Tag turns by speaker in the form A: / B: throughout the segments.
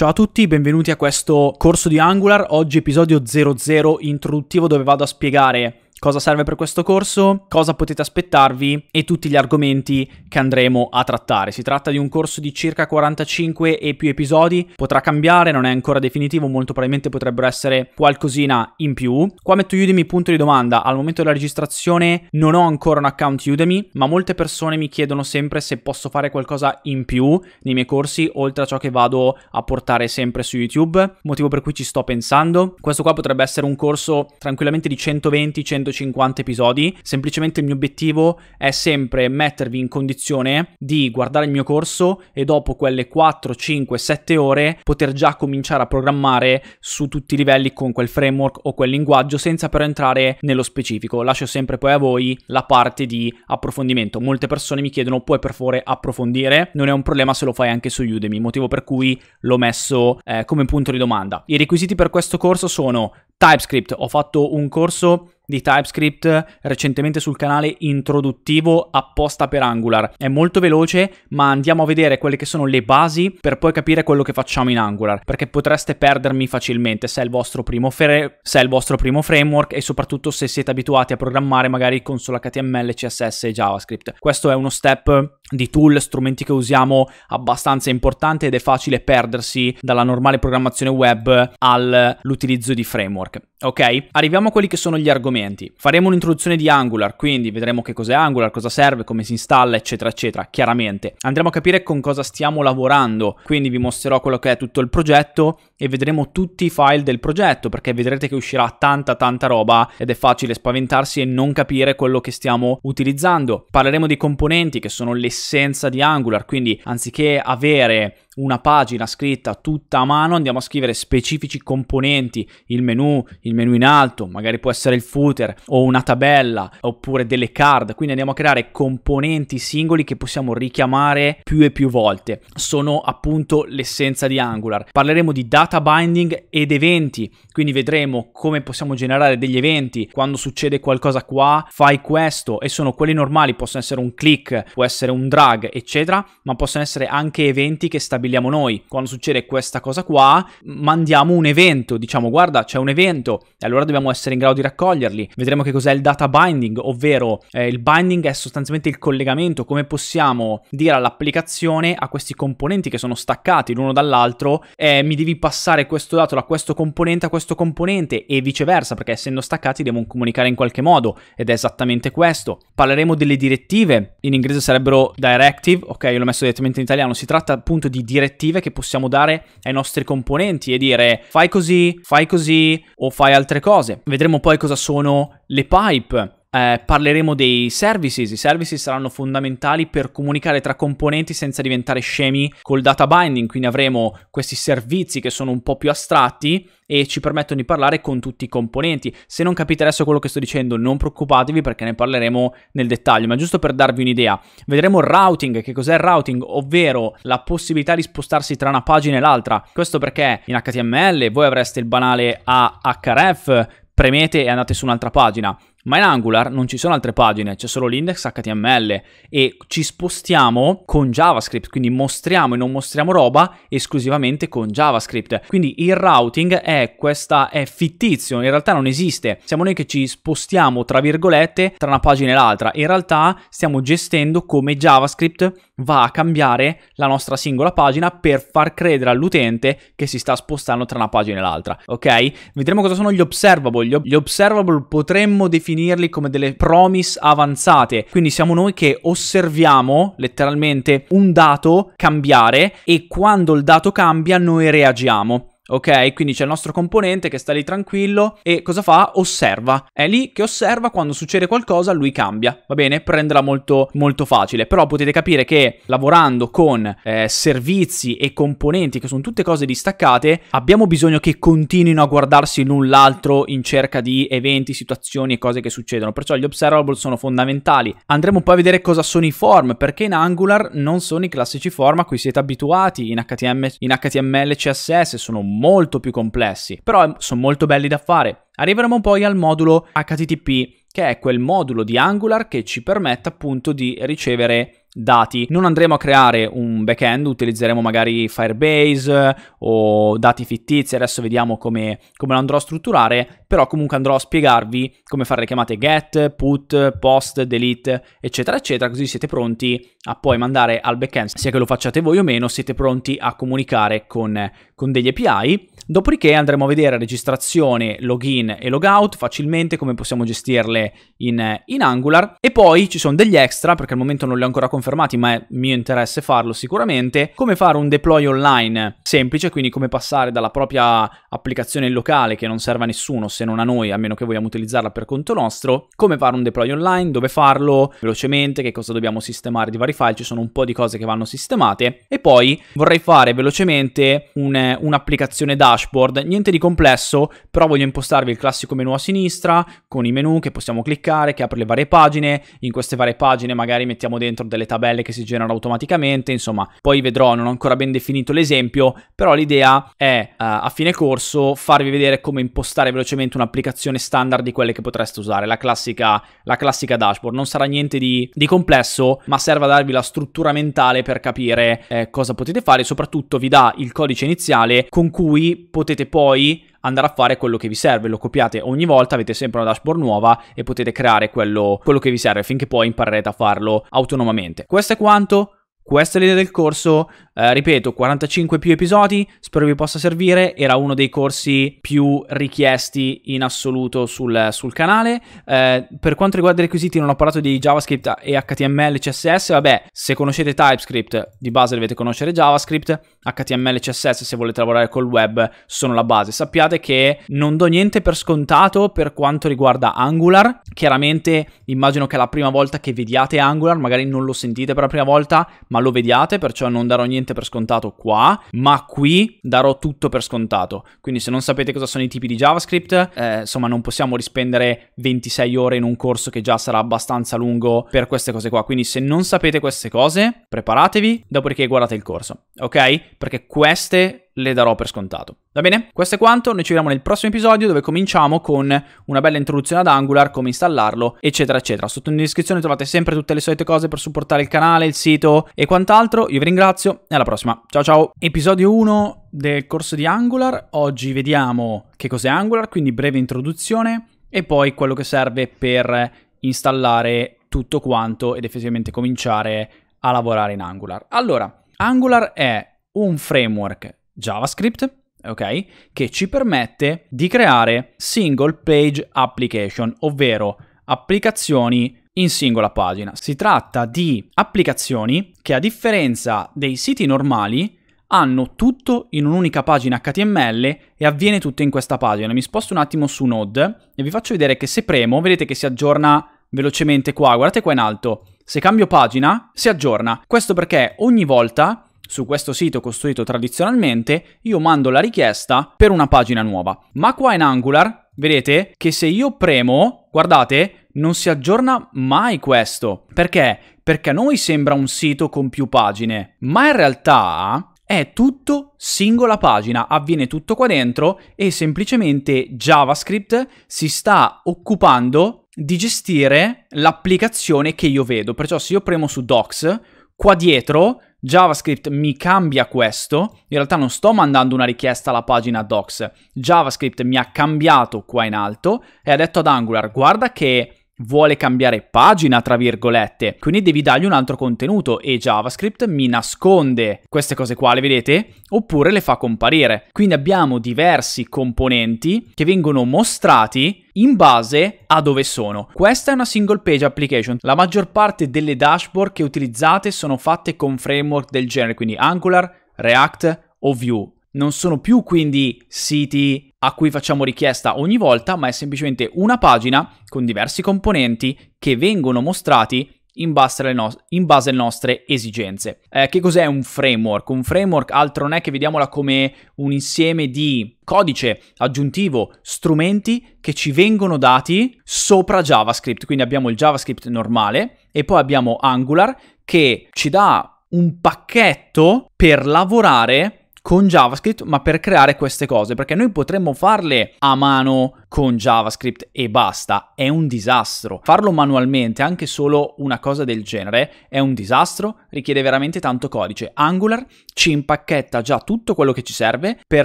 A: Ciao a tutti, benvenuti a questo corso di Angular, oggi episodio 00 introduttivo dove vado a spiegare cosa serve per questo corso, cosa potete aspettarvi e tutti gli argomenti che andremo a trattare. Si tratta di un corso di circa 45 e più episodi, potrà cambiare, non è ancora definitivo, molto probabilmente potrebbero essere qualcosina in più. Qua metto Udemy punto di domanda, al momento della registrazione non ho ancora un account Udemy, ma molte persone mi chiedono sempre se posso fare qualcosa in più nei miei corsi, oltre a ciò che vado a portare sempre su YouTube, motivo per cui ci sto pensando. Questo qua potrebbe essere un corso tranquillamente di 120 150 150 episodi, semplicemente il mio obiettivo è sempre mettervi in condizione di guardare il mio corso e dopo quelle 4, 5, 7 ore poter già cominciare a programmare su tutti i livelli con quel framework o quel linguaggio senza però entrare nello specifico. Lascio sempre poi a voi la parte di approfondimento. Molte persone mi chiedono puoi per favore approfondire? Non è un problema se lo fai anche su Udemy, motivo per cui l'ho messo eh, come punto di domanda. I requisiti per questo corso sono TypeScript, ho fatto un corso di TypeScript recentemente sul canale introduttivo apposta per Angular. È molto veloce, ma andiamo a vedere quelle che sono le basi per poi capire quello che facciamo in Angular, perché potreste perdermi facilmente se è il vostro primo, se è il vostro primo framework e soprattutto se siete abituati a programmare magari con solo HTML, CSS e JavaScript. Questo è uno step di tool, strumenti che usiamo abbastanza importante ed è facile perdersi dalla normale programmazione web all'utilizzo di framework. Ok? Arriviamo a quelli che sono gli argomenti. Faremo un'introduzione di Angular, quindi vedremo che cos'è Angular, cosa serve, come si installa, eccetera, eccetera. Chiaramente andremo a capire con cosa stiamo lavorando, quindi vi mostrerò quello che è tutto il progetto e vedremo tutti i file del progetto perché vedrete che uscirà tanta tanta roba ed è facile spaventarsi e non capire quello che stiamo utilizzando. Parleremo di componenti che sono l'essenza di Angular, quindi anziché avere una pagina scritta tutta a mano, andiamo a scrivere specifici componenti, il menu, il menu in alto, magari può essere il footer o una tabella oppure delle card, quindi andiamo a creare componenti singoli che possiamo richiamare più e più volte. Sono appunto l'essenza di Angular. Parleremo di data binding ed eventi, quindi vedremo come possiamo generare degli eventi quando succede qualcosa qua, fai questo e sono quelli normali, possono essere un click, può essere un drag, eccetera, ma possono essere anche eventi che stabiliscono stabiliamo noi quando succede questa cosa qua, mandiamo un evento, diciamo guarda c'è un evento e allora dobbiamo essere in grado di raccoglierli. Vedremo che cos'è il data binding, ovvero eh, il binding è sostanzialmente il collegamento, come possiamo dire all'applicazione a questi componenti che sono staccati l'uno dall'altro, eh, mi devi passare questo dato da questo componente a questo componente e viceversa, perché essendo staccati devono comunicare in qualche modo ed è esattamente questo. Parleremo delle direttive, in inglese sarebbero directive, ok, io l'ho messo direttamente in italiano, si tratta appunto di direttive direttive che possiamo dare ai nostri componenti e dire fai così, fai così o fai altre cose. Vedremo poi cosa sono le pipe eh, parleremo dei services. I services saranno fondamentali per comunicare tra componenti senza diventare scemi col data binding, quindi avremo questi servizi che sono un po' più astratti e ci permettono di parlare con tutti i componenti. Se non capite adesso quello che sto dicendo, non preoccupatevi perché ne parleremo nel dettaglio, ma giusto per darvi un'idea. Vedremo il routing, che cos'è il routing, ovvero la possibilità di spostarsi tra una pagina e l'altra. Questo perché in HTML voi avreste il banale AHRF, premete e andate su un'altra pagina. Ma in Angular non ci sono altre pagine, c'è solo l'index HTML e ci spostiamo con JavaScript, quindi mostriamo e non mostriamo roba esclusivamente con JavaScript. Quindi il routing è questa è fittizio, in realtà non esiste. Siamo noi che ci spostiamo tra virgolette tra una pagina e l'altra. In realtà stiamo gestendo come JavaScript va a cambiare la nostra singola pagina per far credere all'utente che si sta spostando tra una pagina e l'altra, ok? Vedremo cosa sono gli observable. Gli, ob gli, observable potremmo definirli come delle promise avanzate, quindi siamo noi che osserviamo letteralmente un dato cambiare e quando il dato cambia noi reagiamo ok? Quindi c'è il nostro componente che sta lì tranquillo e cosa fa? Osserva. È lì che osserva quando succede qualcosa lui cambia, va bene? Prenderla molto, molto facile, però potete capire che lavorando con eh, servizi e componenti che sono tutte cose distaccate, abbiamo bisogno che continuino a guardarsi l'un l'altro in cerca di eventi, situazioni e cose che succedono, perciò gli observable sono fondamentali. Andremo poi a vedere cosa sono i form, perché in Angular non sono i classici form a cui siete abituati in HTML, in HTML CSS, sono molto più complessi, però eh, sono molto belli da fare. Arriveremo poi al modulo HTTP che è quel modulo di Angular che ci permette appunto di ricevere dati. Non andremo a creare un backend, utilizzeremo magari Firebase eh, o dati fittizi, adesso vediamo come, come lo andrò a strutturare, però comunque andrò a spiegarvi come fare le chiamate get, put, post, delete, eccetera, eccetera, così siete pronti a poi mandare al backend, sia che lo facciate voi o meno, siete pronti a comunicare con, con degli API Dopodiché andremo a vedere registrazione, login e logout facilmente, come possiamo gestirle in, in Angular. E poi ci sono degli extra, perché al momento non li ho ancora confermati, ma è mio interesse farlo sicuramente, come fare un deploy online semplice, quindi come passare dalla propria applicazione locale, che non serve a nessuno se non a noi, a meno che vogliamo utilizzarla per conto nostro, come fare un deploy online, dove farlo, velocemente, che cosa dobbiamo sistemare di vari file, ci sono un po' di cose che vanno sistemate. E poi vorrei fare velocemente un'applicazione dash dashboard, niente di complesso, però voglio impostarvi il classico menu a sinistra con i menu che possiamo cliccare, che apre le varie pagine, in queste varie pagine magari mettiamo dentro delle tabelle che si generano automaticamente, insomma, poi vedrò, non ho ancora ben definito l'esempio, però l'idea è uh, a fine corso farvi vedere come impostare velocemente un'applicazione standard di quelle che potreste usare, la classica, la classica dashboard, non sarà niente di, di, complesso, ma serve a darvi la struttura mentale per capire eh, cosa potete fare soprattutto vi dà il codice iniziale con cui potete poi andare a fare quello che vi serve, lo copiate ogni volta, avete sempre una dashboard nuova e potete creare quello, quello che vi serve finché poi imparerete a farlo autonomamente. Questo è quanto, questa è l'idea del corso, eh, ripeto, 45 più episodi, spero vi possa servire, era uno dei corsi più richiesti in assoluto sul, sul canale. Eh, per quanto riguarda i requisiti non ho parlato di JavaScript e HTML, CSS, vabbè, se conoscete TypeScript di base dovete conoscere JavaScript, HTML CSS se volete lavorare col web sono la base. Sappiate che non do niente per scontato per quanto riguarda Angular, chiaramente immagino che è la prima volta che vediate Angular, magari non lo sentite per la prima volta, ma lo vediate, perciò non darò niente niente per scontato qua, ma qui darò tutto per scontato. Quindi se non sapete cosa sono i tipi di JavaScript, eh, insomma non possiamo rispendere 26 ore in un corso che già sarà abbastanza lungo per queste cose qua. Quindi se non sapete queste cose, preparatevi, dopodiché guardate il corso, ok? Perché queste le darò per scontato. Va bene? Questo è quanto, noi ci vediamo nel prossimo episodio dove cominciamo con una bella introduzione ad Angular, come installarlo, eccetera, eccetera. Sotto in descrizione trovate sempre tutte le solite cose per supportare il canale, il sito e quant'altro. Io vi ringrazio e alla prossima. Ciao ciao! Episodio 1 del corso di Angular. Oggi vediamo che cos'è Angular, quindi breve introduzione e poi quello che serve per installare tutto quanto ed effettivamente cominciare a lavorare in Angular. Allora, Angular è un framework JavaScript, ok? Che ci permette di creare single page application, ovvero applicazioni in singola pagina. Si tratta di applicazioni che a differenza dei siti normali hanno tutto in un'unica pagina HTML e avviene tutto in questa pagina. Mi sposto un attimo su Node e vi faccio vedere che se premo, vedete che si aggiorna velocemente qua, guardate qua in alto. Se cambio pagina, si aggiorna. Questo perché ogni volta su questo sito costruito tradizionalmente, io mando la richiesta per una pagina nuova. Ma qua in Angular vedete che se io premo, guardate, non si aggiorna mai questo. Perché? Perché a noi sembra un sito con più pagine, ma in realtà è tutto singola pagina, avviene tutto qua dentro e semplicemente JavaScript si sta occupando di gestire l'applicazione che io vedo. Perciò se io premo su Docs, qua dietro JavaScript mi cambia questo, in realtà non sto mandando una richiesta alla pagina docs, JavaScript mi ha cambiato qua in alto e ha detto ad Angular guarda che vuole cambiare pagina, tra virgolette, quindi devi dargli un altro contenuto e JavaScript mi nasconde queste cose qua, le vedete? Oppure le fa comparire. Quindi abbiamo diversi componenti che vengono mostrati in base a dove sono. Questa è una single page application. La maggior parte delle dashboard che utilizzate sono fatte con framework del genere, quindi Angular, React o Vue non sono più quindi siti a cui facciamo richiesta ogni volta, ma è semplicemente una pagina con diversi componenti che vengono mostrati in base alle, no- in base alle nostre esigenze. Eh, che cos'è un framework? Un framework altro non è che vediamola come un insieme di codice aggiuntivo, strumenti che ci vengono dati sopra JavaScript. Quindi abbiamo il JavaScript normale e poi abbiamo Angular che ci dà un pacchetto per lavorare con JavaScript, ma per creare queste cose, perché noi potremmo farle a mano con JavaScript e basta, è un disastro. Farlo manualmente, anche solo una cosa del genere, è un disastro, richiede veramente tanto codice. Angular ci impacchetta già tutto quello che ci serve per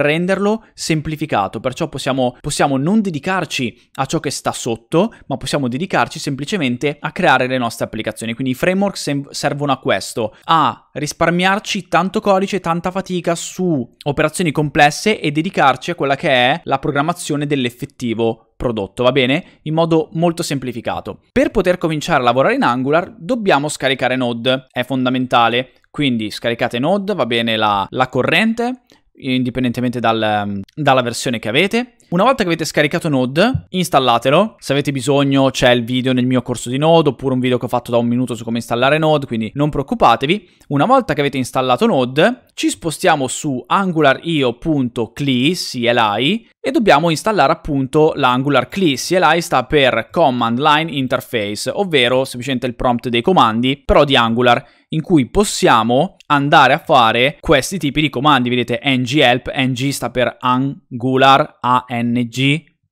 A: renderlo semplificato, perciò possiamo, possiamo non dedicarci a ciò che sta sotto, ma possiamo dedicarci semplicemente a creare le nostre applicazioni. Quindi i framework servono a questo, a risparmiarci tanto codice, tanta fatica su operazioni complesse e dedicarci a quella che è la programmazione dell'effettivo prodotto, va bene? In modo molto semplificato. Per poter cominciare a lavorare in Angular dobbiamo scaricare Node, è fondamentale. Quindi scaricate Node, va bene la, la corrente, indipendentemente dal, dalla versione che avete. Una volta che avete scaricato Node, installatelo. Se avete bisogno c'è il video nel mio corso di Node oppure un video che ho fatto da un minuto su come installare Node, quindi non preoccupatevi. Una volta che avete installato Node, ci spostiamo su angular.io.cli CLI e dobbiamo installare appunto l'Angular CLI. CLI sta per Command Line Interface, ovvero semplicemente il prompt dei comandi, però di Angular in cui possiamo andare a fare questi tipi di comandi. Vedete ng-help, ng sta per angular, ang,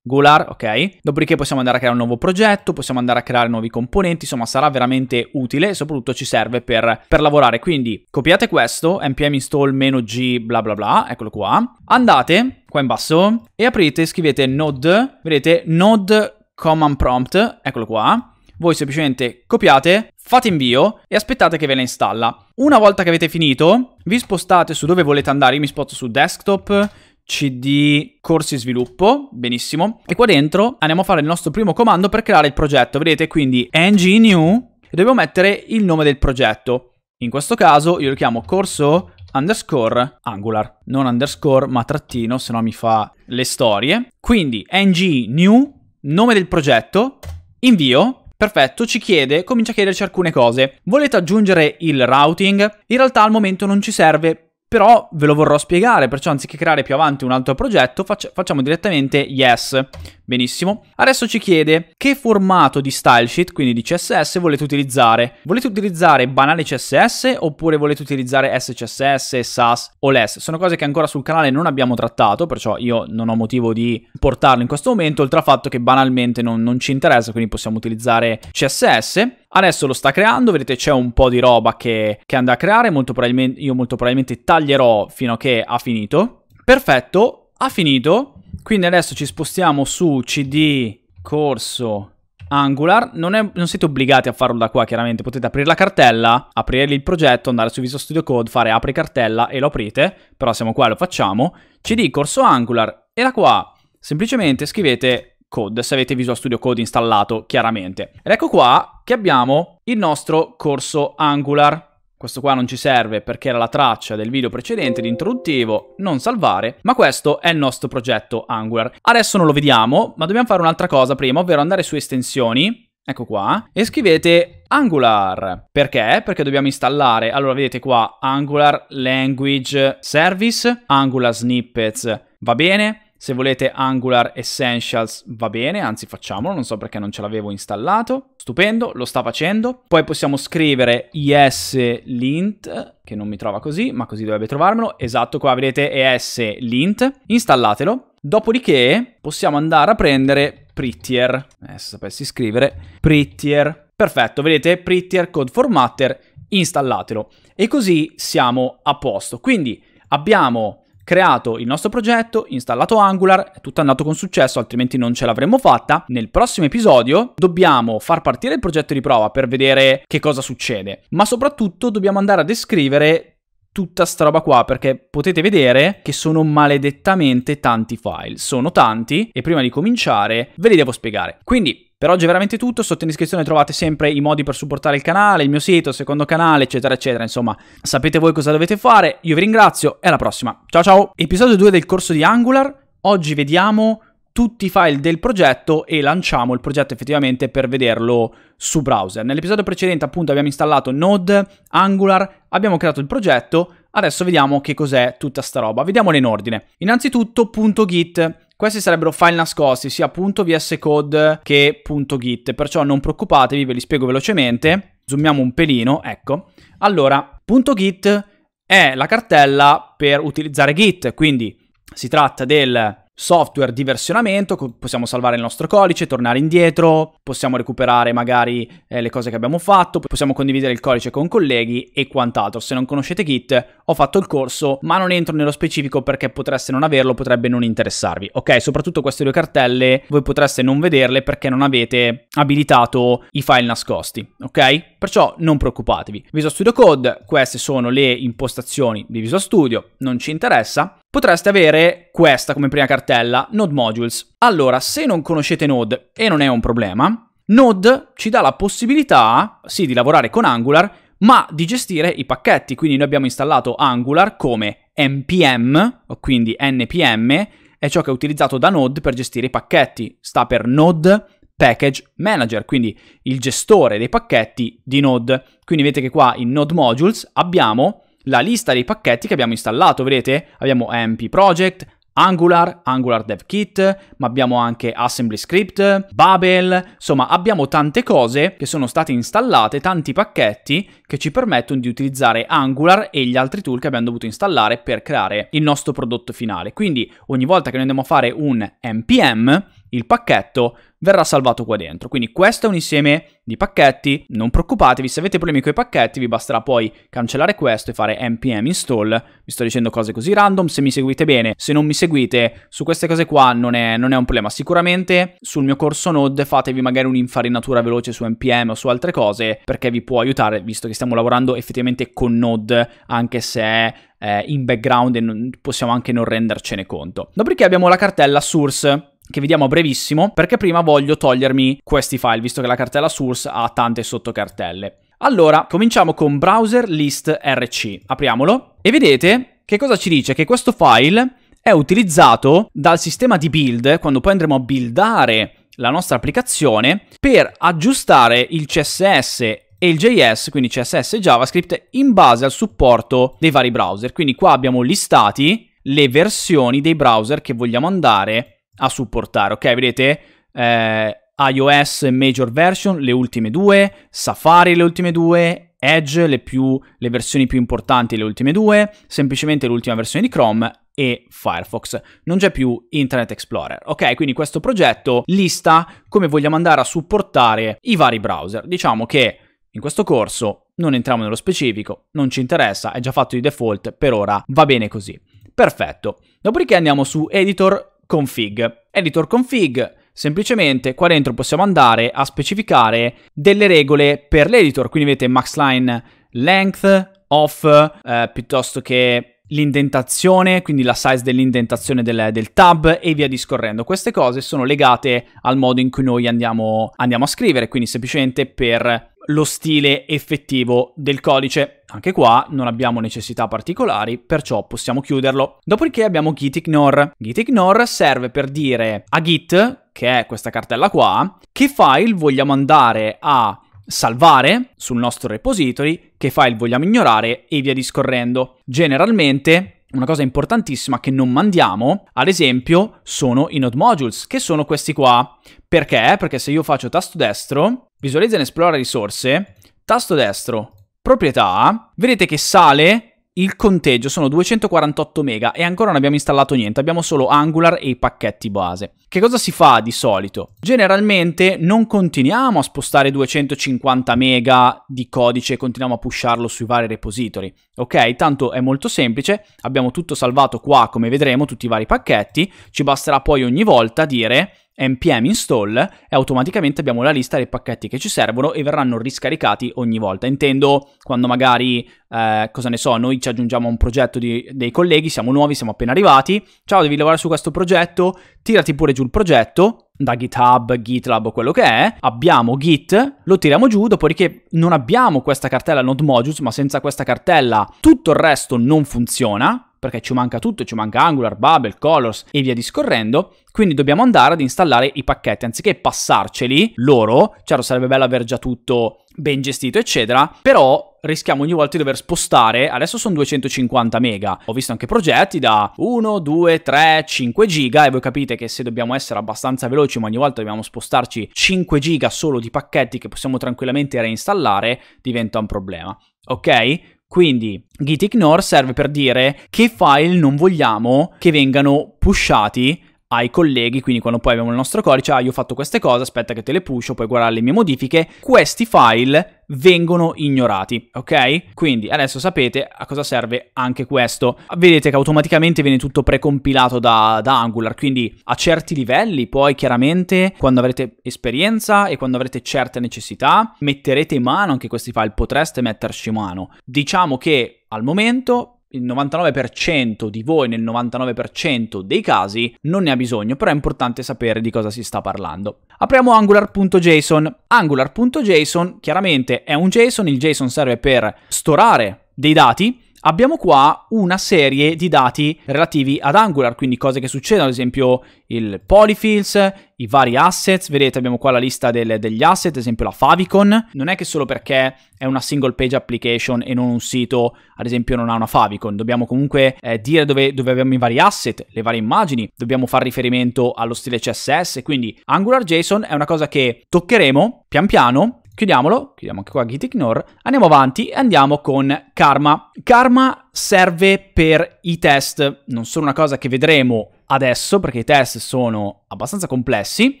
A: Gular, ok? Dopodiché possiamo andare a creare un nuovo progetto, possiamo andare a creare nuovi componenti, insomma sarà veramente utile e soprattutto ci serve per, per lavorare. Quindi copiate questo, npm install-g bla bla bla, eccolo qua. Andate qua in basso e aprite, scrivete node, vedete node command prompt, eccolo qua voi semplicemente copiate, fate invio e aspettate che ve la installa. Una volta che avete finito, vi spostate su dove volete andare, io mi sposto su desktop, cd corsi sviluppo, benissimo, e qua dentro andiamo a fare il nostro primo comando per creare il progetto, vedete quindi ng new, e dobbiamo mettere il nome del progetto. In questo caso io lo chiamo corso underscore angular, non underscore ma trattino, se no mi fa le storie. Quindi ng new, nome del progetto, invio Perfetto, ci chiede, comincia a chiederci alcune cose. Volete aggiungere il routing? In realtà al momento non ci serve però ve lo vorrò spiegare, perciò anziché creare più avanti un altro progetto, faccia- facciamo direttamente yes. Benissimo. Adesso ci chiede che formato di stylesheet, quindi di CSS, volete utilizzare. Volete utilizzare banale CSS oppure volete utilizzare SCSS, SAS o LESS? Sono cose che ancora sul canale non abbiamo trattato, perciò io non ho motivo di portarlo in questo momento, oltre al fatto che banalmente non, non ci interessa, quindi possiamo utilizzare CSS. Adesso lo sta creando, vedete c'è un po' di roba che, che andrà a creare, molto probabilmente, io molto probabilmente taglierò fino a che ha finito. Perfetto, ha finito, quindi adesso ci spostiamo su cd corso Angular, non, è, non, siete obbligati a farlo da qua chiaramente, potete aprire la cartella, aprire il progetto, andare su Visual Studio Code, fare apri cartella e lo aprite, però siamo qua e lo facciamo, cd corso Angular e da qua semplicemente scrivete Code, se avete Visual Studio Code installato chiaramente. Ed ecco qua che abbiamo il nostro corso Angular. Questo qua non ci serve perché era la traccia del video precedente l'introduttivo, non salvare, ma questo è il nostro progetto Angular. Adesso non lo vediamo, ma dobbiamo fare un'altra cosa prima, ovvero andare su estensioni, ecco qua, e scrivete Angular. Perché? Perché dobbiamo installare, allora vedete qua, Angular Language Service, Angular Snippets, va bene? Se volete Angular Essentials va bene, anzi facciamolo, non so perché non ce l'avevo installato. Stupendo, lo sta facendo. Poi possiamo scrivere ES-lint, che non mi trova così, ma così dovrebbe trovarmelo. Esatto, qua vedete ES-lint. Installatelo. Dopodiché possiamo andare a prendere Prettier. Eh, se sapessi scrivere Prettier. Perfetto, vedete Prettier Code Formatter, installatelo. E così siamo a posto. Quindi abbiamo creato il nostro progetto, installato Angular, è tutto andato con successo, altrimenti non ce l'avremmo fatta. Nel prossimo episodio dobbiamo far partire il progetto di prova per vedere che cosa succede, ma soprattutto dobbiamo andare a descrivere tutta sta roba qua perché potete vedere che sono maledettamente tanti file, sono tanti e prima di cominciare ve li devo spiegare. Quindi per oggi è veramente tutto, sotto in descrizione trovate sempre i modi per supportare il canale, il mio sito, il secondo canale, eccetera, eccetera. Insomma, sapete voi cosa dovete fare. Io vi ringrazio e alla prossima. Ciao ciao! Episodio 2 del corso di Angular. Oggi vediamo tutti i file del progetto e lanciamo il progetto effettivamente per vederlo su browser. Nell'episodio precedente appunto abbiamo installato Node, Angular, abbiamo creato il progetto, adesso vediamo che cos'è tutta sta roba. Vediamola in ordine. Innanzitutto .git questi sarebbero file nascosti, sia .vscode che .git, perciò non preoccupatevi, ve li spiego velocemente. Zoomiamo un pelino, ecco. Allora, .git è la cartella per utilizzare Git, quindi si tratta del software di versionamento, possiamo salvare il nostro codice, tornare indietro, possiamo recuperare magari eh, le cose che abbiamo fatto, possiamo condividere il codice con colleghi e quant'altro. Se non conoscete Git, ho fatto il corso, ma non entro nello specifico perché potreste non averlo, potrebbe non interessarvi. Ok, soprattutto queste due cartelle voi potreste non vederle perché non avete abilitato i file nascosti, ok? Perciò non preoccupatevi. Visual Studio Code, queste sono le impostazioni di Visual Studio, non ci interessa potreste avere questa come prima cartella, Node Modules. Allora, se non conoscete Node, e non è un problema, Node ci dà la possibilità, sì, di lavorare con Angular, ma di gestire i pacchetti. Quindi noi abbiamo installato Angular come npm, quindi npm, è ciò che è utilizzato da Node per gestire i pacchetti. Sta per Node Package Manager, quindi il gestore dei pacchetti di Node. Quindi vedete che qua in Node Modules abbiamo la lista dei pacchetti che abbiamo installato. Vedete? Abbiamo MP Project, Angular, Angular Dev Kit, ma abbiamo anche Assembly Script, Babel, insomma abbiamo tante cose che sono state installate, tanti pacchetti che ci permettono di utilizzare Angular e gli altri tool che abbiamo dovuto installare per creare il nostro prodotto finale. Quindi ogni volta che noi andiamo a fare un npm, il pacchetto verrà salvato qua dentro. Quindi questo è un insieme di pacchetti, non preoccupatevi, se avete problemi con i pacchetti vi basterà poi cancellare questo e fare npm install, vi sto dicendo cose così random, se mi seguite bene, se non mi seguite, su queste cose qua non è, non è un problema, sicuramente sul mio corso Node fatevi magari un'infarinatura veloce su npm o su altre cose, perché vi può aiutare, visto che stiamo lavorando effettivamente con Node, anche se è eh, in background e possiamo anche non rendercene conto. Dopodiché abbiamo la cartella source che vediamo a brevissimo, perché prima voglio togliermi questi file, visto che la cartella source ha tante sottocartelle. Allora, cominciamo con browser list rc, apriamolo, e vedete che cosa ci dice? Che questo file è utilizzato dal sistema di build, quando poi andremo a buildare la nostra applicazione, per aggiustare il CSS e il JS, quindi CSS e JavaScript, in base al supporto dei vari browser. Quindi qua abbiamo listati le versioni dei browser che vogliamo andare a supportare, ok? Vedete? Eh, iOS Major Version, le ultime due, Safari le ultime due, Edge, le, più, le versioni più importanti, le ultime due, semplicemente l'ultima versione di Chrome e Firefox. Non c'è più Internet Explorer. Ok, quindi questo progetto lista come vogliamo andare a supportare i vari browser. Diciamo che in questo corso non entriamo nello specifico, non ci interessa, è già fatto di default, per ora va bene così. Perfetto. Dopodiché andiamo su Editor config. Editor config semplicemente qua dentro possiamo andare a specificare delle regole per l'editor, quindi vedete max line length, off, eh, piuttosto che l'indentazione, quindi la size dell'indentazione del, del, tab e via discorrendo. Queste cose sono legate al modo in cui noi andiamo, andiamo a scrivere, quindi semplicemente per lo stile effettivo del codice. Anche qua non abbiamo necessità particolari, perciò possiamo chiuderlo. Dopodiché abbiamo gitignore. Gitignore serve per dire a git, che è questa cartella qua, che file vogliamo andare a salvare sul nostro repository, che file vogliamo ignorare e via discorrendo. Generalmente una cosa importantissima che non mandiamo, ad esempio, sono i node modules, che sono questi qua. Perché? Perché se io faccio tasto destro, visualizza e esplora risorse, tasto destro, proprietà, vedete che sale il conteggio sono 248 mega e ancora non abbiamo installato niente, abbiamo solo Angular e i pacchetti base. Che cosa si fa di solito? Generalmente non continuiamo a spostare 250 mega di codice e continuiamo a pusharlo sui vari repository. Ok, tanto è molto semplice, abbiamo tutto salvato qua come vedremo, tutti i vari pacchetti, ci basterà poi ogni volta dire npm install e automaticamente abbiamo la lista dei pacchetti che ci servono e verranno riscaricati ogni volta. Intendo quando magari, eh, cosa ne so, noi ci aggiungiamo a un progetto di, dei colleghi, siamo nuovi, siamo appena arrivati, ciao devi lavorare su questo progetto, tirati pure giù il progetto, da GitHub, GitLab o quello che è, abbiamo Git, lo tiriamo giù, dopodiché non abbiamo questa cartella node modules, ma senza questa cartella tutto il resto non funziona, perché ci manca tutto, ci manca Angular, Bubble, Colors e via discorrendo, quindi dobbiamo andare ad installare i pacchetti, anziché passarceli loro, certo sarebbe bello aver già tutto ben gestito eccetera, però rischiamo ogni volta di dover spostare, adesso sono 250 mega, ho visto anche progetti da 1, 2, 3, 5 giga e voi capite che se dobbiamo essere abbastanza veloci ma ogni volta dobbiamo spostarci 5 giga solo di pacchetti che possiamo tranquillamente reinstallare, diventa un problema. Ok? Quindi git ignore serve per dire che file non vogliamo che vengano pushati ai colleghi, quindi quando poi abbiamo il nostro codice, ah io ho fatto queste cose, aspetta che te le pusho, puoi guardare le mie modifiche, questi file vengono ignorati, ok? Quindi adesso sapete a cosa serve anche questo. Vedete che automaticamente viene tutto precompilato da, da, Angular, quindi a certi livelli, poi chiaramente quando avrete esperienza e quando avrete certe necessità, metterete in mano anche questi file, potreste metterci in mano. Diciamo che al momento il 99% di voi nel 99% dei casi non ne ha bisogno, però è importante sapere di cosa si sta parlando. Apriamo angular.json. Angular.json chiaramente è un JSON, il JSON serve per storare dei dati abbiamo qua una serie di dati relativi ad Angular, quindi cose che succedono, ad esempio il polyfills, i vari assets, vedete abbiamo qua la lista del, degli asset, ad esempio la favicon, non è che solo perché è una single page application e non un sito, ad esempio non ha una favicon, dobbiamo comunque eh, dire dove, dove, abbiamo i vari asset, le varie immagini, dobbiamo fare riferimento allo stile CSS, quindi AngularJSON è una cosa che toccheremo pian piano Chiudiamolo, chiudiamo anche qua Gitignore, andiamo avanti e andiamo con Karma. Karma serve per i test, non sono una cosa che vedremo adesso perché i test sono abbastanza complessi,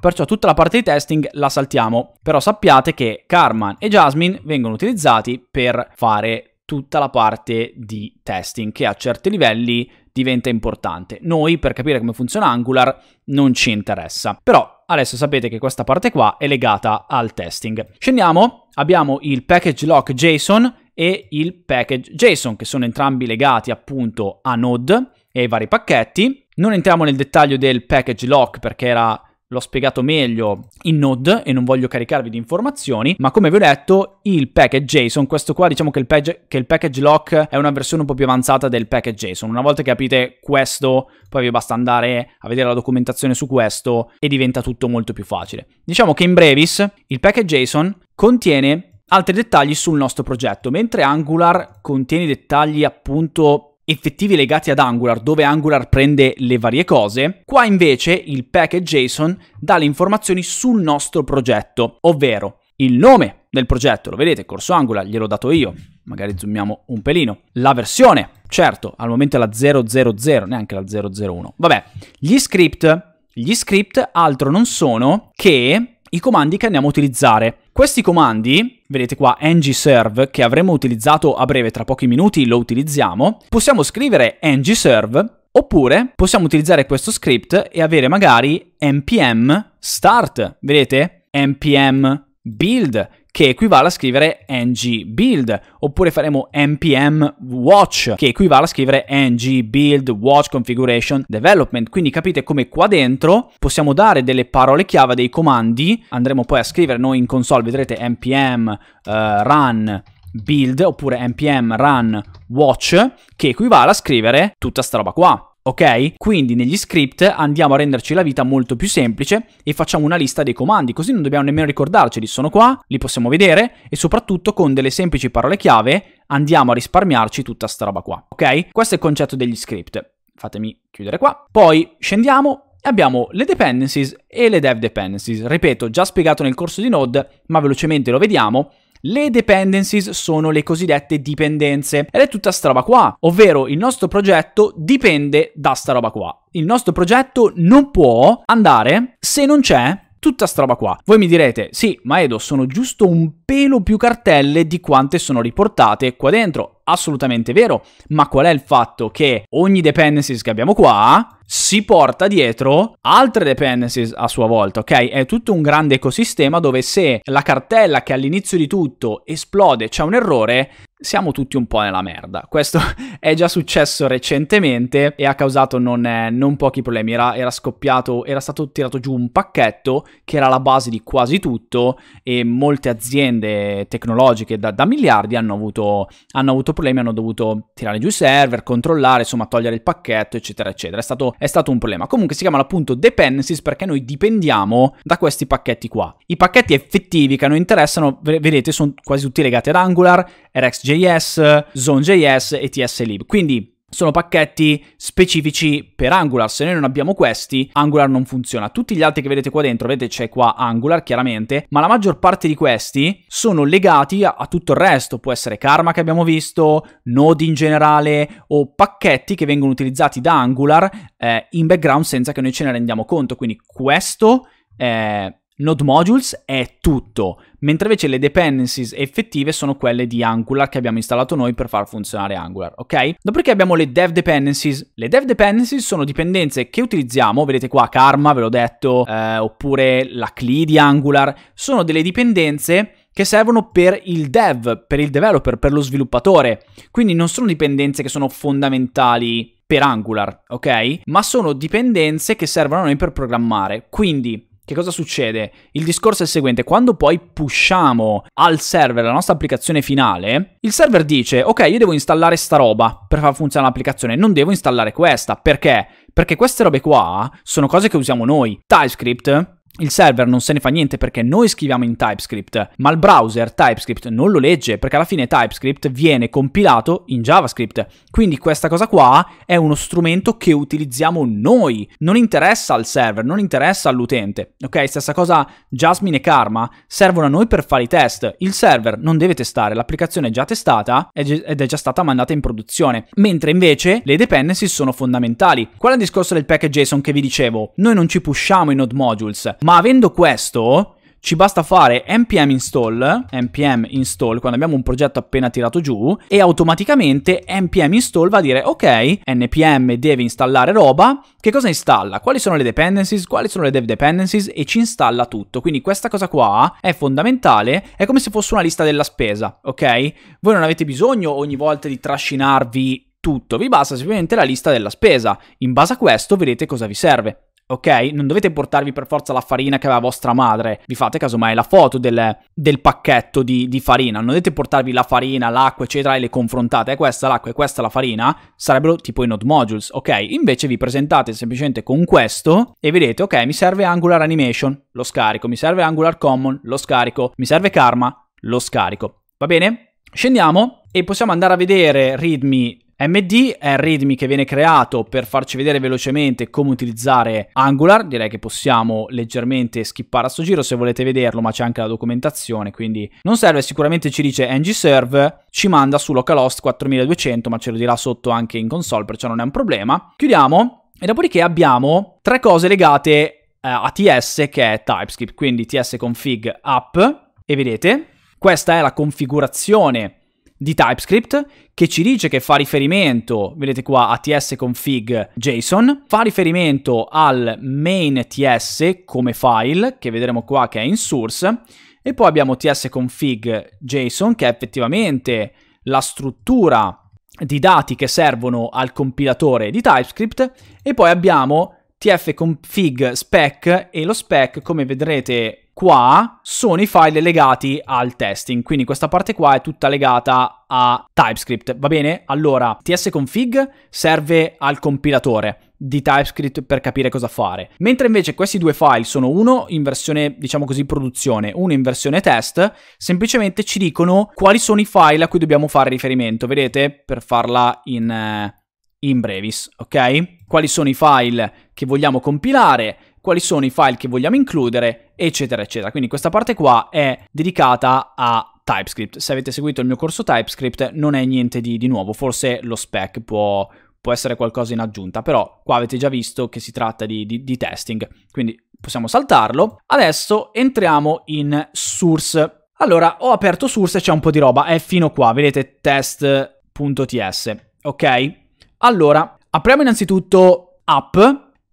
A: perciò tutta la parte di testing la saltiamo, però sappiate che Karma e Jasmine vengono utilizzati per fare tutta la parte di testing che a certi livelli diventa importante. Noi per capire come funziona Angular non ci interessa, però adesso sapete che questa parte qua è legata al testing. Scendiamo, abbiamo il package lock JSON e il package JSON, che sono entrambi legati appunto a Node e ai vari pacchetti. Non entriamo nel dettaglio del package lock perché era L'ho spiegato meglio in Node e non voglio caricarvi di informazioni, ma come vi ho detto, il package JSON, questo qua diciamo che il, page, che il package lock è una versione un po' più avanzata del package JSON. Una volta che capite questo, poi vi basta andare a vedere la documentazione su questo e diventa tutto molto più facile. Diciamo che in brevis il package JSON contiene altri dettagli sul nostro progetto, mentre Angular contiene dettagli appunto effettivi legati ad Angular, dove Angular prende le varie cose, qua invece il package.json dà le informazioni sul nostro progetto, ovvero il nome del progetto, lo vedete, corso Angular, gliel'ho dato io, magari zoomiamo un pelino, la versione, certo, al momento è la 000, neanche la 001, vabbè, gli script, gli script altro non sono che i comandi che andiamo a utilizzare, questi comandi, vedete qua ngserve, che avremo utilizzato a breve tra pochi minuti, lo utilizziamo, possiamo scrivere ngserve Oppure possiamo utilizzare questo script e avere magari npm start, vedete? npm build che equivale a scrivere ng build, oppure faremo npm watch, che equivale a scrivere ng build watch configuration development. Quindi capite come qua dentro possiamo dare delle parole chiave, dei comandi, andremo poi a scrivere noi in console, vedrete npm uh, eh, run build oppure npm run watch che equivale a scrivere tutta sta roba qua ok? Quindi negli script andiamo a renderci la vita molto più semplice e facciamo una lista dei comandi, così non dobbiamo nemmeno ricordarceli, sono qua, li possiamo vedere e soprattutto con delle semplici parole chiave andiamo a risparmiarci tutta sta roba qua, ok? Questo è il concetto degli script. Fatemi chiudere qua. Poi scendiamo abbiamo le dependencies e le dev dependencies. Ripeto, già spiegato nel corso di Node, ma velocemente lo vediamo. Le dependencies sono le cosiddette dipendenze ed è tutta sta roba qua, ovvero il nostro progetto dipende da sta roba qua. Il nostro progetto non può andare se non c'è tutta sta roba qua. Voi mi direte, sì, ma Edo, sono giusto un pelo più cartelle di quante sono riportate qua dentro. Assolutamente vero, ma qual è il fatto che ogni dependencies che abbiamo qua si porta dietro altre dependencies a sua volta, ok? È tutto un grande ecosistema dove se la cartella che all'inizio di tutto esplode, c'è un errore, siamo tutti un po' nella merda. Questo è già successo recentemente e ha causato non, eh, non pochi problemi. Era, era, scoppiato, era stato tirato giù un pacchetto che era la base di quasi tutto e molte aziende tecnologiche da, da miliardi hanno avuto, hanno avuto problemi, hanno dovuto tirare giù i server, controllare, insomma togliere il pacchetto, eccetera, eccetera. È stato, è stato un problema. Comunque si chiamano appunto dependencies perché noi dipendiamo da questi pacchetti qua. I pacchetti effettivi che a noi interessano, vedete, sono quasi tutti legati ad Angular, RxJS, ZoneJS e TSLib. Quindi sono pacchetti specifici per Angular, se noi non abbiamo questi Angular non funziona. Tutti gli altri che vedete qua dentro, vedete c'è qua Angular chiaramente, ma la maggior parte di questi sono legati a, a, tutto il resto, può essere Karma che abbiamo visto, Node in generale o pacchetti che vengono utilizzati da Angular eh, in background senza che noi ce ne rendiamo conto, quindi questo è Node Modules è tutto, mentre invece le dependencies effettive sono quelle di Angular che abbiamo installato noi per far funzionare Angular, ok? Dopodiché abbiamo le dev dependencies. Le dev dependencies sono dipendenze che utilizziamo, vedete qua Karma, ve l'ho detto, eh, oppure la CLI di Angular, sono delle dipendenze che servono per il dev, per il developer, per lo sviluppatore. Quindi non sono dipendenze che sono fondamentali per Angular, ok? Ma sono dipendenze che servono a noi per programmare. Quindi che cosa succede? Il discorso è il seguente, quando poi pushiamo al server la nostra applicazione finale, il server dice, ok, io devo installare sta roba per far funzionare l'applicazione, non devo installare questa, perché? Perché queste robe qua sono cose che usiamo noi. TypeScript il server non se ne fa niente perché noi scriviamo in TypeScript, ma il browser TypeScript non lo legge perché alla fine TypeScript viene compilato in JavaScript. Quindi questa cosa qua è uno strumento che utilizziamo noi, non interessa al server, non interessa all'utente. Ok, stessa cosa Jasmine e Karma servono a noi per fare i test. Il server non deve testare, l'applicazione è già testata ed è già stata mandata in produzione. Mentre invece le dependency sono fondamentali. Qual è il discorso del package JSON che vi dicevo? Noi non ci pushiamo i node modules, ma avendo questo, ci basta fare npm install, npm install quando abbiamo un progetto appena tirato giù e automaticamente npm install va a dire ok, npm deve installare roba, che cosa installa? Quali sono le dependencies? Quali sono le dev dependencies? E ci installa tutto. Quindi questa cosa qua è fondamentale, è come se fosse una lista della spesa, ok? Voi non avete bisogno ogni volta di trascinarvi tutto, vi basta semplicemente la lista della spesa. In base a questo vedete cosa vi serve ok? Non dovete portarvi per forza la farina che aveva vostra madre, vi fate casomai la foto del, del pacchetto di, di, farina, non dovete portarvi la farina, l'acqua, eccetera, e le confrontate, è questa l'acqua e questa la farina, sarebbero tipo i node modules, ok? Invece vi presentate semplicemente con questo e vedete, ok, mi serve Angular Animation, lo scarico, mi serve Angular Common, lo scarico, mi serve Karma, lo scarico, va bene? Scendiamo e possiamo andare a vedere readme MD è il readme che viene creato per farci vedere velocemente come utilizzare Angular, direi che possiamo leggermente skippare a sto giro se volete vederlo, ma c'è anche la documentazione, quindi non serve, sicuramente ci dice ng ci manda su localhost 4200, ma ce lo dirà sotto anche in console, perciò non è un problema. Chiudiamo e dopodiché abbiamo tre cose legate eh, a TS che è TypeScript, quindi ts config app e vedete questa è la configurazione di TypeScript che ci dice che fa riferimento, vedete qua, a tsconfig.json, fa riferimento al main ts come file, che vedremo qua che è in source, e poi abbiamo tsconfig.json che è effettivamente la struttura di dati che servono al compilatore di TypeScript e poi abbiamo tfconfig spec e lo spec come vedrete qua sono i file legati al testing, quindi questa parte qua è tutta legata a TypeScript, va bene? Allora, tsconfig serve al compilatore di TypeScript per capire cosa fare. Mentre invece questi due file sono uno in versione, diciamo così, produzione, uno in versione test, semplicemente ci dicono quali sono i file a cui dobbiamo fare riferimento, vedete? Per farla in, eh, in brevis, ok? Quali sono i file che vogliamo compilare, quali sono i file che vogliamo includere, eccetera, eccetera. Quindi questa parte qua è dedicata a TypeScript. Se avete seguito il mio corso TypeScript non è niente di, di nuovo, forse lo spec può, può, essere qualcosa in aggiunta, però qua avete già visto che si tratta di, di, di testing, quindi possiamo saltarlo. Adesso entriamo in source. Allora, ho aperto source e c'è un po' di roba, è fino qua, vedete test.ts, ok? Allora, apriamo innanzitutto app e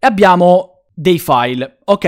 A: abbiamo dei file. Ok,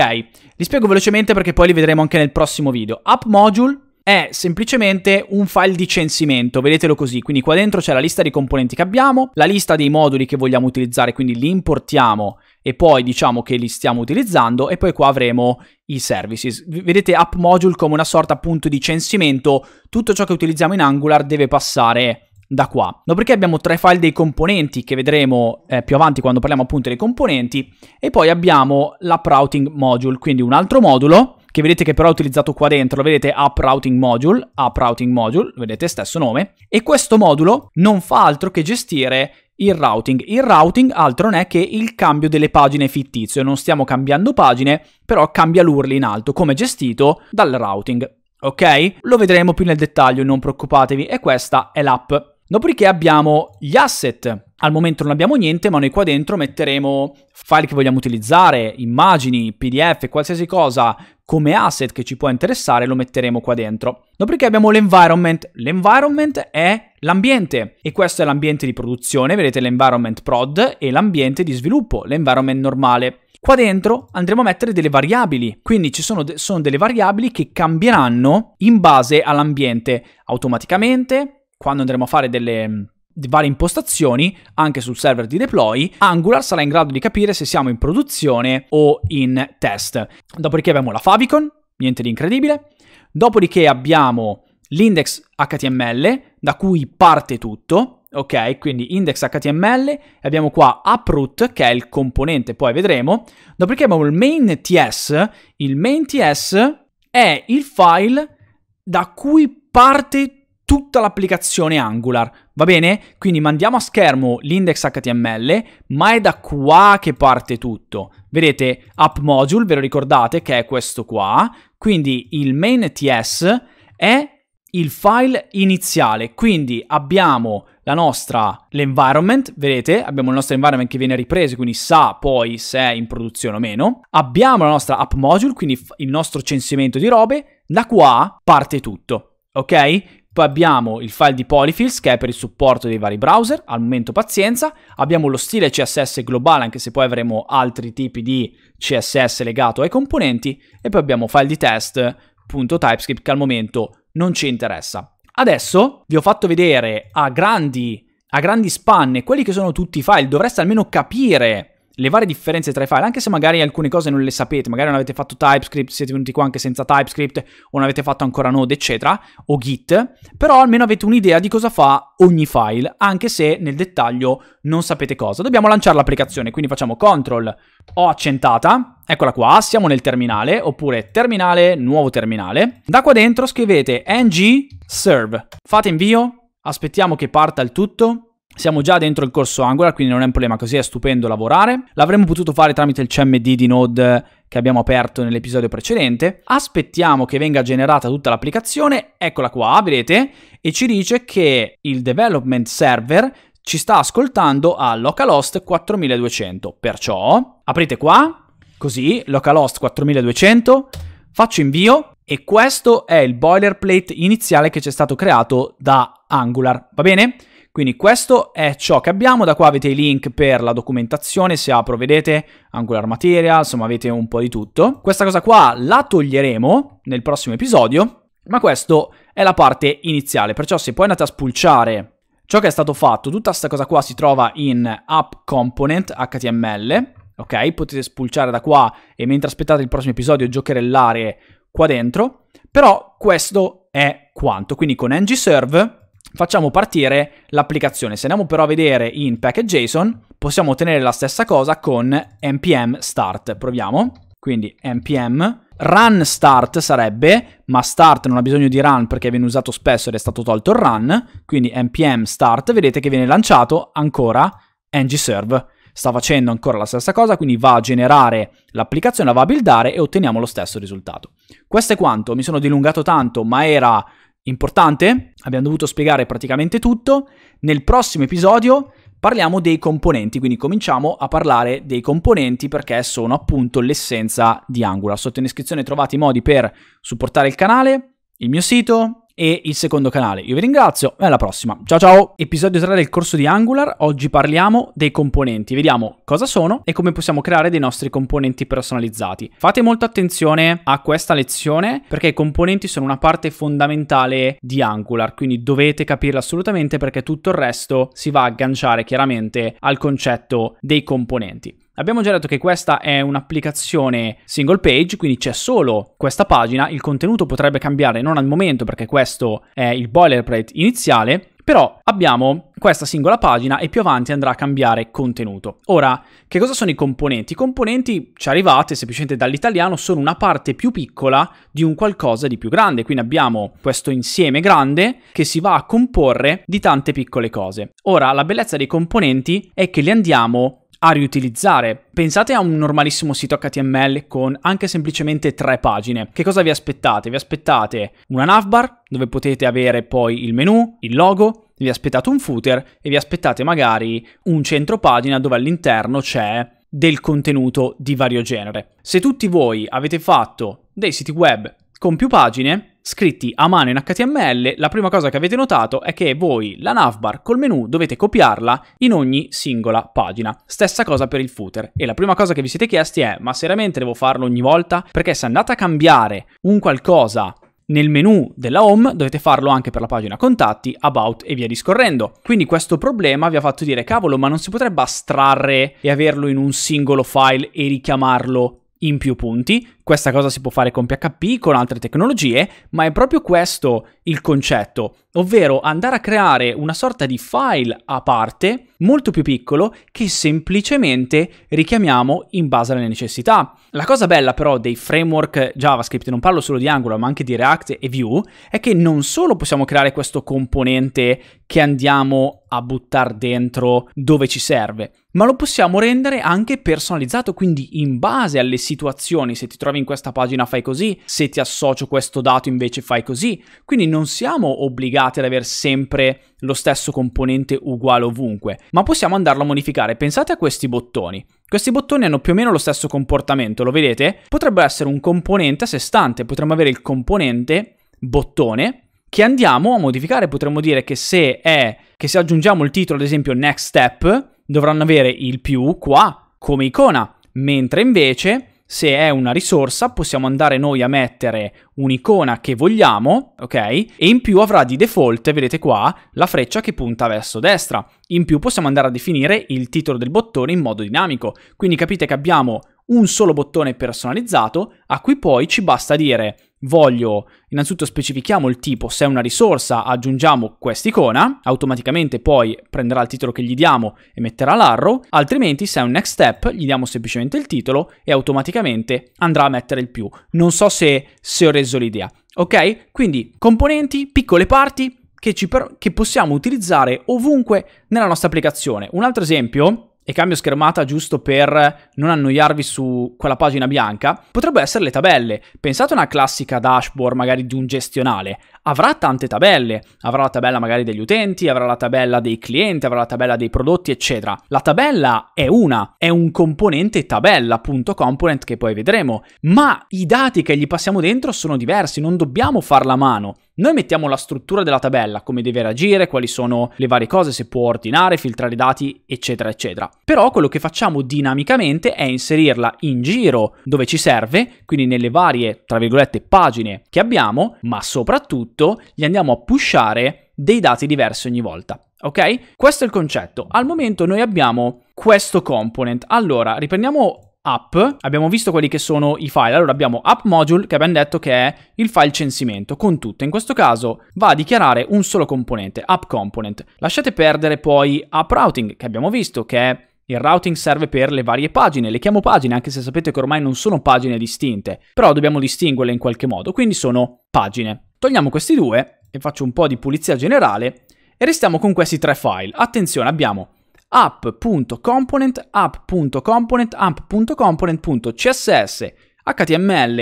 A: li spiego velocemente perché poi li vedremo anche nel prossimo video. App module è semplicemente un file di censimento, vedetelo così, quindi qua dentro c'è la lista di componenti che abbiamo, la lista dei moduli che vogliamo utilizzare, quindi li importiamo e poi diciamo che li stiamo utilizzando e poi qua avremo i services. Vedete app module come una sorta appunto di censimento, tutto ciò che utilizziamo in Angular deve passare da qua. Dopodiché abbiamo tre file dei componenti che vedremo eh, più avanti quando parliamo appunto dei componenti e poi abbiamo l'app routing module, quindi un altro modulo che vedete che però è utilizzato qua dentro, lo vedete app routing module, app routing module, vedete stesso nome, e questo modulo non fa altro che gestire il routing. Il routing altro non è che il cambio delle pagine fittizio, non stiamo cambiando pagine, però cambia l'URL in alto, come gestito dal routing. Ok? Lo vedremo più nel dettaglio, non preoccupatevi, e questa è l'app Dopodiché abbiamo gli asset. Al momento non abbiamo niente, ma noi qua dentro metteremo file che vogliamo utilizzare, immagini, PDF, qualsiasi cosa come asset che ci può interessare, lo metteremo qua dentro. Dopodiché abbiamo l'environment. L'environment è l'ambiente e questo è l'ambiente di produzione, vedete l'environment prod e l'ambiente di sviluppo, l'environment normale. Qua dentro andremo a mettere delle variabili, quindi ci sono, de sono delle variabili che cambieranno in base all'ambiente automaticamente, quando andremo a fare delle mm, varie impostazioni anche sul server di deploy, Angular sarà in grado di capire se siamo in produzione o in test. Dopodiché abbiamo la favicon, niente di incredibile. Dopodiché abbiamo l'index HTML da cui parte tutto, ok? Quindi index HTML, abbiamo qua uproot che è il componente, poi vedremo. Dopodiché abbiamo il main TS, il main TS è il file da cui parte tutta l'applicazione Angular, va bene? Quindi mandiamo a schermo l'index HTML, ma è da qua che parte tutto. Vedete app module, ve lo ricordate che è questo qua, quindi il main TS è il file iniziale, quindi abbiamo la nostra, l'environment, vedete, abbiamo il nostro environment che viene ripreso, quindi sa poi se è in produzione o meno, abbiamo la nostra app module, quindi il nostro censimento di robe, da qua parte tutto, ok? Poi abbiamo il file di Polyfills che è per il supporto dei vari browser, al momento pazienza. Abbiamo lo stile CSS globale anche se poi avremo altri tipi di CSS legato ai componenti. E poi abbiamo file di test.typescript che al momento non ci interessa. Adesso vi ho fatto vedere a grandi, a grandi spanne quelli che sono tutti i file. Dovreste almeno capire le varie differenze tra i file, anche se magari alcune cose non le sapete, magari non avete fatto TypeScript, siete venuti qua anche senza TypeScript o non avete fatto ancora Node, eccetera, o Git, però almeno avete un'idea di cosa fa ogni file, anche se nel dettaglio non sapete cosa. Dobbiamo lanciare l'applicazione, quindi facciamo CTRL O accentata, eccola qua, siamo nel terminale, oppure terminale, nuovo terminale. Da qua dentro scrivete ng serve, fate invio, aspettiamo che parta il tutto, siamo già dentro il corso Angular, quindi non è un problema, così è stupendo lavorare. L'avremmo potuto fare tramite il CMD di Node che abbiamo aperto nell'episodio precedente. Aspettiamo che venga generata tutta l'applicazione, eccola qua, vedete, e ci dice che il development server ci sta ascoltando a localhost 4200. Perciò aprite qua, così, localhost 4200, faccio invio e questo è il boilerplate iniziale che ci è stato creato da Angular, va bene? Quindi questo è ciò che abbiamo, da qua avete i link per la documentazione, se apro vedete Angular Material, insomma avete un po' di tutto. Questa cosa qua la toglieremo nel prossimo episodio, ma questa è la parte iniziale, perciò se poi andate a spulciare ciò che è stato fatto, tutta questa cosa qua si trova in App Component HTML, ok? Potete spulciare da qua e mentre aspettate il prossimo episodio giocherellare qua dentro, però questo è quanto. Quindi con ng-serve facciamo partire l'applicazione. Se andiamo però a vedere in package.json, possiamo ottenere la stessa cosa con npm start. Proviamo. Quindi npm run start sarebbe, ma start non ha bisogno di run perché viene usato spesso ed è stato tolto il run, quindi npm start, vedete che viene lanciato ancora ngserve. Sta facendo ancora la stessa cosa, quindi va a generare l'applicazione, la va a buildare e otteniamo lo stesso risultato. Questo è quanto, mi sono dilungato tanto, ma era Importante? Abbiamo dovuto spiegare praticamente tutto. Nel prossimo episodio parliamo dei componenti, quindi cominciamo a parlare dei componenti perché sono appunto l'essenza di Angular. Sotto in descrizione trovate i modi per supportare il canale, il mio sito, e il secondo canale. Io vi ringrazio e alla prossima. Ciao ciao! Episodio 3 del corso di Angular. Oggi parliamo dei componenti. Vediamo cosa sono e come possiamo creare dei nostri componenti personalizzati. Fate molta attenzione a questa lezione perché i componenti sono una parte fondamentale di Angular, quindi dovete capirla assolutamente perché tutto il resto si va a agganciare chiaramente al concetto dei componenti. Abbiamo già detto che questa è un'applicazione single page, quindi c'è solo questa pagina, il contenuto potrebbe cambiare non al momento perché questo è il boilerplate iniziale, però abbiamo questa singola pagina e più avanti andrà a cambiare contenuto. Ora, che cosa sono i componenti? I componenti, ci arrivate semplicemente dall'italiano, sono una parte più piccola di un qualcosa di più grande, quindi abbiamo questo insieme grande che si va a comporre di tante piccole cose. Ora, la bellezza dei componenti è che li andiamo a riutilizzare. Pensate a un normalissimo sito HTML con anche semplicemente tre pagine. Che cosa vi aspettate? Vi aspettate una navbar dove potete avere poi il menu, il logo, vi aspettate un footer e vi aspettate magari un centro pagina dove all'interno c'è del contenuto di vario genere. Se tutti voi avete fatto dei siti web con più pagine, scritti a mano in HTML, la prima cosa che avete notato è che voi la navbar col menu dovete copiarla in ogni singola pagina. Stessa cosa per il footer. E la prima cosa che vi siete chiesti è, ma seriamente devo farlo ogni volta? Perché se andate a cambiare un qualcosa nel menu della home dovete farlo anche per la pagina contatti, about e via discorrendo. Quindi questo problema vi ha fatto dire cavolo ma non si potrebbe astrarre e averlo in un singolo file e richiamarlo in più punti. Questa cosa si può fare con PHP, con altre tecnologie, ma è proprio questo il concetto, ovvero andare a creare una sorta di file a parte, molto più piccolo, che semplicemente richiamiamo in base alle necessità. La cosa bella però dei framework JavaScript, non parlo solo di Angular, ma anche di React e Vue, è che non solo possiamo creare questo componente che andiamo a buttare dentro dove ci serve, ma lo possiamo rendere anche personalizzato, quindi in base alle situazioni, se ti trovi in questa pagina fai così, se ti associo questo dato invece fai così, quindi non siamo obbligati ad avere sempre lo stesso componente uguale ovunque, ma possiamo andarlo a modificare. Pensate a questi bottoni. Questi bottoni hanno più o meno lo stesso comportamento, lo vedete? Potrebbe essere un componente a sé stante, potremmo avere il componente bottone che andiamo a modificare, potremmo dire che se, è, che se aggiungiamo il titolo ad esempio next step, dovranno avere il più qua come icona, mentre invece se è una risorsa possiamo andare noi a mettere un'icona che vogliamo, ok? E in più avrà di default, vedete qua, la freccia che punta verso destra. In più possiamo andare a definire il titolo del bottone in modo dinamico, quindi capite che abbiamo un solo bottone personalizzato a cui poi ci basta dire voglio, innanzitutto specifichiamo il tipo, se è una risorsa aggiungiamo quest'icona, automaticamente poi prenderà il titolo che gli diamo e metterà l'arrow, altrimenti se è un next step gli diamo semplicemente il titolo e automaticamente andrà a mettere il più. Non so se, se ho reso l'idea. Ok? Quindi componenti, piccole parti che, che possiamo utilizzare ovunque nella nostra applicazione. Un altro esempio e cambio schermata giusto per non annoiarvi su quella pagina bianca, potrebbero essere le tabelle. Pensate a una classica dashboard magari di un gestionale. Avrà tante tabelle, avrà la tabella magari degli utenti, avrà la tabella dei clienti, avrà la tabella dei prodotti, eccetera. La tabella è una, è un componente tabella, appunto component che poi vedremo, ma i dati che gli passiamo dentro sono diversi, non dobbiamo farla a mano. Noi mettiamo la struttura della tabella, come deve reagire, quali sono le varie cose, se può ordinare, filtrare dati, eccetera, eccetera. Però quello che facciamo dinamicamente è inserirla in giro dove ci serve, quindi nelle varie, tra virgolette, pagine che abbiamo, ma soprattutto gli andiamo a pushare dei dati diversi ogni volta. Ok? Questo è il concetto. Al momento noi abbiamo questo component. Allora, riprendiamo app, abbiamo visto quelli che sono i file. Allora abbiamo app module che abbiamo detto che è il file censimento con tutto. In questo caso va a dichiarare un solo componente, app component. Lasciate perdere poi app routing che abbiamo visto che è il routing serve per le varie pagine, le chiamo pagine anche se sapete che ormai non sono pagine distinte, però dobbiamo distinguerle in qualche modo, quindi sono pagine. Togliamo questi due e faccio un po' di pulizia generale e restiamo con questi tre file. Attenzione, abbiamo app.component, app.component, app.component.css, HTML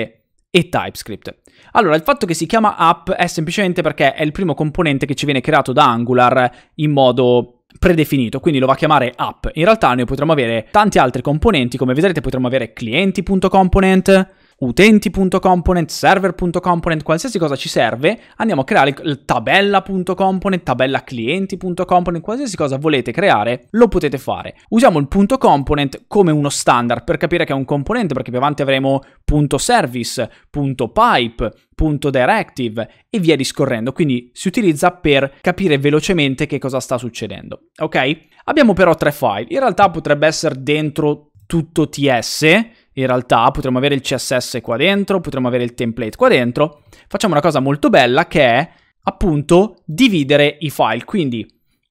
A: e TypeScript. Allora, il fatto che si chiama app è semplicemente perché è il primo componente che ci viene creato da Angular in modo predefinito, quindi lo va a chiamare app. In realtà noi potremmo avere tanti altri componenti, come vedrete potremmo avere clienti.component, utenti.component, server.component, qualsiasi cosa ci serve, andiamo a creare il tabella.component, tabella clienti.component, qualsiasi cosa volete creare, lo potete fare. Usiamo il punto .component come uno standard per capire che è un componente, perché più avanti avremo punto .service, punto .pipe, punto .directive e via discorrendo, quindi si utilizza per capire velocemente che cosa sta succedendo, ok? Abbiamo però tre file, in realtà potrebbe essere dentro tutto TS, in realtà potremmo avere il CSS qua dentro, potremmo avere il template qua dentro. Facciamo una cosa molto bella che è appunto dividere i file. Quindi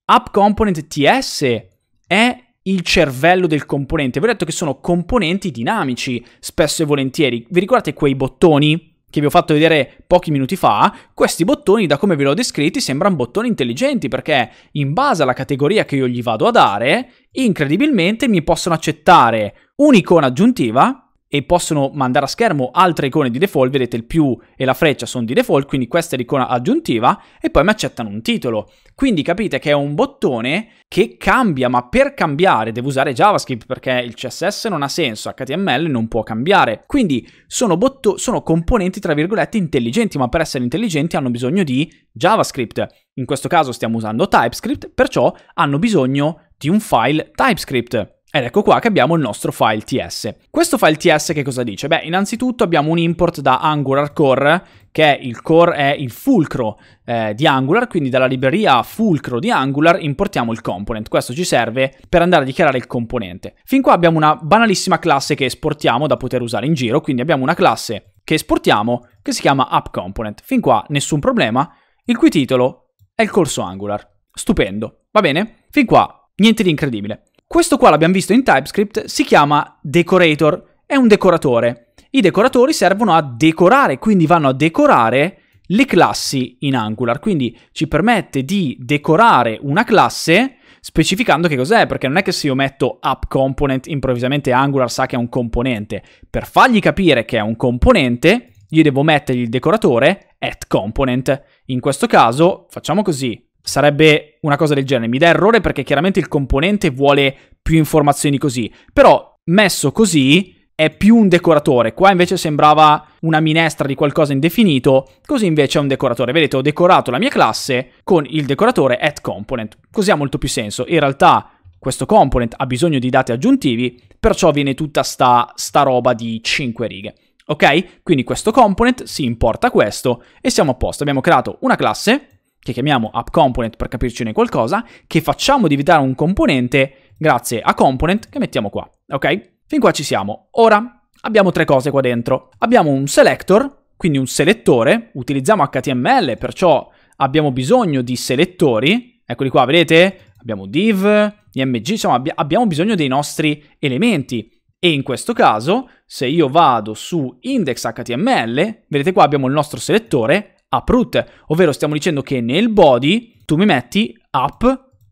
A: app component TS è il cervello del componente. Vi ho detto che sono componenti dinamici spesso e volentieri. Vi ricordate quei bottoni che vi ho fatto vedere pochi minuti fa, questi bottoni, da come ve li ho descritti, sembrano bottoni intelligenti perché in base alla categoria che io gli vado a dare, incredibilmente mi possono accettare un'icona aggiuntiva e possono mandare a schermo altre icone di default, vedete il più e la freccia sono di default, quindi questa è l'icona aggiuntiva e poi mi accettano un titolo. Quindi capite che è un bottone che cambia, ma per cambiare devo usare JavaScript perché il CSS non ha senso, HTML non può cambiare. Quindi sono, botto- sono componenti tra virgolette intelligenti, ma per essere intelligenti hanno bisogno di JavaScript. In questo caso stiamo usando TypeScript, perciò hanno bisogno di un file TypeScript. Ed ecco qua che abbiamo il nostro file ts. Questo file ts che cosa dice? Beh, innanzitutto abbiamo un import da Angular Core, che il core è il fulcro eh, di Angular, quindi dalla libreria fulcro di Angular importiamo il component. Questo ci serve per andare a dichiarare il componente. Fin qua abbiamo una banalissima classe che esportiamo da poter usare in giro, quindi abbiamo una classe che esportiamo che si chiama AppComponent. Fin qua nessun problema, il cui titolo è il corso Angular. Stupendo, va bene? Fin qua niente di incredibile. Questo qua l'abbiamo visto in TypeScript, si chiama decorator, è un decoratore. I decoratori servono a decorare, quindi vanno a decorare le classi in Angular, quindi ci permette di decorare una classe specificando che cos'è, perché non è che se io metto app component improvvisamente Angular sa che è un componente. Per fargli capire che è un componente, gli devo mettergli il decoratore at component. In questo caso facciamo così, sarebbe una cosa del genere. Mi dà errore perché chiaramente il componente vuole più informazioni così. Però messo così è più un decoratore. Qua invece sembrava una minestra di qualcosa indefinito, così invece è un decoratore. Vedete, ho decorato la mia classe con il decoratore at component. Così ha molto più senso. In realtà questo component ha bisogno di dati aggiuntivi, perciò viene tutta sta, sta roba di 5 righe. Ok? Quindi questo component si importa questo e siamo a posto. Abbiamo creato una classe che chiamiamo app component per capircene qualcosa, che facciamo diventare un componente grazie a component che mettiamo qua, ok? Fin qua ci siamo. Ora abbiamo tre cose qua dentro. Abbiamo un selector, quindi un selettore, utilizziamo HTML, perciò abbiamo bisogno di selettori, eccoli qua, vedete? Abbiamo div, img, insomma abbi abbiamo bisogno dei nostri elementi. E in questo caso, se io vado su index.html, vedete qua abbiamo il nostro selettore, root, ovvero stiamo dicendo che nel body tu mi metti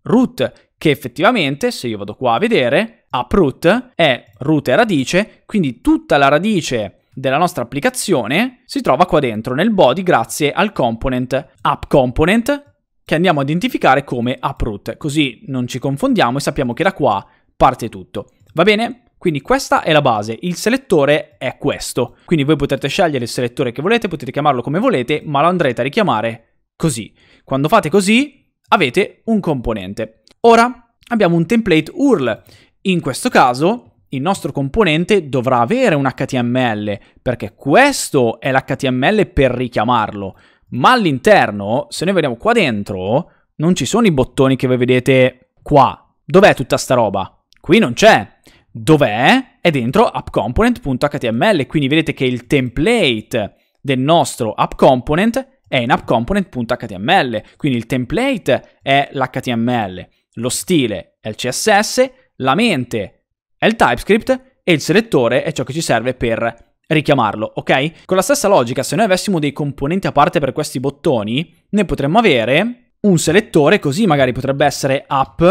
A: root, che effettivamente, se io vado qua a vedere, root è root e radice, quindi tutta la radice della nostra applicazione si trova qua dentro nel body grazie al component app component che andiamo a identificare come root, così non ci confondiamo e sappiamo che da qua parte tutto. Va bene? Quindi questa è la base, il selettore è questo. Quindi voi potete scegliere il selettore che volete, potete chiamarlo come volete, ma lo andrete a richiamare così. Quando fate così avete un componente. Ora abbiamo un template URL. In questo caso il nostro componente dovrà avere un HTML, perché questo è l'HTML per richiamarlo. Ma all'interno, se noi vediamo qua dentro, non ci sono i bottoni che voi vedete qua. Dov'è tutta sta roba? Qui non c'è dov'è? È dentro appComponent.html, quindi vedete che il template del nostro appComponent è in appComponent.html, quindi il template è l'HTML, lo stile è il CSS, la mente è il TypeScript e il selettore è ciò che ci serve per richiamarlo, ok? Con la stessa logica, se noi avessimo dei componenti a parte per questi bottoni, ne potremmo avere un selettore, così magari potrebbe essere app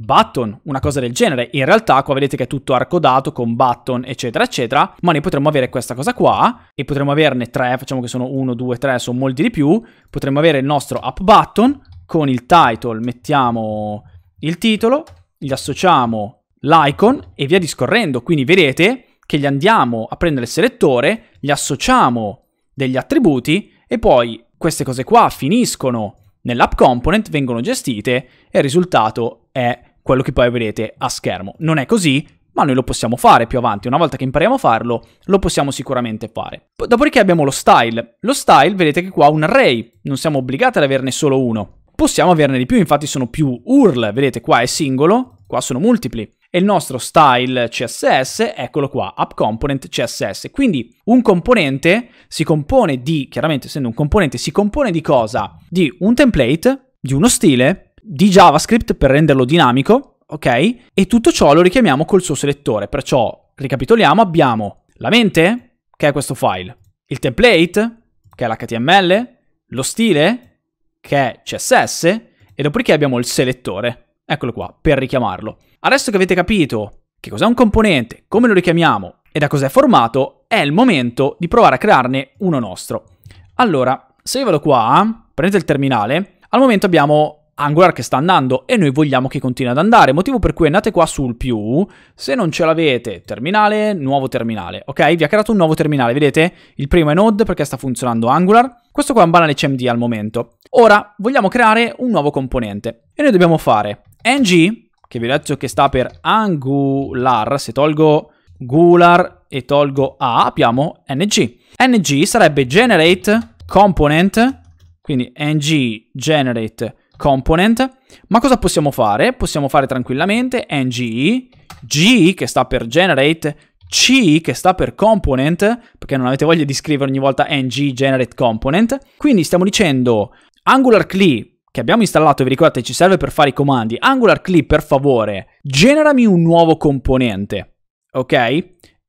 A: button, una cosa del genere. In realtà qua vedete che è tutto arcodato con button eccetera eccetera, ma ne potremmo avere questa cosa qua e potremmo averne tre, facciamo che sono uno, due, tre, sono molti di più, potremmo avere il nostro app button con il title, mettiamo il titolo, gli associamo l'icon e via discorrendo, quindi vedete che gli andiamo a prendere il selettore, gli associamo degli attributi e poi queste cose qua finiscono nell'app component, vengono gestite e il risultato è quello che poi vedete a schermo. Non è così, ma noi lo possiamo fare più avanti, una volta che impariamo a farlo, lo possiamo sicuramente fare. Dopodiché abbiamo lo style. Lo style, vedete che qua ha un array, non siamo obbligati ad averne solo uno. Possiamo averne di più, infatti sono più URL, vedete qua è singolo, qua sono multipli. E il nostro style CSS, eccolo qua, app component CSS. Quindi un componente si compone di, chiaramente essendo un componente, si compone di cosa? Di un template, di uno stile di JavaScript per renderlo dinamico, ok? E tutto ciò lo richiamiamo col suo selettore, perciò ricapitoliamo, abbiamo la mente, che è questo file, il template, che è l'HTML, lo stile, che è CSS, e dopodiché abbiamo il selettore, eccolo qua, per richiamarlo. Adesso che avete capito che cos'è un componente, come lo richiamiamo e da cos'è formato, è il momento di provare a crearne uno nostro. Allora, se io vado qua, prendete il terminale, al momento abbiamo Angular che sta andando e noi vogliamo che continui ad andare, motivo per cui andate qua sul più, se non ce l'avete, terminale, nuovo terminale, ok? Vi ha creato un nuovo terminale, vedete? Il primo è Node perché sta funzionando Angular, questo qua è un banale CMD al momento. Ora vogliamo creare un nuovo componente e noi dobbiamo fare ng, che vi ho detto che sta per Angular, se tolgo gular e tolgo a, abbiamo ng. ng sarebbe generate component, quindi ng generate component component. Ma cosa possiamo fare? Possiamo fare tranquillamente ng, g che sta per generate, c che sta per component, perché non avete voglia di scrivere ogni volta ng generate component. Quindi stiamo dicendo angular CLI che abbiamo installato, vi ricordate, ci serve per fare i comandi. Angular CLI, per favore, generami un nuovo componente, ok?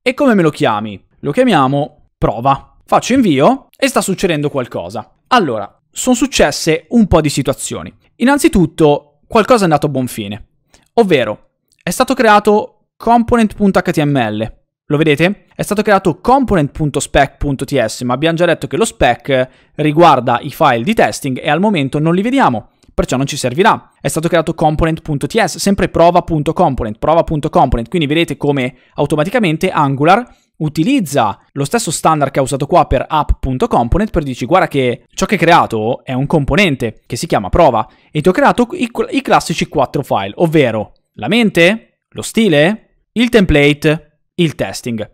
A: E come me lo chiami? Lo chiamiamo prova. Faccio invio e sta succedendo qualcosa. Allora, sono successe un po' di situazioni. Innanzitutto, qualcosa è andato a buon fine, ovvero è stato creato component.html. Lo vedete? È stato creato component.spec.ts, ma abbiamo già detto che lo spec riguarda i file di testing e al momento non li vediamo, perciò non ci servirà. È stato creato component.ts, sempre prova.component, prova.component, quindi vedete come automaticamente Angular utilizza lo stesso standard che ha usato qua per app.component per dirci guarda che ciò che hai creato è un componente che si chiama prova e ti ho creato i, i classici quattro file, ovvero la mente, lo stile, il template, il testing.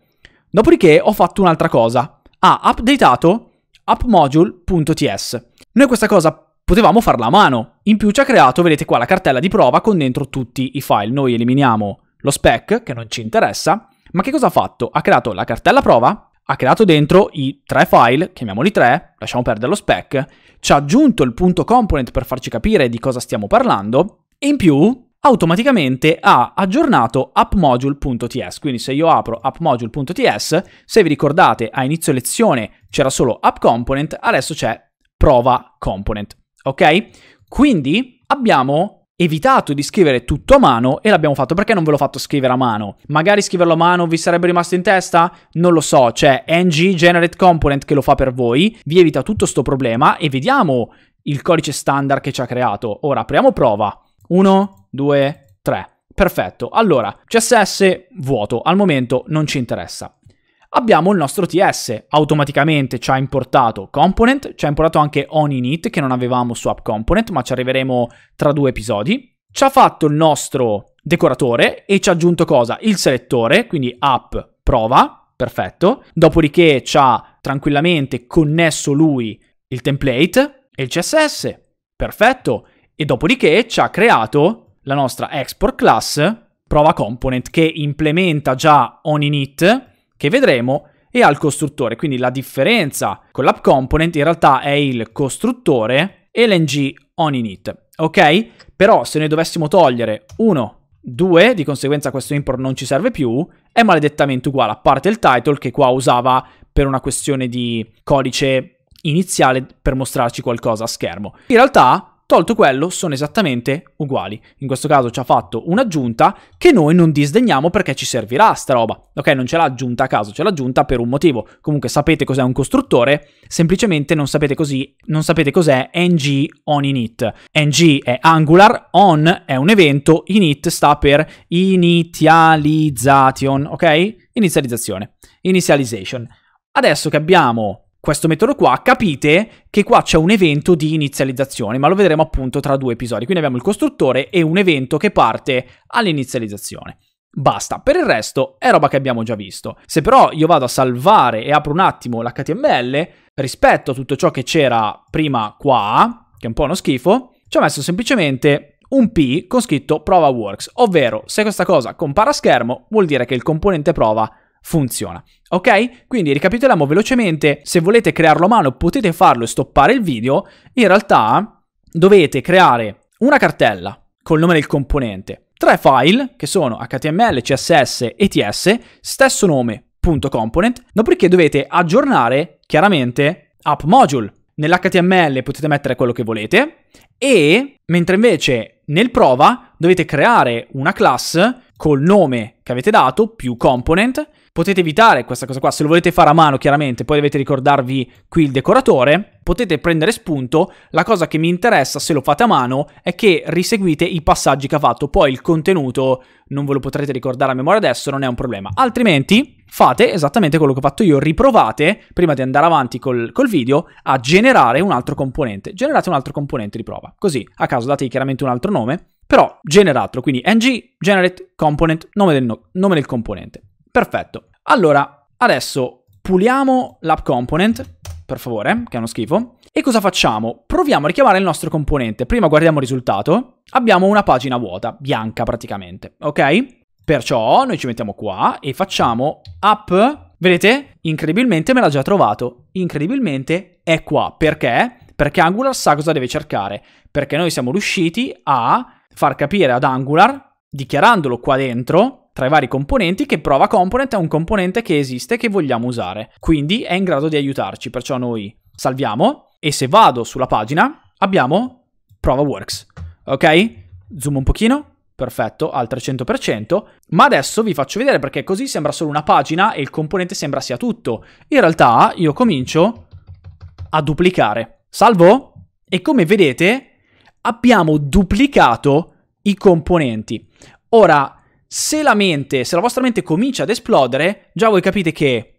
A: Dopodiché ho fatto un'altra cosa, ha ah, updatato appmodule.ts. Noi questa cosa potevamo farla a mano, in più ci ha creato, vedete qua, la cartella di prova con dentro tutti i file. Noi eliminiamo lo spec che non ci interessa ma che cosa ha fatto? Ha creato la cartella prova, ha creato dentro i tre file, chiamiamoli tre, lasciamo perdere lo spec, ci ha aggiunto il punto component per farci capire di cosa stiamo parlando, e in più automaticamente ha aggiornato appmodule.ts. Quindi se io apro appmodule.ts, se vi ricordate a inizio lezione c'era solo app component, adesso c'è prova component. Ok? Quindi abbiamo evitato di scrivere tutto a mano e l'abbiamo fatto. Perché non ve l'ho fatto scrivere a mano? Magari scriverlo a mano vi sarebbe rimasto in testa? Non lo so, c'è cioè, ng generate component che lo fa per voi, vi evita tutto questo problema e vediamo il codice standard che ci ha creato. Ora apriamo prova. 1, 2, 3. Perfetto. Allora, CSS vuoto, al momento non ci interessa abbiamo il nostro TS, automaticamente ci ha importato component, ci ha importato anche oninit che non avevamo su app component, ma ci arriveremo tra due episodi. Ci ha fatto il nostro decoratore e ci ha aggiunto cosa? Il selettore, quindi app prova, perfetto. Dopodiché ci ha tranquillamente connesso lui il template e il CSS, perfetto. E dopodiché ci ha creato la nostra export class prova component che implementa già oninit che vedremo, e al costruttore. Quindi la differenza con l'app component in realtà è il costruttore LNG on init. Ok? Però se noi dovessimo togliere 1, 2, di conseguenza questo import non ci serve più, è maledettamente uguale, a parte il title che qua usava per una questione di codice iniziale per mostrarci qualcosa a schermo. In realtà tolto quello sono esattamente uguali. In questo caso ci ha fatto un'aggiunta che noi non disdegniamo perché ci servirà sta roba. Ok, non ce l'ha aggiunta a caso, ce l'ha aggiunta per un motivo. Comunque sapete cos'è un costruttore, semplicemente non sapete così, non sapete cos'è ng on init. ng è angular, on è un evento, init sta per inizialization, ok? Inizializzazione, initialization. Adesso che abbiamo questo metodo qua, capite che qua c'è un evento di inizializzazione, ma lo vedremo appunto tra due episodi. Quindi abbiamo il costruttore e un evento che parte all'inizializzazione. Basta, per il resto è roba che abbiamo già visto. Se però io vado a salvare e apro un attimo l'HTML, rispetto a tutto ciò che c'era prima qua, che è un po' uno schifo, ci ho messo semplicemente un P con scritto prova works, ovvero se questa cosa compara a schermo vuol dire che il componente prova funziona. Ok? Quindi ricapitoliamo velocemente, se volete crearlo a mano potete farlo e stoppare il video, in realtà dovete creare una cartella col nome del componente, tre file che sono HTML, CSS, e ETS, stesso nome.component, dopodiché dovete aggiornare chiaramente app module. Nell'HTML potete mettere quello che volete e mentre invece nel prova dovete creare una class col nome che avete dato più component Potete evitare questa cosa qua, se lo volete fare a mano chiaramente, poi dovete ricordarvi qui il decoratore, potete prendere spunto, la cosa che mi interessa se lo fate a mano è che riseguite i passaggi che ha fatto, poi il contenuto non ve lo potrete ricordare a memoria adesso, non è un problema, altrimenti fate esattamente quello che ho fatto io, riprovate, prima di andare avanti col, col, video, a generare un altro componente, generate un altro componente di prova, così a caso dategli chiaramente un altro nome, però generatelo, quindi ng generate component, nome del, no, nome del componente. Perfetto. Allora, adesso puliamo l'app component, per favore, che è uno schifo. E cosa facciamo? Proviamo a richiamare il nostro componente. Prima guardiamo il risultato. Abbiamo una pagina vuota, bianca praticamente, ok? Perciò noi ci mettiamo qua e facciamo app... Vedete? Incredibilmente me l'ha già trovato. Incredibilmente è qua. Perché? Perché Angular sa cosa deve cercare. Perché noi siamo riusciti a far capire ad Angular, dichiarandolo qua dentro, tra i vari componenti che prova component è un componente che esiste che vogliamo usare. Quindi è in grado di aiutarci, perciò noi salviamo e se vado sulla pagina abbiamo prova works. Ok? Zoom un pochino. Perfetto, al 300%, ma adesso vi faccio vedere perché così sembra solo una pagina e il componente sembra sia tutto. In realtà io comincio a duplicare. Salvo? E come vedete abbiamo duplicato i componenti. Ora, se la mente, se la vostra mente comincia ad esplodere, già voi capite che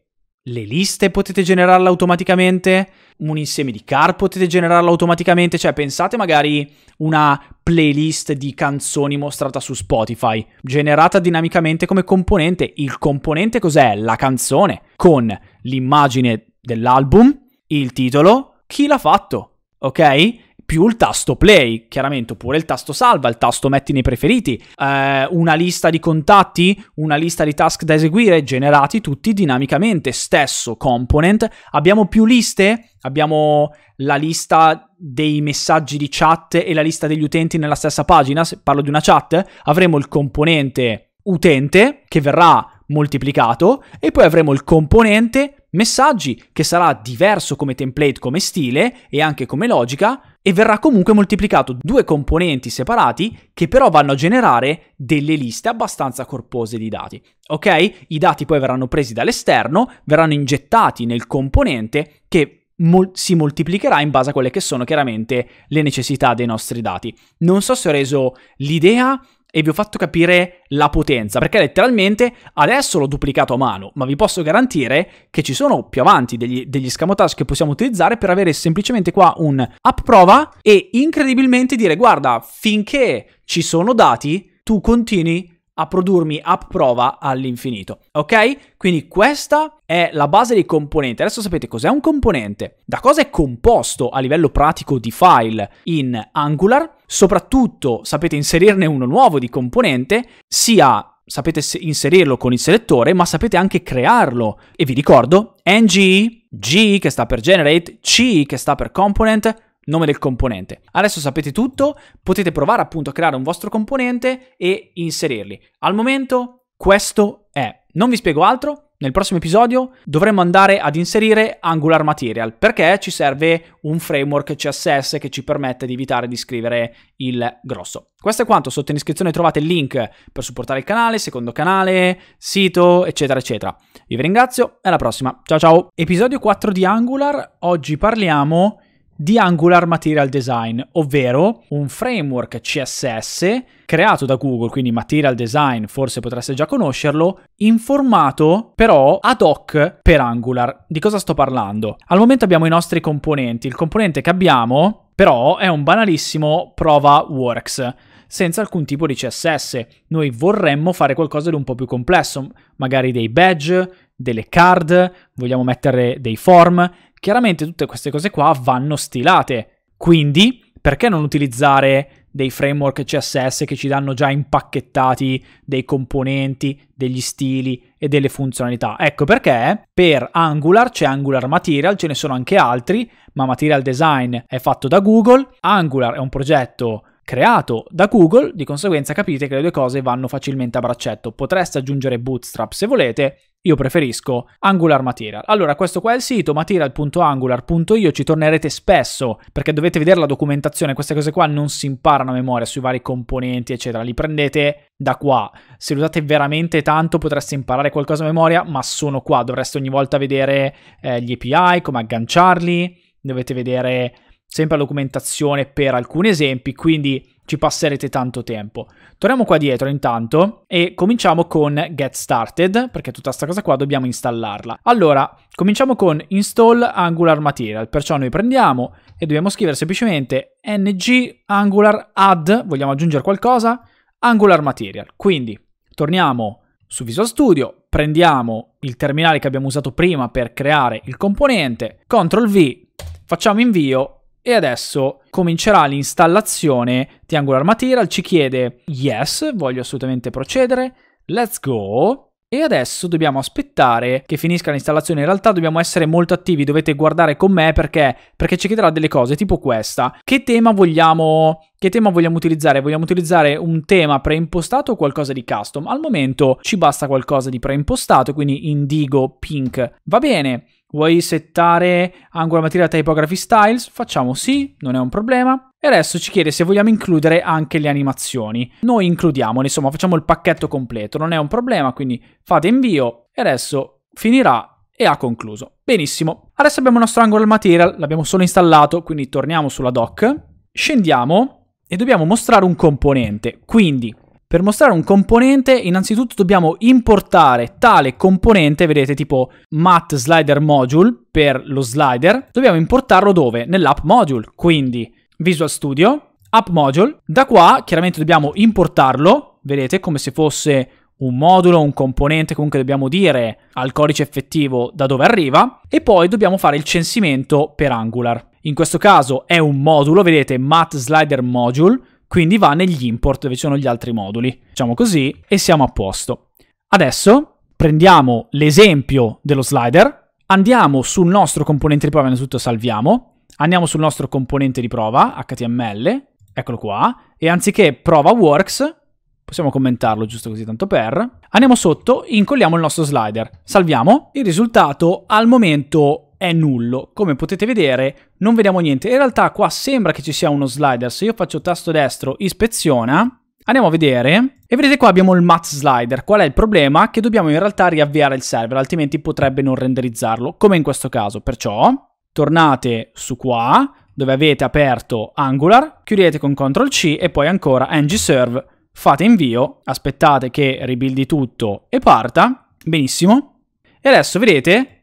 A: le liste potete generarle automaticamente, un insieme di car potete generarlo automaticamente, cioè pensate magari una playlist di canzoni mostrata su Spotify, generata dinamicamente come componente. Il componente cos'è? La canzone, con l'immagine dell'album, il titolo, chi l'ha fatto, ok? più il tasto play, chiaramente, oppure il tasto salva, il tasto metti nei preferiti, eh, una lista di contatti, una lista di task da eseguire, generati tutti dinamicamente, stesso component. Abbiamo più liste? Abbiamo la lista dei messaggi di chat e la lista degli utenti nella stessa pagina, se parlo di una chat, avremo il componente utente che verrà moltiplicato e poi avremo il componente messaggi che sarà diverso come template, come stile e anche come logica e verrà comunque moltiplicato due componenti separati che però vanno a generare delle liste abbastanza corpose di dati. Ok? I dati poi verranno presi dall'esterno, verranno ingettati nel componente che Mol- si moltiplicherà in base a quelle che sono chiaramente le necessità dei nostri dati. Non so se ho reso l'idea, e vi ho fatto capire la potenza, perché letteralmente adesso l'ho duplicato a mano, ma vi posso garantire che ci sono più avanti degli, degli scamotage che possiamo utilizzare per avere semplicemente qua un app prova e incredibilmente dire guarda, finché ci sono dati, tu continui a produrmi app prova all'infinito. Ok? Quindi questa è la base dei componenti. Adesso sapete cos'è un componente, da cosa è composto a livello pratico di file in Angular soprattutto sapete inserirne uno nuovo di componente, sia sapete inserirlo con il selettore, ma sapete anche crearlo. E vi ricordo, ng, g che sta per generate, c che sta per component, nome del componente. Adesso sapete tutto, potete provare appunto a creare un vostro componente e inserirli. Al momento questo è. Non vi spiego altro, nel prossimo episodio dovremo andare ad inserire Angular Material perché ci serve un framework CSS che ci permette di evitare di scrivere il grosso. Questo è quanto, sotto in iscrizione trovate il link per supportare il canale, secondo canale, sito, eccetera, eccetera. Io vi ringrazio e alla prossima, ciao ciao! Episodio 4 di Angular, oggi parliamo di Angular Material Design, ovvero un framework CSS creato da Google, quindi Material Design forse potreste già conoscerlo, in formato però ad hoc per Angular. Di cosa sto parlando? Al momento abbiamo i nostri componenti, il componente che abbiamo però è un banalissimo prova works senza alcun tipo di CSS. Noi vorremmo fare qualcosa di un po' più complesso, magari dei badge, delle card, vogliamo mettere dei form, Chiaramente tutte queste cose qua vanno stilate, quindi perché non utilizzare dei framework CSS che ci danno già impacchettati dei componenti, degli stili e delle funzionalità? Ecco perché per Angular c'è Angular Material, ce ne sono anche altri, ma Material Design è fatto da Google, Angular è un progetto creato da Google, di conseguenza capite che le due cose vanno facilmente a braccetto. Potreste aggiungere Bootstrap se volete, io preferisco Angular Material. Allora, questo qua è il sito material.angular.io, ci tornerete spesso perché dovete vedere la documentazione, queste cose qua non si imparano a memoria sui vari componenti, eccetera, li prendete da qua. Se lo usate veramente tanto potreste imparare qualcosa a memoria, ma sono qua, dovreste ogni volta vedere eh, gli API, come agganciarli, dovete vedere sempre la documentazione per alcuni esempi, quindi ci passerete tanto tempo. Torniamo qua dietro intanto e cominciamo con Get Started, perché tutta questa cosa qua dobbiamo installarla. Allora, cominciamo con Install Angular Material, perciò noi prendiamo e dobbiamo scrivere semplicemente ng angular add, vogliamo aggiungere qualcosa, angular material. Quindi torniamo su Visual Studio, prendiamo il terminale che abbiamo usato prima per creare il componente, CTRL V, facciamo invio e adesso comincerà l'installazione di Angular Material, ci chiede yes, voglio assolutamente procedere, let's go, e adesso dobbiamo aspettare che finisca l'installazione. In realtà dobbiamo essere molto attivi, dovete guardare con me perché, perché ci chiederà delle cose tipo questa. Che tema, vogliamo, che tema vogliamo utilizzare? Vogliamo utilizzare un tema preimpostato o qualcosa di custom? Al momento ci basta qualcosa di preimpostato, quindi indigo, pink. Va bene. Vuoi settare angolo Material typography styles? Facciamo sì, non è un problema. E adesso ci chiede se vogliamo includere anche le animazioni. Noi includiamole, insomma, facciamo il pacchetto completo, non è un problema, quindi fate invio e adesso finirà e ha concluso. Benissimo. Adesso abbiamo il nostro Angular Material, l'abbiamo solo installato, quindi torniamo sulla doc, scendiamo e dobbiamo mostrare un componente. Quindi per mostrare un componente, innanzitutto dobbiamo importare tale componente, vedete tipo mat slider module per lo slider, dobbiamo importarlo dove? Nell'app module, quindi Visual Studio, app module, da qua chiaramente dobbiamo importarlo, vedete come se fosse un modulo, un componente, comunque dobbiamo dire al codice effettivo da dove arriva e poi dobbiamo fare il censimento per Angular. In questo caso è un modulo, vedete mat slider module, quindi va negli import dove ci sono gli altri moduli. Facciamo così e siamo a posto. Adesso prendiamo l'esempio dello slider, andiamo sul nostro componente di prova, innanzitutto salviamo, andiamo sul nostro componente di prova, HTML, eccolo qua, e anziché prova works, possiamo commentarlo giusto così tanto per, andiamo sotto, incolliamo il nostro slider, salviamo, il risultato al momento è nullo. Come potete vedere non vediamo niente. In realtà qua sembra che ci sia uno slider. Se io faccio tasto destro ispeziona, andiamo a vedere e vedete qua abbiamo il mat slider. Qual è il problema? Che dobbiamo in realtà riavviare il server, altrimenti potrebbe non renderizzarlo, come in questo caso. Perciò tornate su qua, dove avete aperto Angular, chiudete con CTRL-C e poi ancora ng-serve, fate invio, aspettate che ribuildi tutto e parta. Benissimo. E adesso vedete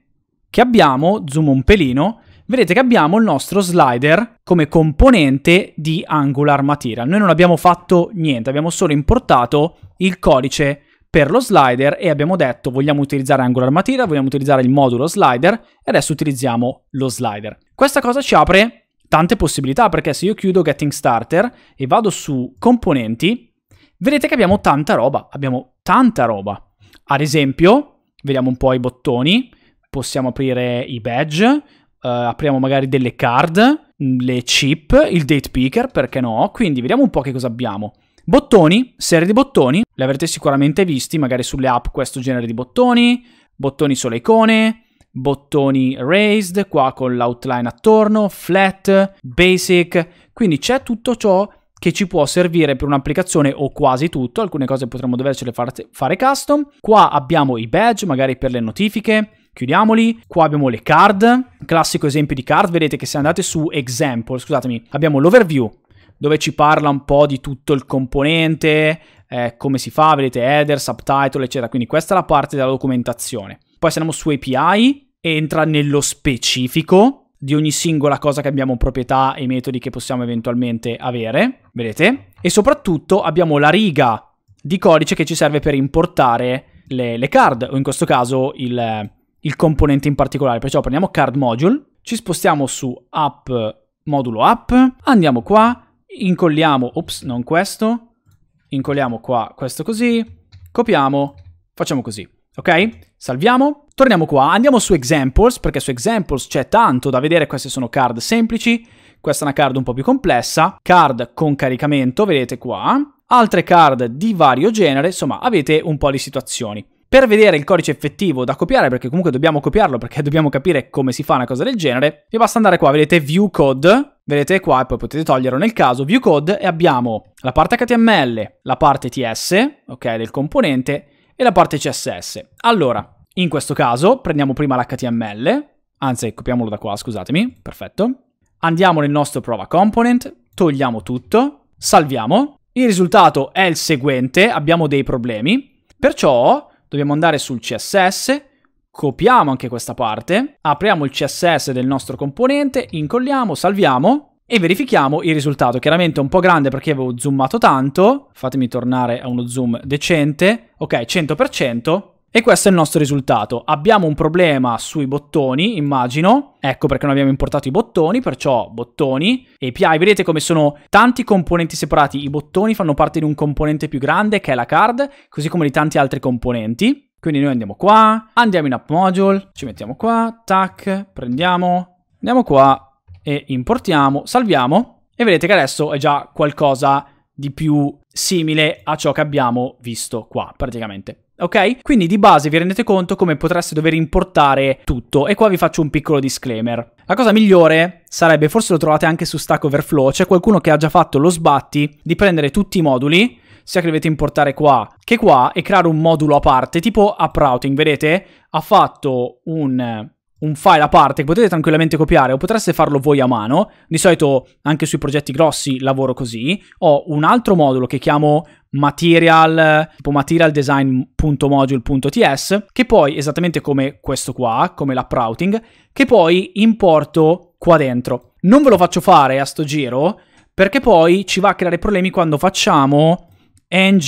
A: che abbiamo, zoom un pelino, vedete che abbiamo il nostro slider come componente di Angular Material. Noi non abbiamo fatto niente, abbiamo solo importato il codice per lo slider e abbiamo detto vogliamo utilizzare Angular Material, vogliamo utilizzare il modulo slider e adesso utilizziamo lo slider. Questa cosa ci apre tante possibilità perché se io chiudo Getting Starter e vado su componenti, vedete che abbiamo tanta roba, abbiamo tanta roba. Ad esempio, vediamo un po' i bottoni, possiamo aprire i badge, uh, apriamo magari delle card, mm, le chip, il date picker, perché no? Quindi vediamo un po' che cosa abbiamo. Bottoni, serie di bottoni, li avrete sicuramente visti, magari sulle app questo genere di bottoni, bottoni sulle icone, bottoni raised, qua con l'outline attorno, flat, basic, quindi c'è tutto ciò che ci può servire per un'applicazione o quasi tutto, alcune cose potremmo dovercele fare custom. Qua abbiamo i badge, magari per le notifiche, Chiudiamoli. Qua abbiamo le card, classico esempio di card. Vedete che se andate su example, scusatemi, abbiamo l'overview dove ci parla un po' di tutto il componente, eh, come si fa, vedete header, subtitle, eccetera. Quindi questa è la parte della documentazione. Poi se andiamo su API, entra nello specifico di ogni singola cosa che abbiamo proprietà e metodi che possiamo eventualmente avere, vedete? E soprattutto abbiamo la riga di codice che ci serve per importare le, le card, o in questo caso il, il componente in particolare. Perciò prendiamo card module, ci spostiamo su app modulo app, andiamo qua, incolliamo, ops, non questo, incolliamo qua questo così, copiamo, facciamo così, ok? Salviamo, torniamo qua, andiamo su examples, perché su examples c'è tanto da vedere, queste sono card semplici, questa è una card un po' più complessa, card con caricamento, vedete qua, altre card di vario genere, insomma avete un po' di situazioni. Per vedere il codice effettivo da copiare, perché comunque dobbiamo copiarlo, perché dobbiamo capire come si fa una cosa del genere, vi basta andare qua, vedete view code, vedete qua e poi potete toglierlo nel caso, view code e abbiamo la parte HTML, la parte TS, ok, del componente, e la parte CSS. Allora, in questo caso prendiamo prima l'HTML, anzi copiamolo da qua, scusatemi, perfetto. Andiamo nel nostro prova component, togliamo tutto, salviamo. Il risultato è il seguente, abbiamo dei problemi, perciò dobbiamo andare sul CSS, copiamo anche questa parte, apriamo il CSS del nostro componente, incolliamo, salviamo e verifichiamo il risultato. Chiaramente è un po' grande perché avevo zoomato tanto, fatemi tornare a uno zoom decente, ok 100%, e questo è il nostro risultato. Abbiamo un problema sui bottoni, immagino. Ecco perché non abbiamo importato i bottoni, perciò bottoni, API. Vedete come sono tanti componenti separati. I bottoni fanno parte di un componente più grande che è la card, così come di tanti altri componenti. Quindi noi andiamo qua, andiamo in app module, ci mettiamo qua, tac, prendiamo, andiamo qua e importiamo, salviamo. E vedete che adesso è già qualcosa di più simile a ciò che abbiamo visto qua praticamente ok? Quindi di base vi rendete conto come potreste dover importare tutto e qua vi faccio un piccolo disclaimer. La cosa migliore sarebbe, forse lo trovate anche su Stack Overflow, c'è qualcuno che ha già fatto lo sbatti di prendere tutti i moduli, sia che dovete importare qua che qua, e creare un modulo a parte, tipo app routing, vedete? Ha fatto un un file a parte che potete tranquillamente copiare o potreste farlo voi a mano, di solito anche sui progetti grossi lavoro così, ho un altro modulo che chiamo material, tipo materialdesign.module.ts, che poi, esattamente come questo qua, come l'app routing, che poi importo qua dentro. Non ve lo faccio fare a sto giro, perché poi ci va a creare problemi quando facciamo ng,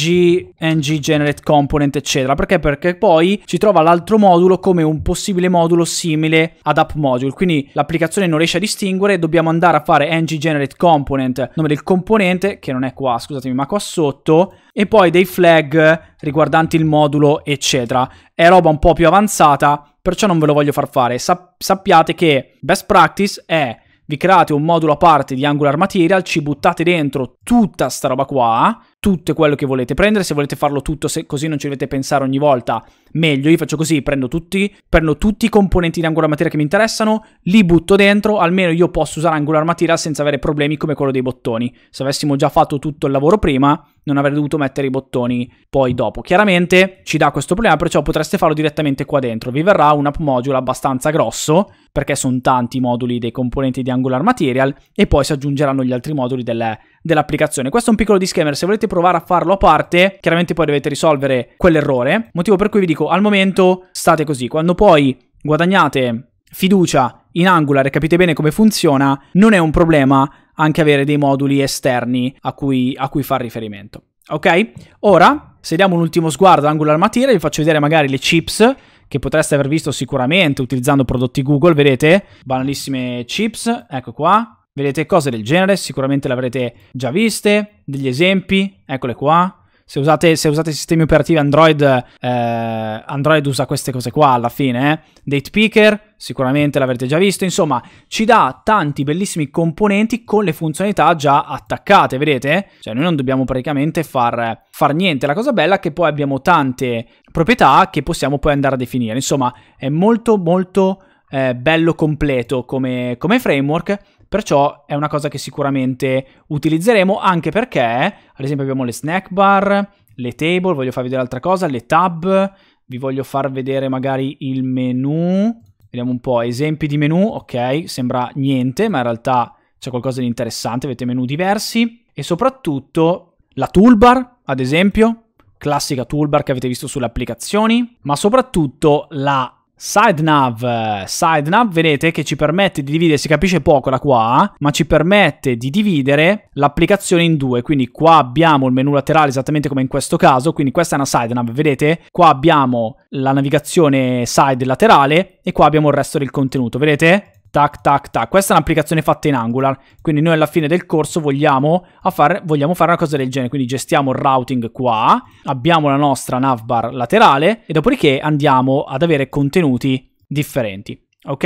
A: ng generate component eccetera perché perché poi ci trova l'altro modulo come un possibile modulo simile ad app module quindi l'applicazione non riesce a distinguere dobbiamo andare a fare ng generate component nome del componente che non è qua scusatemi ma qua sotto e poi dei flag riguardanti il modulo eccetera è roba un po' più avanzata perciò non ve lo voglio far fare Sa sappiate che best practice è vi create un modulo a parte di Angular Material, ci buttate dentro tutta sta roba qua, tutto quello che volete prendere, se volete farlo tutto, se così non ci dovete pensare ogni volta, meglio, io faccio così, prendo tutti, prendo tutti i componenti di Angular Material che mi interessano, li butto dentro, almeno io posso usare Angular Material senza avere problemi come quello dei bottoni. Se avessimo già fatto tutto il lavoro prima, non avrei dovuto mettere i bottoni poi dopo. Chiaramente ci dà questo problema, perciò potreste farlo direttamente qua dentro. Vi verrà un app module abbastanza grosso, perché sono tanti i moduli dei componenti di Angular Material, e poi si aggiungeranno gli altri moduli delle, dell'applicazione. Questo è un piccolo disclaimer, se volete provare a farlo a parte, chiaramente poi dovete risolvere quell'errore, motivo per cui vi dico al momento state così, quando poi guadagnate fiducia in Angular e capite bene come funziona, non è un problema anche avere dei moduli esterni a cui, a cui far riferimento. Ok? Ora, se diamo un ultimo sguardo a Angular Material, vi faccio vedere magari le chips che potreste aver visto sicuramente utilizzando prodotti Google, vedete? Banalissime chips, ecco qua. Vedete cose del genere, sicuramente le avrete già viste, degli esempi, eccole qua se usate, se usate sistemi operativi Android, eh, Android usa queste cose qua alla fine. Eh. Date picker, sicuramente l'avrete già visto. Insomma, ci dà tanti bellissimi componenti con le funzionalità già attaccate, vedete? Cioè noi non dobbiamo praticamente far, far niente. La cosa bella è che poi abbiamo tante proprietà che possiamo poi andare a definire. Insomma, è molto molto... Eh, bello completo come, come framework Perciò è una cosa che sicuramente utilizzeremo anche perché, ad esempio, abbiamo le snack bar, le table, voglio farvi vedere altra cosa, le tab, vi voglio far vedere magari il menu, vediamo un po', esempi di menu, ok, sembra niente, ma in realtà c'è qualcosa di interessante, avete menu diversi, e soprattutto la toolbar, ad esempio, classica toolbar che avete visto sulle applicazioni, ma soprattutto la SideNav, eh, nav, vedete che ci permette di dividere, si capisce poco da qua, ma ci permette di dividere l'applicazione in due, quindi qua abbiamo il menu laterale esattamente come in questo caso, quindi questa è una side nav, vedete? Qua abbiamo la navigazione side laterale e qua abbiamo il resto del contenuto, vedete? tac, tac, tac. Questa è un'applicazione fatta in Angular, quindi noi alla fine del corso vogliamo, far, vogliamo, fare una cosa del genere, quindi gestiamo il routing qua, abbiamo la nostra navbar laterale e dopodiché andiamo ad avere contenuti differenti. Ok?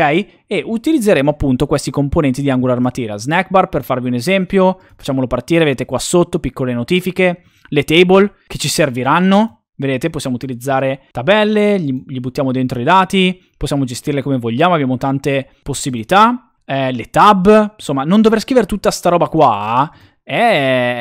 A: E utilizzeremo appunto questi componenti di Angular Material. Snackbar per farvi un esempio, facciamolo partire, vedete qua sotto, piccole notifiche, le table che ci serviranno Vedete, possiamo utilizzare tabelle, gli, gli buttiamo dentro i dati, possiamo gestirle come vogliamo, abbiamo tante possibilità. Eh, le tab, insomma, non dover scrivere tutta sta roba qua eh,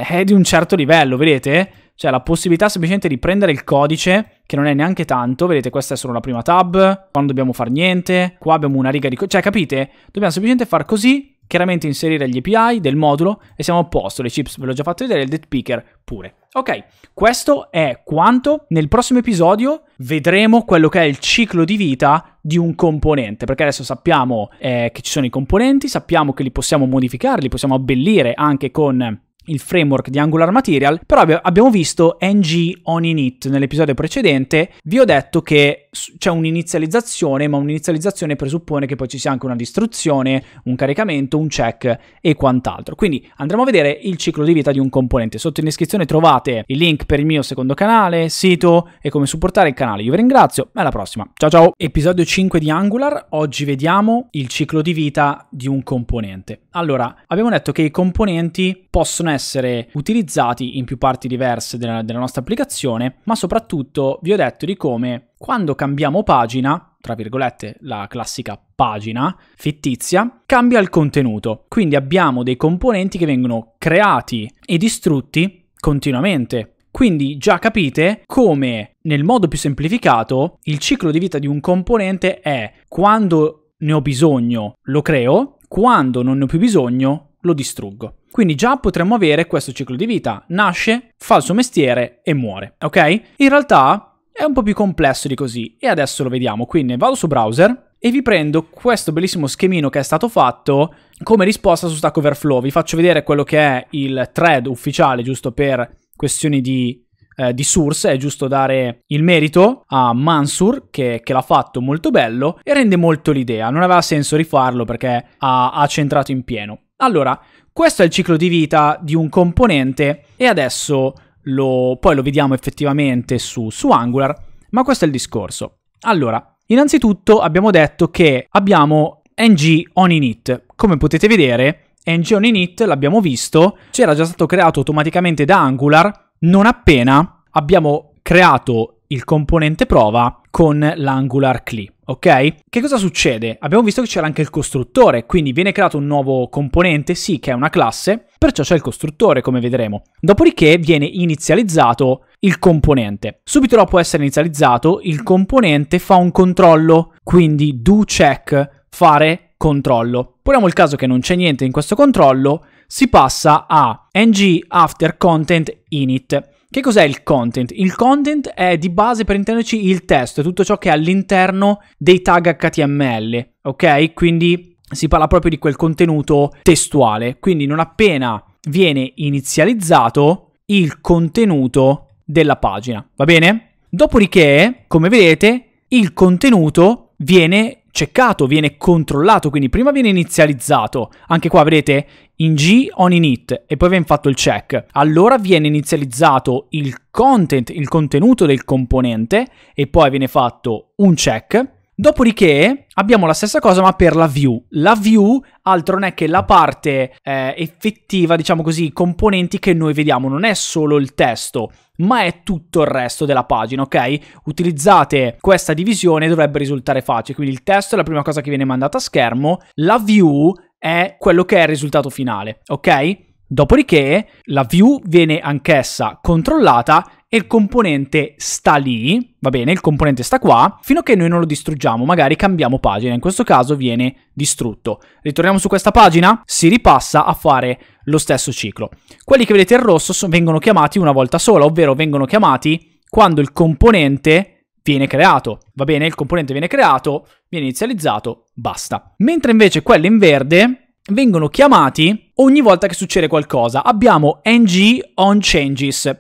A: è, è di un certo livello, vedete? Cioè la possibilità semplicemente di prendere il codice, che non è neanche tanto, vedete questa è solo la prima tab, qua non dobbiamo fare niente, qua abbiamo una riga di... cioè capite? Dobbiamo semplicemente far così chiaramente inserire gli API del modulo e siamo a posto, le chips ve l'ho già fatto vedere, il dead picker pure. Ok, questo è quanto. Nel prossimo episodio vedremo quello che è il ciclo di vita di un componente, perché adesso sappiamo eh, che ci sono i componenti, sappiamo che li possiamo modificare, li possiamo abbellire anche con il framework di Angular Material, però abbiamo visto ng on init nell'episodio precedente, vi ho detto che c'è un'inizializzazione, ma un'inizializzazione presuppone che poi ci sia anche una distruzione, un caricamento, un check e quant'altro. Quindi andremo a vedere il ciclo di vita di un componente. Sotto in descrizione trovate il link per il mio secondo canale, sito e come supportare il canale. Io vi ringrazio, alla prossima. Ciao ciao! Episodio 5 di Angular, oggi vediamo il ciclo di vita di un componente. Allora, abbiamo detto che i componenti possono essere utilizzati in più parti diverse della, della nostra applicazione, ma soprattutto vi ho detto di come quando cambiamo pagina, tra virgolette la classica pagina fittizia, cambia il contenuto. Quindi abbiamo dei componenti che vengono creati e distrutti continuamente. Quindi già capite come nel modo più semplificato il ciclo di vita di un componente è quando ne ho bisogno lo creo, quando non ne ho più bisogno lo distruggo. Quindi già potremmo avere questo ciclo di vita, nasce, fa il suo mestiere e muore, ok? In realtà è un po' più complesso di così e adesso lo vediamo. Quindi vado su browser e vi prendo questo bellissimo schemino che è stato fatto come risposta su Stack Overflow. Vi faccio vedere quello che è il thread ufficiale, giusto per questioni di, eh, di source, è giusto dare il merito a Mansur che, che l'ha fatto molto bello e rende molto l'idea. Non aveva senso rifarlo perché ha, ha centrato in pieno. Allora, questo è il ciclo di vita di un componente e adesso lo, poi lo vediamo effettivamente su, su Angular, ma questo è il discorso. Allora, innanzitutto abbiamo detto che abbiamo ng on init. Come potete vedere, ng on init l'abbiamo visto, c'era già stato creato automaticamente da Angular non appena abbiamo creato il componente prova con l'Angular CLI. Ok? Che cosa succede? Abbiamo visto che c'era anche il costruttore, quindi viene creato un nuovo componente, sì, che è una classe, Perciò c'è il costruttore, come vedremo. Dopodiché viene inizializzato il componente. Subito dopo essere inizializzato, il componente fa un controllo, quindi do check, fare controllo. Poniamo il caso che non c'è niente in questo controllo, si passa a ng after content init. Che cos'è il content? Il content è di base per intenderci il testo, tutto ciò che è all'interno dei tag HTML, ok? Quindi si parla proprio di quel contenuto testuale, quindi non appena viene inizializzato il contenuto della pagina, va bene? Dopodiché, come vedete, il contenuto viene checkato, viene controllato, quindi prima viene inizializzato, anche qua vedete in G on init e poi viene fatto il check. Allora viene inizializzato il content, il contenuto del componente e poi viene fatto un check Dopodiché abbiamo la stessa cosa ma per la view. La view altro non è che la parte eh, effettiva, diciamo così, componenti che noi vediamo, non è solo il testo, ma è tutto il resto della pagina, ok? Utilizzate questa divisione dovrebbe risultare facile, quindi il testo è la prima cosa che viene mandata a schermo, la view è quello che è il risultato finale, ok? Dopodiché la view viene anch'essa controllata e il componente sta lì, va bene, il componente sta qua, fino a che noi non lo distruggiamo, magari cambiamo pagina, in questo caso viene distrutto. Ritorniamo su questa pagina, si ripassa a fare lo stesso ciclo. Quelli che vedete in rosso so, vengono chiamati una volta sola, ovvero vengono chiamati quando il componente viene creato, va bene, il componente viene creato, viene inizializzato, basta. Mentre invece quelli in verde vengono chiamati ogni volta che succede qualcosa. Abbiamo ng on changes.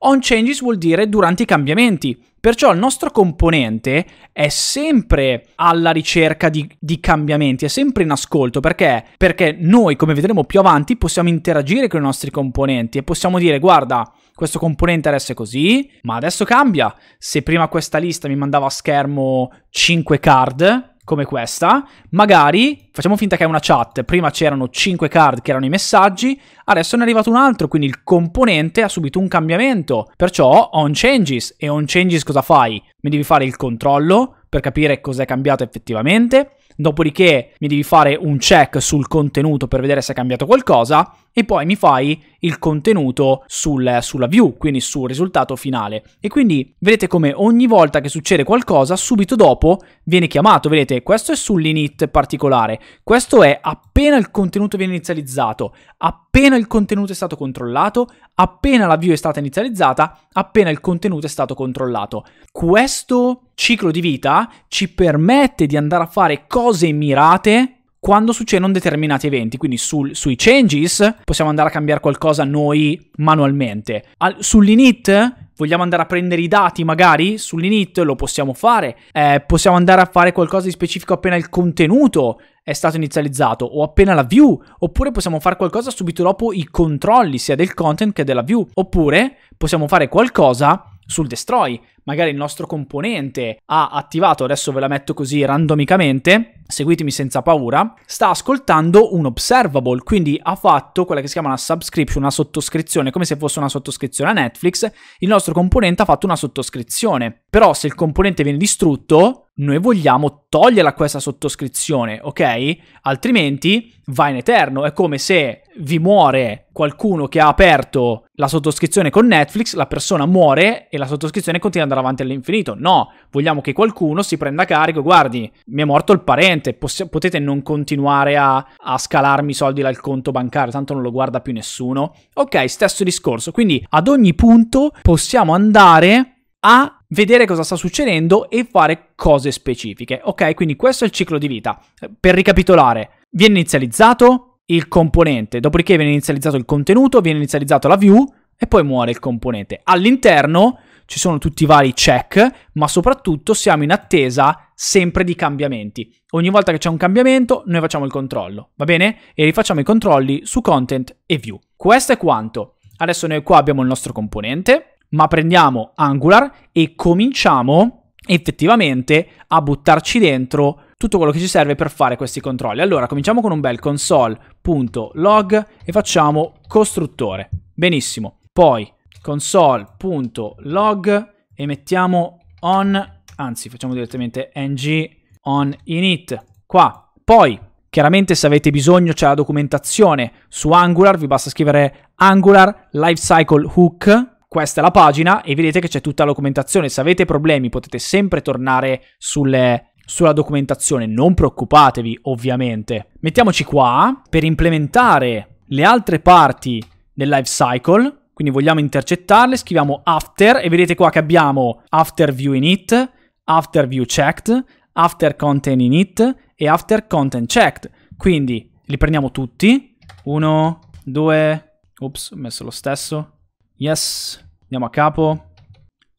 A: On changes vuol dire durante i cambiamenti. Perciò il nostro componente è sempre alla ricerca di, di cambiamenti, è sempre in ascolto perché? perché noi, come vedremo più avanti, possiamo interagire con i nostri componenti e possiamo dire guarda, questo componente adesso è così, ma adesso cambia. Se prima questa lista mi mandava a schermo 5 card, come questa, magari facciamo finta che è una chat, prima c'erano 5 card che erano i messaggi, adesso ne è arrivato un altro, quindi il componente ha subito un cambiamento, perciò on changes e on changes cosa fai? Mi devi fare il controllo per capire cos'è cambiato effettivamente, dopodiché mi devi fare un check sul contenuto per vedere se è cambiato qualcosa e poi mi fai il contenuto sul, sulla view, quindi sul risultato finale. E quindi vedete come ogni volta che succede qualcosa, subito dopo viene chiamato, vedete, questo è sull'init particolare, questo è appena il contenuto viene inizializzato, appena il contenuto è stato controllato, appena la view è stata inizializzata, appena il contenuto è stato controllato. Questo ciclo di vita ci permette di andare a fare cose mirate quando succedono determinati eventi, quindi sul, sui changes possiamo andare a cambiare qualcosa noi manualmente, Al, sull'init vogliamo andare a prendere i dati magari sull'init, lo possiamo fare, eh, possiamo andare a fare qualcosa di specifico appena il contenuto è stato inizializzato o appena la view, oppure possiamo fare qualcosa subito dopo i controlli sia del content che della view, oppure possiamo fare qualcosa sul destroy, magari il nostro componente ha attivato, adesso ve la metto così randomicamente, seguitemi senza paura, sta ascoltando un observable, quindi ha fatto quella che si chiama una subscription, una sottoscrizione, come se fosse una sottoscrizione a Netflix, il nostro componente ha fatto una sottoscrizione. Però se il componente viene distrutto, noi vogliamo toglierla questa sottoscrizione, ok? Altrimenti va in eterno. È come se vi muore qualcuno che ha aperto la sottoscrizione con Netflix, la persona muore e la sottoscrizione continua ad andare avanti all'infinito. No, vogliamo che qualcuno si prenda carico, guardi, mi è morto il parente, poss- potete non continuare a-, a scalarmi i soldi dal conto bancario, tanto non lo guarda più nessuno. Ok, stesso discorso. Quindi ad ogni punto possiamo andare a vedere cosa sta succedendo e fare cose specifiche. Ok, quindi questo è il ciclo di vita. Per ricapitolare, viene inizializzato il componente, dopodiché viene inizializzato il contenuto, viene inizializzata la view e poi muore il componente. All'interno ci sono tutti i vari check, ma soprattutto siamo in attesa sempre di cambiamenti. Ogni volta che c'è un cambiamento, noi facciamo il controllo, va bene? E rifacciamo i controlli su content e view. Questo è quanto. Adesso noi qua abbiamo il nostro componente, ma prendiamo Angular e cominciamo effettivamente a buttarci dentro tutto quello che ci serve per fare questi controlli. Allora, cominciamo con un bel console.log e facciamo costruttore. Benissimo. Poi console.log e mettiamo on, anzi facciamo direttamente ng on init qua. Poi, chiaramente se avete bisogno c'è la documentazione su Angular, vi basta scrivere Angular lifecycle hook questa è la pagina e vedete che c'è tutta la documentazione. Se avete problemi potete sempre tornare sulle, sulla documentazione, non preoccupatevi ovviamente. Mettiamoci qua per implementare le altre parti del lifecycle, quindi vogliamo intercettarle, scriviamo after e vedete qua che abbiamo after view init, after view checked, after content init e after content checked. Quindi li prendiamo tutti, uno, due, ups, ho messo lo stesso, Yes, andiamo a capo,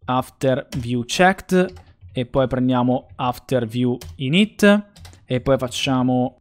A: after view checked e poi prendiamo after view init e poi facciamo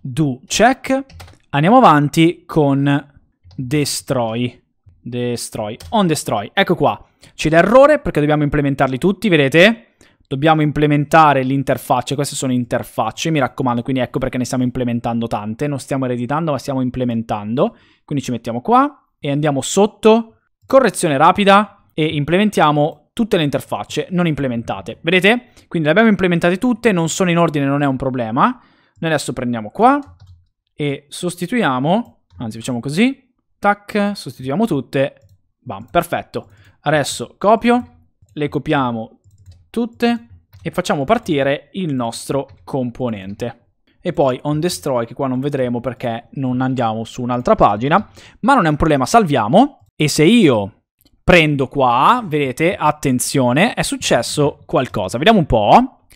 A: do check. Andiamo avanti con destroy, destroy, on destroy. Ecco qua, c'è l'errore perché dobbiamo implementarli tutti, vedete? dobbiamo implementare l'interfaccia, queste sono interfacce, mi raccomando, quindi ecco perché ne stiamo implementando tante, non stiamo ereditando ma stiamo implementando, quindi ci mettiamo qua e andiamo sotto correzione rapida e implementiamo tutte le interfacce non implementate. Vedete? Quindi le abbiamo implementate tutte, non sono in ordine, non è un problema. Noi adesso prendiamo qua e sostituiamo, anzi facciamo così, tac, sostituiamo tutte, bam, perfetto. Adesso copio, le copiamo tutte e facciamo partire il nostro componente. E poi on destroy, che qua non vedremo perché non andiamo su un'altra pagina, ma non è un problema, salviamo e se io prendo qua, vedete, attenzione, è successo qualcosa. Vediamo un po'.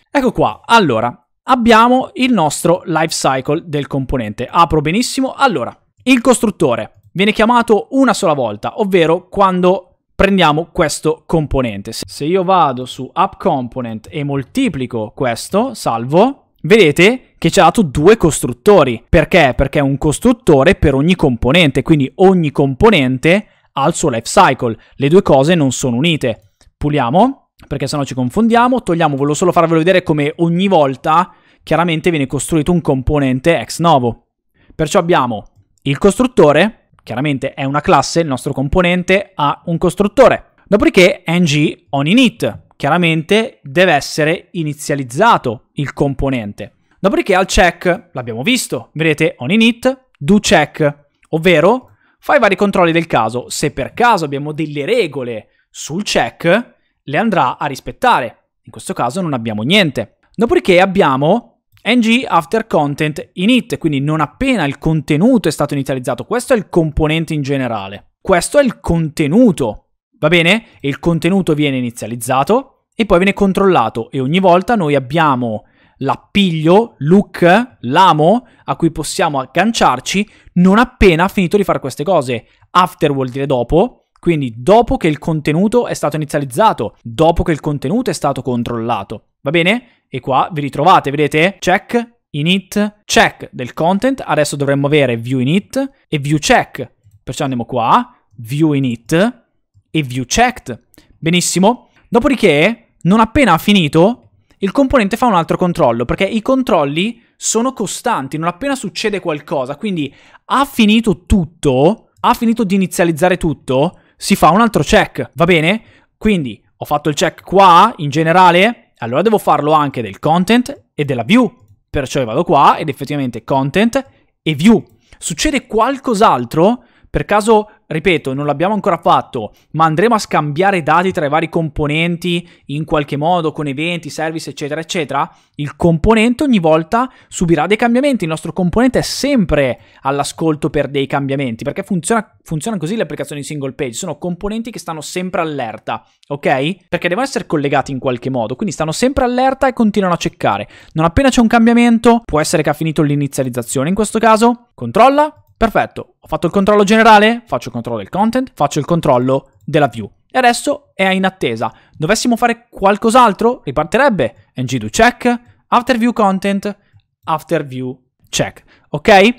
A: Ecco qua. Allora, abbiamo il nostro life cycle del componente. Apro benissimo. Allora, il costruttore viene chiamato una sola volta, ovvero quando prendiamo questo componente. Se io vado su app component e moltiplico questo, salvo, vedete che ci ha dato due costruttori. Perché? Perché è un costruttore per ogni componente, quindi ogni componente al suo life cycle. Le due cose non sono unite. Puliamo, perché sennò ci confondiamo, togliamo, volevo solo farvelo vedere come ogni volta chiaramente viene costruito un componente ex novo. Perciò abbiamo il costruttore, chiaramente è una classe, il nostro componente ha un costruttore. Dopodiché ng on init, chiaramente deve essere inizializzato il componente. Dopodiché al check, l'abbiamo visto, vedete on init, do check, ovvero Fai vari controlli del caso. Se per caso abbiamo delle regole sul check, le andrà a rispettare. In questo caso non abbiamo niente. Dopodiché abbiamo ng after content init, quindi non appena il contenuto è stato inizializzato. Questo è il componente in generale. Questo è il contenuto. Va bene? Il contenuto viene inizializzato e poi viene controllato e ogni volta noi abbiamo l'appiglio, look, l'amo a cui possiamo agganciarci non appena finito di fare queste cose. After vuol dire dopo, quindi dopo che il contenuto è stato inizializzato, dopo che il contenuto è stato controllato. Va bene? E qua vi ritrovate, vedete? Check, init, check del content. Adesso dovremmo avere view init e view check. Perciò andiamo qua, view init e view checked. Benissimo. Dopodiché, non appena ha finito, il componente fa un altro controllo, perché i controlli sono costanti, non appena succede qualcosa, quindi ha finito tutto, ha finito di inizializzare tutto, si fa un altro check, va bene? Quindi ho fatto il check qua, in generale, allora devo farlo anche del content e della view, perciò vado qua ed effettivamente content e view. Succede qualcos'altro, per caso, ripeto, non l'abbiamo ancora fatto, ma andremo a scambiare dati tra i vari componenti in qualche modo con eventi, service, eccetera, eccetera, il componente ogni volta subirà dei cambiamenti. Il nostro componente è sempre all'ascolto per dei cambiamenti, perché funziona, funziona così le applicazioni single page. Sono componenti che stanno sempre allerta, ok? Perché devono essere collegati in qualche modo, quindi stanno sempre allerta e continuano a cercare. Non appena c'è un cambiamento, può essere che ha finito l'inizializzazione in questo caso, controlla Perfetto, ho fatto il controllo generale, faccio il controllo del content, faccio il controllo della view. E adesso è in attesa. Dovessimo fare qualcos'altro, ripartirebbe ng check, after view content, after view check. Ok?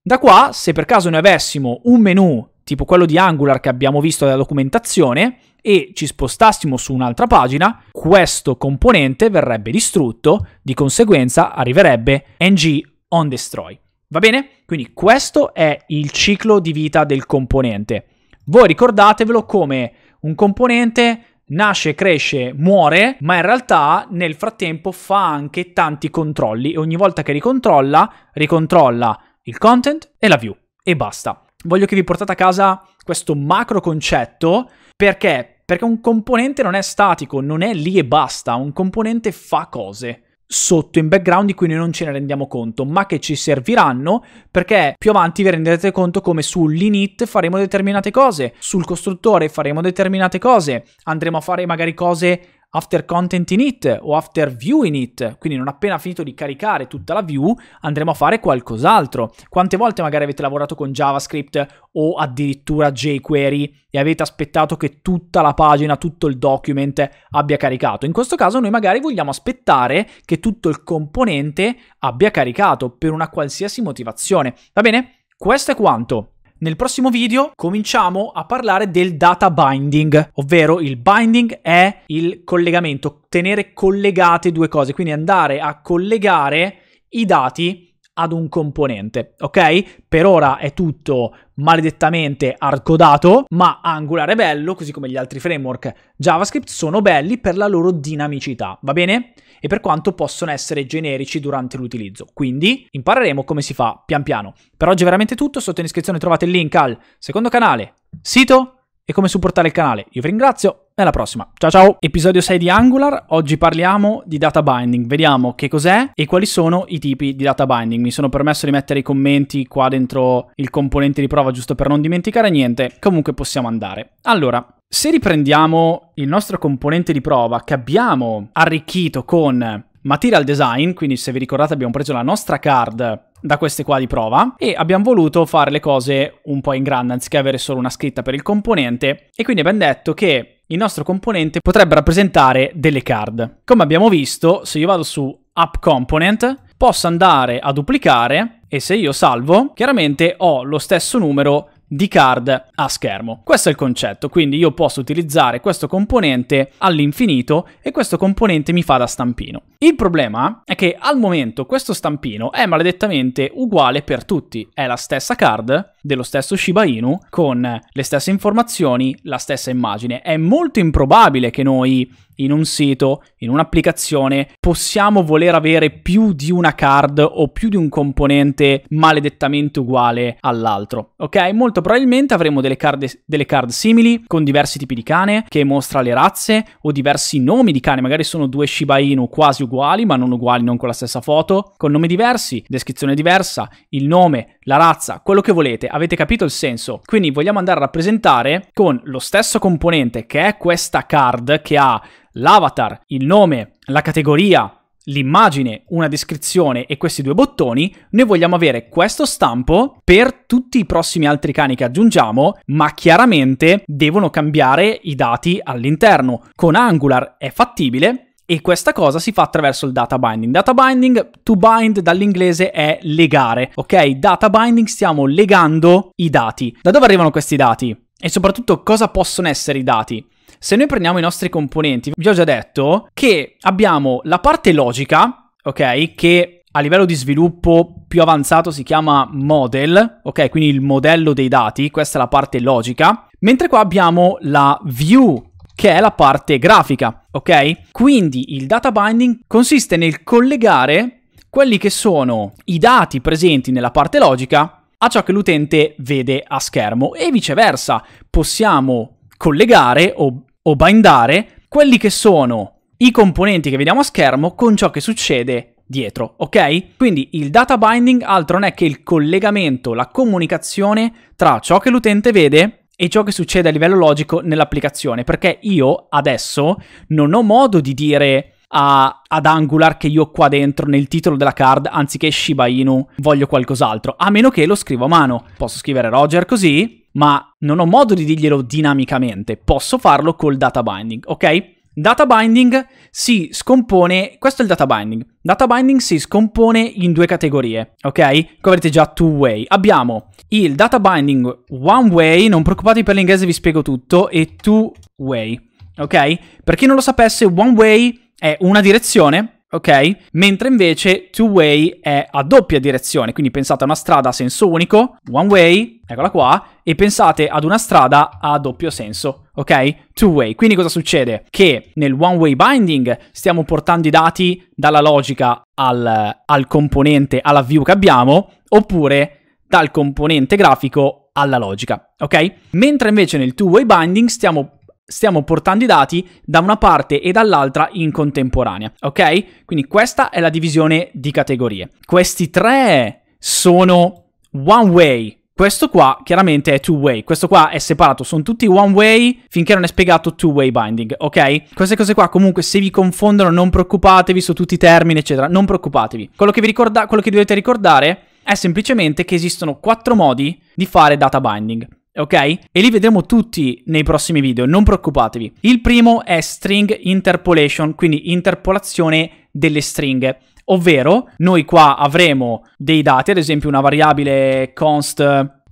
A: Da qua, se per caso ne avessimo un menu tipo quello di Angular che abbiamo visto nella documentazione, e ci spostassimo su un'altra pagina, questo componente verrebbe distrutto, di conseguenza arriverebbe ng on destroy. Va bene? Quindi questo è il ciclo di vita del componente. Voi ricordatevelo come un componente nasce, cresce, muore, ma in realtà nel frattempo fa anche tanti controlli e ogni volta che ricontrolla, ricontrolla il content e la view e basta. Voglio che vi portate a casa questo macro concetto perché perché un componente non è statico, non è lì e basta, un componente fa cose sotto in background di cui noi non ce ne rendiamo conto, ma che ci serviranno perché più avanti vi renderete conto come sull'init faremo determinate cose, sul costruttore faremo determinate cose, andremo a fare magari cose after content in it o after view in it, quindi non appena finito di caricare tutta la view andremo a fare qualcos'altro. Quante volte magari avete lavorato con JavaScript o addirittura jQuery e avete aspettato che tutta la pagina, tutto il document abbia caricato? In questo caso noi magari vogliamo aspettare che tutto il componente abbia caricato per una qualsiasi motivazione. Va bene? Questo è quanto. Nel prossimo video cominciamo a parlare del data binding, ovvero il binding è il collegamento, tenere collegate due cose, quindi andare a collegare i dati ad un componente, ok? Per ora è tutto maledettamente arcodato, ma Angular è bello, così come gli altri framework JavaScript sono belli per la loro dinamicità, va bene? e per quanto possono essere generici durante l'utilizzo. Quindi impareremo come si fa pian piano. Per oggi è veramente tutto, sotto in descrizione trovate il link al secondo canale, sito e come supportare il canale. Io vi ringrazio, e alla prossima. Ciao ciao! Episodio 6 di Angular, oggi parliamo di data binding, vediamo che cos'è e quali sono i tipi di data binding. Mi sono permesso di mettere i commenti qua dentro il componente di prova giusto per non dimenticare niente, comunque possiamo andare. Allora, se riprendiamo il nostro componente di prova che abbiamo arricchito con material design, quindi se vi ricordate abbiamo preso la nostra card da queste qua di prova e abbiamo voluto fare le cose un po' in grande anziché avere solo una scritta per il componente e quindi abbiamo detto che il nostro componente potrebbe rappresentare delle card. Come abbiamo visto, se io vado su App Component posso andare a duplicare e se io salvo, chiaramente ho lo stesso numero di card a schermo. Questo è il concetto, quindi io posso utilizzare questo componente all'infinito e questo componente mi fa da stampino. Il problema è che al momento questo stampino è maledettamente uguale per tutti, è la stessa card dello stesso Shiba Inu con le stesse informazioni, la stessa immagine. È molto improbabile che noi in un sito, in un'applicazione, possiamo voler avere più di una card o più di un componente maledettamente uguale all'altro. Ok? Molto probabilmente avremo delle card, delle card simili con diversi tipi di cane che mostra le razze o diversi nomi di cane, magari sono due Shiba Inu quasi uguali, ma non uguali, non con la stessa foto, con nomi diversi, descrizione diversa, il nome, la razza, quello che volete, avete capito il senso? Quindi vogliamo andare a rappresentare con lo stesso componente che è questa card che ha l'avatar, il nome, la categoria, l'immagine, una descrizione e questi due bottoni, noi vogliamo avere questo stampo per tutti i prossimi altri cani che aggiungiamo, ma chiaramente devono cambiare i dati all'interno. Con Angular è fattibile, e questa cosa si fa attraverso il data binding. Data binding, to bind dall'inglese è legare, ok? Data binding stiamo legando i dati. Da dove arrivano questi dati? E soprattutto cosa possono essere i dati? Se noi prendiamo i nostri componenti, vi ho già detto che abbiamo la parte logica, ok? Che a livello di sviluppo più avanzato si chiama model, ok? Quindi il modello dei dati, questa è la parte logica. Mentre qua abbiamo la view, che è la parte grafica ok? Quindi il data binding consiste nel collegare quelli che sono i dati presenti nella parte logica a ciò che l'utente vede a schermo e viceversa possiamo collegare o, o bindare quelli che sono i componenti che vediamo a schermo con ciò che succede dietro, ok? Quindi il data binding altro non è che il collegamento, la comunicazione tra ciò che l'utente vede e ciò che succede a livello logico nell'applicazione, perché io adesso non ho modo di dire a, ad Angular che io qua dentro nel titolo della card anziché Shiba Inu voglio qualcos'altro, a meno che lo scrivo a mano. Posso scrivere Roger così, ma non ho modo di dirglielo dinamicamente, posso farlo col data binding, ok? Data binding si scompone, questo è il data binding. Data binding si scompone in due categorie, ok? Come avete già two way. Abbiamo il data binding one way, non preoccupatevi per l'inglese, vi spiego tutto, e two way, ok? Per chi non lo sapesse, one way è una direzione ok? Mentre invece two way è a doppia direzione, quindi pensate a una strada a senso unico, one way, eccola qua, e pensate ad una strada a doppio senso, ok? Two way. Quindi cosa succede? Che nel one way binding stiamo portando i dati dalla logica al, al componente, alla view che abbiamo, oppure dal componente grafico alla logica, ok? Mentre invece nel two way binding stiamo stiamo portando i dati da una parte e dall'altra in contemporanea, ok? Quindi questa è la divisione di categorie. Questi tre sono one way. Questo qua chiaramente è two way, questo qua è separato, sono tutti one way finché non è spiegato two way binding, ok? Queste cose qua comunque se vi confondono non preoccupatevi su tutti i termini eccetera, non preoccupatevi. Quello che, vi ricorda- quello che dovete ricordare è semplicemente che esistono quattro modi di fare data binding ok? E li vedremo tutti nei prossimi video, non preoccupatevi. Il primo è string interpolation, quindi interpolazione delle stringhe. Ovvero, noi qua avremo dei dati, ad esempio una variabile const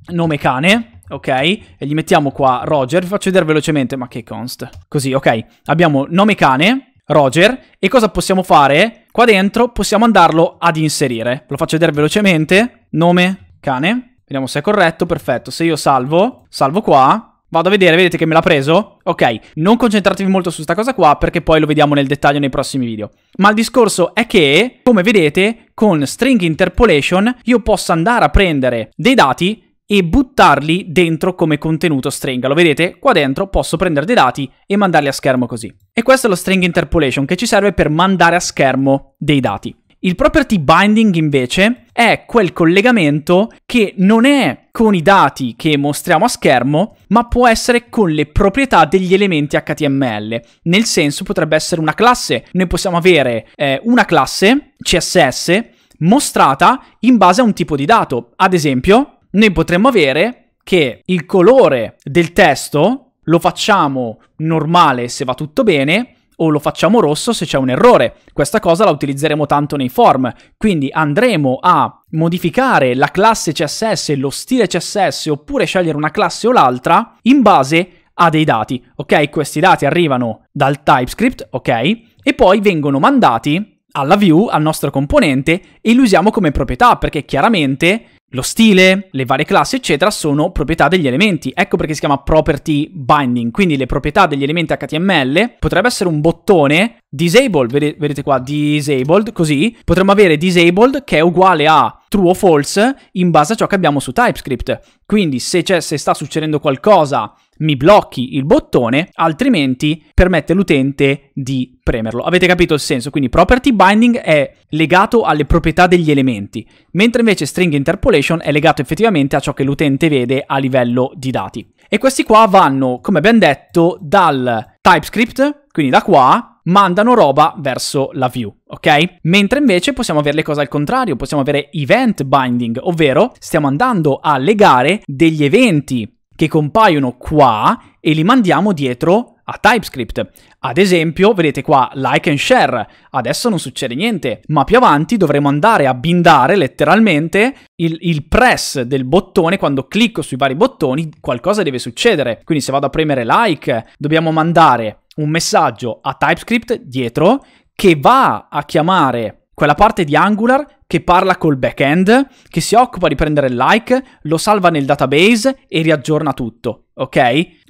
A: nome cane, ok? E gli mettiamo qua Roger, vi faccio vedere velocemente, ma che const. Così, ok, abbiamo nome cane, Roger, e cosa possiamo fare? Qua dentro possiamo andarlo ad inserire. Lo faccio vedere velocemente, nome cane, Vediamo se è corretto, perfetto. Se io salvo, salvo qua, Vado a vedere, vedete che me l'ha preso? Ok, non concentratevi molto su questa cosa qua perché poi lo vediamo nel dettaglio nei prossimi video. Ma il discorso è che, come vedete, con string interpolation io posso andare a prendere dei dati e buttarli dentro come contenuto stringa. Lo vedete? Qua dentro posso prendere dei dati e mandarli a schermo così. E questo è lo string interpolation che ci serve per mandare a schermo dei dati. Il property binding invece è quel collegamento che non è con i dati che mostriamo a schermo, ma può essere con le proprietà degli elementi HTML. Nel senso potrebbe essere una classe, noi possiamo avere eh, una classe CSS mostrata in base a un tipo di dato. Ad esempio, noi potremmo avere che il colore del testo lo facciamo normale se va tutto bene, o lo facciamo rosso se c'è un errore. Questa cosa la utilizzeremo tanto nei form, quindi andremo a modificare la classe CSS, lo stile CSS oppure scegliere una classe o l'altra in base a dei dati, ok? Questi dati arrivano dal TypeScript, ok? E poi vengono mandati alla view, al nostro componente e li usiamo come proprietà perché chiaramente lo stile, le varie classi, eccetera, sono proprietà degli elementi. Ecco perché si chiama property binding. Quindi le proprietà degli elementi HTML potrebbe essere un bottone disabled, vedete qua, disabled, così. Potremmo avere disabled che è uguale a true o false in base a ciò che abbiamo su TypeScript. Quindi se, c'è, se sta succedendo qualcosa mi blocchi il bottone, altrimenti permette all'utente di premerlo. Avete capito il senso? Quindi property binding è legato alle proprietà degli elementi, mentre invece string interpolation è legato effettivamente a ciò che l'utente vede a livello di dati. E questi qua vanno, come abbiamo detto, dal TypeScript, quindi da qua, mandano roba verso la view, ok? Mentre invece possiamo avere le cose al contrario, possiamo avere event binding, ovvero stiamo andando a legare degli eventi che compaiono qua e li mandiamo dietro a TypeScript. Ad esempio, vedete qua, like and share. Adesso non succede niente, ma più avanti dovremo andare a bindare letteralmente il, il, press del bottone. Quando clicco sui vari bottoni, qualcosa deve succedere. Quindi se vado a premere like, dobbiamo mandare un messaggio a TypeScript dietro che va a chiamare quella parte di Angular che parla col backend, che si occupa di prendere il like, lo salva nel database e riaggiorna tutto, ok?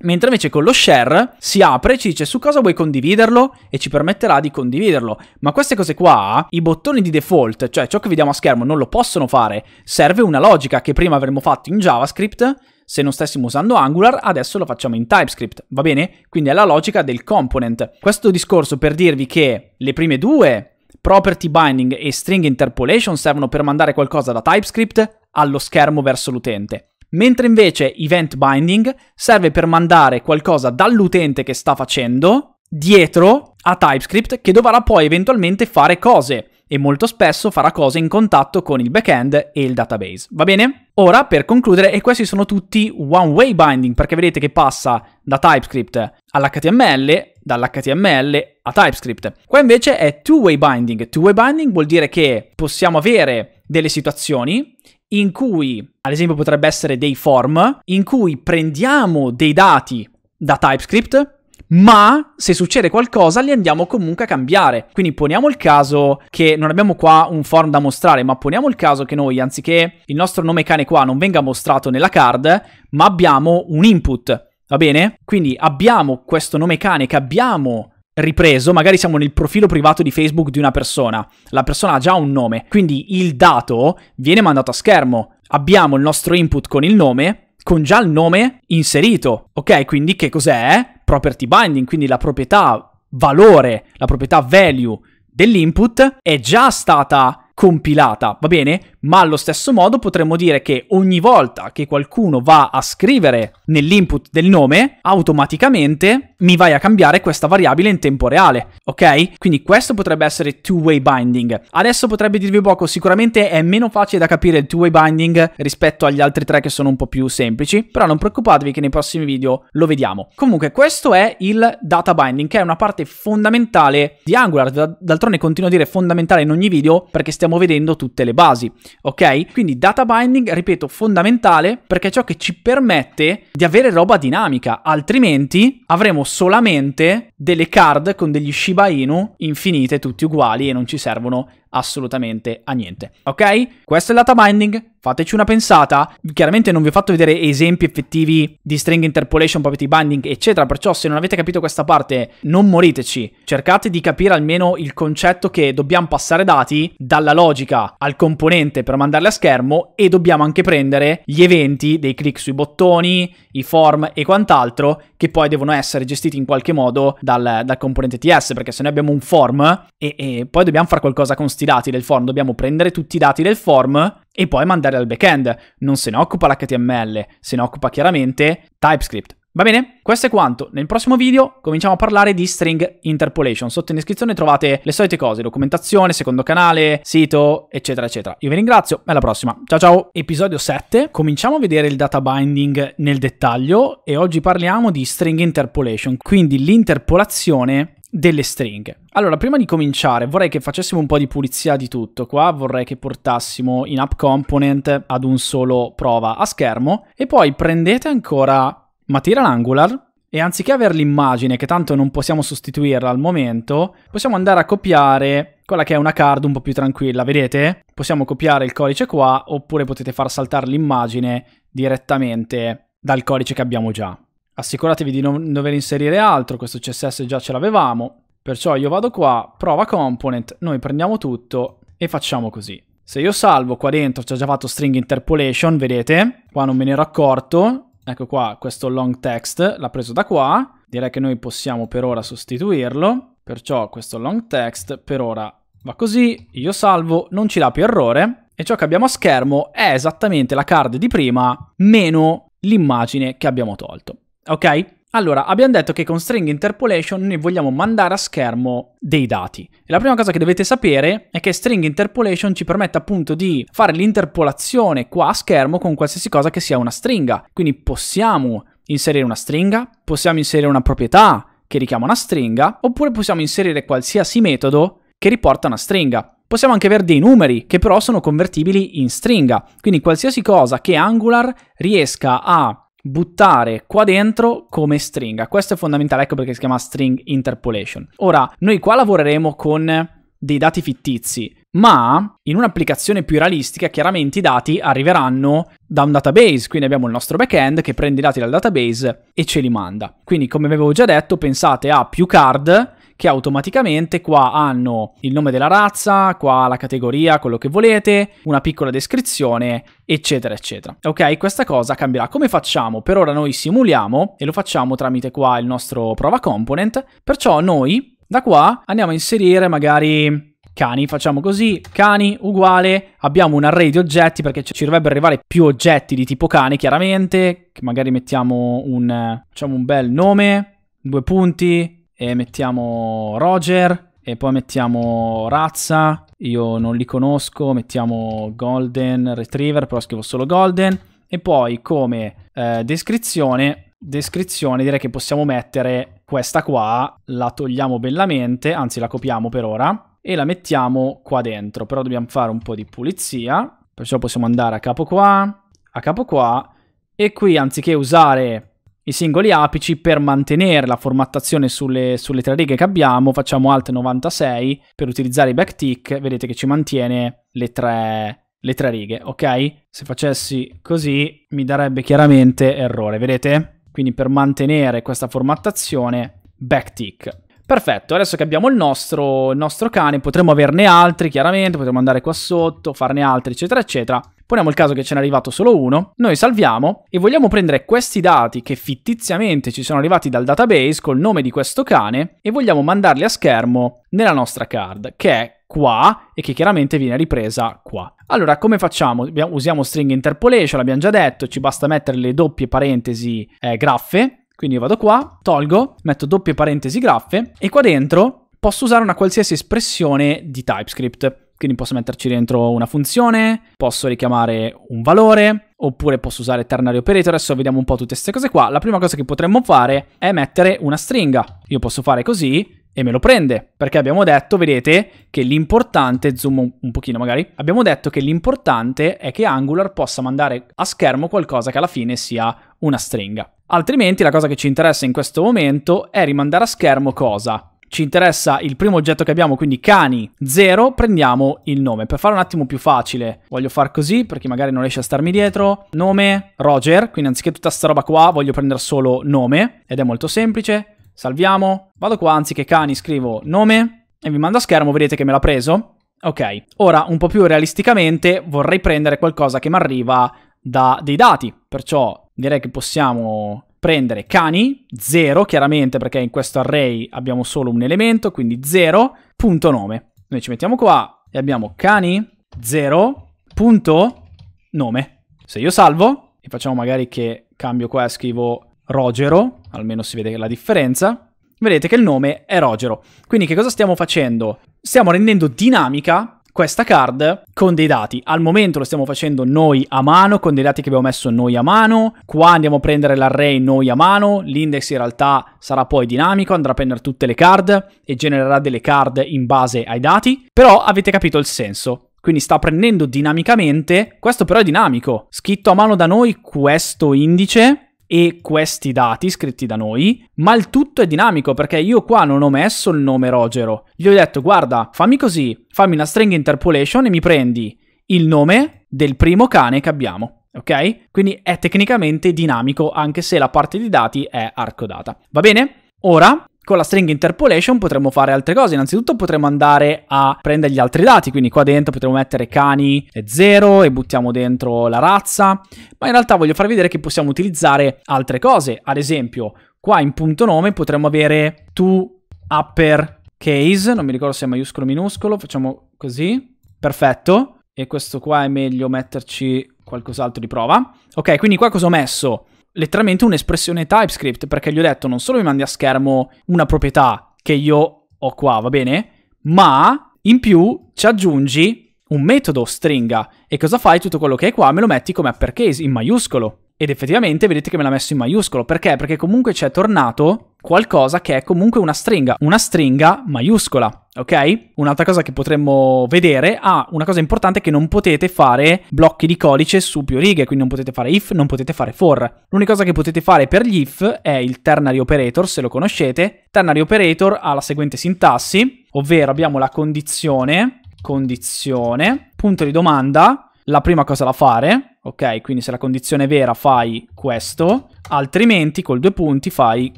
A: Mentre invece con lo share si apre, ci dice su cosa vuoi condividerlo e ci permetterà di condividerlo. Ma queste cose qua, i bottoni di default, cioè ciò che vediamo a schermo, non lo possono fare. Serve una logica che prima avremmo fatto in JavaScript se non stessimo usando Angular, adesso lo facciamo in TypeScript, va bene? Quindi è la logica del component. Questo discorso per dirvi che le prime due property binding e string interpolation servono per mandare qualcosa da TypeScript allo schermo verso l'utente, mentre invece event binding serve per mandare qualcosa dall'utente che sta facendo dietro a TypeScript che dovrà poi eventualmente fare cose e molto spesso farà cose in contatto con il backend e il database. Va bene? Ora, per concludere, e questi sono tutti one-way binding, perché vedete che passa da TypeScript all'HTML, dall'HTML a TypeScript. Qua invece è two-way binding. Two-way binding vuol dire che possiamo avere delle situazioni in cui, ad esempio, potrebbe essere dei form, in cui prendiamo dei dati da TypeScript ma se succede qualcosa li andiamo comunque a cambiare. Quindi poniamo il caso che non abbiamo qua un form da mostrare, ma poniamo il caso che noi, anziché il nostro nome cane qua non venga mostrato nella card, ma abbiamo un input. Va bene? Quindi abbiamo questo nome cane che abbiamo ripreso, magari siamo nel profilo privato di Facebook di una persona, la persona ha già un nome, quindi il dato viene mandato a schermo, abbiamo il nostro input con il nome, con già il nome inserito, ok? Quindi che cos'è? property binding, quindi la proprietà valore, la proprietà value dell'input è già stata compilata, va bene? Ma allo stesso modo potremmo dire che ogni volta che qualcuno va a scrivere nell'input del nome, automaticamente mi vai a cambiare questa variabile in tempo reale, ok? Quindi questo potrebbe essere two-way binding. Adesso potrebbe dirvi poco, sicuramente è meno facile da capire il two-way binding rispetto agli altri tre che sono un po' più semplici, però non preoccupatevi che nei prossimi video lo vediamo. Comunque questo è il data binding, che è una parte fondamentale di Angular, d'altronde continuo a dire fondamentale in ogni video perché stiamo stiamo vedendo tutte le basi, ok? Quindi data binding, ripeto, fondamentale perché è ciò che ci permette di avere roba dinamica, altrimenti avremo solamente delle card con degli Shiba Inu infinite, tutti uguali e non ci servono assolutamente a niente. Ok? Questo è il data binding, fateci una pensata. Chiaramente non vi ho fatto vedere esempi effettivi di string interpolation, property binding, eccetera, perciò se non avete capito questa parte non moriteci. Cercate di capire almeno il concetto che dobbiamo passare dati dalla logica al componente per mandarli a schermo e dobbiamo anche prendere gli eventi dei click sui bottoni, i form e quant'altro che poi devono essere gestiti in qualche modo dal, dal componente TS, perché se noi abbiamo un form e, e poi dobbiamo fare qualcosa con sti dati del form, dobbiamo prendere tutti i dati del form e poi mandarli al backend. Non se ne occupa l'HTML, se ne occupa chiaramente TypeScript. Va bene? Questo è quanto. Nel prossimo video cominciamo a parlare di string interpolation. Sotto in descrizione trovate le solite cose, documentazione, secondo canale, sito, eccetera, eccetera. Io vi ringrazio e alla prossima. Ciao ciao! Episodio 7. Cominciamo a vedere il data binding nel dettaglio e oggi parliamo di string interpolation, quindi l'interpolazione delle stringhe. Allora, prima di cominciare, vorrei che facessimo un po' di pulizia di tutto. Qua vorrei che portassimo in app component ad un solo prova a schermo e poi prendete ancora ma tira l'angular e anziché avere l'immagine, che tanto non possiamo sostituirla al momento, possiamo andare a copiare quella che è una card un po' più tranquilla, vedete? Possiamo copiare il codice qua, oppure potete far saltare l'immagine direttamente dal codice che abbiamo già. Assicuratevi di non dover inserire altro, questo CSS già ce l'avevamo, perciò io vado qua, prova component, noi prendiamo tutto e facciamo così. Se io salvo qua dentro, ci ho già fatto string interpolation, vedete? Qua non me ne ero accorto, Ecco qua, questo long text l'ha preso da qua. Direi che noi possiamo per ora sostituirlo. Perciò questo long text per ora va così. Io salvo, non ci dà più errore. E ciò che abbiamo a schermo è esattamente la card di prima meno l'immagine che abbiamo tolto. Ok? Allora, abbiamo detto che con string interpolation noi vogliamo mandare a schermo dei dati. E la prima cosa che dovete sapere è che string interpolation ci permette appunto di fare l'interpolazione qua a schermo con qualsiasi cosa che sia una stringa. Quindi possiamo inserire una stringa, possiamo inserire una proprietà che richiama una stringa, oppure possiamo inserire qualsiasi metodo che riporta una stringa. Possiamo anche avere dei numeri che però sono convertibili in stringa, quindi qualsiasi cosa che Angular riesca a buttare qua dentro come stringa. Questo è fondamentale, ecco perché si chiama string interpolation. Ora, noi qua lavoreremo con dei dati fittizi, ma in un'applicazione più realistica chiaramente i dati arriveranno da un database, quindi abbiamo il nostro backend che prende i dati dal database e ce li manda. Quindi come avevo già detto pensate a più card che automaticamente qua hanno il nome della razza, qua la categoria, quello che volete, una piccola descrizione, eccetera, eccetera. Ok, questa cosa cambierà. Come facciamo? Per ora noi simuliamo e lo facciamo tramite qua il nostro prova component, perciò noi da qua andiamo a inserire magari cani, facciamo così, cani uguale, abbiamo un array di oggetti perché ci dovrebbero arrivare più oggetti di tipo cane chiaramente, che magari mettiamo un, diciamo un bel nome, due punti, e mettiamo Roger e poi mettiamo razza, io non li conosco, mettiamo Golden Retriever, però scrivo solo Golden e poi come eh, descrizione, descrizione direi che possiamo mettere questa qua, la togliamo bellamente, anzi la copiamo per ora e la mettiamo qua dentro, però dobbiamo fare un po' di pulizia, perciò possiamo andare a capo qua, a capo qua e qui anziché usare i singoli apici per mantenere la formattazione sulle, sulle, tre righe che abbiamo, facciamo Alt 96 per utilizzare i backtick, vedete che ci mantiene le tre, le tre righe, ok? Se facessi così mi darebbe chiaramente errore, vedete? Quindi per mantenere questa formattazione, backtick. Perfetto, adesso che abbiamo il nostro, il nostro cane, potremmo averne altri chiaramente, potremmo andare qua sotto, farne altri eccetera eccetera, Poniamo il caso che ce n'è arrivato solo uno, noi salviamo e vogliamo prendere questi dati che fittiziamente ci sono arrivati dal database col nome di questo cane e vogliamo mandarli a schermo nella nostra card, che è qua e che chiaramente viene ripresa qua. Allora, come facciamo? Usiamo string interpolation, l'abbiamo già detto, ci basta mettere le doppie parentesi eh, graffe, quindi io vado qua, tolgo, metto doppie parentesi graffe e qua dentro posso usare una qualsiasi espressione di TypeScript. Quindi posso metterci dentro una funzione, posso richiamare un valore, oppure posso usare ternary operator. Adesso vediamo un po' tutte queste cose qua. La prima cosa che potremmo fare è mettere una stringa. Io posso fare così e me lo prende, perché abbiamo detto, vedete, che l'importante, zoom un pochino magari, abbiamo detto che l'importante è che Angular possa mandare a schermo qualcosa che alla fine sia una stringa. Altrimenti la cosa che ci interessa in questo momento è rimandare a schermo cosa? ci interessa il primo oggetto che abbiamo, quindi cani 0, prendiamo il nome. Per fare un attimo più facile, voglio far così perché magari non riesce a starmi dietro. Nome Roger, quindi anziché tutta sta roba qua voglio prendere solo nome ed è molto semplice. Salviamo, vado qua anziché cani scrivo nome e vi mando a schermo, vedete che me l'ha preso. Ok, ora un po' più realisticamente vorrei prendere qualcosa che mi arriva da dei dati, perciò direi che possiamo prendere cani, 0 chiaramente perché in questo array abbiamo solo un elemento, quindi 0, punto nome. Noi ci mettiamo qua e abbiamo cani, 0, punto nome. Se io salvo e facciamo magari che cambio qua e scrivo Rogero, almeno si vede la differenza, vedete che il nome è Rogero. Quindi che cosa stiamo facendo? Stiamo rendendo dinamica questa card con dei dati. Al momento lo stiamo facendo noi a mano, con dei dati che abbiamo messo noi a mano. Qua andiamo a prendere l'array noi a mano. L'index in realtà sarà poi dinamico, andrà a prendere tutte le card e genererà delle card in base ai dati. Però avete capito il senso quindi sta prendendo dinamicamente, questo però è dinamico, scritto a mano da noi questo indice e questi dati scritti da noi, ma il tutto è dinamico perché io qua non ho messo il nome Rogero. Gli ho detto guarda, fammi così, fammi una string interpolation e mi prendi il nome del primo cane che abbiamo. Ok? Quindi è tecnicamente dinamico anche se la parte di dati è arcodata. Va bene? Ora con la string interpolation potremmo fare altre cose, innanzitutto potremmo andare a prendere gli altri dati, quindi qua dentro potremmo mettere cani e 0 e buttiamo dentro la razza, ma in realtà voglio farvi vedere che possiamo utilizzare altre cose, ad esempio qua in punto nome potremmo avere to upper case, non mi ricordo se è maiuscolo o minuscolo, facciamo così, perfetto, e questo qua è meglio metterci qualcos'altro di prova. Ok, quindi qua cosa ho messo? letteralmente un'espressione TypeScript perché gli ho detto non solo mi mandi a schermo una proprietà che io ho qua, va bene? Ma in più ci aggiungi un metodo stringa e cosa fai? Tutto quello che è qua me lo metti come uppercase in maiuscolo. Ed effettivamente vedete che me l'ha messo in maiuscolo. Perché? Perché comunque ci è tornato qualcosa che è comunque una stringa, una stringa maiuscola ok? Un'altra cosa che potremmo vedere, ah, una cosa importante è che non potete fare blocchi di codice su più righe, quindi non potete fare if, non potete fare for. L'unica cosa che potete fare per gli if è il ternary operator, se lo conoscete. Ternary operator ha la seguente sintassi, ovvero abbiamo la condizione, condizione, punto di domanda, la prima cosa da fare, ok? Quindi se la condizione è vera fai questo, altrimenti col due punti fai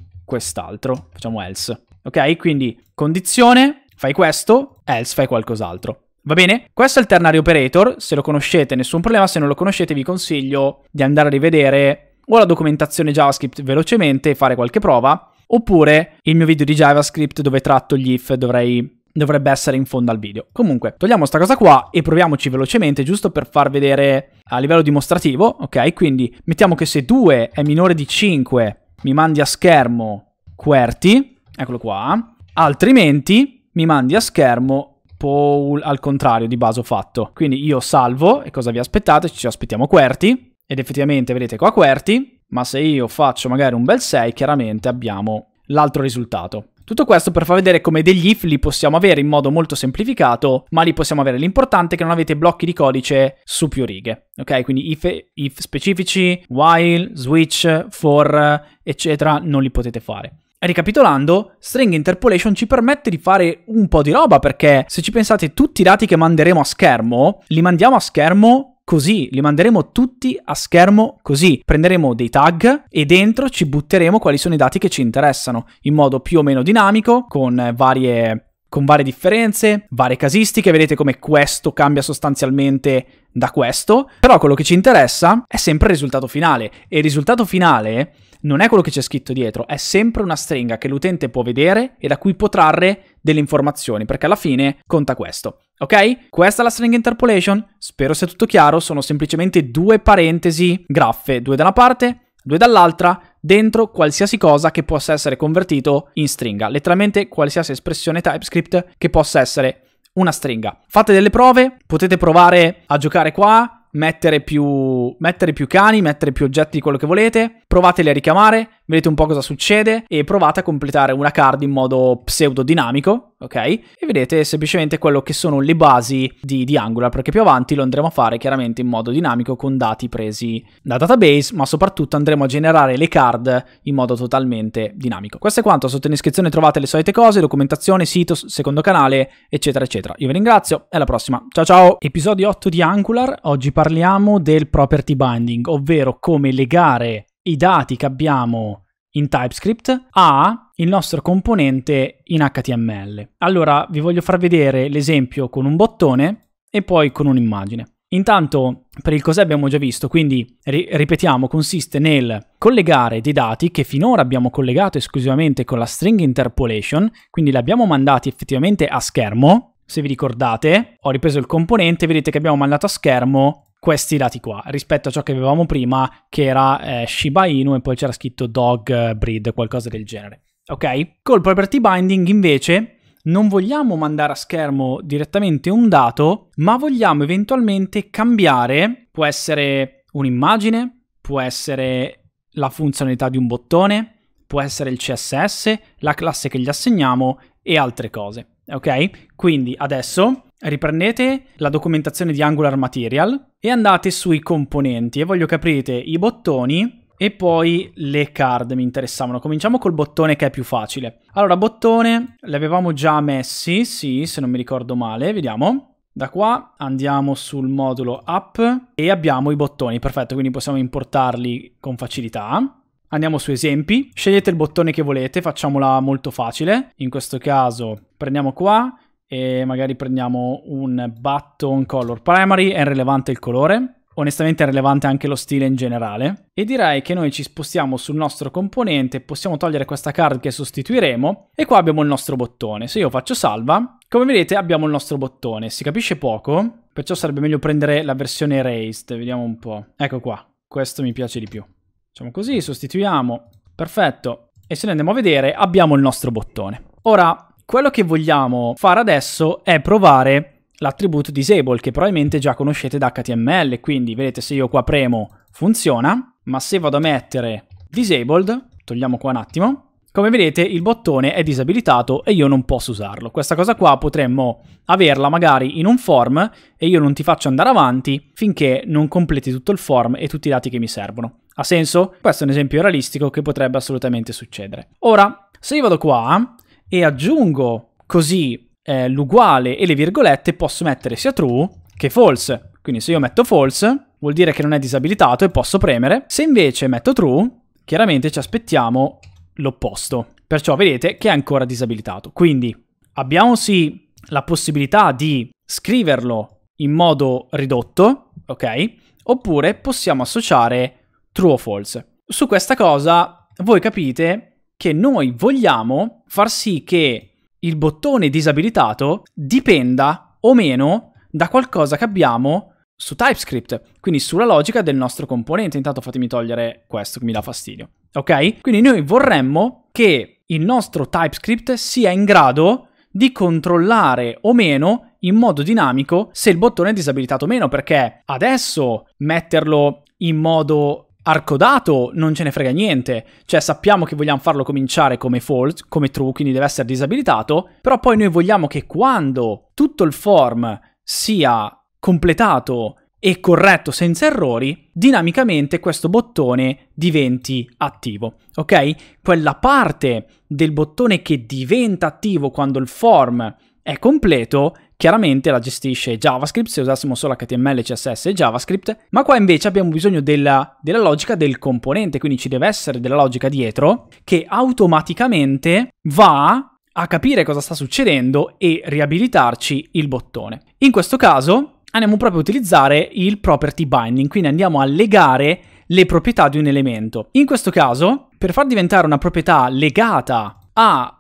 A: quest'altro, facciamo else. Ok, quindi condizione, Fai questo, else fai qualcos'altro. Va bene? Questo è il ternary operator, se lo conoscete nessun problema, se non lo conoscete vi consiglio di andare a rivedere o la documentazione JavaScript velocemente e fare qualche prova, oppure il mio video di JavaScript dove tratto gli if dovrei, dovrebbe essere in fondo al video. Comunque, togliamo questa cosa qua e proviamoci velocemente, giusto per far vedere a livello dimostrativo, ok? Quindi mettiamo che se 2 è minore di 5 mi mandi a schermo QWERTY, eccolo qua, altrimenti mi mandi a schermo pool al contrario di base ho fatto. Quindi io salvo e cosa vi aspettate? Ci aspettiamo QWERTY ed effettivamente vedete qua QWERTY, ma se io faccio magari un bel 6 chiaramente abbiamo l'altro risultato. Tutto questo per far vedere come degli if li possiamo avere in modo molto semplificato, ma li possiamo avere. L'importante è che non avete blocchi di codice su più righe, ok? Quindi if, if specifici, while, switch, for, eccetera, non li potete fare. Ricapitolando, string interpolation ci permette di fare un po' di roba perché se ci pensate tutti i dati che manderemo a schermo, li mandiamo a schermo così, li manderemo tutti a schermo così. Prenderemo dei tag e dentro ci butteremo quali sono i dati che ci interessano, in modo più o meno dinamico, con varie, con varie differenze, varie casistiche, vedete come questo cambia sostanzialmente da questo, però quello che ci interessa è sempre il risultato finale e il risultato finale non è quello che c'è scritto dietro, è sempre una stringa che l'utente può vedere e da cui può trarre delle informazioni, perché alla fine conta questo. Ok? Questa è la string interpolation, spero sia tutto chiaro, sono semplicemente due parentesi graffe, due da una parte, due dall'altra, dentro qualsiasi cosa che possa essere convertito in stringa, letteralmente qualsiasi espressione TypeScript che possa essere una stringa. Fate delle prove, potete provare a giocare qua, mettere più, mettere più cani, mettere più oggetti, quello che volete, provateli a ricamare, vedete un po' cosa succede e provate a completare una card in modo pseudodinamico, ok? E vedete semplicemente quello che sono le basi di, di Angular, perché più avanti lo andremo a fare chiaramente in modo dinamico con dati presi da database, ma soprattutto andremo a generare le card in modo totalmente dinamico. Questo è quanto, sotto in iscrizione trovate le solite cose, documentazione, sito, secondo canale, eccetera, eccetera. Io vi ringrazio e alla prossima, ciao ciao! Episodio 8 di Angular, oggi parliamo del property binding, ovvero come legare i dati che abbiamo in TypeScript a il nostro componente in HTML. Allora vi voglio far vedere l'esempio con un bottone e poi con un'immagine. Intanto per il cos'è abbiamo già visto, quindi ri- ripetiamo, consiste nel collegare dei dati che finora abbiamo collegato esclusivamente con la string interpolation, quindi li abbiamo mandati effettivamente a schermo. Se vi ricordate, ho ripreso il componente, vedete che abbiamo mandato a schermo questi dati qua rispetto a ciò che avevamo prima che era eh, Shiba Inu e poi c'era scritto dog breed, qualcosa del genere. Ok? Col property binding invece non vogliamo mandare a schermo direttamente un dato, ma vogliamo eventualmente cambiare, può essere un'immagine, può essere la funzionalità di un bottone, può essere il CSS, la classe che gli assegniamo e altre cose. Ok? Quindi adesso Riprendete la documentazione di Angular Material e andate sui componenti e voglio che aprite i bottoni e poi le card mi interessavano. Cominciamo col bottone che è più facile. Allora, bottone, li avevamo già messi, sì, se non mi ricordo male, vediamo. Da qua andiamo sul modulo app e abbiamo i bottoni, perfetto, quindi possiamo importarli con facilità. Andiamo su esempi, scegliete il bottone che volete, facciamola molto facile. In questo caso prendiamo qua e magari prendiamo un button color primary, è rilevante il colore, onestamente è rilevante anche lo stile in generale e direi che noi ci spostiamo sul nostro componente, possiamo togliere questa card che sostituiremo e qua abbiamo il nostro bottone, se io faccio salva, come vedete abbiamo il nostro bottone, si capisce poco, perciò sarebbe meglio prendere la versione erased, vediamo un po', ecco qua, questo mi piace di più, facciamo così, sostituiamo, perfetto, e se ne andiamo a vedere abbiamo il nostro bottone. Ora, quello che vogliamo fare adesso è provare l'attributo disable che probabilmente già conoscete da HTML, quindi vedete se io qua premo funziona, ma se vado a mettere disabled, togliamo qua un attimo, come vedete il bottone è disabilitato e io non posso usarlo. Questa cosa qua potremmo averla magari in un form e io non ti faccio andare avanti finché non completi tutto il form e tutti i dati che mi servono. Ha senso? Questo è un esempio realistico che potrebbe assolutamente succedere. Ora, se io vado qua e aggiungo così eh, l'uguale e le virgolette, posso mettere sia true che false. Quindi se io metto false vuol dire che non è disabilitato e posso premere. Se invece metto true, chiaramente ci aspettiamo l'opposto. Perciò vedete che è ancora disabilitato. Quindi abbiamo sì la possibilità di scriverlo in modo ridotto, ok? Oppure possiamo associare true o false. Su questa cosa voi capite che noi vogliamo far sì che il bottone disabilitato dipenda o meno da qualcosa che abbiamo su TypeScript, quindi sulla logica del nostro componente. Intanto fatemi togliere questo che mi dà fastidio, ok? Quindi noi vorremmo che il nostro TypeScript sia in grado di controllare o meno in modo dinamico se il bottone è disabilitato o meno, perché adesso metterlo in modo Arcodato non ce ne frega niente, cioè sappiamo che vogliamo farlo cominciare come false, come true, quindi deve essere disabilitato, però poi noi vogliamo che quando tutto il form sia completato e corretto senza errori, dinamicamente questo bottone diventi attivo, ok? Quella parte del bottone che diventa attivo quando il form è completo Chiaramente la gestisce JavaScript se usassimo solo HTML, CSS e JavaScript, ma qua invece abbiamo bisogno della, della logica del componente, quindi ci deve essere della logica dietro che automaticamente va a capire cosa sta succedendo e riabilitarci il bottone. In questo caso andiamo proprio a utilizzare il property binding, quindi andiamo a legare le proprietà di un elemento. In questo caso, per far diventare una proprietà legata a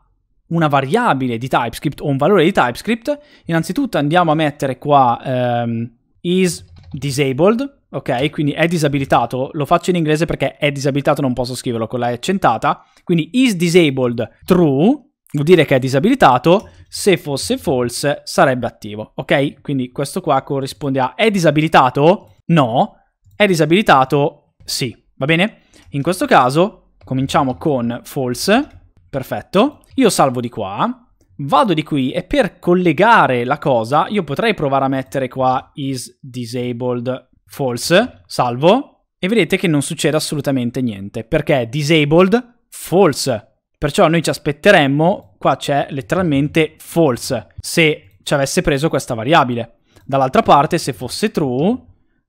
A: una variabile di TypeScript o un valore di TypeScript, innanzitutto andiamo a mettere qua ehm, is disabled, ok? Quindi è disabilitato, lo faccio in inglese perché è disabilitato, non posso scriverlo con la accentata, quindi is disabled true, vuol dire che è disabilitato, se fosse false sarebbe attivo, ok? Quindi questo qua corrisponde a è disabilitato? No, è disabilitato? Sì, va bene? In questo caso cominciamo con false, perfetto, io salvo di qua, vado di qui e per collegare la cosa io potrei provare a mettere qua is disabled false, salvo, e vedete che non succede assolutamente niente, perché è disabled false. Perciò noi ci aspetteremmo, qua c'è letteralmente false, se ci avesse preso questa variabile. Dall'altra parte, se fosse true,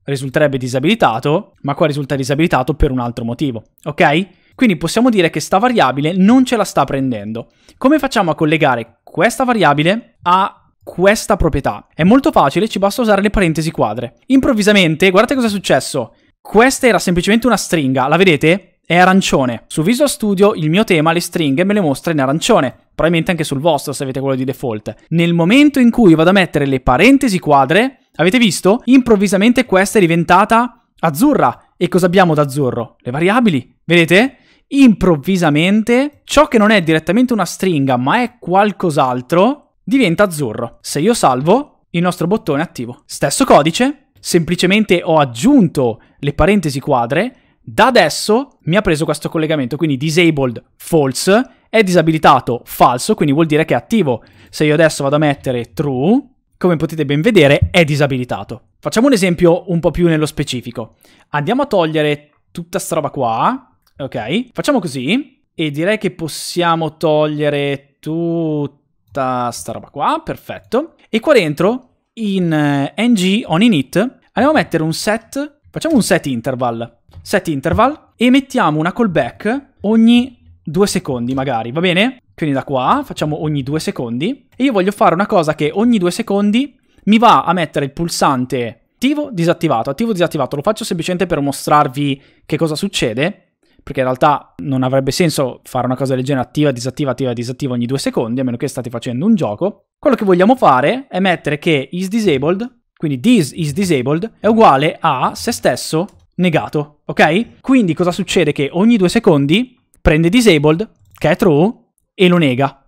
A: risulterebbe disabilitato, ma qua risulta disabilitato per un altro motivo, ok? Quindi possiamo dire che sta variabile non ce la sta prendendo. Come facciamo a collegare questa variabile a questa proprietà? È molto facile, ci basta usare le parentesi quadre. Improvvisamente, guardate cosa è successo. Questa era semplicemente una stringa, la vedete? È arancione. Su Visual Studio il mio tema, le stringhe, me le mostra in arancione. Probabilmente anche sul vostro se avete quello di default. Nel momento in cui vado a mettere le parentesi quadre, avete visto? Improvvisamente questa è diventata azzurra. E cosa abbiamo d'azzurro? Le variabili. Vedete? improvvisamente ciò che non è direttamente una stringa ma è qualcos'altro diventa azzurro. Se io salvo, il nostro bottone è attivo. Stesso codice, semplicemente ho aggiunto le parentesi quadre, da adesso mi ha preso questo collegamento, quindi disabled false è disabilitato falso, quindi vuol dire che è attivo. Se io adesso vado a mettere true, come potete ben vedere, è disabilitato. Facciamo un esempio un po' più nello specifico. Andiamo a togliere tutta sta roba qua, Ok, facciamo così e direi che possiamo togliere tutta sta roba qua, perfetto. E qua dentro, in eh, ng on init, andiamo a mettere un set, facciamo un set interval, set interval, e mettiamo una callback ogni due secondi magari, va bene? Quindi da qua facciamo ogni due secondi, e io voglio fare una cosa che ogni due secondi mi va a mettere il pulsante attivo, disattivato, attivo, disattivato, lo faccio semplicemente per mostrarvi che cosa succede, perché in realtà non avrebbe senso fare una cosa del genere attiva, disattiva, attiva, disattiva ogni due secondi, a meno che state facendo un gioco. Quello che vogliamo fare è mettere che is disabled, quindi this is disabled, è uguale a se stesso negato, ok? Quindi cosa succede? Che ogni due secondi prende disabled, che è true, e lo nega.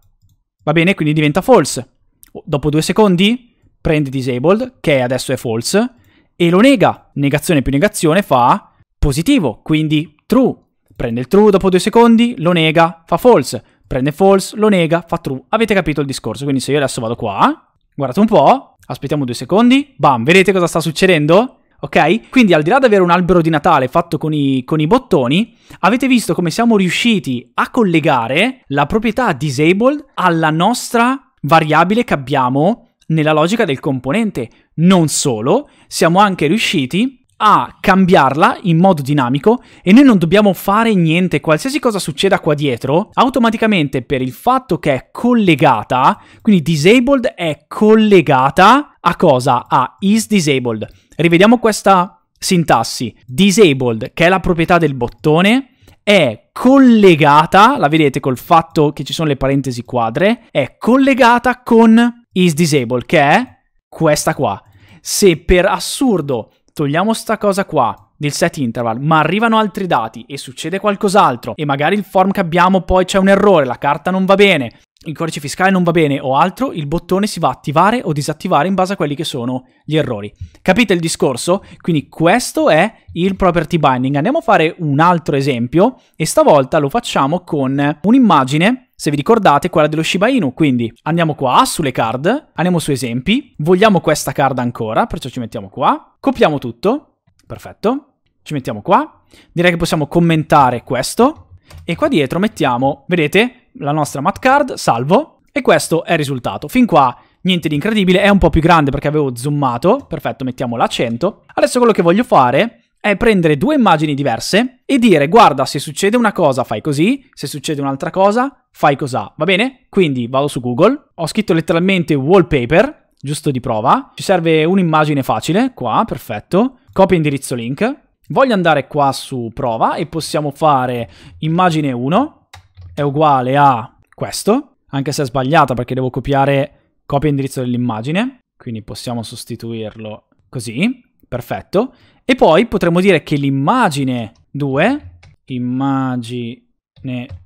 A: Va bene? Quindi diventa false. Dopo due secondi prende disabled, che adesso è false, e lo nega. Negazione più negazione fa positivo, quindi true. Prende il true dopo due secondi, lo nega, fa false. Prende false, lo nega, fa true. Avete capito il discorso, quindi se io adesso vado qua, guardate un po', aspettiamo due secondi, bam, vedete cosa sta succedendo? ok? Quindi al di là di avere un albero di Natale fatto con i, con i, bottoni, avete visto come siamo riusciti a collegare la proprietà disabled alla nostra variabile che abbiamo nella logica del componente. Non solo, siamo anche riusciti a cambiarla in modo dinamico e noi non dobbiamo fare niente, qualsiasi cosa succeda qua dietro, automaticamente per il fatto che è collegata, quindi disabled è collegata a cosa? A is disabled. Rivediamo questa sintassi. Disabled, che è la proprietà del bottone, è collegata, la vedete col fatto che ci sono le parentesi quadre, è collegata con is disabled, che è questa qua. Se per assurdo togliamo sta cosa qua del set interval, ma arrivano altri dati e succede qualcos'altro e magari il form che abbiamo poi c'è un errore, la carta non va bene, il codice fiscale non va bene o altro, il bottone si va a attivare o disattivare in base a quelli che sono gli errori. Capite il discorso? Quindi questo è il property binding. Andiamo a fare un altro esempio e stavolta lo facciamo con un'immagine se vi ricordate, quella dello Shiba Inu. Quindi andiamo qua sulle card, andiamo su esempi, vogliamo questa card ancora, perciò ci mettiamo qua, copiamo tutto, perfetto, ci mettiamo qua, direi che possiamo commentare questo, e qua dietro mettiamo, vedete, la nostra mat card, salvo, e questo è il risultato. Fin qua niente di incredibile, è un po' più grande perché avevo zoomato, perfetto, mettiamo l'accento. Adesso quello che voglio fare è prendere due immagini diverse e dire guarda se succede una cosa fai così, se succede un'altra cosa fai cos'ha, va bene? Quindi vado su Google, ho scritto letteralmente wallpaper, giusto di prova, ci serve un'immagine facile, qua, perfetto, copia indirizzo link, voglio andare qua su prova e possiamo fare immagine 1 è uguale a questo, anche se è sbagliata perché devo copiare copia indirizzo dell'immagine, quindi possiamo sostituirlo così, perfetto, e poi potremmo dire che l'immagine 2, immagine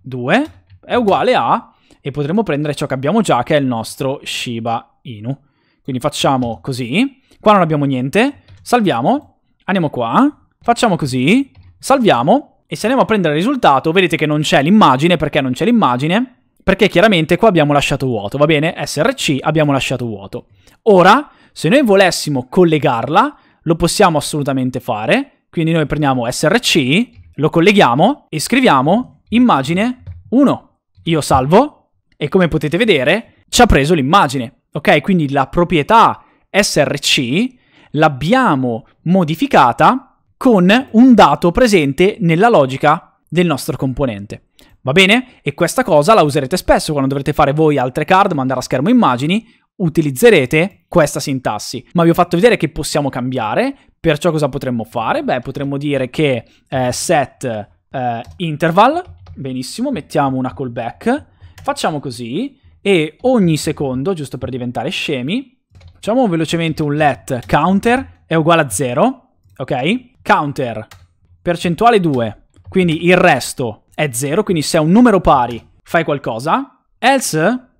A: 2, è uguale a, e potremmo prendere ciò che abbiamo già, che è il nostro Shiba Inu. Quindi facciamo così, qua non abbiamo niente, salviamo, andiamo qua, facciamo così, salviamo, e se andiamo a prendere il risultato, vedete che non c'è l'immagine, perché non c'è l'immagine? Perché chiaramente qua abbiamo lasciato vuoto, va bene? SRC abbiamo lasciato vuoto. Ora, se noi volessimo collegarla, lo possiamo assolutamente fare. Quindi noi prendiamo src, lo colleghiamo e scriviamo immagine 1. Io salvo e come potete vedere ci ha preso l'immagine. Ok, quindi la proprietà src l'abbiamo modificata con un dato presente nella logica del nostro componente. Va bene? E questa cosa la userete spesso quando dovrete fare voi altre card, mandare a schermo immagini utilizzerete questa sintassi. Ma vi ho fatto vedere che possiamo cambiare, perciò cosa potremmo fare? Beh, potremmo dire che eh, set eh, interval, benissimo, mettiamo una callback, facciamo così, e ogni secondo, giusto per diventare scemi, facciamo velocemente un let counter è uguale a 0, ok? Counter, percentuale 2, quindi il resto è 0, quindi se è un numero pari fai qualcosa, else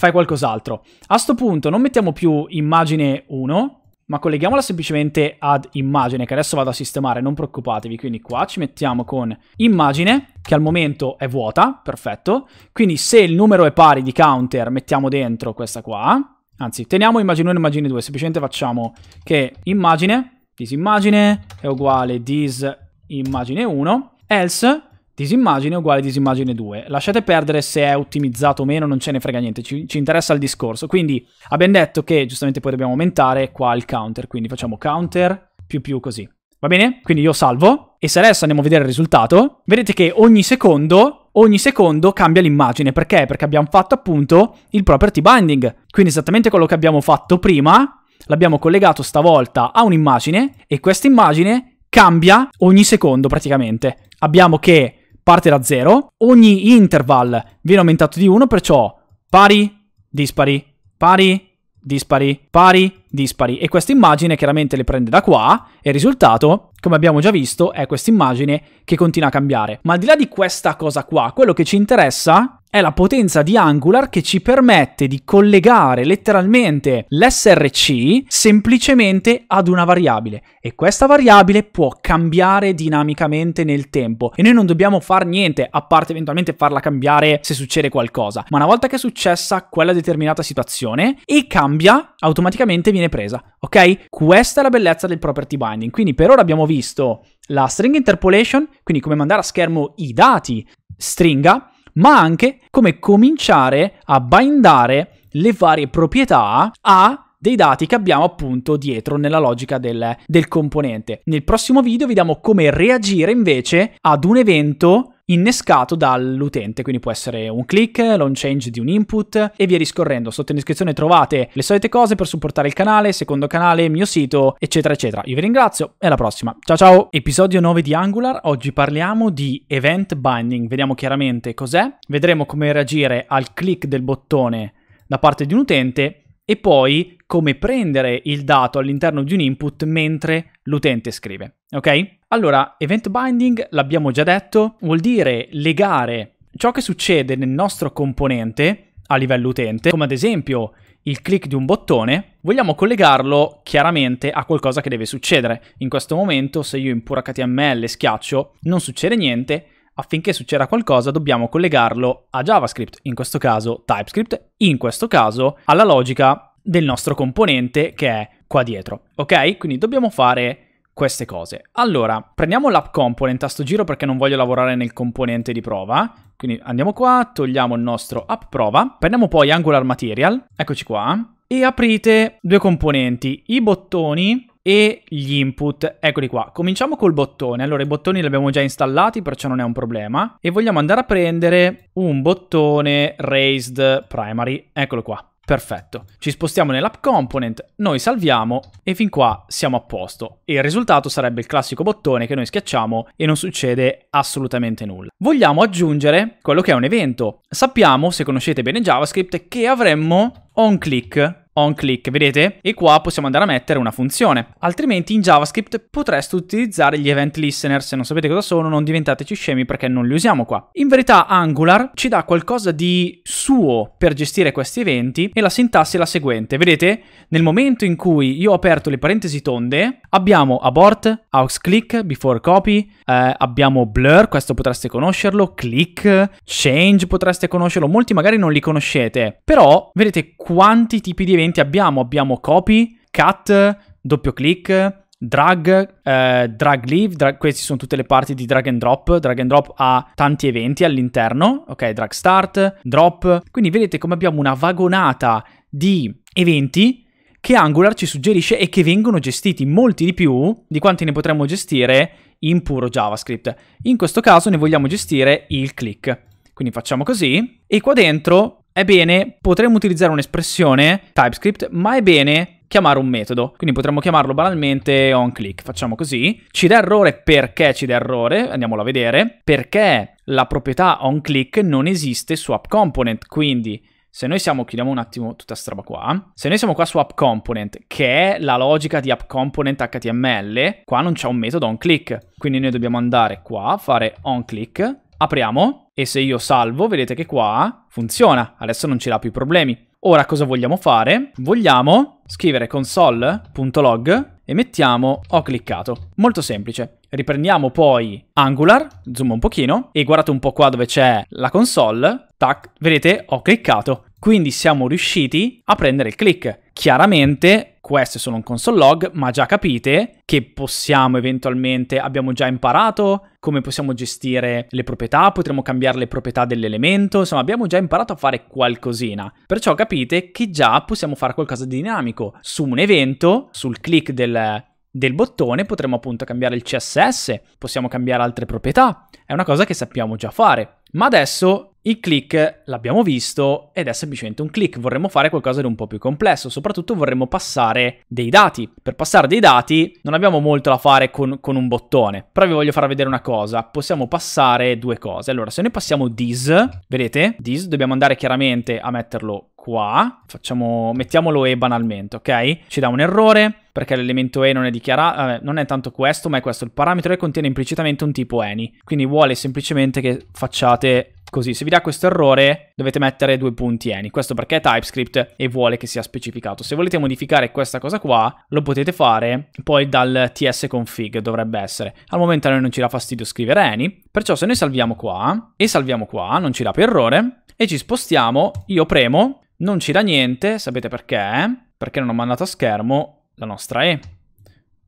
A: fai qualcos'altro. A questo punto non mettiamo più immagine 1, ma colleghiamola semplicemente ad immagine, che adesso vado a sistemare, non preoccupatevi. Quindi qua ci mettiamo con immagine, che al momento è vuota, perfetto. Quindi se il numero è pari di counter, mettiamo dentro questa qua. Anzi, teniamo immagine 1 e immagine 2, semplicemente facciamo che immagine, disimmagine è uguale disimmagine 1, else disimmagine uguale disimmagine 2. Lasciate perdere se è ottimizzato o meno, non ce ne frega niente, ci, ci interessa il discorso. Quindi abbiamo detto che giustamente poi dobbiamo aumentare qua il counter, quindi facciamo counter più più così. Va bene? Quindi io salvo e se adesso andiamo a vedere il risultato, vedete che ogni secondo, ogni secondo cambia l'immagine. Perché? Perché abbiamo fatto appunto il property binding. Quindi esattamente quello che abbiamo fatto prima, l'abbiamo collegato stavolta a un'immagine e questa immagine cambia ogni secondo praticamente. Abbiamo che parte da 0, ogni interval viene aumentato di 1, perciò pari, dispari, pari, dispari, pari, dispari. E questa immagine chiaramente le prende da qua e il risultato, come abbiamo già visto, è questa immagine che continua a cambiare. Ma al di là di questa cosa qua, quello che ci interessa è la potenza di Angular che ci permette di collegare letteralmente l'SRC semplicemente ad una variabile e questa variabile può cambiare dinamicamente nel tempo e noi non dobbiamo fare niente a parte eventualmente farla cambiare se succede qualcosa, ma una volta che è successa quella determinata situazione e cambia automaticamente viene presa, ok? Questa è la bellezza del property binding, quindi per ora abbiamo visto la string interpolation, quindi come mandare a schermo i dati stringa ma anche come cominciare a bindare le varie proprietà a dei dati che abbiamo appunto dietro nella logica del, del componente. Nel prossimo video vediamo come reagire invece ad un evento innescato dall'utente, quindi può essere un click, l'on change di un input e via discorrendo. Sotto in descrizione trovate le solite cose per supportare il canale, secondo canale, mio sito, eccetera eccetera. Io vi ringrazio e alla prossima. Ciao ciao! Episodio 9 di Angular, oggi parliamo di event binding, vediamo chiaramente cos'è, vedremo come reagire al click del bottone da parte di un utente e poi come prendere il dato all'interno di un input mentre l'utente scrive, ok? Allora, event binding, l'abbiamo già detto, vuol dire legare ciò che succede nel nostro componente a livello utente, come ad esempio il click di un bottone, vogliamo collegarlo chiaramente a qualcosa che deve succedere. In questo momento, se io in pura HTML schiaccio, non succede niente, affinché succeda qualcosa dobbiamo collegarlo a JavaScript, in questo caso TypeScript, in questo caso alla logica del nostro componente che è qua dietro, ok? Quindi dobbiamo fare queste cose. Allora, prendiamo l'app component a sto giro perché non voglio lavorare nel componente di prova. Quindi andiamo qua, togliamo il nostro app prova, prendiamo poi angular material, eccoci qua, e aprite due componenti, i bottoni e gli input. Eccoli qua. Cominciamo col bottone. Allora, i bottoni li abbiamo già installati, perciò non è un problema. E vogliamo andare a prendere un bottone raised primary. Eccolo qua. Perfetto. Ci spostiamo nell'app component, noi salviamo e fin qua siamo a posto. E il risultato sarebbe il classico bottone che noi schiacciamo e non succede assolutamente nulla. Vogliamo aggiungere quello che è un evento. Sappiamo, se conoscete bene JavaScript, che avremmo on click onClick, vedete? E qua possiamo andare a mettere una funzione. Altrimenti in JavaScript potreste utilizzare gli event listener, se non sapete cosa sono non diventateci scemi perché non li usiamo qua. In verità Angular ci dà qualcosa di suo per gestire questi eventi e la sintassi è la seguente. Vedete? Nel momento in cui io ho aperto le parentesi tonde, Abbiamo Abort, Aux Click, Before Copy, eh, abbiamo Blur, questo potreste conoscerlo, Click, Change potreste conoscerlo, molti magari non li conoscete, però vedete quanti tipi di eventi abbiamo. Abbiamo Copy, Cut, doppio click, drag, eh, drag leave, drag, queste sono tutte le parti di drag and drop, drag and drop ha tanti eventi all'interno, ok, drag start, drop, quindi vedete come abbiamo una vagonata di eventi che Angular ci suggerisce e che vengono gestiti molti di più di quanti ne potremmo gestire in puro JavaScript. In questo caso ne vogliamo gestire il click. Quindi facciamo così e qua dentro è bene, potremmo utilizzare un'espressione TypeScript, ma è bene chiamare un metodo. Quindi potremmo chiamarlo banalmente onClick. Facciamo così. Ci dà errore perché ci dà errore, andiamolo a vedere, perché la proprietà onClick non esiste su AppComponent, quindi se noi siamo, chiudiamo un attimo tutta sta roba qua, se noi siamo qua su app component, che è la logica di app component HTML, qua non c'è un metodo on click, quindi noi dobbiamo andare qua, fare on click, apriamo e se io salvo, vedete che qua funziona, adesso non ci dà più problemi. Ora cosa vogliamo fare? Vogliamo scrivere console.log e mettiamo ho cliccato. Molto semplice. Riprendiamo poi Angular, zoom un pochino, e guardate un po' qua dove c'è la console, tac, vedete ho cliccato. Quindi siamo riusciti a prendere il click. Chiaramente questo è solo un console log, ma già capite che possiamo eventualmente, abbiamo già imparato come possiamo gestire le proprietà, potremo cambiare le proprietà dell'elemento, insomma abbiamo già imparato a fare qualcosina. Perciò capite che già possiamo fare qualcosa di dinamico. Su un evento, sul click del, del bottone potremo appunto cambiare il CSS, possiamo cambiare altre proprietà, è una cosa che sappiamo già fare. Ma adesso il click l'abbiamo visto ed è semplicemente un click, vorremmo fare qualcosa di un po' più complesso, soprattutto vorremmo passare dei dati. Per passare dei dati non abbiamo molto da fare con, con un bottone, però vi voglio far vedere una cosa, possiamo passare due cose. Allora, se noi passiamo this, vedete, this dobbiamo andare chiaramente a metterlo qua, Facciamo, mettiamolo e banalmente, ok? Ci dà un errore, perché l'elemento E non è dichiarato, non è tanto questo, ma è questo. Il parametro E contiene implicitamente un tipo any, quindi vuole semplicemente che facciate così. Se vi dà questo errore dovete mettere due punti any, questo perché è TypeScript e vuole che sia specificato. Se volete modificare questa cosa qua lo potete fare poi dal tsconfig dovrebbe essere. Al momento a noi non ci dà fastidio scrivere any, perciò se noi salviamo qua e salviamo qua non ci dà più errore e ci spostiamo, io premo, non ci dà niente, sapete perché? Perché non ho mandato a schermo la nostra E.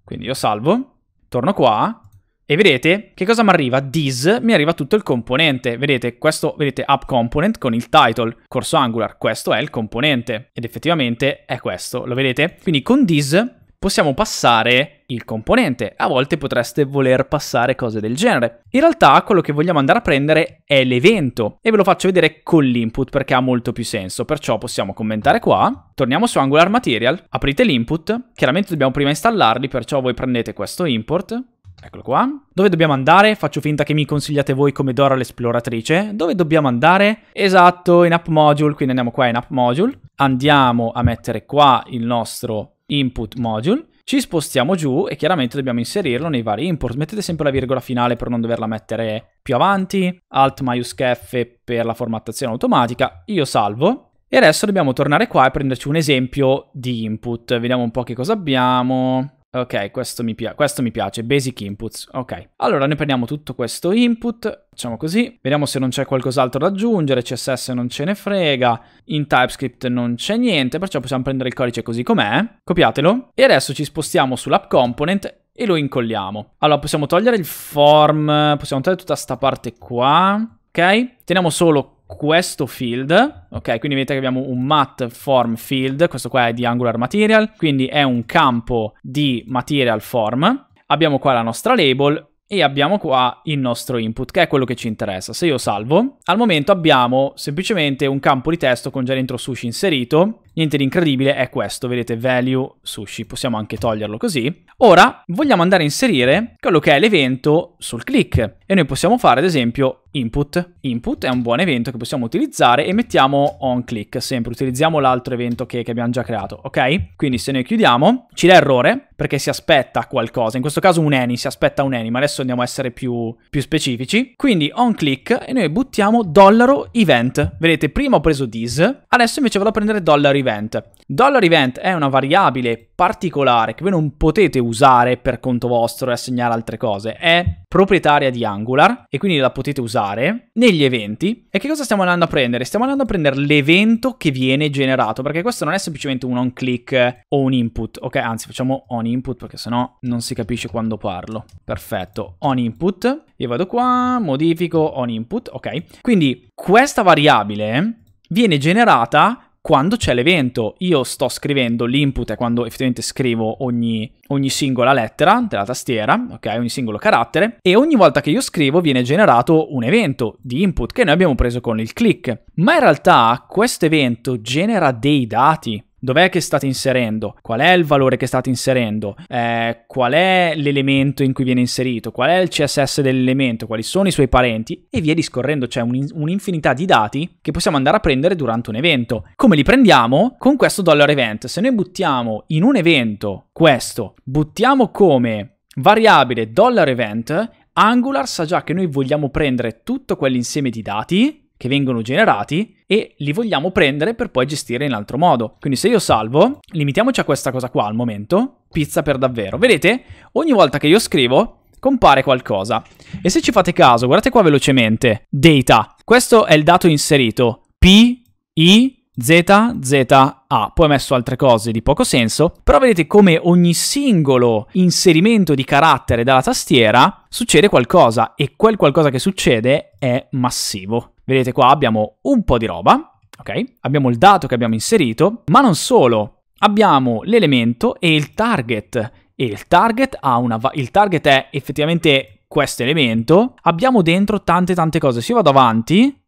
A: Quindi io salvo, torno qua e vedete che cosa mi arriva? Dis mi arriva tutto il componente. Vedete, questo, vedete, app component con il title, corso angular, questo è il componente. Ed effettivamente è questo, lo vedete? Quindi con dis possiamo passare il componente. A volte potreste voler passare cose del genere. In realtà quello che vogliamo andare a prendere è l'evento e ve lo faccio vedere con l'input perché ha molto più senso. Perciò possiamo commentare qua, torniamo su Angular Material, aprite l'input, chiaramente dobbiamo prima installarli perciò voi prendete questo import Eccolo qua. Dove dobbiamo andare? Faccio finta che mi consigliate voi come Dora l'esploratrice. Dove dobbiamo andare? Esatto, in App Module, quindi andiamo qua in App Module. Andiamo a mettere qua il nostro input module, ci spostiamo giù e chiaramente dobbiamo inserirlo nei vari import. Mettete sempre la virgola finale per non doverla mettere più avanti, alt maiusca F per la formattazione automatica, io salvo. E adesso dobbiamo tornare qua e prenderci un esempio di input. Vediamo un po' che cosa abbiamo. Ok, questo mi, pi- questo mi, piace, basic inputs, ok. Allora ne prendiamo tutto questo input, facciamo così, vediamo se non c'è qualcos'altro da aggiungere, CSS non ce ne frega, in TypeScript non c'è niente, perciò possiamo prendere il codice così com'è, copiatelo, e adesso ci spostiamo sull'app component e lo incolliamo. Allora possiamo togliere il form, possiamo togliere tutta questa parte qua, ok? Teniamo solo questo field, ok? Quindi vedete che abbiamo un mat form field, questo qua è di angular material, quindi è un campo di material form. Abbiamo qua la nostra label e abbiamo qua il nostro input, che è quello che ci interessa. Se io salvo, al momento abbiamo semplicemente un campo di testo con già dentro sushi inserito, Niente di incredibile è questo, vedete value sushi, possiamo anche toglierlo così. Ora vogliamo andare a inserire quello che è l'evento sul click e noi possiamo fare ad esempio input. Input è un buon evento che possiamo utilizzare e mettiamo on click, sempre utilizziamo l'altro evento che, che abbiamo già creato, ok? Quindi se noi chiudiamo ci dà errore perché si aspetta qualcosa, in questo caso un any, si aspetta un any, ma adesso andiamo a essere più, più specifici. Quindi on click e noi buttiamo dollaro event. Vedete prima ho preso this, adesso invece vado a prendere dollaro event event. Dollar event è una variabile particolare che voi non potete usare per conto vostro e assegnare altre cose, è proprietaria di Angular e quindi la potete usare negli eventi. E che cosa stiamo andando a prendere? Stiamo andando a prendere l'evento che viene generato, perché questo non è semplicemente un on click o un input, ok? Anzi, facciamo on input perché sennò non si capisce quando parlo. Perfetto, on input. Io vado qua, modifico on input, ok? Quindi questa variabile viene generata quando c'è l'evento. Io sto scrivendo, l'input è quando effettivamente scrivo ogni, ogni, singola lettera della tastiera, ok, ogni singolo carattere, e ogni volta che io scrivo viene generato un evento di input che noi abbiamo preso con il click. Ma in realtà questo evento genera dei dati dov'è che state inserendo, qual è il valore che state inserendo, eh, qual è l'elemento in cui viene inserito, qual è il CSS dell'elemento, quali sono i suoi parenti e via discorrendo, c'è un, un'infinità di dati che possiamo andare a prendere durante un evento. Come li prendiamo? Con questo dollar event. Se noi buttiamo in un evento questo, buttiamo come variabile dollar event, Angular sa già che noi vogliamo prendere tutto quell'insieme di dati che vengono generati e li vogliamo prendere per poi gestire in altro modo. Quindi se io salvo, limitiamoci a questa cosa qua al momento, pizza per davvero. Vedete? Ogni volta che io scrivo compare qualcosa. E se ci fate caso, guardate qua velocemente, data. Questo è il dato inserito, P, I, Z, Z, A. Poi ho messo altre cose di poco senso, però vedete come ogni singolo inserimento di carattere dalla tastiera succede qualcosa e quel qualcosa che succede è massivo. Vedete qua abbiamo un po' di roba, ok? Abbiamo il dato che abbiamo inserito, ma non solo. Abbiamo l'elemento e il target. E il target, ha una il target è effettivamente questo elemento. Abbiamo dentro tante tante cose. Se io vado avanti,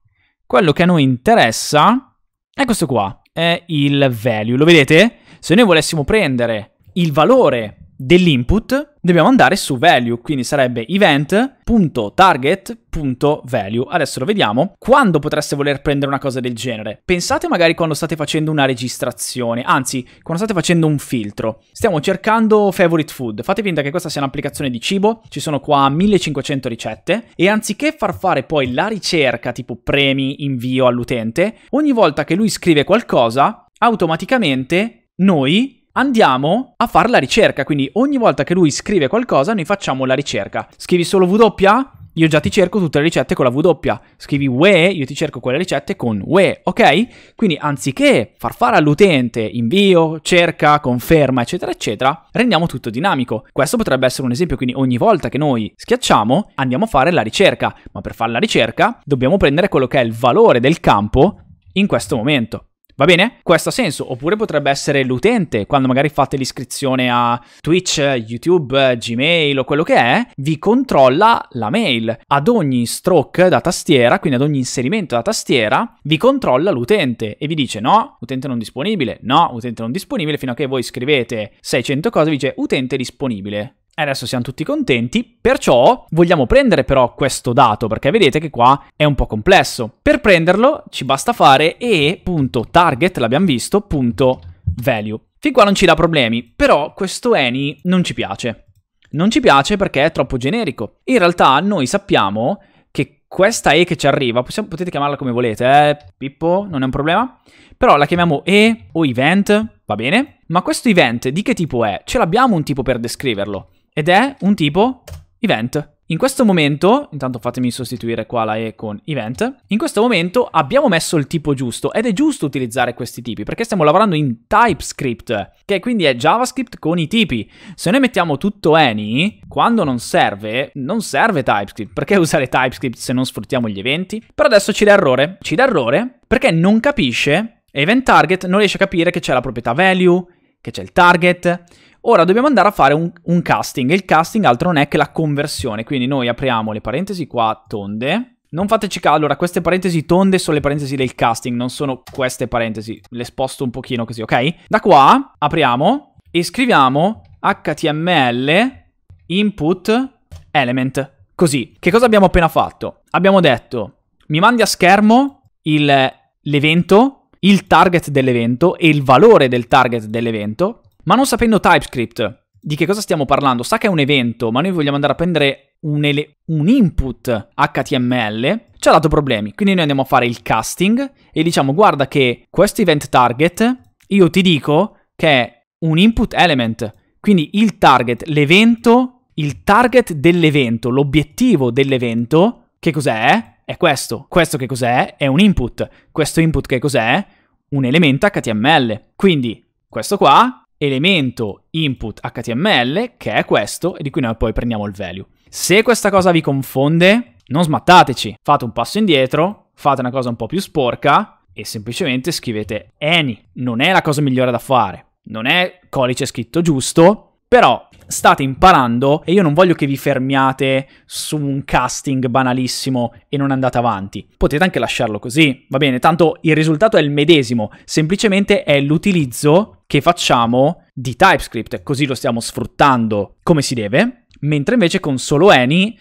A: quello che a noi interessa è questo qua, è il value. Lo vedete? Se noi volessimo prendere il valore dell'input dobbiamo andare su value, quindi sarebbe event.target.value. Adesso lo vediamo. Quando potreste voler prendere una cosa del genere? Pensate magari quando state facendo una registrazione, anzi, quando state facendo un filtro. Stiamo cercando favorite food. Fate finta che questa sia un'applicazione di cibo, ci sono qua 1500 ricette e anziché far fare poi la ricerca tipo premi, invio all'utente, ogni volta che lui scrive qualcosa, automaticamente noi andiamo a fare la ricerca. Quindi ogni volta che lui scrive qualcosa, noi facciamo la ricerca. Scrivi solo W? io già ti cerco tutte le ricette con la W. Scrivi UE, io ti cerco quelle ricette con UE, ok? Quindi anziché far fare all'utente invio, cerca, conferma, eccetera, eccetera, rendiamo tutto dinamico. Questo potrebbe essere un esempio, quindi ogni volta che noi schiacciamo andiamo a fare la ricerca, ma per fare la ricerca dobbiamo prendere quello che è il valore del campo in questo momento. Va bene? Questo ha senso. Oppure potrebbe essere l'utente, quando magari fate l'iscrizione a Twitch, YouTube, Gmail o quello che è, vi controlla la mail. Ad ogni stroke da tastiera, quindi ad ogni inserimento da tastiera, vi controlla l'utente e vi dice no, utente non disponibile, no, utente non disponibile, fino a che voi scrivete 600 cose, vi dice utente disponibile. E adesso siamo tutti contenti, perciò vogliamo prendere però questo dato, perché vedete che qua è un po' complesso. Per prenderlo ci basta fare e.target, l'abbiamo visto, punto value. Fin qua non ci dà problemi, però questo any non ci piace. Non ci piace perché è troppo generico. In realtà noi sappiamo che questa E che ci arriva, possiamo, potete chiamarla come volete, eh, Pippo, non è un problema, però la chiamiamo E o event, va bene? Ma questo event di che tipo è? Ce l'abbiamo un tipo per descriverlo? ed è un tipo event. In questo momento, intanto fatemi sostituire qua la E con event, in questo momento abbiamo messo il tipo giusto ed è giusto utilizzare questi tipi perché stiamo lavorando in TypeScript, che quindi è JavaScript con i tipi. Se noi mettiamo tutto any, quando non serve, non serve TypeScript. Perché usare TypeScript se non sfruttiamo gli eventi? Però adesso ci dà errore, ci dà errore perché non capisce, event target non riesce a capire che c'è la proprietà value, che c'è il target, Ora dobbiamo andare a fare un, un casting, il casting altro non è che la conversione, quindi noi apriamo le parentesi qua tonde, non fateci caso, allora queste parentesi tonde sono le parentesi del casting, non sono queste parentesi, le sposto un pochino così, ok? Da qua apriamo e scriviamo html input element, così. Che cosa abbiamo appena fatto? Abbiamo detto mi mandi a schermo l'evento, il target dell'evento e il valore del target dell'evento ma non sapendo TypeScript di che cosa stiamo parlando, sa che è un evento, ma noi vogliamo andare a prendere un, ele- un input HTML, ci ha dato problemi. Quindi noi andiamo a fare il casting e diciamo guarda che questo event target io ti dico che è un input element, quindi il target, l'evento, il target dell'evento, l'obiettivo dell'evento, che cos'è? È questo. Questo che cos'è? È un input. Questo input che cos'è? Un elemento HTML. Quindi questo qua elemento input HTML, che è questo, e di cui noi poi prendiamo il value. Se questa cosa vi confonde, non smattateci, fate un passo indietro, fate una cosa un po' più sporca e semplicemente scrivete any. Non è la cosa migliore da fare, non è codice scritto giusto, però state imparando e io non voglio che vi fermiate su un casting banalissimo e non andate avanti. Potete anche lasciarlo così, va bene, tanto il risultato è il medesimo, semplicemente è l'utilizzo che facciamo di TypeScript, così lo stiamo sfruttando come si deve, mentre invece con solo Any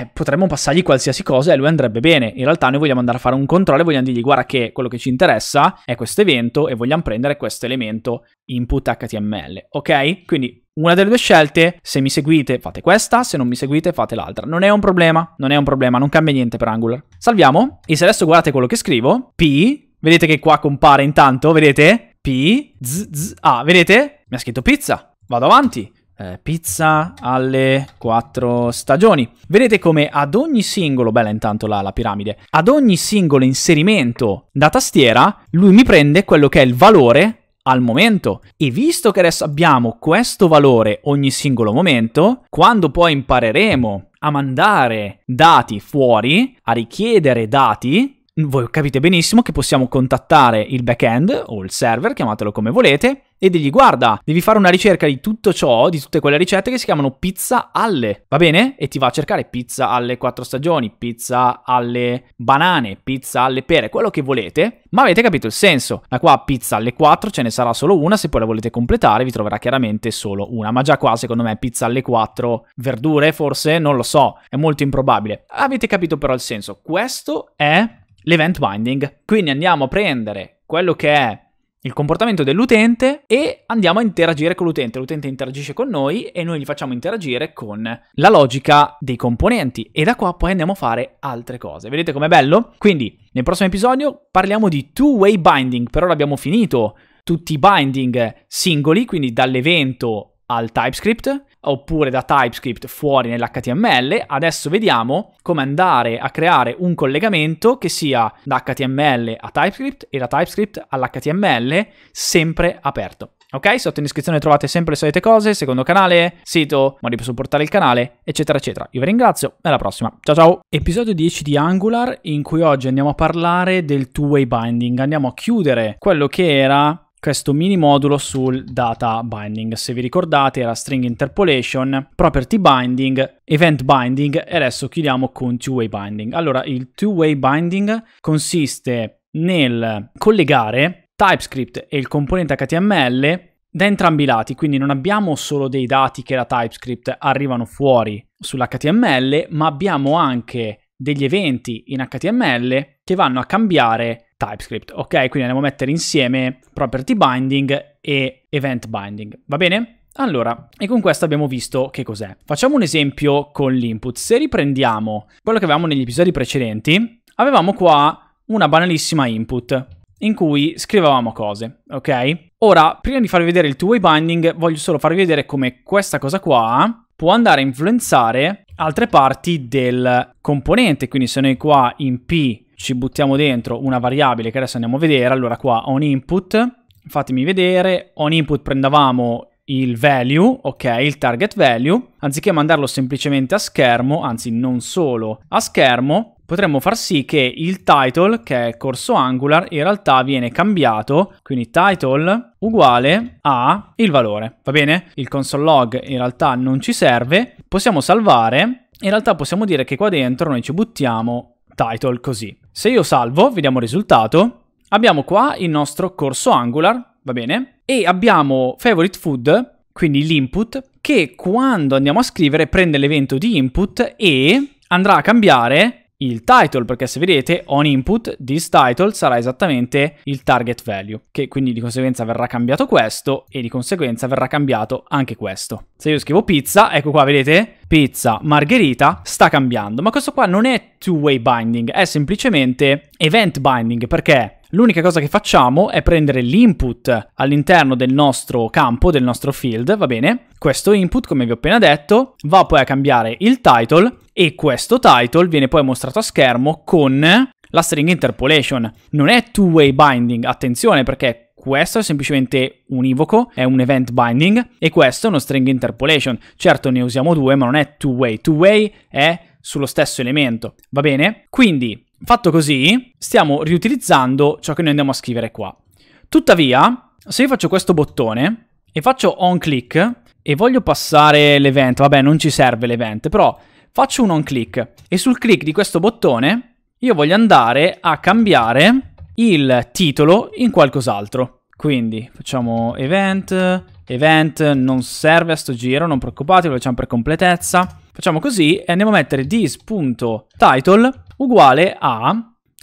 A: eh, potremmo passargli qualsiasi cosa e lui andrebbe bene. In realtà noi vogliamo andare a fare un controllo e vogliamo dirgli guarda che quello che ci interessa è questo evento e vogliamo prendere questo elemento input HTML, ok? Quindi una delle due scelte, se mi seguite fate questa, se non mi seguite fate l'altra. Non è un problema, non è un problema, non cambia niente per Angular. Salviamo e se adesso guardate quello che scrivo, P, vedete che qua compare intanto, vedete? P, Z, Z, A. Vedete? Mi ha scritto pizza. Vado avanti. Eh, pizza alle quattro stagioni. Vedete come ad ogni singolo, bella intanto la, la, piramide, ad ogni singolo inserimento da tastiera, lui mi prende quello che è il valore al momento. E visto che adesso abbiamo questo valore ogni singolo momento, quando poi impareremo a mandare dati fuori, a richiedere dati, voi capite benissimo che possiamo contattare il backend o il server, chiamatelo come volete, e dirgli guarda, devi fare una ricerca di tutto ciò, di tutte quelle ricette che si chiamano pizza alle, va bene? E ti va a cercare pizza alle quattro stagioni, pizza alle banane, pizza alle pere, quello che volete, ma avete capito il senso. Da qua pizza alle quattro ce ne sarà solo una, se poi la volete completare vi troverà chiaramente solo una, ma già qua secondo me pizza alle quattro verdure forse, non lo so, è molto improbabile. Avete capito però il senso, questo è l'event binding. Quindi andiamo a prendere quello che è il comportamento dell'utente e andiamo a interagire con l'utente. L'utente interagisce con noi e noi gli facciamo interagire con la logica dei componenti e da qua poi andiamo a fare altre cose. Vedete com'è bello? Quindi nel prossimo episodio parliamo di two-way binding, per ora abbiamo finito tutti i binding singoli, quindi dall'evento al TypeScript oppure da TypeScript fuori nell'HTML. Adesso vediamo come andare a creare un collegamento che sia da HTML a TypeScript e da TypeScript all'HTML sempre aperto. Ok, sotto in descrizione trovate sempre le solite cose, secondo canale, sito, modi per supportare il canale, eccetera eccetera. Io vi ringrazio e alla prossima. Ciao ciao! Episodio 10 di Angular in cui oggi andiamo a parlare del two-way binding. Andiamo a chiudere quello che era questo mini modulo sul data binding. Se vi ricordate era string interpolation, property binding, event binding e adesso chiudiamo con two-way binding. Allora, il two-way binding consiste nel collegare TypeScript e il componente HTML da entrambi i lati, quindi non abbiamo solo dei dati che da TypeScript arrivano fuori sull'HTML, ma abbiamo anche degli eventi in HTML che vanno a cambiare TypeScript. Ok, quindi andiamo a mettere insieme property binding e event binding. Va bene? Allora, e con questo abbiamo visto che cos'è. Facciamo un esempio con l'input. Se riprendiamo quello che avevamo negli episodi precedenti, avevamo qua una banalissima input in cui scrivevamo cose, ok? Ora, prima di farvi vedere il two-way binding, voglio solo farvi vedere come questa cosa qua può andare a influenzare altre parti del componente. Quindi se noi qua in P ci buttiamo dentro una variabile che adesso andiamo a vedere, allora qua on input, fatemi vedere, on input prendevamo il value, ok, il target value, anziché mandarlo semplicemente a schermo, anzi non solo a schermo, potremmo far sì che il title, che è corso Angular, in realtà viene cambiato, quindi title uguale a il valore, va bene? Il console log in realtà non ci serve, possiamo salvare, in realtà possiamo dire che qua dentro noi ci buttiamo title così. Se io salvo, vediamo il risultato, abbiamo qua il nostro corso Angular, va bene? E abbiamo favorite food, quindi l'input, che quando andiamo a scrivere prende l'evento di input e andrà a cambiare il title, perché se vedete on input this title sarà esattamente il target value, che quindi di conseguenza verrà cambiato questo e di conseguenza verrà cambiato anche questo. Se io scrivo pizza, ecco qua vedete, pizza margherita sta cambiando, ma questo qua non è two-way binding, è semplicemente event binding, perché L'unica cosa che facciamo è prendere l'input all'interno del nostro campo, del nostro field, va bene? Questo input, come vi ho appena detto, va poi a cambiare il title e questo title viene poi mostrato a schermo con la string interpolation. Non è two-way binding, attenzione perché questo è semplicemente univoco, è un event binding e questo è uno string interpolation. Certo ne usiamo due, ma non è two-way. Two-way è sullo stesso elemento, va bene? Quindi, fatto così, stiamo riutilizzando ciò che noi andiamo a scrivere qua. Tuttavia, se io faccio questo bottone e faccio on click e voglio passare l'event, vabbè non ci serve l'event, però faccio un on click e sul click di questo bottone io voglio andare a cambiare il titolo in qualcos'altro. Quindi facciamo event, event non serve a sto giro, non preoccupate, lo facciamo per completezza. Facciamo così e andiamo a mettere this.title uguale a,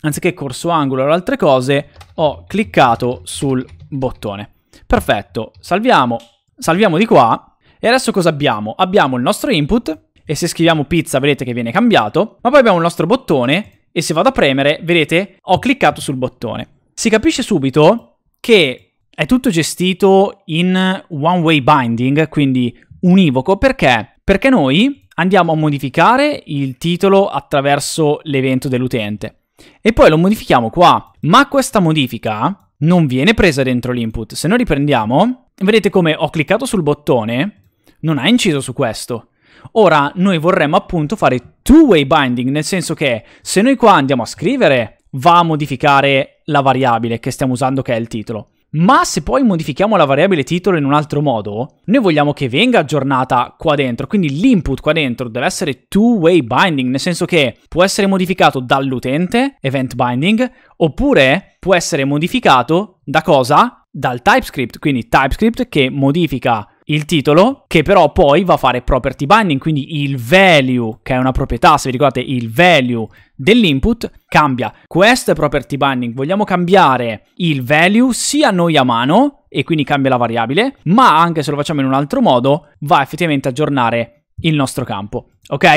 A: anziché corso angolo o altre cose, ho cliccato sul bottone. Perfetto, salviamo, salviamo di qua e adesso cosa abbiamo? Abbiamo il nostro input e se scriviamo pizza vedete che viene cambiato, ma poi abbiamo il nostro bottone e se vado a premere vedete ho cliccato sul bottone. Si capisce subito che è tutto gestito in one-way binding, quindi univoco, perché? Perché noi andiamo a modificare il titolo attraverso l'evento dell'utente e poi lo modifichiamo qua, ma questa modifica non viene presa dentro l'input. Se noi riprendiamo, vedete come ho cliccato sul bottone, non ha inciso su questo, Ora noi vorremmo appunto fare two-way binding, nel senso che se noi qua andiamo a scrivere va a modificare la variabile che stiamo usando che è il titolo. Ma se poi modifichiamo la variabile titolo in un altro modo, noi vogliamo che venga aggiornata qua dentro, quindi l'input qua dentro deve essere two-way binding, nel senso che può essere modificato dall'utente, event binding, oppure può essere modificato da cosa? Dal TypeScript, quindi TypeScript che modifica il titolo, che però poi va a fare property binding, quindi il value, che è una proprietà, se vi ricordate, il value dell'input cambia. Questo è property binding, vogliamo cambiare il value sia noi a mano, e quindi cambia la variabile, ma anche se lo facciamo in un altro modo, va effettivamente a aggiornare il nostro campo, ok?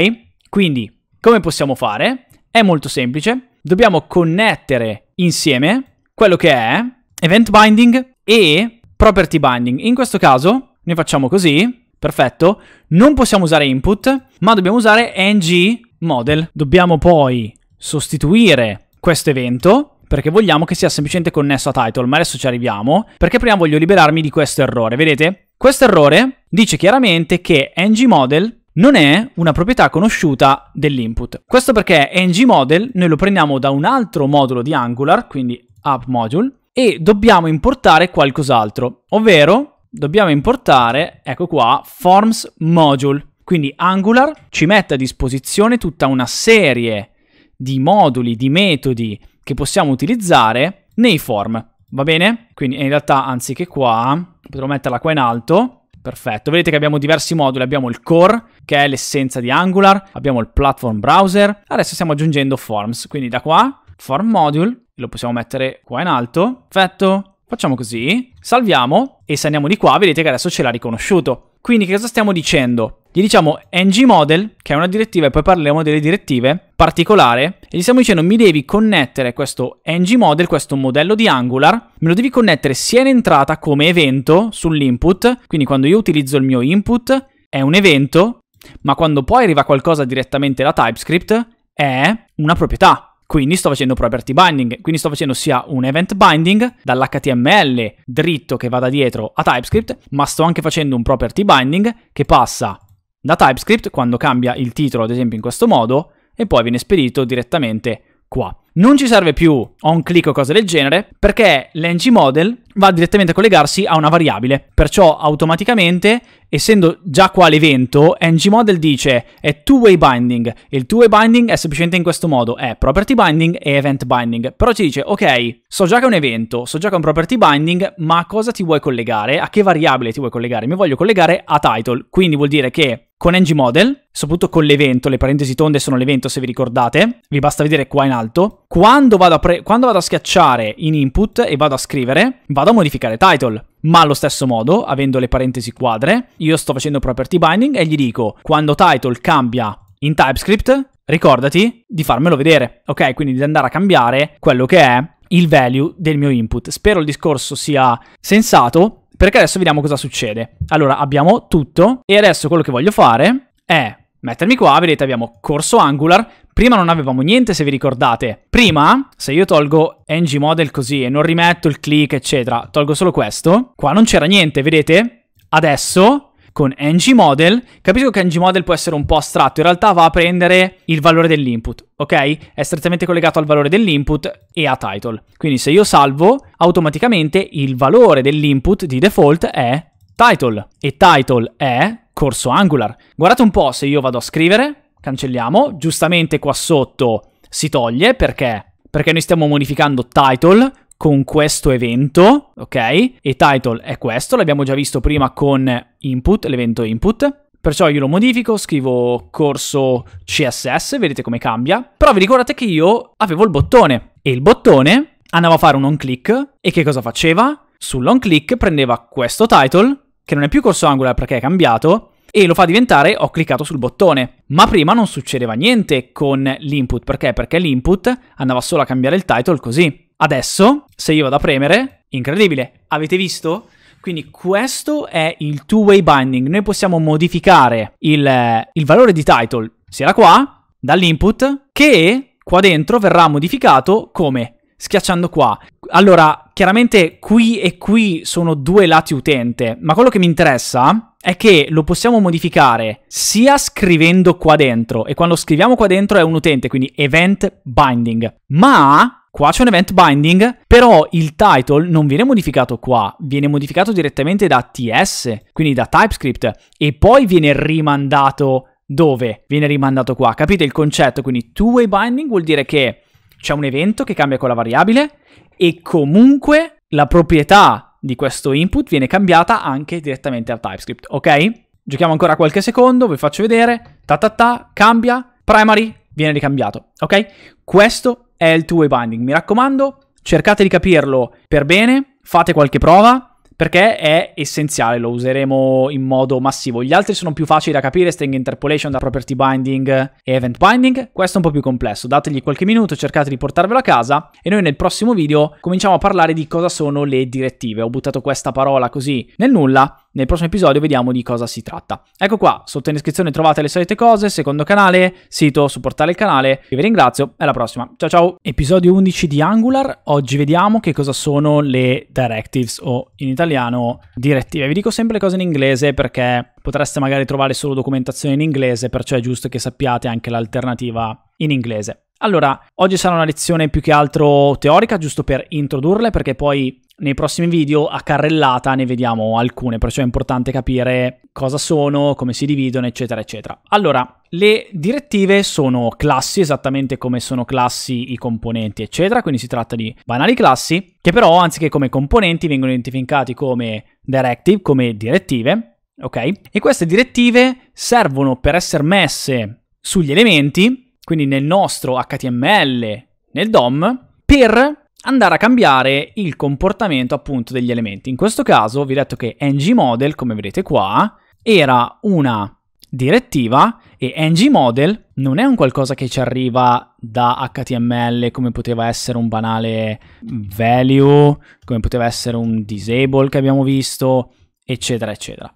A: Quindi, come possiamo fare? È molto semplice, dobbiamo connettere insieme quello che è event binding e property binding. In questo caso noi facciamo così, perfetto. Non possiamo usare input, ma dobbiamo usare ng model. Dobbiamo poi sostituire questo evento perché vogliamo che sia semplicemente connesso a title, ma adesso ci arriviamo, perché prima voglio liberarmi di questo errore, vedete? Questo errore dice chiaramente che ngModel non è una proprietà conosciuta dell'input. Questo perché ngModel noi lo prendiamo da un altro modulo di Angular, quindi AppModule, e dobbiamo importare qualcos'altro, ovvero dobbiamo importare, ecco qua, forms module. Quindi Angular ci mette a disposizione tutta una serie di moduli, di metodi che possiamo utilizzare nei form, va bene? Quindi in realtà anziché qua, potrò metterla qua in alto, perfetto. Vedete che abbiamo diversi moduli, abbiamo il core, che è l'essenza di Angular, abbiamo il platform browser, adesso stiamo aggiungendo forms, quindi da qua, form module, lo possiamo mettere qua in alto, perfetto. Facciamo così, salviamo e se andiamo di qua vedete che adesso ce l'ha riconosciuto. Quindi che cosa stiamo dicendo? Gli diciamo ngModel, che è una direttiva e poi parliamo delle direttive particolare, e gli stiamo dicendo mi devi connettere questo ngModel, questo modello di Angular, me lo devi connettere sia in entrata come evento sull'input, quindi quando io utilizzo il mio input è un evento, ma quando poi arriva qualcosa direttamente da TypeScript è una proprietà. Quindi sto facendo property binding, quindi sto facendo sia un event binding dall'HTML dritto che va da dietro a TypeScript, ma sto anche facendo un property binding che passa da TypeScript quando cambia il titolo, ad esempio in questo modo, e poi viene spedito direttamente qua. Non ci serve più on click o cose del genere, perché l'ng model va direttamente a collegarsi a una variabile. Perciò automaticamente, essendo già qua l'evento, ngModel dice è two-way binding. Il two-way binding è semplicemente in questo modo, è property binding e event binding. Però ci dice, ok, so già che è un evento, so già che è un property binding, ma a cosa ti vuoi collegare? A che variabile ti vuoi collegare? Mi voglio collegare a title, quindi vuol dire che con ngModel, soprattutto con l'evento, le parentesi tonde sono l'evento se vi ricordate, vi basta vedere qua in alto, quando vado, a pre- quando vado a schiacciare in input e vado a scrivere, vado a modificare title. Ma allo stesso modo, avendo le parentesi quadre, io sto facendo property binding e gli dico quando title cambia in TypeScript, ricordati di farmelo vedere, ok? Quindi di andare a cambiare quello che è il value del mio input. Spero il discorso sia sensato, perché adesso vediamo cosa succede. Allora, abbiamo tutto e adesso quello che voglio fare è mettermi qua, vedete abbiamo corso Angular, Prima non avevamo niente, se vi ricordate. Prima, se io tolgo ngModel così e non rimetto il click, eccetera, tolgo solo questo, qua non c'era niente, vedete? Adesso con ngModel, capisco che ngModel può essere un po' astratto, in realtà va a prendere il valore dell'input, ok? È strettamente collegato al valore dell'input e a title. Quindi se io salvo, automaticamente il valore dell'input di default è title e title è corso Angular. Guardate un po' se io vado a scrivere cancelliamo, giustamente qua sotto si toglie perché? Perché noi stiamo modificando title con questo evento, ok? E title è questo, l'abbiamo già visto prima con input, l'evento input. Perciò io lo modifico, scrivo corso CSS, vedete come cambia. Però vi ricordate che io avevo il bottone e il bottone andava a fare un on click e che cosa faceva? Sull'on click prendeva questo title, che non è più corso Angular perché è cambiato, e lo fa diventare ho cliccato sul bottone. Ma prima non succedeva niente con l'input, perché? Perché l'input andava solo a cambiare il title così. Adesso, se io vado a premere, incredibile, avete visto? Quindi questo è il two-way binding, noi possiamo modificare il, il valore di title, sia da qua, dall'input, che qua dentro verrà modificato come? Schiacciando qua. Allora, chiaramente qui e qui sono due lati utente, ma quello che mi interessa è che lo possiamo modificare sia scrivendo qua dentro, e quando scriviamo qua dentro è un utente, quindi event binding, ma qua c'è un event binding, però il title non viene modificato qua, viene modificato direttamente da TS, quindi da TypeScript, e poi viene rimandato dove? Viene rimandato qua, capite il concetto? Quindi two-way binding vuol dire che c'è un evento che cambia quella variabile e comunque la proprietà di questo input viene cambiata anche direttamente al TypeScript, ok? Giochiamo ancora qualche secondo, vi faccio vedere, ta ta ta, cambia, primary viene ricambiato, ok? Questo è il two-way binding, mi raccomando, cercate di capirlo per bene, fate qualche prova, perché è essenziale, lo useremo in modo massivo. Gli altri sono più facili da capire, string interpolation da property binding e event binding, questo è un po' più complesso, dategli qualche minuto, cercate di portarvelo a casa e noi nel prossimo video cominciamo a parlare di cosa sono le direttive. Ho buttato questa parola così nel nulla, nel prossimo episodio vediamo di cosa si tratta. Ecco qua, sotto in descrizione trovate le solite cose, secondo canale, sito, supportare il canale. Io vi ringrazio e alla prossima. Ciao ciao. Episodio 11 di Angular. Oggi vediamo che cosa sono le directives o in italiano direttive. Vi dico sempre le cose in inglese perché potreste magari trovare solo documentazione in inglese, perciò è giusto che sappiate anche l'alternativa in inglese. Allora, oggi sarà una lezione più che altro teorica, giusto per introdurle, perché poi nei prossimi video a carrellata ne vediamo alcune, perciò è importante capire cosa sono, come si dividono, eccetera, eccetera. Allora, le direttive sono classi, esattamente come sono classi i componenti, eccetera, quindi si tratta di banali classi, che però anziché come componenti vengono identificati come directive, come direttive, ok? E queste direttive servono per essere messe sugli elementi quindi nel nostro HTML, nel DOM, per andare a cambiare il comportamento appunto degli elementi. In questo caso vi ho detto che ngModel, come vedete qua, era una direttiva e ngModel non è un qualcosa che ci arriva da HTML come poteva essere un banale value, come poteva essere un disable che abbiamo visto, eccetera, eccetera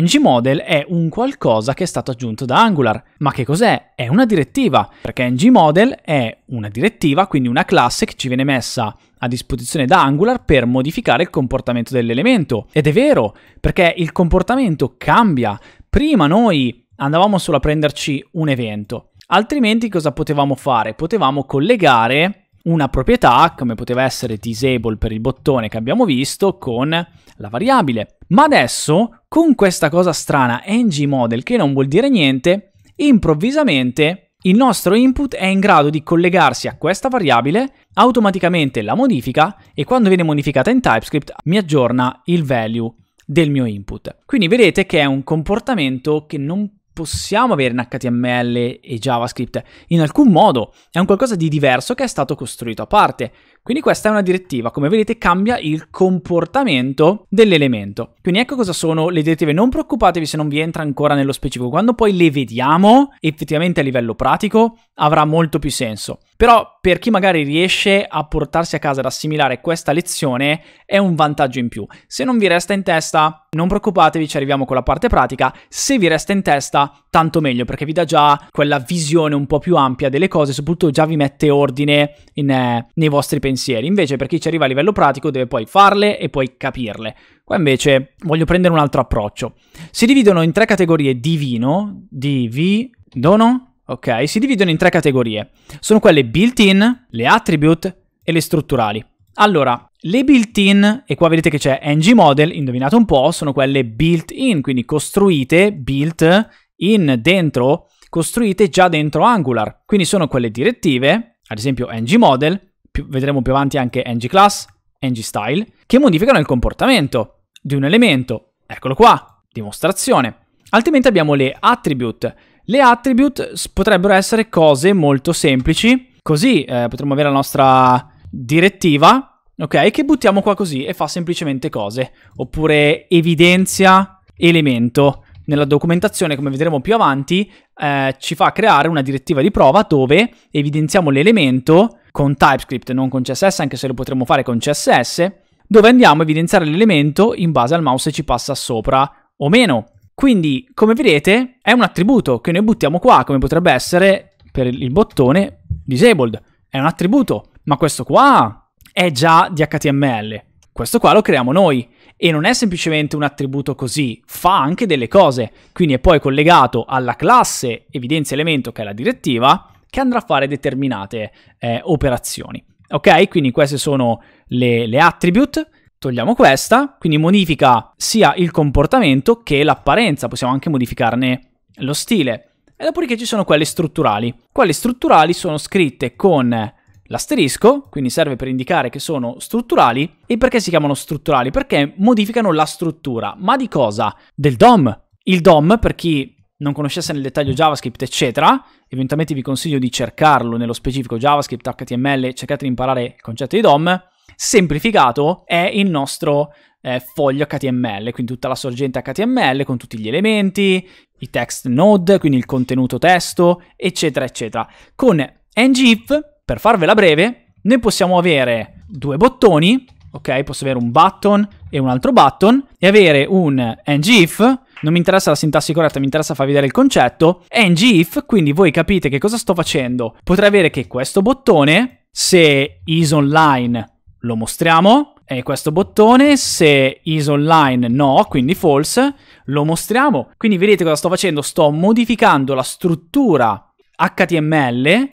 A: ngModel è un qualcosa che è stato aggiunto da Angular. Ma che cos'è? È una direttiva, perché ngModel è una direttiva, quindi una classe che ci viene messa a disposizione da Angular per modificare il comportamento dell'elemento. Ed è vero, perché il comportamento cambia. Prima noi andavamo solo a prenderci un evento, altrimenti cosa potevamo fare? Potevamo collegare una proprietà, come poteva essere disable per il bottone che abbiamo visto, con la variabile. Ma adesso, con questa cosa strana ngModel che non vuol dire niente, improvvisamente il nostro input è in grado di collegarsi a questa variabile, automaticamente la modifica e quando viene modificata in TypeScript mi aggiorna il value del mio input. Quindi vedete che è un comportamento che non possiamo avere in HTML e JavaScript. In alcun modo è un qualcosa di diverso che è stato costruito a parte. Quindi questa è una direttiva, come vedete cambia il comportamento dell'elemento. Quindi ecco cosa sono le direttive, non preoccupatevi se non vi entra ancora nello specifico, quando poi le vediamo effettivamente a livello pratico avrà molto più senso. Però per chi magari riesce a portarsi a casa ad assimilare questa lezione è un vantaggio in più. Se non vi resta in testa, non preoccupatevi, ci arriviamo con la parte pratica. Se vi resta in testa, tanto meglio perché vi dà già quella visione un po' più ampia delle cose, soprattutto già vi mette ordine in, eh, nei vostri pensieri pensieri. Invece, per chi ci arriva a livello pratico, deve poi farle e poi capirle. Qua invece voglio prendere un altro approccio. Si dividono in tre categorie di vino, di vi, dono, ok? Si dividono in tre categorie. Sono quelle built-in, le attribute e le strutturali. Allora, le built-in, e qua vedete che c'è ng model, indovinate un po', sono quelle built-in, quindi costruite, built in dentro, costruite già dentro Angular. Quindi sono quelle direttive, ad esempio ng model, più, vedremo più avanti anche ng class, ng style, che modificano il comportamento di un elemento. Eccolo qua, dimostrazione. Altrimenti abbiamo le attribute. Le attribute potrebbero essere cose molto semplici, così eh, potremmo avere la nostra direttiva, ok, che buttiamo qua così e fa semplicemente cose, oppure evidenzia elemento nella documentazione, come vedremo più avanti, eh, ci fa creare una direttiva di prova dove evidenziamo l'elemento con TypeScript, non con CSS, anche se lo potremmo fare con CSS, dove andiamo a evidenziare l'elemento in base al mouse se ci passa sopra o meno. Quindi, come vedete, è un attributo che noi buttiamo qua, come potrebbe essere per il bottone disabled. È un attributo, ma questo qua è già di HTML. Questo qua lo creiamo noi e non è semplicemente un attributo così, fa anche delle cose, quindi è poi collegato alla classe evidenza elemento che è la direttiva che andrà a fare determinate eh, operazioni. Ok, quindi queste sono le, le attribute togliamo questa, quindi modifica sia il comportamento che l'apparenza, possiamo anche modificarne lo stile. E dopodiché ci sono quelle strutturali. Quelle strutturali sono scritte con L'asterisco, quindi serve per indicare che sono strutturali. E perché si chiamano strutturali? Perché modificano la struttura. Ma di cosa? Del DOM. Il DOM, per chi non conoscesse nel dettaglio JavaScript, eccetera, eventualmente vi consiglio di cercarlo nello specifico JavaScript, HTML, cercate di imparare il concetto di DOM. Semplificato è il nostro eh, foglio HTML, quindi tutta la sorgente HTML con tutti gli elementi, i text node, quindi il contenuto testo, eccetera, eccetera. Con ngIf per farvela breve, noi possiamo avere due bottoni, ok? Posso avere un button e un altro button e avere un ngif non mi interessa la sintassi corretta, mi interessa far vedere il concetto. ngif, quindi voi capite che cosa sto facendo. Potrei avere che questo bottone, se is online, lo mostriamo, e questo bottone, se is online, no, quindi false, lo mostriamo. Quindi vedete cosa sto facendo? Sto modificando la struttura HTML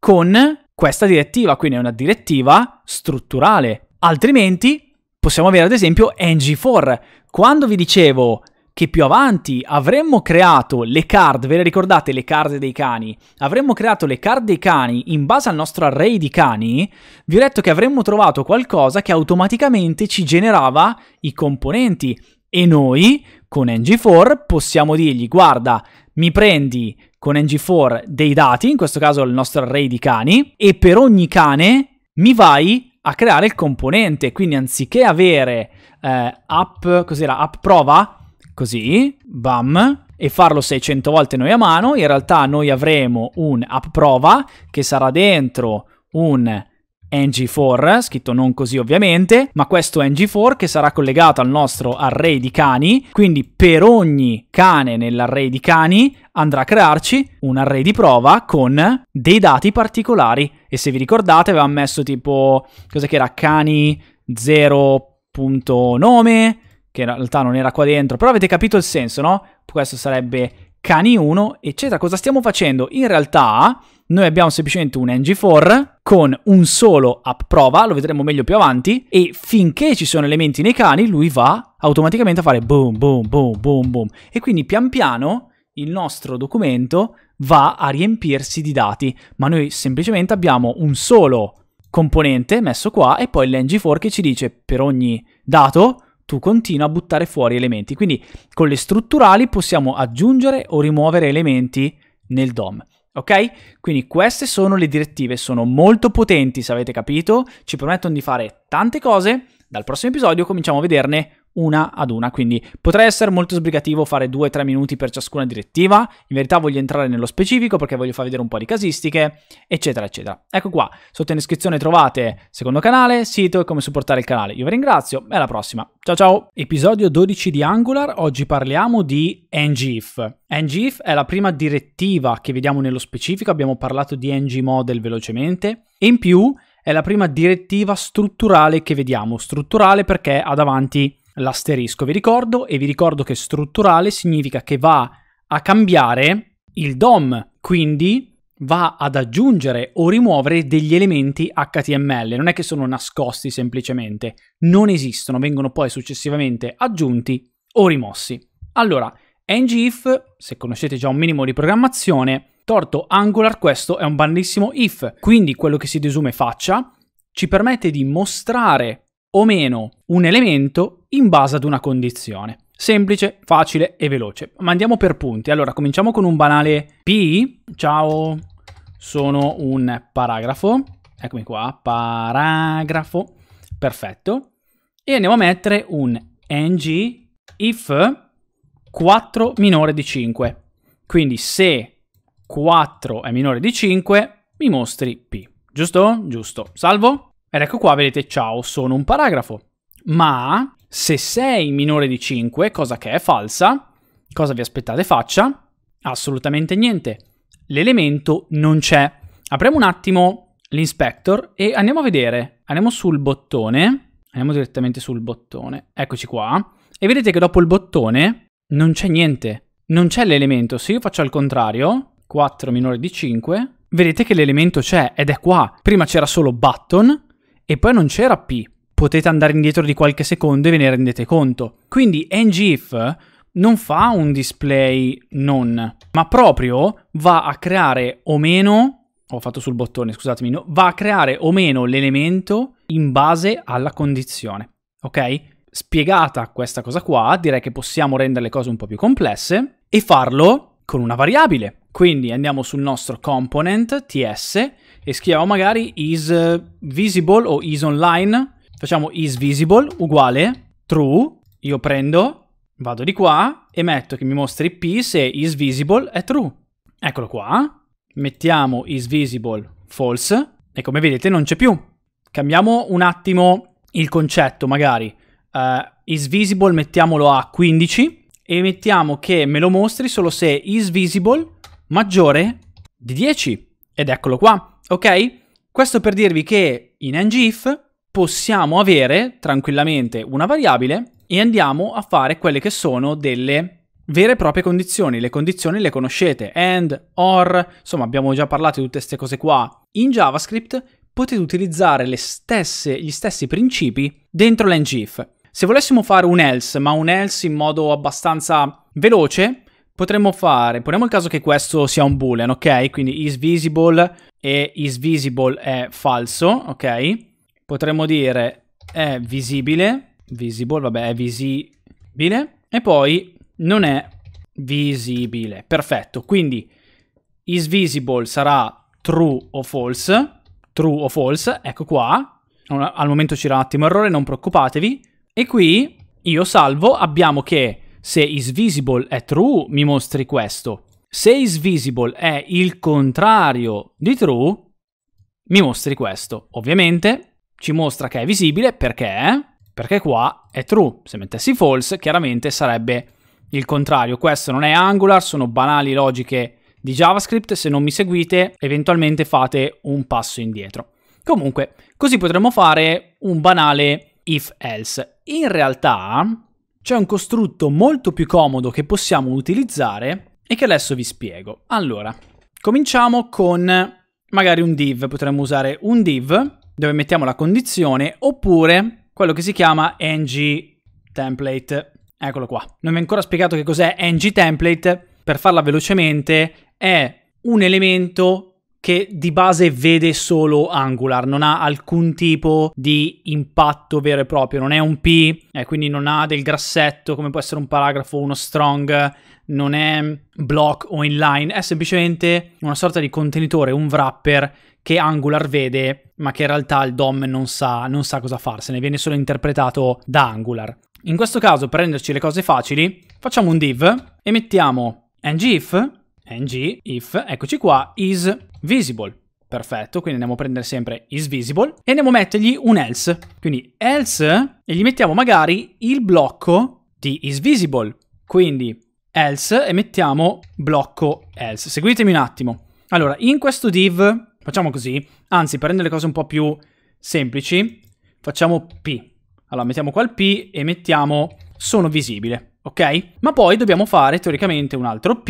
A: con questa direttiva, quindi è una direttiva strutturale. Altrimenti possiamo avere ad esempio NG4. Quando vi dicevo che più avanti avremmo creato le card, ve le ricordate le card dei cani? Avremmo creato le card dei cani in base al nostro array di cani, vi ho detto che avremmo trovato qualcosa che automaticamente ci generava i componenti e noi con ng4 possiamo dirgli guarda mi prendi con ng4 dei dati, in questo caso il nostro array di cani, e per ogni cane mi vai a creare il componente. Quindi anziché avere eh, app, cos'era, app prova, così, bam, e farlo 600 volte noi a mano, in realtà noi avremo un app prova che sarà dentro un NG4, scritto non così ovviamente, ma questo NG4 che sarà collegato al nostro array di cani, quindi per ogni cane nell'array di cani andrà a crearci un array di prova con dei dati particolari. E se vi ricordate avevamo messo tipo, cosa che era, cani 0.nome, che in realtà non era qua dentro, però avete capito il senso, no? Questo sarebbe cani 1, eccetera. Cosa stiamo facendo? In realtà noi abbiamo semplicemente un ng4 con un solo app prova, lo vedremo meglio più avanti, e finché ci sono elementi nei cani lui va automaticamente a fare boom, boom, boom, boom, boom. E quindi pian piano il nostro documento va a riempirsi di dati, ma noi semplicemente abbiamo un solo componente messo qua e poi l'ng4 che ci dice per ogni dato tu continua a buttare fuori elementi. Quindi con le strutturali possiamo aggiungere o rimuovere elementi nel DOM. Ok? Quindi queste sono le direttive, sono molto potenti, se avete capito, ci permettono di fare tante cose. Dal prossimo episodio cominciamo a vederne una ad una, quindi potrei essere molto sbrigativo fare 2-3 minuti per ciascuna direttiva, in verità voglio entrare nello specifico perché voglio far vedere un po' di casistiche, eccetera, eccetera. Ecco qua, sotto in descrizione trovate secondo canale, sito e come supportare il canale. Io vi ringrazio e alla prossima, ciao ciao! Episodio 12 di Angular, oggi parliamo di NGIF. NGIF è la prima direttiva che vediamo nello specifico, abbiamo parlato di NGModel velocemente, e in più è la prima direttiva strutturale che vediamo, strutturale perché ha davanti l'asterisco, vi ricordo, e vi ricordo che strutturale significa che va a cambiare il DOM, quindi va ad aggiungere o rimuovere degli elementi HTML, non è che sono nascosti semplicemente, non esistono, vengono poi successivamente aggiunti o rimossi. Allora, ngif, se conoscete già un minimo di programmazione, torto Angular questo è un bellissimo if, quindi quello che si desume faccia ci permette di mostrare o meno un elemento in base ad una condizione. Semplice, facile e veloce. Ma andiamo per punti. Allora, cominciamo con un banale P. Ciao, sono un paragrafo. Eccomi qua, paragrafo. Perfetto. E andiamo a mettere un ng if 4 minore di 5. Quindi se 4 è minore di 5, mi mostri P. Giusto? Giusto. Salvo? Ed ecco qua, vedete, ciao, sono un paragrafo. Ma se 6 minore di 5, cosa che è falsa, cosa vi aspettate faccia? Assolutamente niente. L'elemento non c'è. Apriamo un attimo l'inspector e andiamo a vedere. Andiamo sul bottone, andiamo direttamente sul bottone, eccoci qua, e vedete che dopo il bottone non c'è niente, non c'è l'elemento. Se io faccio al contrario, 4 minore di 5, vedete che l'elemento c'è ed è qua. Prima c'era solo button e poi non c'era P potete andare indietro di qualche secondo e ve ne rendete conto. Quindi ngif non fa un display non, ma proprio va a creare o meno ho fatto sul bottone, scusatemi, no, va a creare o meno l'elemento in base alla condizione, ok? Spiegata questa cosa qua, direi che possiamo rendere le cose un po' più complesse e farlo con una variabile. Quindi andiamo sul nostro component ts e scriviamo magari is visible o is online Facciamo is visible uguale true. Io prendo, vado di qua e metto che mi mostri P se is visible è true. Eccolo qua. Mettiamo is visible false e come vedete non c'è più. Cambiamo un attimo il concetto magari. Uh, is visible mettiamolo a 15 e mettiamo che me lo mostri solo se is visible maggiore di 10. Ed eccolo qua, ok? Questo per dirvi che in ngif possiamo avere tranquillamente una variabile e andiamo a fare quelle che sono delle vere e proprie condizioni. Le condizioni le conoscete, and, or, insomma abbiamo già parlato di tutte queste cose qua. In JavaScript potete utilizzare stesse, gli stessi principi dentro l'engif. Se volessimo fare un else, ma un else in modo abbastanza veloce, potremmo fare, poniamo il caso che questo sia un boolean, ok? Quindi is visible e is visible è falso, ok? potremmo dire è visibile, visible, vabbè, è visibile, e poi non è visibile. Perfetto, quindi is visible sarà true o false, true o false, ecco qua, al momento c'era un attimo errore, non preoccupatevi, e qui io salvo, abbiamo che se is visible è true mi mostri questo, se is visible è il contrario di true mi mostri questo. Ovviamente ci mostra che è visibile perché? Perché qua è true. Se mettessi false, chiaramente sarebbe il contrario. Questo non è Angular, sono banali logiche di JavaScript. Se non mi seguite, eventualmente fate un passo indietro. Comunque, così potremmo fare un banale if else. In realtà c'è un costrutto molto più comodo che possiamo utilizzare e che adesso vi spiego. Allora, cominciamo con magari un div. Potremmo usare un div dove mettiamo la condizione, oppure quello che si chiama ng template. Eccolo qua. Non mi è ancora spiegato che cos'è ng template. Per farla velocemente, è un elemento che di base vede solo Angular, non ha alcun tipo di impatto vero e proprio, non è un P, eh, quindi non ha del grassetto come può essere un paragrafo, uno strong, non è block o inline, è semplicemente una sorta di contenitore, un wrapper che Angular vede, ma che in realtà il DOM non sa, non sa cosa farsene, viene solo interpretato da Angular. In questo caso, per renderci le cose facili, facciamo un div e mettiamo ngif, ng, if, eccoci qua, is visible. Perfetto, quindi andiamo a prendere sempre is visible e andiamo a mettergli un else. Quindi else e gli mettiamo magari il blocco di is visible. Quindi else e mettiamo blocco else. Seguitemi un attimo. Allora, in questo div Facciamo così, anzi per rendere le cose un po' più semplici, facciamo P. Allora mettiamo qua il P e mettiamo sono visibile, ok? Ma poi dobbiamo fare teoricamente un altro P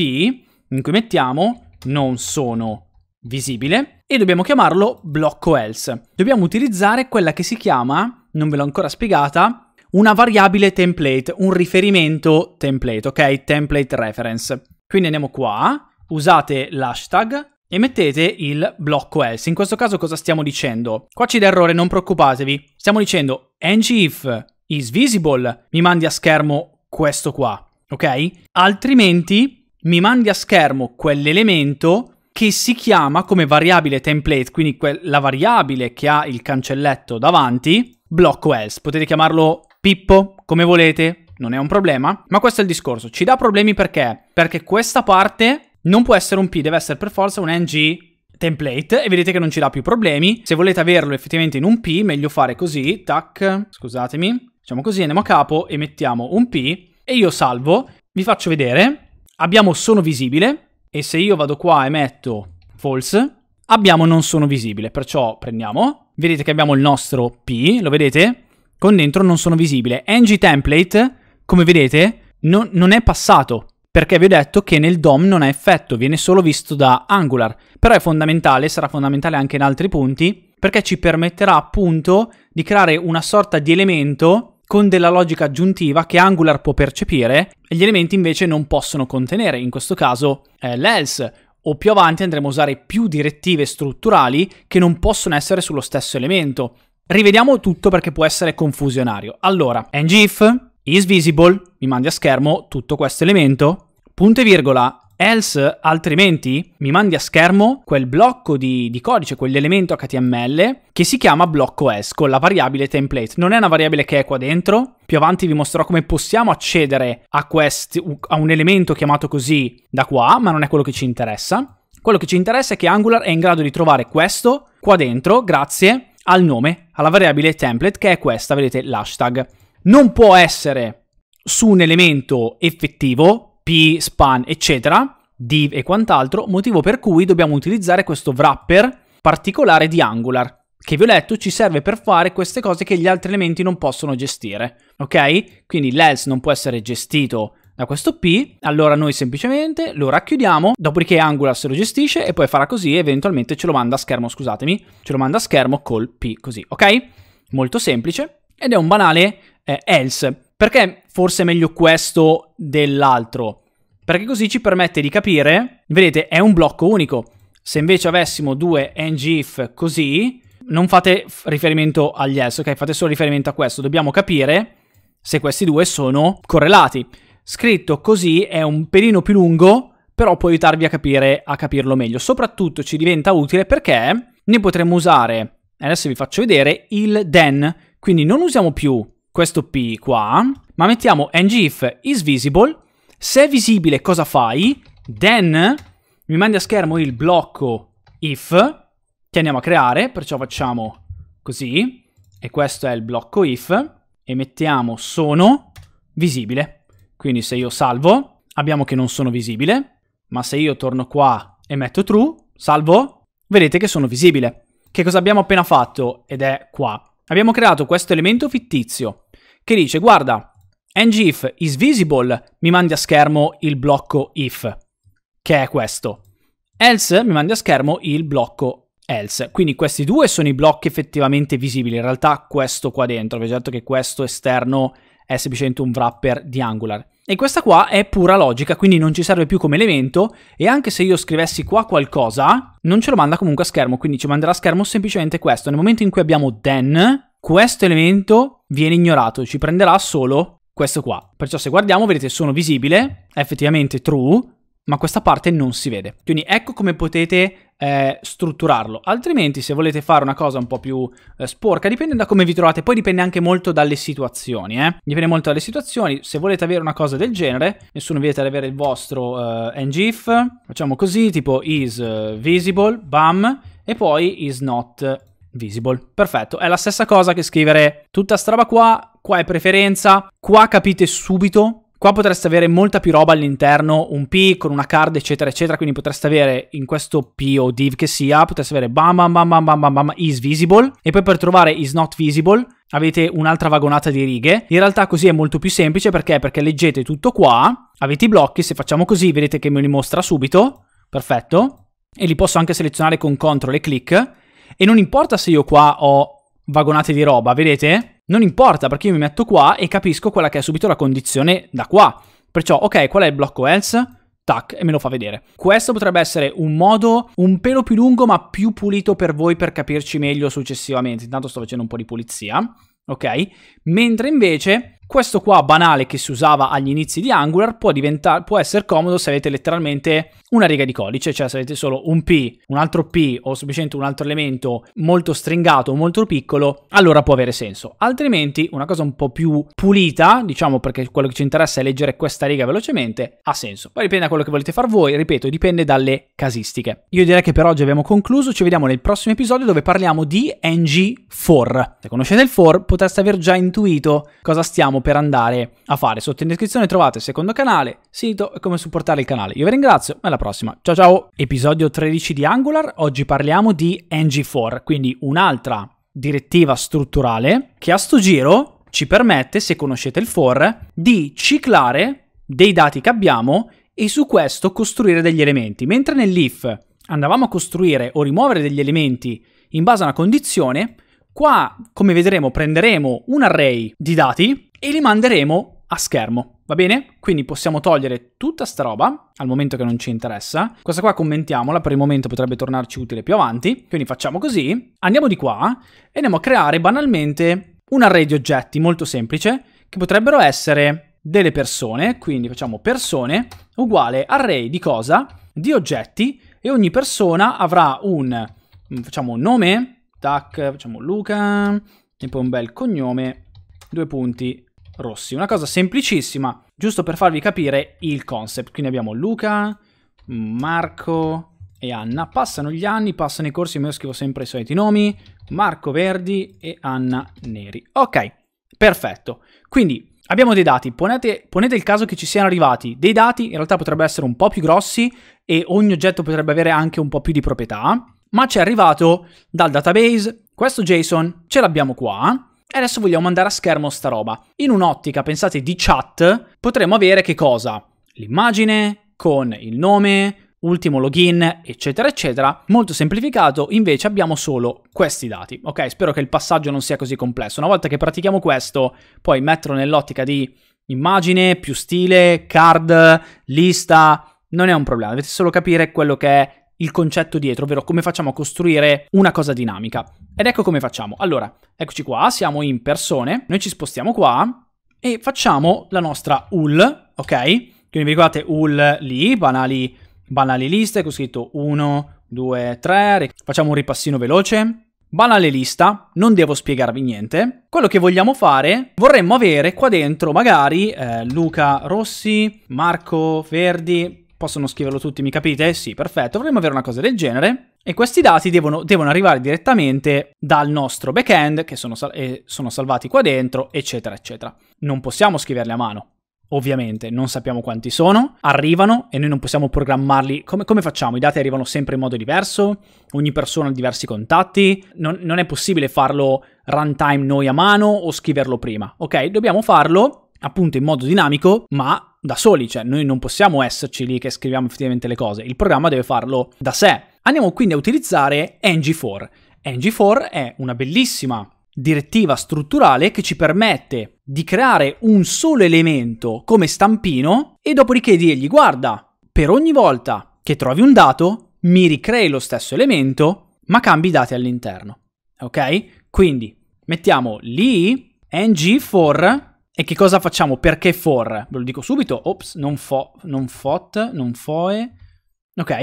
A: in cui mettiamo non sono visibile e dobbiamo chiamarlo blocco else. Dobbiamo utilizzare quella che si chiama, non ve l'ho ancora spiegata, una variabile template, un riferimento template, ok? Template reference. Quindi andiamo qua, usate l'hashtag e mettete il blocco else. In questo caso cosa stiamo dicendo? Qua c'è errore, non preoccupatevi. Stiamo dicendo ngif is visible, mi mandi a schermo questo qua, ok? Altrimenti mi mandi a schermo quell'elemento che si chiama come variabile template, quindi la variabile che ha il cancelletto davanti, blocco else. Potete chiamarlo Pippo, come volete, non è un problema, ma questo è il discorso. Ci dà problemi perché? Perché questa parte non può essere un P, deve essere per forza un ng template e vedete che non ci dà più problemi. Se volete averlo effettivamente in un P, meglio fare così, tac, scusatemi, facciamo così, andiamo a capo e mettiamo un P e io salvo, vi faccio vedere, abbiamo sono visibile e se io vado qua e metto false, abbiamo non sono visibile, perciò prendiamo, vedete che abbiamo il nostro P, lo vedete? Con dentro non sono visibile. ng template, come vedete, non, non è passato, perché vi ho detto che nel DOM non ha effetto, viene solo visto da Angular, però è fondamentale, sarà fondamentale anche in altri punti, perché ci permetterà appunto di creare una sorta di elemento con della logica aggiuntiva che Angular può percepire e gli elementi invece non possono contenere, in questo caso eh, l'else o più avanti andremo a usare più direttive strutturali che non possono essere sullo stesso elemento. Rivediamo tutto perché può essere confusionario. Allora, ngif is visible, mi mandi a schermo tutto questo elemento, punto e virgola, else altrimenti mi mandi a schermo quel blocco di, di codice, quell'elemento HTML che si chiama blocco else con la variabile template. Non è una variabile che è qua dentro, più avanti vi mostrerò come possiamo accedere a, questi, a un elemento chiamato così da qua, ma non è quello che ci interessa. Quello che ci interessa è che Angular è in grado di trovare questo qua dentro grazie al nome, alla variabile template che è questa, vedete l'hashtag non può essere su un elemento effettivo, p, span, eccetera, div e quant'altro, motivo per cui dobbiamo utilizzare questo wrapper particolare di Angular, che vi ho letto ci serve per fare queste cose che gli altri elementi non possono gestire, ok? Quindi l'else non può essere gestito da questo P, allora noi semplicemente lo racchiudiamo, dopodiché Angular se lo gestisce e poi farà così eventualmente ce lo manda a schermo, scusatemi, ce lo manda a schermo col P, così, ok? Molto semplice ed è un banale eh, else. Perché forse è meglio questo dell'altro? Perché così ci permette di capire, vedete, è un blocco unico. Se invece avessimo due ngif così, non fate riferimento agli else, ok? Fate solo riferimento a questo. Dobbiamo capire se questi due sono correlati. Scritto così è un pelino più lungo, però può aiutarvi a, capire, a capirlo meglio. Soprattutto ci diventa utile perché ne potremmo usare, adesso vi faccio vedere, il then. Quindi non usiamo più questo P qua, ma mettiamo ngif is visible, se è visibile cosa fai, then mi mandi a schermo il blocco if che andiamo a creare, perciò facciamo così, e questo è il blocco if, e mettiamo sono visibile. Quindi se io salvo, abbiamo che non sono visibile, ma se io torno qua e metto true, salvo, vedete che sono visibile. Che cosa abbiamo appena fatto? Ed è qua abbiamo creato questo elemento fittizio che dice guarda, ngif is visible mi mandi a schermo il blocco if, che è questo. Else mi mandi a schermo il blocco else. Quindi questi due sono i blocchi effettivamente visibili. In realtà questo qua dentro, vi ho detto che questo esterno è semplicemente un wrapper di Angular. E questa qua è pura logica, quindi non ci serve più come elemento e anche se io scrivessi qua qualcosa, non ce lo manda comunque a schermo, quindi ci manderà a schermo semplicemente questo. Nel momento in cui abbiamo then, questo elemento viene ignorato, ci prenderà solo questo qua. Perciò se guardiamo, vedete, sono visibile, effettivamente true, ma questa parte non si vede. Quindi ecco come potete eh, strutturarlo. Altrimenti se volete fare una cosa un po' più eh, sporca, dipende da come vi trovate, poi dipende anche molto dalle situazioni, eh? Dipende molto dalle situazioni. Se volete avere una cosa del genere, nessuno vieta di avere il vostro eh, ngif, facciamo così, tipo is eh, visible, bam, e poi is not visible. Perfetto, è la stessa cosa che scrivere tutta sta qua, qua è preferenza, qua capite subito Qua potreste avere molta più roba all'interno, un P con una card eccetera eccetera, quindi potreste avere in questo P o div che sia, potreste avere bam bam bam bam bam bam, bam is visible e poi per trovare is not visible avete un'altra vagonata di righe. In realtà così è molto più semplice perché? Perché leggete tutto qua, avete i blocchi, se facciamo così vedete che me li mostra subito, perfetto, e li posso anche selezionare con CTRL e clic e non importa se io qua ho vagonate di roba, vedete? Non importa perché io mi metto qua e capisco quella che è subito la condizione da qua. Perciò, ok, qual è il blocco else? tac, e me lo fa vedere. Questo potrebbe essere un modo un pelo più lungo ma più pulito per voi per capirci meglio successivamente. Intanto sto facendo un po' di pulizia, ok? Mentre invece questo qua banale che si usava agli inizi di Angular può, può essere comodo se avete letteralmente una riga di codice, cioè se avete solo un P, un altro P o semplicemente un altro elemento molto stringato o molto piccolo, allora può avere senso. Altrimenti una cosa un po' più pulita, diciamo perché quello che ci interessa è leggere questa riga velocemente, ha senso. Poi dipende da quello che volete fare voi, ripeto, dipende dalle casistiche. Io direi che per oggi abbiamo concluso, ci vediamo nel prossimo episodio dove parliamo di ng 4 Se conoscete il for potreste aver già intuito cosa stiamo per andare a fare. Sotto in descrizione trovate il secondo canale, sito e come supportare il canale. Io vi ringrazio, alla prossima. Ciao ciao! Episodio 13 di Angular, oggi parliamo di ng4, quindi un'altra direttiva strutturale che a sto giro ci permette, se conoscete il for, di ciclare dei dati che abbiamo e su questo costruire degli elementi. Mentre nell'if andavamo a costruire o rimuovere degli elementi in base a una condizione, qua, come vedremo, prenderemo un array di dati e li manderemo a schermo. Va bene? Quindi possiamo togliere tutta sta roba, al momento che non ci interessa. Questa qua commentiamola, per il momento potrebbe tornarci utile più avanti. Quindi facciamo così, andiamo di qua e andiamo a creare banalmente un array di oggetti molto semplice, che potrebbero essere delle persone, quindi facciamo persone uguale array di cosa? Di oggetti e ogni persona avrà un, mm, facciamo un nome, tac, facciamo Luca, e poi un bel cognome, due punti, rossi. Una cosa semplicissima, giusto per farvi capire il concept. Quindi abbiamo Luca, Marco e Anna. Passano gli anni, passano i corsi, ma io scrivo sempre i soliti nomi. Marco Verdi e Anna Neri. Ok, perfetto. Quindi Abbiamo dei dati, ponete, ponete, il caso che ci siano arrivati dei dati, in realtà potrebbero essere un po' più grossi e ogni oggetto potrebbe avere anche un po' più di proprietà, ma ci è arrivato dal database, questo JSON ce l'abbiamo qua, e adesso vogliamo mandare a schermo sta roba. In un'ottica, pensate, di chat, potremmo avere che cosa? L'immagine con il nome, ultimo login, eccetera, eccetera. Molto semplificato, invece abbiamo solo questi dati. Ok, spero che il passaggio non sia così complesso. Una volta che pratichiamo questo, poi metterlo nell'ottica di immagine, più stile, card, lista... Non è un problema, dovete solo capire quello che è il concetto dietro, ovvero come facciamo a costruire una cosa dinamica. Ed ecco come facciamo. Allora, eccoci qua, siamo in persone, noi ci spostiamo qua e facciamo la nostra UL, ok? Quindi vi ricordate UL lì, banali, banali liste, ho scritto 1, 2, 3, facciamo un ripassino veloce. Banale lista, non devo spiegarvi niente. Quello che vogliamo fare, vorremmo avere qua dentro magari eh, Luca Rossi, Marco Verdi, Possono scriverlo tutti, mi capite? Sì, perfetto. Dovremmo avere una cosa del genere. E questi dati devono, devono arrivare direttamente dal nostro backend, che sono, eh, sono salvati qua dentro, eccetera, eccetera. Non possiamo scriverli a mano ovviamente non sappiamo quanti sono, arrivano e noi non possiamo programmarli. Come, come, facciamo? I dati arrivano sempre in modo diverso, ogni persona ha diversi contatti, non, non è possibile farlo runtime noi a mano o scriverlo prima. Ok, dobbiamo farlo appunto in modo dinamico, ma da soli, cioè noi non possiamo esserci lì che scriviamo effettivamente le cose, il programma deve farlo da sé. Andiamo quindi a utilizzare ng4. ng4 è una bellissima direttiva strutturale che ci permette di creare un solo elemento come stampino e dopodiché dirgli guarda, per ogni volta che trovi un dato mi ricrei lo stesso elemento ma cambi i dati all'interno. Ok? Quindi mettiamo lì ng 4 e che cosa facciamo? Perché for? Ve lo dico subito. Ops, non, fo, non fot, non foe. Ok,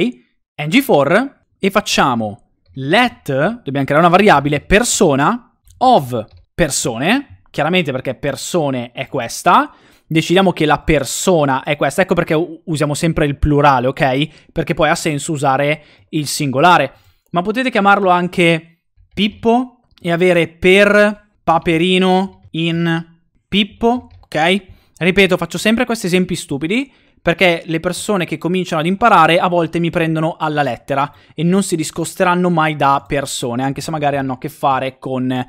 A: ng for e facciamo let, dobbiamo creare una variabile, persona of persone, chiaramente perché persone è questa, decidiamo che la persona è questa, ecco perché usiamo sempre il plurale, ok? Perché poi ha senso usare il singolare, ma potete chiamarlo anche Pippo e avere per Paperino in Pippo, ok? Ripeto, faccio sempre questi esempi stupidi perché le persone che cominciano ad imparare a volte mi prendono alla lettera e non si discosteranno mai da persone, anche se magari hanno a che fare con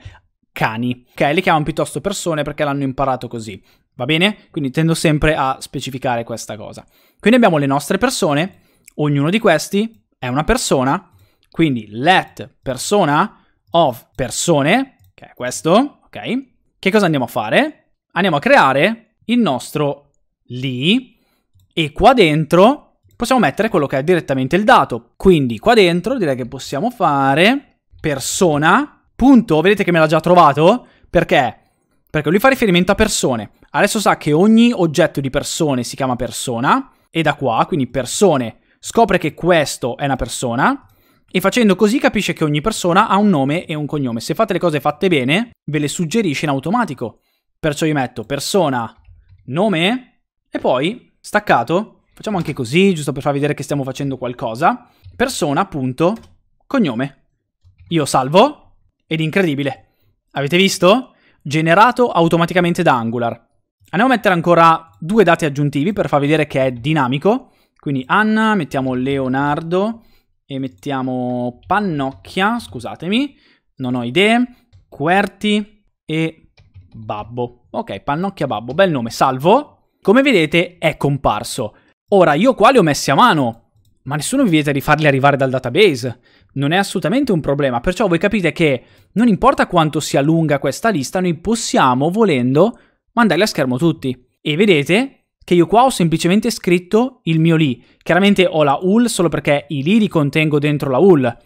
A: cani, ok? Le chiamano piuttosto persone perché l'hanno imparato così, va bene? Quindi tendo sempre a specificare questa cosa. Quindi abbiamo le nostre persone, ognuno di questi è una persona, quindi let persona of persone, che è questo, ok? Che cosa andiamo a fare? andiamo a creare il nostro lì e qua dentro possiamo mettere quello che è direttamente il dato. Quindi qua dentro direi che possiamo fare persona, punto, vedete che me l'ha già trovato? Perché? Perché lui fa riferimento a persone. Adesso sa che ogni oggetto di persone si chiama persona e da qua, quindi persone, scopre che questo è una persona e facendo così capisce che ogni persona ha un nome e un cognome. Se fate le cose fatte bene, ve le suggerisce in automatico. Perciò io metto persona, nome e poi staccato. Facciamo anche così, giusto per far vedere che stiamo facendo qualcosa. Persona, punto, cognome. Io salvo ed incredibile. Avete visto? Generato automaticamente da Angular. Andiamo a mettere ancora due dati aggiuntivi per far vedere che è dinamico. Quindi Anna, mettiamo Leonardo e mettiamo Pannocchia, scusatemi, non ho idee, Querti e Babbo. Ok, Pannocchia Babbo, bel nome, salvo. Come vedete è comparso. Ora, io qua li ho messi a mano, ma nessuno vi vieta di farli arrivare dal database. Non è assolutamente un problema, perciò voi capite che non importa quanto sia lunga questa lista, noi possiamo, volendo, mandarli a schermo tutti. E vedete che io qua ho semplicemente scritto il mio li. Chiaramente ho la UL solo perché i li li contengo dentro la UL.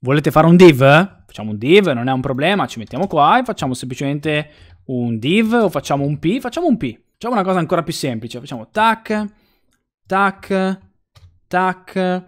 A: Volete fare un div? Facciamo un div, non è un problema, ci mettiamo qua e facciamo semplicemente un div o facciamo un p, facciamo un p. Facciamo una cosa ancora più semplice, facciamo tac, tac, tac.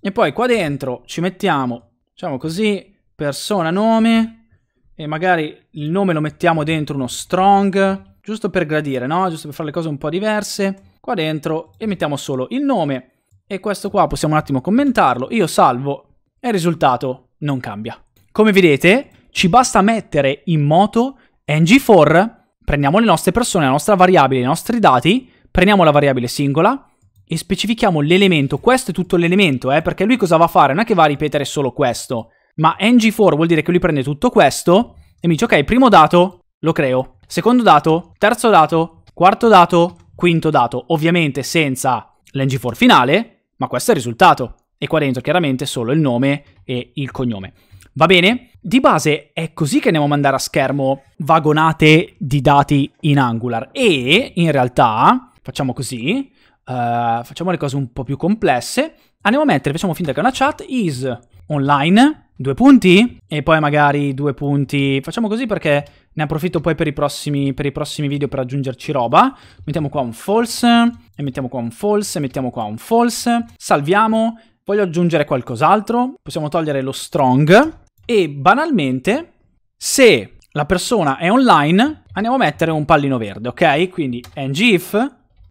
A: E poi qua dentro ci mettiamo, diciamo così, persona nome e magari il nome lo mettiamo dentro uno strong, giusto per gradire, no? Giusto per fare le cose un po' diverse. Qua dentro e mettiamo solo il nome e questo qua possiamo un attimo commentarlo. Io salvo e il risultato non cambia. Come vedete ci basta mettere in moto ng4, prendiamo le nostre persone, la nostra variabile, i nostri dati, prendiamo la variabile singola e specifichiamo l'elemento. Questo è tutto l'elemento, eh, perché lui cosa va a fare? Non è che va a ripetere solo questo, ma ng4 vuol dire che lui prende tutto questo e mi dice, ok, primo dato lo creo, secondo dato, terzo dato, quarto dato, quinto dato, ovviamente senza l'ng4 finale, ma questo è il risultato. E qua dentro chiaramente solo il nome e il cognome. Va bene? Di base è così che andiamo a mandare a schermo vagonate di dati in Angular e in realtà facciamo così, uh, facciamo le cose un po' più complesse, andiamo a mettere, facciamo finta che è una chat, is online, due punti e poi magari due punti, facciamo così perché ne approfitto poi per i prossimi, per i prossimi video per aggiungerci roba, mettiamo qua un false e mettiamo qua un false e mettiamo qua un false, salviamo, voglio aggiungere qualcos'altro, possiamo togliere lo strong e banalmente se la persona è online andiamo a mettere un pallino verde, ok? Quindi ngif,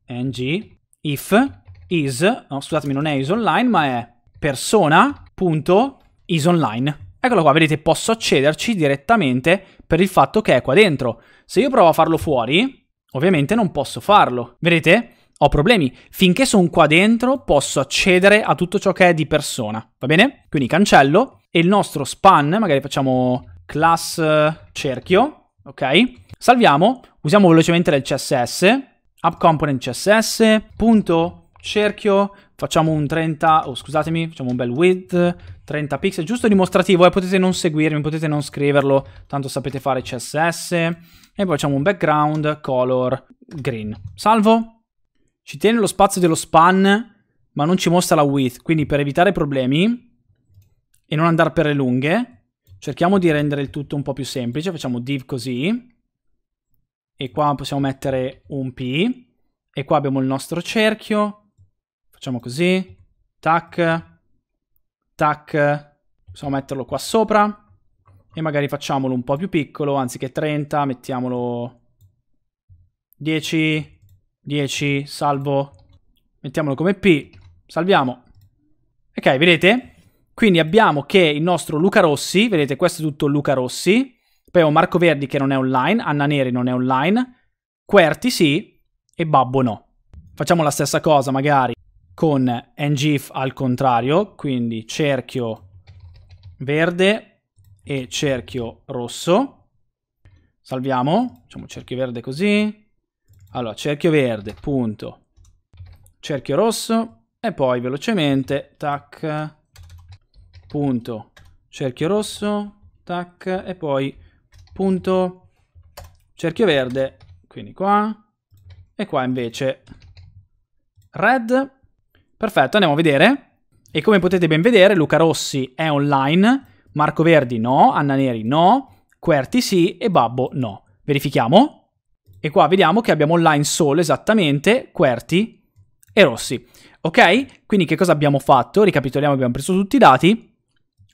A: ng, if, is, no, scusatemi non è is online ma è persona.isOnline. Eccolo qua, vedete posso accederci direttamente per il fatto che è qua dentro. Se io provo a farlo fuori, ovviamente non posso farlo. Vedete? Ho problemi. Finché sono qua dentro posso accedere a tutto ciò che è di persona, va bene? Quindi cancello e il nostro span, magari facciamo class eh, cerchio, ok? Salviamo, usiamo velocemente del CSS, app component CSS, punto, cerchio, facciamo un 30, oh scusatemi, facciamo un bel width, 30 pixel, giusto dimostrativo, eh, potete non seguirmi, potete non scriverlo, tanto sapete fare CSS, e poi facciamo un background color green. Salvo, ci tiene lo spazio dello span, ma non ci mostra la width, quindi per evitare problemi e non andare per le lunghe. Cerchiamo di rendere il tutto un po' più semplice, facciamo div così, e qua possiamo mettere un P, e qua abbiamo il nostro cerchio, facciamo così, tac, tac, possiamo metterlo qua sopra, e magari facciamolo un po' più piccolo, anziché 30, mettiamolo 10, 10, salvo, mettiamolo come P, salviamo. Ok, vedete? Quindi abbiamo che il nostro Luca Rossi, vedete questo è tutto Luca Rossi, poi abbiamo Marco Verdi che non è online, Anna Neri non è online, Querti sì e Babbo no. Facciamo la stessa cosa magari con ngif al contrario, quindi cerchio verde e cerchio rosso. Salviamo, facciamo cerchio verde così. Allora, cerchio verde, punto, cerchio rosso e poi velocemente, tac, punto cerchio rosso, tac, e poi punto cerchio verde, quindi qua, e qua invece red. Perfetto, andiamo a vedere. E come potete ben vedere, Luca Rossi è online, Marco Verdi no, Anna Neri no, Querti sì e Babbo no. Verifichiamo. E qua vediamo che abbiamo online solo esattamente Querti e Rossi. Ok? Quindi che cosa abbiamo fatto? Ricapitoliamo, abbiamo preso tutti i dati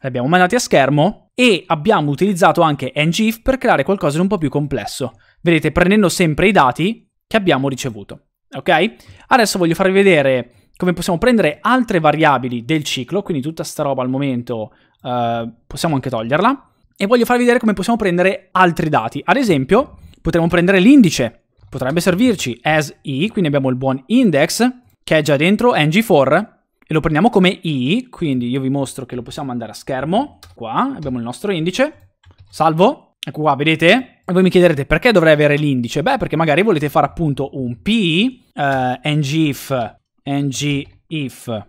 A: li abbiamo mandati a schermo e abbiamo utilizzato anche ngif per creare qualcosa di un po' più complesso. Vedete, prendendo sempre i dati che abbiamo ricevuto. Ok? Adesso voglio farvi vedere come possiamo prendere altre variabili del ciclo, quindi tutta sta roba al momento eh, possiamo anche toglierla, e voglio farvi vedere come possiamo prendere altri dati. Ad esempio, potremmo prendere l'indice, potrebbe servirci as i, quindi abbiamo il buon index, che è già dentro ng4, e lo prendiamo come i, quindi io vi mostro che lo possiamo andare a schermo, qua abbiamo il nostro indice, salvo, ecco qua, vedete? E voi mi chiederete perché dovrei avere l'indice? Beh, perché magari volete fare appunto un pi, eh, ngif, ngif,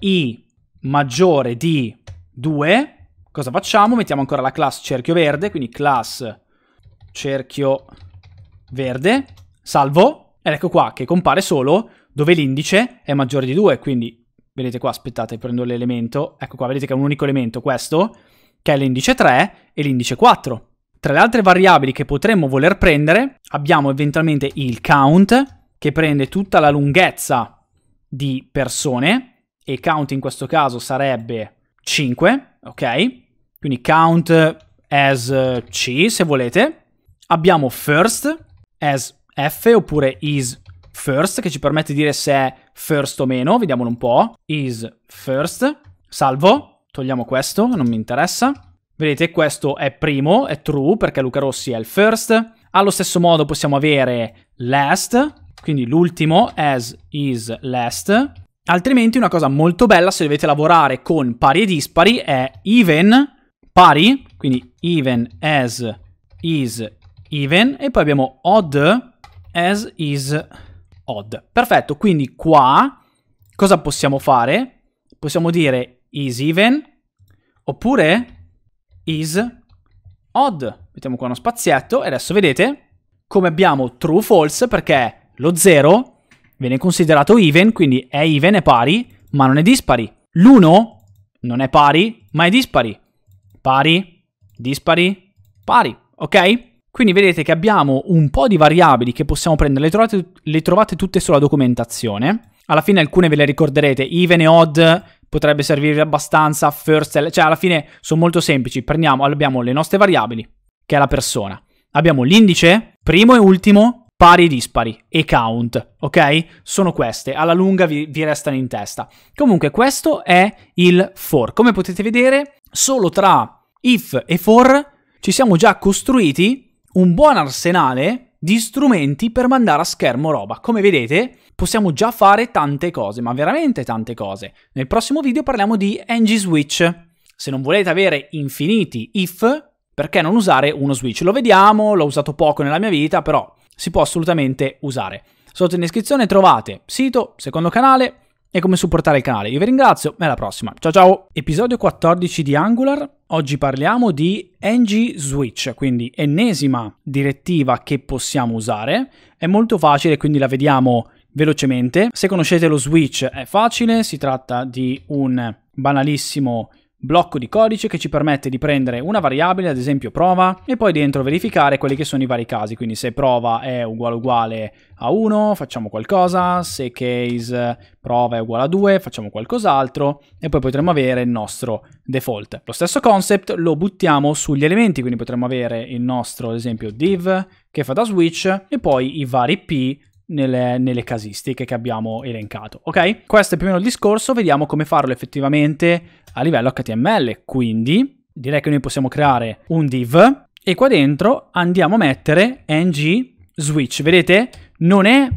A: i maggiore di 2, cosa facciamo? Mettiamo ancora la class cerchio verde, quindi class cerchio verde, salvo, ed ecco qua che compare solo dove l'indice è maggiore di 2, quindi Vedete qua, aspettate, prendo l'elemento. Ecco qua, vedete che è un unico elemento, questo, che è l'indice 3 e l'indice 4. Tra le altre variabili che potremmo voler prendere, abbiamo eventualmente il count, che prende tutta la lunghezza di persone, e count in questo caso sarebbe 5, ok? Quindi count as C, se volete. Abbiamo first, as F, oppure is first, che ci permette di dire se è first o meno, vediamolo un po', is first, salvo, togliamo questo, non mi interessa, vedete questo è primo, è true, perché Luca Rossi è il first, allo stesso modo possiamo avere last, quindi l'ultimo, as is last, altrimenti una cosa molto bella se dovete lavorare con pari e dispari è even, pari, quindi even as is even, e poi abbiamo odd as is odd. Perfetto, quindi qua cosa possiamo fare? Possiamo dire is even oppure is odd. Mettiamo qua uno spazietto e adesso vedete come abbiamo true false perché lo 0 viene considerato even, quindi è even, è pari, ma non è dispari. L'1 non è pari, ma è dispari. Pari, dispari, pari, ok? Quindi vedete che abbiamo un po' di variabili che possiamo prendere, le trovate, le trovate tutte sulla documentazione. Alla fine alcune ve le ricorderete, even e odd potrebbe servire abbastanza, first, cioè alla fine sono molto semplici. Prendiamo, abbiamo le nostre variabili, che è la persona. Abbiamo l'indice, primo e ultimo, pari e dispari e count, ok? Sono queste, alla lunga vi, vi, restano in testa. Comunque questo è il for. Come potete vedere, solo tra if e for ci siamo già costruiti un buon arsenale di strumenti per mandare a schermo roba. Come vedete, possiamo già fare tante cose, ma veramente tante cose. Nel prossimo video parliamo di ng-switch. Se non volete avere infiniti if, perché non usare uno switch? Lo vediamo, l'ho usato poco nella mia vita, però si può assolutamente usare. Sotto in descrizione trovate sito, secondo canale, e come supportare il canale. Io vi ringrazio e alla prossima. Ciao ciao! Episodio 14 di Angular. Oggi parliamo di ng switch, quindi ennesima direttiva che possiamo usare. È molto facile, quindi la vediamo velocemente. Se conoscete lo switch è facile, si tratta di un banalissimo blocco di codice che ci permette di prendere una variabile, ad esempio prova, e poi dentro verificare quelli che sono i vari casi, quindi se prova è uguale uguale a 1 facciamo qualcosa, se case eh, prova è uguale a 2 facciamo qualcos'altro e poi potremmo avere il nostro default. Lo stesso concept lo buttiamo sugli elementi, quindi potremmo avere il nostro ad esempio div che fa da switch e poi i vari p nelle, nelle casistiche che abbiamo elencato. Ok? Questo è più o meno il discorso, vediamo come farlo effettivamente a livello HTML. Quindi direi che noi possiamo creare un div e qua dentro andiamo a mettere ng switch. Vedete? Non è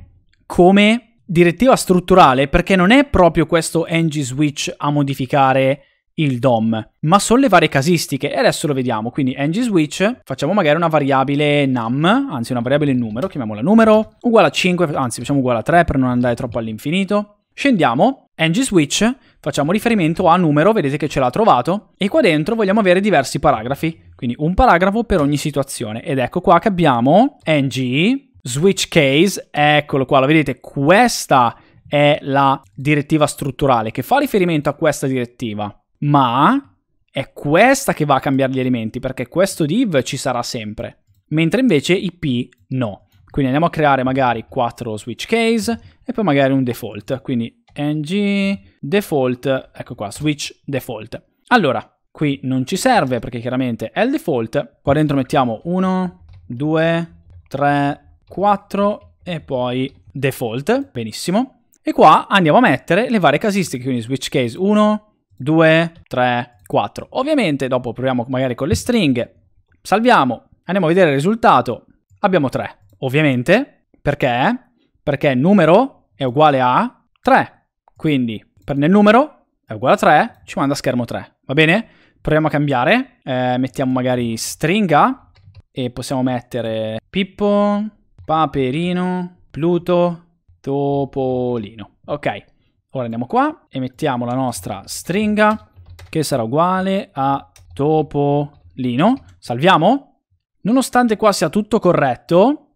A: come direttiva strutturale perché non è proprio questo ng switch a modificare il DOM, ma sono le varie casistiche e adesso lo vediamo. Quindi ng-switch, facciamo magari una variabile num, anzi una variabile numero, chiamiamola numero, uguale a 5, anzi facciamo uguale a 3 per non andare troppo all'infinito. Scendiamo, ng-switch, facciamo riferimento a numero, vedete che ce l'ha trovato, e qua dentro vogliamo avere diversi paragrafi, quindi un paragrafo per ogni situazione. Ed ecco qua che abbiamo ng, switch case, eccolo qua, lo vedete, questa è la direttiva strutturale che fa riferimento a questa direttiva ma è questa che va a cambiare gli elementi, perché questo div ci sarà sempre, mentre invece i p no. Quindi andiamo a creare magari 4 switch case e poi magari un default, quindi ng default, ecco qua, switch default. Allora, qui non ci serve perché chiaramente è il default, qua dentro mettiamo 1, 2, 3, 4 e poi default, benissimo. E qua andiamo a mettere le varie casistiche, quindi switch case 1, 2, 3, 4. Ovviamente dopo proviamo magari con le stringhe, salviamo, andiamo a vedere il risultato, abbiamo 3. Ovviamente, perché? Perché numero è uguale a 3, quindi prende il numero, è uguale a 3, ci manda schermo 3, va bene? Proviamo a cambiare, eh, mettiamo magari stringa e possiamo mettere Pippo, Paperino, Pluto, Topolino. Ok, Ora andiamo qua e mettiamo la nostra stringa che sarà uguale a topolino. Salviamo. Nonostante qua sia tutto corretto,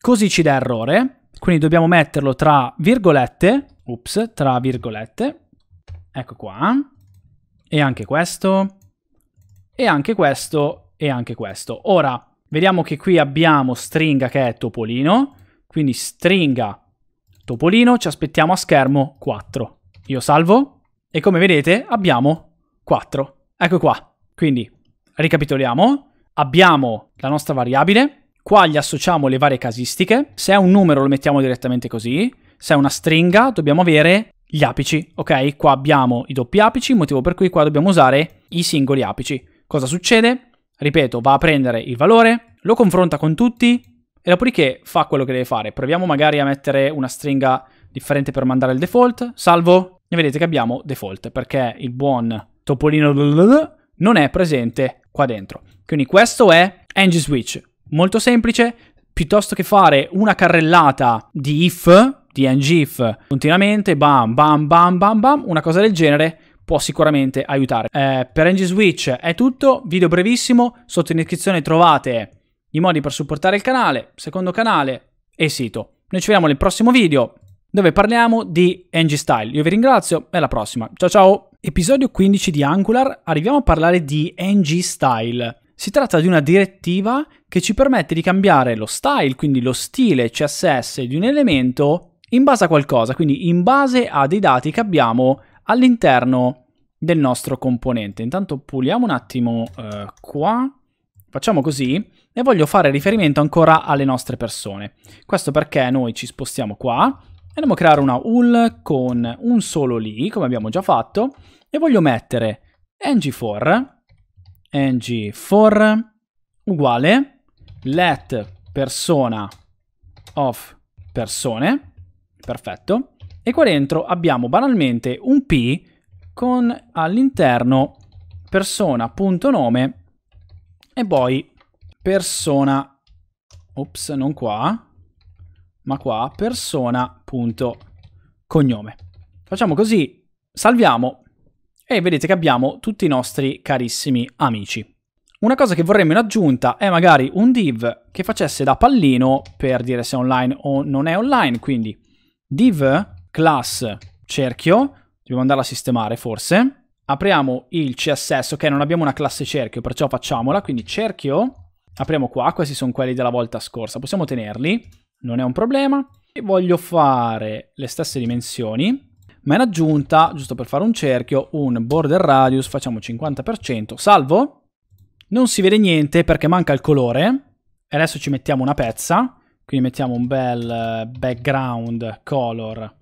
A: così ci dà errore. Quindi dobbiamo metterlo tra virgolette. Ups, tra virgolette. Ecco qua. E anche questo. E anche questo. E anche questo. Ora, vediamo che qui abbiamo stringa che è topolino. Quindi stringa Topolino ci aspettiamo a schermo 4. Io salvo e come vedete abbiamo 4. Ecco qua. Quindi ricapitoliamo. Abbiamo la nostra variabile. Qua gli associamo le varie casistiche. Se è un numero lo mettiamo direttamente così. Se è una stringa dobbiamo avere gli apici, ok? Qua abbiamo i doppi apici, motivo per cui qua dobbiamo usare i singoli apici. Cosa succede? Ripeto, va a prendere il valore, lo confronta con tutti e dopodiché fa quello che deve fare. Proviamo magari a mettere una stringa differente per mandare il default, salvo, e vedete che abbiamo default, perché il buon topolino non è presente qua dentro. Quindi questo è ng-switch, molto semplice, piuttosto che fare una carrellata di if, di ng if, continuamente, bam, bam, bam, bam, bam, una cosa del genere, può sicuramente aiutare. Eh, per ng-switch è tutto, video brevissimo, sotto in descrizione trovate i modi per supportare il canale, secondo canale e sito. Noi ci vediamo nel prossimo video dove parliamo di ng Style. Io vi ringrazio e alla prossima. Ciao ciao! Episodio 15 di Angular arriviamo a parlare di ng Style. Si tratta di una direttiva che ci permette di cambiare lo style, quindi lo stile CSS di un elemento in base a qualcosa, quindi in base a dei dati che abbiamo all'interno del nostro componente. Intanto puliamo un attimo eh, qua, facciamo così, e voglio fare riferimento ancora alle nostre persone. Questo perché noi ci spostiamo qua, andiamo a creare una UL con un solo lì, come abbiamo già fatto, e voglio mettere ng4, ng4 uguale let persona of persone, perfetto, e qua dentro abbiamo banalmente un p con all'interno persona.nome e poi persona, ops, non qua, ma qua, persona.cognome. Facciamo così, salviamo e vedete che abbiamo tutti i nostri carissimi amici. Una cosa che vorremmo in aggiunta è magari un div che facesse da pallino per dire se è online o non è online, quindi div class cerchio, dobbiamo andarla a sistemare forse, apriamo il CSS, ok non abbiamo una classe cerchio perciò facciamola, quindi cerchio Apriamo qua, questi sono quelli della volta scorsa, possiamo tenerli, non è un problema. E voglio fare le stesse dimensioni, ma in aggiunta, giusto per fare un cerchio, un border radius, facciamo 50%, salvo. Non si vede niente perché manca il colore. E adesso ci mettiamo una pezza, quindi mettiamo un bel eh, background color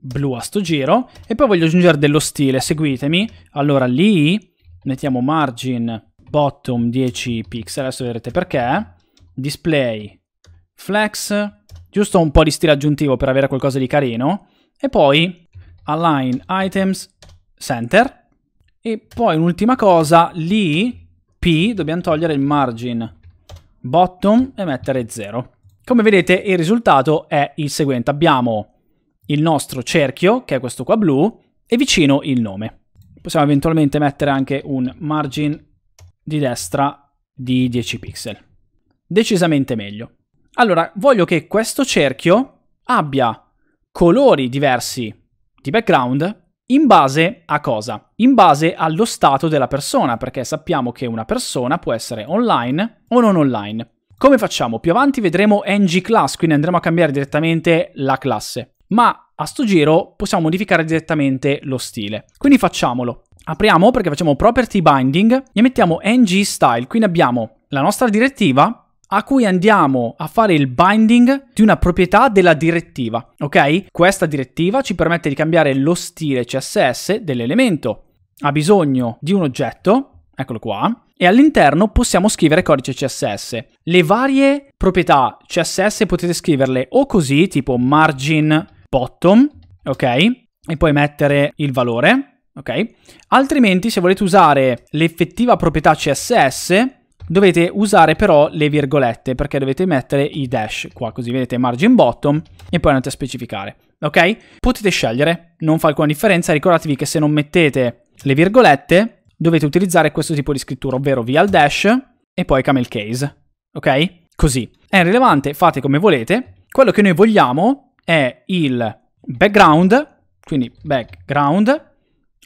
A: blu a sto giro. E poi voglio aggiungere dello stile, seguitemi. Allora lì mettiamo margin bottom 10 pixel, adesso vedrete perché, display, flex, giusto un po' di stile aggiuntivo per avere qualcosa di carino, e poi align items center, e poi un'ultima cosa, lì P dobbiamo togliere il margin bottom e mettere 0. Come vedete il risultato è il seguente, abbiamo il nostro cerchio, che è questo qua blu, e vicino il nome. Possiamo eventualmente mettere anche un margin di destra di 10 pixel. Decisamente meglio. Allora, voglio che questo cerchio abbia colori diversi di background in base a cosa? In base allo stato della persona, perché sappiamo che una persona può essere online o non online. Come facciamo? Più avanti vedremo ng class, quindi andremo a cambiare direttamente la classe. Ma a sto giro possiamo modificare direttamente lo stile. Quindi facciamolo. Apriamo perché facciamo property binding e mettiamo ng style. Quindi abbiamo la nostra direttiva a cui andiamo a fare il binding di una proprietà della direttiva, ok? Questa direttiva ci permette di cambiare lo stile CSS dell'elemento. Ha bisogno di un oggetto, eccolo qua, e all'interno possiamo scrivere codice CSS. Le varie proprietà CSS potete scriverle o così, tipo margin bottom, ok? E poi mettere il valore, ok? Altrimenti se volete usare l'effettiva proprietà CSS dovete usare però le virgolette perché dovete mettere i dash qua così vedete margin bottom e poi andate a specificare ok potete scegliere non fa alcuna differenza ricordatevi che se non mettete le virgolette dovete utilizzare questo tipo di scrittura ovvero via il dash e poi camel case ok così è irrilevante fate come volete quello che noi vogliamo è il background quindi background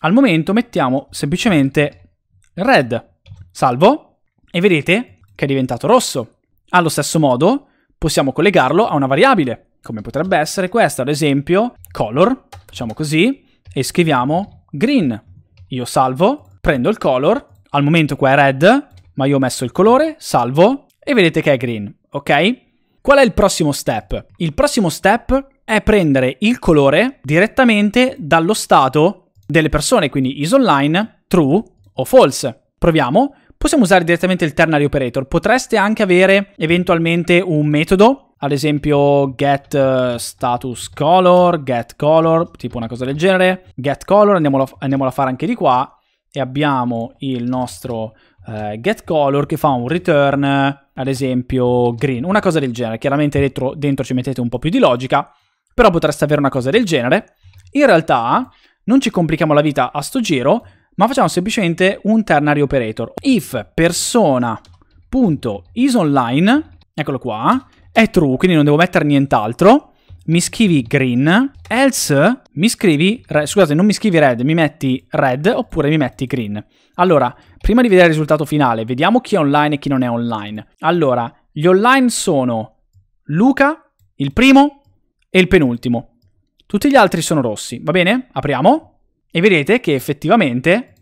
A: al momento mettiamo semplicemente red, salvo, e vedete che è diventato rosso. Allo stesso modo possiamo collegarlo a una variabile, come potrebbe essere questa, ad esempio, color, facciamo così, e scriviamo green. Io salvo, prendo il color, al momento qua è red, ma io ho messo il colore, salvo, e vedete che è green, ok? Qual è il prossimo step? Il prossimo step è prendere il colore direttamente dallo stato delle persone, quindi isOnline, true o false. Proviamo. Possiamo usare direttamente il ternary operator. Potreste anche avere eventualmente un metodo, ad esempio get uh, status color, get color, tipo una cosa del genere. Get color, andiamolo, andiamolo a fare anche di qua e abbiamo il nostro uh, get color che fa un return, ad esempio green, una cosa del genere. Chiaramente dentro, dentro ci mettete un po' più di logica, però potreste avere una cosa del genere. In realtà non ci complichiamo la vita a sto giro, ma facciamo semplicemente un ternary operator. If persona.isOnline, eccolo qua, è true, quindi non devo mettere nient'altro, mi scrivi green, else mi scrivi, scusate, non mi scrivi red, mi metti red oppure mi metti green. Allora, prima di vedere il risultato finale, vediamo chi è online e chi non è online. Allora, gli online sono Luca, il primo e il penultimo. Tutti gli altri sono rossi, va bene? Apriamo e vedete che effettivamente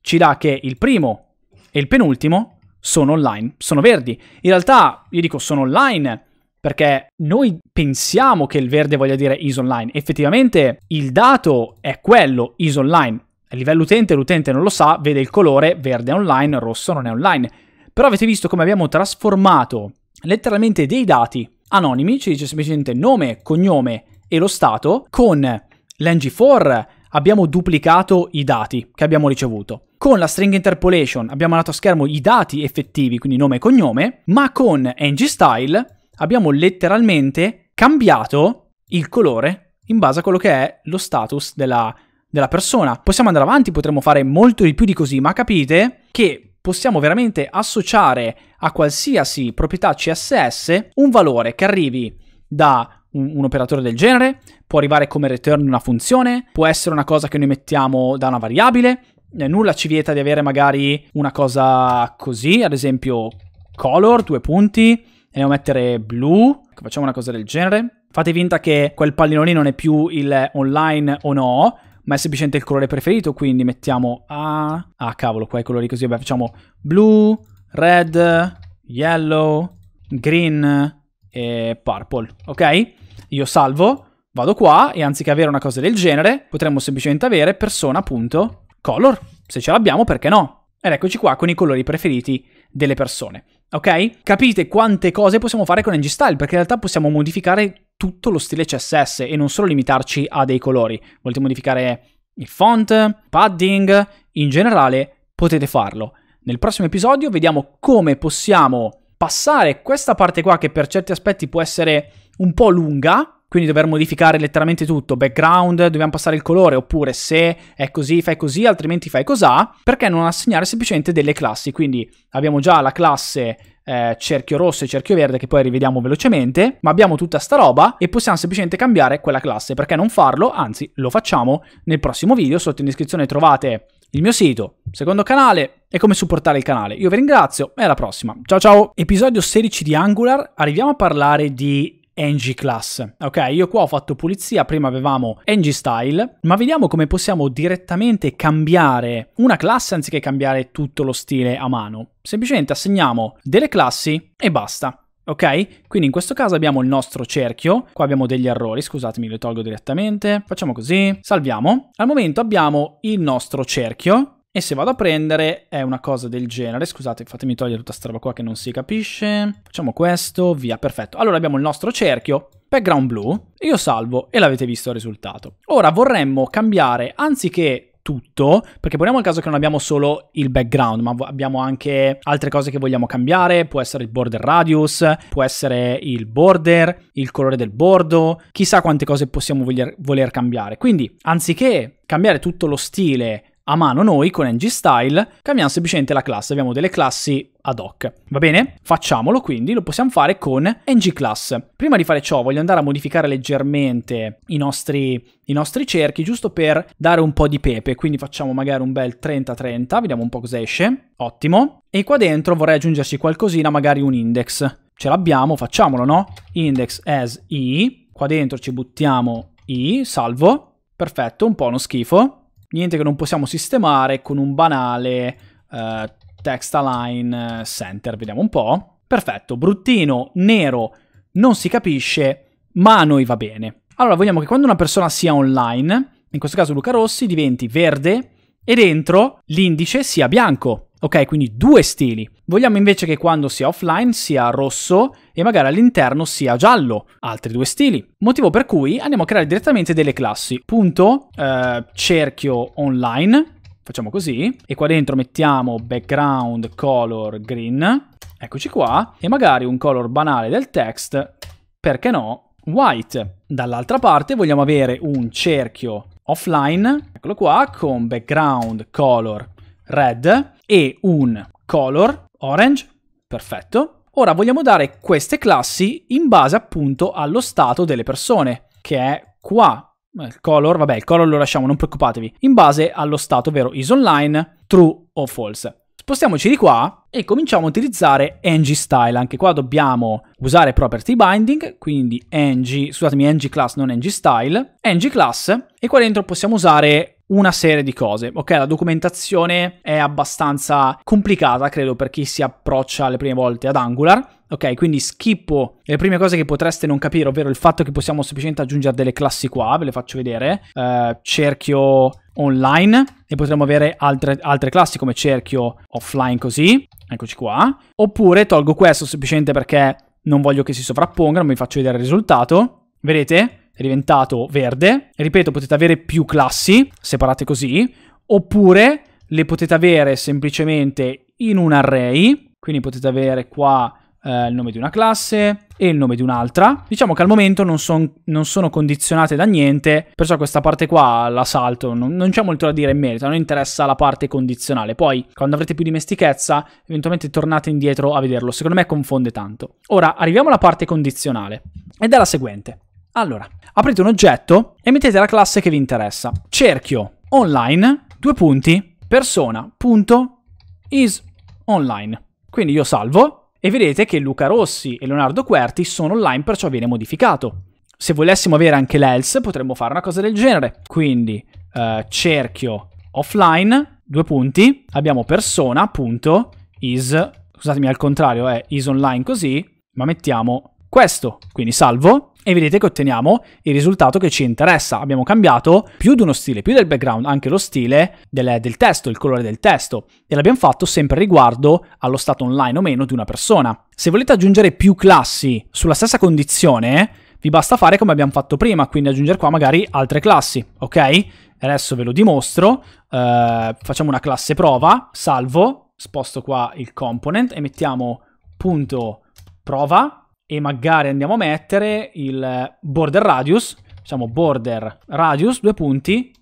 A: ci dà che il primo e il penultimo sono online, sono verdi. In realtà io dico sono online perché noi pensiamo che il verde voglia dire is online. Effettivamente il dato è quello, is online. A livello utente l'utente non lo sa, vede il colore verde è online, rosso non è online. Però avete visto come abbiamo trasformato letteralmente dei dati anonimi, ci dice semplicemente nome, cognome, e lo Stato, con l'NG4 abbiamo duplicato i dati che abbiamo ricevuto. Con la string interpolation abbiamo dato a schermo i dati effettivi, quindi nome e cognome, ma con ng-style abbiamo letteralmente cambiato il colore in base a quello che è lo status della, della persona. Possiamo andare avanti, potremmo fare molto di più di così, ma capite che possiamo veramente associare a qualsiasi proprietà CSS un valore che arrivi da un, un, operatore del genere, può arrivare come return una funzione, può essere una cosa che noi mettiamo da una variabile, eh, nulla ci vieta di avere magari una cosa così, ad esempio color, due punti, andiamo a mettere blu, facciamo una cosa del genere. Fate finta che quel pallino lì non è più il online o no, ma è semplicemente il colore preferito, quindi mettiamo A... Ah, cavolo, qua i colori così, vabbè, facciamo blu, red, yellow, green e purple, ok? Io salvo, vado qua e anziché avere una cosa del genere, potremmo semplicemente avere persona.color. Se ce l'abbiamo, perché no? Ed eccoci qua con i colori preferiti delle persone. Ok? Capite quante cose possiamo fare con ngStyle, perché in realtà possiamo modificare tutto lo stile CSS e non solo limitarci a dei colori. Volete modificare il font, padding, in generale potete farlo. Nel prossimo episodio vediamo come possiamo passare questa parte qua che per certi aspetti può essere un po' lunga, quindi dover modificare letteralmente tutto, background, dobbiamo passare il colore, oppure se è così fai così, altrimenti fai cos'ha, perché non assegnare semplicemente delle classi, quindi abbiamo già la classe eh, cerchio rosso e cerchio verde che poi rivediamo velocemente, ma abbiamo tutta sta roba e possiamo semplicemente cambiare quella classe, perché non farlo, anzi lo facciamo nel prossimo video, sotto in descrizione trovate il mio sito, secondo canale e come supportare il canale. Io vi ringrazio e alla prossima. Ciao ciao! Episodio 16 di Angular, arriviamo a parlare di Angie Class. Ok, io qua ho fatto pulizia, prima avevamo Angie Style, ma vediamo come possiamo direttamente cambiare una classe anziché cambiare tutto lo stile a mano. Semplicemente assegniamo delle classi e basta. Ok? Quindi in questo caso abbiamo il nostro cerchio, qua abbiamo degli errori, scusatemi, li tolgo direttamente, facciamo così, salviamo. Al momento abbiamo il nostro cerchio, e se vado a prendere è una cosa del genere. Scusate, fatemi togliere tutta questa roba qua che non si capisce. Facciamo questo, via, perfetto. Allora abbiamo il nostro cerchio, background blu, io salvo e l'avete visto il risultato. Ora vorremmo cambiare, anziché tutto, perché poniamo il caso che non abbiamo solo il background, ma abbiamo anche altre cose che vogliamo cambiare, può essere il border radius, può essere il border, il colore del bordo, chissà quante cose possiamo voler, voler cambiare. Quindi, anziché cambiare tutto lo stile a mano noi con ng-style, cambiamo semplicemente la classe, abbiamo delle classi ad hoc. Va bene? Facciamolo quindi, lo possiamo fare con ng-class. Prima di fare ciò voglio andare a modificare leggermente i nostri, i nostri cerchi, giusto per dare un po' di pepe, quindi facciamo magari un bel 30-30, vediamo un po' cosa esce. Ottimo. E qua dentro vorrei aggiungerci qualcosina, magari un index. Ce l'abbiamo, facciamolo, no? Index as i, qua dentro ci buttiamo i, salvo. Perfetto, un po' uno schifo. Niente che non possiamo sistemare con un banale eh, text align eh, center. Vediamo un po'. Perfetto, bruttino, nero, non si capisce, ma a noi va bene. Allora, vogliamo che quando una persona sia online, in questo caso Luca Rossi, diventi verde e dentro l'indice sia bianco. Ok, quindi due stili. Vogliamo invece che quando sia offline sia rosso e magari all'interno sia giallo, altri due stili. Motivo per cui andiamo a creare direttamente delle classi. Punto, eh, cerchio online, facciamo così, e qua dentro mettiamo background color green, eccoci qua, e magari un color banale del text, perché no, white. Dall'altra parte vogliamo avere un cerchio offline, eccolo qua, con background color red, e un color orange, perfetto. Ora vogliamo dare queste classi in base appunto allo stato delle persone, che è qua. Il color, vabbè, il color lo lasciamo, non preoccupatevi. In base allo stato, ovvero is online, true o false. Spostiamoci di qua e cominciamo a utilizzare ng-style. Anche qua dobbiamo usare property binding, quindi ng, scusatemi, ng-class, non ng-style, ng-class, e qua dentro possiamo usare una serie di cose. Ok, la documentazione è abbastanza complicata, credo, per chi si approccia le prime volte ad Angular. Ok, quindi schippo le prime cose che potreste non capire, ovvero il fatto che possiamo semplicemente aggiungere delle classi qua, ve le faccio vedere, eh, cerchio online e potremmo avere altre, altre classi come cerchio offline così, eccoci qua, oppure tolgo questo semplicemente perché non voglio che si sovrappongano, vi faccio vedere il risultato, vedete? è diventato verde. Ripeto, potete avere più classi separate così, oppure le potete avere semplicemente in un array, quindi potete avere qua eh, il nome di una classe e il nome di un'altra. Diciamo che al momento non, son, non, sono condizionate da niente, perciò questa parte qua la salto, non, non c'è molto da dire in merito, non interessa la parte condizionale. Poi, quando avrete più dimestichezza, eventualmente tornate indietro a vederlo, secondo me confonde tanto. Ora, arriviamo alla parte condizionale, ed è la seguente. Allora, aprite un oggetto e mettete la classe che vi interessa. Cerchio online, due punti, persona, punto, is online. Quindi io salvo e vedete che Luca Rossi e Leonardo Querti sono online, perciò viene modificato. Se volessimo avere anche l'else potremmo fare una cosa del genere. Quindi eh, cerchio offline, due punti, abbiamo persona, punto, is, scusatemi al contrario, è is online così, ma mettiamo questo. Quindi salvo e vedete che otteniamo il risultato che ci interessa. Abbiamo cambiato più di uno stile, più del background, anche lo stile del, del testo, il colore del testo e l'abbiamo fatto sempre riguardo allo stato online o meno di una persona. Se volete aggiungere più classi sulla stessa condizione, vi basta fare come abbiamo fatto prima, quindi aggiungere qua magari altre classi, ok? Adesso ve lo dimostro, eh, facciamo una classe prova, salvo, sposto qua il component e mettiamo punto prova e magari andiamo a mettere il border radius, diciamo border radius, due punti,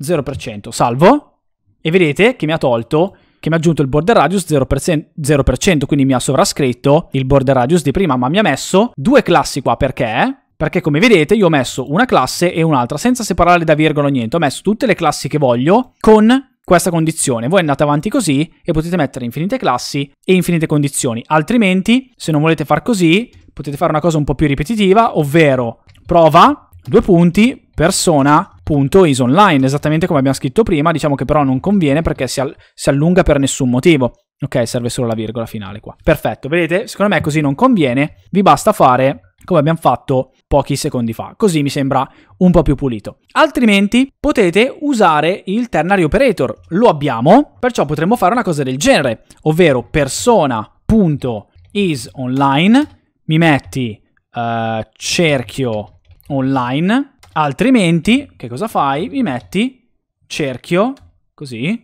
A: 0%, salvo, e vedete che mi ha tolto, che mi ha aggiunto il border radius 0%, 0% quindi mi ha sovrascritto il border radius di prima, ma mi ha messo due classi qua, perché? Perché come vedete io ho messo una classe e un'altra, senza separare da virgola o niente, ho messo tutte le classi che voglio con questa condizione. Voi andate avanti così e potete mettere infinite classi e infinite condizioni. Altrimenti, se non volete far così, potete fare una cosa un po' più ripetitiva, ovvero prova, due punti, persona.isonline, esattamente come abbiamo scritto prima, diciamo che però non conviene perché si, all si allunga per nessun motivo. Ok, serve solo la virgola finale qua. Perfetto, vedete? Secondo me così non conviene, vi basta fare come abbiamo fatto pochi secondi fa. Così mi sembra un po' più pulito. Altrimenti potete usare il ternary operator. Lo abbiamo, perciò potremmo fare una cosa del genere, ovvero persona.isOnline mi metti uh, cerchio online, altrimenti che cosa fai? Mi metti cerchio così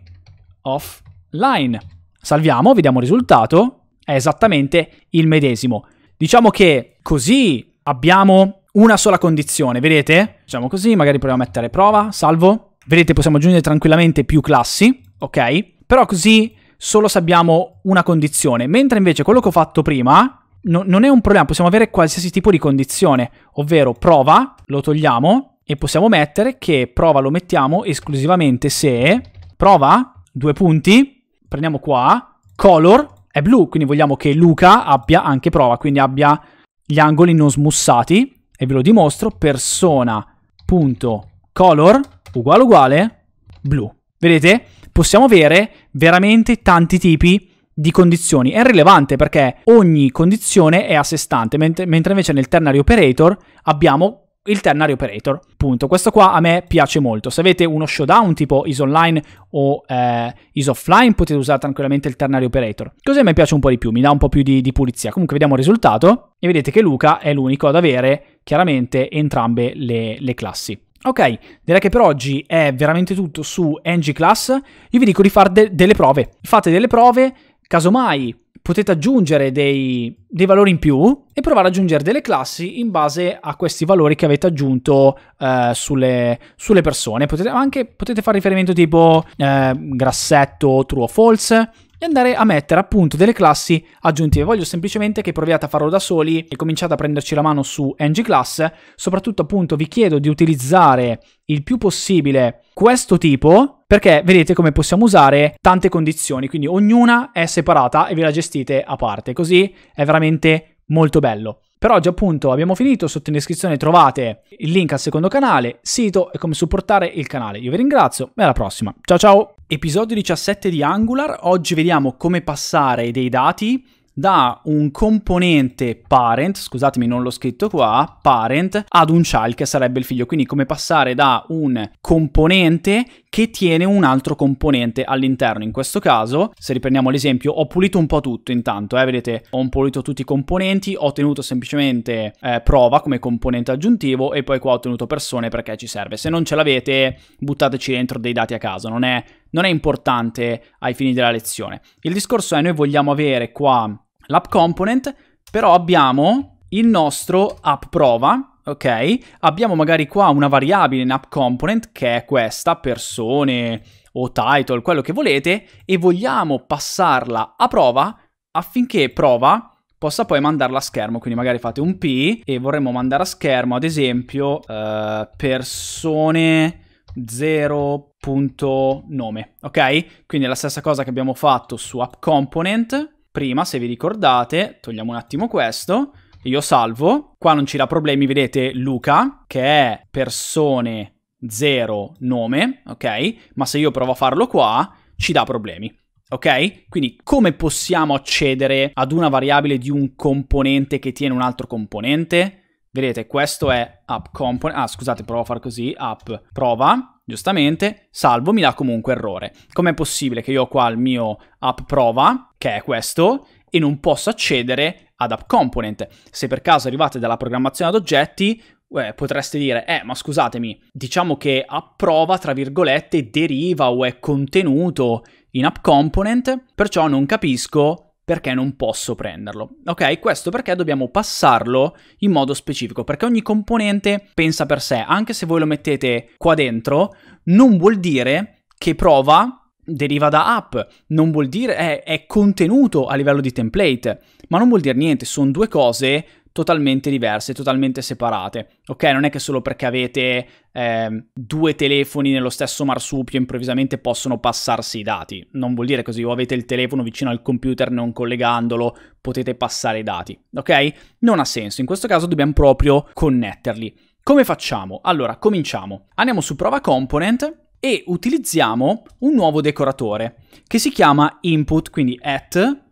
A: offline. Salviamo, vediamo il risultato, è esattamente il medesimo. Diciamo che così abbiamo una sola condizione, vedete? Facciamo così, magari proviamo a mettere prova, salvo. Vedete, possiamo aggiungere tranquillamente più classi, ok? Però così solo se abbiamo una condizione, mentre invece quello che ho fatto prima no, non è un problema, possiamo avere qualsiasi tipo di condizione, ovvero prova, lo togliamo e possiamo mettere che prova lo mettiamo esclusivamente se prova, due punti, prendiamo qua, color è blu, quindi vogliamo che Luca abbia anche prova, quindi abbia gli angoli non smussati e ve lo dimostro, persona.color uguale uguale blu. Vedete? Possiamo avere veramente tanti tipi di di condizioni è rilevante perché ogni condizione è a sé stante, mentre, mentre invece nel ternary operator abbiamo il ternary operator. Punto. Questo qua a me piace molto. Se avete uno showdown tipo is online o eh, is offline potete usare tranquillamente il ternary operator. Così a me piace un po' di più, mi dà un po' più di, di pulizia. Comunque vediamo il risultato e vedete che Luca è l'unico ad avere chiaramente entrambe le, le classi. Ok, direi che per oggi è veramente tutto su NG Class. Io vi dico di fare de delle prove. Fate delle prove, Casomai potete aggiungere dei, dei, valori in più e provare ad aggiungere delle classi in base a questi valori che avete aggiunto eh, sulle, sulle, persone. Potete anche potete fare riferimento tipo eh, grassetto true o false e andare a mettere appunto delle classi aggiuntive. Voglio semplicemente che proviate a farlo da soli e cominciate a prenderci la mano su ngclass. Soprattutto appunto vi chiedo di utilizzare il più possibile questo tipo perché vedete come possiamo usare tante condizioni, quindi ognuna è separata e ve la gestite a parte, così è veramente molto bello. Per oggi appunto abbiamo finito, sotto in descrizione trovate il link al secondo canale, sito e come supportare il canale. Io vi ringrazio e alla prossima, ciao ciao! Episodio 17 di Angular, oggi vediamo come passare dei dati da un componente parent, scusatemi non l'ho scritto qua, parent, ad un child che sarebbe il figlio, quindi come passare da un componente che tiene un altro componente all'interno. In questo caso, se riprendiamo l'esempio, ho pulito un po' tutto intanto, eh, vedete, ho un pulito tutti i componenti, ho tenuto semplicemente eh, prova come componente aggiuntivo e poi qua ho tenuto persone perché ci serve. Se non ce l'avete, buttateci dentro dei dati a caso, non è non è importante ai fini della lezione. Il discorso è noi vogliamo avere qua l'app component, però abbiamo il nostro app prova, ok? Abbiamo magari qua una variabile in app component che è questa, persone o title, quello che volete, e vogliamo passarla a prova affinché prova possa poi mandarla a schermo, quindi magari fate un P e vorremmo mandare a schermo ad esempio eh, persone 0.nome, ok? Quindi è la stessa cosa che abbiamo fatto su app component, prima, se vi ricordate, togliamo un attimo questo, io salvo, qua non ci dà problemi, vedete Luca, che è persone 0 nome, ok? Ma se io provo a farlo qua, ci dà problemi. Ok? Quindi come possiamo accedere ad una variabile di un componente che tiene un altro componente? Vedete, questo è app component. Ah, scusate, provo a far così, app prova giustamente, salvo, mi dà comunque errore. Com'è possibile che io ho qua il mio app prova, che è questo, e non posso accedere ad app component? Se per caso arrivate dalla programmazione ad oggetti, eh, potreste dire, eh, ma scusatemi, diciamo che app prova, tra virgolette, deriva o è contenuto in app component, perciò non capisco perché non posso prenderlo. Ok, questo perché dobbiamo passarlo in modo specifico, perché ogni componente pensa per sé, anche se voi lo mettete qua dentro, non vuol dire che prova deriva da app, non vuol dire è, è contenuto a livello di template, ma non vuol dire niente, sono due cose totalmente diverse, totalmente separate. Ok, non è che solo perché avete eh, due telefoni nello stesso marsupio improvvisamente possono passarsi i dati. Non vuol dire così, o avete il telefono vicino al computer non collegandolo, potete passare i dati. Ok? Non ha senso, in questo caso dobbiamo proprio connetterli. Come facciamo? Allora, cominciamo. Andiamo su prova component e utilizziamo un nuovo decoratore che si chiama input, quindi at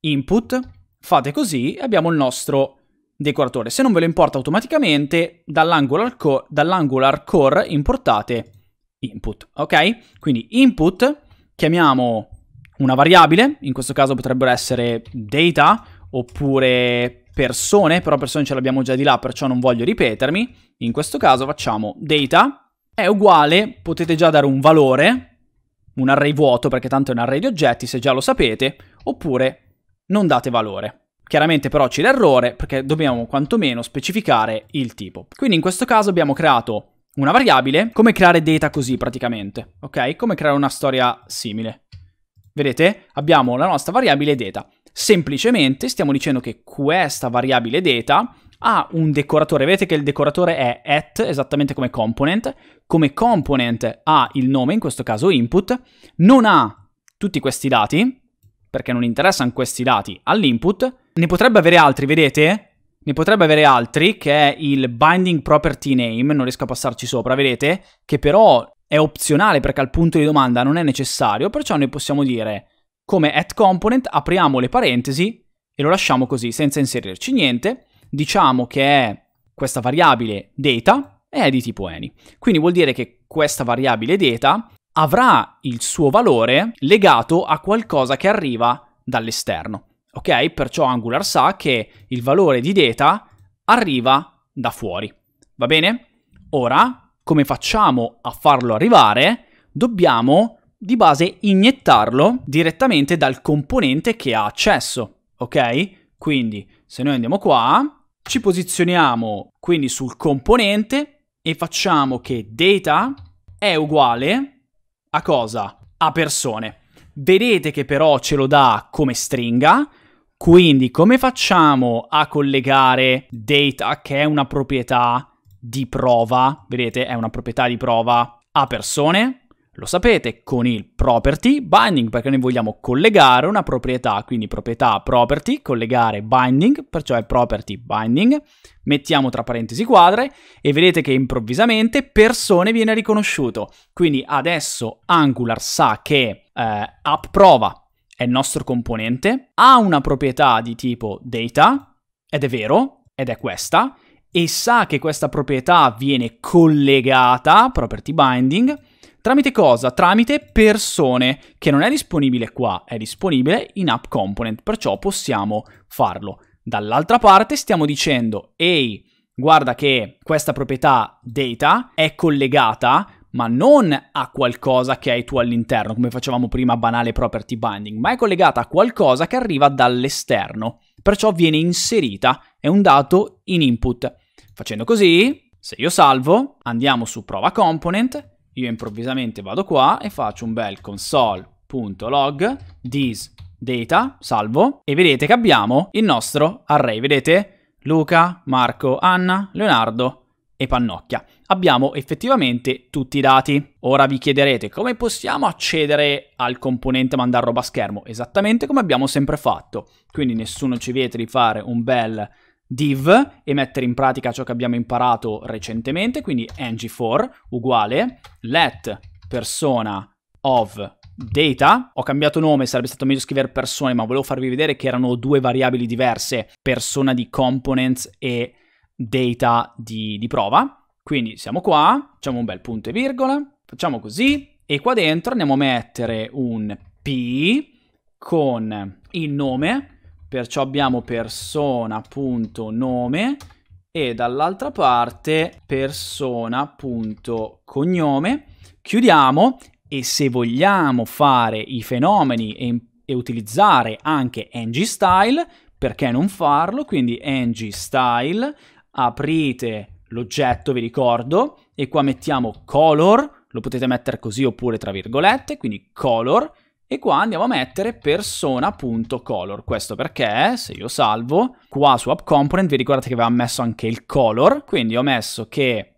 A: input. Fate così e abbiamo il nostro decoratore. Se non ve lo importa automaticamente, dall'angular core, dall'angular core importate input, ok? Quindi input, chiamiamo una variabile, in questo caso potrebbero essere data oppure persone, però persone ce l'abbiamo già di là, perciò non voglio ripetermi. In questo caso facciamo data è uguale, potete già dare un valore, un array vuoto perché tanto è un array di oggetti, se già lo sapete, oppure non date valore. Chiaramente però c'è l'errore perché dobbiamo quantomeno specificare il tipo. Quindi in questo caso abbiamo creato una variabile, come creare data così praticamente, ok? Come creare una storia simile. Vedete? Abbiamo la nostra variabile data. Semplicemente stiamo dicendo che questa variabile data ha un decoratore. Vedete che il decoratore è at, esattamente come component. Come component ha il nome, in questo caso input. Non ha tutti questi dati, perché non interessano questi dati all'input, ne potrebbe avere altri, vedete? Ne potrebbe avere altri, che è il binding property name, non riesco a passarci sopra, vedete? Che però è opzionale perché al punto di domanda non è necessario, perciò noi possiamo dire come at component apriamo le parentesi e lo lasciamo così senza inserirci niente, diciamo che è questa variabile data è di tipo any. Quindi vuol dire che questa variabile data avrà il suo valore legato a qualcosa che arriva dall'esterno ok? Perciò Angular sa che il valore di data arriva da fuori, va bene? Ora, come facciamo a farlo arrivare? Dobbiamo di base iniettarlo direttamente dal componente che ha accesso, ok? Quindi se noi andiamo qua, ci posizioniamo quindi sul componente e facciamo che data è uguale a cosa? A persone. Vedete che però ce lo dà come stringa, quindi come facciamo a collegare data, che è una proprietà di prova, vedete è una proprietà di prova, a persone? Lo sapete, con il property binding, perché noi vogliamo collegare una proprietà, quindi proprietà property, collegare binding, perciò è property binding, mettiamo tra parentesi quadre e vedete che improvvisamente persone viene riconosciuto. Quindi adesso Angular sa che eh, app prova è il nostro componente, ha una proprietà di tipo data, ed è vero, ed è questa, e sa che questa proprietà viene collegata, property binding, tramite cosa? Tramite persone, che non è disponibile qua, è disponibile in app component, perciò possiamo farlo. Dall'altra parte stiamo dicendo, ehi, guarda che questa proprietà data è collegata ma non a qualcosa che hai tu all'interno, come facevamo prima banale property binding, ma è collegata a qualcosa che arriva dall'esterno. Perciò viene inserita, è un dato in input. Facendo così, se io salvo, andiamo su prova component, io improvvisamente vado qua e faccio un bel console.log this data, salvo, e vedete che abbiamo il nostro array, vedete? Luca, Marco, Anna, Leonardo, e Pannocchia. Abbiamo effettivamente tutti i dati. Ora vi chiederete come possiamo accedere al componente mandar roba a schermo, esattamente come abbiamo sempre fatto. Quindi nessuno ci vieta di fare un bel div e mettere in pratica ciò che abbiamo imparato recentemente, quindi ng4 uguale let persona of data, ho cambiato nome, sarebbe stato meglio scrivere persone, ma volevo farvi vedere che erano due variabili diverse, persona di components e data di, di prova. Quindi siamo qua, facciamo un bel punto e virgola, facciamo così e qua dentro andiamo a mettere un P con il nome, perciò abbiamo persona.nome e dall'altra parte persona.cognome. Chiudiamo e se vogliamo fare i fenomeni e, e utilizzare anche ng style, perché non farlo? Quindi ng style aprite l'oggetto, vi ricordo, e qua mettiamo color, lo potete mettere così oppure tra virgolette, quindi color, e qua andiamo a mettere persona.color, questo perché se io salvo, qua su app component vi ricordate che avevamo messo anche il color, quindi ho messo che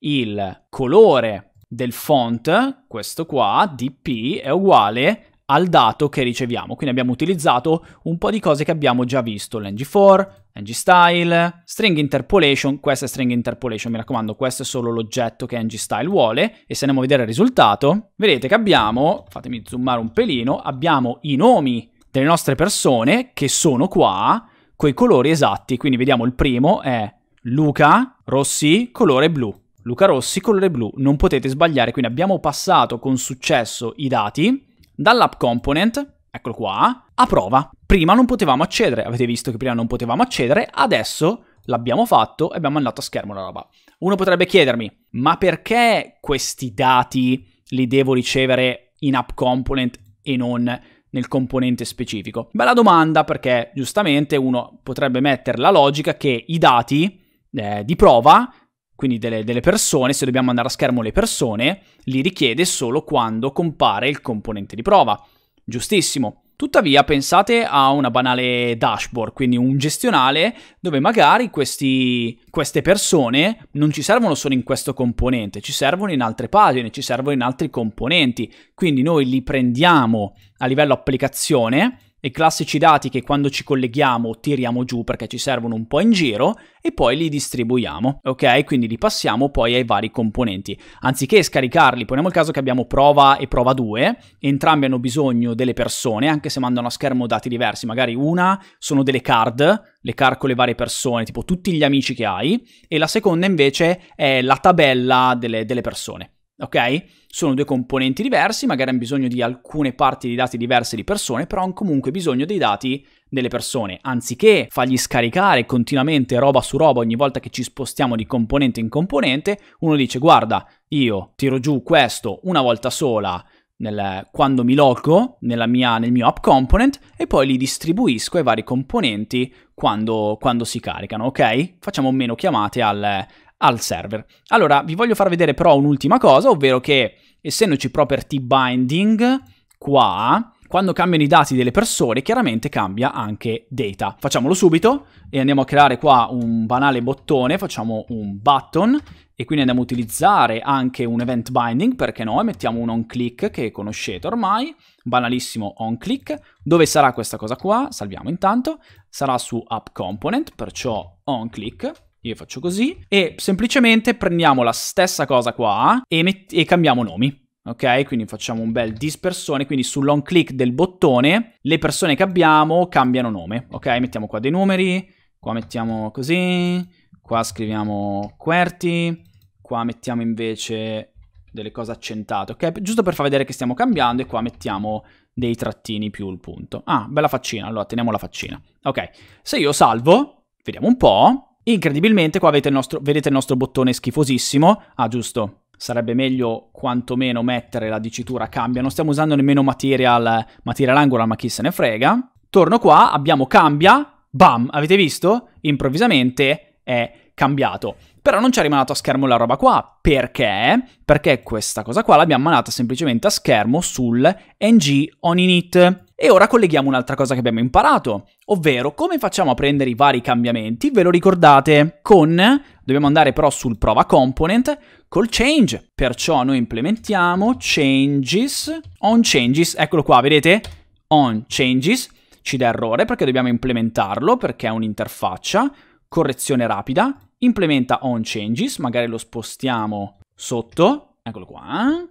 A: il colore del font, questo qua, dp, è uguale al dato che riceviamo, quindi abbiamo utilizzato un po' di cose che abbiamo già visto, l'ng4, ng-style, string interpolation, questa è string interpolation, mi raccomando, questo è solo l'oggetto che ng-style vuole, e se andiamo a vedere il risultato, vedete che abbiamo, fatemi zoomare un pelino, abbiamo i nomi delle nostre persone che sono qua, coi colori esatti, quindi vediamo il primo è Luca Rossi, colore blu, Luca Rossi, colore blu, non potete sbagliare, quindi abbiamo passato con successo i dati dall'app component, eccolo qua, a prova. Prima non potevamo accedere, avete visto che prima non potevamo accedere, adesso l'abbiamo fatto e abbiamo mandato a schermo la roba. Uno potrebbe chiedermi, ma perché questi dati li devo ricevere in app component e non nel componente specifico? Bella domanda perché giustamente uno potrebbe mettere la logica che i dati eh, di prova, quindi delle, delle persone, se dobbiamo andare a schermo le persone, li richiede solo quando compare il componente di prova. Giustissimo. Tuttavia pensate a una banale dashboard, quindi un gestionale dove magari questi, queste persone non ci servono solo in questo componente, ci servono in altre pagine, ci servono in altri componenti. Quindi noi li prendiamo a livello applicazione i classici dati che quando ci colleghiamo tiriamo giù perché ci servono un po' in giro e poi li distribuiamo, ok? Quindi li passiamo poi ai vari componenti. Anziché scaricarli, poniamo il caso che abbiamo prova e prova 2, entrambi hanno bisogno delle persone, anche se mandano a schermo dati diversi, magari una sono delle card, le card con le varie persone, tipo tutti gli amici che hai, e la seconda invece è la tabella delle, delle persone ok? Sono due componenti diversi, magari hanno bisogno di alcune parti di dati diverse di persone, però hanno comunque bisogno dei dati delle persone. Anziché fargli scaricare continuamente roba su roba ogni volta che ci spostiamo di componente in componente, uno dice guarda, io tiro giù questo una volta sola nel, quando mi logo mia, nel mio app component e poi li distribuisco ai vari componenti quando, quando si caricano, ok? Facciamo meno chiamate al, al server. Allora, vi voglio far vedere però un'ultima cosa, ovvero che essendoci property binding qua, quando cambiano i dati delle persone, chiaramente cambia anche data. Facciamolo subito e andiamo a creare qua un banale bottone, facciamo un button e quindi andiamo a utilizzare anche un event binding, perché no, e mettiamo un on click che conoscete ormai, banalissimo on click. Dove sarà questa cosa qua? Salviamo intanto. Sarà su app component, perciò on click io faccio così e semplicemente prendiamo la stessa cosa qua e, e cambiamo nomi. Ok, quindi facciamo un bel dispersione, quindi sull'on click del bottone le persone che abbiamo cambiano nome. Ok, mettiamo qua dei numeri, qua mettiamo così, qua scriviamo QWERTY, qua mettiamo invece delle cose accentate, ok? Giusto per far vedere che stiamo cambiando e qua mettiamo dei trattini più il punto. Ah, bella faccina, allora teniamo la faccina. Ok, se io salvo, vediamo un po', Incredibilmente qua il nostro, vedete il nostro bottone schifosissimo. Ah, giusto, sarebbe meglio quantomeno mettere la dicitura cambia. Non stiamo usando nemmeno material, material angular, ma chi se ne frega. Torno qua, abbiamo cambia, bam, avete visto? Improvvisamente è cambiato. Però non ci è rimandato a schermo la roba qua, perché? Perché questa cosa qua l'abbiamo mandata semplicemente a schermo sul ng on init. E ora colleghiamo un'altra cosa che abbiamo imparato, ovvero come facciamo a prendere i vari cambiamenti, ve lo ricordate, con, dobbiamo andare però sul prova component, col change, perciò noi implementiamo changes, on changes, eccolo qua, vedete? On changes, ci dà errore perché dobbiamo implementarlo, perché è un'interfaccia, correzione rapida, implementa on changes, magari lo spostiamo sotto, eccolo qua,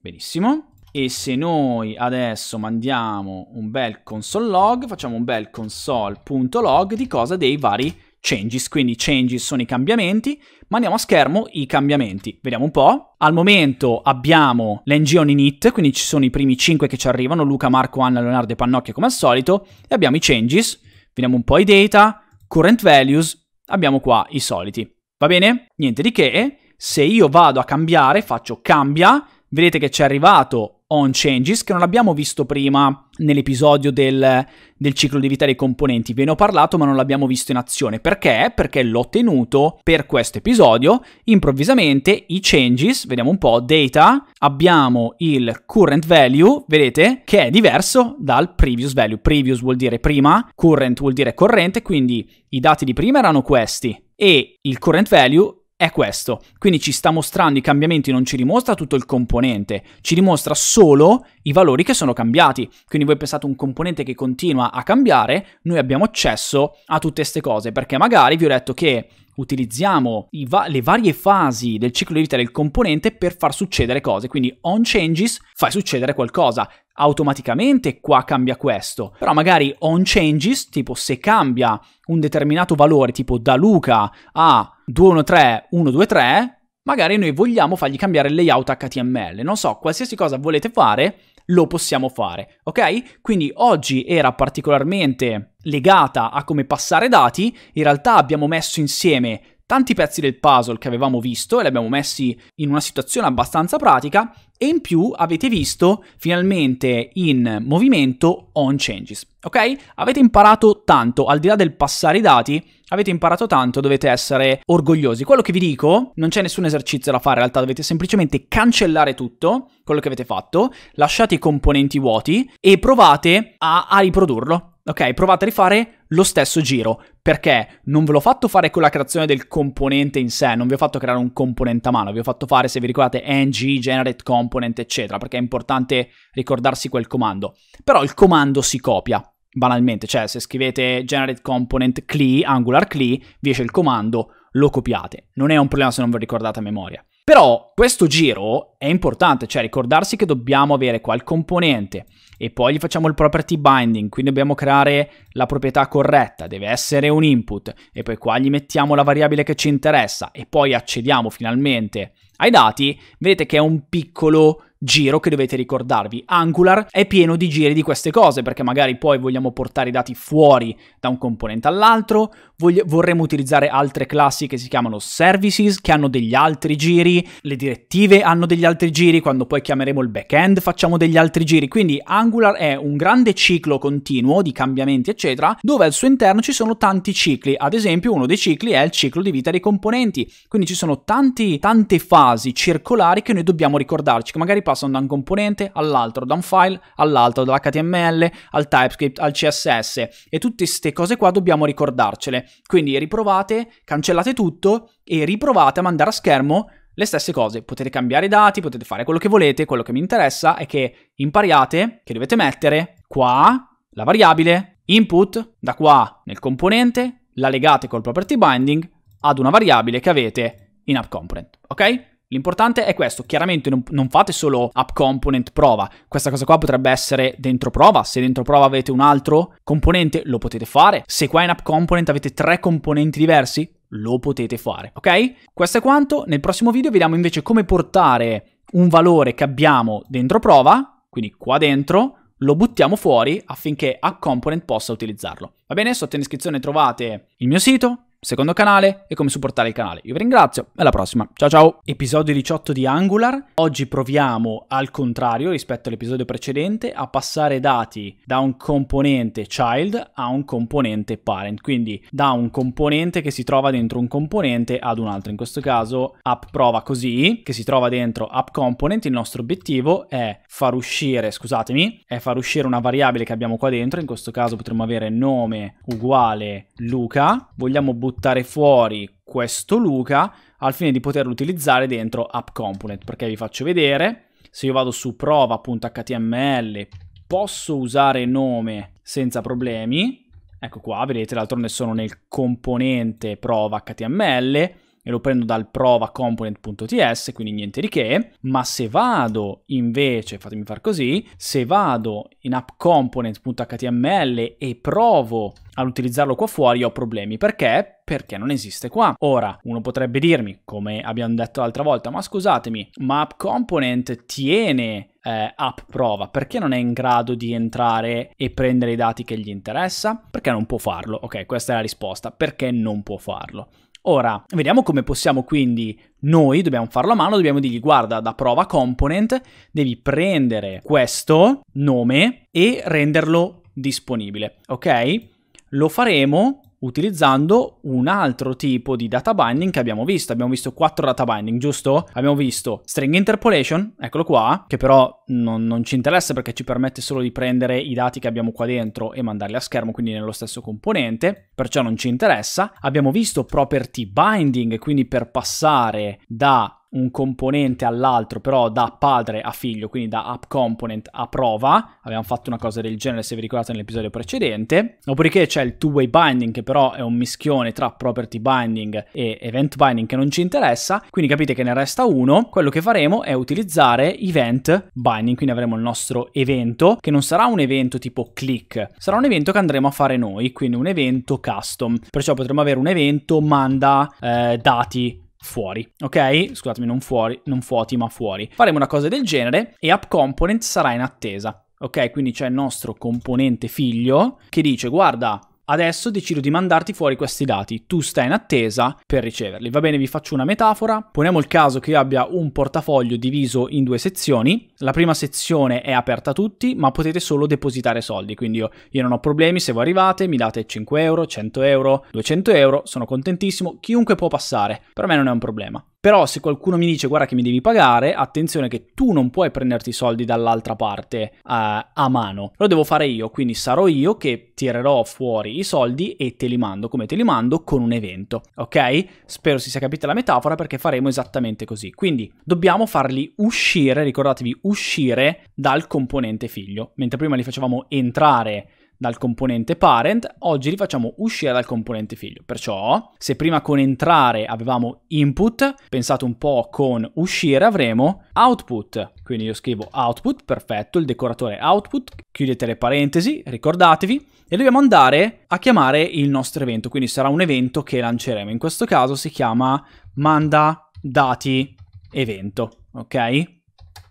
A: benissimo, e se noi adesso mandiamo un bel console log, facciamo un bel console.log di cosa dei vari changes, quindi changes sono i cambiamenti, mandiamo a schermo i cambiamenti. Vediamo un po'. Al momento abbiamo l'NG on init, quindi ci sono i primi 5 che ci arrivano, Luca, Marco, Anna, Leonardo e Pannocchia come al solito, e abbiamo i changes, vediamo un po' i data, current values, abbiamo qua i soliti. Va bene? Niente di che, se io vado a cambiare, faccio cambia, vedete che c'è arrivato on changes che non abbiamo visto prima nell'episodio del, del, ciclo di vita dei componenti. Ve ne ho parlato ma non l'abbiamo visto in azione. Perché? Perché l'ho tenuto per questo episodio. Improvvisamente i changes, vediamo un po', data, abbiamo il current value, vedete, che è diverso dal previous value. Previous vuol dire prima, current vuol dire corrente, quindi i dati di prima erano questi e il current value è questo. Quindi ci sta mostrando i cambiamenti, non ci dimostra tutto il componente, ci dimostra solo i valori che sono cambiati. Quindi voi pensate a un componente che continua a cambiare, noi abbiamo accesso a tutte queste cose, perché magari vi ho detto che utilizziamo va- le varie fasi del ciclo di vita del componente per far succedere cose, quindi on changes fai succedere qualcosa, automaticamente qua cambia questo, però magari on changes, tipo se cambia un determinato valore, tipo da Luca a 213123, magari noi vogliamo fargli cambiare il layout HTML, non so, qualsiasi cosa volete fare, lo possiamo fare, ok? Quindi oggi era particolarmente legata a come passare dati, in realtà abbiamo messo insieme tanti pezzi del puzzle che avevamo visto e li abbiamo messi in una situazione abbastanza pratica e in più avete visto finalmente in movimento on changes, ok? Avete imparato tanto, al di là del passare i dati, avete imparato tanto, dovete essere orgogliosi. Quello che vi dico, non c'è nessun esercizio da fare in realtà, dovete semplicemente cancellare tutto quello che avete fatto, lasciate i componenti vuoti e provate a, a riprodurlo, ok? Provate a rifare lo stesso giro perché non ve l'ho fatto fare con la creazione del componente in sé, non vi ho fatto creare un componente a mano, vi ho fatto fare, se vi ricordate, ng, generate component, eccetera, perché è importante ricordarsi quel comando. Però il comando si copia, banalmente, cioè se scrivete generate component CLI, angular CLI, vi esce il comando, lo copiate. Non è un problema se non vi ricordate a memoria. Però questo giro è importante, cioè ricordarsi che dobbiamo avere qua il componente, e poi gli facciamo il property binding, quindi dobbiamo creare la proprietà corretta, deve essere un input e poi qua gli mettiamo la variabile che ci interessa e poi accediamo finalmente ai dati, vedete che è un piccolo giro che dovete ricordarvi. Angular è pieno di giri di queste cose perché magari poi vogliamo portare i dati fuori da un componente all'altro Vogli- vorremmo utilizzare altre classi che si chiamano services, che hanno degli altri giri, le direttive hanno degli altri giri, quando poi chiameremo il backend facciamo degli altri giri. Quindi Angular è un grande ciclo continuo di cambiamenti, eccetera, dove al suo interno ci sono tanti cicli. Ad esempio, uno dei cicli è il ciclo di vita dei componenti. Quindi ci sono tanti, tante fasi circolari che noi dobbiamo ricordarci, che magari passano da un componente all'altro, da un file all'altro, dall'HTML al TypeScript al CSS. E tutte queste cose qua dobbiamo ricordarcele. Quindi riprovate, cancellate tutto e riprovate a mandare a schermo le stesse cose. Potete cambiare i dati, potete fare quello che volete, quello che mi interessa è che impariate che dovete mettere qua la variabile input da qua nel componente, la legate col property binding ad una variabile che avete in app component, ok? L'importante è questo, chiaramente non, non, fate solo app component prova, questa cosa qua potrebbe essere dentro prova, se dentro prova avete un altro componente lo potete fare, se qua in app component avete tre componenti diversi lo potete fare, ok? Questo è quanto, nel prossimo video vediamo invece come portare un valore che abbiamo dentro prova, quindi qua dentro, lo buttiamo fuori affinché app component possa utilizzarlo. Va bene? Sotto in descrizione trovate il mio sito, secondo canale e come supportare il canale. Io vi ringrazio e alla prossima. Ciao ciao! Episodio 18 di Angular. Oggi proviamo al contrario rispetto all'episodio precedente a passare dati da un componente child a un componente parent, quindi da un componente che si trova dentro un componente ad un altro. In questo caso app prova così, che si trova dentro app component. Il nostro obiettivo è far uscire, scusatemi, è far uscire una variabile che abbiamo qua dentro, in questo caso potremmo avere nome uguale Luca. Vogliamo buttare buttare fuori questo Luca al fine di poterlo utilizzare dentro App Component, perché vi faccio vedere, se io vado su prova.html posso usare nome senza problemi, ecco qua, vedete d'altronde sono nel componente prova.html, e lo prendo dal prova component.ts, quindi niente di che, ma se vado invece, fatemi far così, se vado in app component.html e provo ad utilizzarlo qua fuori ho problemi, perché? perché non esiste qua. Ora, uno potrebbe dirmi, come abbiamo detto l'altra volta, ma scusatemi, Map Component tiene eh, app prova, perché non è in grado di entrare e prendere i dati che gli interessa? Perché non può farlo? Ok, questa è la risposta, perché non può farlo. Ora, vediamo come possiamo quindi noi dobbiamo farlo a mano, dobbiamo dirgli guarda da prova component devi prendere questo nome e renderlo disponibile, ok? Lo faremo utilizzando un altro tipo di data binding che abbiamo visto. Abbiamo visto quattro data binding, giusto? Abbiamo visto string interpolation, eccolo qua, che però non, non, ci interessa perché ci permette solo di prendere i dati che abbiamo qua dentro e mandarli a schermo, quindi nello stesso componente, perciò non ci interessa. Abbiamo visto property binding, quindi per passare da un componente all'altro, però da padre a figlio, quindi da app component a prova. Abbiamo fatto una cosa del genere, se vi ricordate, nell'episodio precedente. Dopodiché c'è il two-way binding, che però è un mischione tra property binding e event binding che non ci interessa, quindi capite che ne resta uno. Quello che faremo è utilizzare event binding, quindi avremo il nostro evento, che non sarà un evento tipo click, sarà un evento che andremo a fare noi, quindi un evento custom. Perciò potremo avere un evento manda eh, dati fuori, ok? Scusatemi, non fuori, non fuoti, ma fuori. Faremo una cosa del genere e app component sarà in attesa. Ok, quindi c'è il nostro componente figlio che dice guarda Adesso decido di mandarti fuori questi dati, tu stai in attesa per riceverli. Va bene, vi faccio una metafora. Poniamo il caso che io abbia un portafoglio diviso in due sezioni. La prima sezione è aperta a tutti, ma potete solo depositare soldi, quindi io, io non ho problemi se voi arrivate, mi date 5 euro, 100 euro, 200 euro, sono contentissimo, chiunque può passare, per me non è un problema. Però se qualcuno mi dice guarda che mi devi pagare, attenzione che tu non puoi prenderti i soldi dall'altra parte uh, a mano. Lo devo fare io, quindi sarò io che tirerò fuori i soldi e te li mando. Come te li mando? Con un evento, ok? Spero si sia capita la metafora perché faremo esattamente così. Quindi dobbiamo farli uscire, ricordatevi, uscire dal componente figlio. Mentre prima li facevamo entrare dal componente parent, oggi li facciamo uscire dal componente figlio. Perciò, se prima con entrare avevamo input, pensate un po' con uscire avremo output. Quindi io scrivo output, perfetto, il decoratore output, chiudete le parentesi, ricordatevi, e dobbiamo andare a chiamare il nostro evento, quindi sarà un evento che lanceremo. In questo caso si chiama manda dati evento, ok?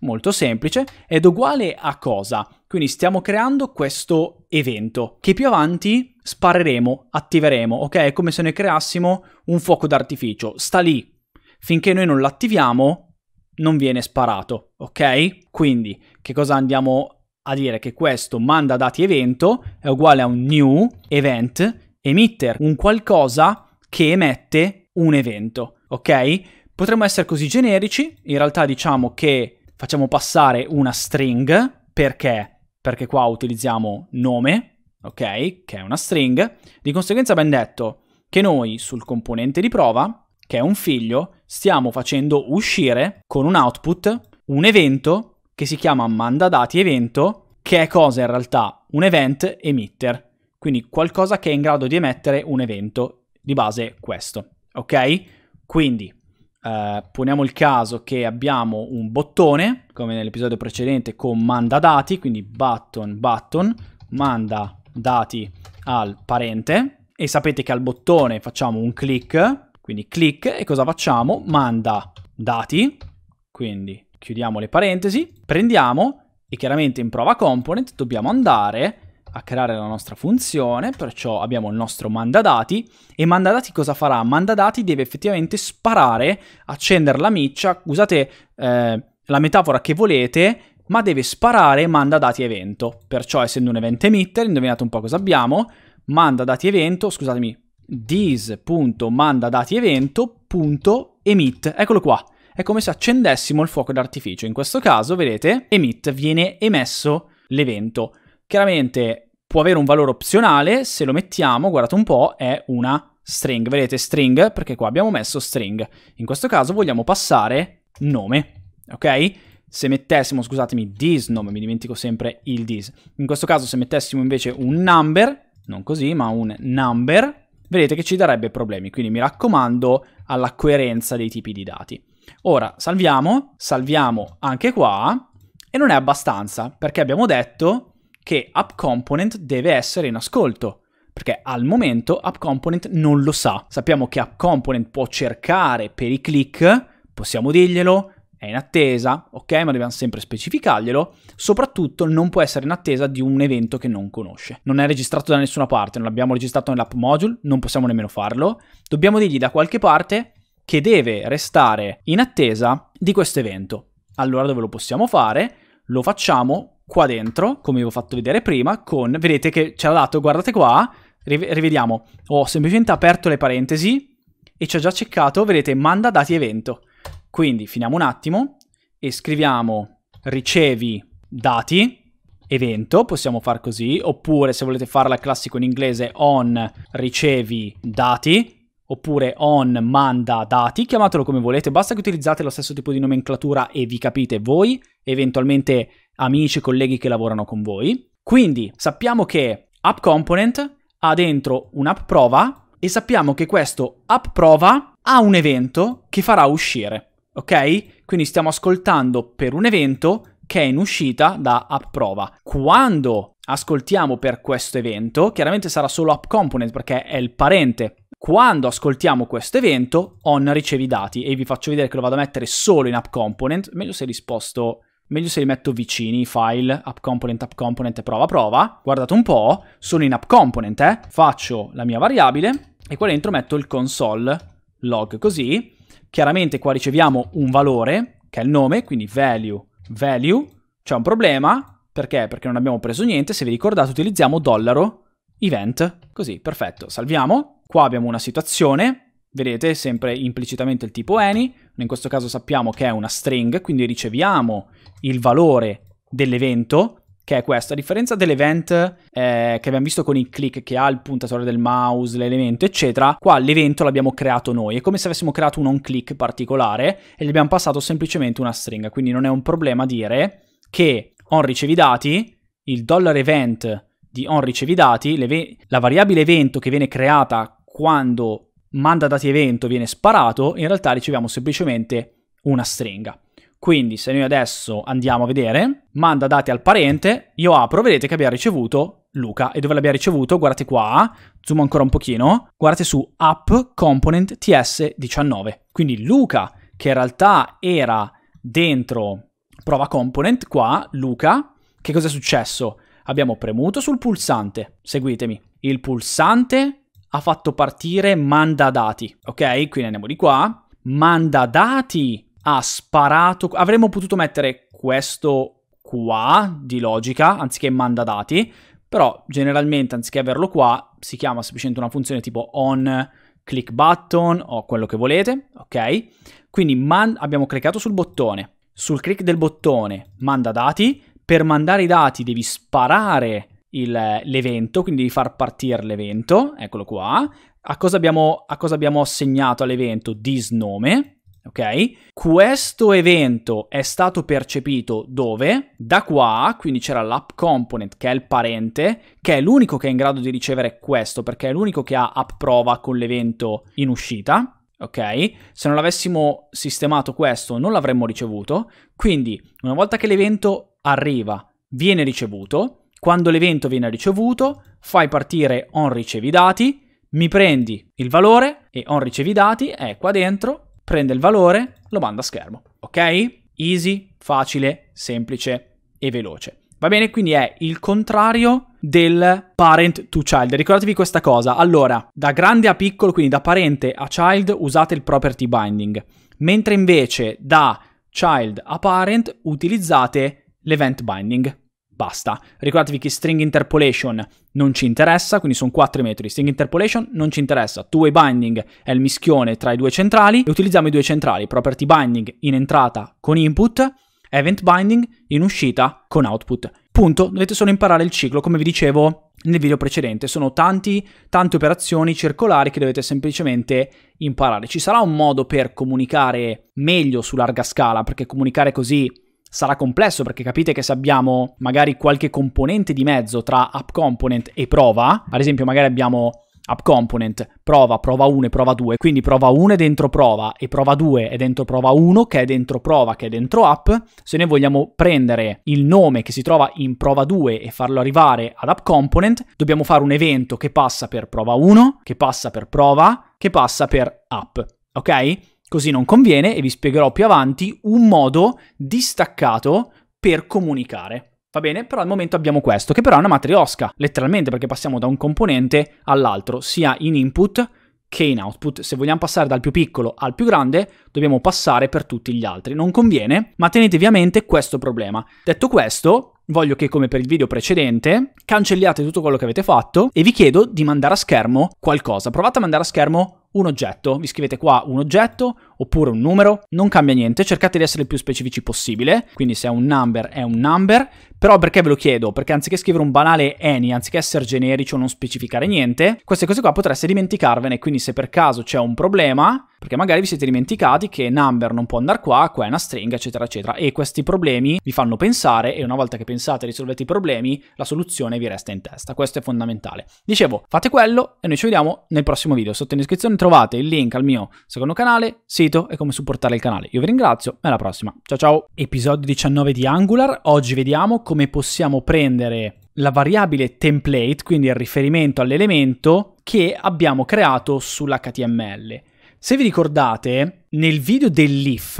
A: Molto semplice ed uguale a cosa? Quindi stiamo creando questo evento, che più avanti spareremo, attiveremo, ok? È come se noi creassimo un fuoco d'artificio, sta lì. Finché noi non l'attiviamo, non viene sparato, ok? Quindi, che cosa andiamo a dire? Che questo manda dati evento è uguale a un new event emitter, un qualcosa che emette un evento, ok? Potremmo essere così generici, in realtà diciamo che facciamo passare una string perché perché qua utilizziamo nome, ok, che è una string, di conseguenza abbiamo detto che noi sul componente di prova, che è un figlio, stiamo facendo uscire con un output un evento che si chiama mandadati evento, che è cosa in realtà? Un event emitter, quindi qualcosa che è in grado di emettere un evento, di base questo, ok? Quindi eh, poniamo il caso che abbiamo un bottone, come nell'episodio precedente, con manda dati, quindi button button, manda dati al parente e sapete che al bottone facciamo un click, quindi click e cosa facciamo? Manda dati, quindi chiudiamo le parentesi, prendiamo e chiaramente in prova component dobbiamo andare a creare la nostra funzione, perciò abbiamo il nostro mandadati e mandadati cosa farà? Mandadati deve effettivamente sparare, accendere la miccia, usate eh, la metafora che volete, ma deve sparare mandadati evento, perciò essendo un evento emitter, indovinate un po' cosa abbiamo, mandadati evento, scusatemi, this.mandadatievento.emit, eccolo qua, è come se accendessimo il fuoco d'artificio, in questo caso vedete emit viene emesso l'evento, Chiaramente può avere un valore opzionale, se lo mettiamo, guardate un po', è una string. Vedete string perché qua abbiamo messo string. In questo caso vogliamo passare nome, ok? Se mettessimo, scusatemi, this nome, mi dimentico sempre il this. In questo caso se mettessimo invece un number, non così, ma un number, vedete che ci darebbe problemi, quindi mi raccomando alla coerenza dei tipi di dati. Ora salviamo, salviamo anche qua e non è abbastanza perché abbiamo detto che App Component deve essere in ascolto, perché al momento App Component non lo sa. Sappiamo che App Component può cercare per i click, possiamo dirglielo, è in attesa, ok, ma dobbiamo sempre specificarglielo. Soprattutto non può essere in attesa di un evento che non conosce. Non è registrato da nessuna parte, non l'abbiamo registrato nell'app module, non possiamo nemmeno farlo. Dobbiamo dirgli da qualche parte che deve restare in attesa di questo evento. Allora dove lo possiamo fare? Lo facciamo qua dentro, come vi ho fatto vedere prima, con, vedete che ci ha dato, guardate qua, rivediamo, ho semplicemente aperto le parentesi e ci ha già cercato, vedete, manda dati evento. Quindi finiamo un attimo e scriviamo ricevi dati evento, possiamo far così, oppure se volete farla classico in inglese on ricevi dati, oppure on manda dati, chiamatelo come volete, basta che utilizzate lo stesso tipo di nomenclatura e vi capite voi, eventualmente amici e colleghi che lavorano con voi. Quindi sappiamo che App Component ha dentro un'app prova e sappiamo che questo app prova ha un evento che farà uscire, ok? Quindi stiamo ascoltando per un evento che è in uscita da app prova. Quando ascoltiamo per questo evento, chiaramente sarà solo app component perché è il parente. Quando ascoltiamo questo evento, on ricevi dati e vi faccio vedere che lo vado a mettere solo in app component, meglio se risposto meglio se li metto vicini i file, app component, app component prova prova. Guardate un po', sono in app component, eh. Faccio la mia variabile e qua dentro metto il console log così. Chiaramente qua riceviamo un valore, che è il nome, quindi value, value. C'è un problema, perché? Perché non abbiamo preso niente, se vi ricordate utilizziamo dollaro event, così, perfetto. Salviamo. Qua abbiamo una situazione, Vedete sempre implicitamente il tipo any, in questo caso sappiamo che è una string, quindi riceviamo il valore dell'evento, che è questo. A differenza dell'event eh, che abbiamo visto con il click che ha il puntatore del mouse, l'elemento, eccetera, qua l'evento l'abbiamo creato noi. È come se avessimo creato un on click particolare e gli abbiamo passato semplicemente una stringa. Quindi non è un problema dire che on ricevidati, il dollar event di on ricevidati, la variabile evento che viene creata quando manda dati evento viene sparato, in realtà riceviamo semplicemente una stringa. Quindi se noi adesso andiamo a vedere, manda dati al parente, io apro, vedete che abbiamo ricevuto Luca. E dove l'abbiamo ricevuto? Guardate qua, zoom ancora un pochino, guardate su app component ts19. Quindi Luca, che in realtà era dentro prova component, qua Luca, che cosa è successo? Abbiamo premuto sul pulsante, seguitemi, il pulsante ha fatto partire manda dati, ok? Quindi andiamo di qua, manda dati ha sparato... Avremmo potuto mettere questo qua di logica, anziché manda dati, però generalmente anziché averlo qua si chiama semplicemente una funzione tipo on click button o quello che volete, ok? Quindi man- abbiamo cliccato sul bottone, sul click del bottone manda dati, per mandare i dati devi sparare il, l'evento, quindi devi far partire l'evento, eccolo qua. A cosa abbiamo, a cosa abbiamo assegnato all'evento? Disnome, ok? Questo evento è stato percepito dove? Da qua, quindi c'era l'app component che è il parente, che è l'unico che è in grado di ricevere questo, perché è l'unico che ha app prova con l'evento in uscita, ok? Se non avessimo sistemato questo non l'avremmo ricevuto, quindi una volta che l'evento arriva viene ricevuto, quando l'evento viene ricevuto fai partire on ricevi dati, mi prendi il valore e on ricevi dati è qua dentro prende il valore, lo manda a schermo. Ok? Easy, facile, semplice e veloce. Va bene, quindi è il contrario del parent to child. Ricordatevi questa cosa. Allora, da grande a piccolo, quindi da parente a child, usate il property binding, mentre invece da child a parent utilizzate l'event binding basta. Ricordatevi che string interpolation non ci interessa, quindi sono quattro metri. String interpolation non ci interessa, two-way binding è il mischione tra i due centrali e utilizziamo i due centrali, property binding in entrata con input, event binding in uscita con output. Punto, dovete solo imparare il ciclo, come vi dicevo nel video precedente. Sono tanti, tante operazioni circolari che dovete semplicemente imparare. Ci sarà un modo per comunicare meglio su larga scala, perché comunicare così sarà complesso perché capite che se abbiamo magari qualche componente di mezzo tra app component e prova, ad esempio magari abbiamo app component, prova, prova 1 e prova 2, quindi prova 1 è dentro prova e prova 2 è dentro prova 1 che è dentro prova che è dentro app, se noi vogliamo prendere il nome che si trova in prova 2 e farlo arrivare ad app component, dobbiamo fare un evento che passa per prova 1, che passa per prova, che passa per app, ok? Così non conviene e vi spiegherò più avanti un modo distaccato per comunicare. Va bene? Però al momento abbiamo questo, che però è una matriosca, letteralmente perché passiamo da un componente all'altro, sia in input che in output. Se vogliamo passare dal più piccolo al più grande, dobbiamo passare per tutti gli altri. Non conviene, ma tenetevi a mente questo problema. Detto questo, voglio che come per il video precedente, cancelliate tutto quello che avete fatto e vi chiedo di mandare a schermo qualcosa. Provate a mandare a schermo qualcosa un oggetto, vi scrivete qua un oggetto oppure un numero, non cambia niente, cercate di essere il più specifici possibile, quindi se è un number è un number, però perché ve lo chiedo? Perché anziché scrivere un banale any, anziché essere generici o non specificare niente, queste cose qua potreste dimenticarvene, quindi se per caso c'è un problema, perché magari vi siete dimenticati che number non può andare qua, qua è una stringa, eccetera, eccetera, e questi problemi vi fanno pensare e una volta che pensate e risolvete i problemi, la soluzione vi resta in testa, questo è fondamentale. Dicevo, fate quello e noi ci vediamo nel prossimo video, sotto in descrizione trovate il link al mio secondo canale, sito e come supportare il canale. Io vi ringrazio e alla prossima. Ciao ciao! Episodio 19 di Angular. Oggi vediamo come possiamo prendere la variabile template, quindi il riferimento all'elemento che abbiamo creato sull'HTML. Se vi ricordate, nel video dell'if,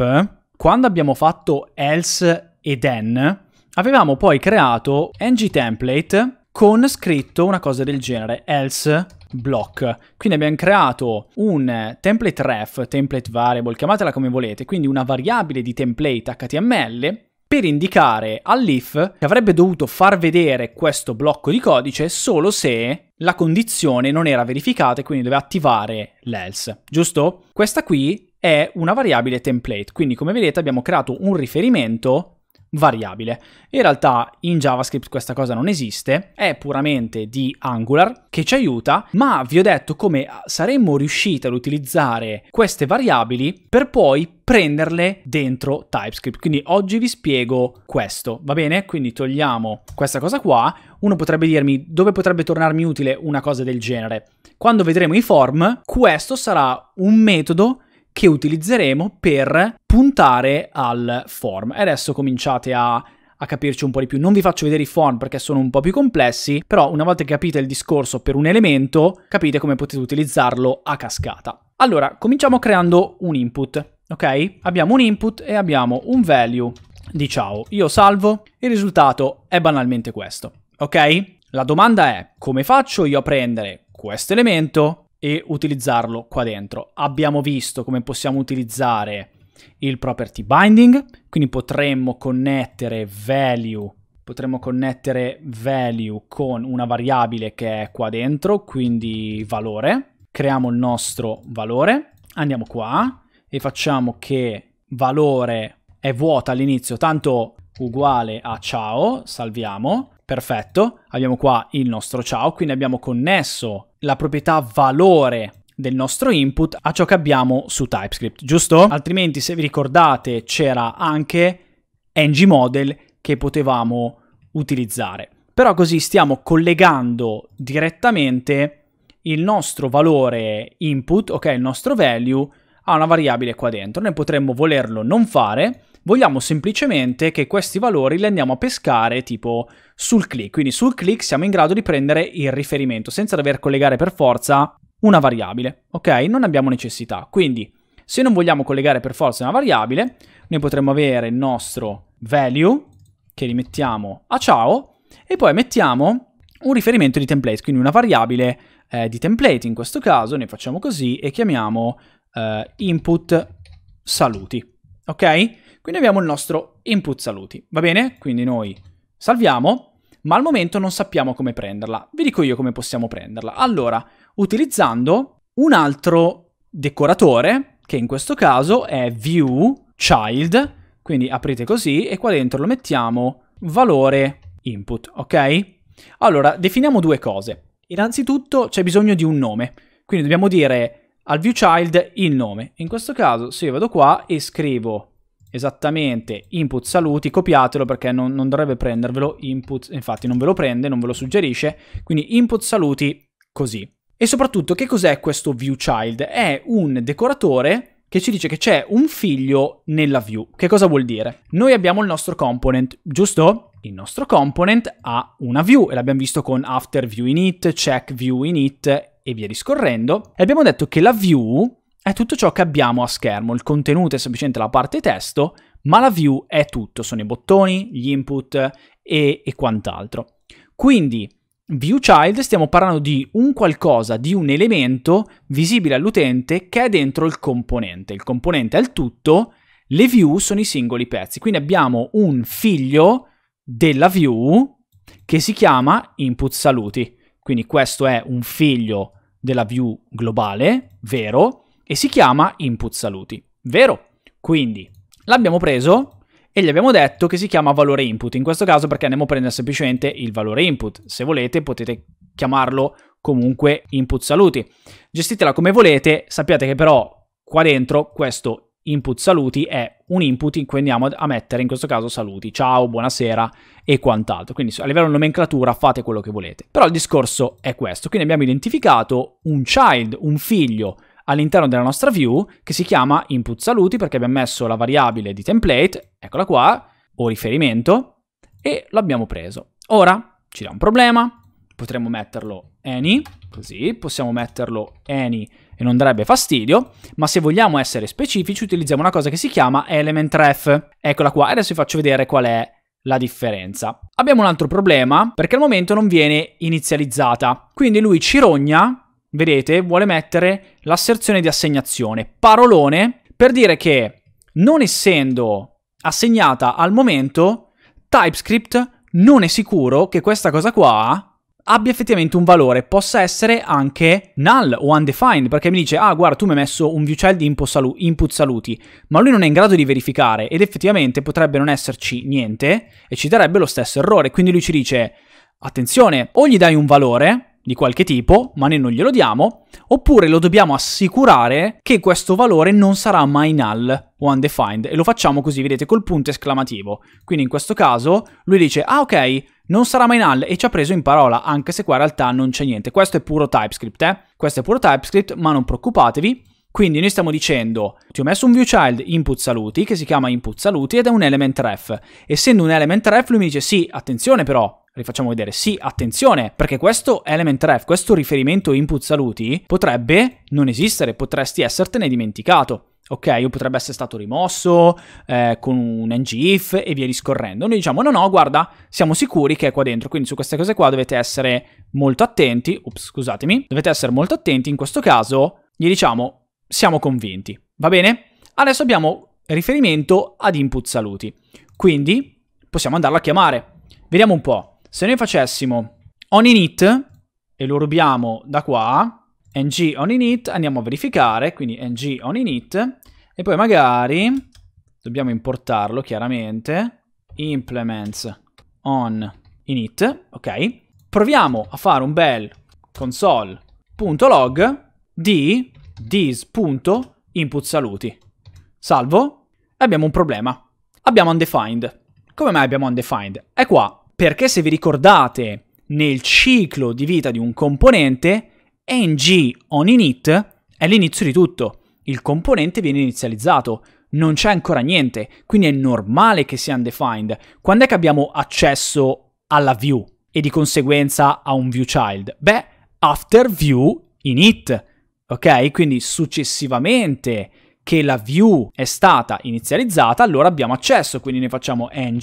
A: quando abbiamo fatto else e then, avevamo poi creato ng template con scritto una cosa del genere, else block. Quindi abbiamo creato un template ref, template variable, chiamatela come volete, quindi una variabile di template HTML per indicare all'if che avrebbe dovuto far vedere questo blocco di codice solo se la condizione non era verificata e quindi doveva attivare l'else, giusto? Questa qui è una variabile template, quindi come vedete abbiamo creato un riferimento variabile. In realtà in JavaScript questa cosa non esiste, è puramente di Angular che ci aiuta, ma vi ho detto come saremmo riusciti ad utilizzare queste variabili per poi prenderle dentro TypeScript. Quindi oggi vi spiego questo, va bene? Quindi togliamo questa cosa qua, uno potrebbe dirmi dove potrebbe tornarmi utile una cosa del genere. Quando vedremo i form, questo sarà un metodo che utilizzeremo per puntare al form. E adesso cominciate a a capirci un po' di più. Non vi faccio vedere i form perché sono un po' più complessi, però una volta che capite il discorso per un elemento, capite come potete utilizzarlo a cascata. Allora, cominciamo creando un input, ok? Abbiamo un input e abbiamo un value di ciao. Io salvo, il risultato è banalmente questo, ok? La domanda è, come faccio io a prendere questo elemento e utilizzarlo qua dentro. Abbiamo visto come possiamo utilizzare il property binding, quindi potremmo connettere value potremmo connettere value con una variabile che è qua dentro, quindi valore. Creiamo il nostro valore, andiamo qua e facciamo che valore è vuota all'inizio, tanto uguale a ciao, salviamo Perfetto, abbiamo qua il nostro ciao, quindi abbiamo connesso la proprietà valore del nostro input a ciò che abbiamo su TypeScript, giusto? Altrimenti, se vi ricordate, c'era anche ngModel che potevamo utilizzare. Però così stiamo collegando direttamente il nostro valore input, ok, il nostro value, a una variabile qua dentro. Noi potremmo volerlo non fare, vogliamo semplicemente che questi valori li andiamo a pescare tipo sul click, quindi sul click siamo in grado di prendere il riferimento senza dover collegare per forza una variabile, ok? Non abbiamo necessità, quindi se non vogliamo collegare per forza una variabile, noi potremmo avere il nostro value che rimettiamo a ciao e poi mettiamo un riferimento di template, quindi una variabile eh, di template in questo caso, ne facciamo così e chiamiamo eh, input saluti, ok? Quindi abbiamo il nostro input saluti, va bene? Quindi noi salviamo, ma al momento non sappiamo come prenderla. Vi dico io come possiamo prenderla. Allora, utilizzando un altro decoratore, che in questo caso è view child, quindi aprite così e qua dentro lo mettiamo valore input, ok? Allora, definiamo due cose. Innanzitutto c'è bisogno di un nome, quindi dobbiamo dire al view child il nome. In questo caso, se io vado qua e scrivo esattamente input saluti, copiatelo perché non, non, dovrebbe prendervelo, input, infatti non ve lo prende, non ve lo suggerisce, quindi input saluti così. E soprattutto che cos'è questo view child? È un decoratore che ci dice che c'è un figlio nella view. Che cosa vuol dire? Noi abbiamo il nostro component, giusto? Il nostro component ha una view e l'abbiamo visto con after view init, check view init e via discorrendo. E abbiamo detto che la view è tutto ciò che abbiamo a schermo, il contenuto è semplicemente la parte testo, ma la view è tutto, sono i bottoni, gli input e, e quant'altro. Quindi view child stiamo parlando di un qualcosa, di un elemento visibile all'utente che è dentro il componente. Il componente è il tutto, le view sono i singoli pezzi. Quindi abbiamo un figlio della view che si chiama input saluti. Quindi questo è un figlio della view globale, vero, e si chiama input saluti, vero? Quindi l'abbiamo preso e gli abbiamo detto che si chiama valore input, in questo caso perché andiamo a prendere semplicemente il valore input, se volete potete chiamarlo comunque input saluti. Gestitela come volete, sappiate che però qua dentro questo input saluti è un input in cui andiamo a mettere in questo caso saluti, ciao, buonasera e quant'altro. Quindi a livello nomenclatura fate quello che volete. Però il discorso è questo, quindi abbiamo identificato un child, un figlio all'interno della nostra view che si chiama input saluti perché abbiamo messo la variabile di template, eccola qua, o riferimento, e l'abbiamo preso. Ora ci dà un problema, potremmo metterlo any, così, possiamo metterlo any e non darebbe fastidio, ma se vogliamo essere specifici utilizziamo una cosa che si chiama element ref. Eccola qua, adesso vi faccio vedere qual è la differenza. Abbiamo un altro problema perché al momento non viene inizializzata, quindi lui ci rogna vedete, vuole mettere l'asserzione di assegnazione, parolone, per dire che non essendo assegnata al momento, TypeScript non è sicuro che questa cosa qua abbia effettivamente un valore, possa essere anche null o undefined, perché mi dice, ah guarda, tu mi hai messo un viewchild di input, saluti, ma lui non è in grado di verificare ed effettivamente potrebbe non esserci niente e ci darebbe lo stesso errore, quindi lui ci dice, attenzione, o gli dai un valore, di qualche tipo, ma noi non glielo diamo, oppure lo dobbiamo assicurare che questo valore non sarà mai null o undefined e lo facciamo così, vedete, col punto esclamativo. Quindi in questo caso lui dice, ah ok, non sarà mai null e ci ha preso in parola, anche se qua in realtà non c'è niente. Questo è puro TypeScript, eh? Questo è puro TypeScript, ma non preoccupatevi. Quindi noi stiamo dicendo, ti ho messo un viewChild input saluti, che si chiama input saluti, ed è un element ref. Essendo un element ref, lui mi dice, sì, attenzione però, rifacciamo vedere. Sì, attenzione, perché questo element ref, questo riferimento input saluti, potrebbe non esistere, potresti essertene dimenticato. Ok, o potrebbe essere stato rimosso eh, con un ngif e via discorrendo. Noi diciamo no no, guarda, siamo sicuri che è qua dentro, quindi su queste cose qua dovete essere molto attenti, ups, scusatemi, dovete essere molto attenti, in questo caso gli diciamo siamo convinti, va bene? Adesso abbiamo riferimento ad input saluti, quindi possiamo andarlo a chiamare. Vediamo un po'. Se noi facessimo on init e lo rubiamo da qua, ng on init, andiamo a verificare, quindi ng on init, e poi magari dobbiamo importarlo chiaramente, implements on init, ok? Proviamo a fare un bel console.log di this.input saluti. Salvo, abbiamo un problema. Abbiamo undefined. Come mai abbiamo undefined? È qua, perché se vi ricordate, nel ciclo di vita di un componente, ng on init è l'inizio di tutto. Il componente viene inizializzato, non c'è ancora niente, quindi è normale che sia undefined. Quando è che abbiamo accesso alla view e di conseguenza a un view child? Beh, after view init, ok? Quindi successivamente che la view è stata inizializzata, allora abbiamo accesso, quindi ne facciamo ng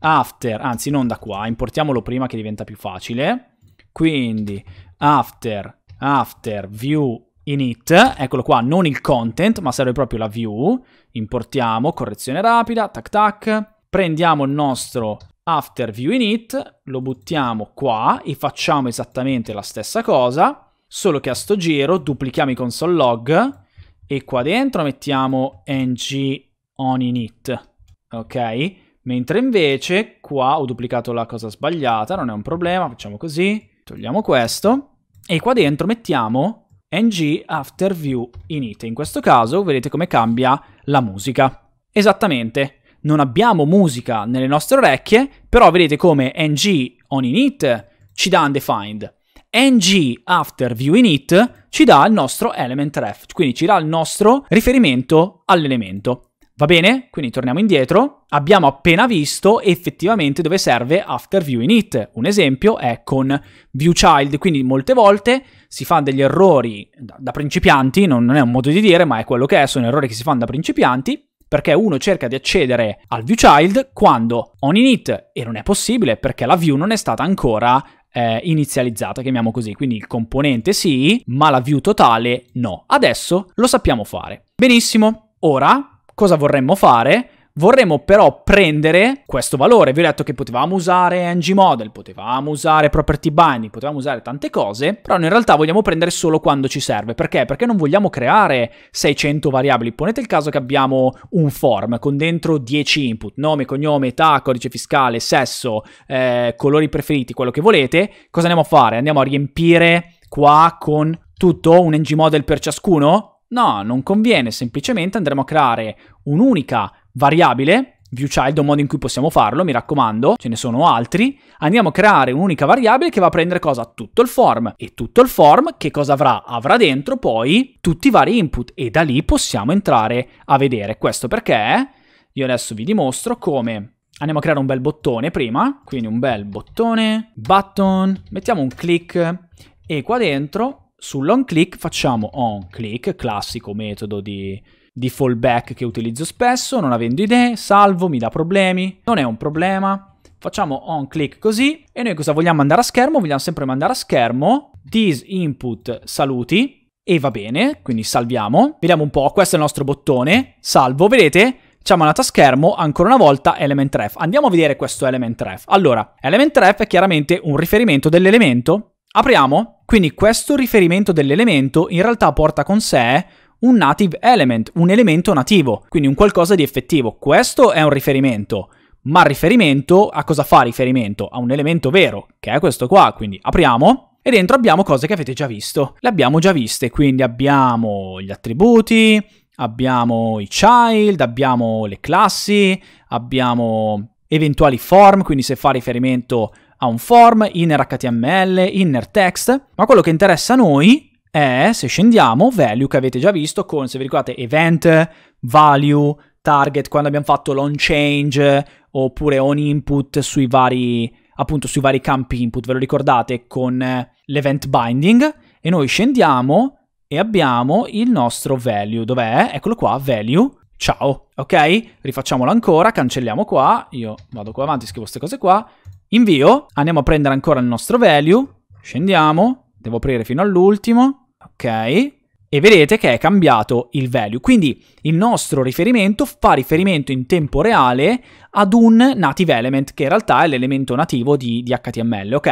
A: after, anzi non da qua, importiamolo prima che diventa più facile, quindi after, after view init, eccolo qua, non il content, ma serve proprio la view, importiamo, correzione rapida, tac tac, prendiamo il nostro after view init, lo buttiamo qua e facciamo esattamente la stessa cosa, solo che a sto giro duplichiamo i console log e qua dentro mettiamo ng on init, ok? Mentre invece qua ho duplicato la cosa sbagliata, non è un problema, facciamo così, togliamo questo e qua dentro mettiamo ng after view init. In questo caso vedete come cambia la musica. Esattamente, non abbiamo musica nelle nostre orecchie, però vedete come ng on init ci dà undefined, ng after view init ci dà il nostro element ref, quindi ci dà il nostro riferimento all'elemento. Va bene? Quindi torniamo indietro. Abbiamo appena visto effettivamente dove serve after view init. Un esempio è con view child, quindi molte volte si fanno degli errori da, principianti, non, non è un modo di dire, ma è quello che è, sono errori che si fanno da principianti, perché uno cerca di accedere al view child quando on init, e non è possibile perché la view non è stata ancora eh, inizializzata, chiamiamo così, quindi il componente sì, ma la view totale no. Adesso lo sappiamo fare. Benissimo, ora cosa vorremmo fare? Vorremmo però prendere questo valore. Vi ho detto che potevamo usare ngModel, potevamo usare property binding, potevamo usare tante cose, però in realtà vogliamo prendere solo quando ci serve. Perché? Perché non vogliamo creare 600 variabili. Ponete il caso che abbiamo un form con dentro 10 input, nome, cognome, età, codice fiscale, sesso, eh, colori preferiti, quello che volete. Cosa andiamo a fare? Andiamo a riempire qua con tutto un ngModel per ciascuno? No, non conviene, semplicemente andremo a creare un'unica variabile viewChild è un modo in cui possiamo farlo, mi raccomando, ce ne sono altri. Andiamo a creare un'unica variabile che va a prendere cosa? Tutto il form. E tutto il form che cosa avrà? Avrà dentro poi tutti i vari input e da lì possiamo entrare a vedere. Questo perché io adesso vi dimostro come... Andiamo a creare un bel bottone prima, quindi un bel bottone, button, mettiamo un click e qua dentro sull'on click facciamo on click, classico metodo di di fallback che utilizzo spesso, non avendo idee, salvo, mi dà problemi, non è un problema. Facciamo on click così e noi cosa vogliamo mandare a schermo? Vogliamo sempre mandare a schermo this input saluti e va bene, quindi salviamo. Vediamo un po', questo è il nostro bottone, salvo, vedete? ci ha mandato a schermo ancora una volta element ref. Andiamo a vedere questo element ref. Allora, element ref è chiaramente un riferimento dell'elemento. Apriamo. Quindi questo riferimento dell'elemento in realtà porta con sé un native element, un elemento nativo, quindi un qualcosa di effettivo. Questo è un riferimento, ma riferimento a cosa fa riferimento? A un elemento vero, che è questo qua, quindi apriamo e dentro abbiamo cose che avete già visto. Le abbiamo già viste, quindi abbiamo gli attributi, abbiamo i child, abbiamo le classi, abbiamo eventuali form, quindi se fa riferimento a un form, inner HTML, inner text, ma quello che interessa a noi è, se scendiamo, value che avete già visto con, se vi ricordate, event, value, target, quando abbiamo fatto l'on change, oppure on input sui vari, appunto, sui vari campi input, ve lo ricordate, con eh, l'event binding, e noi scendiamo e abbiamo il nostro value, dov'è? Eccolo qua, value, ciao, ok? Rifacciamolo ancora, cancelliamo qua, io vado qua avanti, scrivo queste cose qua, invio, andiamo a prendere ancora il nostro value, scendiamo, devo aprire fino all'ultimo, ok? e vedete che è cambiato il value. Quindi il nostro riferimento fa riferimento in tempo reale ad un native element, che in realtà è l'elemento nativo di, di HTML, ok?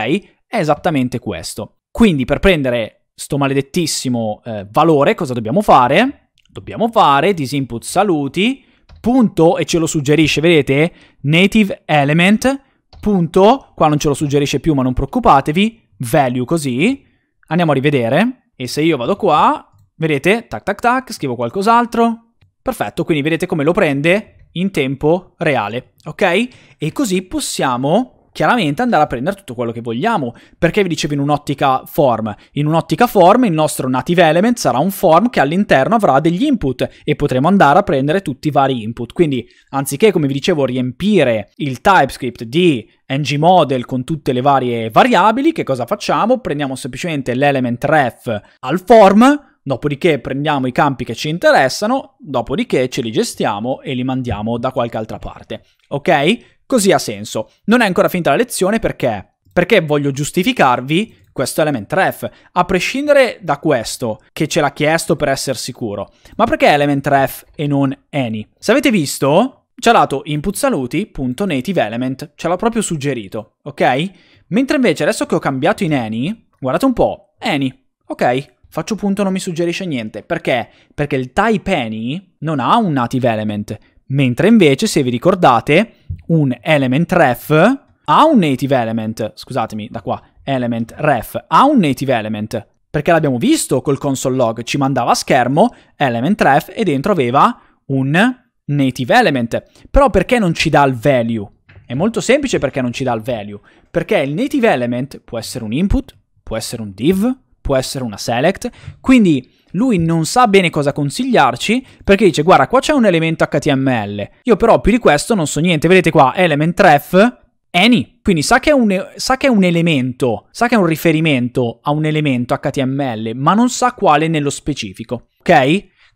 A: È esattamente questo. Quindi per prendere sto maledettissimo eh, valore, cosa dobbiamo fare? Dobbiamo fare disinput saluti, punto, e ce lo suggerisce, vedete? Native element, punto, qua non ce lo suggerisce più ma non preoccupatevi, value così, andiamo a rivedere, e se io vado qua, vedete, tac tac tac, scrivo qualcos'altro. Perfetto, quindi vedete come lo prende in tempo reale, ok? E così possiamo chiaramente andare a prendere tutto quello che vogliamo. Perché vi dicevo in un'ottica form? In un'ottica form il nostro native element sarà un form che all'interno avrà degli input e potremo andare a prendere tutti i vari input. Quindi anziché, come vi dicevo, riempire il TypeScript di ngModel con tutte le varie variabili, che cosa facciamo? Prendiamo semplicemente l'element ref al form, Dopodiché prendiamo i campi che ci interessano, dopodiché ce li gestiamo e li mandiamo da qualche altra parte. Ok? Così ha senso. Non è ancora finita la lezione perché? Perché voglio giustificarvi questo element ref, a prescindere da questo che ce l'ha chiesto per essere sicuro. Ma perché element ref e non any? Se avete visto, ci ha dato input inputSaluti.nativeElement, ce l'ha proprio suggerito, ok? Mentre invece adesso che ho cambiato in any, guardate un po', any, ok? Faccio punto non mi suggerisce niente, perché? Perché il type any non ha un native element, Mentre invece, se vi ricordate, un element ref ha un native element, scusatemi, da qua, element ref ha un native element, perché l'abbiamo visto col console log, ci mandava a schermo element ref e dentro aveva un native element. Però perché non ci dà il value? È molto semplice perché non ci dà il value, perché il native element può essere un input, può essere un div, può essere una select, quindi lui non sa bene cosa consigliarci perché dice guarda qua c'è un elemento HTML, io però più di questo non so niente, vedete qua element ref any, quindi sa che, un, sa che è un elemento, sa che è un riferimento a un elemento HTML, ma non sa quale nello specifico, ok?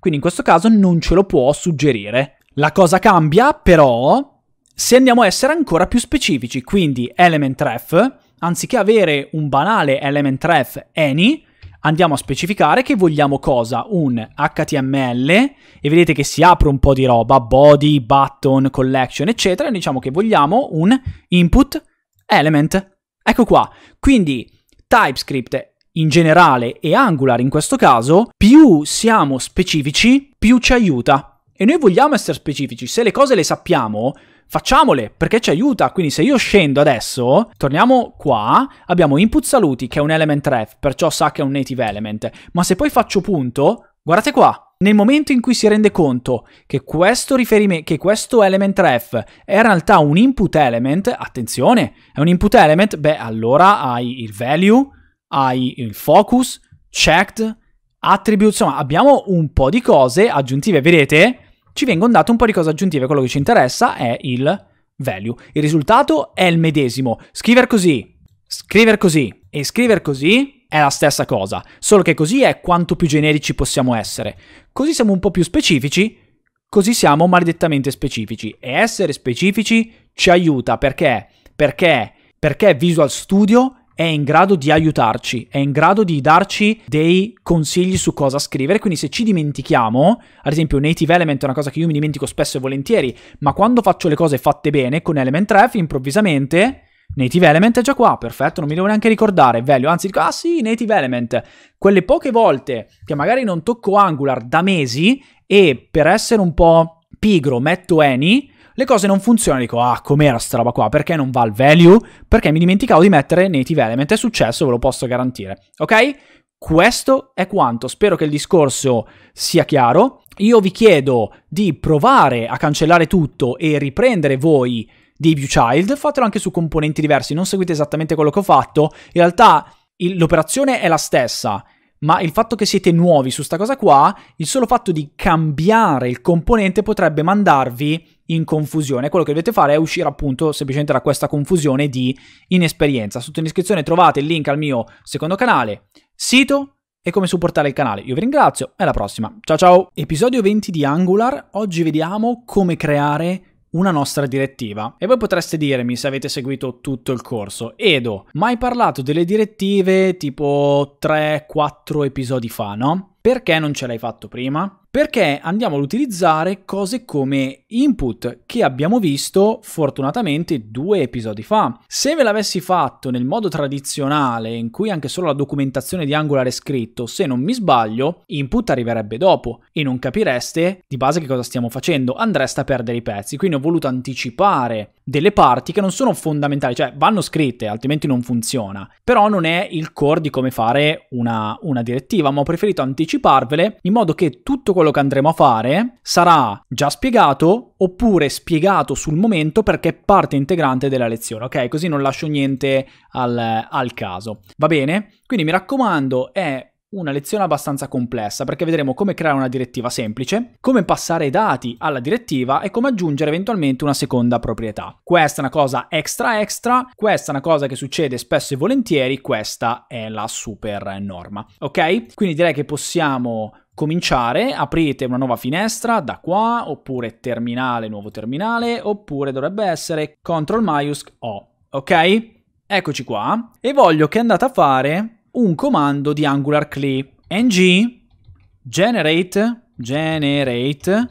A: Quindi in questo caso non ce lo può suggerire. La cosa cambia però se andiamo a essere ancora più specifici, quindi element ref, anziché avere un banale element ref any, andiamo a specificare che vogliamo cosa? Un HTML e vedete che si apre un po' di roba, body, button, collection, eccetera, e diciamo che vogliamo un input element. Ecco qua. Quindi TypeScript in generale e Angular in questo caso, più siamo specifici, più ci aiuta. E noi vogliamo essere specifici, se le cose le sappiamo, facciamole perché ci aiuta. Quindi se io scendo adesso, torniamo qua, abbiamo input saluti che è un element ref, perciò sa che è un native element, ma se poi faccio punto, guardate qua, nel momento in cui si rende conto che questo, che questo element ref è in realtà un input element, attenzione, è un input element, beh allora hai il value, hai il focus, checked, attribute, insomma abbiamo un po' di cose aggiuntive, vedete? ci vengono date un po' di cose aggiuntive. Quello che ci interessa è il value. Il risultato è il medesimo. Scriver così, scriver così e scriver così è la stessa cosa, solo che così è quanto più generici possiamo essere. Così siamo un po' più specifici, così siamo maledettamente specifici. E essere specifici ci aiuta perché? Perché? Perché Visual Studio è in grado di aiutarci, è in grado di darci dei consigli su cosa scrivere, quindi se ci dimentichiamo, ad esempio Native Element è una cosa che io mi dimentico spesso e volentieri, ma quando faccio le cose fatte bene con Element Ref improvvisamente Native Element è già qua, perfetto, non mi devo neanche ricordare, value, anzi dico, ah sì, Native Element, quelle poche volte che magari non tocco Angular da mesi e per essere un po' pigro metto Any, le cose non funzionano, dico, ah, com'era sta roba qua? Perché non va il value? Perché mi dimenticavo di mettere native element. È successo, ve lo posso garantire. Ok? Questo è quanto. Spero che il discorso sia chiaro. Io vi chiedo di provare a cancellare tutto e riprendere voi dei view child. Fatelo anche su componenti diversi. Non seguite esattamente quello che ho fatto. In realtà l'operazione è la stessa ma il fatto che siete nuovi su sta cosa qua, il solo fatto di cambiare il componente potrebbe mandarvi in confusione. Quello che dovete fare è uscire appunto semplicemente da questa confusione di inesperienza. Sotto in descrizione trovate il link al mio secondo canale, sito e come supportare il canale. Io vi ringrazio e alla prossima. Ciao ciao! Episodio 20 di Angular. Oggi vediamo come creare una nostra direttiva. E voi potreste dirmi se avete seguito tutto il corso, Edo, mai parlato delle direttive tipo 3-4 episodi fa, no? Perché non ce l'hai fatto prima? Perché andiamo ad utilizzare cose come input che abbiamo visto fortunatamente due episodi fa. Se ve l'avessi fatto nel modo tradizionale, in cui anche solo la documentazione di Angular è scritto, se non mi sbaglio, input arriverebbe dopo e non capireste di base che cosa stiamo facendo, andreste a perdere i pezzi. Quindi ho voluto anticipare delle parti che non sono fondamentali, cioè vanno scritte, altrimenti non funziona. Però non è il core di come fare una, una direttiva, ma ho preferito anticiparvele in modo che tutto quello che andremo a fare sarà già spiegato oppure spiegato sul momento perché è parte integrante della lezione, ok? Così non lascio niente al, al caso. Va bene? Quindi mi raccomando, è una lezione abbastanza complessa perché vedremo come creare una direttiva semplice, come passare i dati alla direttiva e come aggiungere eventualmente una seconda proprietà. Questa è una cosa extra extra, questa è una cosa che succede spesso e volentieri, questa è la super norma. Ok? Quindi direi che possiamo cominciare, aprite una nuova finestra da qua, oppure terminale, nuovo terminale, oppure dovrebbe essere control maiusc O. Ok? Eccoci qua e voglio che andate a fare un comando di Angular Clay. ng generate, generate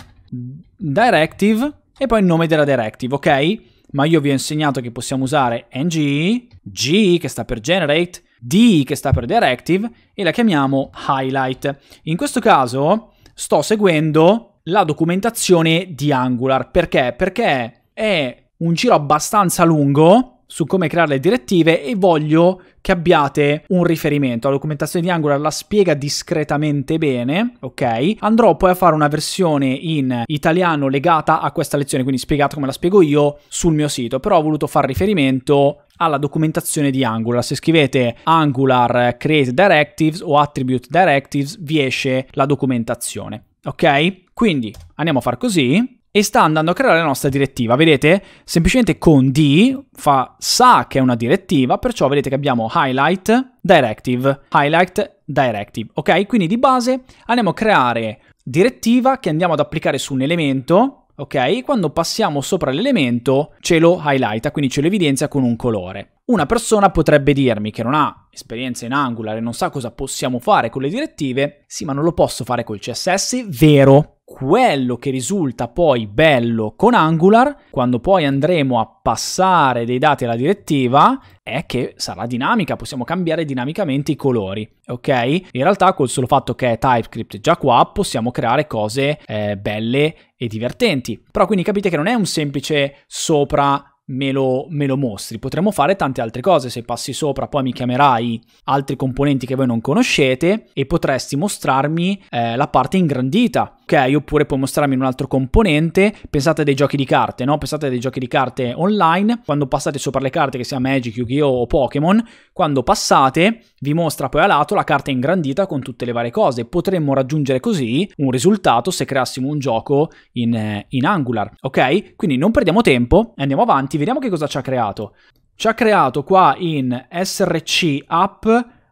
A: directive e poi il nome della directive, ok? Ma io vi ho insegnato che possiamo usare ng, g che sta per generate, d che sta per directive e la chiamiamo highlight. In questo caso sto seguendo la documentazione di Angular. Perché? Perché è un giro abbastanza lungo su come creare le direttive e voglio che abbiate un riferimento. La documentazione di Angular la spiega discretamente bene, ok? Andrò poi a fare una versione in italiano legata a questa lezione, quindi spiegata come la spiego io sul mio sito, però ho voluto far riferimento alla documentazione di Angular. Se scrivete Angular Create Directives o Attribute Directives vi esce la documentazione, ok? Quindi andiamo a far così e sta andando a creare la nostra direttiva. Vedete? Semplicemente con D fa, sa che è una direttiva, perciò vedete che abbiamo highlight, directive, highlight, directive. Ok? Quindi di base andiamo a creare direttiva che andiamo ad applicare su un elemento ok? Quando passiamo sopra l'elemento ce lo highlighta, quindi ce lo evidenzia con un colore. Una persona potrebbe dirmi che non ha esperienza in Angular e non sa cosa possiamo fare con le direttive, sì ma non lo posso fare col CSS, vero? Quello che risulta poi bello con Angular, quando poi andremo a passare dei dati alla direttiva, è che sarà dinamica, possiamo cambiare dinamicamente i colori, ok? In realtà col solo fatto che è TypeScript già qua possiamo creare cose eh, belle e divertenti. Però quindi capite che non è un semplice sopra me lo, me lo mostri. Potremmo fare tante altre cose, se passi sopra poi mi chiamerai altri componenti che voi non conoscete e potresti mostrarmi eh, la parte ingrandita ok? Oppure può mostrarmi un altro componente. Pensate a dei giochi di carte, no? Pensate a dei giochi di carte online. Quando passate sopra le carte, che sia Magic, Yu-Gi-Oh! o Pokémon, quando passate vi mostra poi a lato la carta ingrandita con tutte le varie cose. Potremmo raggiungere così un risultato se creassimo un gioco in, eh, in Angular, ok? Quindi non perdiamo tempo, e andiamo avanti, vediamo che cosa ci ha creato. Ci ha creato qua in src app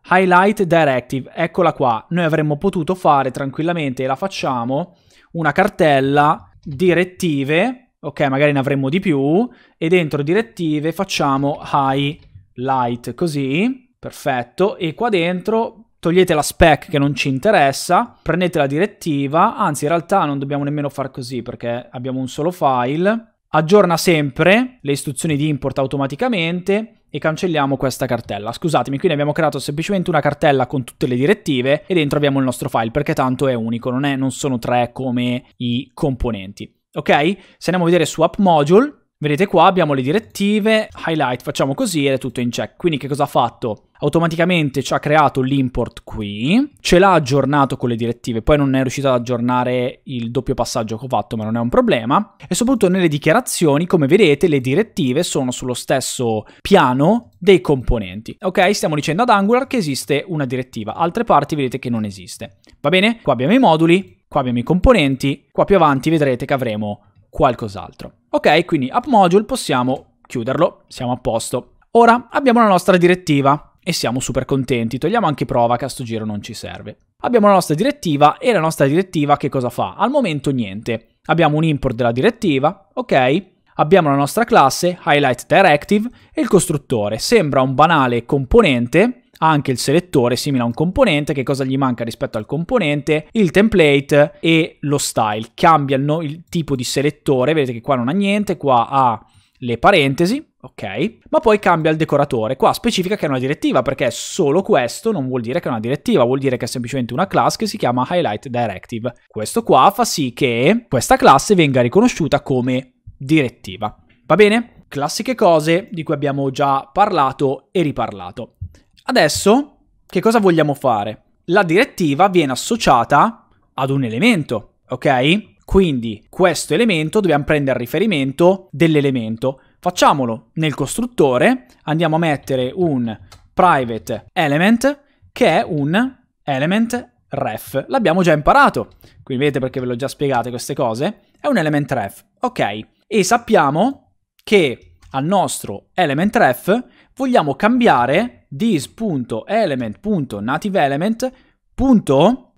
A: Highlight Directive, eccola qua. Noi avremmo potuto fare tranquillamente, e la facciamo, una cartella direttive, ok, magari ne avremmo di più, e dentro direttive facciamo highlight, così, perfetto. E qua dentro togliete la spec che non ci interessa, prendete la direttiva, anzi in realtà non dobbiamo nemmeno far così perché abbiamo un solo file, aggiorna sempre le istruzioni di import automaticamente e cancelliamo questa cartella. Scusatemi, qui abbiamo creato semplicemente una cartella con tutte le direttive e dentro abbiamo il nostro file perché tanto è unico, non, è, non sono tre come i componenti. Ok? Se andiamo a vedere su App Module, vedete qua abbiamo le direttive, highlight, facciamo così ed è tutto in check. Quindi che cosa ha fatto? automaticamente ci ha creato l'import qui, ce l'ha aggiornato con le direttive, poi non è riuscito ad aggiornare il doppio passaggio che ho fatto, ma non è un problema, e soprattutto nelle dichiarazioni, come vedete, le direttive sono sullo stesso piano dei componenti. Ok, stiamo dicendo ad Angular che esiste una direttiva, altre parti vedete che non esiste. Va bene? Qua abbiamo i moduli, qua abbiamo i componenti, qua più avanti vedrete che avremo qualcos'altro. Ok, quindi app module possiamo chiuderlo, siamo a posto. Ora abbiamo la nostra direttiva, e siamo super contenti. Togliamo anche prova che a sto giro non ci serve. Abbiamo la nostra direttiva e la nostra direttiva che cosa fa? Al momento niente. Abbiamo un import della direttiva, ok? Abbiamo la nostra classe Highlight Directive e il costruttore. Sembra un banale componente, ha anche il selettore simile a un componente, che cosa gli manca rispetto al componente, il template e lo style. Cambia il, no il tipo di selettore, vedete che qua non ha niente, qua ha le parentesi, ok? Ma poi cambia il decoratore. Qua specifica che è una direttiva, perché solo questo non vuol dire che è una direttiva, vuol dire che è semplicemente una class che si chiama Highlight Directive. Questo qua fa sì che questa classe venga riconosciuta come direttiva. Va bene? Classiche cose di cui abbiamo già parlato e riparlato. Adesso, che cosa vogliamo fare? La direttiva viene associata ad un elemento, ok? Quindi questo elemento dobbiamo prendere riferimento dell'elemento. Facciamolo nel costruttore, andiamo a mettere un private element che è un element ref. L'abbiamo già imparato, qui vedete perché ve l'ho già spiegato queste cose, è un element ref, ok. E sappiamo che al nostro element ref vogliamo cambiare this.element.nativeElement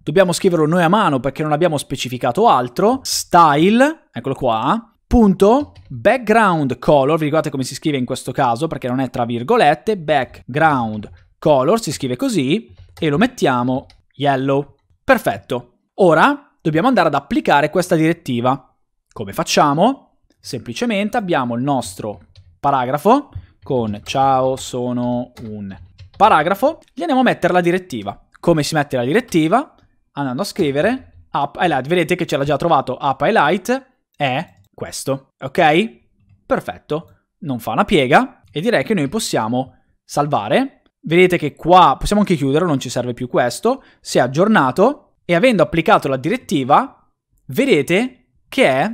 A: dobbiamo scriverlo noi a mano perché non abbiamo specificato altro, style, eccolo qua, Punto background color, vi ricordate come si scrive in questo caso perché non è tra virgolette, background color si scrive così e lo mettiamo yellow. Perfetto. Ora dobbiamo andare ad applicare questa direttiva. Come facciamo? Semplicemente abbiamo il nostro paragrafo con ciao sono un paragrafo, gli andiamo a mettere la direttiva. Come si mette la direttiva? Andando a scrivere up highlight, vedete che ce l'ha già trovato up highlight è questo, ok? Perfetto, non fa una piega e direi che noi possiamo salvare. Vedete che qua possiamo anche chiuderlo, non ci serve più questo, si è aggiornato e avendo applicato la direttiva vedete che è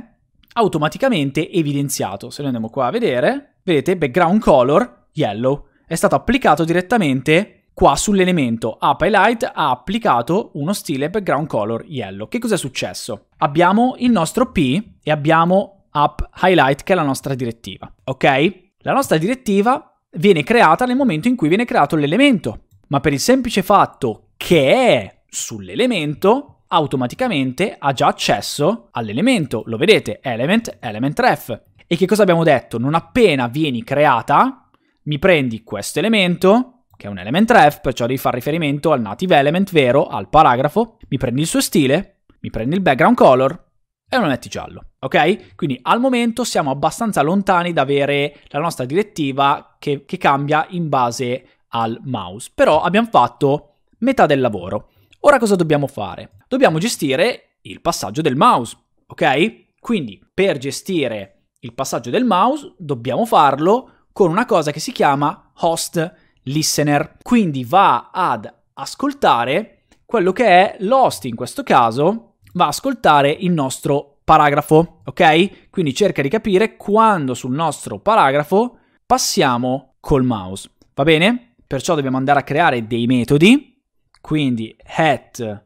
A: automaticamente evidenziato. Se noi andiamo qua a vedere, vedete background color yellow. È stato applicato direttamente qua sull'elemento. App Highlight ha applicato uno stile background color yellow. Che cos'è successo? Abbiamo il nostro P e abbiamo App Highlight, che è la nostra direttiva. Ok? La nostra direttiva viene creata nel momento in cui viene creato l'elemento, ma per il semplice fatto che è sull'elemento, automaticamente ha già accesso all'elemento. Lo vedete, element, element ref. E che cosa abbiamo detto? Non appena vieni creata, mi prendi questo elemento, che è un element ref, perciò devi fare riferimento al native element vero, al paragrafo, mi prendi il suo stile, mi prendi il background color, e lo metti giallo, ok? Quindi al momento siamo abbastanza lontani da avere la nostra direttiva che, che cambia in base al mouse, però abbiamo fatto metà del lavoro. Ora cosa dobbiamo fare? Dobbiamo gestire il passaggio del mouse, ok? Quindi per gestire il passaggio del mouse dobbiamo farlo con una cosa che si chiama host listener, quindi va ad ascoltare quello che è l'host in questo caso va a ascoltare il nostro paragrafo, ok? Quindi cerca di capire quando sul nostro paragrafo passiamo col mouse, va bene? Perciò dobbiamo andare a creare dei metodi, quindi hat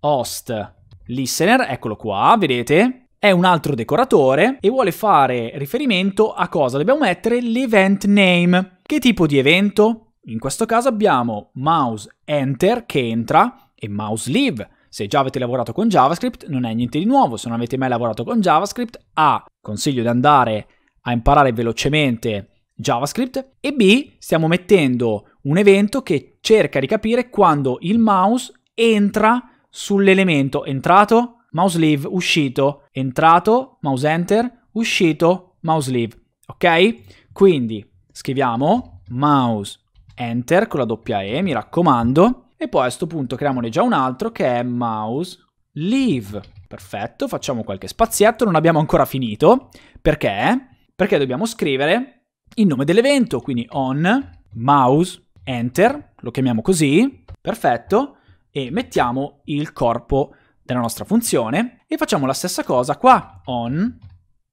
A: host listener, eccolo qua, vedete? È un altro decoratore e vuole fare riferimento a cosa? Dobbiamo mettere l'event name. Che tipo di evento? In questo caso abbiamo mouse enter che entra e mouse leave se già avete lavorato con JavaScript non è niente di nuovo, se non avete mai lavorato con JavaScript A, consiglio di andare a imparare velocemente JavaScript e B, stiamo mettendo un evento che cerca di capire quando il mouse entra sull'elemento entrato, mouse leave, uscito, entrato, mouse enter, uscito, mouse leave. Ok? Quindi scriviamo mouse enter con la doppia E, mi raccomando, e poi a questo punto creiamone già un altro che è mouse leave. Perfetto, facciamo qualche spazietto, non abbiamo ancora finito. Perché? Perché dobbiamo scrivere il nome dell'evento, quindi on mouse enter, lo chiamiamo così, perfetto, e mettiamo il corpo della nostra funzione e facciamo la stessa cosa qua, on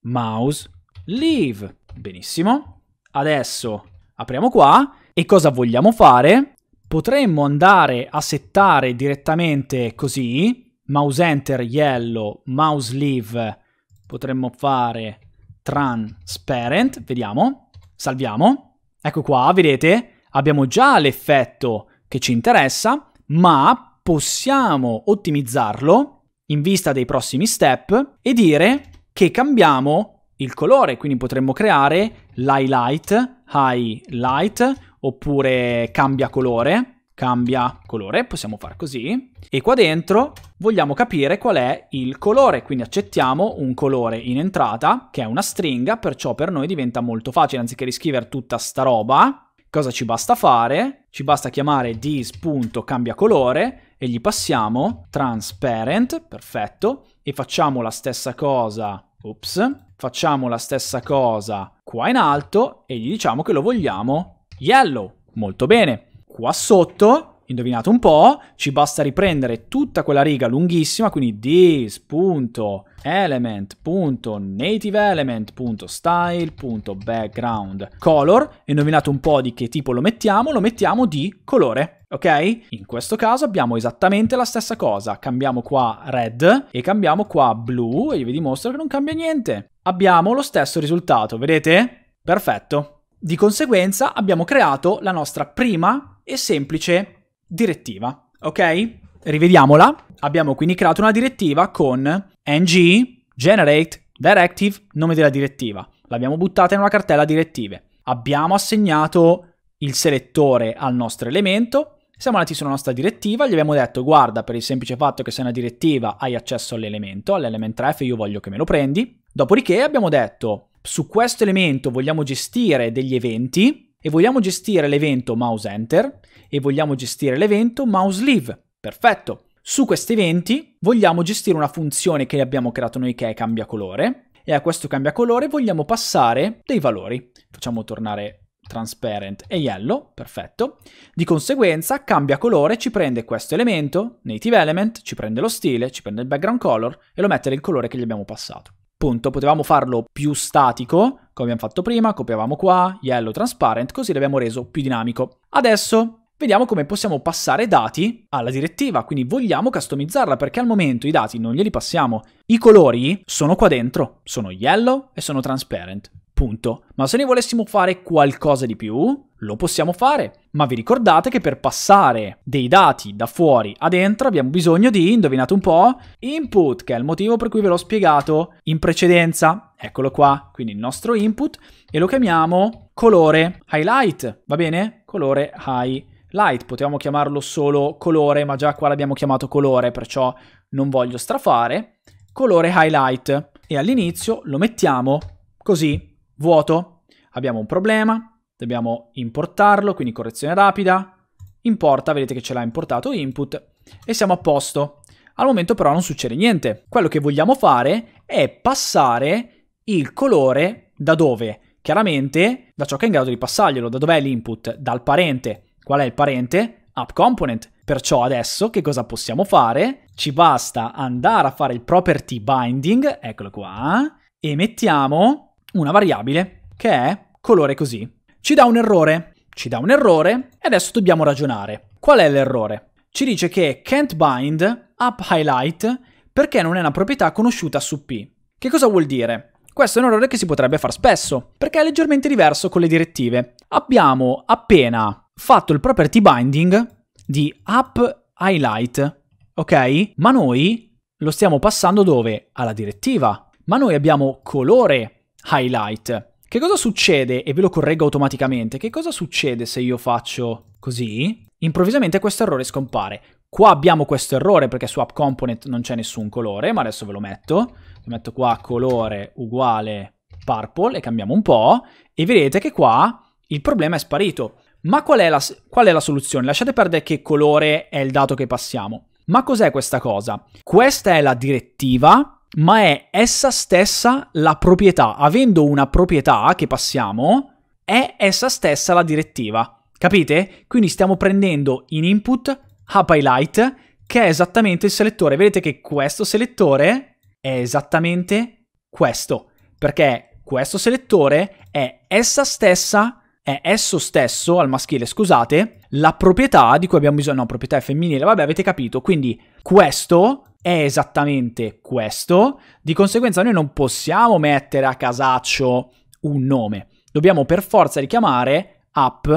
A: mouse leave. Benissimo. Adesso apriamo qua e cosa vogliamo fare? Potremmo andare a settare direttamente così, mouse enter yellow, mouse leave, potremmo fare transparent, vediamo, salviamo. Ecco qua, vedete, abbiamo già l'effetto che ci interessa, ma possiamo ottimizzarlo in vista dei prossimi step e dire che cambiamo il colore, quindi potremmo creare l'highlight, highlight oppure cambia colore, cambia colore, possiamo fare così. E qua dentro vogliamo capire qual è il colore, quindi accettiamo un colore in entrata, che è una stringa, perciò per noi diventa molto facile, anziché riscrivere tutta sta roba, cosa ci basta fare? Ci basta chiamare dis.cambiacolore e gli passiamo transparent, perfetto, e facciamo la stessa cosa, ops, facciamo la stessa cosa qua in alto e gli diciamo che lo vogliamo Yellow, molto bene. Qua sotto indovinate un po', ci basta riprendere tutta quella riga lunghissima, quindi this.element.nativeElement.style.background.color, indovinate un po' di che tipo lo mettiamo, lo mettiamo di colore. Ok? In questo caso abbiamo esattamente la stessa cosa. Cambiamo qua red e cambiamo qua blu e io vi dimostro che non cambia niente. Abbiamo lo stesso risultato, vedete? Perfetto. Di conseguenza abbiamo creato la nostra prima e semplice direttiva, ok? Rivediamola. Abbiamo quindi creato una direttiva con ng generate directive, nome della direttiva. L'abbiamo buttata in una cartella direttive. Abbiamo assegnato il selettore al nostro elemento, siamo andati sulla nostra direttiva, gli abbiamo detto guarda per il semplice fatto che sei una direttiva hai accesso all'elemento, all'element ref io voglio che me lo prendi. Dopodiché abbiamo detto su questo elemento vogliamo gestire degli eventi e vogliamo gestire l'evento mouse enter e vogliamo gestire l'evento mouse leave. Perfetto. Su questi eventi vogliamo gestire una funzione che abbiamo creato noi che è cambia colore e a questo cambia colore vogliamo passare dei valori. Facciamo tornare transparent e yellow, perfetto. Di conseguenza cambia colore, ci prende questo elemento, native element, ci prende lo stile, ci prende il background color e lo mette nel colore che gli abbiamo passato. Punto, potevamo farlo più statico, come abbiamo fatto prima, copiavamo qua, yellow transparent, così l'abbiamo reso più dinamico. Adesso vediamo come possiamo passare dati alla direttiva, quindi vogliamo customizzarla perché al momento i dati non glieli passiamo. I colori sono qua dentro, sono yellow e sono transparent, punto. Ma se ne volessimo fare qualcosa di più, lo possiamo fare, ma vi ricordate che per passare dei dati da fuori a dentro abbiamo bisogno di, indovinate un po', input, che è il motivo per cui ve l'ho spiegato in precedenza. Eccolo qua, quindi il nostro input e lo chiamiamo colore highlight, va bene? Colore highlight, potevamo chiamarlo solo colore, ma già qua l'abbiamo chiamato colore, perciò non voglio strafare. Colore highlight e all'inizio lo mettiamo così, vuoto. Abbiamo un problema, Dobbiamo importarlo, quindi correzione rapida, importa, vedete che ce l'ha importato input e siamo a posto. Al momento però non succede niente. Quello che vogliamo fare è passare il colore da dove? Chiaramente da ciò che è in grado di passarglielo, da dov'è l'input? Dal parente. Qual è il parente? App component. Perciò adesso che cosa possiamo fare? Ci basta andare a fare il property binding, eccolo qua, e mettiamo una variabile che è colore così. Ci dà un errore? Ci dà un errore e adesso dobbiamo ragionare. Qual è l'errore? Ci dice che can't bind app highlight perché non è una proprietà conosciuta su P. Che cosa vuol dire? Questo è un errore che si potrebbe fare spesso, perché è leggermente diverso con le direttive. Abbiamo appena fatto il property binding di app highlight, ok? Ma noi lo stiamo passando dove? Alla direttiva. Ma noi abbiamo colore highlight. Che cosa succede, e ve lo correggo automaticamente, che cosa succede se io faccio così? Improvvisamente questo errore scompare. Qua abbiamo questo errore perché su App Component non c'è nessun colore, ma adesso ve lo metto. Lo metto qua colore uguale purple e cambiamo un po' e vedete che qua il problema è sparito. Ma qual è la, qual è la soluzione? Lasciate perdere che colore è il dato che passiamo. Ma cos'è questa cosa? Questa è la direttiva ma è essa stessa la proprietà. Avendo una proprietà che passiamo, è essa stessa la direttiva. Capite? Quindi stiamo prendendo in input hub highlight, che è esattamente il selettore. Vedete che questo selettore è esattamente questo, perché questo selettore è essa stessa, è esso stesso, al maschile scusate, la proprietà di cui abbiamo bisogno, no, proprietà è femminile, vabbè avete capito, quindi questo è esattamente questo, di conseguenza noi non possiamo mettere a casaccio un nome, dobbiamo per forza richiamare app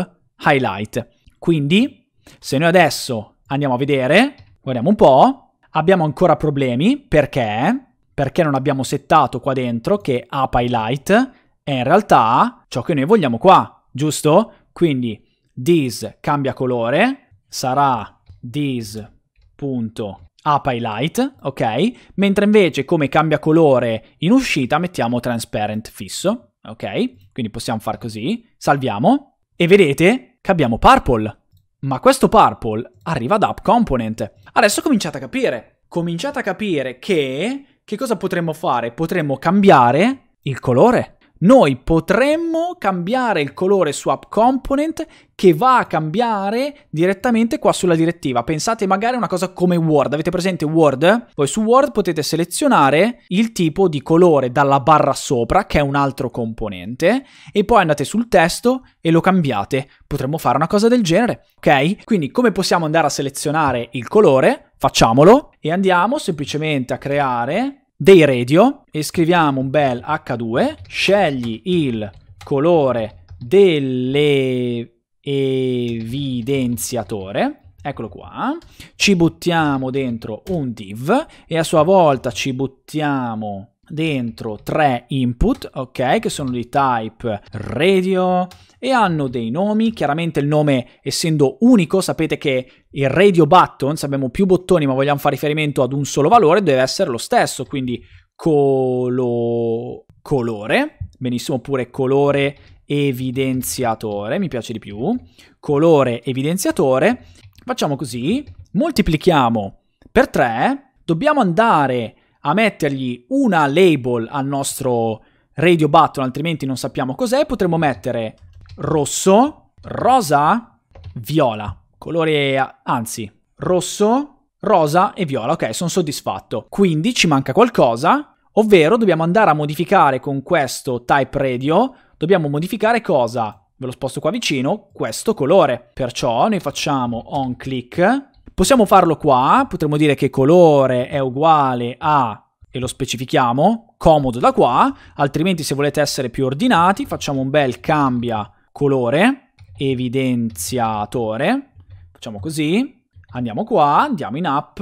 A: highlight. Quindi se noi adesso andiamo a vedere, guardiamo un po', abbiamo ancora problemi perché perché non abbiamo settato qua dentro che app highlight è in realtà ciò che noi vogliamo qua, giusto? Quindi this cambia colore, sarà this.color Apa Light, ok? Mentre invece come cambia colore in uscita mettiamo Transparent fisso, ok? Quindi possiamo far così, salviamo e vedete che abbiamo Purple. Ma questo Purple arriva da App Component. Adesso cominciate a capire, cominciate a capire che... Che cosa potremmo fare? Potremmo cambiare il colore noi potremmo cambiare il colore swap component che va a cambiare direttamente qua sulla direttiva. Pensate magari a una cosa come Word. Avete presente Word? Voi su Word potete selezionare il tipo di colore dalla barra sopra, che è un altro componente, e poi andate sul testo e lo cambiate. Potremmo fare una cosa del genere, ok? Quindi come possiamo andare a selezionare il colore? Facciamolo e andiamo semplicemente a creare dei radio e scriviamo un bel H2, scegli il colore dell'evidenziatore, eccolo qua, ci buttiamo dentro un div e a sua volta ci buttiamo dentro tre input, ok, che sono di type radio, e hanno dei nomi, chiaramente il nome essendo unico, sapete che il radio buttons, abbiamo più bottoni ma vogliamo fare riferimento ad un solo valore, deve essere lo stesso, quindi colo... colore, benissimo, oppure colore evidenziatore, mi piace di più, colore evidenziatore, facciamo così, moltiplichiamo per 3, dobbiamo andare a mettergli una label al nostro radio button, altrimenti non sappiamo cos'è, potremmo mettere rosso, rosa, viola. Colore, anzi, rosso, rosa e viola. Ok, sono soddisfatto. Quindi ci manca qualcosa, ovvero dobbiamo andare a modificare con questo type radio, dobbiamo modificare cosa? Ve lo sposto qua vicino, questo colore. Perciò noi facciamo on click. Possiamo farlo qua, potremmo dire che colore è uguale a e lo specifichiamo, comodo da qua, altrimenti se volete essere più ordinati facciamo un bel cambia colore, evidenziatore, facciamo così, andiamo qua, andiamo in app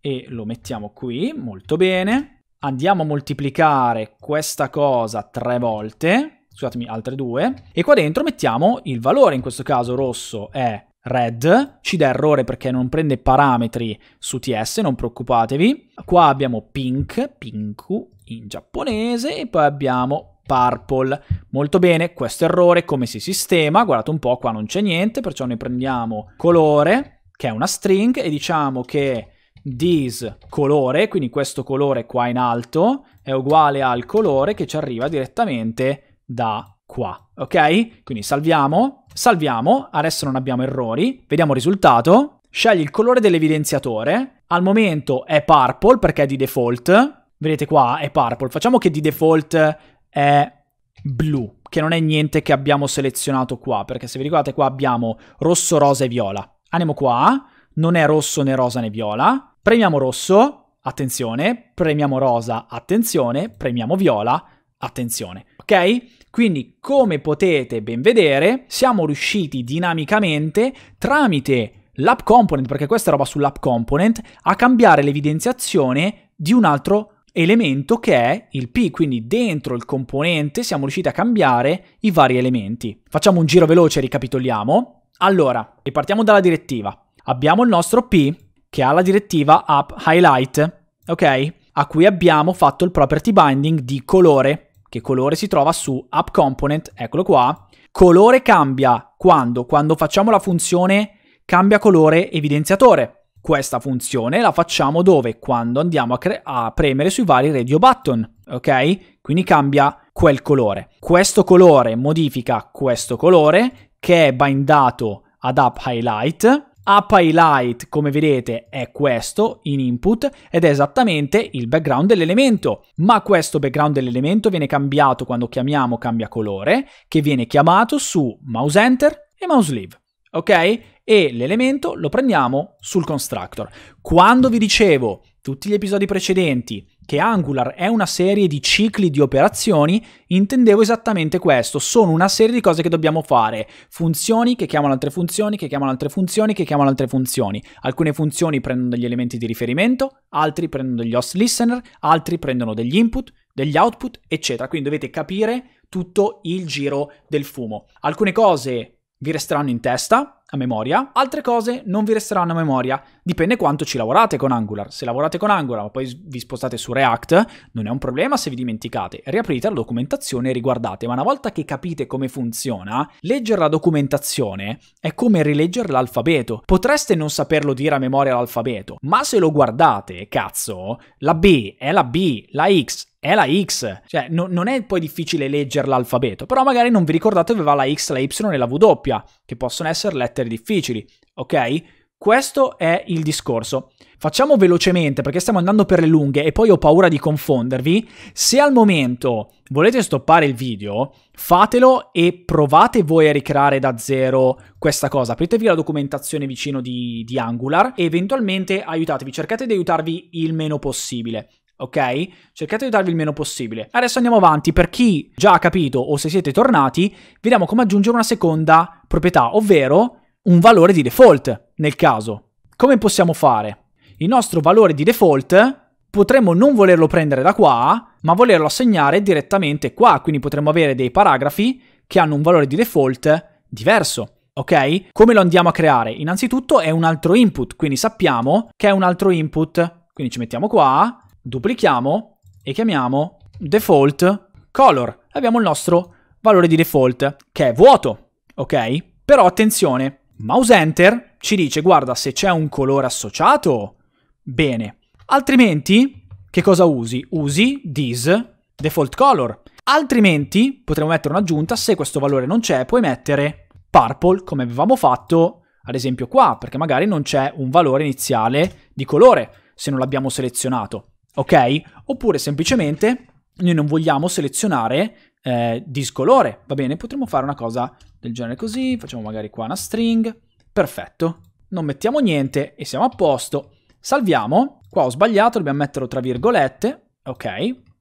A: e lo mettiamo qui, molto bene. Andiamo a moltiplicare questa cosa tre volte, scusatemi, altre due, e qua dentro mettiamo il valore, in questo caso rosso è red, ci dà errore perché non prende parametri su TS, non preoccupatevi. Qua abbiamo pink, pinku in giapponese, e poi abbiamo Purple. Molto bene, questo errore come si sistema? Guardate un po', qua non c'è niente, perciò noi prendiamo colore, che è una string, e diciamo che this colore, quindi questo colore qua in alto, è uguale al colore che ci arriva direttamente da qua, ok? Quindi salviamo, salviamo, adesso non abbiamo errori, vediamo il risultato, scegli il colore dell'evidenziatore, al momento è purple perché è di default, vedete qua è purple, facciamo che di default è blu, che non è niente che abbiamo selezionato qua, perché se vi ricordate qua abbiamo rosso, rosa e viola. Andiamo qua, non è rosso né rosa né viola, premiamo rosso, attenzione, premiamo rosa, attenzione, premiamo viola, attenzione. Ok? Quindi, come potete ben vedere, siamo riusciti dinamicamente tramite l'app component, perché questa è roba sull'app component, a cambiare l'evidenziazione di un altro elemento che è il P, quindi dentro il componente siamo riusciti a cambiare i vari elementi. Facciamo un giro veloce, e ricapitoliamo. Allora, ripartiamo dalla direttiva. Abbiamo il nostro P che ha la direttiva app highlight, ok? A cui abbiamo fatto il property binding di colore, che colore si trova su app component, eccolo qua. Colore cambia quando? Quando facciamo la funzione cambia colore evidenziatore, questa funzione la facciamo dove? Quando andiamo a, a, premere sui vari radio button, ok? Quindi cambia quel colore. Questo colore modifica questo colore che è bindato ad app highlight. App highlight, come vedete, è questo in input ed è esattamente il background dell'elemento. Ma questo background dell'elemento viene cambiato quando chiamiamo cambia colore, che viene chiamato su mouse enter e mouse leave ok? E l'elemento lo prendiamo sul constructor. Quando vi dicevo, tutti gli episodi precedenti, che Angular è una serie di cicli di operazioni, intendevo esattamente questo, sono una serie di cose che dobbiamo fare, funzioni che chiamano altre funzioni, che chiamano altre funzioni, che chiamano altre funzioni. Alcune funzioni prendono degli elementi di riferimento, altri prendono degli host listener, altri prendono degli input, degli output, eccetera. Quindi dovete capire tutto il giro del fumo. Alcune cose vi resteranno in testa a memoria, altre cose non vi resteranno a memoria. Dipende quanto ci lavorate con Angular. Se lavorate con Angular ma poi vi spostate su React, non è un problema se vi dimenticate. Riaprite la documentazione e riguardate, ma una volta che capite come funziona, leggere la documentazione è come rileggere l'alfabeto. Potreste non saperlo dire a memoria l'alfabeto, ma se lo guardate, cazzo, la B è la B, la X è la X, cioè no, non è poi difficile leggere l'alfabeto, però magari non vi ricordate dove va la X, la Y e la W, che possono essere lettere battere difficili, ok? Questo è il discorso. Facciamo velocemente perché stiamo andando per le lunghe e poi ho paura di confondervi. Se al momento volete stoppare il video, fatelo e provate voi a ricreare da zero questa cosa. Apritevi la documentazione vicino di, di Angular e eventualmente aiutatevi. Cercate di aiutarvi il meno possibile ok? Cercate di darvi il meno possibile. Adesso andiamo avanti, per chi già ha capito o se siete tornati, vediamo come aggiungere una seconda proprietà, ovvero un valore di default nel caso. Come possiamo fare? Il nostro valore di default potremmo non volerlo prendere da qua, ma volerlo assegnare direttamente qua, quindi potremmo avere dei paragrafi che hanno un valore di default diverso. Ok? Come lo andiamo a creare? Innanzitutto è un altro input, quindi sappiamo che è un altro input. Quindi ci mettiamo qua, duplichiamo e chiamiamo default color. Abbiamo il nostro valore di default che è vuoto. Ok? Però attenzione, Mouse Enter ci dice guarda se c'è un colore associato, bene. Altrimenti, che cosa usi? Usi this default color. Altrimenti potremmo mettere un'aggiunta, se questo valore non c'è puoi mettere purple come avevamo fatto ad esempio qua, perché magari non c'è un valore iniziale di colore se non l'abbiamo selezionato, ok? Oppure semplicemente noi non vogliamo selezionare eh, discolore, va bene? Potremmo fare una cosa del genere così, facciamo magari qua una string, perfetto. Non mettiamo niente e siamo a posto. Salviamo, qua ho sbagliato, dobbiamo metterlo tra virgolette, ok,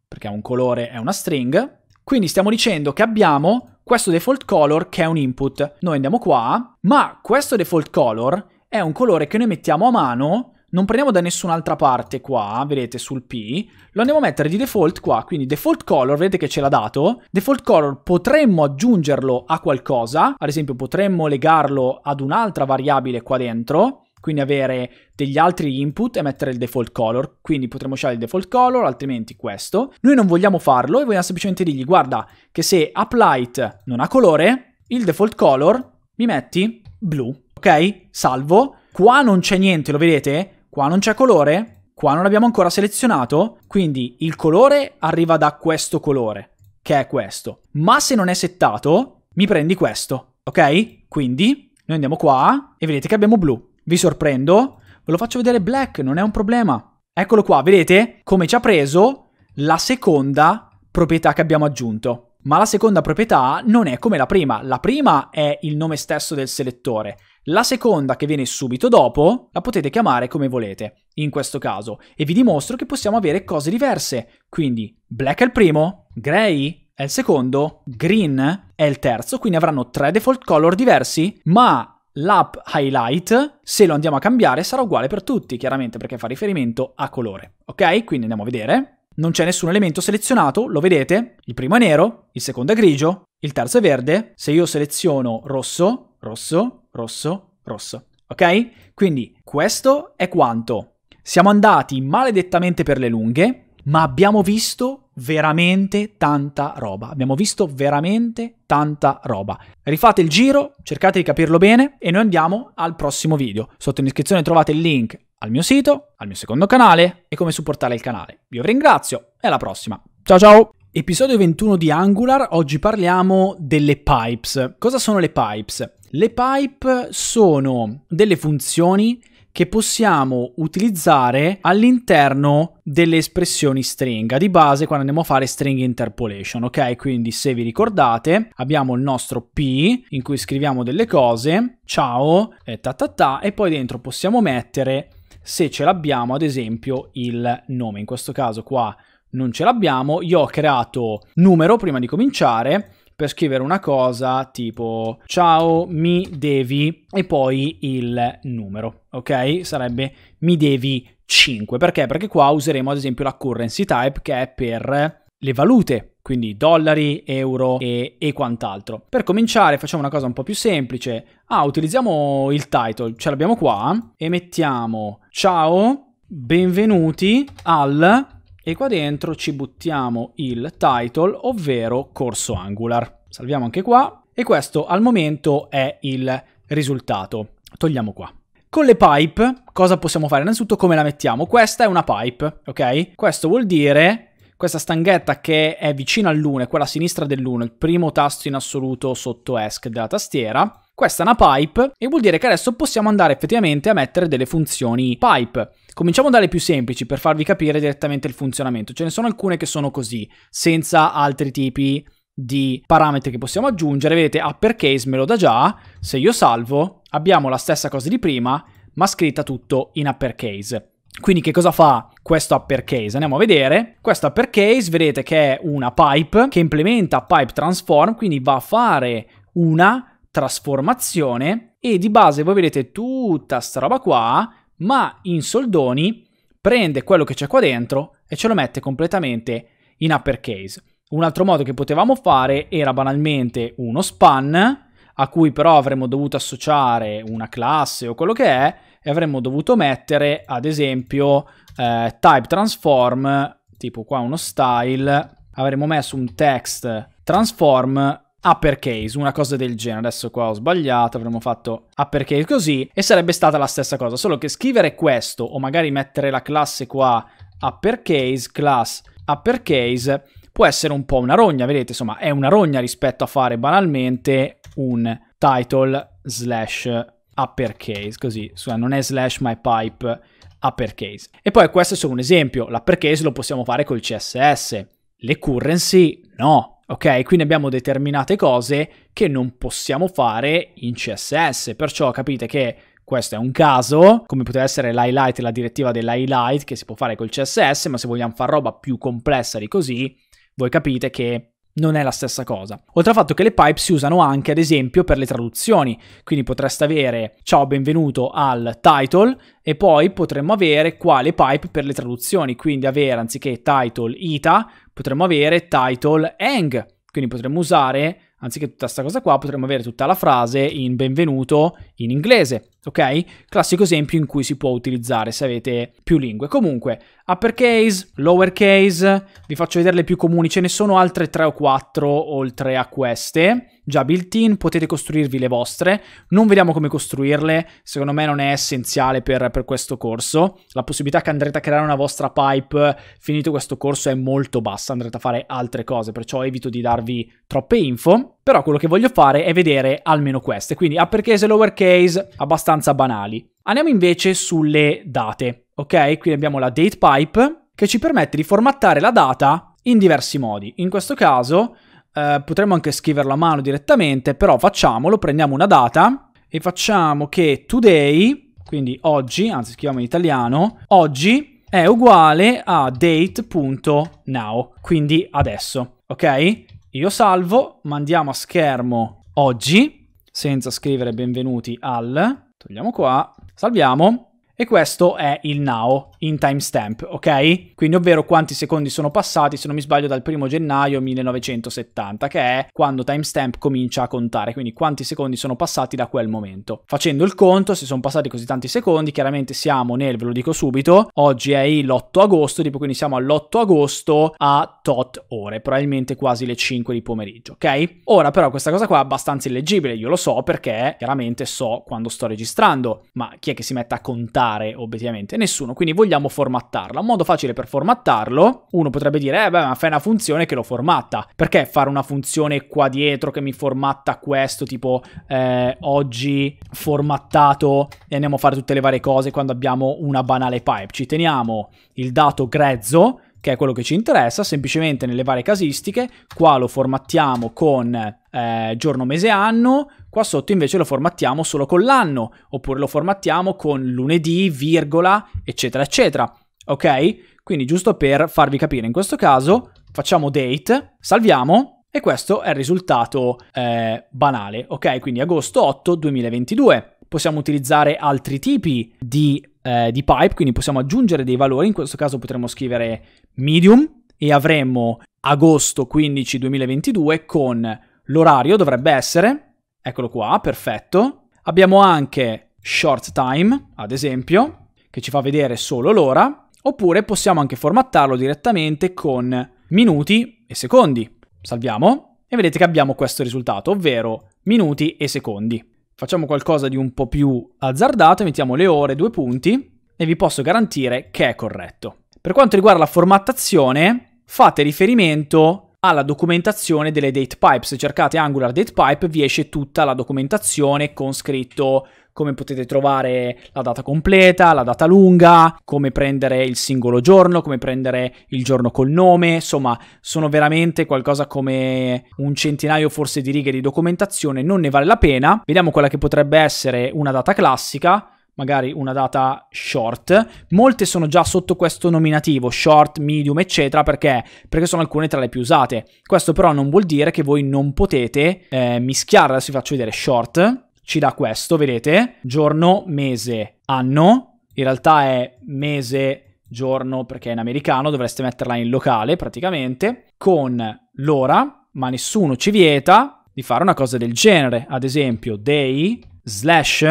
A: perché un colore, è una string. Quindi stiamo dicendo che abbiamo questo default color che è un input. Noi andiamo qua, ma questo default color è un colore che noi mettiamo a mano non prendiamo da nessun'altra parte qua, vedete, sul P, lo andiamo a mettere di default qua, quindi default color, vedete che ce l'ha dato, default color potremmo aggiungerlo a qualcosa, ad esempio potremmo legarlo ad un'altra variabile qua dentro, quindi avere degli altri input e mettere il default color, quindi potremmo scegliere il default color, altrimenti questo. Noi non vogliamo farlo e vogliamo semplicemente dirgli, guarda, che se uplight non ha colore, il default color mi metti blu, ok? Salvo. Qua non c'è niente, lo vedete? Qua non c'è colore, qua non abbiamo ancora selezionato, quindi il colore arriva da questo colore, che è questo. Ma se non è settato, mi prendi questo, ok? Quindi noi andiamo qua e vedete che abbiamo blu. Vi sorprendo, ve lo faccio vedere black, non è un problema. Eccolo qua, vedete come ci ha preso la seconda proprietà che abbiamo aggiunto. Ma la seconda proprietà non è come la prima. La prima è il nome stesso del selettore. La seconda, che viene subito dopo, la potete chiamare come volete, in questo caso, e vi dimostro che possiamo avere cose diverse. Quindi, black è il primo, grey è il secondo, green è il terzo, quindi avranno tre default color diversi, ma l'app highlight, se lo andiamo a cambiare, sarà uguale per tutti, chiaramente, perché fa riferimento a colore. Ok? Quindi andiamo a vedere. Non c'è nessun elemento selezionato, lo vedete? Il primo è nero, il secondo è grigio, il terzo è verde. Se io seleziono rosso, rosso, rosso, rosso. Ok? Quindi questo è quanto. Siamo andati maledettamente per le lunghe, ma abbiamo visto veramente tanta roba. Abbiamo visto veramente tanta roba. Rifate il giro, cercate di capirlo bene e noi andiamo al prossimo video. Sotto in descrizione trovate il link al mio sito, al mio secondo canale e come supportare il canale. Io vi ringrazio e alla prossima. Ciao ciao! Episodio 21 di Angular, oggi parliamo delle pipes. Cosa sono le pipes? Le pipe sono delle funzioni che possiamo utilizzare all'interno delle espressioni stringa di base quando andiamo a fare string interpolation, ok? Quindi se vi ricordate abbiamo il nostro P in cui scriviamo delle cose, ciao, e ta ta ta, e poi dentro possiamo mettere se ce l'abbiamo ad esempio il nome. In questo caso qua non ce l'abbiamo, io ho creato numero prima di cominciare per scrivere una cosa tipo ciao mi devi e poi il numero, ok? Sarebbe mi devi 5, perché? Perché qua useremo ad esempio la currency type che è per le valute quindi dollari, euro e, e, quant'altro. Per cominciare facciamo una cosa un po' più semplice. Ah, utilizziamo il title, ce l'abbiamo qua, e mettiamo ciao, benvenuti al... e qua dentro ci buttiamo il title, ovvero corso Angular. Salviamo anche qua, e questo al momento è il risultato. Togliamo qua. Con le pipe cosa possiamo fare? Innanzitutto come la mettiamo? Questa è una pipe, ok? Questo vuol dire questa stanghetta che è vicino all'1, quella a sinistra dell'1, il primo tasto in assoluto sotto ESC della tastiera, questa è una pipe e vuol dire che adesso possiamo andare effettivamente a mettere delle funzioni pipe. Cominciamo dalle più semplici per farvi capire direttamente il funzionamento. Ce ne sono alcune che sono così, senza altri tipi di parametri che possiamo aggiungere. Vedete, uppercase me lo dà già. Se io salvo, abbiamo la stessa cosa di prima, ma scritta tutto in uppercase. Quindi che cosa fa questo uppercase? Andiamo a vedere. Questo uppercase vedete che è una pipe che implementa pipe transform, quindi va a fare una trasformazione e di base voi vedete tutta sta roba qua, ma in soldoni prende quello che c'è qua dentro e ce lo mette completamente in uppercase. Un altro modo che potevamo fare era banalmente uno span a cui però avremmo dovuto associare una classe o quello che è e avremmo dovuto mettere ad esempio eh, type transform, tipo qua uno style, avremmo messo un text transform uppercase, una cosa del genere. Adesso qua ho sbagliato, avremmo fatto uppercase così e sarebbe stata la stessa cosa, solo che scrivere questo o magari mettere la classe qua uppercase, class uppercase, può essere un po' una rogna, vedete, insomma è una rogna rispetto a fare banalmente un title slash uppercase, così, non è slash my pipe uppercase. E poi questo è solo un esempio, l'uppercase lo possiamo fare col CSS, le currency no. Ok, quindi abbiamo determinate cose che non possiamo fare in CSS, perciò capite che questo è un caso, come poteva essere l'highlight la direttiva dell'highlight che si può fare col CSS, ma se vogliamo fare roba più complessa di così, voi capite che non è la stessa cosa. Oltre al fatto che le pipe si usano anche ad esempio per le traduzioni, quindi potreste avere ciao benvenuto al title e poi potremmo avere quale pipe per le traduzioni, quindi avere anziché title ita potremmo avere title eng, quindi potremmo usare anziché tutta questa cosa qua potremmo avere tutta la frase in benvenuto in inglese ok? Classico esempio in cui si può utilizzare se avete più lingue. Comunque, uppercase, lowercase, vi faccio vedere le più comuni, ce ne sono altre 3 o 4 oltre a queste, già built-in, potete costruirvi le vostre, non vediamo come costruirle, secondo me non è essenziale per, per questo corso, la possibilità che andrete a creare una vostra pipe finito questo corso è molto bassa, andrete a fare altre cose, perciò evito di darvi troppe info però quello che voglio fare è vedere almeno queste, quindi uppercase e lowercase abbastanza banali. Andiamo invece sulle date, ok? Qui abbiamo la date pipe che ci permette di formattare la data in diversi modi. In questo caso eh, potremmo anche scriverlo a mano direttamente, però facciamolo, prendiamo una data e facciamo che today, quindi oggi, anzi scriviamo in italiano, oggi è uguale a date.now, quindi adesso, ok? Io salvo, mandiamo a schermo oggi, senza scrivere benvenuti al, togliamo qua, salviamo, e questo è il now in timestamp, ok? Quindi ovvero quanti secondi sono passati, se non mi sbaglio, dal 1 gennaio 1970, che è quando timestamp comincia a contare, quindi quanti secondi sono passati da quel momento. Facendo il conto, se sono passati così tanti secondi, chiaramente siamo nel, ve lo dico subito, oggi è l'8 agosto, tipo quindi siamo all'8 agosto a tot ore, probabilmente quasi le 5 di pomeriggio, ok? Ora però questa cosa qua è abbastanza illeggibile, io lo so perché chiaramente so quando sto registrando, ma chi è che si mette a contare obiettivamente? Nessuno, quindi voglio vogliamo formattarla. Un modo facile per formattarlo, uno potrebbe dire, eh beh, ma fai una funzione che lo formatta. Perché fare una funzione qua dietro che mi formatta questo, tipo eh, oggi formattato e andiamo a fare tutte le varie cose quando abbiamo una banale pipe? Ci teniamo il dato grezzo, che è quello che ci interessa, semplicemente nelle varie casistiche, qua lo formattiamo con eh, giorno, mese, anno, Qua sotto invece lo formattiamo solo con l'anno, oppure lo formattiamo con lunedì, virgola, eccetera, eccetera. Ok? Quindi giusto per farvi capire, in questo caso facciamo date, salviamo e questo è il risultato eh, banale. Ok? Quindi agosto 8 2022. Possiamo utilizzare altri tipi di, eh, di pipe, quindi possiamo aggiungere dei valori, in questo caso potremmo scrivere medium e avremmo agosto 15 2022 con l'orario dovrebbe essere Eccolo qua, perfetto. Abbiamo anche short time, ad esempio, che ci fa vedere solo l'ora, oppure possiamo anche formattarlo direttamente con minuti e secondi. Salviamo e vedete che abbiamo questo risultato, ovvero minuti e secondi. Facciamo qualcosa di un po' più azzardato, mettiamo le ore, due punti e vi posso garantire che è corretto. Per quanto riguarda la formattazione, fate riferimento alla documentazione delle date pipe. Se cercate Angular date pipe vi esce tutta la documentazione con scritto come potete trovare la data completa, la data lunga, come prendere il singolo giorno, come prendere il giorno col nome, insomma sono veramente qualcosa come un centinaio forse di righe di documentazione, non ne vale la pena. Vediamo quella che potrebbe essere una data classica magari una data short. Molte sono già sotto questo nominativo, short, medium, eccetera, perché? perché sono alcune tra le più usate. Questo però non vuol dire che voi non potete eh, mischiare, adesso vi faccio vedere short, ci dà questo, vedete? Giorno, mese, anno, in realtà è mese, giorno perché è in americano, dovreste metterla in locale praticamente, con l'ora, ma nessuno ci vieta di fare una cosa del genere, ad esempio day slash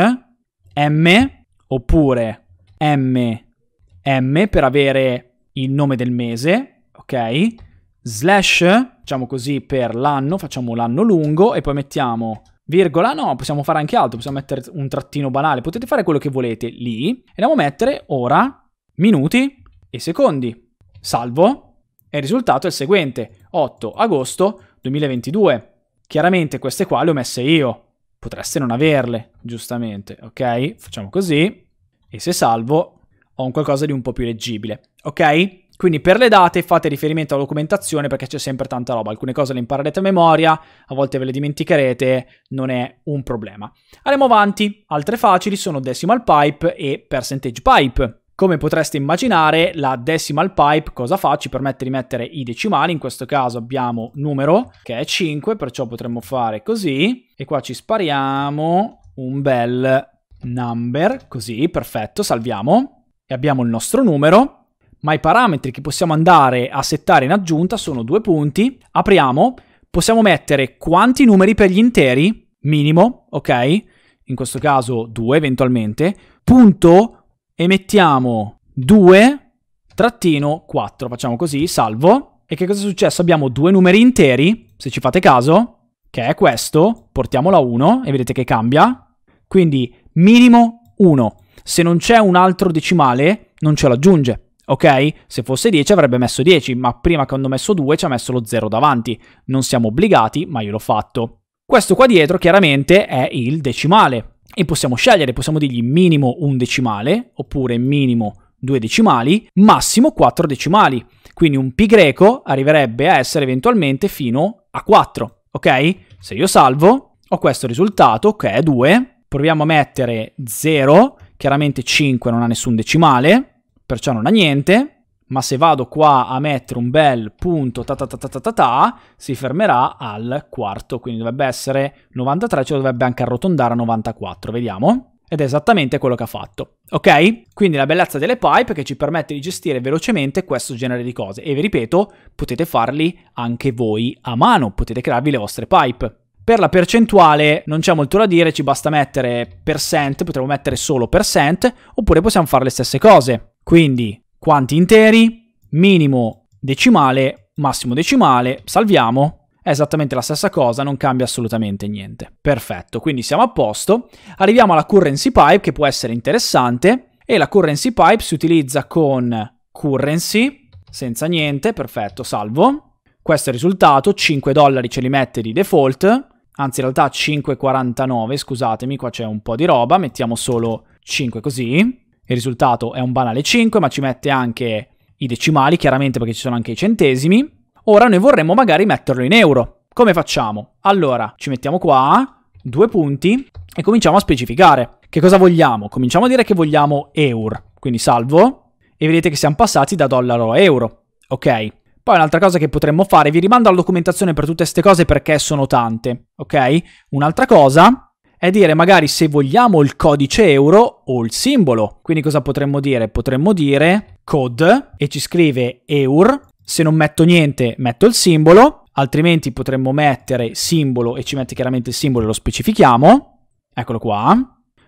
A: m oppure MM per avere il nome del mese, ok? Slash, diciamo così, per l'anno, facciamo l'anno lungo e poi mettiamo virgola, no, possiamo fare anche altro, possiamo mettere un trattino banale, potete fare quello che volete lì e andiamo a mettere ora, minuti e secondi, salvo e il risultato è il seguente, 8 agosto 2022. Chiaramente queste qua le ho messe io, potreste non averle, giustamente, ok? Facciamo così, e se salvo ho un qualcosa di un po' più leggibile, ok? Quindi per le date fate riferimento alla documentazione perché c'è sempre tanta roba, alcune cose le imparerete a memoria, a volte ve le dimenticherete, non è un problema. Andiamo avanti, altre facili sono decimal pipe e percentage pipe. Come potreste immaginare, la decimal pipe cosa fa? Ci permette di mettere i decimali, in questo caso abbiamo numero che è 5, perciò potremmo fare così e qua ci spariamo un bel number, così, perfetto, salviamo e abbiamo il nostro numero ma i parametri che possiamo andare a settare in aggiunta sono due punti. Apriamo, possiamo mettere quanti numeri per gli interi, minimo, ok? In questo caso due eventualmente, punto emettiamo 2 trattino 4, facciamo così, salvo. E che cosa è successo? Abbiamo due numeri interi, se ci fate caso, che è questo, portiamolo a 1 e vedete che cambia. Quindi minimo 1. Se non c'è un altro decimale, non ce l'aggiunge, ok? Se fosse 10 avrebbe messo 10, ma prima quando ho messo 2 ci ha messo lo 0 davanti. Non siamo obbligati, ma io l'ho fatto. Questo qua dietro chiaramente è il decimale e possiamo scegliere, possiamo dirgli minimo un decimale oppure minimo due decimali, massimo quattro decimali. Quindi un pi greco arriverebbe a essere eventualmente fino a 4, ok? Se io salvo ho questo risultato che è 2, proviamo a mettere 0, chiaramente 5 non ha nessun decimale, perciò non ha niente, ma se vado qua a mettere un bel punto ta ta ta ta ta ta, ta si fermerà al quarto, quindi dovrebbe essere 93, cioè dovrebbe anche arrotondare a 94, vediamo. Ed è esattamente quello che ha fatto, ok? Quindi la bellezza delle pipe che ci permette di gestire velocemente questo genere di cose. E vi ripeto, potete farli anche voi a mano, potete crearvi le vostre pipe. Per la percentuale non c'è molto da dire, ci basta mettere percent, potremmo mettere solo percent, oppure possiamo fare le stesse cose. Quindi quanti interi, minimo decimale, massimo decimale, salviamo, è esattamente la stessa cosa, non cambia assolutamente niente. Perfetto, quindi siamo a posto. Arriviamo alla currency pipe che può essere interessante e la currency pipe si utilizza con currency, senza niente, perfetto, salvo. Questo è il risultato, 5 dollari ce li mette di default, anzi in realtà 5,49, scusatemi, qua c'è un po' di roba, mettiamo solo 5 così. Il risultato è un banale 5, ma ci mette anche i decimali, chiaramente perché ci sono anche i centesimi. Ora noi vorremmo magari metterlo in euro. Come facciamo? Allora, ci mettiamo qua, due punti, e cominciamo a specificare. Che cosa vogliamo? Cominciamo a dire che vogliamo euro, quindi salvo, e vedete che siamo passati da dollaro a euro. Ok, poi un'altra cosa che potremmo fare, vi rimando alla documentazione per tutte queste cose perché sono tante, ok? Un'altra cosa è dire magari se vogliamo il codice euro o il simbolo. Quindi cosa potremmo dire? Potremmo dire code e ci scrive eur. Se non metto niente metto il simbolo, altrimenti potremmo mettere simbolo e ci mette chiaramente il simbolo e lo specifichiamo. Eccolo qua.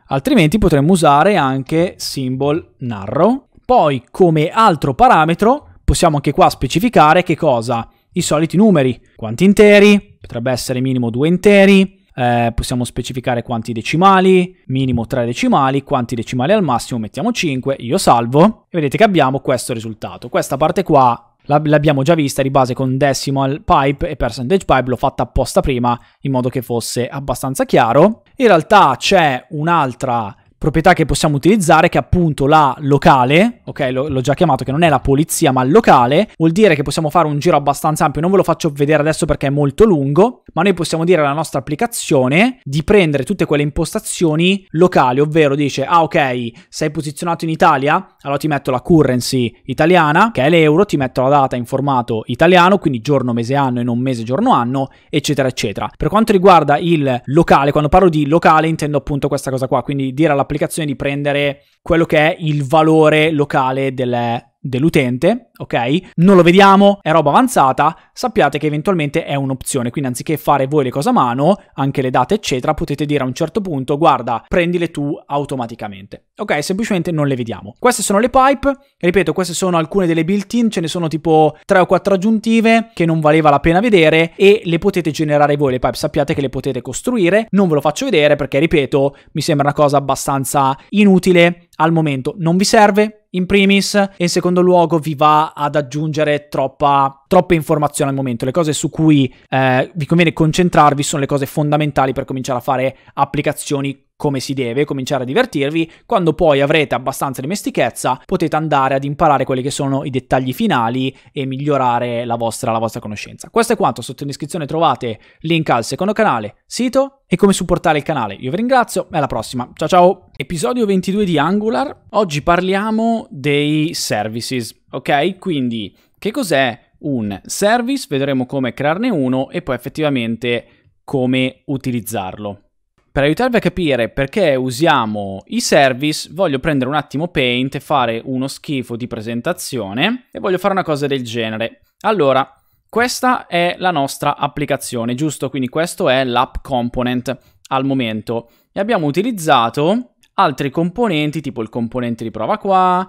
A: Altrimenti potremmo usare anche symbol narrow. Poi come altro parametro possiamo anche qua specificare che cosa? I soliti numeri, quanti interi, potrebbe essere minimo due interi, eh, possiamo specificare quanti decimali, minimo 3 decimali, quanti decimali al massimo, mettiamo 5, io salvo e vedete che abbiamo questo risultato. Questa parte qua l'abbiamo già vista di base con decimal pipe e percentage pipe, l'ho fatta apposta prima in modo che fosse abbastanza chiaro. In realtà c'è un'altra proprietà che possiamo utilizzare che è appunto la locale, ok l'ho già chiamato che non è la polizia ma locale, vuol dire che possiamo fare un giro abbastanza ampio, non ve lo faccio vedere adesso perché è molto lungo, ma noi possiamo dire alla nostra applicazione di prendere tutte quelle impostazioni locali, ovvero dice ah ok sei posizionato in Italia, allora ti metto la currency italiana che è l'euro, ti metto la data in formato italiano, quindi giorno, mese, anno e non mese, giorno, anno, eccetera eccetera. Per quanto riguarda il locale, quando parlo di locale intendo appunto questa cosa qua, quindi dire alla l'applicazione di prendere quello che è il valore locale delle dell'utente, ok? Non lo vediamo, è roba avanzata, sappiate che eventualmente è un'opzione, quindi anziché fare voi le cose a mano, anche le date eccetera, potete dire a un certo punto guarda, prendile tu automaticamente. Ok, semplicemente non le vediamo. Queste sono le pipe, ripeto, queste sono alcune delle built-in, ce ne sono tipo 3 o 4 aggiuntive che non valeva la pena vedere e le potete generare voi le pipe, sappiate che le potete costruire, non ve lo faccio vedere perché ripeto, mi sembra una cosa abbastanza inutile al momento, non vi serve, in primis e in secondo luogo vi va ad aggiungere troppa, troppe informazioni al momento. Le cose su cui eh, vi conviene concentrarvi sono le cose fondamentali per cominciare a fare applicazioni come si deve, cominciare a divertirvi, quando poi avrete abbastanza dimestichezza potete andare ad imparare quelli che sono i dettagli finali e migliorare la vostra, la vostra conoscenza. Questo è quanto, sotto in descrizione trovate link al secondo canale, sito e come supportare il canale. Io vi ringrazio e alla prossima. Ciao ciao! Episodio 22 di Angular. Oggi parliamo dei services, ok? Quindi che cos'è un service? Vedremo come crearne uno e poi effettivamente come utilizzarlo. Per aiutarvi a capire perché usiamo i service, voglio prendere un attimo Paint e fare uno schifo di presentazione e voglio fare una cosa del genere. Allora, questa è la nostra applicazione, giusto? Quindi questo è l'app component al momento. E abbiamo utilizzato altri componenti, tipo il componente di prova qua,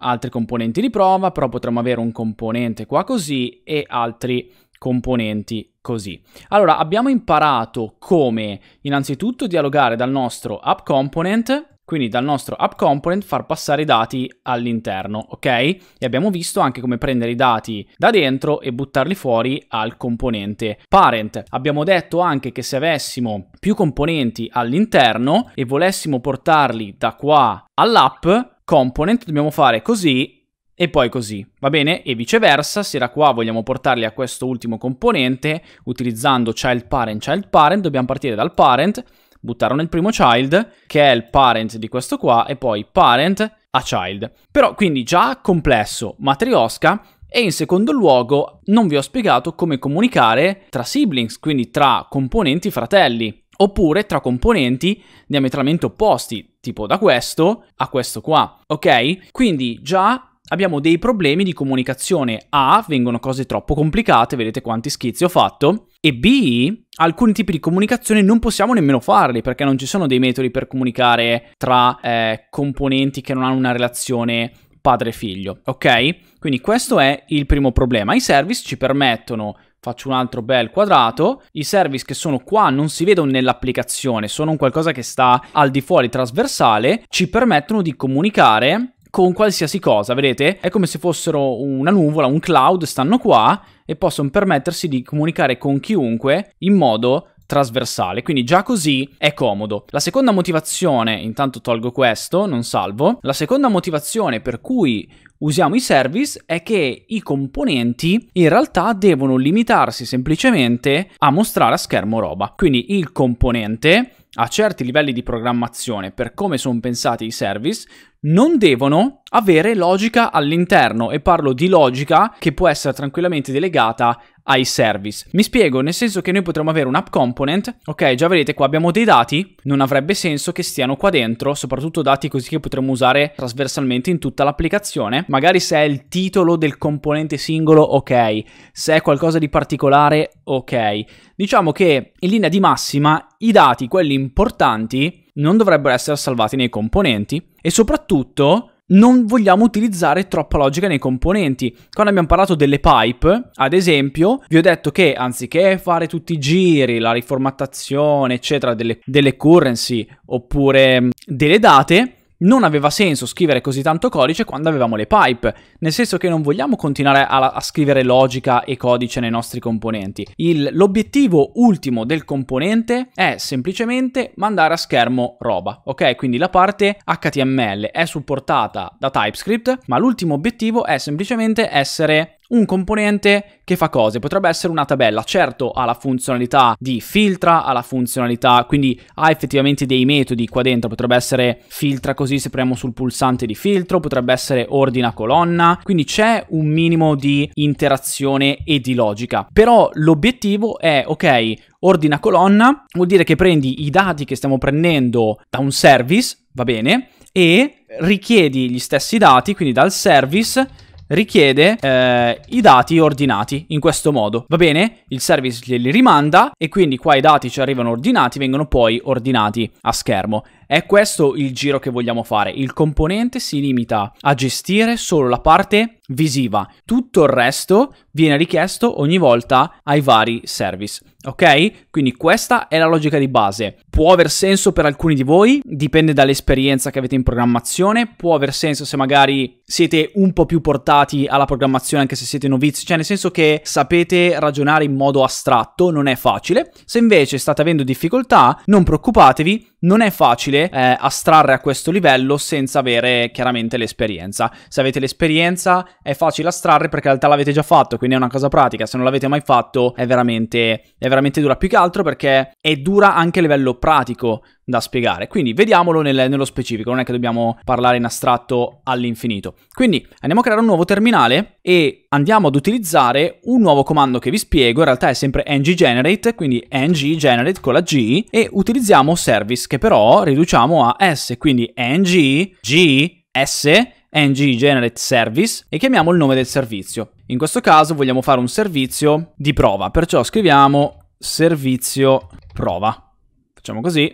A: altri componenti di prova, però potremmo avere un componente qua così e altri componenti così. Allora, abbiamo imparato come innanzitutto dialogare dal nostro app component quindi dal nostro app component far passare i dati all'interno, ok? E abbiamo visto anche come prendere i dati da dentro e buttarli fuori al componente parent. Abbiamo detto anche che se avessimo più componenti all'interno e volessimo portarli da qua all'app component dobbiamo fare così e poi così, va bene? E viceversa, se da qua vogliamo portarli a questo ultimo componente, utilizzando child parent, child parent, dobbiamo partire dal parent, buttarlo nel primo child, che è il parent di questo qua, e poi parent a child. Però quindi già complesso, matriosca, e in secondo luogo non vi ho spiegato come comunicare tra siblings, quindi tra componenti fratelli, oppure tra componenti diametralmente opposti, tipo da questo a questo qua, ok? Quindi già abbiamo dei problemi di comunicazione. A, vengono cose troppo complicate, vedete quanti schizzi ho fatto, e B, alcuni tipi di comunicazione non possiamo nemmeno farli perché non ci sono dei metodi per comunicare tra eh, componenti che non hanno una relazione padre-figlio, ok? Quindi questo è il primo problema. I service ci permettono faccio un altro bel quadrato, i service che sono qua non si vedono nell'applicazione, sono un qualcosa che sta al di fuori trasversale, ci permettono di comunicare con qualsiasi cosa, vedete? È come se fossero una nuvola, un cloud, stanno qua e possono permettersi di comunicare con chiunque in modo trasversale, quindi già così è comodo. La seconda motivazione, intanto tolgo questo, non salvo, la seconda motivazione per cui usiamo i service è che i componenti in realtà devono limitarsi semplicemente a mostrare a schermo roba. Quindi il componente a certi livelli di programmazione, per come sono pensati i service, non devono avere logica all'interno e parlo di logica che può essere tranquillamente delegata ai service. Mi spiego, nel senso che noi potremmo avere un'app component, ok, già vedete qua abbiamo dei dati, non avrebbe senso che stiano qua dentro, soprattutto dati così che potremmo usare trasversalmente in tutta l'applicazione. Magari se è il titolo del componente singolo, ok, se è qualcosa di particolare, ok. Diciamo che in linea di massima i dati, quelli importanti, non dovrebbero essere salvati nei componenti e soprattutto non vogliamo utilizzare troppa logica nei componenti. Quando abbiamo parlato delle pipe, ad esempio, vi ho detto che anziché fare tutti i giri, la riformattazione, eccetera, delle, delle currency oppure delle date, non aveva senso scrivere così tanto codice quando avevamo le pipe, nel senso che non vogliamo continuare a, a scrivere logica e codice nei nostri componenti. Il, l'obiettivo ultimo del componente è semplicemente mandare a schermo roba, ok? Quindi la parte HTML è supportata da TypeScript, ma l'ultimo obiettivo è semplicemente essere un componente che fa cose, potrebbe essere una tabella, certo ha la funzionalità di filtra, ha la funzionalità, quindi ha effettivamente dei metodi qua dentro, potrebbe essere filtra così se premo sul pulsante di filtro, potrebbe essere ordina colonna, quindi c'è un minimo di interazione e di logica, però l'obiettivo è, ok, ordina colonna vuol dire che prendi i dati che stiamo prendendo da un service, va bene, e richiedi gli stessi dati, quindi dal service, richiede eh, i dati ordinati in questo modo. Va bene? Il service glieli rimanda e quindi qua i dati ci arrivano ordinati, vengono poi ordinati a schermo. È questo il giro che vogliamo fare. Il componente si limita a gestire solo la parte visiva. Tutto il resto viene richiesto ogni volta ai vari service. Ok? Quindi questa è la logica di base. Può aver senso per alcuni di voi, dipende dall'esperienza che avete in programmazione, può aver senso se magari siete un po' più portati alla programmazione anche se siete novizi, cioè nel senso che sapete ragionare in modo astratto, non è facile. Se invece state avendo difficoltà, non preoccupatevi, non è facile eh, astrarre a questo livello senza avere chiaramente l'esperienza. Se avete l'esperienza è facile astrarre perché in realtà l'avete già fatto, quindi è una cosa pratica. Se non l'avete mai fatto è veramente, è veramente dura. Più che altro perché è dura anche a livello pratico da spiegare. Quindi vediamolo nel, nello specifico, non è che dobbiamo parlare in astratto all'infinito. Quindi andiamo a creare un nuovo terminale e andiamo ad utilizzare un nuovo comando che vi spiego, in realtà è sempre ng-generate, quindi ng-generate con la g, e utilizziamo service che però riduciamo a s, quindi ng-g-s ng generate service e chiamiamo il nome del servizio. In questo caso vogliamo fare un servizio di prova, perciò scriviamo servizio prova. Facciamo così,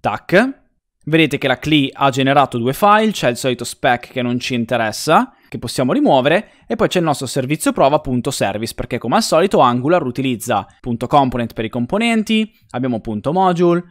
A: tac. Vedete che la CLI ha generato due file, c'è il solito spec che non ci interessa, che possiamo rimuovere, e poi c'è il nostro servizio prova.service, perché come al solito Angular utilizza .component per i componenti, abbiamo .module,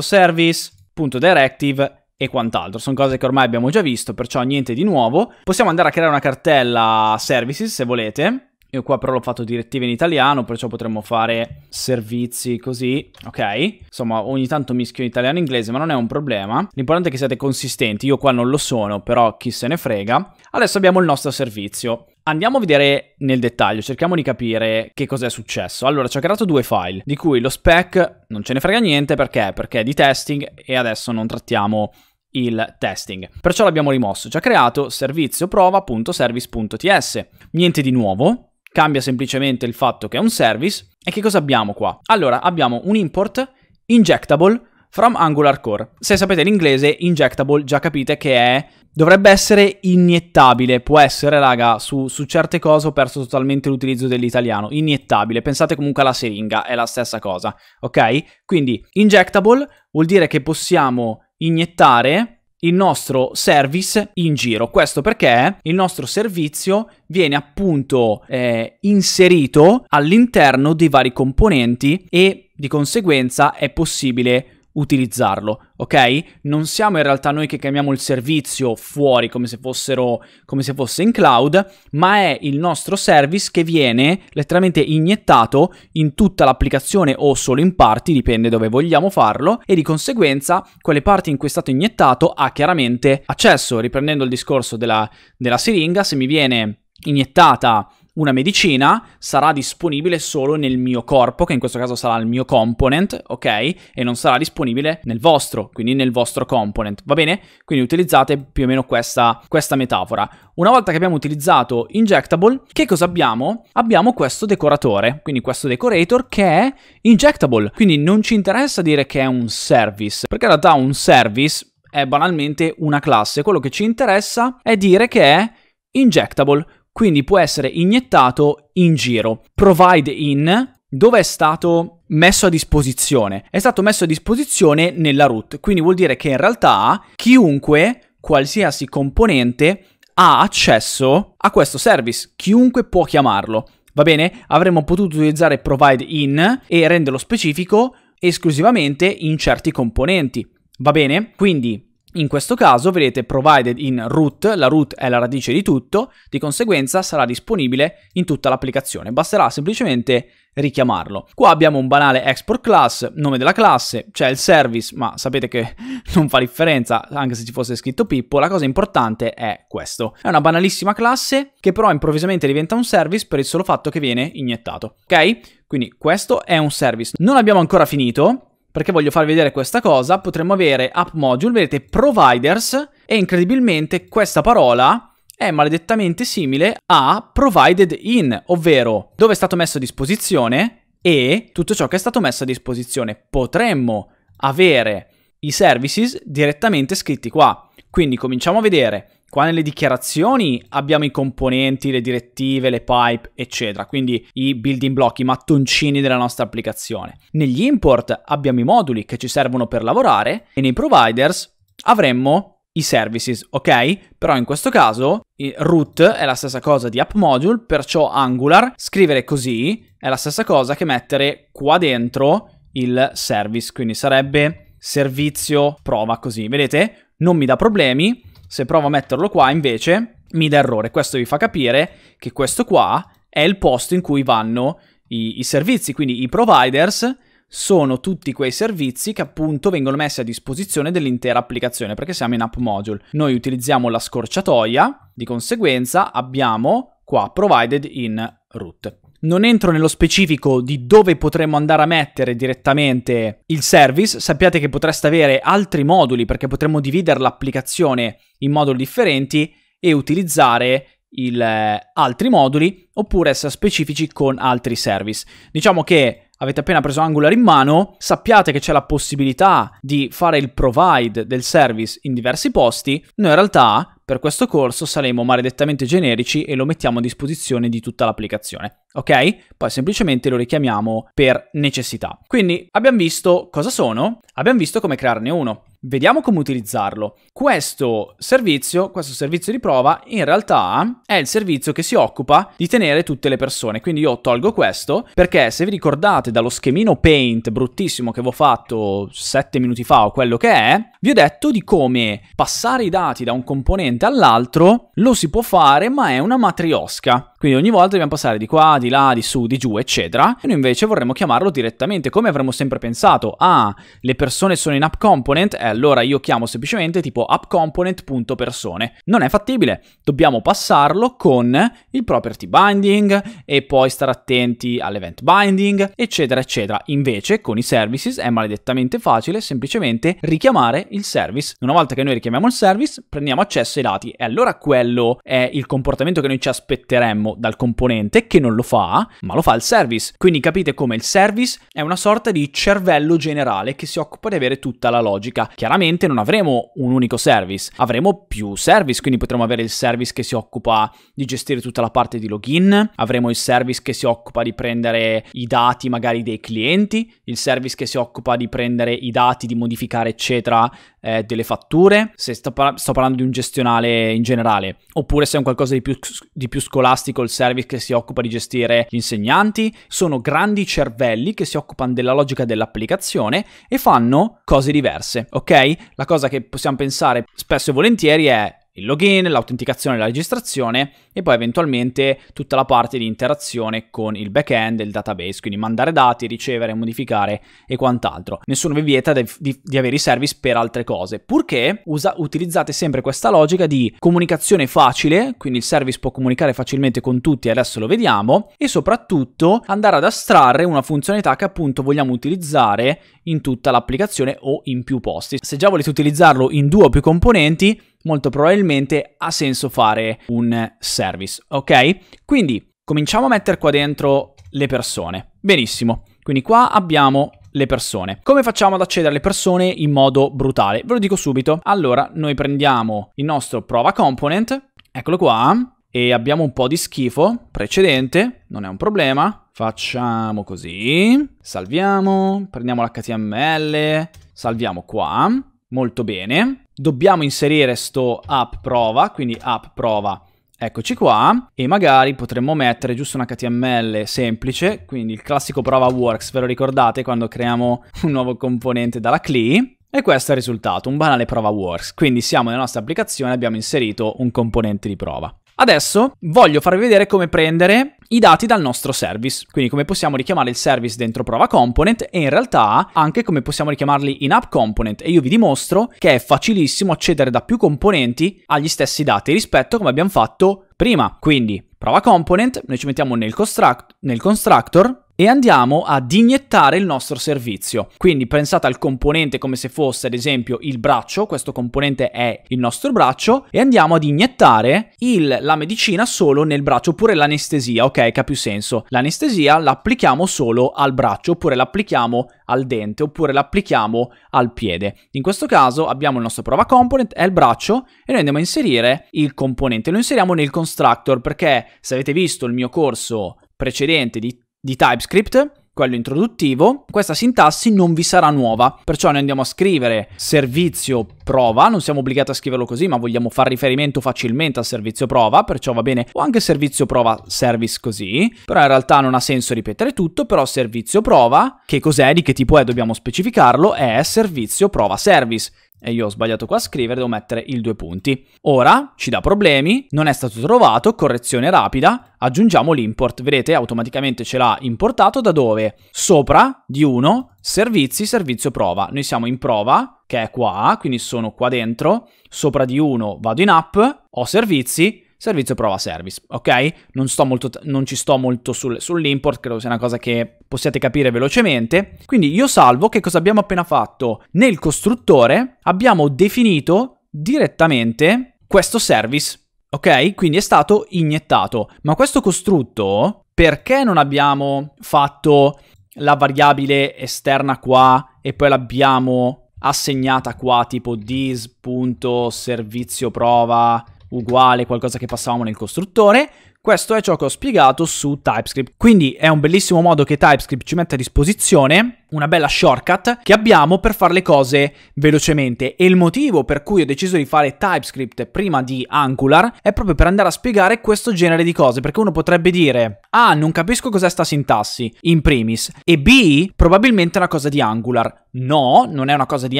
A: .service, .directive e quant'altro. Sono cose che ormai abbiamo già visto, perciò niente di nuovo. Possiamo andare a creare una cartella services se volete. Io qua però l'ho fatto direttive in italiano, perciò potremmo fare servizi così, ok? Insomma, ogni tanto mischio in italiano e inglese, ma non è un problema. L'importante è che siate consistenti, io qua non lo sono, però chi se ne frega. Adesso abbiamo il nostro servizio. Andiamo a vedere nel dettaglio, cerchiamo di capire che cos'è successo. Allora, ci ho creato due file, di cui lo spec non ce ne frega niente perché? Perché è di testing e adesso non trattiamo il testing. Perciò l'abbiamo rimosso, già creato servizio prova.service.ts. Niente di nuovo, cambia semplicemente il fatto che è un service. E che cosa abbiamo qua? Allora, abbiamo un import injectable from Angular Core. Se sapete l'inglese, injectable già capite che è dovrebbe essere iniettabile, può essere, raga, su, su, certe cose ho perso totalmente l'utilizzo dell'italiano, iniettabile, pensate comunque alla seringa, è la stessa cosa, ok? Quindi injectable vuol dire che possiamo iniettare il nostro service in giro. Questo perché il nostro servizio viene appunto eh, inserito all'interno dei vari componenti e di conseguenza è possibile utilizzarlo, ok? Non siamo in realtà noi che chiamiamo il servizio fuori come se, fossero, come se fosse in cloud, ma è il nostro service che viene letteralmente iniettato in tutta l'applicazione o solo in parti, dipende dove vogliamo farlo, e di conseguenza quelle parti in cui è stato iniettato ha chiaramente accesso. Riprendendo il discorso della, della siringa, se mi viene iniettata una medicina sarà disponibile solo nel mio corpo, che in questo caso sarà il mio component, ok? E non sarà disponibile nel vostro, quindi nel vostro component, va bene? Quindi utilizzate più o meno questa, questa metafora. Una volta che abbiamo utilizzato injectable, che cosa abbiamo? Abbiamo questo decoratore, quindi questo decorator che è injectable, quindi non ci interessa dire che è un service, perché in realtà un service è banalmente una classe, quello che ci interessa è dire che è injectable, quindi può essere iniettato in giro. Provide in dove è stato messo a disposizione? È stato messo a disposizione nella root, quindi vuol dire che in realtà chiunque, qualsiasi componente, ha accesso a questo service, chiunque può chiamarlo. Va bene? Avremmo potuto utilizzare provide in e renderlo specifico esclusivamente in certi componenti. Va bene? Quindi in questo caso vedete provided in root, la root è la radice di tutto, di conseguenza sarà disponibile in tutta l'applicazione, basterà semplicemente richiamarlo. Qua abbiamo un banale export class, nome della classe, c'è il service, ma sapete che non fa differenza anche se ci fosse scritto Pippo, la cosa importante è questo. È una banalissima classe che però improvvisamente diventa un service per il solo fatto che viene iniettato, ok? Quindi questo è un service. Non abbiamo ancora finito, perché voglio farvi vedere questa cosa, potremmo avere app module, vedete providers e incredibilmente questa parola è maledettamente simile a provided in, ovvero dove è stato messo a disposizione e tutto ciò che è stato messo a disposizione. Potremmo avere i services direttamente scritti qua. Quindi cominciamo a vedere Qua nelle dichiarazioni abbiamo i componenti, le direttive, le pipe, eccetera, quindi i building block, i mattoncini della nostra applicazione. Negli import abbiamo i moduli che ci servono per lavorare e nei providers avremmo i services, ok? Però in questo caso root è la stessa cosa di app module, perciò Angular scrivere così è la stessa cosa che mettere qua dentro il service, quindi sarebbe servizio prova così, vedete? Non mi dà problemi se provo a metterlo qua invece mi dà errore. Questo vi fa capire che questo qua è il posto in cui vanno i, i servizi, quindi i providers sono tutti quei servizi che appunto vengono messi a disposizione dell'intera applicazione perché siamo in app module. Noi utilizziamo la scorciatoia, di conseguenza abbiamo qua provided in root. Non entro nello specifico di dove potremmo andare a mettere direttamente il service, sappiate che potreste avere altri moduli perché potremmo dividere l'applicazione in moduli differenti e utilizzare il, eh, altri moduli oppure essere specifici con altri service. Diciamo che avete appena preso Angular in mano, sappiate che c'è la possibilità di fare il provide del service in diversi posti, noi in realtà per questo corso saremo maledettamente generici e lo mettiamo a disposizione di tutta l'applicazione, ok? Poi semplicemente lo richiamiamo per necessità. Quindi abbiamo visto cosa sono, abbiamo visto come crearne uno. Vediamo come utilizzarlo. Questo servizio, questo servizio di prova, in realtà è il servizio che si occupa di tenere tutte le persone. Quindi io tolgo questo perché se vi ricordate dallo schemino Paint bruttissimo che avevo fatto 7 minuti fa o quello che è, vi ho detto di come passare i dati da un componente all'altro lo si può fare, ma è una matriosca. Quindi ogni volta dobbiamo passare di qua, di là, di su, di giù, eccetera. E noi invece vorremmo chiamarlo direttamente, come avremmo sempre pensato. Ah, le persone sono in app component, e allora io chiamo semplicemente tipo app component.persone. Non è fattibile, dobbiamo passarlo con il property binding e poi stare attenti all'event binding, eccetera, eccetera. Invece con i services è maledettamente facile semplicemente richiamare il service. Una volta che noi richiamiamo il service, prendiamo accesso ai dati e allora quello è il comportamento che noi ci aspetteremmo dal componente che non lo fa, ma lo fa il service. Quindi capite come il service è una sorta di cervello generale che si occupa di avere tutta la logica. Chiaramente non avremo un unico service, avremo più service, quindi potremo avere il service che si occupa di gestire tutta la parte di login, avremo il service che si occupa di prendere i dati magari dei clienti, il service che si occupa di prendere i dati, di modificare eccetera eh, delle fatture, se sto, par- sto, parlando di un gestionale in generale, oppure se è un qualcosa di più, di più scolastico, il service che si occupa di gestire gli insegnanti, sono grandi cervelli che si occupano della logica dell'applicazione e fanno cose diverse, ok? La cosa che possiamo pensare spesso e volentieri è il login, l'autenticazione e la registrazione e poi eventualmente tutta la parte di interazione con il backend e il database, quindi mandare dati, ricevere, modificare e quant'altro. Nessuno vi vieta di, di, di avere i service per altre cose, purché usa, utilizzate sempre questa logica di comunicazione facile, quindi il service può comunicare facilmente con tutti, adesso lo vediamo, e soprattutto andare ad astrarre una funzionalità che appunto vogliamo utilizzare in tutta l'applicazione o in più posti. Se già volete utilizzarlo in due o più componenti, molto probabilmente ha senso fare un service, ok? Quindi cominciamo a mettere qua dentro le persone. Benissimo, quindi qua abbiamo le persone. Come facciamo ad accedere alle persone in modo brutale? Ve lo dico subito. Allora, noi prendiamo il nostro prova component, eccolo qua, e abbiamo un po' di schifo precedente, non è un problema. Facciamo così, salviamo, prendiamo l'HTML, salviamo qua, molto bene dobbiamo inserire sto app prova, quindi app prova, eccoci qua, e magari potremmo mettere giusto una HTML semplice, quindi il classico prova works, ve lo ricordate quando creiamo un nuovo componente dalla CLI? E questo è il risultato, un banale prova works, quindi siamo nella nostra applicazione e abbiamo inserito un componente di prova. Adesso voglio farvi vedere come prendere i dati dal nostro service, quindi come possiamo richiamare il service dentro prova component e in realtà anche come possiamo richiamarli in app component e io vi dimostro che è facilissimo accedere da più componenti agli stessi dati rispetto a come abbiamo fatto prima. Quindi prova component, noi ci mettiamo nel, construct nel constructor e andiamo ad iniettare il nostro servizio. Quindi pensate al componente come se fosse ad esempio il braccio, questo componente è il nostro braccio e andiamo ad iniettare il, la medicina solo nel braccio oppure l'anestesia, ok? Che ha più senso. L'anestesia l'applichiamo solo al braccio oppure l'applichiamo al dente oppure l'applichiamo al piede. In questo caso abbiamo il nostro prova component, è il braccio e noi andiamo a inserire il componente. Lo inseriamo nel constructor perché se avete visto il mio corso precedente di di TypeScript, quello introduttivo, questa sintassi non vi sarà nuova, perciò noi andiamo a scrivere servizio prova, non siamo obbligati a scriverlo così, ma vogliamo far riferimento facilmente al servizio prova, perciò va bene, o anche servizio prova service così, però in realtà non ha senso ripetere tutto, però servizio prova, che cos'è, di che tipo è, dobbiamo specificarlo, è servizio prova service, e io ho sbagliato qua a scrivere, devo mettere il due punti. Ora ci dà problemi, non è stato trovato, correzione rapida, aggiungiamo l'import. Vedete, automaticamente ce l'ha importato da dove? Sopra di uno, servizi, servizio prova. Noi siamo in prova, che è qua, quindi sono qua dentro, sopra di uno vado in app, ho servizi, servizio prova service, ok? Non, sto molto, non ci sto molto sul, sull'import, credo sia una cosa che possiate capire velocemente. Quindi io salvo, che cosa abbiamo appena fatto? Nel costruttore abbiamo definito direttamente questo service, ok? Quindi è stato iniettato. Ma questo costrutto, perché non abbiamo fatto la variabile esterna qua e poi l'abbiamo assegnata qua tipo dis.servizio prova uguale qualcosa che passavamo nel costruttore. Questo è ciò che ho spiegato su TypeScript. Quindi è un bellissimo modo che TypeScript ci mette a disposizione una bella shortcut che abbiamo per fare le cose velocemente e il motivo per cui ho deciso di fare TypeScript prima di Angular è proprio per andare a spiegare questo genere di cose perché uno potrebbe dire A, ah, non capisco cos'è sta sintassi in primis e b probabilmente è una cosa di Angular no non è una cosa di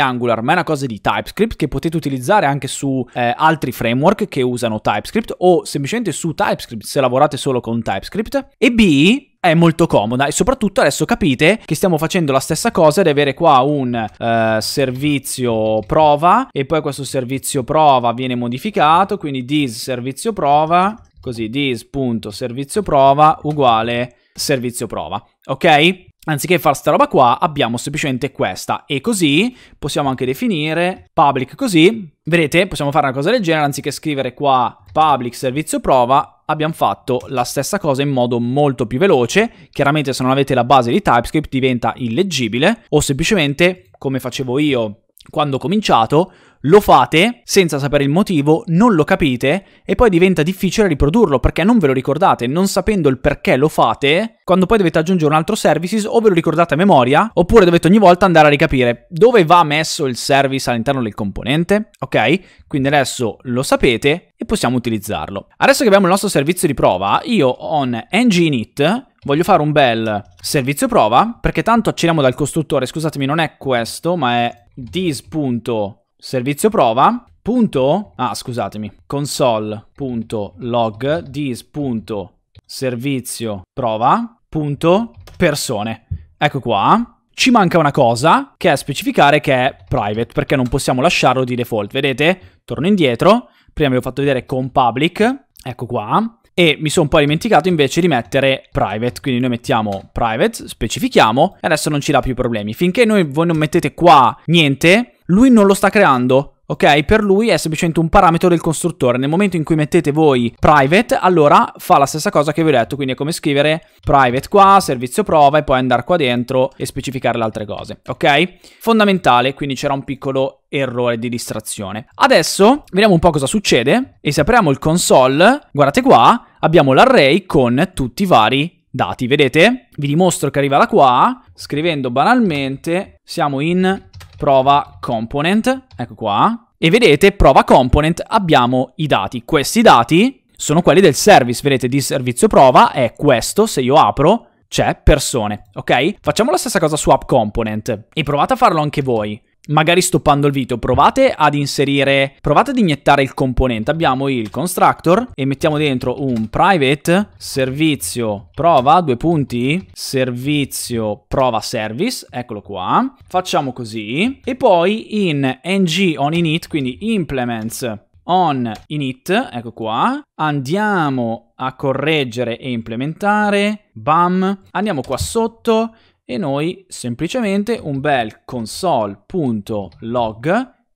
A: Angular ma è una cosa di TypeScript che potete utilizzare anche su eh, altri framework che usano TypeScript o semplicemente su TypeScript se lavorate solo con TypeScript e b è molto comoda e soprattutto adesso capite che stiamo facendo la stessa cosa di avere qua un eh, servizio prova e poi questo servizio prova viene modificato, quindi dis servizio prova, così dis.servizio prova uguale servizio prova, ok? Anziché fare sta roba qua, abbiamo semplicemente questa. E così possiamo anche definire public così. Vedete, possiamo fare una cosa del genere, anziché scrivere qua public servizio prova, abbiamo fatto la stessa cosa in modo molto più veloce. Chiaramente se non avete la base di TypeScript diventa illeggibile o semplicemente, come facevo io quando ho cominciato, lo fate senza sapere il motivo, non lo capite e poi diventa difficile riprodurlo perché non ve lo ricordate, non sapendo il perché lo fate, quando poi dovete aggiungere un altro services o ve lo ricordate a memoria oppure dovete ogni volta andare a ricapire dove va messo il service all'interno del componente, ok? Quindi adesso lo sapete e possiamo utilizzarlo. Adesso che abbiamo il nostro servizio di prova, io on nginit voglio fare un bel servizio prova perché tanto accediamo dal costruttore, scusatemi non è questo ma è this.nginit servizio prova. Punto, ah scusatemi, console.log dis.servizio prova. Punto persone. Ecco qua. Ci manca una cosa che è specificare che è private perché non possiamo lasciarlo di default. Vedete? Torno indietro. Prima vi ho fatto vedere con public. Ecco qua. E mi sono poi dimenticato invece di mettere private, quindi noi mettiamo private, specifichiamo e adesso non ci dà più problemi. Finché noi, voi non mettete qua niente, lui non lo sta creando. Ok, per lui è semplicemente un parametro del costruttore. Nel momento in cui mettete voi private, allora fa la stessa cosa che vi ho detto, quindi è come scrivere private qua, servizio prova e poi andare qua dentro e specificare le altre cose. Ok? Fondamentale, quindi c'era un piccolo errore di distrazione. Adesso vediamo un po' cosa succede e se apriamo il console, guardate qua, abbiamo l'array con tutti i vari dati, vedete? Vi dimostro che arriva da qua, scrivendo banalmente, siamo in prova component, ecco qua, e vedete prova component abbiamo i dati. Questi dati sono quelli del service, vedete di servizio prova è questo, se io apro c'è persone, ok? Facciamo la stessa cosa su app component e provate a farlo anche voi magari stoppando il video, provate ad inserire, provate ad iniettare il componente. Abbiamo il constructor e mettiamo dentro un private servizio prova, due punti, servizio prova service, eccolo qua. Facciamo così e poi in ng on init, quindi implements on init, ecco qua, andiamo a correggere e implementare, bam, andiamo qua sotto e noi semplicemente un bel console.log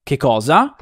A: che cosa?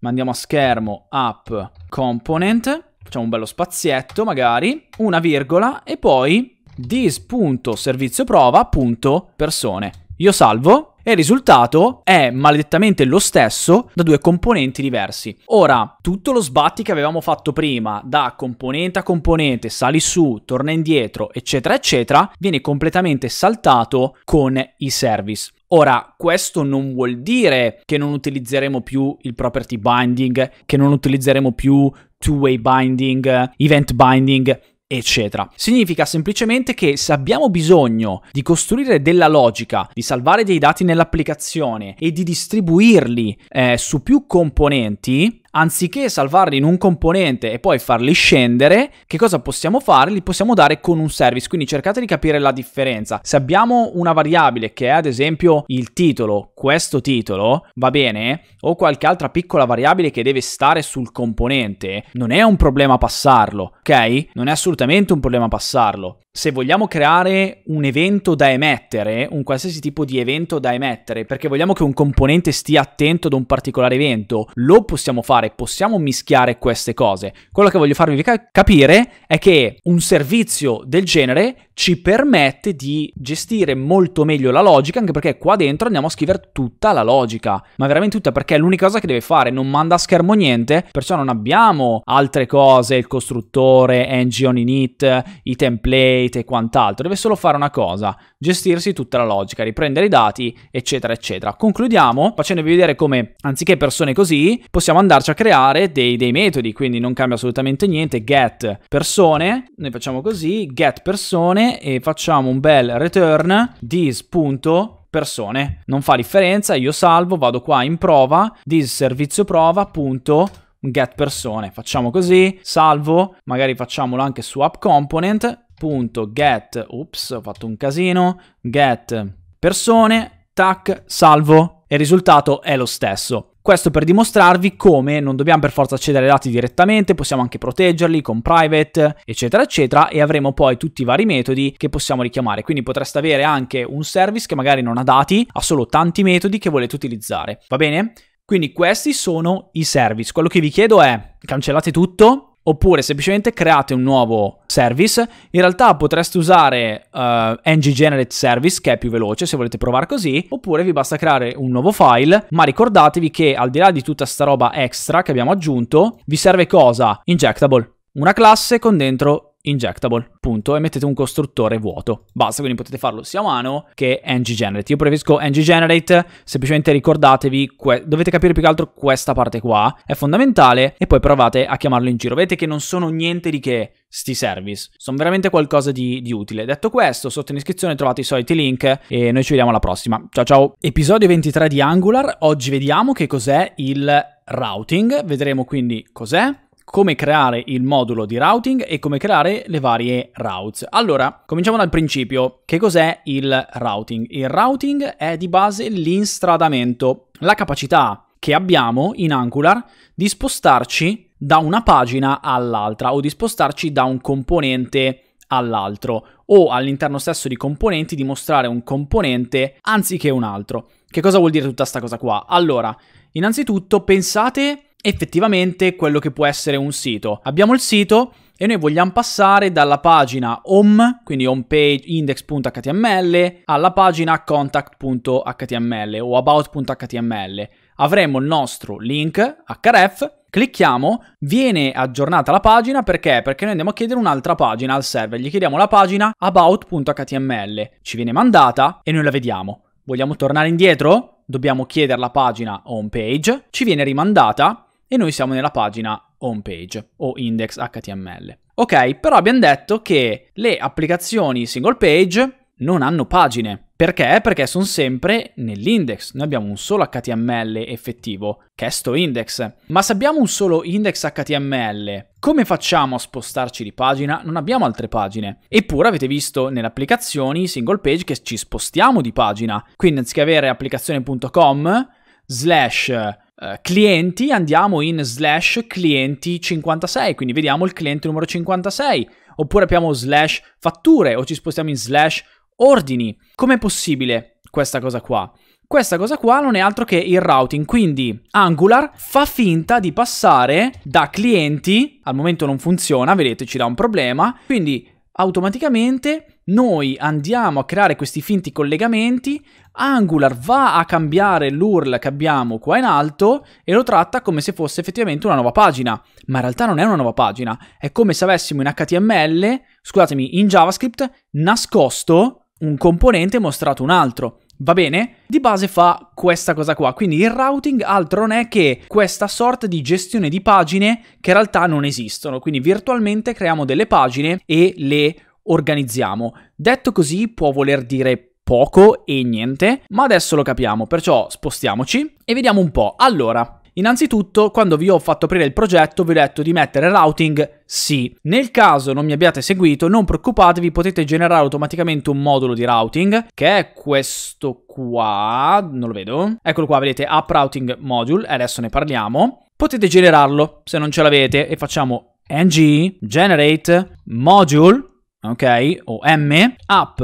A: Mandiamo a schermo app component, facciamo un bello spazietto magari, una virgola e poi dis.servizioprova.persone. Io salvo e il risultato è maledettamente lo stesso da due componenti diversi. Ora, tutto lo sbatti che avevamo fatto prima, da componente a componente, sali su, torna indietro, eccetera, eccetera, viene completamente saltato con i service. Ora, questo non vuol dire che non utilizzeremo più il property binding, che non utilizzeremo più two-way binding, event binding, eccetera. Significa semplicemente che se abbiamo bisogno di costruire della logica, di salvare dei dati nell'applicazione e di distribuirli eh, su più componenti, anziché salvarli in un componente e poi farli scendere, che cosa possiamo fare? Li possiamo dare con un service, quindi cercate di capire la differenza. Se abbiamo una variabile che è ad esempio il titolo, questo titolo, va bene, o qualche altra piccola variabile che deve stare sul componente, non è un problema passarlo, ok? Non è assolutamente un problema passarlo se vogliamo creare un evento da emettere, un qualsiasi tipo di evento da emettere, perché vogliamo che un componente stia attento ad un particolare evento, lo possiamo fare, possiamo mischiare queste cose. Quello che voglio farvi capire è che un servizio del genere ci permette di gestire molto meglio la logica, anche perché qua dentro andiamo a scrivere tutta la logica, ma veramente tutta, perché è l'unica cosa che deve fare, non manda a schermo niente, perciò non abbiamo altre cose, il costruttore, ng on init, i template, rete e quant'altro, deve solo fare una cosa, gestirsi tutta la logica, riprendere i dati, eccetera, eccetera. Concludiamo facendovi vedere come, anziché persone così, possiamo andarci a creare dei, dei metodi, quindi non cambia assolutamente niente, get persone, noi facciamo così, get persone e facciamo un bel return this.persone persone. Non fa differenza, io salvo, vado qua in prova, dis servizio prova, punto get persone. Facciamo così, salvo, magari facciamolo anche su app component punto get, ups, ho fatto un casino, get persone, tac, salvo e il risultato è lo stesso. Questo per dimostrarvi come non dobbiamo per forza accedere ai dati direttamente, possiamo anche proteggerli con private, eccetera, eccetera, e avremo poi tutti i vari metodi che possiamo richiamare. Quindi potreste avere anche un service che magari non ha dati, ha solo tanti metodi che volete utilizzare. Va bene? Quindi questi sono i service. Quello che vi chiedo è cancellate tutto, oppure semplicemente create un nuovo service. In realtà potreste usare uh, eh, ng-generate service che è più veloce se volete provare così, oppure vi basta creare un nuovo file, ma ricordatevi che al di là di tutta sta roba extra che abbiamo aggiunto, vi serve cosa? Injectable, una classe con dentro injectable, punto, e mettete un costruttore vuoto. Basta, quindi potete farlo sia a mano che ng-generate. Io preferisco ng-generate, semplicemente ricordatevi, dovete capire più che altro questa parte qua, è fondamentale, e poi provate a chiamarlo in giro. Vedete che non sono niente di che sti service, sono veramente qualcosa di, di utile. Detto questo, sotto in iscrizione trovate i soliti link e noi ci vediamo alla prossima. Ciao ciao! Episodio 23 di Angular, oggi vediamo che cos'è il routing, vedremo quindi cos'è, come creare il modulo di routing e come creare le varie routes. Allora, cominciamo dal principio. Che cos'è il routing? Il routing è di base l'instradamento, la capacità che abbiamo in Angular di spostarci da una pagina all'altra o di spostarci da un componente all'altro o all'interno stesso di componenti di mostrare un componente anziché un altro. Che cosa vuol dire tutta questa cosa qua? Allora, innanzitutto pensate effettivamente quello che può essere un sito. Abbiamo il sito e noi vogliamo passare dalla pagina home, quindi homepage index.html, alla pagina contact.html o about.html. Avremo il nostro link href, clicchiamo, viene aggiornata la pagina perché? Perché noi andiamo a chiedere un'altra pagina al server, gli chiediamo la pagina about.html, ci viene mandata e noi la vediamo. Vogliamo tornare indietro? dobbiamo chiedere la pagina home page, ci viene rimandata e noi siamo nella pagina home page o index HTML. Ok, però abbiamo detto che le applicazioni single page non hanno pagine. Perché? Perché sono sempre nell'index. Noi abbiamo un solo HTML effettivo, che è sto index. Ma se abbiamo un solo index HTML, come facciamo a spostarci di pagina? Non abbiamo altre pagine. Eppure avete visto nelle applicazioni single page che ci spostiamo di pagina. Quindi anziché avere applicazione.com slash eh, clienti, andiamo in slash clienti 56, quindi vediamo il cliente numero 56, oppure abbiamo slash fatture o ci spostiamo in slash ordini. Com'è possibile questa cosa qua? Questa cosa qua non è altro che il routing, quindi Angular fa finta di passare da clienti, al momento non funziona, vedete ci dà un problema, quindi automaticamente noi andiamo a creare questi finti collegamenti, Angular va a cambiare l'URL che abbiamo qua in alto e lo tratta come se fosse effettivamente una nuova pagina, ma in realtà non è una nuova pagina, è come se avessimo in HTML, scusatemi, in JavaScript nascosto un componente e mostrato un altro. Va bene? Di base fa questa cosa qua, quindi il routing altro non è che questa sorta di gestione di pagine che in realtà non esistono, quindi virtualmente creiamo delle pagine e le organizziamo. Detto così può voler dire poco e niente, ma adesso lo capiamo, perciò spostiamoci e vediamo un po'. Allora, innanzitutto quando vi ho fatto aprire il progetto vi ho detto di mettere routing sì. Nel caso non mi abbiate seguito, non preoccupatevi, potete generare automaticamente un modulo di routing, che è questo qua, non lo vedo. Eccolo qua, vedete, app routing module, adesso ne parliamo. Potete generarlo se non ce l'avete e facciamo ng generate module ok? O M, app,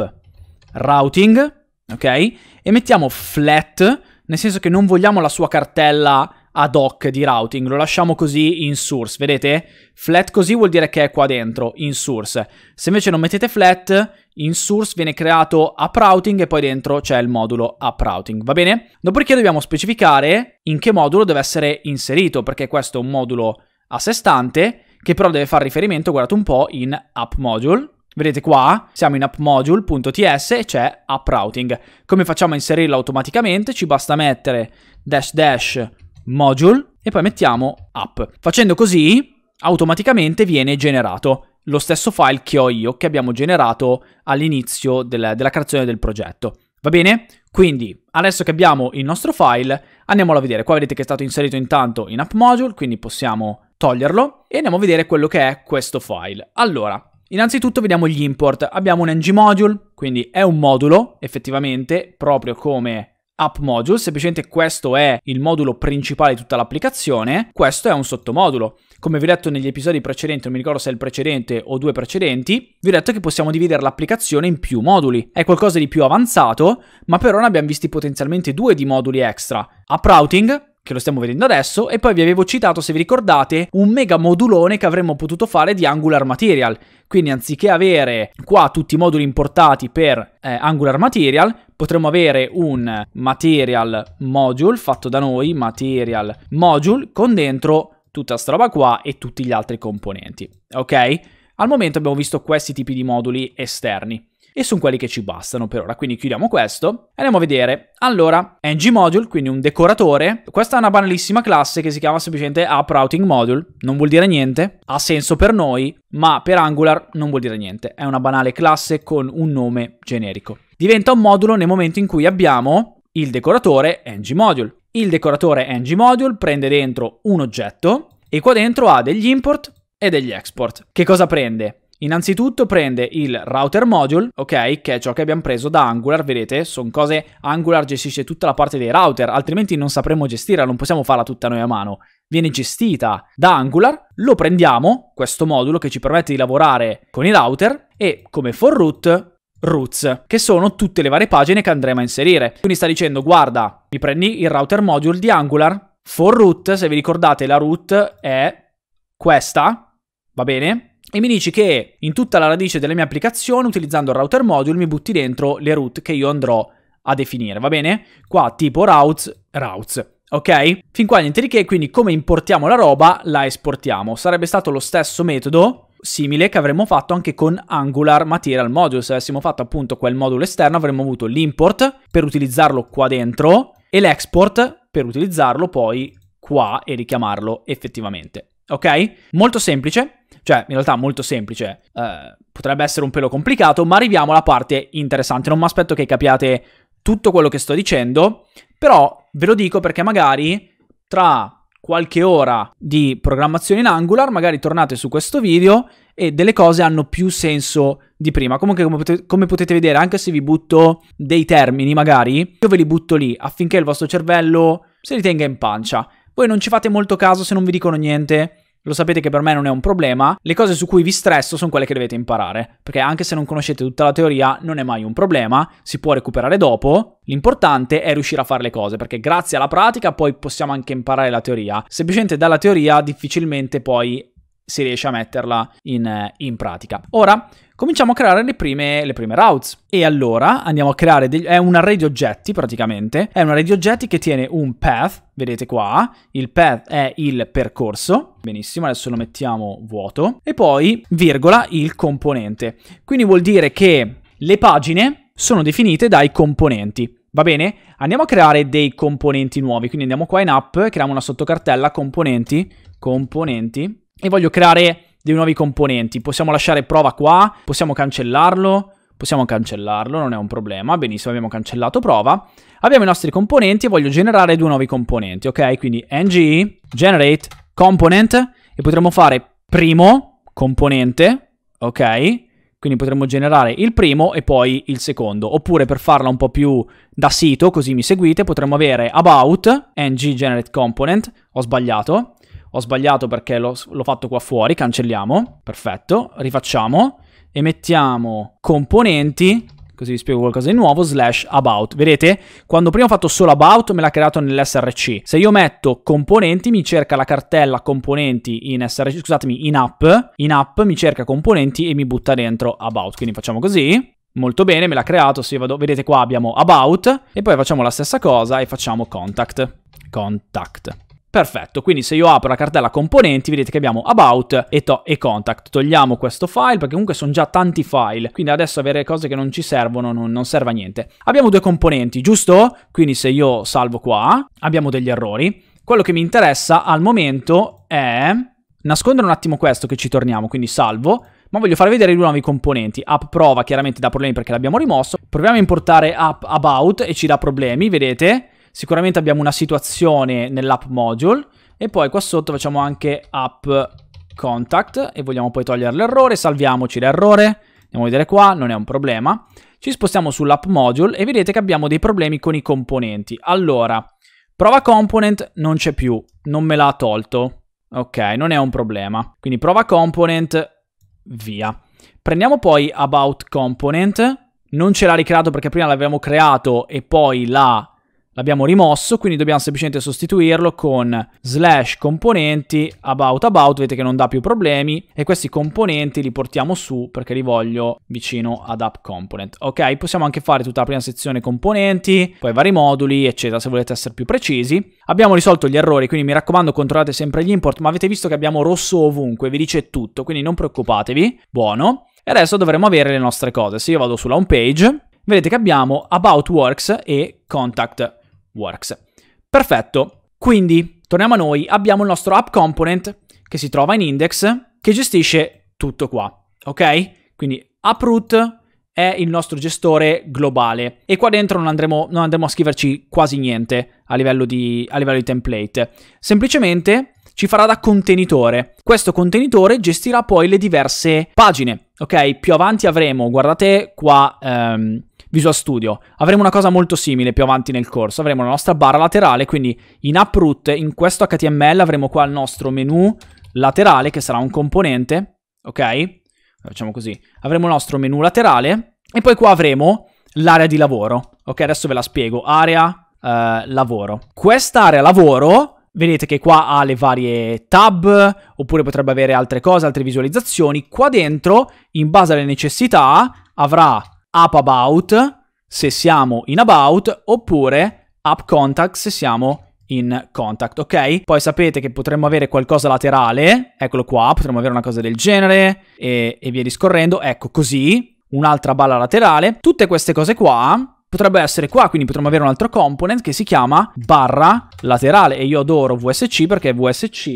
A: routing, ok? E mettiamo flat, nel senso che non vogliamo la sua cartella ad hoc di routing, lo lasciamo così in source, vedete? Flat così vuol dire che è qua dentro, in source. Se invece non mettete flat, in source viene creato app routing e poi dentro c'è il modulo app routing, va bene? Dopodiché dobbiamo specificare in che modulo deve essere inserito, perché questo è un modulo a sé stante, che però deve fare riferimento, guardate un po', in app module, Vedete qua, siamo in appmodule.ts e c'è app routing. Come facciamo a inserirlo automaticamente? Ci basta mettere dash dash module e poi mettiamo app. Facendo così, automaticamente viene generato lo stesso file che ho io, che abbiamo generato all'inizio della, della creazione del progetto. Va bene? Quindi, adesso che abbiamo il nostro file, andiamolo a vedere. Qua vedete che è stato inserito intanto in app module, quindi possiamo toglierlo e andiamo a vedere quello che è questo file. Allora, Innanzitutto vediamo gli import. Abbiamo un ng module, quindi è un modulo effettivamente, proprio come app module, semplicemente questo è il modulo principale di tutta l'applicazione, questo è un sottomodulo. Come vi ho detto negli episodi precedenti, non mi ricordo se è il precedente o due precedenti, vi ho detto che possiamo dividere l'applicazione in più moduli. È qualcosa di più avanzato, ma per ora ne abbiamo visti potenzialmente due di moduli extra. App routing, che lo stiamo vedendo adesso, e poi vi avevo citato, se vi ricordate, un mega modulone che avremmo potuto fare di Angular Material. Quindi anziché avere qua tutti i moduli importati per eh, Angular Material, potremmo avere un Material Module fatto da noi, Material Module, con dentro tutta sta roba qua e tutti gli altri componenti, ok? Al momento abbiamo visto questi tipi di moduli esterni e sono quelli che ci bastano per ora, quindi chiudiamo questo e andiamo a vedere. Allora, ng module, quindi un decoratore, questa è una banalissima classe che si chiama semplicemente app module, non vuol dire niente, ha senso per noi, ma per Angular non vuol dire niente, è una banale classe con un nome generico. Diventa un modulo nel momento in cui abbiamo il decoratore ng module. Il decoratore ng module prende dentro un oggetto e qua dentro ha degli import e degli export. Che cosa prende? Innanzitutto prende il router module, ok, che è ciò che abbiamo preso da Angular, vedete, sono cose, Angular gestisce tutta la parte dei router, altrimenti non sapremmo gestirla, non possiamo farla tutta noi a mano. Viene gestita da Angular, lo prendiamo, questo modulo che ci permette di lavorare con i router, e come for root roots, che sono tutte le varie pagine che andremo a inserire. Quindi sta dicendo, guarda, mi prendi il router module di Angular, for root, se vi ricordate la root è questa, va bene? e mi dici che in tutta la radice della mia applicazione, utilizzando il router module, mi butti dentro le route che io andrò a definire, va bene? Qua tipo routes, routes. Ok? Fin qua niente di che, quindi come importiamo la roba, la esportiamo. Sarebbe stato lo stesso metodo, simile, che avremmo fatto anche con Angular Material Module. Se avessimo fatto appunto quel modulo esterno, avremmo avuto l'import per utilizzarlo qua dentro e l'export per utilizzarlo poi qua e richiamarlo effettivamente. Ok? Molto semplice, cioè, in realtà molto semplice. Eh, potrebbe essere un pelo complicato, ma arriviamo alla parte interessante. Non mi aspetto che capiate tutto quello che sto dicendo, però ve lo dico perché magari tra qualche ora di programmazione in Angular, magari tornate su questo video e delle cose hanno più senso di prima. Comunque, come potete, come potete, vedere, anche se vi butto dei termini, magari, io ve li butto lì affinché il vostro cervello se li tenga in pancia. Voi non ci fate molto caso se non vi dicono niente, lo sapete che per me non è un problema. Le cose su cui vi stresso sono quelle che dovete imparare, perché anche se non conoscete tutta la teoria non è mai un problema, si può recuperare dopo. L'importante è riuscire a fare le cose, perché grazie alla pratica poi possiamo anche imparare la teoria. Semplicemente dalla teoria difficilmente poi si riesce a metterla in, eh, in pratica. Ora, cominciamo a creare le prime, le prime, routes. E allora andiamo a creare degli, è un array di oggetti praticamente. È un array di oggetti che tiene un path, vedete qua. Il path è il percorso. Benissimo, adesso lo mettiamo vuoto. E poi, virgola, il componente. Quindi vuol dire che le pagine sono definite dai componenti. Va bene? Andiamo a creare dei componenti nuovi. Quindi andiamo qua in app, creiamo una sottocartella componenti, componenti e voglio creare dei nuovi componenti. Possiamo lasciare prova qua, possiamo cancellarlo, possiamo cancellarlo, non è un problema. Benissimo, abbiamo cancellato prova. Abbiamo i nostri componenti e voglio generare due nuovi componenti, ok? Quindi ng generate component e potremmo fare primo componente, ok? Quindi potremmo generare il primo e poi il secondo. Oppure per farla un po' più da sito, così mi seguite, potremmo avere about ng generate component, ho sbagliato, ho sbagliato perché l'ho, l'ho fatto qua fuori, cancelliamo, perfetto, rifacciamo e mettiamo componenti così vi spiego qualcosa di nuovo, slash about. Vedete? Quando prima ho fatto solo about me l'ha creato nell'src. Se io metto componenti mi cerca la cartella componenti in src, scusatemi, in app, in app mi cerca componenti e mi butta dentro about. Quindi facciamo così. Molto bene, me l'ha creato, se vado, vedete qua abbiamo about e poi facciamo la stessa cosa e facciamo contact. Contact. Perfetto, quindi se io apro la cartella componenti vedete che abbiamo about e, e, contact. Togliamo questo file perché comunque sono già tanti file, quindi adesso avere cose che non ci servono non, non, serve a niente. Abbiamo due componenti, giusto? Quindi se io salvo qua abbiamo degli errori. Quello che mi interessa al momento è nascondere un attimo questo che ci torniamo, quindi salvo. Ma voglio far vedere i due nuovi componenti. App prova chiaramente dà problemi perché l'abbiamo rimosso. Proviamo a importare app about e ci dà problemi, vedete? Sicuramente abbiamo una situazione nell'app module e poi qua sotto facciamo anche app contact e vogliamo poi togliere l'errore, salviamoci l'errore, andiamo a vedere qua, non è un problema. Ci spostiamo sull'app module e vedete che abbiamo dei problemi con i componenti. Allora, prova component non c'è più, non me l'ha tolto. Ok, non è un problema. Quindi prova component, via. Prendiamo poi about component, non ce l'ha ricreato perché prima l'avevamo creato e poi l'ha L'abbiamo rimosso, quindi dobbiamo semplicemente sostituirlo con slash componenti about about, vedete che non dà più problemi, e questi componenti li portiamo su perché li voglio vicino ad app component. Ok, possiamo anche fare tutta la prima sezione componenti, poi vari moduli, eccetera, se volete essere più precisi. Abbiamo risolto gli errori, quindi mi raccomando controllate sempre gli import, ma avete visto che abbiamo rosso ovunque, vi dice tutto, quindi non preoccupatevi. Buono. E adesso dovremo avere le nostre cose. Se io vado sulla home page, vedete che abbiamo About Works e Contact Works. Perfetto, quindi torniamo a noi, abbiamo il nostro app component che si trova in index che gestisce tutto qua, ok? Quindi uproot è il nostro gestore globale e qua dentro non andremo, non andremo a scriverci quasi niente a livello, di, a livello di template, semplicemente ci farà da contenitore. Questo contenitore gestirà poi le diverse pagine, ok? Più avanti avremo, guardate qua ehm, Visual Studio. Avremo una cosa molto simile più avanti nel corso. Avremo la nostra barra laterale, quindi in uproot, in questo HTML avremo qua il nostro menu laterale che sarà un componente, ok? Facciamo così. Avremo il nostro menu laterale e poi qua avremo l'area di lavoro. Ok, adesso ve la spiego. Area eh, lavoro. Quest'area lavoro Vedete che qua ha le varie tab, oppure potrebbe avere altre cose, altre visualizzazioni. Qua dentro, in base alle necessità, avrà app about se siamo in about oppure app contact se siamo in contact, ok? Poi sapete che potremmo avere qualcosa laterale, eccolo qua, potremmo avere una cosa del genere e, e via discorrendo, ecco così, un'altra balla laterale, tutte queste cose qua potrebbe essere qua, quindi potremmo avere un altro component che si chiama barra laterale e io adoro VSC perché VSC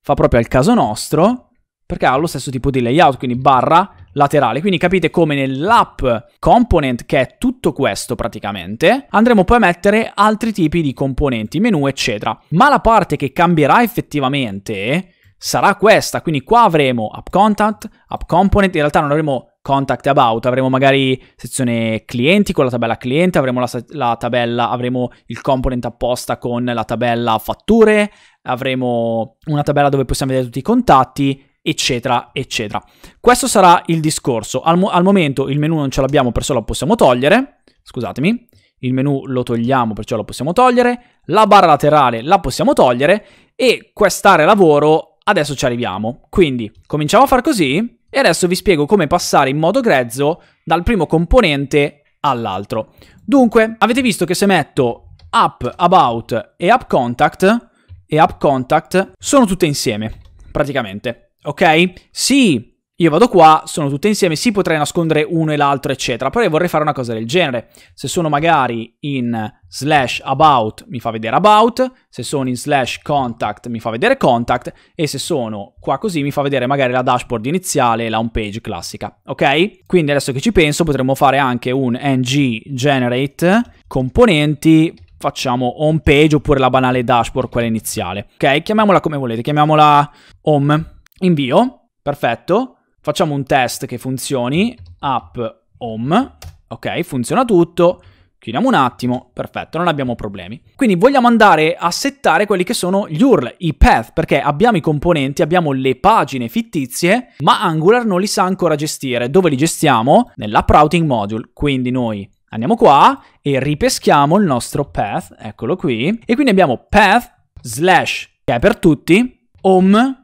A: fa proprio al caso nostro perché ha lo stesso tipo di layout, quindi barra laterale. Quindi capite come nell'app component, che è tutto questo praticamente, andremo poi a mettere altri tipi di componenti, menu, eccetera. Ma la parte che cambierà effettivamente sarà questa. Quindi qua avremo app content, app component, in realtà non avremo contact about, avremo magari sezione clienti con la tabella cliente, avremo la, la, tabella, avremo il component apposta con la tabella fatture, avremo una tabella dove possiamo vedere tutti i contatti eccetera, eccetera. Questo sarà il discorso. Al, mo al momento il menu non ce l'abbiamo, perciò lo possiamo togliere. Scusatemi, il menu lo togliamo, perciò lo possiamo togliere. La barra laterale la possiamo togliere e quest'area lavoro adesso ci arriviamo. Quindi cominciamo a far così e adesso vi spiego come passare in modo grezzo dal primo componente all'altro. Dunque, avete visto che se metto app about e app contact e app contact sono tutte insieme, praticamente ok? Sì, io vado qua, sono tutte insieme, sì potrei nascondere uno e l'altro eccetera, però io vorrei fare una cosa del genere. Se sono magari in slash about mi fa vedere about, se sono in slash contact mi fa vedere contact e se sono qua così mi fa vedere magari la dashboard iniziale e la home page classica, ok? Quindi adesso che ci penso potremmo fare anche un ng generate componenti facciamo home page oppure la banale dashboard quella iniziale, ok? Chiamiamola come volete, chiamiamola home invio, perfetto, facciamo un test che funzioni, app home, ok, funziona tutto, chiudiamo un attimo, perfetto, non abbiamo problemi. Quindi vogliamo andare a settare quelli che sono gli URL, i path, perché abbiamo i componenti, abbiamo le pagine fittizie, ma Angular non li sa ancora gestire. Dove li gestiamo? Nell'app routing module, quindi noi andiamo qua e ripeschiamo il nostro path, eccolo qui, e quindi abbiamo path slash, che è per tutti, home,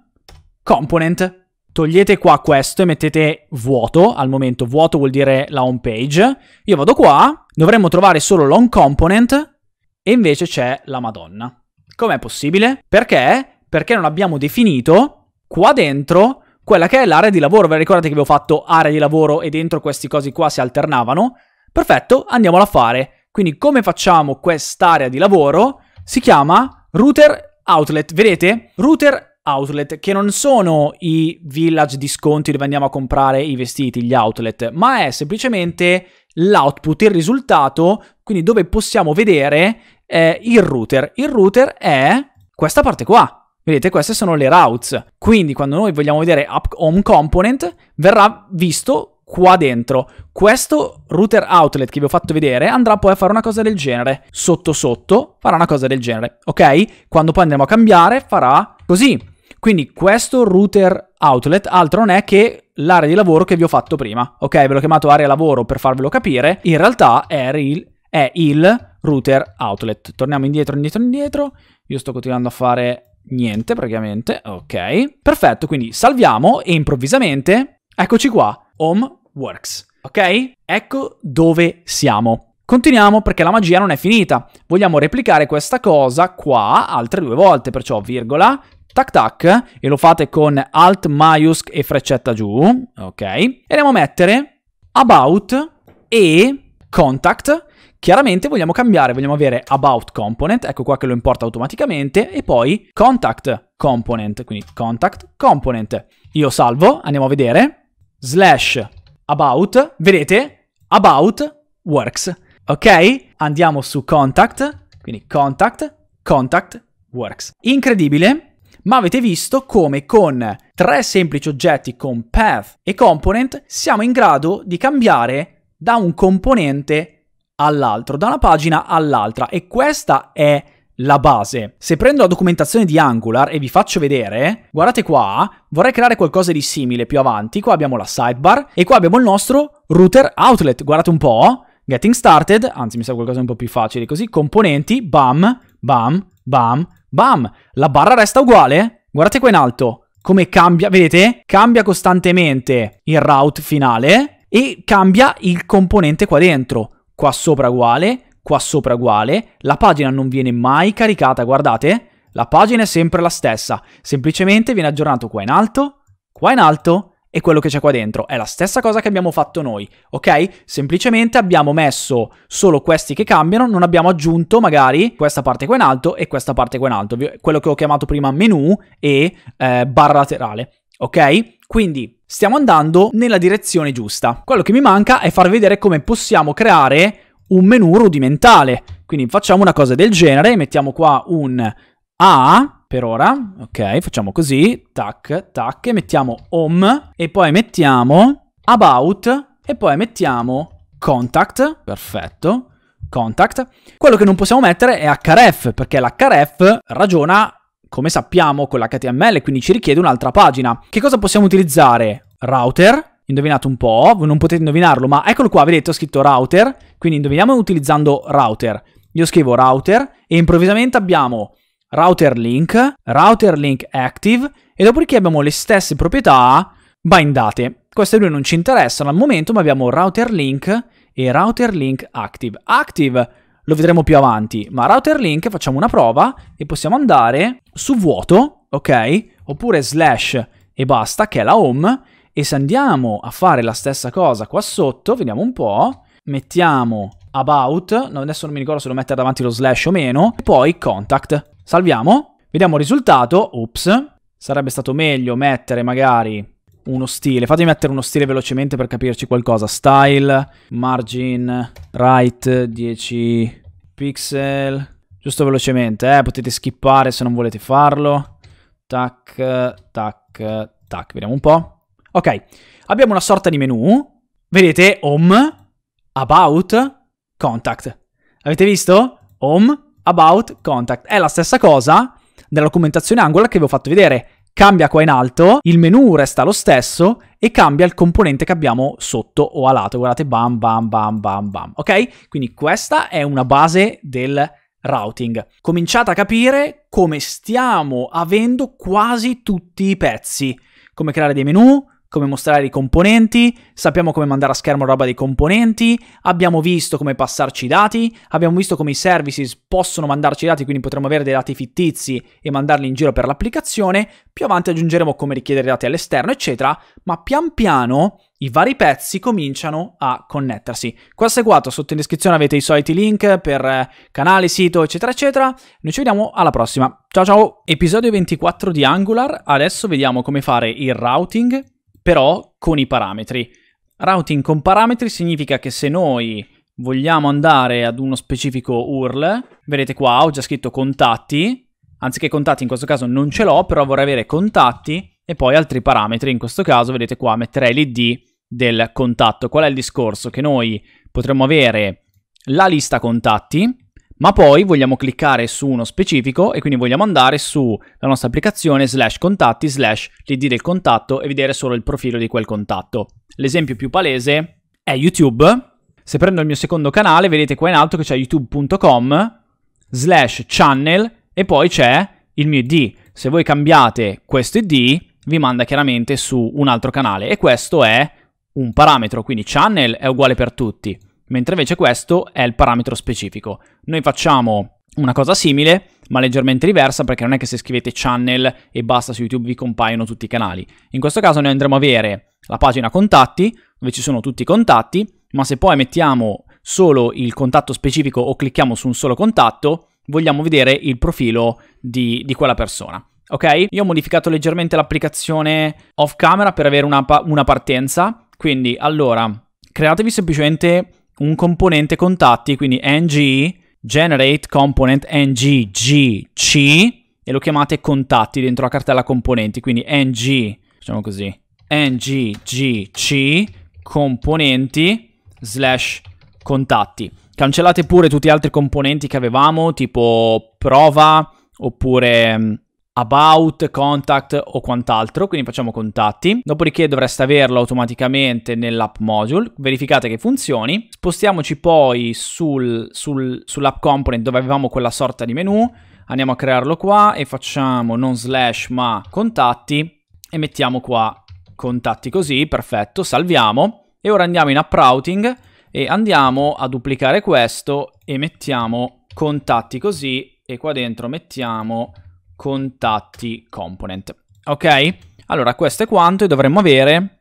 A: component. Togliete qua questo e mettete vuoto, al momento vuoto vuol dire la home page. Io vado qua, dovremmo trovare solo l'home component e invece c'è la madonna. Com'è possibile? Perché? Perché non abbiamo definito qua dentro quella che è l'area di lavoro. Vi ricordate che avevo fatto area di lavoro e dentro questi cosi qua si alternavano? Perfetto, andiamola a fare. Quindi come facciamo quest'area di lavoro? Si chiama router outlet. Vedete? Router outlet outlet, che non sono i village di sconti dove andiamo a comprare i vestiti, gli outlet, ma è semplicemente l'output, il risultato, quindi dove possiamo vedere eh, il router. Il router è questa parte qua. Vedete, queste sono le routes. Quindi quando noi vogliamo vedere up Home Component, verrà visto qua dentro. Questo router outlet che vi ho fatto vedere andrà poi a fare una cosa del genere. Sotto sotto farà una cosa del genere, ok? Quando poi andremo a cambiare farà così. Quindi questo router outlet altro non è che l'area di lavoro che vi ho fatto prima. Ok, ve l'ho chiamato area lavoro per farvelo capire, in realtà è il, è il router outlet. Torniamo indietro, indietro, indietro. Io sto continuando a fare niente praticamente, ok. Perfetto, quindi salviamo e improvvisamente, eccoci qua, home works, ok? Ecco dove siamo. Continuiamo perché la magia non è finita. Vogliamo replicare questa cosa qua altre due volte, perciò virgola, tac tac e lo fate con alt maiusc e freccetta giù, ok? E andiamo a mettere about e contact Chiaramente vogliamo cambiare, vogliamo avere about component, ecco qua che lo importa automaticamente, e poi contact component, quindi contact component. Io salvo, andiamo a vedere, slash about, vedete, about works, ok? Andiamo su contact, quindi contact, contact works. Incredibile, ma avete visto come con tre semplici oggetti con path e component siamo in grado di cambiare da un componente all'altro, da una pagina all'altra e questa è la base. Se prendo la documentazione di Angular e vi faccio vedere, guardate qua, vorrei creare qualcosa di simile più avanti, qua abbiamo la sidebar e qua abbiamo il nostro router outlet, guardate un po', getting started, anzi mi sa qualcosa un po' più facile così, componenti, bam, bam, bam, Bam! La barra resta uguale. Guardate qua in alto. Come cambia, vedete? Cambia costantemente il route finale e cambia il componente qua dentro. Qua sopra uguale, qua sopra uguale. La pagina non viene mai caricata, guardate. La pagina è sempre la stessa. Semplicemente viene aggiornato qua in alto, qua in alto e quello che c'è qua dentro. È la stessa cosa che abbiamo fatto noi, ok? Semplicemente abbiamo messo solo questi che cambiano, non abbiamo aggiunto magari questa parte qua in alto e questa parte qua in alto, quello che ho chiamato prima menu e eh, barra laterale, ok? Quindi stiamo andando nella direzione giusta. Quello che mi manca è far vedere come possiamo creare un menu rudimentale. Quindi facciamo una cosa del genere, mettiamo qua un A per ora, ok? Facciamo così, tac, tac, e mettiamo home, e poi mettiamo about, e poi mettiamo contact, perfetto, contact. Quello che non possiamo mettere è href, perché l'href ragiona, come sappiamo, con l'html, quindi ci richiede un'altra pagina. Che cosa possiamo utilizzare? Router, indovinate un po', non potete indovinarlo, ma eccolo qua, vedete, ho scritto router, quindi indoviniamo utilizzando router. Io scrivo router e improvvisamente abbiamo router link, router link active e dopodiché abbiamo le stesse proprietà bindate. Queste due non ci interessano al momento, ma abbiamo router link e router link active. Active lo vedremo più avanti, ma router link facciamo una prova e possiamo andare su vuoto, ok? Oppure slash e basta, che è la home, e se andiamo a fare la stessa cosa qua sotto, vediamo un po', mettiamo about, no, adesso non mi ricordo se lo mettere davanti lo slash o meno, e poi contact. Salviamo, vediamo il risultato, ops, sarebbe stato meglio mettere magari uno stile, fatemi mettere uno stile velocemente per capirci qualcosa, style, margin, right, 10 pixel, giusto velocemente, eh? potete skippare se non volete farlo, tac, tac, tac, vediamo un po', ok, abbiamo una sorta di menu, vedete, home, about, contact, avete visto? Home, about contact. È la stessa cosa della documentazione Angular che vi ho fatto vedere. Cambia qua in alto, il menu resta lo stesso e cambia il componente che abbiamo sotto o a lato. Guardate, bam, bam, bam, bam, bam. Ok? Quindi questa è una base del routing. Cominciate a capire come stiamo avendo quasi tutti i pezzi. Come creare dei menu, come mostrare i componenti, sappiamo come mandare a schermo roba dei componenti, abbiamo visto come passarci i dati, abbiamo visto come i services possono mandarci i dati, quindi potremo avere dei dati fittizi e mandarli in giro per l'applicazione, più avanti aggiungeremo come richiedere dati all'esterno, eccetera, ma pian piano i vari pezzi cominciano a connettersi. Qua seguato, sotto in descrizione avete i soliti link per eh, canale, sito, eccetera, eccetera. Noi ci vediamo alla prossima. Ciao ciao! Episodio 24 di Angular, adesso vediamo come fare il routing però con i parametri. Routing con parametri significa che se noi vogliamo andare ad uno specifico URL, vedete qua ho già scritto contatti, anziché contatti in questo caso non ce l'ho, però vorrei avere contatti e poi altri parametri, in questo caso vedete qua metterei l'id del contatto. Qual è il discorso? Che noi potremmo avere la lista contatti, ma poi vogliamo cliccare su uno specifico e quindi vogliamo andare sulla nostra applicazione slash contatti slash l'id del contatto e vedere solo il profilo di quel contatto. L'esempio più palese è YouTube. Se prendo il mio secondo canale, vedete qua in alto che c'è youtube.com slash channel e poi c'è il mio ID. Se voi cambiate questo ID, vi manda chiaramente su un altro canale e questo è un parametro, quindi channel è uguale per tutti mentre invece questo è il parametro specifico. Noi facciamo una cosa simile, ma leggermente diversa, perché non è che se scrivete channel e basta su YouTube vi compaiono tutti i canali. In questo caso noi andremo a avere la pagina contatti, dove ci sono tutti i contatti, ma se poi mettiamo solo il contatto specifico o clicchiamo su un solo contatto, vogliamo vedere il profilo di, di quella persona. Ok? Io ho modificato leggermente l'applicazione off camera per avere una, una partenza, quindi allora createvi semplicemente un componente contatti, quindi ng, generate component nggc e lo chiamate contatti dentro la cartella componenti, quindi ng, facciamo così, nggc componenti slash contatti. Cancellate pure tutti gli altri componenti che avevamo, tipo prova oppure mm, about, contact o quant'altro, quindi facciamo contatti. Dopodiché dovreste averlo automaticamente nell'app module, verificate che funzioni. Spostiamoci poi sul, sul, sull'app component dove avevamo quella sorta di menu, andiamo a crearlo qua e facciamo non slash ma contatti e mettiamo qua contatti così, perfetto, salviamo. E ora andiamo in app routing e andiamo a duplicare questo e mettiamo contatti così e qua dentro mettiamo contatti component. Ok? Allora questo è quanto e dovremmo avere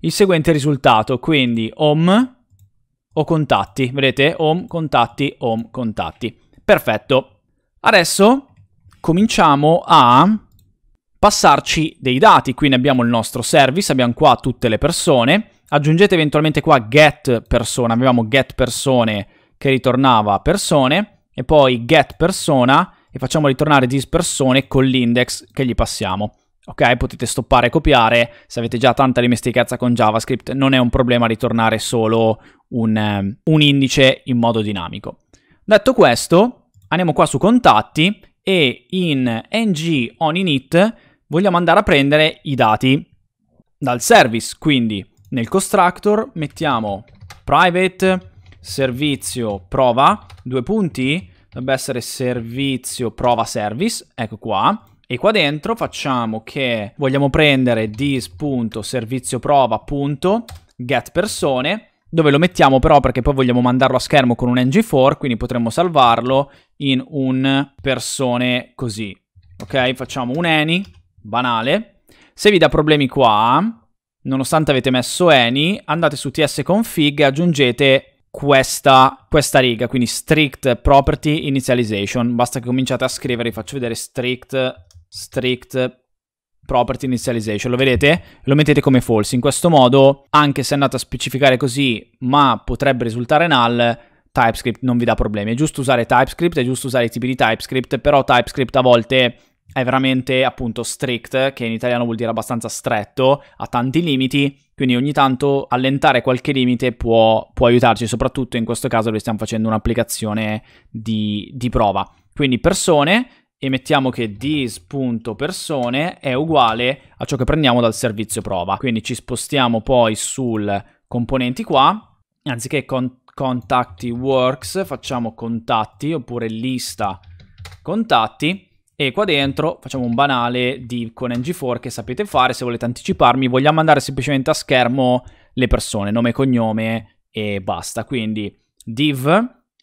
A: il seguente risultato, quindi home o contatti, vedete? Home, contatti, home, contatti. Perfetto. Adesso cominciamo a passarci dei dati, qui ne abbiamo il nostro service, abbiamo qua tutte le persone, aggiungete eventualmente qua get persona, avevamo get persone che ritornava persone, e poi get persona e facciamo ritornare this dispersone con l'index che gli passiamo. Ok, potete stoppare e copiare, se avete già tanta dimestichezza con JavaScript non è un problema ritornare solo un, ehm, un indice in modo dinamico. Detto questo, andiamo qua su contatti e in ng on init vogliamo andare a prendere i dati dal service, quindi nel constructor mettiamo private servizio prova, due punti, dovrebbe essere servizio prova service, ecco qua. E qua dentro facciamo che vogliamo prendere dis.servizioprova.getPersone dove lo mettiamo però perché poi vogliamo mandarlo a schermo con un ng4, quindi potremmo salvarlo in un persone così. Ok, facciamo un any, banale. Se vi dà problemi qua, nonostante avete messo any, andate su tsconfig e aggiungete questa, questa, riga, quindi strict property initialization. Basta che cominciate a scrivere, vi faccio vedere strict, strict property initialization. Lo vedete? Lo mettete come false. In questo modo, anche se andate a specificare così, ma potrebbe risultare null, TypeScript non vi dà problemi. È giusto usare TypeScript, è giusto usare i tipi di TypeScript, però TypeScript a volte è veramente appunto strict, che in italiano vuol dire abbastanza stretto, ha tanti limiti quindi ogni tanto allentare qualche limite può, può aiutarci, soprattutto in questo caso dove stiamo facendo un'applicazione di, di prova. Quindi persone e mettiamo che this.persone è uguale a ciò che prendiamo dal servizio prova. Quindi ci spostiamo poi sul componenti qua, anziché con contatti works facciamo contatti oppure lista contatti e qua dentro facciamo un banale di con ng4 che sapete fare, se volete anticiparmi, vogliamo mandare semplicemente a schermo le persone, nome e cognome e basta. Quindi div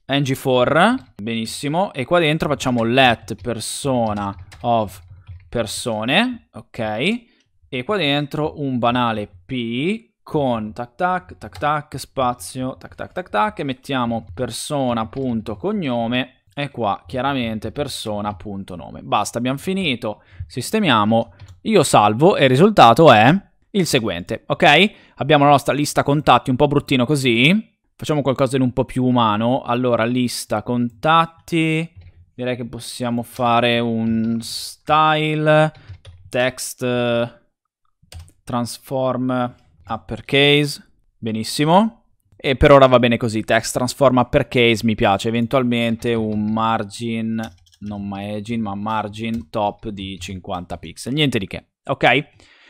A: ng4, benissimo, e qua dentro facciamo let persona of persone, ok? E qua dentro un banale p con tac tac tac tac spazio tac tac tac tac e mettiamo persona.cognome e qua chiaramente persona.nome. Basta, abbiamo finito, sistemiamo, io salvo e il risultato è il seguente, ok? Abbiamo la nostra lista contatti un po' bruttino così, facciamo qualcosa in un po' più umano, allora lista contatti, direi che possiamo fare un style text transform uppercase, benissimo. E per ora va bene così, text transforma per case mi piace, eventualmente un margin, non margin, ma margin top di 50 pixel, niente di che, ok?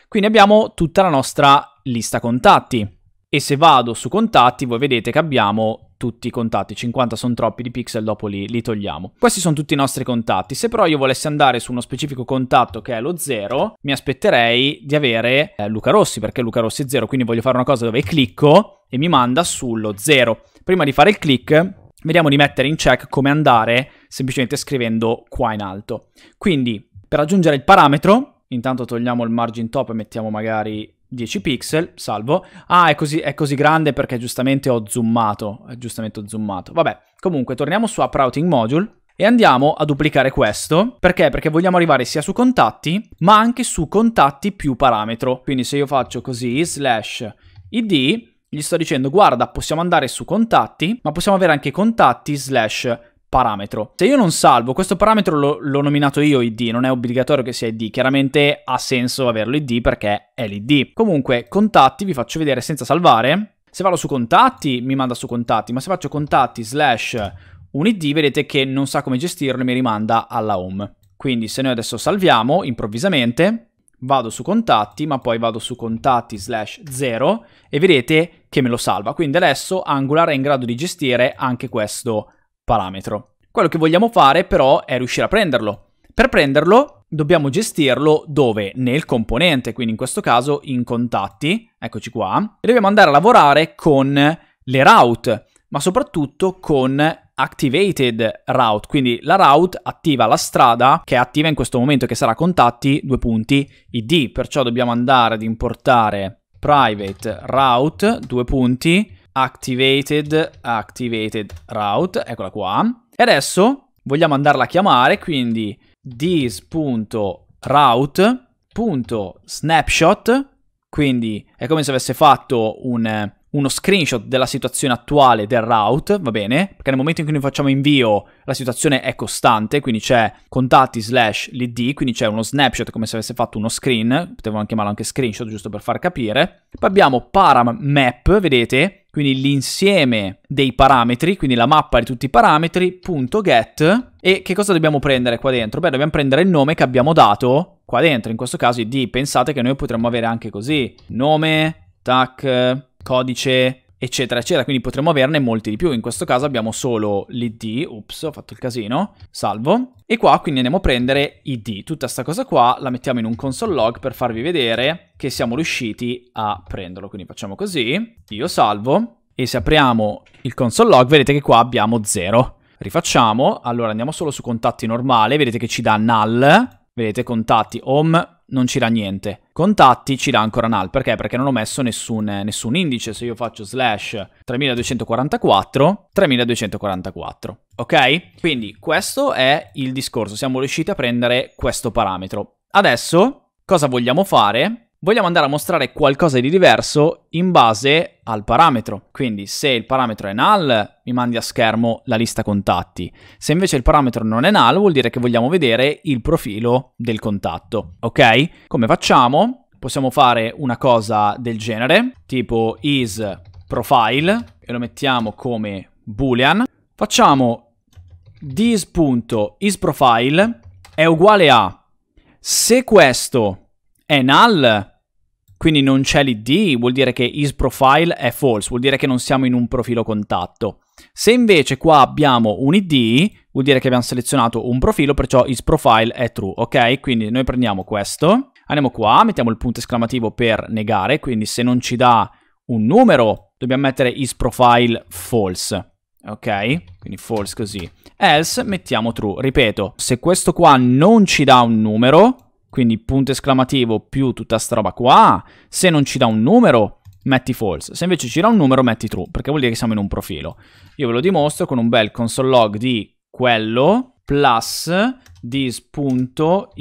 A: Quindi abbiamo tutta la nostra lista contatti e se vado su contatti voi vedete che abbiamo tutti i contatti, 50 sono troppi di pixel, dopo li, li, togliamo. Questi sono tutti i nostri contatti, se però io volessi andare su uno specifico contatto che è lo 0, mi aspetterei di avere eh, Luca Rossi, perché Luca Rossi è 0, quindi voglio fare una cosa dove clicco e mi manda sullo 0. Prima di fare il click, vediamo di mettere in check come andare semplicemente scrivendo qua in alto. Quindi, per aggiungere il parametro, intanto togliamo il margin top e mettiamo magari 10 pixel, salvo. Ah, è così, è così grande perché giustamente ho zoomato, giustamente ho zoomato. Vabbè, comunque torniamo su App Routing Module e andiamo a duplicare questo, perché? Perché vogliamo arrivare sia su contatti, ma anche su contatti più parametro. Quindi se io faccio così, slash id, gli sto dicendo guarda possiamo andare su contatti, ma possiamo avere anche contatti slash parametro. Se io non salvo, questo parametro l'ho nominato io id, non è obbligatorio che sia id, chiaramente ha senso averlo id perché è l'id. Comunque, contatti vi faccio vedere senza salvare. Se vado su contatti, mi manda su contatti, ma se faccio contatti slash un id, vedete che non sa come gestirlo e mi rimanda alla home. Quindi se noi adesso salviamo improvvisamente, vado su contatti, ma poi vado su contatti slash 0 e vedete che me lo salva. Quindi adesso Angular è in grado di gestire anche questo parametro. Quello che vogliamo fare però è riuscire a prenderlo. Per prenderlo dobbiamo gestirlo dove? Nel componente, quindi in questo caso in contatti, eccoci qua, e dobbiamo andare a lavorare con le route, ma soprattutto con activated route, quindi la route attiva la strada che è attiva in questo momento che sarà contatti, due punti, id, perciò dobbiamo andare ad importare private route, due punti, activated, activated route, eccola qua. E adesso vogliamo andarla a chiamare, quindi this.route.snapshot, quindi è come se avesse fatto un, uno screenshot della situazione attuale del route, va bene? Perché nel momento in cui noi facciamo invio la situazione è costante, quindi c'è contatti slash l'id, quindi c'è uno snapshot come se avesse fatto uno screen, potevamo chiamarlo anche screenshot giusto per far capire. Poi abbiamo param map, vedete? quindi l'insieme dei parametri, quindi la mappa di tutti i parametri, punto get, e che cosa dobbiamo prendere qua dentro? Beh, dobbiamo prendere il nome che abbiamo dato qua dentro, in questo caso id, pensate che noi potremmo avere anche così, nome, tac, codice, eccetera, eccetera. Quindi potremmo averne molti di più. In questo caso abbiamo solo l'id, ups, ho fatto il casino, salvo. E qua quindi andiamo a prendere id. Tutta questa cosa qua la mettiamo in un console log per farvi vedere che siamo riusciti a prenderlo. Quindi facciamo così, io salvo, e se apriamo il console log vedete che qua abbiamo 0. Rifacciamo, allora andiamo solo su contatti normale, vedete che ci dà null, vedete contatti home, non ci dà niente. Contatti ci dà ancora null, perché? Perché non ho messo nessun, nessun indice, se io faccio slash 3244, 3244, ok? Quindi questo è il discorso, siamo riusciti a prendere questo parametro. Adesso cosa vogliamo fare? vogliamo andare a mostrare qualcosa di diverso in base al parametro. Quindi se il parametro è null, mi mandi a schermo la lista contatti. Se invece il parametro non è null, vuol dire che vogliamo vedere il profilo del contatto. Ok? Come facciamo? Possiamo fare una cosa del genere, tipo is profile, e lo mettiamo come boolean. Facciamo this.isProfile è uguale a se questo è null quindi non c'è l'id, vuol dire che isProfile è false, vuol dire che non siamo in un profilo contatto. Se invece qua abbiamo un id, vuol dire che abbiamo selezionato un profilo, perciò isProfile è true, ok? Quindi noi prendiamo questo, andiamo qua, mettiamo il punto esclamativo per negare, quindi se non ci dà un numero dobbiamo mettere isProfile false. Ok? Quindi false così. Else mettiamo true. Ripeto, se questo qua non ci dà un numero, quindi punto esclamativo più tutta sta roba qua. Se non ci dà un numero, metti false. Se invece ci dà un numero, metti true, perché vuol dire che siamo in un profilo. Io ve lo dimostro con un bel console log di quello plus this.isProfile.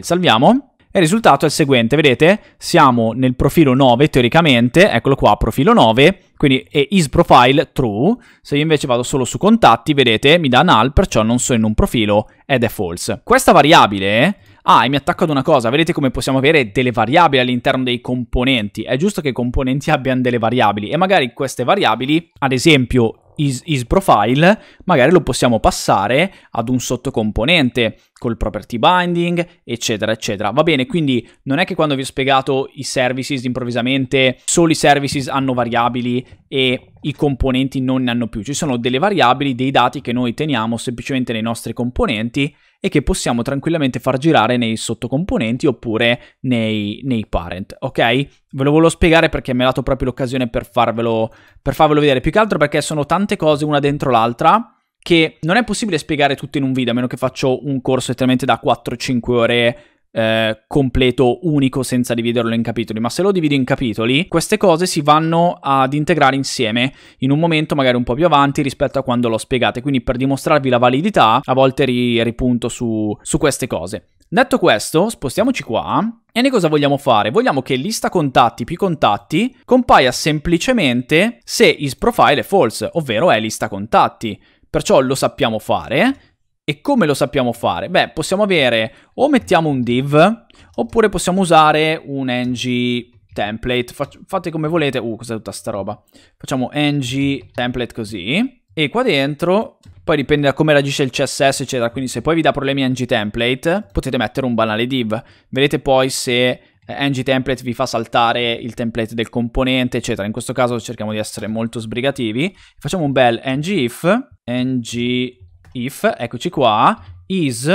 A: Salviamo. E il risultato è il seguente, vedete? Siamo nel profilo 9 teoricamente, eccolo qua, profilo 9, quindi è isProfile true. Se io invece vado solo su contatti, vedete, mi dà null, perciò non sono in un profilo ed è false. Questa variabile ah, e mi attacco ad una cosa, vedete come possiamo avere delle variabili all'interno dei componenti. È giusto che i componenti abbiano delle variabili e magari queste variabili, ad esempio isProfile, is magari lo possiamo passare ad un sottocomponente col property binding, eccetera, eccetera. Va bene, quindi non è che quando vi ho spiegato i services improvvisamente solo i services hanno variabili e i componenti non ne hanno più. Ci sono delle variabili, dei dati che noi teniamo semplicemente nei nostri componenti e che possiamo tranquillamente far girare nei sottocomponenti oppure nei, nei parent, ok? Ve lo volevo spiegare perché mi ha dato proprio l'occasione per, farvelo, per farvelo vedere, più che altro perché sono tante cose una dentro l'altra che non è possibile spiegare tutto in un video, a meno che faccio un corso estremamente da 4-5 ore eh, completo, unico, senza dividerlo in capitoli, ma se lo divido in capitoli, queste cose si vanno ad integrare insieme in un momento magari un po' più avanti rispetto a quando l'ho spiegate, quindi per dimostrarvi la validità a volte ri- ripunto su, su queste cose. Detto questo, spostiamoci qua e noi cosa vogliamo fare? Vogliamo che lista contatti più contatti compaia semplicemente se isProfile è false, ovvero è lista contatti. Perciò lo sappiamo fare, e come lo sappiamo fare? Beh, possiamo avere o mettiamo un div, oppure possiamo usare un ng template. fate come volete. Uh, cos'è tutta sta roba? Facciamo ng template così. E qua dentro, poi dipende da come reagisce il CSS, eccetera. Quindi se poi vi dà problemi ng template, potete mettere un banale div. Vedete poi se eh, ng template vi fa saltare il template del componente, eccetera. In questo caso cerchiamo di essere molto sbrigativi. Facciamo un bel ng if, ng if, eccoci qua, is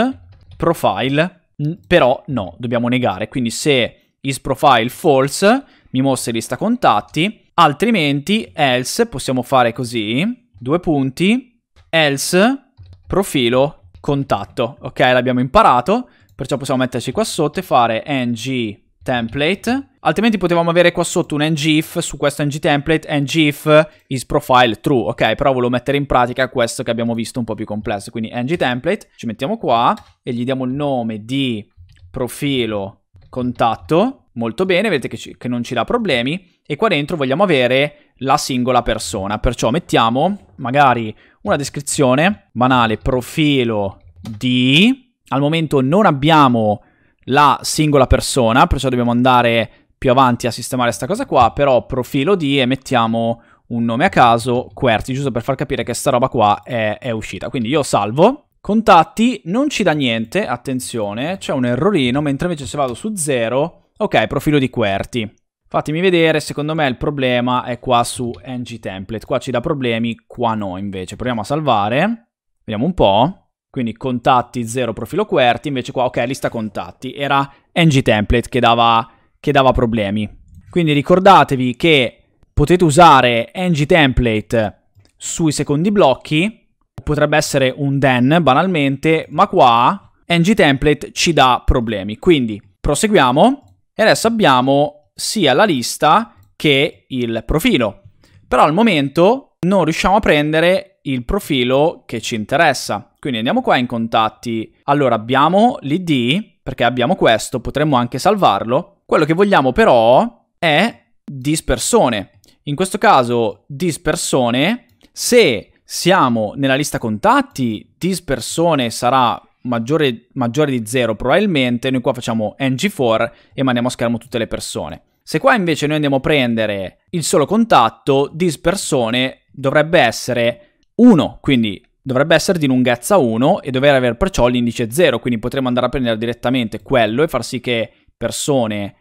A: profile, però no, dobbiamo negare, quindi se is profile false mi mostra lista contatti, altrimenti else possiamo fare così, due punti, else profilo contatto, ok? L'abbiamo imparato, perciò possiamo metterci qua sotto e fare ng template Altrimenti potevamo avere qua sotto un ngif su questo ngtemplate, ngif is profile true, ok? Però volevo mettere in pratica questo che abbiamo visto un po' più complesso. Quindi ngtemplate, ci mettiamo qua e gli diamo il nome di profilo contatto. Molto bene, vedete che, ci, che non ci dà problemi. E qua dentro vogliamo avere la singola persona. Perciò mettiamo magari una descrizione banale, profilo di... Al momento non abbiamo la singola persona, perciò dobbiamo andare più avanti a sistemare questa cosa qua, però profilo di e mettiamo un nome a caso, QWERTY, giusto per far capire che sta roba qua è, è uscita. Quindi io salvo, contatti, non ci dà niente, attenzione, c'è un errorino, mentre invece se vado su 0, ok, profilo di QWERTY. Fatemi vedere, secondo me il problema è qua su ng template, qua ci dà problemi, qua no invece. Proviamo a salvare, vediamo un po'. Quindi contatti 0 profilo QWERTY, invece qua, ok, lista contatti. Era ng template che dava che dava problemi. Quindi ricordatevi che potete usare ng template sui secondi blocchi, potrebbe essere un then banalmente, ma qua ng template ci dà problemi. Quindi proseguiamo e adesso abbiamo sia la lista che il profilo. Però al momento non riusciamo a prendere il profilo che ci interessa. Quindi andiamo qua in contatti. Allora abbiamo l'id perché abbiamo questo, potremmo anche salvarlo quello che vogliamo però è dispersione. In questo caso dispersione, se siamo nella lista contatti, dispersione sarà maggiore, maggiore di 0 probabilmente, noi qua facciamo ng4 e mandiamo a schermo tutte le persone. Se qua invece noi andiamo a prendere il solo contatto, dispersione dovrebbe essere 1, quindi dovrebbe essere di lunghezza 1 e dover avere perciò l'indice 0, quindi potremmo andare a prendere direttamente quello e far sì che persone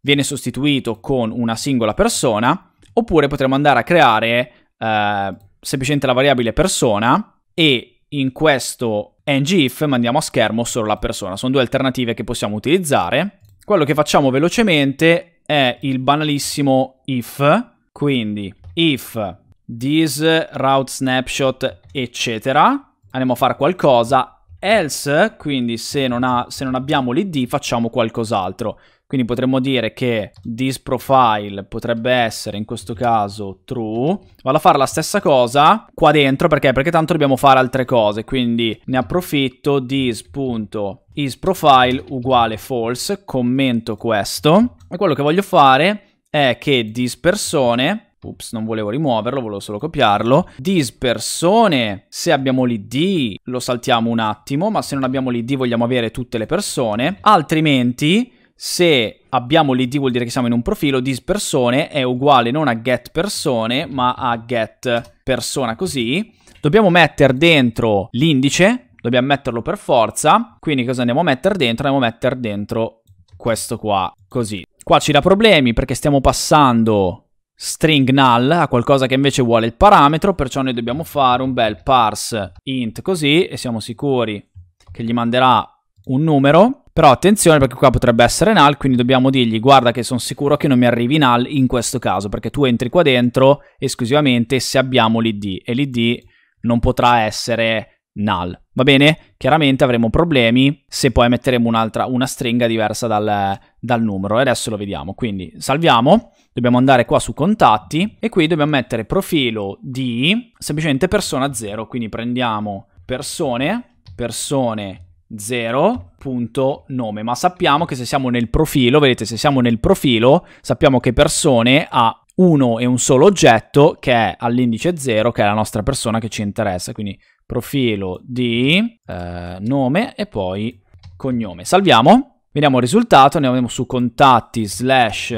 A: viene sostituito con una singola persona, oppure potremmo andare a creare eh, semplicemente la variabile persona e in questo ngif mandiamo a schermo solo la persona. Sono due alternative che possiamo utilizzare. Quello che facciamo velocemente è il banalissimo if, quindi if this route snapshot eccetera, andiamo a fare qualcosa else, quindi se non, ha, se non abbiamo l'id facciamo qualcos'altro. Quindi potremmo dire che this profile potrebbe essere in questo caso true. Vado a fare la stessa cosa qua dentro perché? Perché tanto dobbiamo fare altre cose. Quindi ne approfitto this.isProfile uguale false. Commento questo. E quello che voglio fare è che this persone Ups, non volevo rimuoverlo, volevo solo copiarlo. Dispersone, se abbiamo l'id lo saltiamo un attimo, ma se non abbiamo l'id vogliamo avere tutte le persone, altrimenti se abbiamo l'id vuol dire che siamo in un profilo, dispersone è uguale non a get persone, ma a get persona così. Dobbiamo mettere dentro l'indice, dobbiamo metterlo per forza, quindi cosa andiamo a mettere dentro? Andiamo a mettere dentro questo qua, così. Qua ci dà problemi perché stiamo passando string null a qualcosa che invece vuole il parametro, perciò noi dobbiamo fare un bel parse int così e siamo sicuri che gli manderà un numero. Però attenzione perché qua potrebbe essere null, quindi dobbiamo dirgli guarda che sono sicuro che non mi arrivi null in questo caso, perché tu entri qua dentro esclusivamente se abbiamo l'id e l'id non potrà essere null. Va bene? Chiaramente avremo problemi se poi metteremo una stringa diversa dal, dal numero. E adesso lo vediamo. Quindi salviamo, dobbiamo andare qua su contatti e qui dobbiamo mettere profilo di semplicemente persona 0. Quindi prendiamo persone, persone 0.nome, ma sappiamo che se siamo nel profilo, vedete se siamo nel profilo, sappiamo che persone ha uno e un solo oggetto che è all'indice 0, che è la nostra persona che ci interessa, quindi profilo di eh, nome e poi cognome. Salviamo, vediamo il risultato, andiamo su contatti slash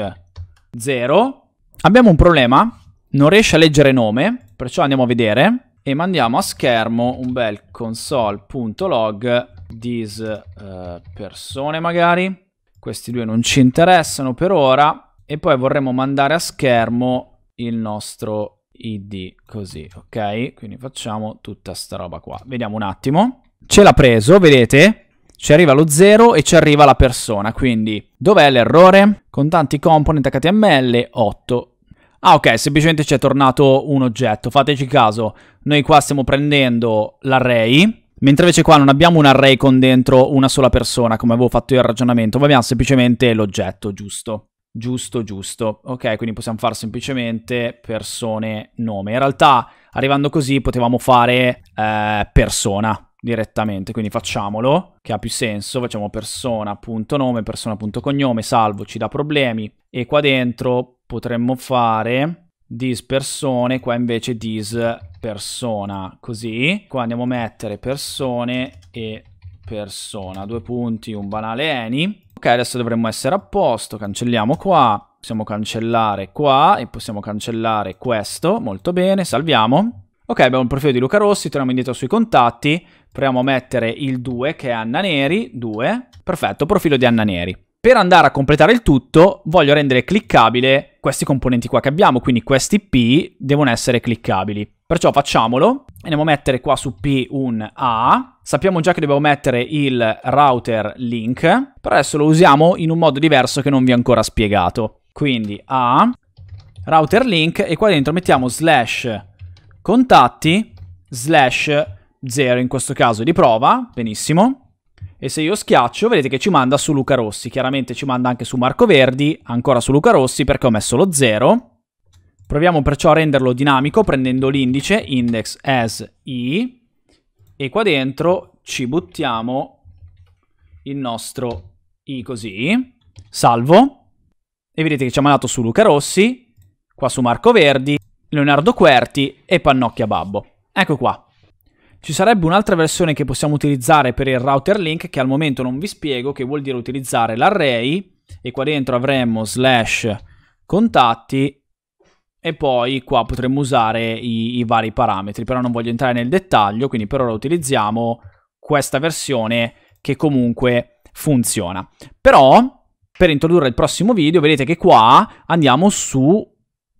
A: 0. Abbiamo un problema, non riesce a leggere nome, perciò andiamo a vedere e mandiamo a schermo un bel console.log dis eh, persone magari. Questi due non ci interessano per ora e poi vorremmo mandare a schermo il nostro id così, ok? Quindi facciamo tutta sta roba qua. Vediamo un attimo. Ce l'ha preso, vedete? Ci arriva lo 0 e ci arriva la persona, quindi dov'è l'errore? Contanti component HTML 8. Ah ok, semplicemente ci è tornato un oggetto. Fateci caso, noi qua stiamo prendendo l'array, Mentre invece qua non abbiamo un array con dentro una sola persona, come avevo fatto io il ragionamento, ma abbiamo semplicemente l'oggetto, giusto? giusto giusto. Ok, quindi possiamo fare semplicemente persone nome. In realtà arrivando così potevamo fare eh, persona direttamente, quindi facciamolo, che ha più senso, facciamo persona.nome, persona.cognome, salvo, ci dà problemi e qua dentro potremmo fare dis persone, qua invece dis persona, così, qua andiamo a mettere persone e persona, due punti, un banale any Ok, adesso dovremmo essere a posto, cancelliamo qua, possiamo cancellare qua e possiamo cancellare questo, molto bene, salviamo. Ok, abbiamo il profilo di Luca Rossi, torniamo indietro sui contatti, proviamo a mettere il 2 che è Anna Neri, 2, perfetto, profilo di Anna Neri. Per andare a completare il tutto voglio rendere cliccabile questi componenti qua che abbiamo, quindi questi P devono essere cliccabili. Perciò facciamolo. Andiamo a mettere qua su P un A. Sappiamo già che dobbiamo mettere il router link, però adesso lo usiamo in un modo diverso che non vi ho ancora spiegato. Quindi A, router link, e qua dentro mettiamo slash contatti, slash 0 in questo caso di prova, benissimo. E se io schiaccio, vedete che ci manda su Luca Rossi. Chiaramente ci manda anche su Marco Verdi, ancora su Luca Rossi perché ho messo lo 0. Proviamo perciò a renderlo dinamico prendendo l'indice index as i e qua dentro ci buttiamo il nostro i così, salvo, e vedete che ci ha mandato su Luca Rossi, qua su Marco Verdi, Leonardo Querti e Pannocchia Babbo. Ecco qua. Ci sarebbe un'altra versione che possiamo utilizzare per il router link che al momento non vi spiego, che vuol dire utilizzare l'array e qua dentro avremmo slash contatti e poi qua potremmo usare i, i, vari parametri, però non voglio entrare nel dettaglio, quindi per ora utilizziamo questa versione che comunque funziona. Però, per introdurre il prossimo video, vedete che qua andiamo su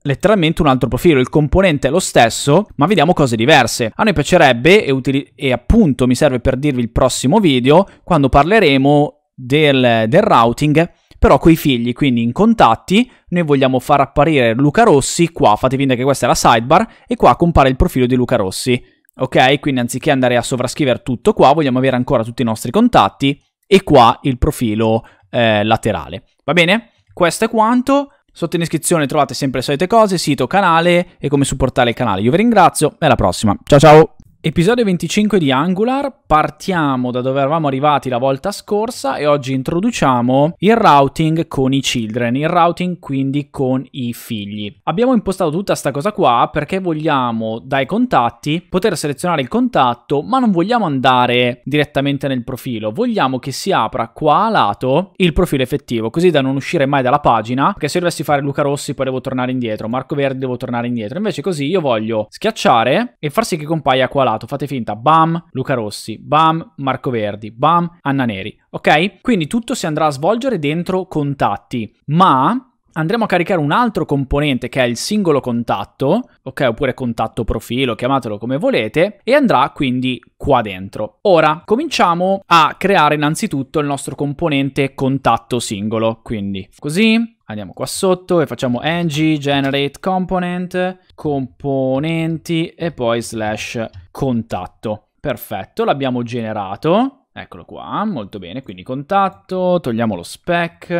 A: letteralmente un altro profilo, il componente è lo stesso, ma vediamo cose diverse. A noi piacerebbe, e, e appunto mi serve per dirvi il prossimo video, quando parleremo del, del routing, però coi figli, quindi in contatti, noi vogliamo far apparire Luca Rossi qua, fate finta che questa è la sidebar, e qua compare il profilo di Luca Rossi. Ok, quindi anziché andare a sovrascrivere tutto qua, vogliamo avere ancora tutti i nostri contatti e qua il profilo eh, laterale. Va bene? Questo è quanto. Sotto in descrizione trovate sempre le solite cose, sito, canale e come supportare il canale. Io vi ringrazio e alla prossima. Ciao ciao! Episodio 25 di Angular, partiamo da dove eravamo arrivati la volta scorsa e oggi introduciamo il routing con i children, il routing quindi con i figli. Abbiamo impostato tutta questa cosa qua perché vogliamo dai contatti poter selezionare il contatto ma non vogliamo andare direttamente nel profilo, vogliamo che si apra qua a lato il profilo effettivo così da non uscire mai dalla pagina perché se dovessi fare Luca Rossi poi devo tornare indietro, Marco Verdi devo tornare indietro, invece così io voglio schiacciare e far sì che compaia qua lato calcolato, fate finta, bam, Luca Rossi, bam, Marco Verdi, bam, Anna Neri, ok? Quindi tutto si andrà a svolgere dentro contatti, ma andremo a caricare un altro componente che è il singolo contatto, ok, oppure contatto profilo, chiamatelo come volete, e andrà quindi qua dentro. Ora cominciamo a creare innanzitutto il nostro componente contatto singolo, quindi così Andiamo qua sotto e facciamo ng generate component, componenti e poi slash contatto. Perfetto, l'abbiamo generato. Eccolo qua, molto bene. Quindi contatto, togliamo lo spec.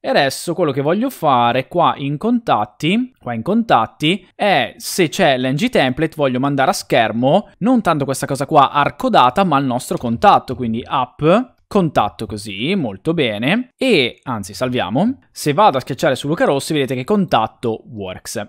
A: E adesso quello che voglio fare qua in contatti, qua in contatti, è se c'è l'ng template voglio mandare a schermo non tanto questa cosa qua arcodata ma il nostro contatto, quindi app Contatto così, molto bene. E, anzi, salviamo. Se vado a schiacciare su Luca Rossi, vedete che contatto works.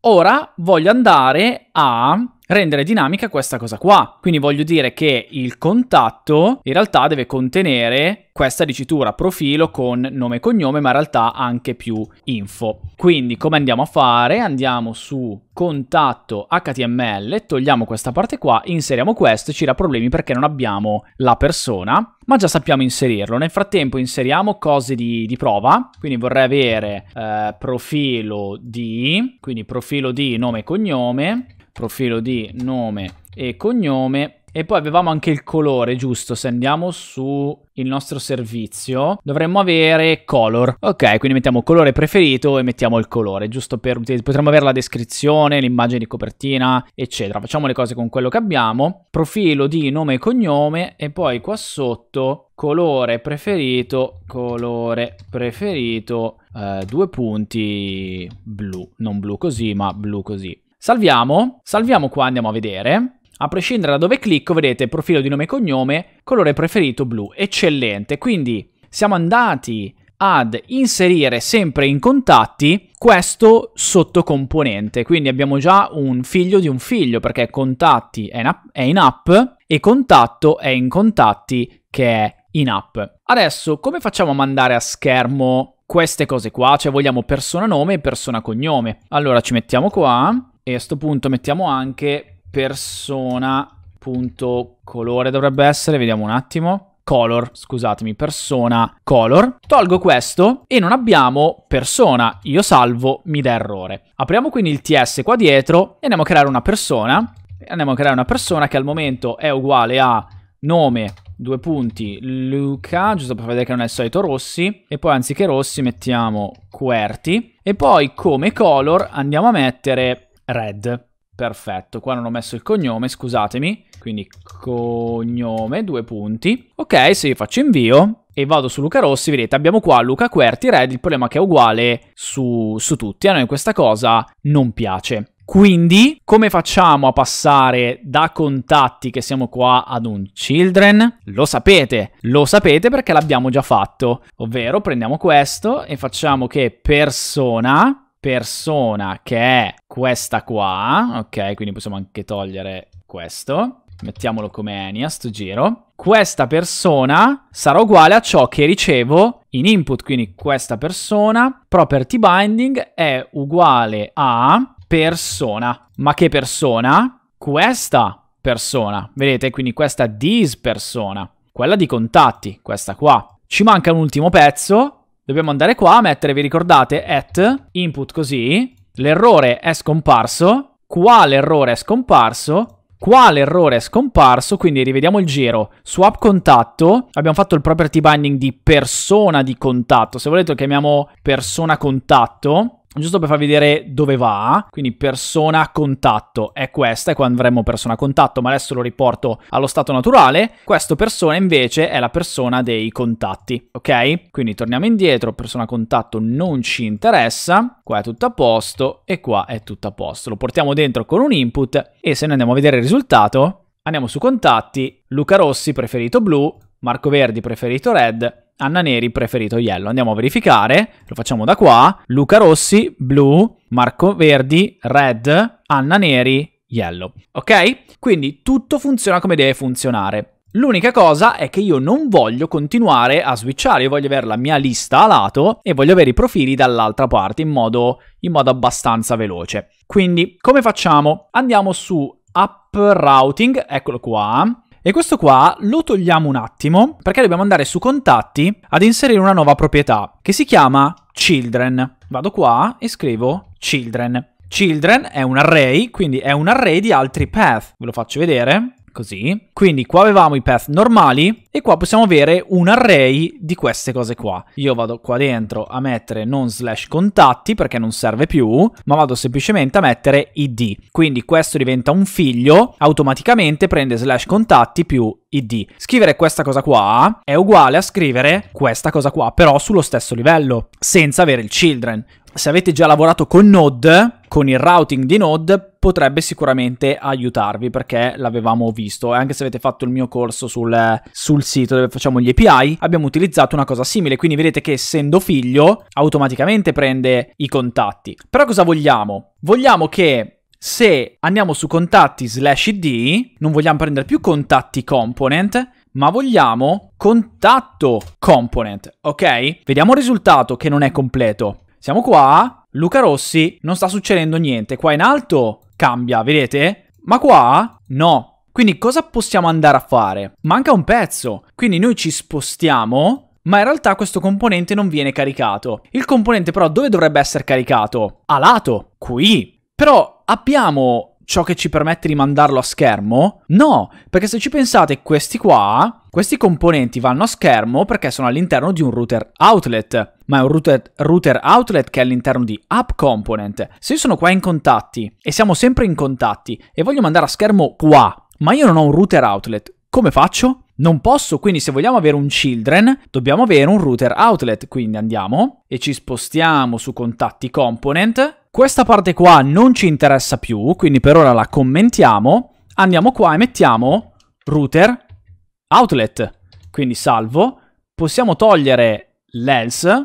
A: Ora voglio andare a rendere dinamica questa cosa qua. Quindi voglio dire che il contatto in realtà deve contenere questa dicitura profilo con nome e cognome, ma in realtà anche più info. Quindi come andiamo a fare? Andiamo su contatto HTML, togliamo questa parte qua, inseriamo questo, ci dà problemi perché non abbiamo la persona, ma già sappiamo inserirlo. Nel frattempo inseriamo cose di, di prova, quindi vorrei avere eh, profilo di, quindi profilo di nome e cognome, profilo di nome e cognome e poi avevamo anche il colore, giusto? Se andiamo su il nostro servizio dovremmo avere color. Ok, quindi mettiamo colore preferito e mettiamo il colore, giusto per potremmo avere la descrizione, l'immagine di copertina, eccetera. Facciamo le cose con quello che abbiamo. Profilo di nome e cognome e poi qua sotto colore preferito, colore preferito, eh, due punti blu, non blu così, ma blu così Salviamo, salviamo qua, andiamo a vedere. A prescindere da dove clicco, vedete profilo di nome e cognome, colore preferito blu, eccellente. Quindi siamo andati ad inserire sempre in contatti questo sottocomponente. Quindi abbiamo già un figlio di un figlio perché contatti è in app, è in app e contatto è in contatti che è in app. Adesso come facciamo a mandare a schermo queste cose qua? Cioè vogliamo persona nome e persona cognome. Allora ci mettiamo qua e a questo punto mettiamo anche persona.colore dovrebbe essere, vediamo un attimo color, scusatemi, persona color. Tolgo questo e non abbiamo persona, io salvo, mi dà errore. Apriamo quindi il TS qua dietro e andiamo a creare una persona. Andiamo a creare una persona che al momento è uguale a nome, due punti, Luca, giusto per vedere che non è il solito Rossi. E poi anziché Rossi mettiamo QWERTY. E poi come color andiamo a mettere Red. Perfetto, qua non ho messo il cognome, scusatemi. Quindi cognome, due punti. Ok, se sì, faccio invio e vado su Luca Rossi. Vedete, abbiamo qua Luca Querti Red, il problema è che è uguale su, su tutti. A noi questa cosa non piace. Quindi, come facciamo a passare da contatti che siamo qua ad un children? Lo sapete, lo sapete perché l'abbiamo già fatto. Ovvero prendiamo questo e facciamo che persona persona che è questa qua, ok? Quindi possiamo anche togliere questo. Mettiamolo come Eni a sto giro. Questa persona sarà uguale a ciò che ricevo in input, quindi questa persona, property binding è uguale a persona. Ma che persona? Questa persona. Vedete, quindi questa this persona, quella di contatti, questa qua. Ci manca un ultimo pezzo Dobbiamo andare qua, a mettere, vi ricordate, at, input così, l'errore è scomparso, quale errore è scomparso, quale errore è scomparso, quindi rivediamo il giro. Swap contatto, abbiamo fatto il property binding di persona di contatto, se volete lo chiamiamo persona contatto, giusto per far vedere dove va, quindi persona contatto è questa, e quando avremo persona contatto, ma adesso lo riporto allo stato naturale, questo persona invece è la persona dei contatti, ok? Quindi torniamo indietro, persona contatto non ci interessa, qua è tutto a posto e qua è tutto a posto, lo portiamo dentro con un input e se noi andiamo a vedere il risultato, andiamo su contatti, Luca Rossi preferito blu, Marco Verdi preferito red, Anna Neri preferito Yellow. Andiamo a verificare, lo facciamo da qua. Luca Rossi, blu, Marco Verdi, red, Anna Neri, yellow. Ok? Quindi tutto funziona come deve funzionare. L'unica cosa è che io non voglio continuare a switchare, io voglio avere la mia lista a lato e voglio avere i profili dall'altra parte in modo, in modo abbastanza veloce. Quindi come facciamo? Andiamo su App Routing, eccolo qua, e questo qua lo togliamo un attimo perché dobbiamo andare su contatti ad inserire una nuova proprietà che si chiama children. Vado qua e scrivo children. Children è un array, quindi è un array di altri path. Ve lo faccio vedere così. Quindi qua avevamo i path normali e qua possiamo avere un array di queste cose qua. Io vado qua dentro a mettere non slash contatti perché non serve più, ma vado semplicemente a mettere id. Quindi questo diventa un figlio, automaticamente prende slash contatti più id. Scrivere questa cosa qua è uguale a scrivere questa cosa qua, però sullo stesso livello, senza avere il children se avete già lavorato con Node, con il routing di Node, potrebbe sicuramente aiutarvi perché l'avevamo visto. E anche se avete fatto il mio corso sul, sul, sito dove facciamo gli API, abbiamo utilizzato una cosa simile. Quindi vedete che essendo figlio, automaticamente prende i contatti. Però cosa vogliamo? Vogliamo che se andiamo su contatti slash id, non vogliamo prendere più contatti component, ma vogliamo contatto component, ok? Vediamo il risultato che non è completo. Siamo qua, Luca Rossi, non sta succedendo niente. Qua in alto cambia, vedete? Ma qua no. Quindi cosa possiamo andare a fare? Manca un pezzo, quindi noi ci spostiamo ma in realtà questo componente non viene caricato. Il componente però dove dovrebbe essere caricato? A lato, qui. Però abbiamo ciò che ci permette di mandarlo a schermo? No, perché se ci pensate questi qua questi componenti vanno a schermo perché sono all'interno di un router outlet, ma è un router, router outlet che è all'interno di app component. Se io sono qua in contatti e siamo sempre in contatti e voglio mandare a schermo qua, ma io non ho un router outlet, come faccio? Non posso, quindi se vogliamo avere un children, dobbiamo avere un router outlet, quindi andiamo e ci spostiamo su contatti component. Questa parte qua non ci interessa più, quindi per ora la commentiamo. Andiamo qua e mettiamo router outlet outlet. Quindi salvo. Possiamo togliere l'else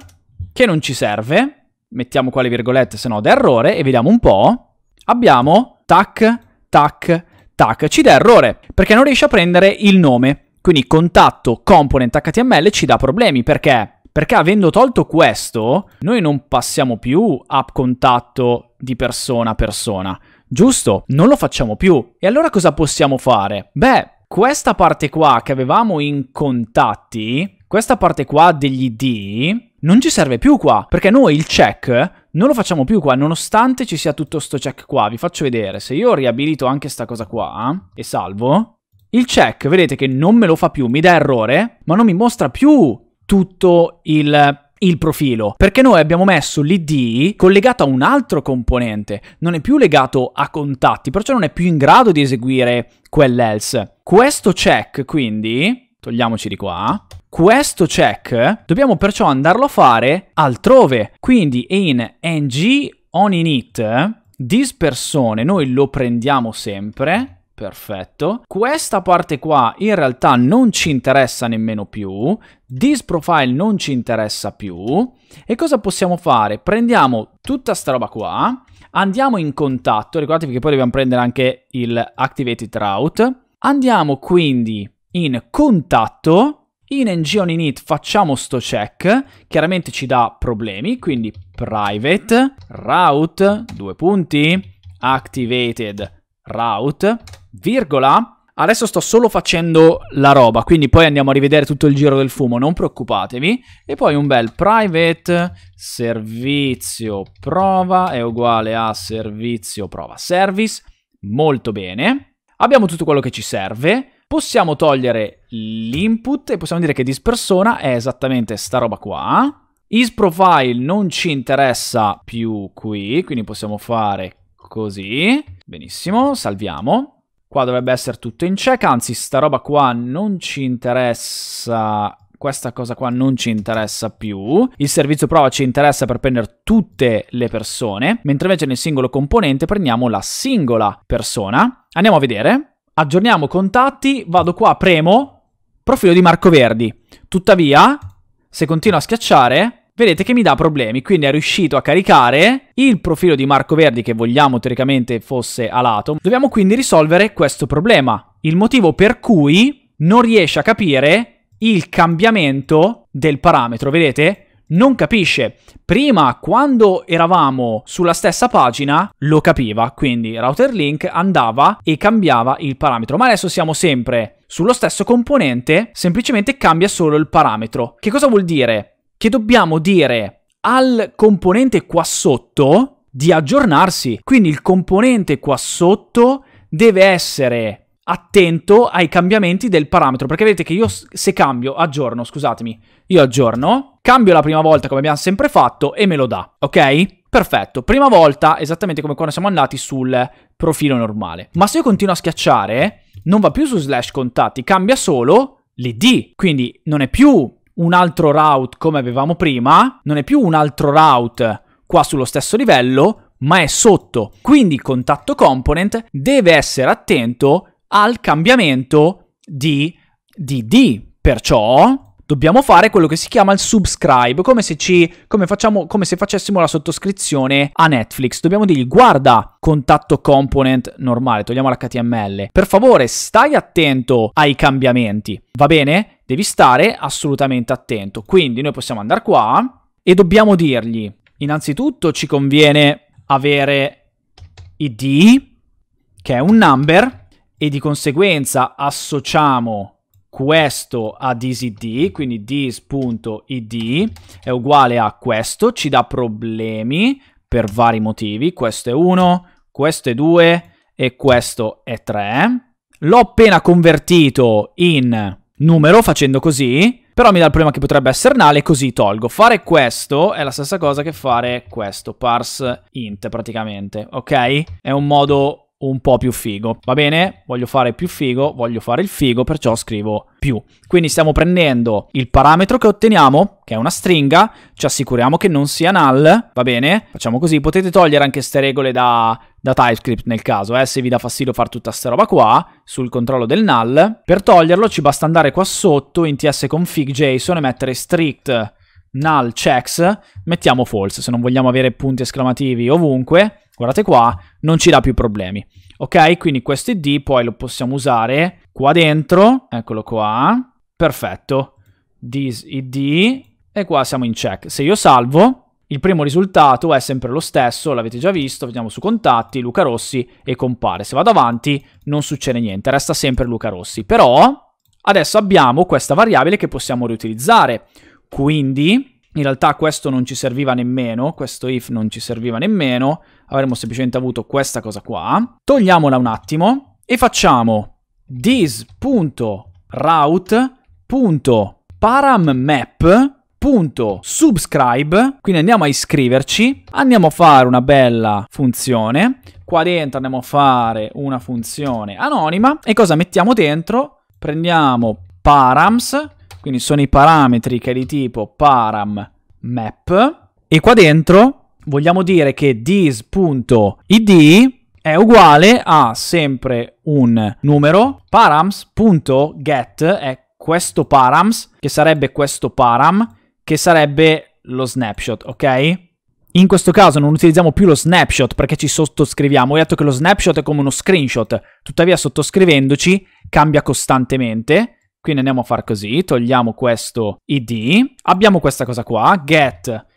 A: che non ci serve. Mettiamo qua le virgolette, se no da errore, e vediamo un po'. Abbiamo tac, tac, tac. Ci dà errore, perché non riesce a prendere il nome. Quindi contatto component HTML ci dà problemi, perché perché avendo tolto questo, noi non passiamo più a contatto di persona a persona, giusto? Non lo facciamo più. E allora cosa possiamo fare? Beh, questa parte qua che avevamo in contatti, questa parte qua degli D, non ci serve più qua, perché noi il check non lo facciamo più qua, nonostante ci sia tutto sto check qua. Vi faccio vedere, se io riabilito anche questa cosa qua e salvo, il check vedete che non me lo fa più, mi dà errore, ma non mi mostra più tutto il il profilo, perché noi abbiamo messo l'ID collegato a un altro componente, non è più legato a contatti, perciò non è più in grado di eseguire quell'else. Questo check, quindi, togliamoci di qua, questo check dobbiamo perciò andarlo a fare altrove, quindi in ng on init dispersone noi lo prendiamo sempre Perfetto. Questa parte qua in realtà non ci interessa nemmeno più. This profile non ci interessa più. E cosa possiamo fare? Prendiamo tutta sta roba qua, andiamo in contatto, ricordatevi che poi dobbiamo prendere anche il activated route. Andiamo quindi in contatto, in ng init facciamo sto check, chiaramente ci dà problemi, quindi private route, due punti, activated route virgola, Adesso sto solo facendo la roba, quindi poi andiamo a rivedere tutto il giro del fumo, non preoccupatevi. E poi un bel private servizio prova è uguale a servizio prova service, molto bene. Abbiamo tutto quello che ci serve, possiamo togliere l'input e possiamo dire che dispersona è esattamente sta roba qua. IsProfile non ci interessa più qui, quindi possiamo fare così. Benissimo, salviamo. Qua dovrebbe essere tutto in check, anzi sta roba qua non ci interessa questa cosa qua non ci interessa più. Il servizio prova ci interessa per prendere tutte le persone, mentre invece nel singolo componente prendiamo la singola persona. Andiamo a vedere. Aggiorniamo contatti, vado qua, premo, profilo di Marco Verdi. Tuttavia, se continuo a schiacciare, vedete che mi dà problemi, quindi è riuscito a caricare il profilo di Marco Verdi che vogliamo teoricamente fosse a lato. Dobbiamo quindi risolvere questo problema, il motivo per cui non riesce a capire il cambiamento del parametro, vedete? non capisce. Prima, quando eravamo sulla stessa pagina, lo capiva, quindi router link andava e cambiava il parametro, ma adesso siamo sempre sullo stesso componente, semplicemente cambia solo il parametro. Che cosa vuol dire? che dobbiamo dire al componente qua sotto di aggiornarsi. Quindi il componente qua sotto deve essere attento ai cambiamenti del parametro, perché vedete che io se cambio, aggiorno, scusatemi, io aggiorno, cambio la prima volta come abbiamo sempre fatto e me lo dà, ok? Perfetto, prima volta esattamente come quando siamo andati sul profilo normale. Ma se io continuo a schiacciare, non va più su slash contatti, cambia solo l'id, quindi non è più un altro route come avevamo prima, non è più un altro route qua sullo stesso livello, ma è sotto. Quindi il contatto component deve essere attento al cambiamento di DD. Perciò dobbiamo fare quello che si chiama il subscribe, come se, ci, come, facciamo, come se facessimo la sottoscrizione a Netflix. Dobbiamo dirgli guarda contatto component normale, togliamo l'HTML. Per favore, stai attento ai cambiamenti, va bene? Devi stare assolutamente attento. Quindi noi possiamo andare qua e dobbiamo dirgli innanzitutto ci conviene avere id che è un number e di conseguenza associamo questo ad easyD, quindi dis.id è uguale a questo, ci dà problemi per vari motivi, questo è 1, questo è 2 e questo è 3. L'ho appena convertito in numero facendo così, però mi dà il problema che potrebbe essere nale, così tolgo. Fare questo è la stessa cosa che fare questo, parse int praticamente, ok? È un modo un po' più figo. Va bene? Voglio fare più figo, voglio fare il figo, perciò scrivo più. Quindi stiamo prendendo il parametro che otteniamo, che è una stringa, ci assicuriamo che non sia null, va bene? Facciamo così, potete togliere anche queste regole da, da TypeScript nel caso, eh, se vi dà fastidio fare tutta sta roba qua, sul controllo del null. Per toglierlo ci basta andare qua sotto in tsconfig.json e mettere strict null checks, mettiamo false, se non vogliamo avere punti esclamativi ovunque, guardate qua, non ci dà più problemi. Ok, quindi questo ID poi lo possiamo usare qua dentro, eccolo qua, perfetto, this ID, e qua siamo in check. Se io salvo, il primo risultato è sempre lo stesso, l'avete già visto, vediamo su contatti, Luca Rossi e compare. Se vado avanti non succede niente, resta sempre Luca Rossi. Però adesso abbiamo questa variabile che possiamo riutilizzare, quindi in realtà questo non ci serviva nemmeno, questo if non ci serviva nemmeno, avremmo semplicemente avuto questa cosa qua. Togliamola un attimo e facciamo this.route.parammap.subscribe, quindi andiamo a iscriverci, andiamo a fare una bella funzione, qua dentro andiamo a fare una funzione anonima e cosa mettiamo dentro? Prendiamo params quindi sono i parametri che è di tipo param map. E qua dentro vogliamo dire che this.id è uguale a sempre un numero params.get è questo params che sarebbe questo param che sarebbe lo snapshot, ok? In questo caso non utilizziamo più lo snapshot perché ci sottoscriviamo. Ho detto che lo snapshot è come uno screenshot, tuttavia sottoscrivendoci cambia costantemente quindi andiamo a far così, togliamo questo id, abbiamo questa cosa qua, get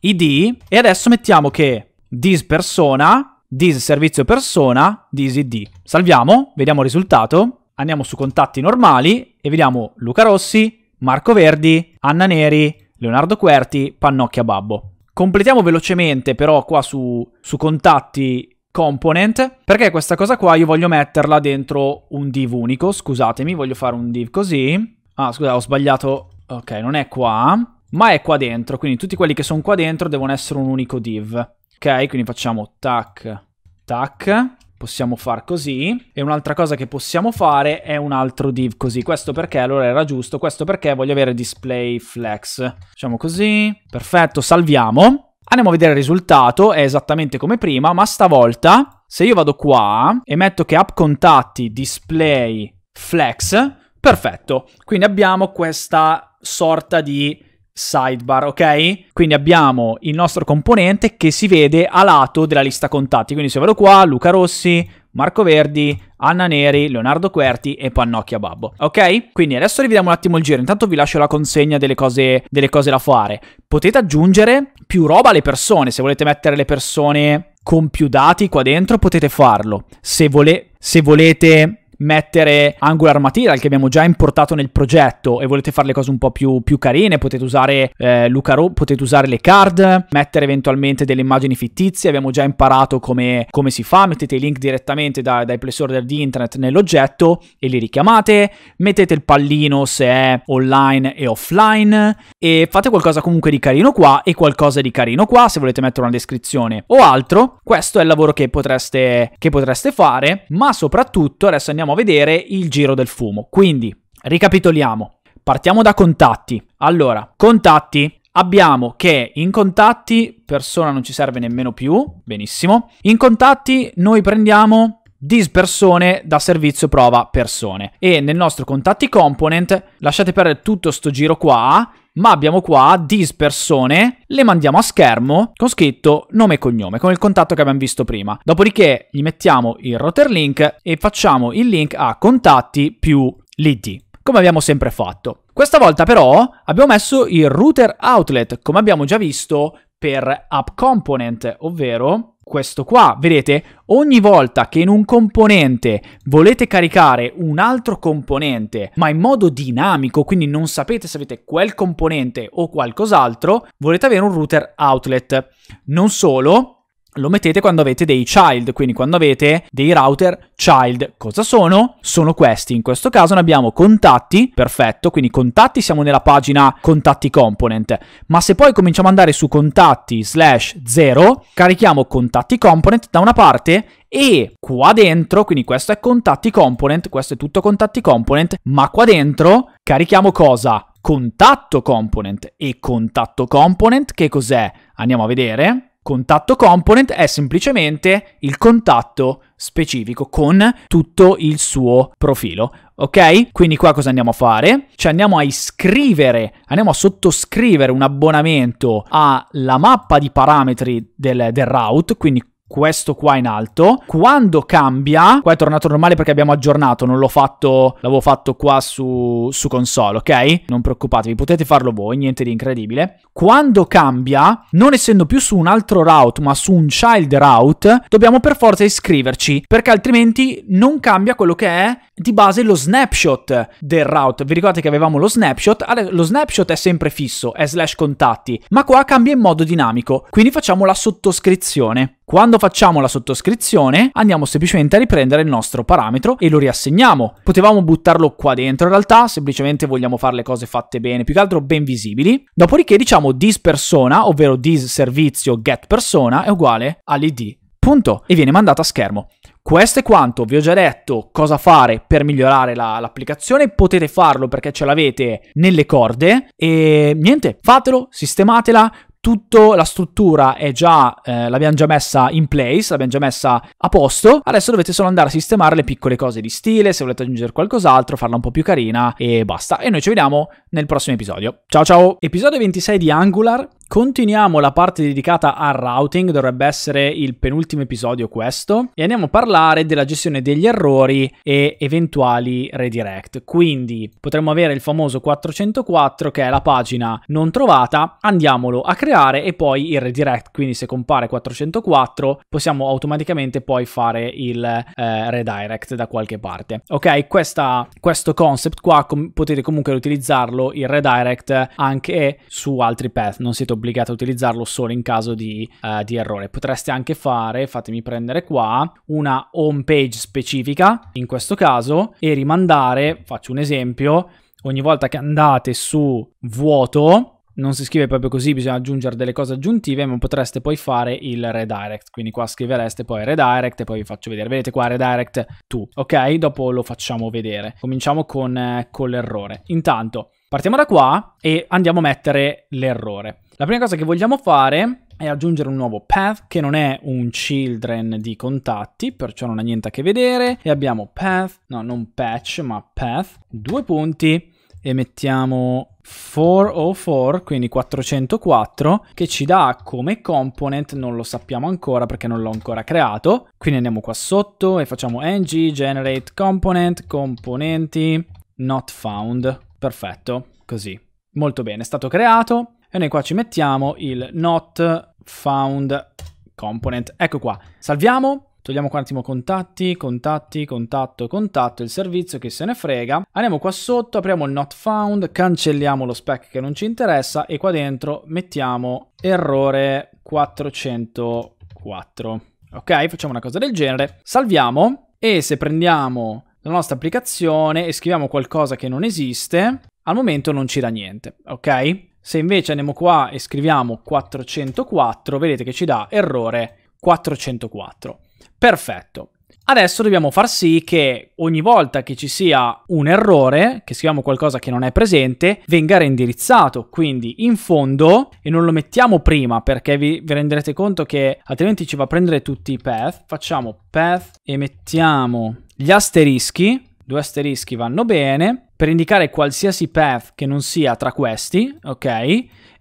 A: id, e adesso mettiamo che this persona, this servizio persona, this id. Salviamo, vediamo il risultato, andiamo su contatti normali e vediamo Luca Rossi, Marco Verdi, Anna Neri, Leonardo Querti, Pannocchia Babbo. Completiamo velocemente però qua su, su contatti component, perché questa cosa qua io voglio metterla dentro un div unico, scusatemi, voglio fare un div così. Ah, scusa, ho sbagliato. Ok, non è qua, ma è qua dentro, quindi tutti quelli che sono qua dentro devono essere un unico div. Ok, quindi facciamo tac, tac, possiamo far così. E un'altra cosa che possiamo fare è un altro div così. Questo perché allora era giusto, questo perché voglio avere display flex. Facciamo così, perfetto, salviamo. Andiamo a vedere il risultato, è esattamente come prima, ma stavolta se io vado qua e metto che app contatti display flex, perfetto. Quindi abbiamo questa sorta di sidebar, ok? Quindi abbiamo il nostro componente che si vede a lato della lista contatti. Quindi se vado qua, Luca Rossi, Marco Verdi, Anna Neri, Leonardo Querti e Pannocchia Babbo. Ok? Quindi adesso rivediamo un attimo il giro. Intanto vi lascio la consegna delle cose, delle cose da fare. Potete aggiungere più roba alle persone. Se volete mettere le persone con più dati qua dentro, potete farlo. Se, vole se volete mettere Angular Material che abbiamo già importato nel progetto e volete fare le cose un po' più, più carine, potete usare eh, Lucaro, potete usare le card, mettere eventualmente delle immagini fittizie, abbiamo già imparato come, come si fa, mettete i link direttamente da, dai place order di internet nell'oggetto e li richiamate, mettete il pallino se è online e offline e fate qualcosa comunque di carino qua e qualcosa di carino qua se volete mettere una descrizione o altro, questo è il lavoro che potreste, che potreste fare, ma soprattutto adesso andiamo andiamo a vedere il giro del fumo. Quindi, ricapitoliamo. Partiamo da contatti. Allora, contatti abbiamo che in contatti persona non ci serve nemmeno più, benissimo. In contatti noi prendiamo dispersone da servizio prova persone e nel nostro contatti component lasciate perdere tutto sto giro qua ma abbiamo qua dispersone, le mandiamo a schermo con scritto nome e cognome, con il contatto che abbiamo visto prima. Dopodiché gli mettiamo il router link e facciamo il link a contatti più l'id, come abbiamo sempre fatto. Questa volta però abbiamo messo il router outlet, come abbiamo già visto per app component, ovvero questo qua. Vedete, ogni volta che in un componente volete caricare un altro componente, ma in modo dinamico, quindi non sapete se avete quel componente o qualcos'altro, volete avere un router outlet. Non solo, lo mettete quando avete dei child, quindi quando avete dei router child. Cosa sono? Sono questi. In questo caso ne abbiamo contatti, perfetto, quindi contatti siamo nella pagina contatti component, ma se poi cominciamo ad andare su contatti slash 0, carichiamo contatti component da una parte e qua dentro, quindi questo è contatti component, questo è tutto contatti component, ma qua dentro carichiamo cosa? Contatto component e contatto component che cos'è? Andiamo a vedere contatto component è semplicemente il contatto specifico con tutto il suo profilo. Ok? Quindi qua cosa andiamo a fare? Ci cioè andiamo a iscrivere, andiamo a sottoscrivere un abbonamento alla mappa di parametri del, del route, quindi questo qua in alto. Quando cambia, qua è tornato normale perché abbiamo aggiornato, non l'ho fatto, l'avevo fatto qua su, su, console, ok? Non preoccupatevi, potete farlo voi, niente di incredibile. Quando cambia, non essendo più su un altro route, ma su un child route, dobbiamo per forza iscriverci, perché altrimenti non cambia quello che è di base lo snapshot del route. Vi ricordate che avevamo lo snapshot? Lo snapshot è sempre fisso, è slash contatti, ma qua cambia in modo dinamico, quindi facciamo la sottoscrizione. Quando facciamo la sottoscrizione andiamo semplicemente a riprendere il nostro parametro e lo riassegniamo. Potevamo buttarlo qua dentro in realtà, semplicemente vogliamo fare le cose fatte bene, più che altro ben visibili. Dopodiché diciamo this persona, ovvero this servizio get persona è uguale all'id. Punto. E viene mandata a schermo. Questo è quanto, vi ho già detto cosa fare per migliorare l'applicazione, potete farlo perché ce l'avete nelle corde e niente, fatelo, sistematela, Tutta la struttura è già, eh, l'abbiamo già messa in place, l'abbiamo già messa a posto. Adesso dovete solo andare a sistemare le piccole cose di stile, se volete aggiungere qualcos'altro, farla un po' più carina e basta. E noi ci vediamo nel prossimo episodio. Ciao ciao! Episodio 26 di Angular. Continuiamo la parte dedicata al routing, dovrebbe essere il penultimo episodio questo, e andiamo a parlare della gestione degli errori e eventuali redirect. Quindi potremmo avere il famoso 404 che è la pagina non trovata, andiamolo a creare e poi il redirect, quindi se compare 404 possiamo automaticamente poi fare il eh, redirect da qualche parte. Ok, questa, questo concept qua com potete comunque utilizzarlo utilizzarlo il redirect anche su altri path, non siete obbligati a utilizzarlo solo in caso di, uh, di errore. Potreste anche fare, fatemi prendere qua, una home page specifica in questo caso e rimandare, faccio un esempio, ogni volta che andate su vuoto non si scrive proprio così, bisogna aggiungere delle cose aggiuntive, ma potreste poi fare il redirect. Quindi qua scrivereste poi redirect e poi vi faccio vedere. Vedete qua redirect to, ok? Dopo lo facciamo vedere. Cominciamo con, eh, con l'errore. Intanto Partiamo da qua e andiamo a mettere l'errore. La prima cosa che vogliamo fare è aggiungere un nuovo path che non è un children di contatti, perciò non ha niente a che vedere. E abbiamo path, no non patch ma path, due punti e mettiamo 404, quindi 404, che ci dà come component, non lo sappiamo ancora perché non l'ho ancora creato. Quindi andiamo qua sotto e facciamo ng generate component, componenti, not found. Perfetto, così. Molto bene, è stato creato e noi qua ci mettiamo il not found component. Ecco qua, salviamo, togliamo qua un attimo contatti, contatti, contatto, contatto, il servizio che se ne frega. Andiamo qua sotto, apriamo il not found, cancelliamo lo spec che non ci interessa e qua dentro mettiamo errore 404. Ok, facciamo una cosa del genere, salviamo e se prendiamo la nostra applicazione e scriviamo qualcosa che non esiste, al momento non ci dà niente, ok? Se invece andiamo qua e scriviamo 404, vedete che ci dà errore 404. Perfetto. Adesso dobbiamo far sì che ogni volta che ci sia un errore, che scriviamo qualcosa che non è presente, venga reindirizzato, quindi in fondo e non lo mettiamo prima perché vi, vi renderete conto che altrimenti ci va a prendere tutti i path. Facciamo path e mettiamo gli asterischi, due asterischi vanno bene, per indicare qualsiasi path che non sia tra questi, ok?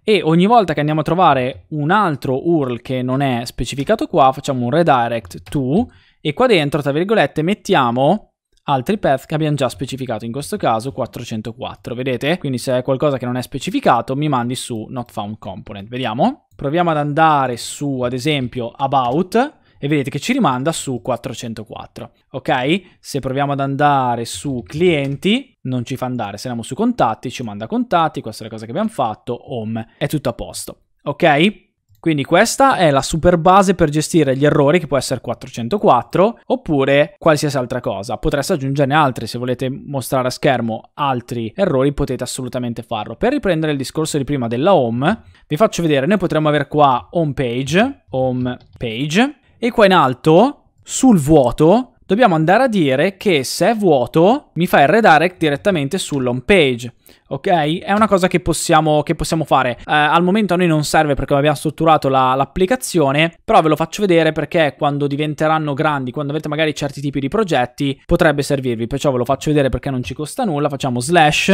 A: E ogni volta che andiamo a trovare un altro URL che non è specificato qua, facciamo un redirect to, e qua dentro, tra virgolette, mettiamo altri path che abbiamo già specificato, in questo caso 404, vedete? Quindi se è qualcosa che non è specificato mi mandi su not found component, vediamo. Proviamo ad andare su, ad esempio, about, e vedete che ci rimanda su 404. Ok? Se proviamo ad andare su clienti, non ci fa andare, se andiamo su contatti, ci manda contatti, questa è la cosa che abbiamo fatto, home, è tutto a posto. Ok? Quindi questa è la super base per gestire gli errori, che può essere 404, oppure qualsiasi altra cosa. Potreste aggiungerne altri, se volete mostrare a schermo altri errori potete assolutamente farlo. Per riprendere il discorso di prima della home, vi faccio vedere, noi potremmo avere qua home page, home page, e qua in alto, sul vuoto, dobbiamo andare a dire che se è vuoto mi fa il redirect direttamente sull'home page. Ok? È una cosa che possiamo, che possiamo fare. Eh, al momento a noi non serve perché abbiamo strutturato l'applicazione, però ve lo faccio vedere perché quando diventeranno grandi, quando avete magari certi tipi di progetti, potrebbe servirvi. Perciò ve lo faccio vedere perché non ci costa nulla. Facciamo slash,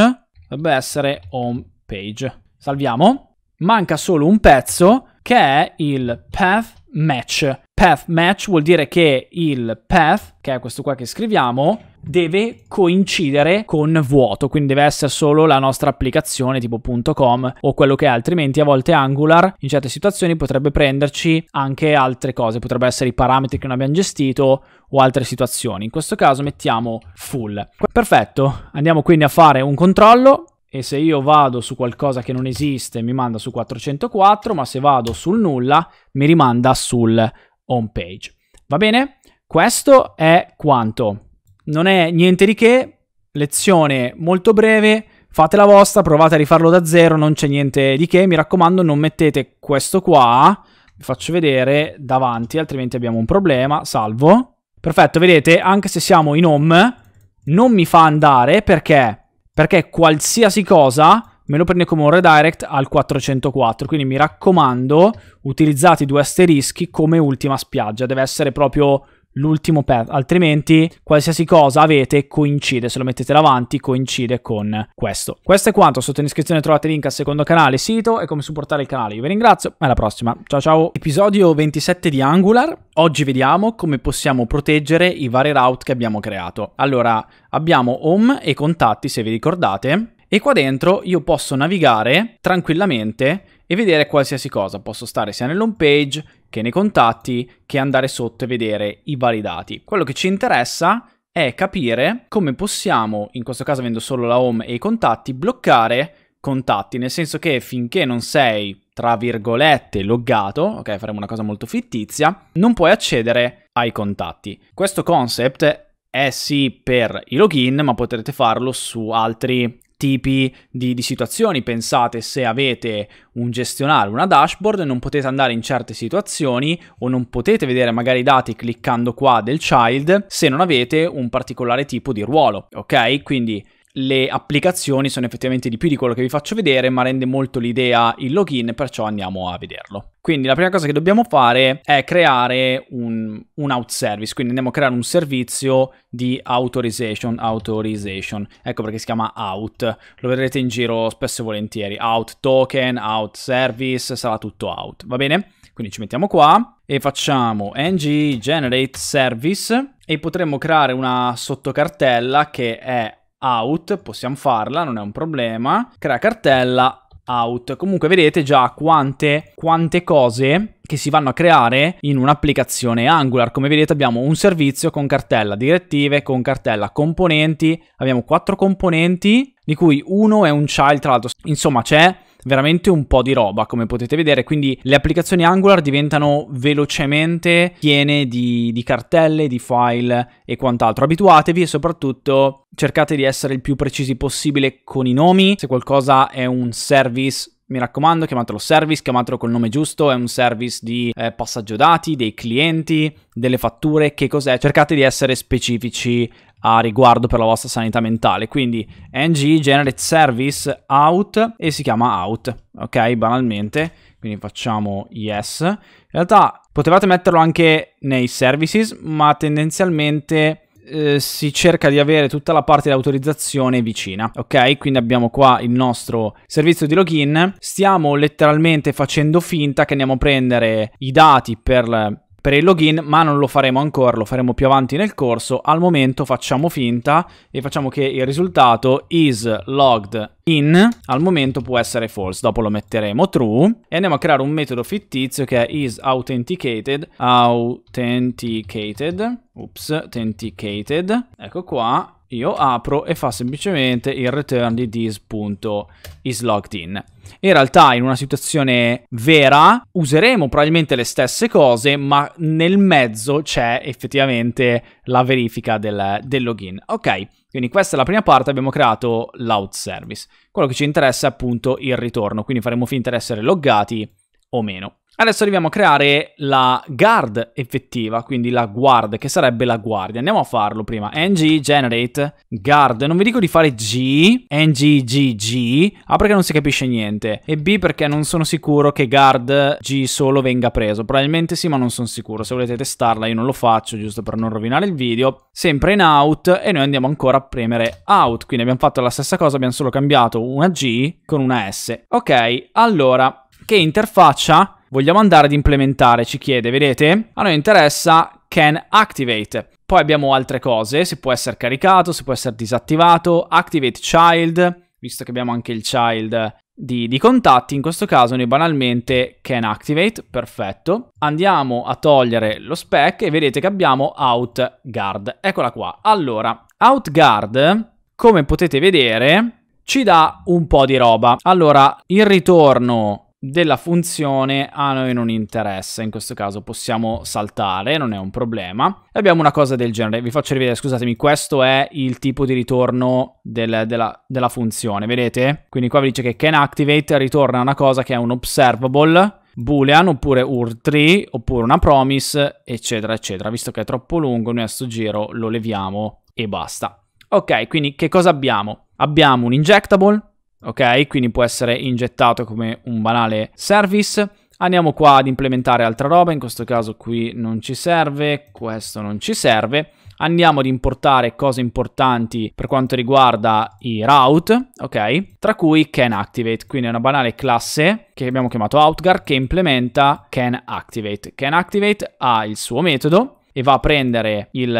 A: dovrebbe essere home page. Salviamo. Manca solo un pezzo che è il path match. Path match vuol dire che il path, che è questo qua che scriviamo, deve coincidere con vuoto, quindi deve essere solo la nostra applicazione tipo .com o quello che è, altrimenti a volte Angular in certe situazioni potrebbe prenderci anche altre cose, potrebbero essere i parametri che non abbiamo gestito o altre situazioni. In questo caso mettiamo full. Perfetto, andiamo quindi a fare un controllo e se io vado su qualcosa che non esiste mi manda su 404, ma se vado sul nulla mi rimanda sul home page. Va bene? Questo è quanto. Non è niente di che, lezione molto breve, fate la vostra, provate a rifarlo da zero, non c'è niente di che, mi raccomando non mettete questo qua, vi faccio vedere davanti, altrimenti abbiamo un problema, salvo. Perfetto, vedete, anche se siamo in home, non mi fa andare perché perché qualsiasi cosa me lo prende come un redirect al 404. Quindi mi raccomando, utilizzate i due asterischi come ultima spiaggia. Deve essere proprio l'ultimo pezzo, altrimenti qualsiasi cosa avete coincide, se lo mettete davanti coincide con questo. Questo è quanto, sotto in descrizione trovate link al secondo canale, sito e come supportare il canale. Io vi ringrazio, alla prossima, ciao ciao! Episodio 27 di Angular, oggi vediamo come possiamo proteggere i vari route che abbiamo creato. Allora, abbiamo home e contatti se vi ricordate, e qua dentro io posso navigare tranquillamente e vedere qualsiasi cosa. Posso stare sia nell'home page che nei contatti che andare sotto e vedere i vari dati. Quello che ci interessa è capire come possiamo, in questo caso avendo solo la home e i contatti, bloccare contatti, nel senso che finché non sei, tra virgolette, loggato, ok, faremo una cosa molto fittizia, non puoi accedere ai contatti. Questo concept è sì per i login, ma potrete farlo su altri tipi di, di, situazioni. Pensate se avete un gestionale, una dashboard, non potete andare in certe situazioni o non potete vedere magari i dati cliccando qua del child se non avete un particolare tipo di ruolo. Ok? Quindi le applicazioni sono effettivamente di più di quello che vi faccio vedere, ma rende molto l'idea il login, perciò andiamo a vederlo. Quindi la prima cosa che dobbiamo fare è creare un, un out service, quindi andiamo a creare un servizio di authorization, authorization, ecco perché si chiama out, lo vedrete in giro spesso e volentieri, out token, out service, sarà tutto out, va bene? Quindi ci mettiamo qua e facciamo ng generate service e potremmo creare una sottocartella che è out, possiamo farla, non è un problema. Crea cartella, out. Comunque vedete già quante, quante cose che si vanno a creare in un'applicazione Angular. Come vedete abbiamo un servizio con cartella direttive, con cartella componenti, abbiamo quattro componenti di cui uno è un child, tra l'altro insomma c'è veramente un po' di roba, come potete vedere. Quindi le applicazioni Angular diventano velocemente piene di, di cartelle, di file e quant'altro. Abituatevi e soprattutto cercate di essere il più precisi possibile con i nomi. Se qualcosa è un service, mi raccomando, chiamatelo service, chiamatelo col nome giusto, è un service di eh, passaggio dati, dei clienti, delle fatture, che cos'è? Cercate di essere specifici a riguardo per la vostra sanità mentale. Quindi ng generate service out e si chiama out, ok? Banalmente, quindi facciamo yes. In realtà potevate metterlo anche nei services, ma tendenzialmente eh, si cerca di avere tutta la parte di autorizzazione vicina, ok? Quindi abbiamo qua il nostro servizio di login, stiamo letteralmente facendo finta che andiamo a prendere i dati per per il login, ma non lo faremo ancora, lo faremo più avanti nel corso. Al momento facciamo finta e facciamo che il risultato is logged in al momento può essere false, dopo lo metteremo true e andiamo a creare un metodo fittizio che è is authenticated authenticated, ups, authenticated. Ecco qua io apro e fa semplicemente il return di this.isLoggedIn. In realtà in una situazione vera useremo probabilmente le stesse cose, ma nel mezzo c'è effettivamente la verifica del, del login. Ok, quindi questa è la prima parte, abbiamo creato l'out service. Quello che ci interessa è appunto il ritorno, quindi faremo finta di essere loggati o meno. Adesso arriviamo a creare la guard effettiva, quindi la guard, che sarebbe la guardia. Andiamo a farlo prima. ng generate guard. Non vi dico di fare g, ng g g, A ah, perché non si capisce niente, e b perché non sono sicuro che guard g solo venga preso. Probabilmente sì, ma non sono sicuro. Se volete testarla io non lo faccio, giusto per non rovinare il video. Sempre in out, e noi andiamo ancora a premere out. Quindi abbiamo fatto la stessa cosa, abbiamo solo cambiato una g con una s. Ok, allora, che interfaccia vogliamo andare ad implementare, ci chiede, vedete? A noi interessa can activate. Poi abbiamo altre cose, se può essere caricato, se può essere disattivato, activate child, visto che abbiamo anche il child di, di, contatti, in questo caso noi banalmente can activate, perfetto. Andiamo a togliere lo spec e vedete che abbiamo out guard, eccola qua. Allora, out guard, come potete vedere, ci dà un po' di roba. Allora, il ritorno della funzione a noi non interessa, in questo caso possiamo saltare, non è un problema. E abbiamo una cosa del genere, vi faccio rivedere, scusatemi, questo è il tipo di ritorno del, della, della, funzione, vedete? Quindi qua vi dice che can activate ritorna una cosa che è un observable, boolean oppure ur3 oppure una promise, eccetera, eccetera. Visto che è troppo lungo, noi a sto giro lo leviamo e basta. Ok, quindi che cosa abbiamo? Abbiamo un injectable, ok? Quindi può essere ingettato come un banale service. Andiamo qua ad implementare altra roba, in questo caso qui non ci serve, questo non ci serve. Andiamo ad importare cose importanti per quanto riguarda i route, ok? Tra cui CanActivate, quindi è una banale classe che abbiamo chiamato Outgar che implementa CanActivate. CanActivate ha il suo metodo e va a prendere il,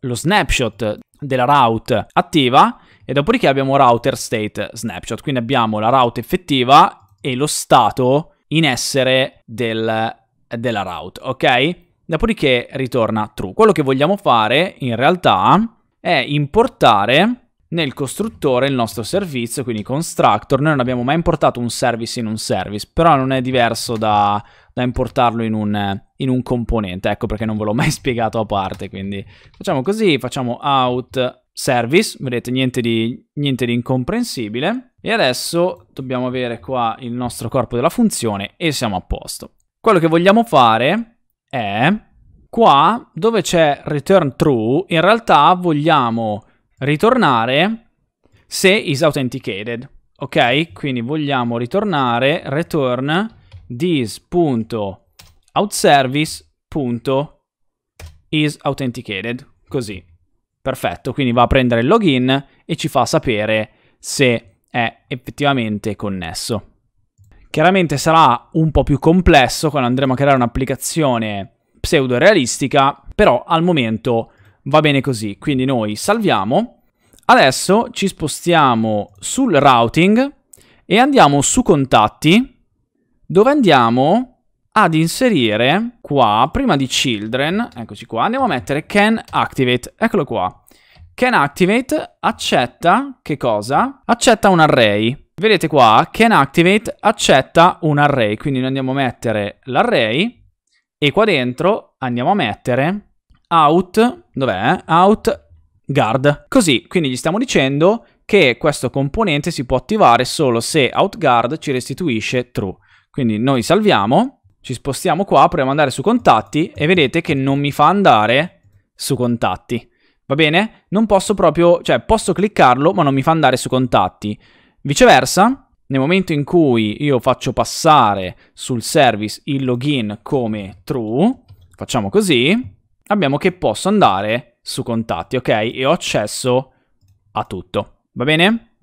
A: lo snapshot della route attiva e dopodiché abbiamo router state snapshot, quindi abbiamo la route effettiva e lo stato in essere del, della route, ok? Dopodiché ritorna true. Quello che vogliamo fare in realtà è importare nel costruttore il nostro servizio, quindi constructor, noi non abbiamo mai importato un service in un service, però non è diverso da, da importarlo in un, in un componente, ecco perché non ve l'ho mai spiegato a parte, quindi facciamo così, facciamo out service, vedete niente di, niente di incomprensibile. E adesso dobbiamo avere qua il nostro corpo della funzione e siamo a posto. Quello che vogliamo fare è qua dove c'è return true, in realtà vogliamo ritornare se is authenticated, ok? Quindi vogliamo ritornare return this.outservice.is authenticated, così. Perfetto, quindi va a prendere il login e ci fa sapere se è effettivamente connesso. Chiaramente sarà un po' più complesso quando andremo a creare un'applicazione pseudo realistica, però al momento va bene così. Quindi noi salviamo, adesso ci spostiamo sul routing e andiamo su contatti dove andiamo ad inserire qua, prima di children, eccoci qua, andiamo a mettere can activate, eccolo qua. Can activate accetta che cosa? Accetta un array. Vedete qua, can activate accetta un array, quindi noi andiamo a mettere l'array e qua dentro andiamo a mettere out, dov'è? Out guard. Così, quindi gli stiamo dicendo che questo componente si può attivare solo se outguard ci restituisce true. Quindi noi salviamo ci spostiamo qua, proviamo ad andare su contatti e vedete che non mi fa andare su contatti. Va bene? Non posso proprio, cioè posso cliccarlo ma non mi fa andare su contatti. Viceversa, nel momento in cui io faccio passare sul service il login come true, facciamo così, abbiamo che posso andare su contatti, ok? E ho accesso a tutto, va bene?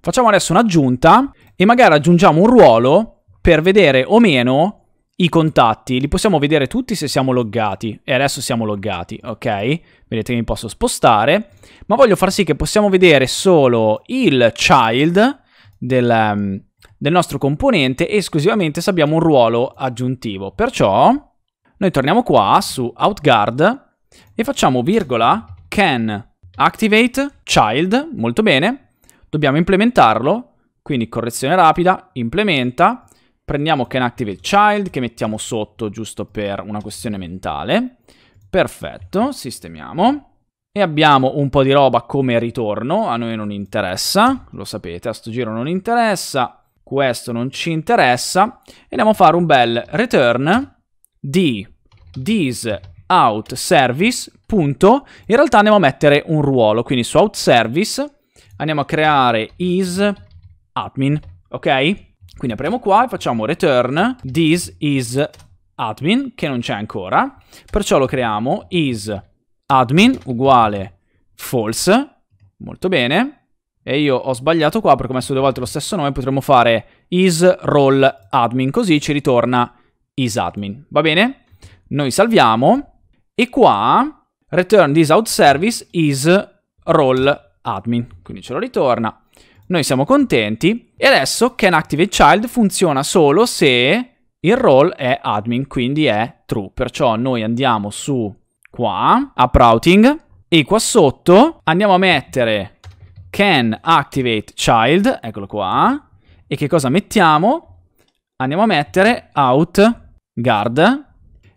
A: Facciamo adesso un'aggiunta e magari aggiungiamo un ruolo per vedere o meno i contatti li possiamo vedere tutti se siamo loggati e adesso siamo loggati, ok? Vedete che mi posso spostare, ma voglio far sì che possiamo vedere solo il child del, ehm, del nostro componente esclusivamente se abbiamo un ruolo aggiuntivo. Perciò noi torniamo qua su Outguard e facciamo virgola can activate child, molto bene, dobbiamo implementarlo, quindi correzione rapida, implementa, Prendiamo Can Activate Child, che mettiamo sotto giusto per una questione mentale. Perfetto, sistemiamo. E abbiamo un po' di roba come ritorno, a noi non interessa, lo sapete, a sto giro non interessa, questo non ci interessa. E andiamo a fare un bel return di this out service, punto. In realtà andiamo a mettere un ruolo, quindi su out service andiamo a creare is admin, ok? Quindi apriamo qua e facciamo return this is admin, che non c'è ancora, perciò lo creiamo is admin uguale false, molto bene, e io ho sbagliato qua perché ho messo due volte lo stesso nome, potremmo fare is role admin, così ci ritorna is admin, va bene? Noi salviamo e qua return this out service is role admin, quindi ce lo ritorna, noi siamo contenti e adesso can activate child funziona solo se il role è admin, quindi è true. Perciò noi andiamo su qua, app routing, e qua sotto andiamo a mettere can activate child, eccolo qua, e che cosa mettiamo? Andiamo a mettere out guard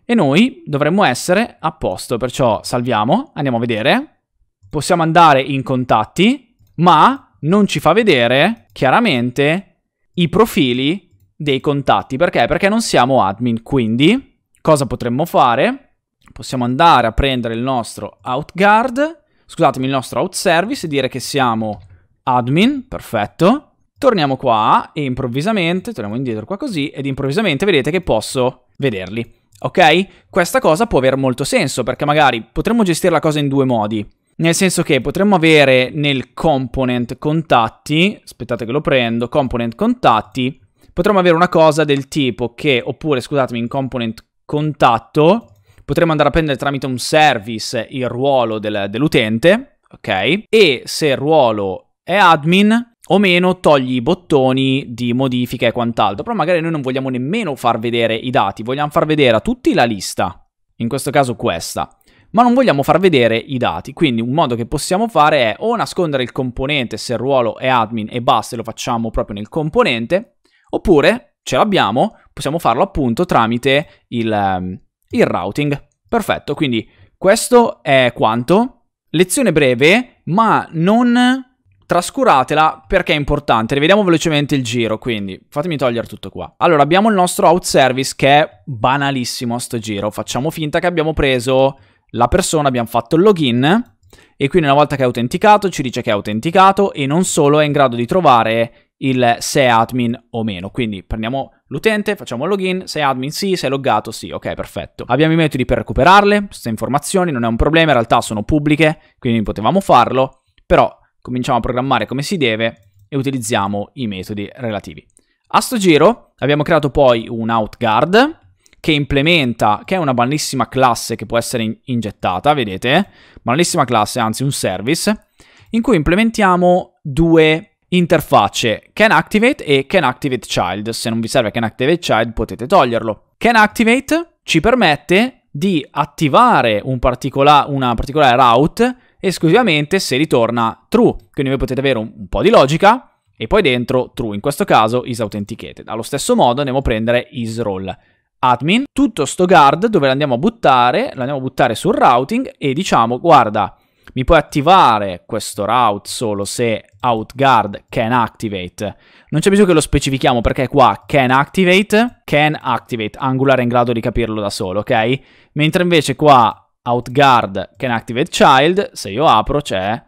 A: e noi dovremmo essere a posto, perciò salviamo, andiamo a vedere. Possiamo andare in contatti, ma non ci fa vedere chiaramente i profili dei contatti. Perché? Perché non siamo admin. Quindi, cosa potremmo fare? Possiamo andare a prendere il nostro outguard, scusatemi, il nostro outservice e dire che siamo admin, perfetto. Torniamo qua e improvvisamente, torniamo indietro qua così, ed improvvisamente vedete che posso vederli. Ok? Questa cosa può avere molto senso perché magari potremmo gestire la cosa in due modi. Nel senso che potremmo avere nel component contatti, aspettate che lo prendo, component contatti, potremmo avere una cosa del tipo che, oppure scusatemi, in component contatto, potremmo andare a prendere tramite un service il ruolo del, dell'utente, ok? E se il ruolo è admin o meno togli i bottoni di modifica e quant'altro, però magari noi non vogliamo nemmeno far vedere i dati, vogliamo far vedere a tutti la lista, in questo caso questa ma non vogliamo far vedere i dati. Quindi un modo che possiamo fare è o nascondere il componente se il ruolo è admin e basta e lo facciamo proprio nel componente, oppure ce l'abbiamo, possiamo farlo appunto tramite il, ehm, il routing. Perfetto, quindi questo è quanto. Lezione breve, ma non trascuratela perché è importante. Rivediamo velocemente il giro, quindi fatemi togliere tutto qua. Allora, abbiamo il nostro out service che è banalissimo a sto giro. Facciamo finta che abbiamo preso la persona, abbiamo fatto il login e quindi una volta che è autenticato ci dice che è autenticato e non solo è in grado di trovare il se è admin o meno. Quindi prendiamo l'utente, facciamo il login, sei admin sì, se è loggato sì, ok perfetto. Abbiamo i metodi per recuperarle, queste informazioni non è un problema, in realtà sono pubbliche, quindi potevamo farlo, però cominciamo a programmare come si deve e utilizziamo i metodi relativi. A sto giro abbiamo creato poi un outguard che implementa, che è una banalissima classe che può essere in ingettata, vedete? Banalissima classe, anzi un service, in cui implementiamo due interfacce, CanActivate e CanActivateChild. Se non vi serve CanActivateChild potete toglierlo. CanActivate ci permette di attivare un particola una particolare route esclusivamente se ritorna true. Quindi voi potete avere un, un po' di logica e poi dentro true, in questo caso isAuthenticated. Allo stesso modo andiamo a prendere isRoll admin, tutto sto guard dove l'andiamo a buttare, l'andiamo a buttare sul routing e diciamo guarda mi puoi attivare questo route solo se outguard can activate. Non c'è bisogno che lo specifichiamo perché qua can activate, can activate, Angular è in grado di capirlo da solo, ok? Mentre invece qua outguard can activate child, se io apro c'è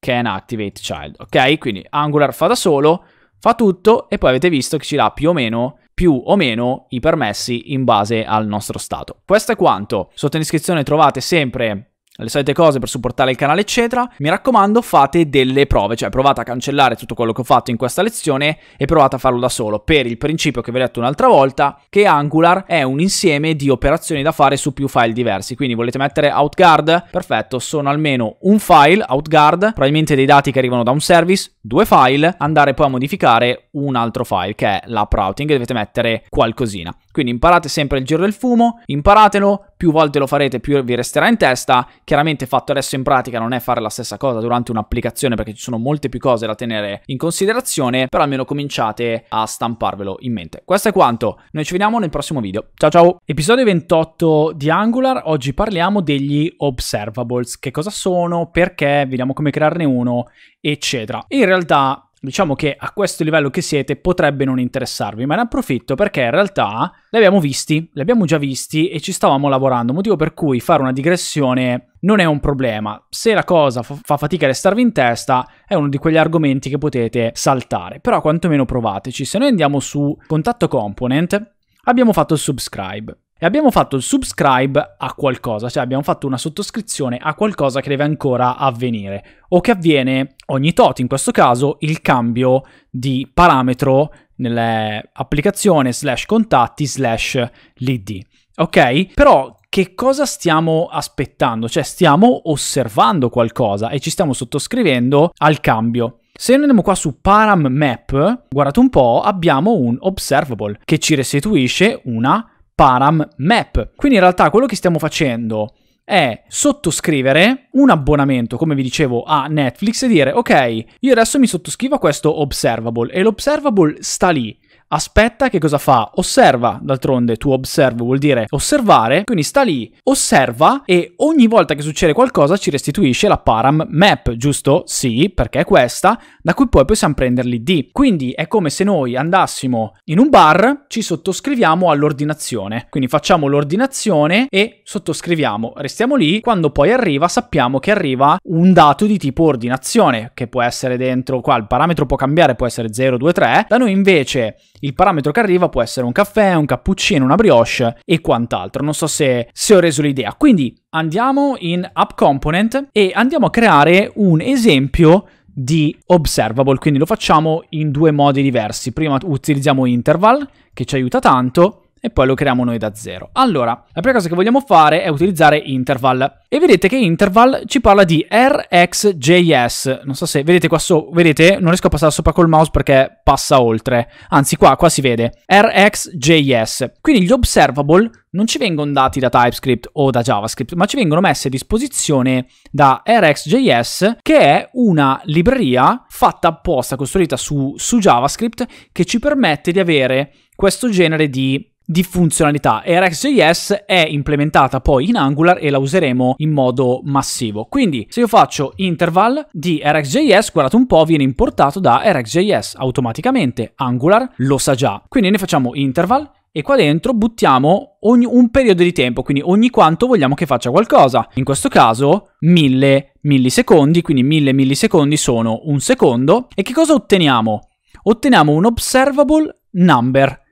A: can activate child, ok? Quindi Angular fa da solo, fa tutto e poi avete visto che ci dà più o meno più o meno i permessi in base al nostro stato. Questo è quanto. Sotto in iscrizione trovate sempre le solite cose per supportare il canale eccetera, mi raccomando fate delle prove, cioè provate a cancellare tutto quello che ho fatto in questa lezione e provate a farlo da solo, per il principio che vi ho detto un'altra volta, che Angular è un insieme di operazioni da fare su più file diversi, quindi volete mettere outguard, perfetto, sono almeno un file outguard, probabilmente dei dati che arrivano da un service, due file, andare poi a modificare un altro file che è l'app routing, dovete mettere qualcosina. Quindi imparate sempre il giro del fumo, imparatelo, più volte lo farete più vi resterà in testa. Chiaramente fatto adesso in pratica non è fare la stessa cosa durante un'applicazione perché ci sono molte più cose da tenere in considerazione, però almeno cominciate a stamparvelo in mente. Questo è quanto, noi ci vediamo nel prossimo video. Ciao ciao! Episodio 28 di Angular, oggi parliamo degli observables, che cosa sono, perché, vediamo come crearne uno, eccetera. In realtà diciamo che a questo livello che siete potrebbe non interessarvi, ma ne approfitto perché in realtà li abbiamo visti, li abbiamo già visti e ci stavamo lavorando, motivo per cui fare una digressione non è un problema. Se la cosa fa fatica a restarvi in testa, è uno di quegli argomenti che potete saltare, però quantomeno provateci. Se noi andiamo su contatto component, abbiamo fatto il subscribe. E abbiamo fatto il subscribe a qualcosa, cioè abbiamo fatto una sottoscrizione a qualcosa che deve ancora avvenire o che avviene ogni tot, in questo caso il cambio di parametro nell'applicazione slash contatti slash l'id. Ok? Però che cosa stiamo aspettando? Cioè stiamo osservando qualcosa e ci stiamo sottoscrivendo al cambio. Se andiamo qua su param map, guardate un po', abbiamo un observable che ci restituisce una param map. Quindi in realtà quello che stiamo facendo è sottoscrivere un abbonamento, come vi dicevo, a Netflix e dire ok, io adesso mi sottoscrivo a questo observable e l'observable sta lì aspetta che cosa fa? Osserva, d'altronde tu observe vuol dire osservare, quindi sta lì, osserva e ogni volta che succede qualcosa ci restituisce la param map, giusto? Sì, perché è questa, da cui poi possiamo prendere l'id. Quindi è come se noi andassimo in un bar, ci sottoscriviamo all'ordinazione, quindi facciamo l'ordinazione e sottoscriviamo, restiamo lì, quando poi arriva sappiamo che arriva un dato di tipo ordinazione, che può essere dentro qua, il parametro può cambiare, può essere 0, 2, 3, da noi invece il parametro che arriva può essere un caffè, un cappuccino, una brioche e quant'altro. Non so se, se ho reso l'idea. Quindi andiamo in App Component e andiamo a creare un esempio di observable, quindi lo facciamo in due modi diversi. Prima utilizziamo interval che ci aiuta tanto e poi lo creiamo noi da zero. Allora, la prima cosa che vogliamo fare è utilizzare interval e vedete che interval ci parla di rxjs. Non so se vedete qua sopra, vedete, non riesco a passare sopra col mouse perché passa oltre. Anzi, qua, qua si vede rxjs. Quindi gli observable non ci vengono dati da TypeScript o da JavaScript, ma ci vengono messi a disposizione da RxJS, che è una libreria fatta apposta, costruita su, su JavaScript, che ci permette di avere questo genere di di funzionalità e RxJS è implementata poi in Angular e la useremo in modo massivo. Quindi se io faccio interval di RxJS, guardate un po', viene importato da RxJS automaticamente, Angular lo sa già. Quindi ne facciamo interval e qua dentro buttiamo ogni, un periodo di tempo, quindi ogni quanto vogliamo che faccia qualcosa. In questo caso 1000 millisecondi, quindi 1000 millisecondi sono un secondo. E che cosa otteniamo? Otteniamo un observable number.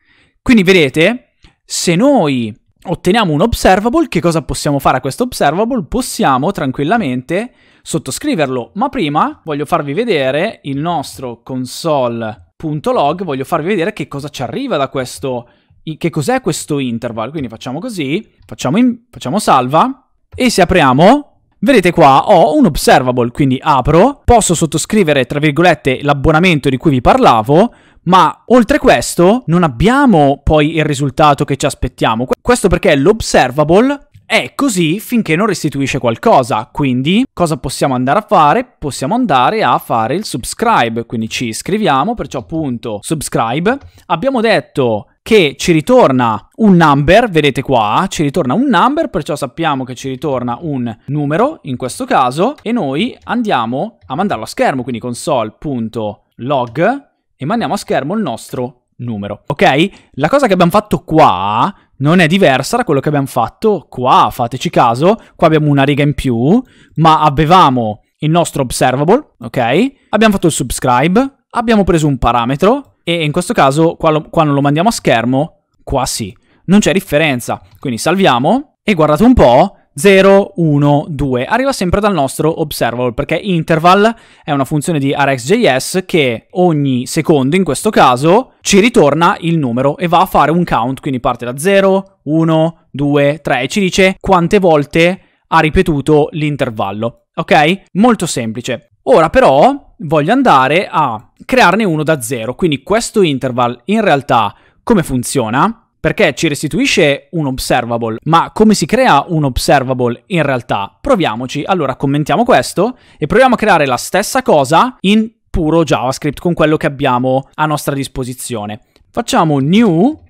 A: Quindi vedete, se noi otteniamo un observable, che cosa possiamo fare a questo observable? Possiamo tranquillamente sottoscriverlo, ma prima voglio farvi vedere il nostro console.log, voglio farvi vedere che cosa ci arriva da questo, che cos'è questo interval, quindi facciamo così, facciamo, in, facciamo salva e se apriamo Vedete qua ho un observable, quindi apro, posso sottoscrivere tra virgolette l'abbonamento di cui vi parlavo ma oltre questo, non abbiamo poi il risultato che ci aspettiamo. Questo perché l'observable è così finché non restituisce qualcosa. Quindi, cosa possiamo andare a fare? Possiamo andare a fare il subscribe. Quindi ci iscriviamo, perciò punto subscribe. Abbiamo detto che ci ritorna un number, vedete qua, ci ritorna un number, perciò sappiamo che ci ritorna un numero in questo caso e noi andiamo a mandarlo a schermo, quindi console.log e mandiamo a schermo il nostro numero, ok? La cosa che abbiamo fatto qua non è diversa da quello che abbiamo fatto qua, fateci caso, qua abbiamo una riga in più, ma avevamo il nostro observable, ok? Abbiamo fatto il subscribe, abbiamo preso un parametro e in questo caso qua, lo, qua non lo mandiamo a schermo, qua sì. Non c'è differenza, quindi salviamo e guardate un po', 0, 1, 2 arriva sempre dal nostro observable perché interval è una funzione di RxJS che ogni secondo in questo caso ci ritorna il numero e va a fare un count, quindi parte da 0, 1, 2, 3 e ci dice quante volte ha ripetuto l'intervallo, ok? Molto semplice. Ora però voglio andare a crearne uno da 0, quindi questo interval in realtà come funziona? perché ci restituisce un observable. Ma come si crea un observable in realtà? Proviamoci. Allora, commentiamo questo e proviamo a creare la stessa cosa in puro JavaScript con quello che abbiamo a nostra disposizione. Facciamo new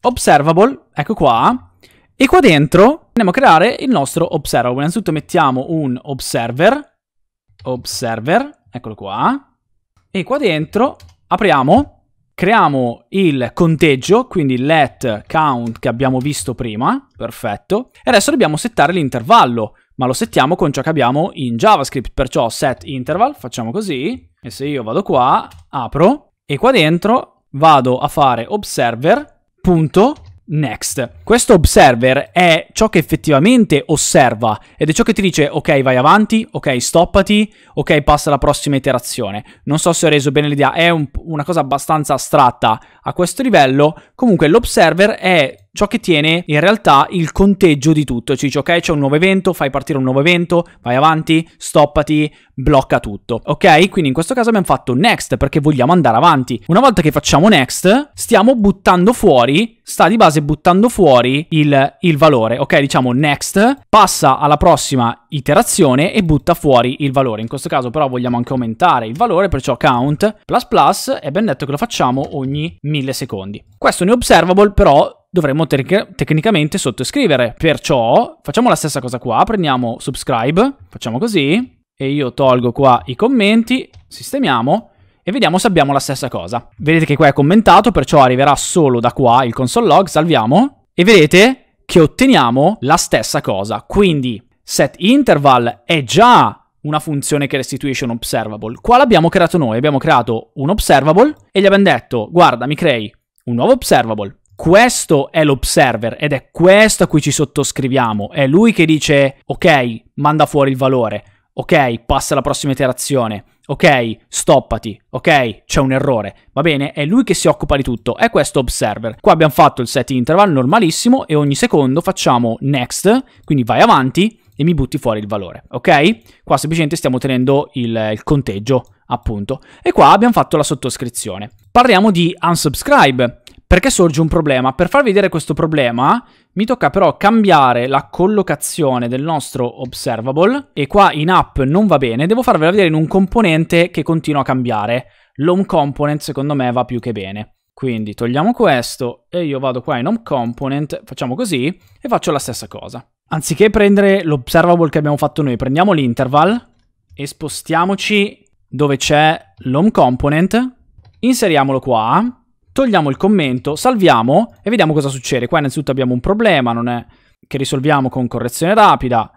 A: observable, ecco qua, e qua dentro andiamo a creare il nostro observable. Innanzitutto mettiamo un observer, observer, eccolo qua, e qua dentro apriamo Creiamo il conteggio, quindi let count che abbiamo visto prima, perfetto. E adesso dobbiamo settare l'intervallo, ma lo settiamo con ciò che abbiamo in JavaScript, perciò set interval, facciamo così. E se io vado qua, apro, e qua dentro vado a fare observer, Next. Questo observer è ciò che effettivamente osserva ed è ciò che ti dice ok vai avanti, ok stoppati, ok passa alla prossima iterazione. Non so se ho reso bene l'idea, è un, una cosa abbastanza astratta a questo livello, comunque l'observer è ciò che tiene in realtà il conteggio di tutto. Ci dice ok c'è un nuovo evento, fai partire un nuovo evento, vai avanti, stoppati, blocca tutto. Ok? Quindi in questo caso abbiamo fatto next perché vogliamo andare avanti. Una volta che facciamo next stiamo buttando fuori, sta di base buttando fuori il, il valore. Ok? Diciamo next, passa alla prossima iterazione e butta fuori il valore. In questo caso però vogliamo anche aumentare il valore, perciò count plus plus e ben detto che lo facciamo ogni mille secondi. Questo new observable però dovremmo tec- tecnicamente sottoscrivere. Perciò facciamo la stessa cosa qua, prendiamo subscribe, facciamo così, e io tolgo qua i commenti, sistemiamo, e vediamo se abbiamo la stessa cosa. Vedete che qua è commentato, perciò arriverà solo da qua il console log, salviamo, e vedete che otteniamo la stessa cosa. Quindi set interval è già una funzione che restituisce un observable. Qua l'abbiamo creato noi, abbiamo creato un observable e gli abbiamo detto, guarda mi crei un nuovo observable questo è l'observer ed è questo a cui ci sottoscriviamo. È lui che dice ok, manda fuori il valore, ok, passa alla prossima iterazione, ok, stoppati, ok, c'è un errore. Va bene, è lui che si occupa di tutto, è questo observer. Qua abbiamo fatto il set interval normalissimo e ogni secondo facciamo next, quindi vai avanti e mi butti fuori il valore, ok? Qua semplicemente stiamo tenendo il, il conteggio appunto e qua abbiamo fatto la sottoscrizione. Parliamo di unsubscribe, perché sorge un problema? Per far vedere questo problema, mi tocca però cambiare la collocazione del nostro observable, e qua in app non va bene, devo farvela vedere in un componente che continua a cambiare. L'home component secondo me va più che bene. Quindi togliamo questo e io vado qua in home component, facciamo così e faccio la stessa cosa. Anziché prendere l'observable che abbiamo fatto noi, prendiamo l'interval e spostiamoci dove c'è l'home component, inseriamolo qua togliamo il commento, salviamo e vediamo cosa succede. Qua innanzitutto abbiamo un problema non è... che risolviamo con correzione rapida.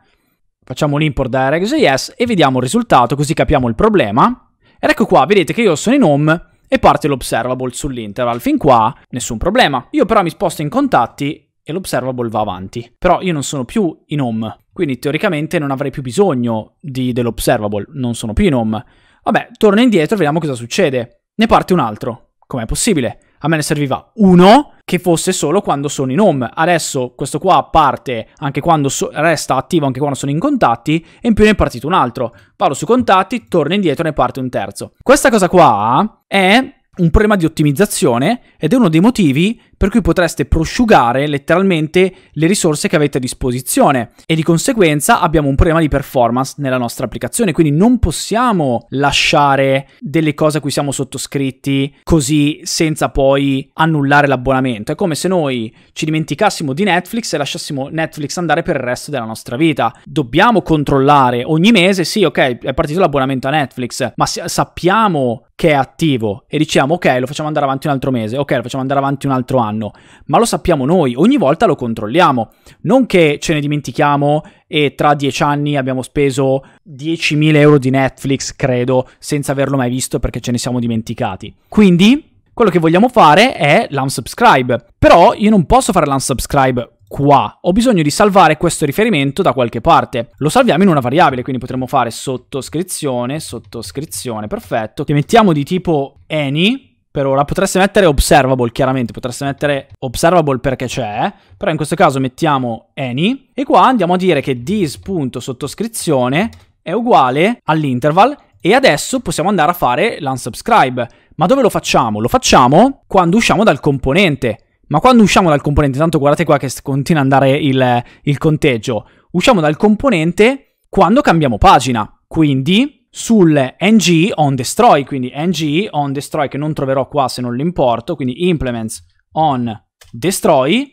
A: Facciamo l'import da Regex.js e vediamo il risultato così capiamo il problema. Ed ecco qua, vedete che io sono in home e parte l'observable sull'interval. Fin qua nessun problema. Io però mi sposto in contatti e l'observable va avanti. Però io non sono più in home, quindi teoricamente non avrei più bisogno dell'observable, non sono più in home. Vabbè, torno indietro e vediamo cosa succede. Ne parte un altro. Com'è possibile? A me ne serviva uno che fosse solo quando sono in home. Adesso questo qua parte anche quando so resta attivo anche quando sono in contatti e in più ne è partito un altro. Parlo su contatti, torno indietro e ne parte un terzo. Questa cosa qua è un problema di ottimizzazione ed è uno dei motivi per cui potreste prosciugare letteralmente le risorse che avete a disposizione e di conseguenza abbiamo un problema di performance nella nostra applicazione, quindi non possiamo lasciare delle cose a cui siamo sottoscritti così senza poi annullare l'abbonamento. È come se noi ci dimenticassimo di Netflix e lasciassimo Netflix andare per il resto della nostra vita. Dobbiamo controllare ogni mese, sì, ok, è partito l'abbonamento a Netflix, ma sappiamo che è attivo e diciamo ok, lo facciamo andare avanti un altro mese, ok, lo facciamo andare avanti un altro anno fanno, ma lo sappiamo noi, ogni volta lo controlliamo, non che ce ne dimentichiamo e tra dieci anni abbiamo speso 10.000 euro di Netflix, credo, senza averlo mai visto perché ce ne siamo dimenticati. Quindi, quello che vogliamo fare è l'unsubscribe, però io non posso fare l'unsubscribe qua. Ho bisogno di salvare questo riferimento da qualche parte. Lo salviamo in una variabile, quindi potremmo fare sottoscrizione, sottoscrizione, perfetto. Che mettiamo di tipo any per ora. Potreste mettere observable, chiaramente, potreste mettere observable perché c'è, però in questo caso mettiamo any e qua andiamo a dire che this.sottoscrizione è uguale all'interval e adesso possiamo andare a fare l'unsubscribe. Ma dove lo facciamo? Lo facciamo quando usciamo dal componente. Ma quando usciamo dal componente, tanto guardate qua che continua ad andare il, il conteggio, usciamo dal componente quando cambiamo pagina. Quindi sul ng on destroy, quindi ng on destroy che non troverò qua se non l'importo, quindi implements on destroy,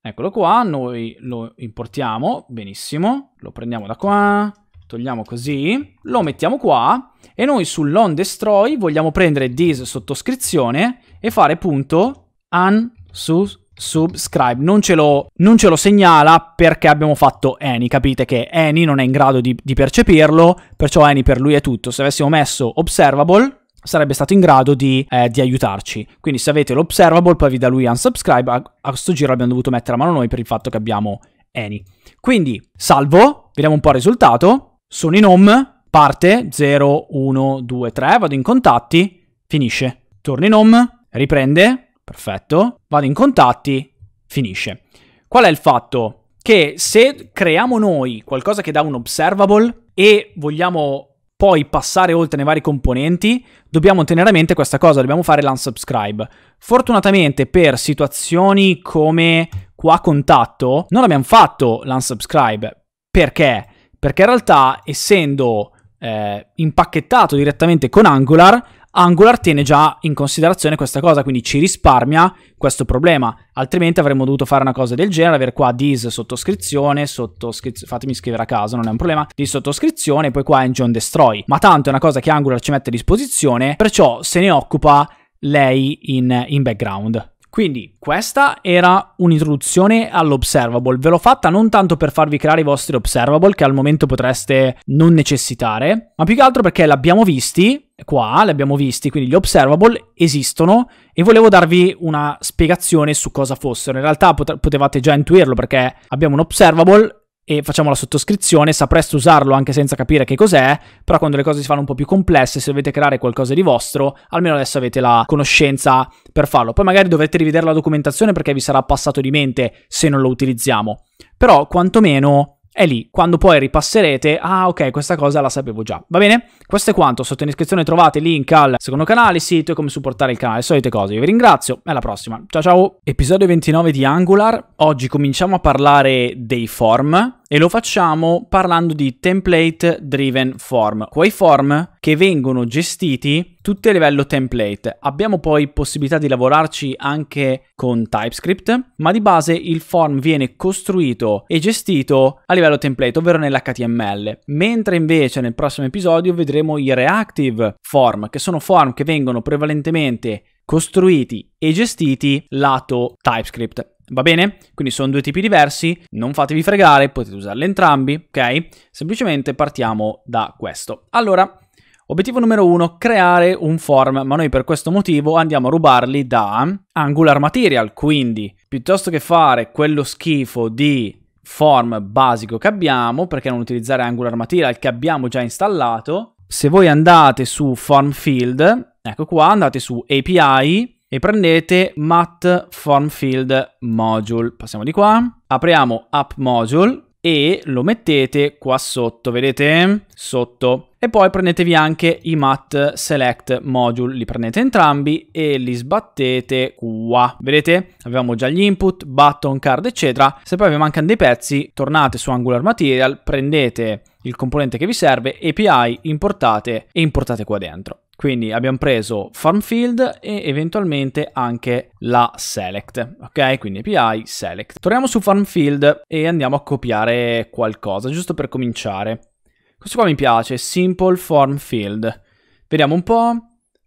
A: eccolo qua, noi lo importiamo, benissimo, lo prendiamo da qua, togliamo così, lo mettiamo qua e noi sull'on destroy vogliamo prendere this sottoscrizione e fare punto unsus subscribe non ce, lo, non ce lo, segnala perché abbiamo fatto Any capite che Any non è in grado di, di percepirlo perciò Any per lui è tutto se avessimo messo observable sarebbe stato in grado di, eh, di, aiutarci. Quindi se avete l'observable, poi vi da lui unsubscribe, a, a sto giro abbiamo dovuto mettere a mano noi per il fatto che abbiamo any. Quindi salvo, vediamo un po' il risultato, sono in home, parte 0, 1, 2, 3, vado in contatti, finisce. Torno in home, riprende, Perfetto. Vado in contatti, finisce. Qual è il fatto? Che se creiamo noi qualcosa che dà un observable e vogliamo poi passare oltre nei vari componenti, dobbiamo tenere a mente questa cosa, dobbiamo fare l'unsubscribe. Fortunatamente per situazioni come qua contatto non abbiamo fatto l'unsubscribe. Perché? Perché in realtà essendo eh, impacchettato direttamente con Angular Angular tiene già in considerazione questa cosa, quindi ci risparmia questo problema, altrimenti avremmo dovuto fare una cosa del genere, avere qua dis sottoscrizione, sottoscrizione, fatemi scrivere a caso, non è un problema, di sottoscrizione e poi qua engine destroy, ma tanto è una cosa che Angular ci mette a disposizione, perciò se ne occupa lei in, in background. Quindi questa era un'introduzione all'observable, ve l'ho fatta non tanto per farvi creare i vostri observable che al momento potreste non necessitare, ma più che altro perché l'abbiamo visti qua, l'abbiamo visti, quindi gli observable esistono e volevo darvi una spiegazione su cosa fossero. In realtà potevate già intuirlo perché abbiamo un observable e facciamo la sottoscrizione, sapreste usarlo anche senza capire che cos'è, però quando le cose si fanno un po' più complesse, se dovete creare qualcosa di vostro, almeno adesso avete la conoscenza per farlo. Poi magari dovrete rivedere la documentazione perché vi sarà passato di mente se non lo utilizziamo. Però quantomeno è lì, quando poi ripasserete, ah ok, questa cosa la sapevo già. Va bene? Questo è quanto, sotto in descrizione trovate link al secondo canale, sito e come supportare il canale, solite cose. Io vi ringrazio e alla prossima. Ciao ciao! Episodio 29 di Angular. Oggi cominciamo a parlare dei form e lo facciamo parlando di template driven form, quei form che vengono gestiti tutti a livello template. Abbiamo poi possibilità di lavorarci anche con TypeScript, ma di base il form viene costruito e gestito a livello template, ovvero nell'HTML. Mentre invece nel prossimo episodio vedremo i reactive form, che sono form che vengono prevalentemente costruiti e gestiti lato TypeScript. Va bene? Quindi sono due tipi diversi, non fatevi fregare, potete usarli entrambi, ok? Semplicemente partiamo da questo. Allora, obiettivo numero uno, creare un form, ma noi per questo motivo andiamo a rubarli da Angular Material, quindi piuttosto che fare quello schifo di form basico che abbiamo, perché non utilizzare Angular Material che abbiamo già installato, se voi andate su form field, ecco qua, andate su API, e prendete Math Form Field Module. Passiamo di qua, apriamo App Module e lo mettete qua sotto, vedete? Sotto. E poi prendetevi anche i Math Select Module, li prendete entrambi e li sbattete qua. Vedete? Avevamo già gli input, button, card, eccetera. Se poi vi mancano dei pezzi, tornate su Angular Material, prendete il componente che vi serve, API, importate e importate qua dentro. Quindi abbiamo preso Farmfield e eventualmente anche la Select, ok? Quindi API Select. Torniamo su Farmfield e andiamo a copiare qualcosa, giusto per cominciare. Questo qua mi piace, Simple Form Field. Vediamo un po',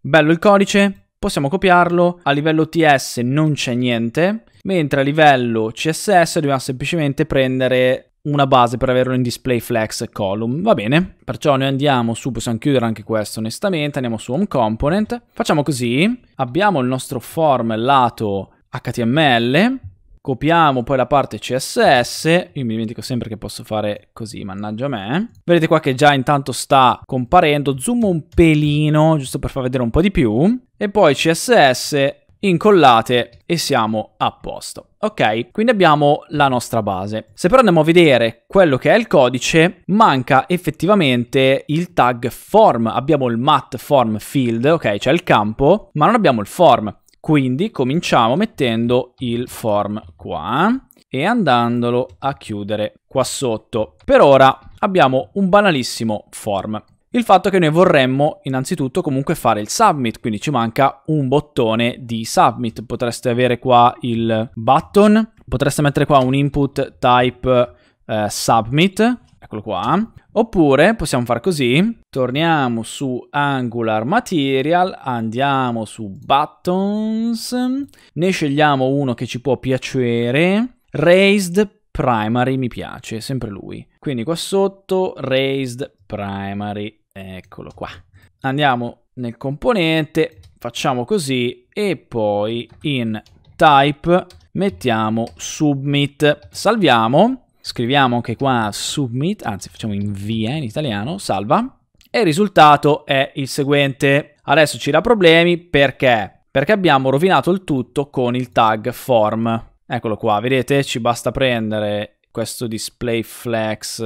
A: bello il codice, possiamo copiarlo. A livello TS non c'è niente, mentre a livello CSS dobbiamo semplicemente prendere una base per averlo in display flex column. Va bene, perciò noi andiamo su, possiamo chiudere anche questo onestamente, andiamo su home component. Facciamo così, abbiamo il nostro form lato HTML, copiamo poi la parte CSS, io mi dimentico sempre che posso fare così, mannaggia me. Vedete qua che già intanto sta comparendo, zoom un pelino, giusto per far vedere un po' di più. E poi CSS incollate e siamo a posto. Ok, quindi abbiamo la nostra base. Se però andiamo a vedere quello che è il codice, manca effettivamente il tag form. Abbiamo il mat form field, ok, cioè il campo, ma non abbiamo il form. Quindi cominciamo mettendo il form qua e andandolo a chiudere qua sotto. Per ora abbiamo un banalissimo form. Il fatto è che noi vorremmo innanzitutto comunque fare il submit, quindi ci manca un bottone di submit. Potreste avere qua il button, potreste mettere qua un input type eh, submit, eccolo qua. Oppure possiamo far così, torniamo su Angular Material, andiamo su Buttons, ne scegliamo uno che ci può piacere, Raised Primary mi piace, sempre lui. Quindi qua sotto Raised Primary. Eccolo qua. Andiamo nel componente, facciamo così e poi in type mettiamo submit. Salviamo, scriviamo anche qua submit, anzi facciamo invia in italiano, salva. E il risultato è il seguente. Adesso ci dà problemi perché? Perché abbiamo rovinato il tutto con il tag form. Eccolo qua, vedete? Ci basta prendere questo display flex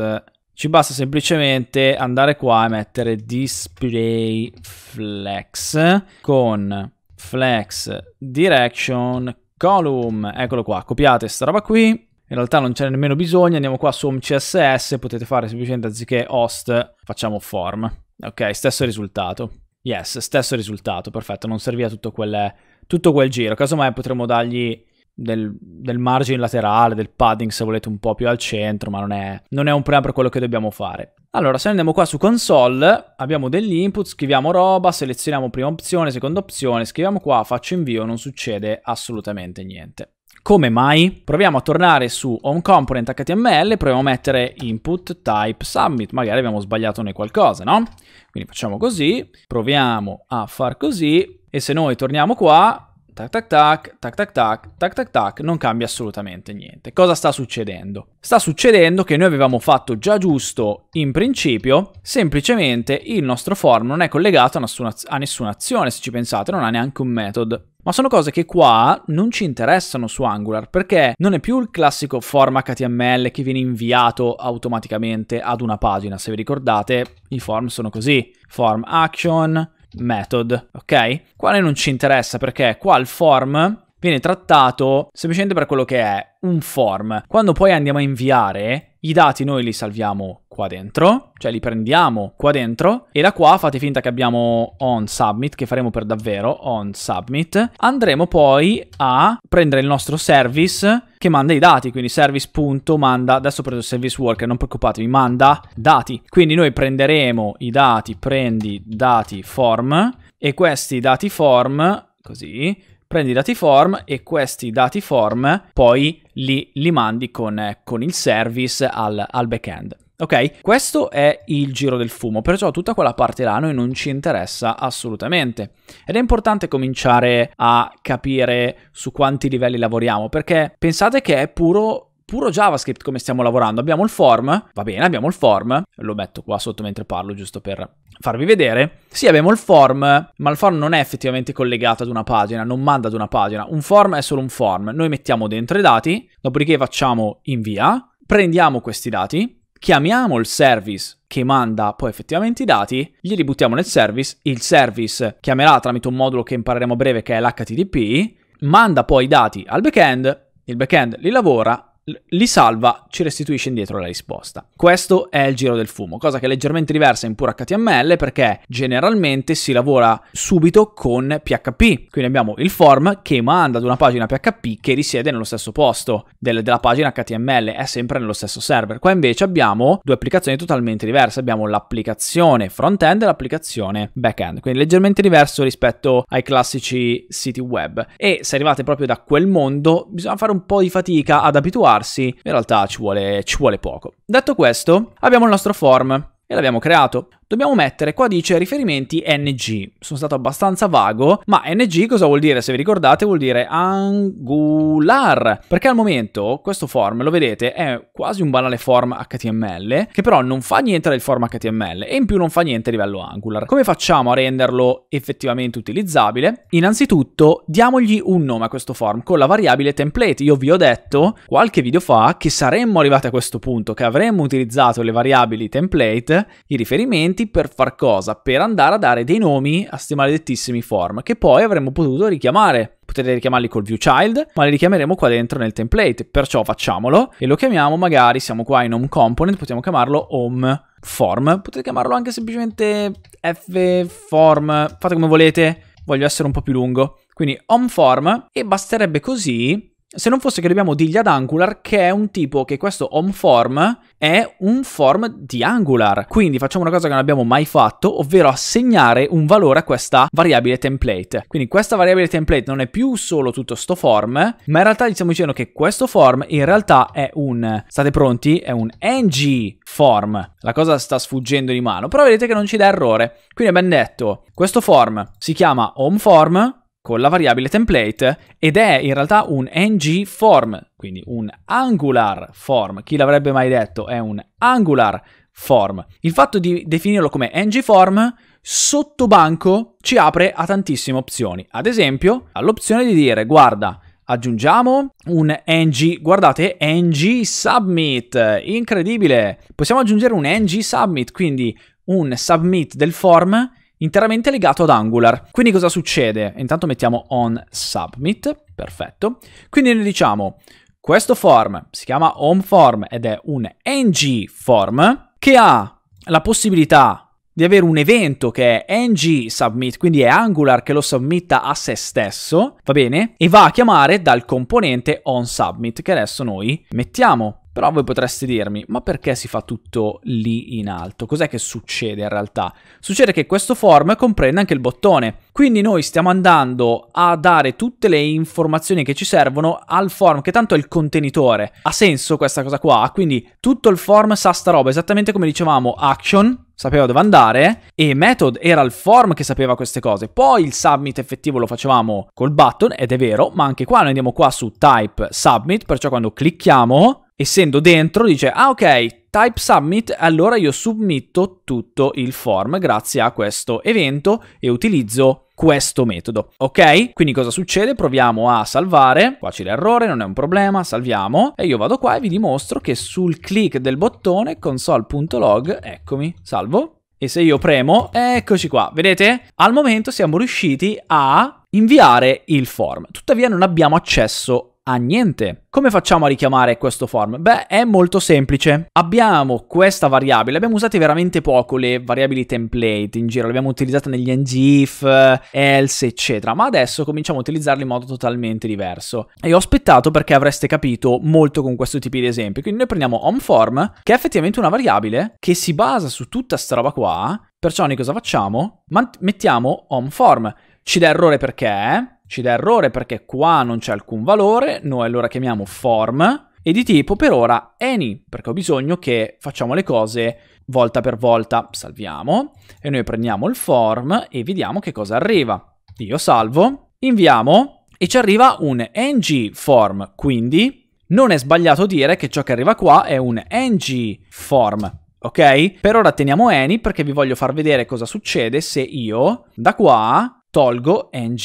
A: ci basta semplicemente andare qua e mettere display flex con flex direction column. Eccolo qua, copiate sta roba qui. In realtà non ce n'è nemmeno bisogno, andiamo qua su home CSS, potete fare semplicemente anziché host facciamo form. Ok, stesso risultato. Yes, stesso risultato, perfetto, non serviva tutto quel, tutto quel giro. Casomai potremmo dargli del, del, margine laterale, del padding se volete un po' più al centro, ma non è, non è un problema per quello che dobbiamo fare. Allora, se andiamo qua su console, abbiamo degli input, scriviamo roba, selezioniamo prima opzione, seconda opzione, scriviamo qua, faccio invio, non succede assolutamente niente. Come mai? Proviamo a tornare su home component HTML, proviamo a mettere input type submit, magari abbiamo sbagliato noi qualcosa, no? Quindi facciamo così, proviamo a far così e se noi torniamo qua Tac tac tac, tac tac tac, tac tac tac, non cambia assolutamente niente. Cosa sta succedendo? Sta succedendo che noi avevamo fatto già giusto in principio, semplicemente il nostro form non è collegato a nessuna, a nessuna azione, se ci pensate, non ha neanche un method. Ma sono cose che qua non ci interessano su Angular, perché non è più il classico form HTML che viene inviato automaticamente ad una pagina. Se vi ricordate, i form sono così. Form action, method, ok? Quale non ci interessa perché qua il form viene trattato semplicemente per quello che è un form. Quando poi andiamo a inviare, i dati noi li salviamo qua dentro, cioè li prendiamo qua dentro e da qua fate finta che abbiamo on submit, che faremo per davvero on submit, andremo poi a prendere il nostro service che manda i dati, quindi service manda, adesso ho preso service worker, non preoccupatevi, manda dati. Quindi noi prenderemo i dati, prendi dati form e questi dati form, così, prendi i dati form e questi dati form poi li, li mandi con, eh, con il service al, al backend. Ok? Questo è il giro del fumo, perciò tutta quella parte là a noi non ci interessa assolutamente. Ed è importante cominciare a capire su quanti livelli lavoriamo, perché pensate che è puro puro JavaScript come stiamo lavorando. Abbiamo il form, va bene, abbiamo il form, lo metto qua sotto mentre parlo giusto per farvi vedere. Sì, abbiamo il form, ma il form non è effettivamente collegato ad una pagina, non manda ad una pagina. Un form è solo un form. Noi mettiamo dentro i dati, dopodiché facciamo invia, prendiamo questi dati, chiamiamo il service che manda poi effettivamente i dati, gli ributtiamo nel service, il service chiamerà tramite un modulo che impareremo a breve che è l'HTTP, manda poi i dati al backend, il backend li lavora li salva, ci restituisce indietro la risposta. Questo è il giro del fumo, cosa che è leggermente diversa in pura HTML perché generalmente si lavora subito con PHP. Quindi abbiamo il form che manda ad una pagina PHP che risiede nello stesso posto del, della pagina HTML, è sempre nello stesso server. Qua invece abbiamo due applicazioni totalmente diverse, abbiamo l'applicazione front-end e l'applicazione back-end, quindi leggermente diverso rispetto ai classici siti web. E se arrivate proprio da quel mondo bisogna fare un po' di fatica ad abituarsi svilupparsi, in realtà ci vuole, ci vuole poco. Detto questo, abbiamo il nostro form e l'abbiamo creato. Dobbiamo mettere, qua dice riferimenti ng, sono stato abbastanza vago, ma ng cosa vuol dire? Se vi ricordate vuol dire angular, perché al momento questo form, lo vedete, è quasi un banale form HTML, che però non fa niente del form HTML e in più non fa niente a livello angular. Come facciamo a renderlo effettivamente utilizzabile? Innanzitutto diamogli un nome a questo form con la variabile template. Io vi ho detto qualche video fa che saremmo arrivati a questo punto, che avremmo utilizzato le variabili template i riferimenti per far cosa? Per andare a dare dei nomi a questi maledettissimi form che poi avremmo potuto richiamare. Potete richiamarli col view child, ma li richiameremo qua dentro nel template, perciò facciamolo e lo chiamiamo magari, siamo qua in home component, possiamo chiamarlo home form, potete chiamarlo anche semplicemente f form, fate come volete, voglio essere un po' più lungo. Quindi home form e basterebbe così se non fosse che dobbiamo dirgli ad Angular che è un tipo che questo homeForm è un form di Angular. Quindi facciamo una cosa che non abbiamo mai fatto, ovvero assegnare un valore a questa variabile template. Quindi questa variabile template non è più solo tutto sto form, ma in realtà gli stiamo dicendo che questo form in realtà è un, state pronti, è un ng form. La cosa sta sfuggendo di mano, però vedete che non ci dà errore. Quindi abbiamo detto, questo form si chiama homeForm con la variabile template ed è in realtà un ng form, quindi un angular form. Chi l'avrebbe mai detto? È un angular form. Il fatto di definirlo come ng form sottobanco ci apre a tantissime opzioni. Ad esempio, all'opzione di dire guarda Aggiungiamo un ng, guardate, ng submit, incredibile! Possiamo aggiungere un ng submit, quindi un submit del form interamente legato ad Angular. Quindi cosa succede? Intanto mettiamo on submit, perfetto. Quindi noi diciamo questo form si chiama home form ed è un ng form che ha la possibilità di avere un evento che è ng submit, quindi è Angular che lo submitta a se stesso, va bene? E va a chiamare dal componente on submit che adesso noi mettiamo però voi potreste dirmi, ma perché si fa tutto lì in alto? Cos'è che succede in realtà? Succede che questo form comprende anche il bottone, quindi noi stiamo andando a dare tutte le informazioni che ci servono al form, che tanto è il contenitore. Ha senso questa cosa qua? Quindi tutto il form sa sta roba, esattamente come dicevamo action, sapeva dove andare e method era il form che sapeva queste cose. Poi il submit effettivo lo facevamo col button ed è vero, ma anche qua noi andiamo qua su type submit, perciò quando clicchiamo essendo dentro dice ah ok type submit allora io submetto tutto il form grazie a questo evento e utilizzo questo metodo ok quindi cosa succede proviamo a salvare qua c'è l'errore non è un problema salviamo e io vado qua e vi dimostro che sul click del bottone console.log eccomi salvo e se io premo eccoci qua vedete al momento siamo riusciti a inviare il form tuttavia non abbiamo accesso a niente. Come facciamo a richiamare questo form? Beh, è molto semplice. Abbiamo questa variabile, abbiamo usato veramente poco le variabili template in giro, le abbiamo utilizzate negli ngif, else, eccetera, ma adesso cominciamo a utilizzarle in modo totalmente diverso. E ho aspettato perché avreste capito molto con questo tipo di esempi. Quindi noi prendiamo homeform, che è effettivamente una variabile che si basa su tutta sta roba qua, perciò noi cosa facciamo? Man mettiamo homeform. Ci dà errore perché ci dà errore perché qua non c'è alcun valore, noi allora chiamiamo form e di tipo per ora any, perché ho bisogno che facciamo le cose volta per volta, salviamo e noi prendiamo il form e vediamo che cosa arriva. Io salvo, inviamo e ci arriva un ng form, quindi non è sbagliato dire che ciò che arriva qua è un ng form. Ok? Per ora teniamo any perché vi voglio far vedere cosa succede se io da qua tolgo ng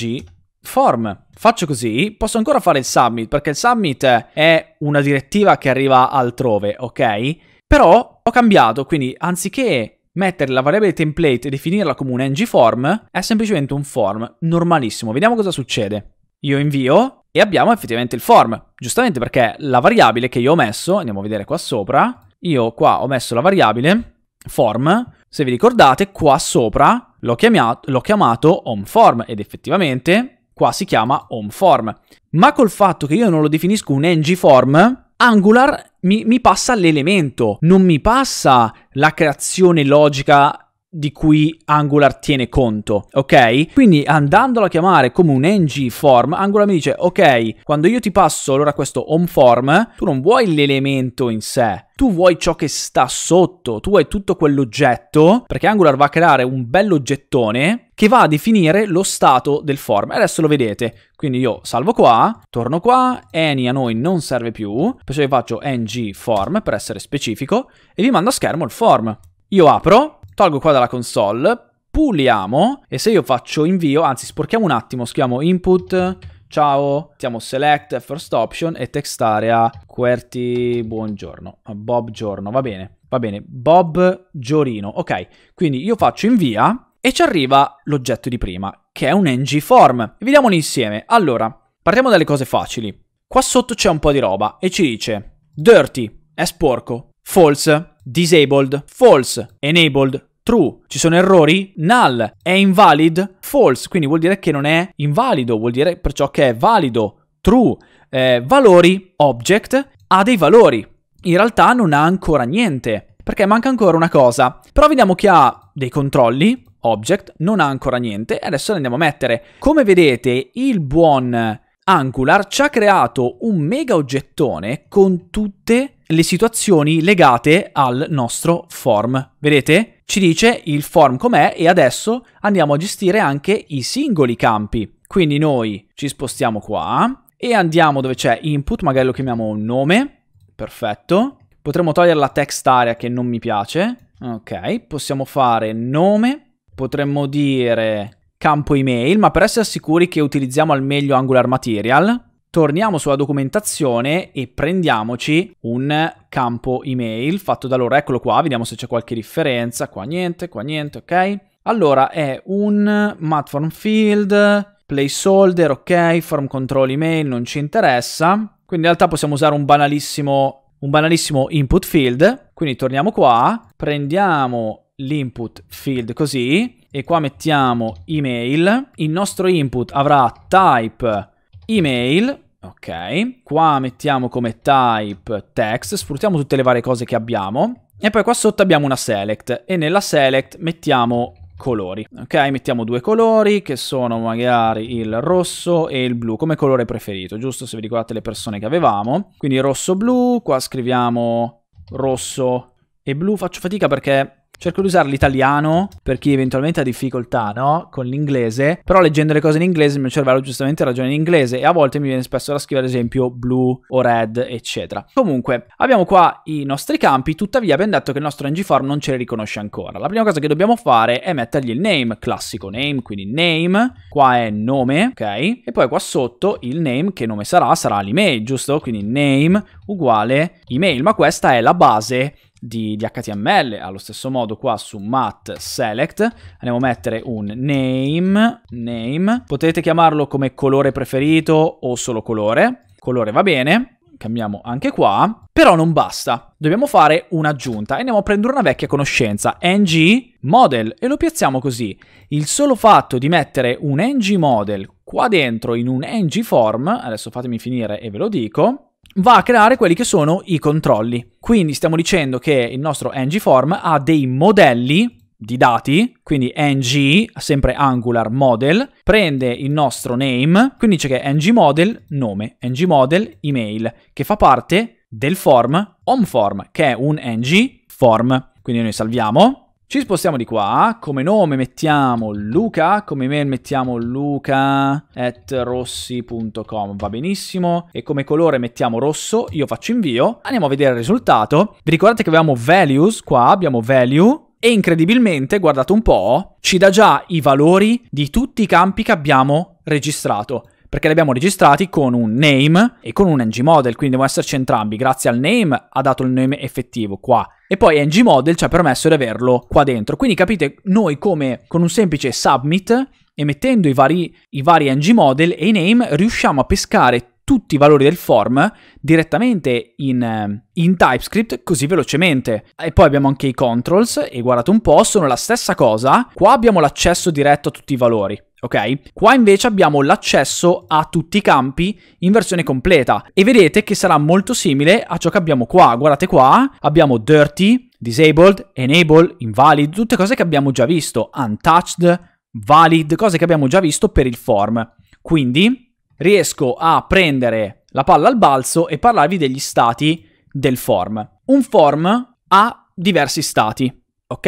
A: form. Faccio così, posso ancora fare il summit, perché il summit è una direttiva che arriva altrove, ok? Però ho cambiato, quindi anziché mettere la variabile template e definirla come un ngform, è semplicemente un form normalissimo. Vediamo cosa succede. Io invio e abbiamo effettivamente il form, giustamente perché la variabile che io ho messo, andiamo a vedere qua sopra, io qua ho messo la variabile form, se vi ricordate qua sopra l'ho chiamato, chiamato onForm ed effettivamente qua si chiama home form. Ma col fatto che io non lo definisco un ng form, Angular mi, mi passa l'elemento, non mi passa la creazione logica di cui Angular tiene conto, ok? Quindi andandolo a chiamare come un ng form, Angular mi dice, ok, quando io ti passo allora questo home form, tu non vuoi l'elemento in sé, tu vuoi ciò che sta sotto, tu vuoi tutto quell'oggetto, perché Angular va a creare un bell'oggettone che va a definire lo stato del form. E adesso lo vedete. Quindi io salvo qua, torno qua, any a noi non serve più, perciò io faccio ng form per essere specifico e vi mando a schermo il form. Io apro, tolgo qua dalla console, puliamo e se io faccio invio, anzi sporchiamo un attimo, scriviamo input, ciao, mettiamo select first option e text area QWERTY buongiorno, Bob giorno, va bene, va bene, Bob Giorino, ok, quindi io faccio invia e ci arriva l'oggetto di prima che è un ng form, vediamolo insieme, allora partiamo dalle cose facili, qua sotto c'è un po' di roba e ci dice dirty, è sporco, false, disabled, false, enabled, true, ci sono errori, null, è invalid, false, quindi vuol dire che non è invalido, vuol dire perciò che è valido, true, eh, valori, object, ha dei valori, in realtà non ha ancora niente, perché manca ancora una cosa, però vediamo che ha dei controlli, object, non ha ancora niente, e adesso andiamo a mettere. Come vedete il buon Angular ci ha creato un mega oggettone con tutte le situazioni legate al nostro form, vedete? ci dice il form com'è e adesso andiamo a gestire anche i singoli campi. Quindi noi ci spostiamo qua e andiamo dove c'è input, magari lo chiamiamo nome, perfetto. Potremmo togliere la text area che non mi piace, ok, possiamo fare nome, potremmo dire campo email, ma per essere sicuri che utilizziamo al meglio Angular Material, torniamo sulla documentazione e prendiamoci un campo email fatto da loro. Eccolo qua, vediamo se c'è qualche differenza. Qua niente, qua niente, ok? Allora è un matform field, placeholder, ok, form control email, non ci interessa. Quindi in realtà possiamo usare un banalissimo, un banalissimo input field. Quindi torniamo qua, prendiamo l'input field così e qua mettiamo email. Il nostro input avrà type email, ok, qua mettiamo come type text, sfruttiamo tutte le varie cose che abbiamo e poi qua sotto abbiamo una select e nella select mettiamo colori, ok? Mettiamo due colori che sono magari il rosso e il blu come colore preferito, giusto se vi ricordate le persone che avevamo. Quindi rosso-blu, qua scriviamo rosso e blu, faccio fatica perché Cerco di usare l'italiano per chi eventualmente ha difficoltà, no? Con l'inglese. Però leggendo le cose in inglese il mio cervello giustamente ragiona in inglese e a volte mi viene spesso da scrivere ad esempio blu o red, eccetera. Comunque, abbiamo qua i nostri campi, tuttavia abbiamo detto che il nostro ng non ce li riconosce ancora. La prima cosa che dobbiamo fare è mettergli il name, classico name, quindi name, qua è nome, ok? E poi qua sotto il name, che nome sarà? Sarà l'email, giusto? Quindi name, uguale email, ma questa è la base di, di, HTML. Allo stesso modo qua su mat select andiamo a mettere un name, name, potete chiamarlo come colore preferito o solo colore, colore va bene, cambiamo anche qua, però non basta, dobbiamo fare un'aggiunta e andiamo a prendere una vecchia conoscenza, ng model, e lo piazziamo così. Il solo fatto di mettere un ng model qua dentro in un ng form, adesso fatemi finire e ve lo dico, va a creare quelli che sono i controlli. Quindi stiamo dicendo che il nostro ngform ha dei modelli di dati, quindi ng, sempre angular model, prende il nostro name, quindi dice che ng-model nome, ngModel email, che fa parte del form home che è un ng form. Quindi noi salviamo, ci spostiamo di qua, come nome mettiamo Luca, come mail mettiamo Luca at rossi.com, va benissimo, e come colore mettiamo rosso, io faccio invio, andiamo a vedere il risultato. Vi ricordate che avevamo values qua, abbiamo value, e incredibilmente, guardate un po', ci dà già i valori di tutti i campi che abbiamo registrato perché li abbiamo registrati con un name e con un ngModel, quindi devono esserci entrambi. Grazie al name ha dato il name effettivo qua e poi ngModel ci ha permesso di averlo qua dentro. Quindi capite noi come con un semplice submit e mettendo i vari, i vari ngModel e i name riusciamo a pescare tutti i valori del form direttamente in, eh, in, TypeScript così velocemente. E poi abbiamo anche i controls e guardate un po', sono la stessa cosa. Qua abbiamo l'accesso diretto a tutti i valori. Ok? Qua invece abbiamo l'accesso a tutti i campi in versione completa e vedete che sarà molto simile a ciò che abbiamo qua. Guardate qua, abbiamo dirty, disabled, enable, invalid, tutte cose che abbiamo già visto, untouched, valid, cose che abbiamo già visto per il form. Quindi riesco a prendere la palla al balzo e parlarvi degli stati del form. Un form ha diversi stati, ok?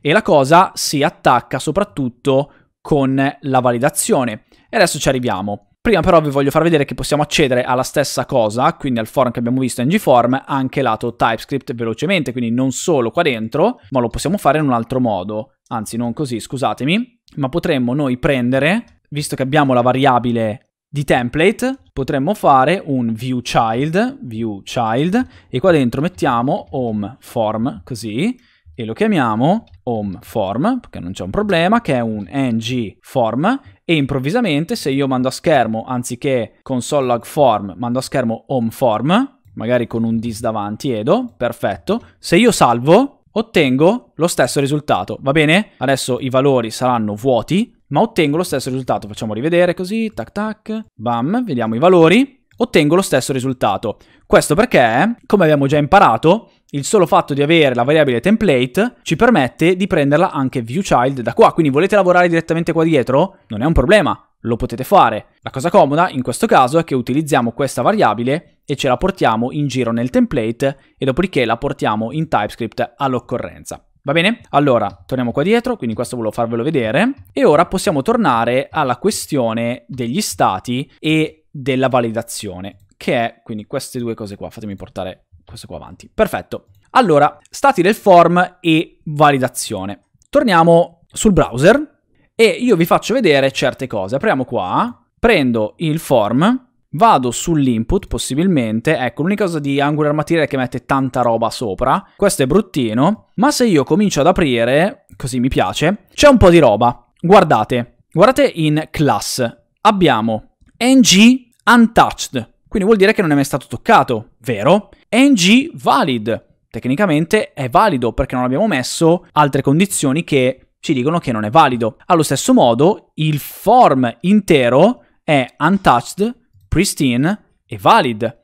A: E la cosa si attacca soprattutto con la validazione. E adesso ci arriviamo. Prima però vi voglio far vedere che possiamo accedere alla stessa cosa, quindi al form che abbiamo visto in GForm, anche lato TypeScript velocemente, quindi non solo qua dentro, ma lo possiamo fare in un altro modo. Anzi, non così, scusatemi, ma potremmo noi prendere, visto che abbiamo la variabile di template potremmo fare un view child, view child, e qua dentro mettiamo home form, così, e lo chiamiamo home form, perché non c'è un problema, che è un ng form, e improvvisamente se io mando a schermo, anziché console log form, mando a schermo home form, magari con un dis davanti, edo, perfetto, se io salvo, ottengo lo stesso risultato, va bene? Adesso i valori saranno vuoti, ma ottengo lo stesso risultato. Facciamo rivedere così, tac tac, bam, vediamo i valori, ottengo lo stesso risultato. Questo perché, come abbiamo già imparato, il solo fatto di avere la variabile template ci permette di prenderla anche viewChild da qua, quindi volete lavorare direttamente qua dietro? Non è un problema, lo potete fare. La cosa comoda in questo caso è che utilizziamo questa variabile e ce la portiamo in giro nel template e dopodiché la portiamo in TypeScript all'occorrenza. Va bene? Allora, torniamo qua dietro, quindi questo volevo farvelo vedere. E ora possiamo tornare alla questione degli stati e della validazione, che è quindi queste due cose qua. Fatemi portare queste qua avanti. Perfetto. Allora, stati del form e validazione. Torniamo sul browser e io vi faccio vedere certe cose. Apriamo qua, prendo il form Vado sull'input, possibilmente. Ecco, l'unica cosa di Angular Material è che mette tanta roba sopra. Questo è bruttino, ma se io comincio ad aprire, così mi piace, c'è un po' di roba. Guardate, guardate in class. Abbiamo ng untouched, quindi vuol dire che non è mai stato toccato, vero? ng valid, tecnicamente è valido perché non abbiamo messo altre condizioni che ci dicono che non è valido. Allo stesso modo, il form intero è untouched pristine e valid.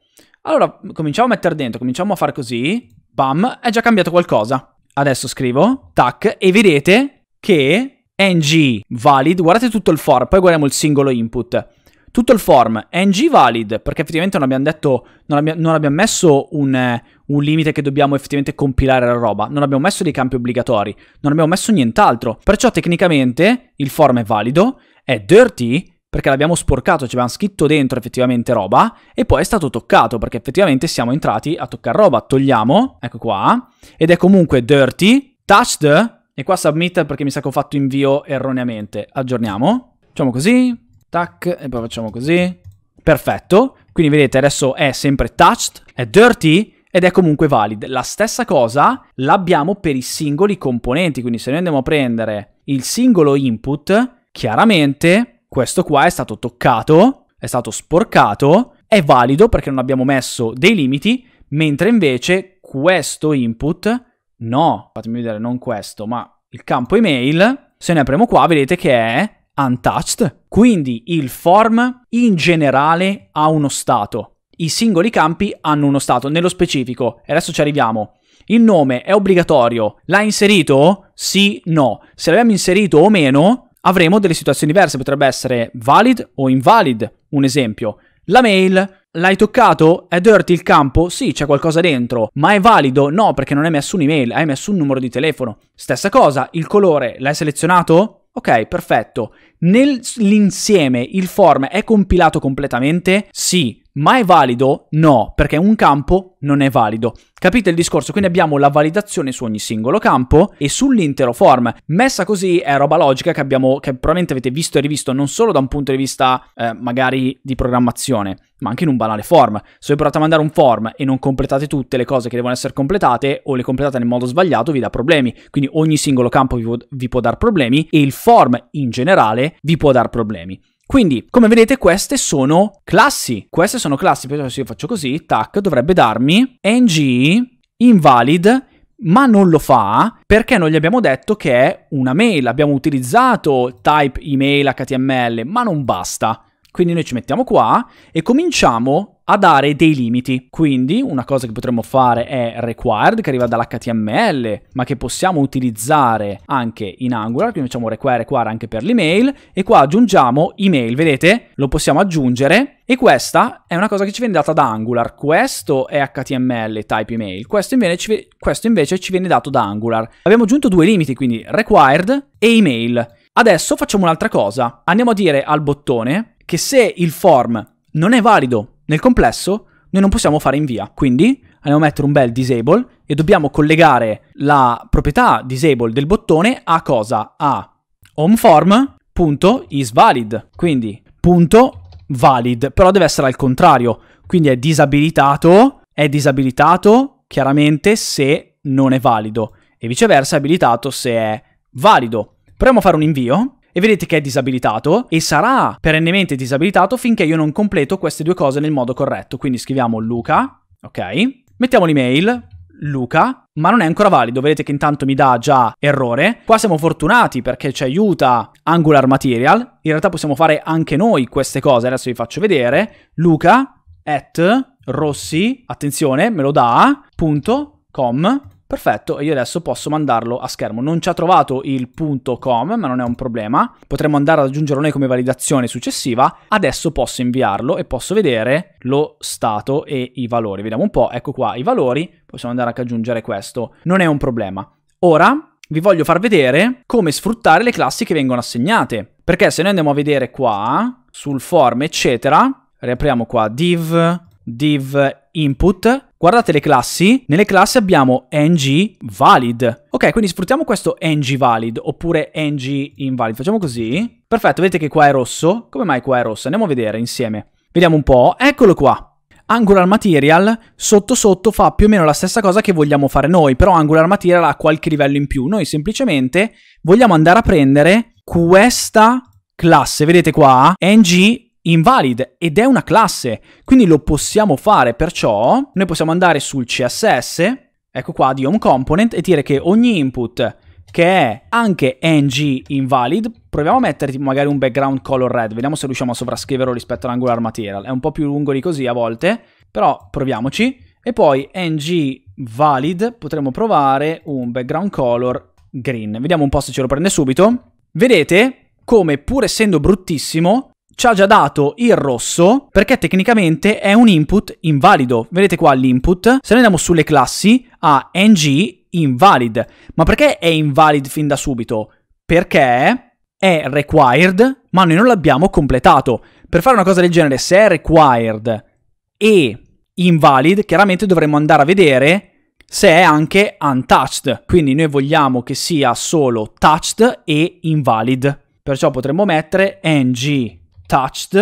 A: Allora cominciamo a mettere dentro, cominciamo a fare così, bam, è già cambiato qualcosa. Adesso scrivo, tac, e vedete che ng valid, guardate tutto il form, poi guardiamo il singolo input. Tutto il form, ng valid, perché effettivamente non abbiamo detto, non, abbia, non abbiamo messo un, un limite che dobbiamo effettivamente compilare la roba, non abbiamo messo dei campi obbligatori, non abbiamo messo nient'altro. Perciò tecnicamente il form è valido, è dirty perché l'abbiamo sporcato, ci abbiamo scritto dentro effettivamente roba e poi è stato toccato perché effettivamente siamo entrati a toccare roba. Togliamo, ecco qua, ed è comunque dirty, touched, e qua submit perché mi sa che ho fatto invio erroneamente. Aggiorniamo, facciamo così, tac, e poi facciamo così. Perfetto, quindi vedete adesso è sempre touched, è dirty, ed è comunque valid. La stessa cosa l'abbiamo per i singoli componenti, quindi se noi andiamo a prendere il singolo input, chiaramente questo qua è stato toccato, è stato sporcato, è valido perché non abbiamo messo dei limiti, mentre invece questo input, no, fatemi vedere, non questo, ma il campo email, se ne apriamo qua vedete che è untouched, quindi il form in generale ha uno stato, i singoli campi hanno uno stato, nello specifico, e adesso ci arriviamo. Il nome è obbligatorio, l'ha inserito? Sì, no. Se l'abbiamo inserito o meno, avremo delle situazioni diverse, potrebbe essere valid o invalid, un esempio. La mail L'hai toccato? È dirty il campo? Sì, c'è qualcosa dentro. Ma è valido? No, perché non hai messo un'email, hai messo un numero di telefono. Stessa cosa, il colore l'hai selezionato? Ok, perfetto. Nell'insieme il form è compilato completamente? Sì. Ma è valido? No, perché un campo non è valido. Capite il discorso? Quindi abbiamo la validazione su ogni singolo campo e sull'intero form. Messa così è roba logica che abbiamo, che probabilmente avete visto e rivisto non solo da un punto di vista eh, magari di programmazione, ma anche in un banale form. Se voi provate a mandare un form e non completate tutte le cose che devono essere completate o le completate nel modo sbagliato vi dà problemi. Quindi ogni singolo campo vi, vi può dar problemi e il form in generale vi può dar problemi. Quindi, come vedete, queste sono classi. Queste sono classi, se io faccio così, tac, dovrebbe darmi ng invalid ma non lo fa perché non gli abbiamo detto che è una mail. Abbiamo utilizzato type email HTML, ma non basta. Quindi noi ci mettiamo qua e cominciamo a dare dei limiti. Quindi una cosa che potremmo fare è required, che arriva dall'HTML, ma che possiamo utilizzare anche in Angular, quindi facciamo require, require anche per l'email, e qua aggiungiamo email, vedete? Lo possiamo aggiungere e questa è una cosa che ci viene data da Angular. Questo è HTML type email, questo invece ci, questo invece ci viene dato da Angular. Abbiamo aggiunto due limiti, quindi required e email. Adesso facciamo un'altra cosa. Andiamo a dire al bottone che se il form non è valido nel complesso noi non possiamo fare invia, quindi andiamo a mettere un bel disable e dobbiamo collegare la proprietà disable del bottone a cosa? A homeform.isValid, quindi punto valid, però deve essere al contrario, quindi è disabilitato, è disabilitato chiaramente se non è valido e viceversa è abilitato se è valido. Proviamo a fare un invio e vedete che è disabilitato e sarà perennemente disabilitato finché io non completo queste due cose nel modo corretto. Quindi scriviamo Luca, ok? Mettiamo l'email, Luca, ma non è ancora valido, vedete che intanto mi dà già errore. Qua siamo fortunati perché ci aiuta Angular Material, in realtà possiamo fare anche noi queste cose, adesso vi faccio vedere. Luca at rossi, attenzione, me lo dà, punto, com, Perfetto, e io adesso posso mandarlo a schermo. Non ci ha trovato il punto .com, ma non è un problema. Potremmo andare ad aggiungerlo noi come validazione successiva. Adesso posso inviarlo e posso vedere lo stato e i valori. Vediamo un po', ecco qua i valori. Possiamo andare anche ad aggiungere questo. Non è un problema. Ora vi voglio far vedere come sfruttare le classi che vengono assegnate. Perché se noi andiamo a vedere qua, sul form, eccetera, riapriamo qua div, div input, Guardate le classi, nelle classi abbiamo ng valid. Ok, quindi sfruttiamo questo ng valid oppure ng invalid. Facciamo così. Perfetto, vedete che qua è rosso. Come mai qua è rosso? Andiamo a vedere insieme. Vediamo un po'. Eccolo qua. Angular Material sotto sotto fa più o meno la stessa cosa che vogliamo fare noi, però Angular Material ha qualche livello in più. Noi semplicemente vogliamo andare a prendere questa classe, vedete qua, ng invalid ed è una classe, quindi lo possiamo fare, perciò noi possiamo andare sul CSS, ecco qua di home component e dire che ogni input che è anche ng invalid, proviamo a metterti magari un background color red, vediamo se riusciamo a sovrascriverlo rispetto all'angular material, è un po' più lungo di così a volte, però proviamoci, e poi ng valid potremmo provare un background color green, vediamo un po' se ce lo prende subito, vedete come pur essendo bruttissimo ci ha già dato il rosso perché tecnicamente è un input invalido. Vedete qua l'input. Se noi andiamo sulle classi a ng invalid. Ma perché è invalid fin da subito? Perché è required, ma noi non l'abbiamo completato. Per fare una cosa del genere, se è required e invalid, chiaramente dovremmo andare a vedere se è anche untouched. Quindi noi vogliamo che sia solo touched e invalid. Perciò potremmo mettere ng touched,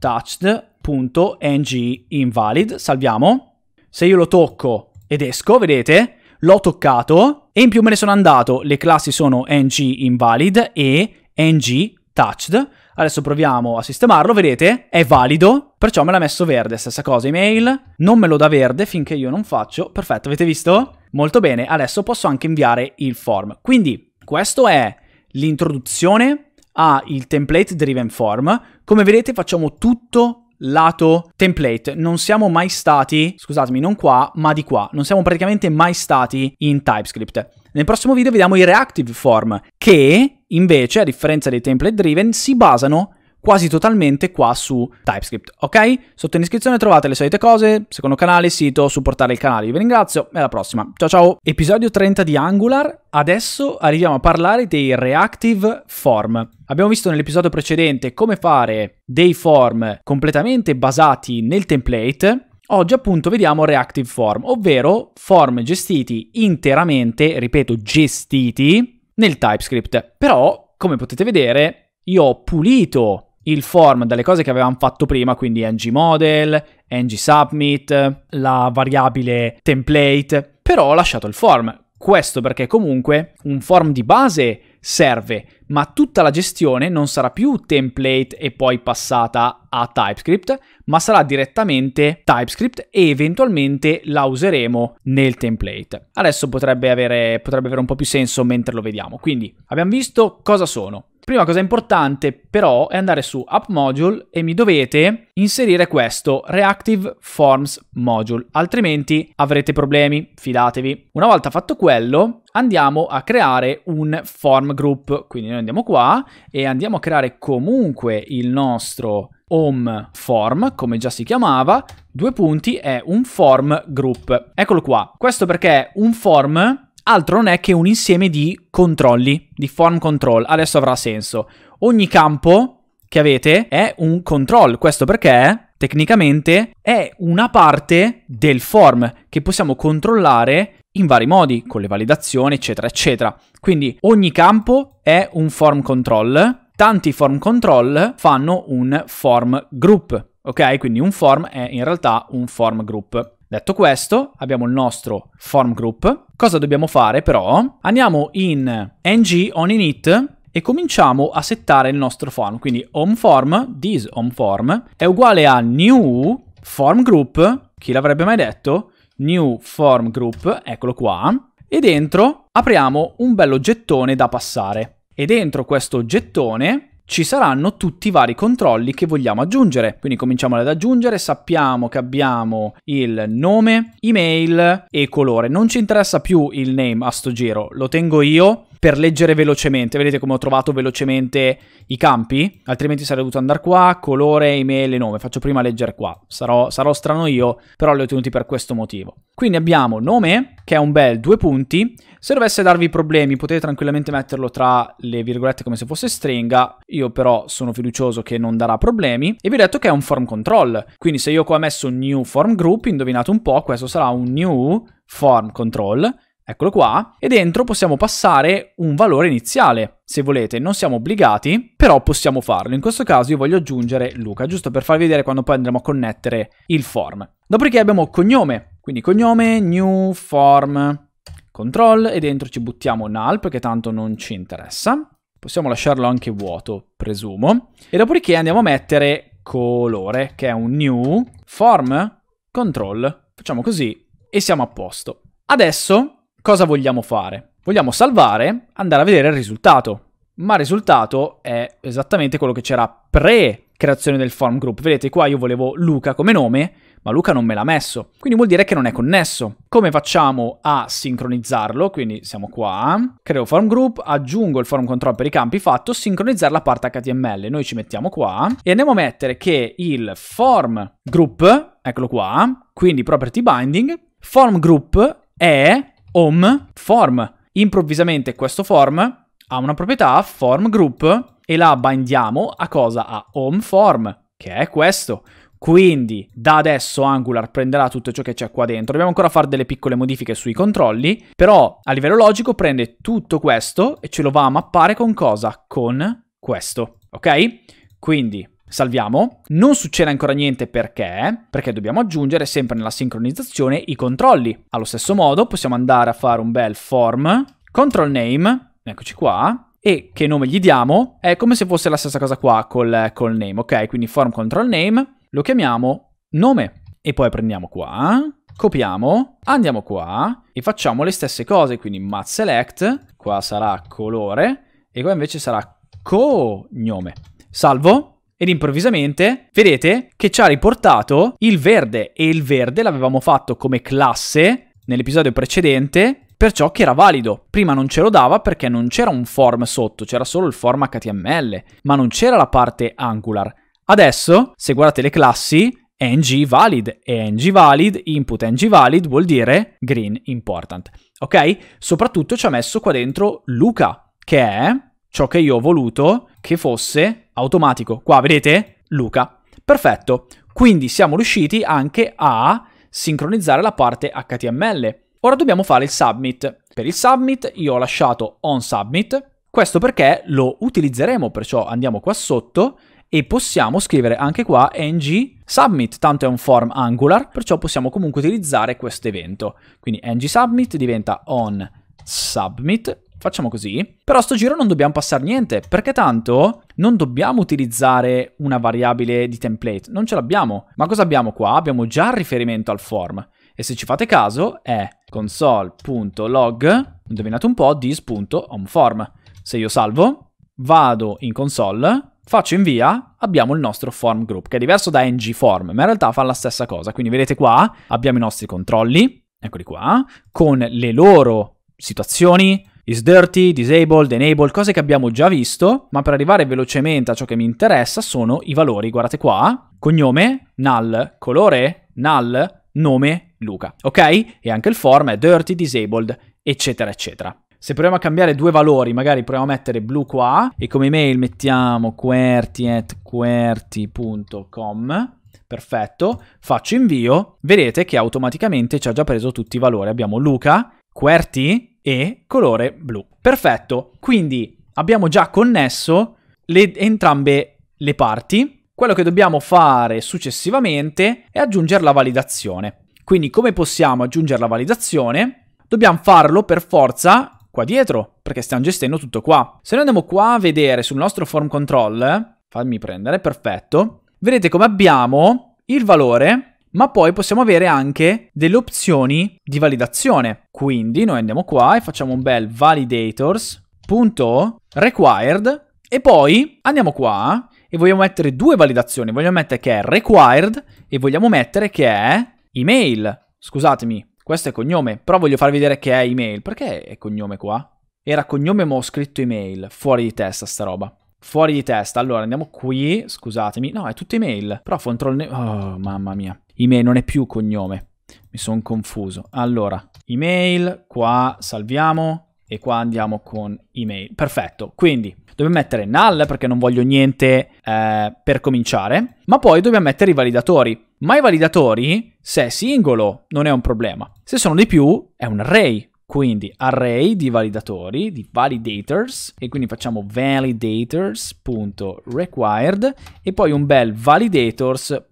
A: touched.ng invalid, salviamo. Se io lo tocco ed esco, vedete, l'ho toccato e in più me ne sono andato. Le classi sono ng invalid e ng touched. Adesso proviamo a sistemarlo, vedete, è valido, perciò me l'ha messo verde, stessa cosa email, non me lo dà verde finché io non faccio, perfetto, avete visto? Molto bene, adesso posso anche inviare il form. Quindi, questo è l'introduzione ha il template driven form. Come vedete facciamo tutto lato template. Non siamo mai stati, scusatemi, non qua, ma di qua. Non siamo praticamente mai stati in TypeScript. Nel prossimo video vediamo i reactive form, che invece, a differenza dei template driven, si basano quasi totalmente qua su TypeScript, ok? Sotto in descrizione trovate le solite cose, secondo canale, sito, supportare il canale. vi ringrazio e alla prossima. Ciao ciao! Episodio 30 di Angular. Adesso arriviamo a parlare dei Reactive Form. Abbiamo visto nell'episodio precedente come fare dei form completamente basati nel template Oggi appunto vediamo reactive form, ovvero form gestiti interamente, ripeto, gestiti nel TypeScript. Però, come potete vedere, io ho pulito il form delle cose che avevamo fatto prima, quindi ng-model, ng-submit, la variabile template, però ho lasciato il form. Questo perché comunque un form di base serve, ma tutta la gestione non sarà più template e poi passata a TypeScript, ma sarà direttamente TypeScript e eventualmente la useremo nel template. Adesso potrebbe avere, potrebbe avere un po' più senso mentre lo vediamo. Quindi abbiamo visto cosa sono Prima cosa importante però è andare su App Module e mi dovete inserire questo Reactive Forms Module, altrimenti avrete problemi, fidatevi. Una volta fatto quello, andiamo a creare un form group, quindi noi andiamo qua e andiamo a creare comunque il nostro home form, come già si chiamava, due punti è un form group. Eccolo qua. Questo perché un form altro non è che un insieme di controlli, di form control. Adesso avrà senso. Ogni campo che avete è un control, questo perché tecnicamente è una parte del form che possiamo controllare in vari modi, con le validazioni, eccetera, eccetera. Quindi ogni campo è un form control, tanti form control fanno un form group, ok? Quindi un form è in realtà un form group. Detto questo, abbiamo il nostro form group. Cosa dobbiamo fare però? Andiamo in ng on init e cominciamo a settare il nostro form. Quindi home form, this home form, è uguale a new form group, chi l'avrebbe mai detto? New form group, eccolo qua. E dentro apriamo un bello gettone da passare. E dentro questo gettone ci saranno tutti i vari controlli che vogliamo aggiungere. Quindi cominciamo ad aggiungere, sappiamo che abbiamo il nome, email e colore. Non ci interessa più il name a sto giro, lo tengo io per leggere velocemente. Vedete come ho trovato velocemente i campi? Altrimenti sarei dovuto andare qua, colore, email e nome. Faccio prima leggere qua. Sarò, sarò strano io, però li ho tenuti per questo motivo. Quindi abbiamo nome, che è un bel due punti. Se dovesse darvi problemi potete tranquillamente metterlo tra le virgolette come se fosse stringa. Io però sono fiducioso che non darà problemi. E vi ho detto che è un form control. Quindi se io qua ho messo new form group, indovinate un po', questo sarà un new form control Eccolo qua. E dentro possiamo passare un valore iniziale. Se volete, non siamo obbligati, però possiamo farlo. In questo caso io voglio aggiungere Luca, giusto per farvi vedere quando poi andremo a connettere il form. Dopodiché abbiamo cognome. Quindi cognome, new form, control e dentro ci buttiamo null perché tanto non ci interessa. Possiamo lasciarlo anche vuoto, presumo. E dopodiché andiamo a mettere colore, che è un new form control. Facciamo così e siamo a posto. Adesso cosa vogliamo fare? Vogliamo salvare, andare a vedere il risultato. Ma il risultato è esattamente quello che c'era pre-creazione del form group. Vedete qua io volevo Luca come nome, ma Luca non me l'ha messo. Quindi vuol dire che non è connesso. Come facciamo a sincronizzarlo? Quindi siamo qua, creo form group, aggiungo il form control per i campi fatto, sincronizzare la parte HTML. Noi ci mettiamo qua e andiamo a mettere che il form group, eccolo qua, quindi property binding, form group è home, form. Improvvisamente questo form ha una proprietà form group e la bindiamo a cosa? A home form, che è questo. Quindi da adesso Angular prenderà tutto ciò che c'è qua dentro. Dobbiamo ancora fare delle piccole modifiche sui controlli, però a livello logico prende tutto questo e ce lo va a mappare con cosa? Con questo, ok? Quindi Salviamo. Non succede ancora niente perché? Perché dobbiamo aggiungere sempre nella sincronizzazione i controlli. Allo stesso modo possiamo andare a fare un bel form, control name, eccoci qua, e che nome gli diamo è come se fosse la stessa cosa qua col, col name, ok? Quindi form control name, lo chiamiamo nome e poi prendiamo qua, copiamo, andiamo qua e facciamo le stesse cose, quindi mat select, qua sarà colore e qua invece sarà cognome. Salvo ed improvvisamente vedete che ci ha riportato il verde e il verde l'avevamo fatto come classe nell'episodio precedente perciò che era valido. Prima non ce lo dava perché non c'era un form sotto, c'era solo il form HTML, ma non c'era la parte Angular. Adesso, se guardate le classi, ng valid e ng valid, input ng valid vuol dire green important. Ok? Soprattutto ci ha messo qua dentro Luca, che è ciò che io ho voluto che fosse automatico. Qua vedete? Luca. Perfetto. Quindi siamo riusciti anche a sincronizzare la parte HTML. Ora dobbiamo fare il submit. Per il submit io ho lasciato on submit, questo perché lo utilizzeremo, perciò andiamo qua sotto e possiamo scrivere anche qua ng submit, tanto è un form angular, perciò possiamo comunque utilizzare questo evento. Quindi ng submit diventa on submit Facciamo così. Però a sto giro non dobbiamo passare niente, perché tanto non dobbiamo utilizzare una variabile di template, non ce l'abbiamo. Ma cosa abbiamo qua? Abbiamo già il riferimento al form. E se ci fate caso è console.log, indovinate un po', dis.homeform. Se io salvo, vado in console, faccio invia, abbiamo il nostro form group, che è diverso da ngForm, ma in realtà fa la stessa cosa. Quindi vedete qua, abbiamo i nostri controlli, eccoli qua, con le loro situazioni, is dirty, disabled, enabled, cose che abbiamo già visto, ma per arrivare velocemente a ciò che mi interessa sono i valori, guardate qua, eh. cognome, null, colore, null, nome, Luca, ok? E anche il form è dirty, disabled, eccetera, eccetera. Se proviamo a cambiare due valori, magari proviamo a mettere blu qua e come email mettiamo querty at querty.com perfetto, faccio invio, vedete che automaticamente ci ha già preso tutti i valori, abbiamo Luca QWERTY e colore blu. Perfetto, quindi abbiamo già connesso le, entrambe le parti. Quello che dobbiamo fare successivamente è aggiungere la validazione. Quindi come possiamo aggiungere la validazione? Dobbiamo farlo per forza qua dietro, perché stiamo gestendo tutto qua. Se noi andiamo qua a vedere sul nostro form control, eh, fammi prendere, perfetto, vedete come abbiamo il valore ma poi possiamo avere anche delle opzioni di validazione. Quindi noi andiamo qua e facciamo un bel validators.required e poi andiamo qua e vogliamo mettere due validazioni. Vogliamo mettere che è required e vogliamo mettere che è email. Scusatemi, questo è cognome, però voglio farvi vedere che è email. Perché è cognome qua? Era cognome ma ho scritto email. Fuori di testa sta roba. Fuori di testa. Allora andiamo qui, scusatemi. No, è tutto email. Però control... Oh, mamma mia. Email non è più cognome, mi sono confuso. Allora, email, qua salviamo e qua andiamo con email. Perfetto, quindi dobbiamo mettere null perché non voglio niente eh, per cominciare, ma poi dobbiamo mettere i validatori. Ma i validatori, se è singolo, non è un problema. Se sono di più, è un array, quindi array di validatori, di validators, e quindi facciamo validators.required e poi un bel validators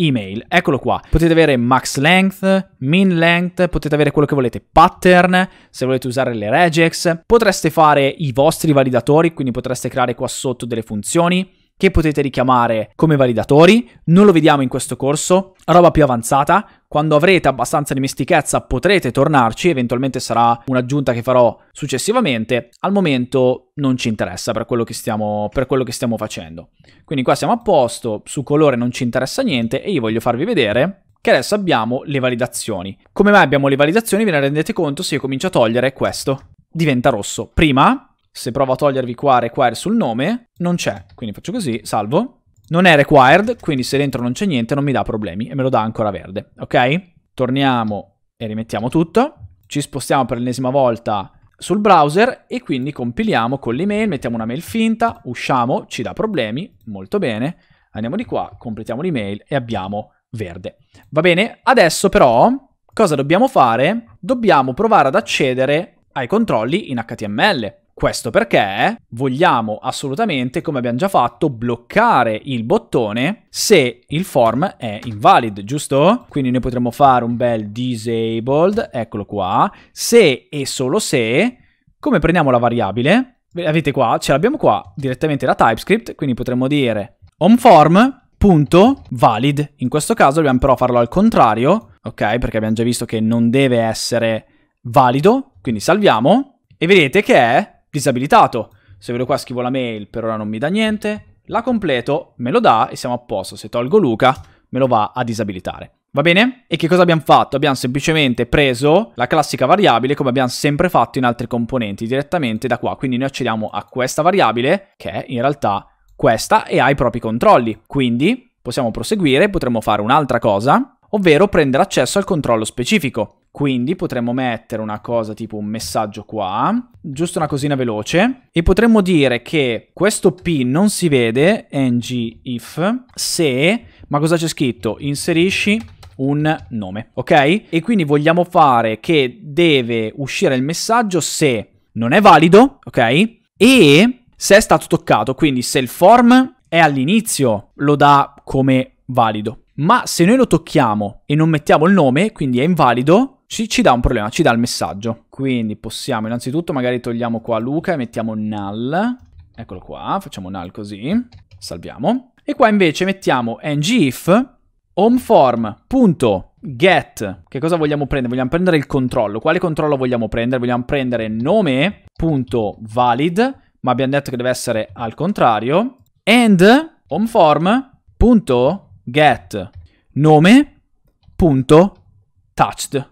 A: email. Eccolo qua. Potete avere max length, min length, potete avere quello che volete, pattern, se volete usare le regex. Potreste fare i vostri validatori, quindi potreste creare qua sotto delle funzioni che potete richiamare come validatori. Non lo vediamo in questo corso, roba più avanzata. Quando avrete abbastanza dimestichezza potrete tornarci, eventualmente sarà un'aggiunta che farò successivamente. Al momento non ci interessa per quello, che stiamo, per quello che stiamo facendo. Quindi qua siamo a posto, su colore non ci interessa niente e io voglio farvi vedere che adesso abbiamo le validazioni. Come mai abbiamo le validazioni? Ve ne rendete conto se io comincio a togliere questo. Diventa rosso. Prima se provo a togliervi qua required sul nome, non c'è. Quindi faccio così, salvo. Non è required, quindi se dentro non c'è niente non mi dà problemi e me lo dà ancora verde, ok? Torniamo e rimettiamo tutto. Ci spostiamo per l'ennesima volta sul browser e quindi compiliamo con l'email, mettiamo una mail finta, usciamo, ci dà problemi, molto bene. Andiamo di qua, completiamo l'email e abbiamo verde. Va bene? Adesso però cosa dobbiamo fare? Dobbiamo provare ad accedere ai controlli in HTML. Questo perché vogliamo assolutamente, come abbiamo già fatto, bloccare il bottone se il form è invalid, giusto? Quindi noi potremmo fare un bel disabled, eccolo qua, se e solo se, come prendiamo la variabile? Avete qua, ce l'abbiamo qua, direttamente da TypeScript, quindi potremmo dire onForm.valid, in questo caso dobbiamo però farlo al contrario, ok? Perché abbiamo già visto che non deve essere valido, quindi salviamo, e vedete che è disabilitato. Se vedo qua scrivo la mail, per ora non mi dà niente. La completo, me lo dà e siamo a posto. Se tolgo Luca, me lo va a disabilitare. Va bene? E che cosa abbiamo fatto? Abbiamo semplicemente preso la classica variabile come abbiamo sempre fatto in altri componenti direttamente da qua. Quindi noi accediamo a questa variabile che è in realtà questa e ha i propri controlli. Quindi possiamo proseguire, potremmo fare un'altra cosa, ovvero prendere accesso al controllo specifico. Quindi potremmo mettere una cosa tipo un messaggio qua, giusto una cosina veloce, e potremmo dire che questo P non si vede, if, se, ma cosa c'è scritto? Inserisci un nome, ok? E quindi vogliamo fare che deve uscire il messaggio se non è valido, ok? E se è stato toccato, quindi se il form è all'inizio lo dà come valido. Ma se noi lo tocchiamo e non mettiamo il nome, quindi è invalido, ci, ci, dà un problema, ci dà il messaggio. Quindi possiamo innanzitutto magari togliamo qua Luca e mettiamo null. Eccolo qua, facciamo null così, salviamo. E qua invece mettiamo ngif homeform.get. Che cosa vogliamo prendere? Vogliamo prendere il controllo. Quale controllo vogliamo prendere? Vogliamo prendere nome.valid, ma abbiamo detto che deve essere al contrario. And homeform.get nome.touched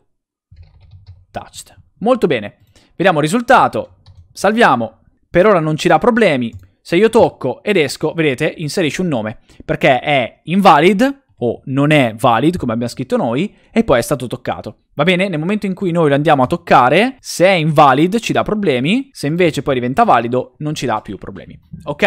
A: touched. Molto bene. Vediamo il risultato. Salviamo. Per ora non ci dà problemi. Se io tocco ed esco, vedete, inserisce un nome. Perché è invalid o non è valid, come abbiamo scritto noi, e poi è stato toccato. Va bene? Nel momento in cui noi lo andiamo a toccare, se è invalid ci dà problemi, se invece poi diventa valido non ci dà più problemi. Ok?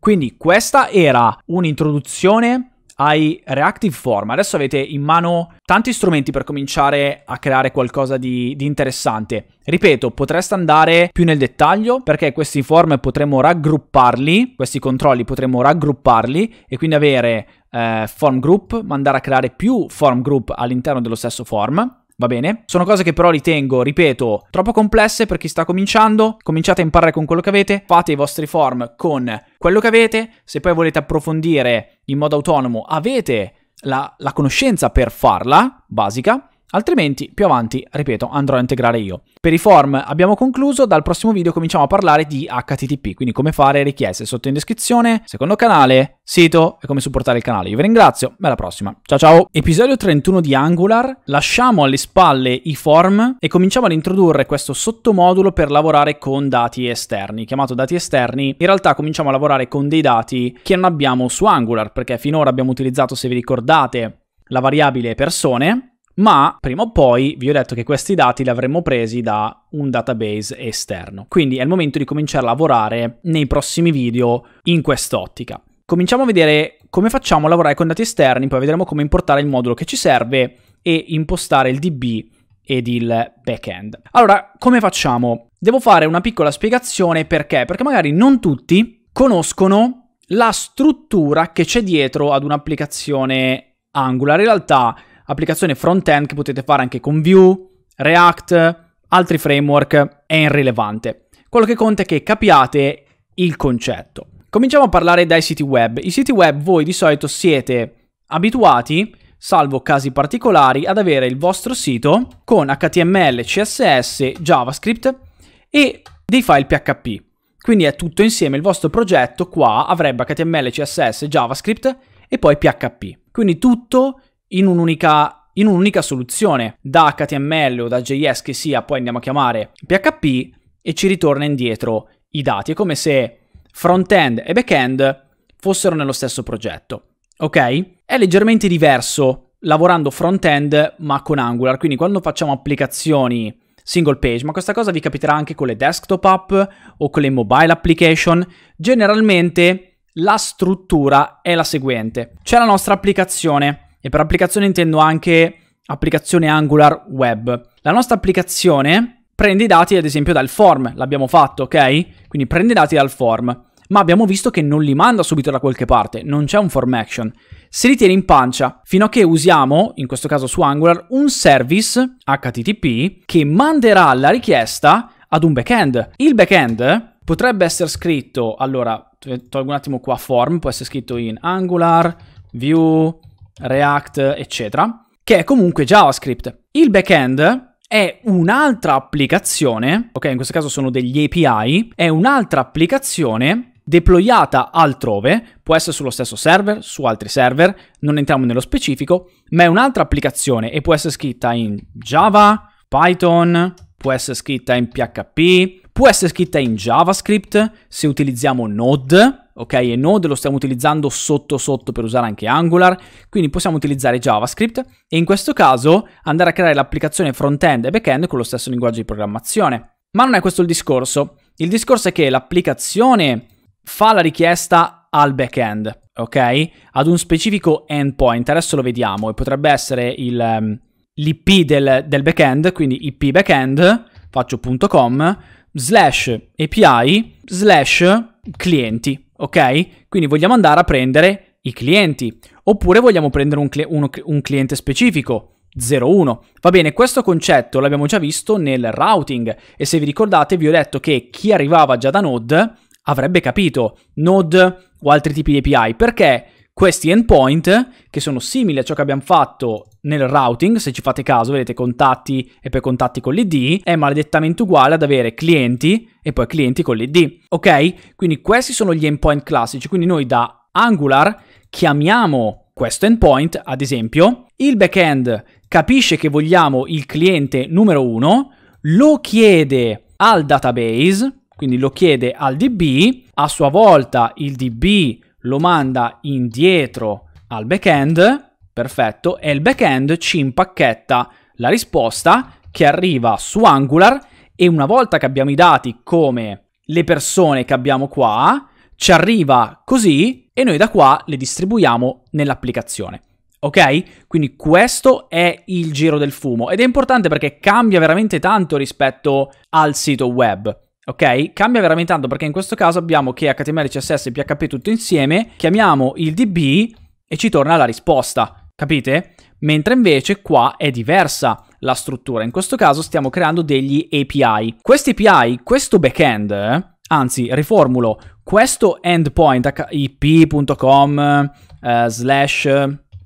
A: Quindi questa era un'introduzione ai Reactive Form. Adesso avete in mano tanti strumenti per cominciare a creare qualcosa di, di interessante. Ripeto, potreste andare più nel dettaglio perché questi form potremmo raggrupparli, questi controlli potremmo raggrupparli e quindi avere eh, form group, mandare a creare più form group all'interno dello stesso form va bene? Sono cose che però ritengo, ripeto, troppo complesse per chi sta cominciando. Cominciate a imparare con quello che avete, fate i vostri form con quello che avete. Se poi volete approfondire in modo autonomo, avete la, la conoscenza per farla, basica. Altrimenti, più avanti, ripeto, andrò a integrare io. Per i form abbiamo concluso, dal prossimo video cominciamo a parlare di HTTP, quindi come fare richieste sotto in descrizione, secondo canale, sito e come supportare il canale. Io vi ringrazio, alla prossima. Ciao ciao! Episodio 31 di Angular, lasciamo alle spalle i form e cominciamo ad introdurre questo sottomodulo per lavorare con dati esterni. Chiamato dati esterni, in realtà cominciamo a lavorare con dei dati che non abbiamo su Angular, perché finora abbiamo utilizzato, se vi ricordate, la variabile persone, ma prima o poi vi ho detto che questi dati li avremmo presi da un database esterno. Quindi è il momento di cominciare a lavorare nei prossimi video in quest'ottica. Cominciamo a vedere come facciamo a lavorare con dati esterni, poi vedremo come importare il modulo che ci serve e impostare il DB ed il backend. Allora, come facciamo? Devo fare una piccola spiegazione perché? Perché magari non tutti conoscono la struttura che c'è dietro ad un'applicazione Angular. In realtà applicazione front-end che potete fare anche con Vue, React, altri framework, è irrilevante. Quello che conta è che capiate il concetto. Cominciamo a parlare dai siti web. I siti web voi di solito siete abituati, salvo casi particolari, ad avere il vostro sito con HTML, CSS, JavaScript e dei file PHP. Quindi è tutto insieme, il vostro progetto qua avrebbe HTML, CSS, JavaScript e poi PHP. Quindi tutto in un'unica in un'unica soluzione da HTML o da JS che sia, poi andiamo a chiamare PHP e ci ritorna indietro i dati. È come se front-end e back-end fossero nello stesso progetto, ok? È leggermente diverso lavorando front-end ma con Angular, quindi quando facciamo applicazioni single page, ma questa cosa vi capiterà anche con le desktop app o con le mobile application, generalmente la struttura è la seguente. C'è la nostra applicazione e per applicazione intendo anche applicazione Angular Web. La nostra applicazione prende i dati ad esempio dal form, l'abbiamo fatto, ok? Quindi prende i dati dal form, ma abbiamo visto che non li manda subito da qualche parte, non c'è un form action. Se li tiene in pancia, fino a che usiamo, in questo caso su Angular, un service HTTP che manderà la richiesta ad un backend. Il backend potrebbe essere scritto, allora, tolgo un attimo qua form, può essere scritto in Angular, view, React, eccetera, che è comunque JavaScript. Il backend è un'altra applicazione, ok, in questo caso sono degli API, è un'altra applicazione deployata altrove, può essere sullo stesso server, su altri server, non entriamo nello specifico, ma è un'altra applicazione e può essere scritta in Java, Python, può essere scritta in PHP, può essere scritta in JavaScript se utilizziamo Node, ok? E Node lo stiamo utilizzando sotto sotto per usare anche Angular, quindi possiamo utilizzare JavaScript e in questo caso andare a creare l'applicazione front-end e back-end con lo stesso linguaggio di programmazione. Ma non è questo il discorso. Il discorso è che l'applicazione fa la richiesta al back-end, ok? Ad un specifico endpoint, adesso lo vediamo, e potrebbe essere il, um, ehm, l'IP del, del back-end, quindi IP backend, faccio.com, slash API, slash clienti, ok? Quindi vogliamo andare a prendere i clienti, oppure vogliamo prendere un, cli uno, un cliente specifico. 01. Va bene, questo concetto l'abbiamo già visto nel routing e se vi ricordate vi ho detto che chi arrivava già da Node avrebbe capito Node o altri tipi di API perché questi endpoint che sono simili a ciò che abbiamo fatto nel routing, se ci fate caso, vedete contatti e poi contatti con l'ID, è maledettamente uguale ad avere clienti e poi clienti con l'ID. Ok? Quindi questi sono gli endpoint classici, quindi noi da Angular chiamiamo questo endpoint, ad esempio, il backend capisce che vogliamo il cliente numero 1, lo chiede al database, quindi lo chiede al DB, a sua volta il DB lo manda indietro al backend, perfetto, e il backend ci impacchetta la risposta che arriva su Angular e una volta che abbiamo i dati come le persone che abbiamo qua, ci arriva così e noi da qua le distribuiamo nell'applicazione. Ok? Quindi questo è il giro del fumo ed è importante perché cambia veramente tanto rispetto al sito web ok? Cambia veramente tanto perché in questo caso abbiamo che HTML, CSS e PHP tutto insieme, chiamiamo il DB e ci torna la risposta, capite? Mentre invece qua è diversa la struttura, in questo caso stiamo creando degli API. Questi API, questo backend, eh, anzi riformulo, questo endpoint hip.com eh, slash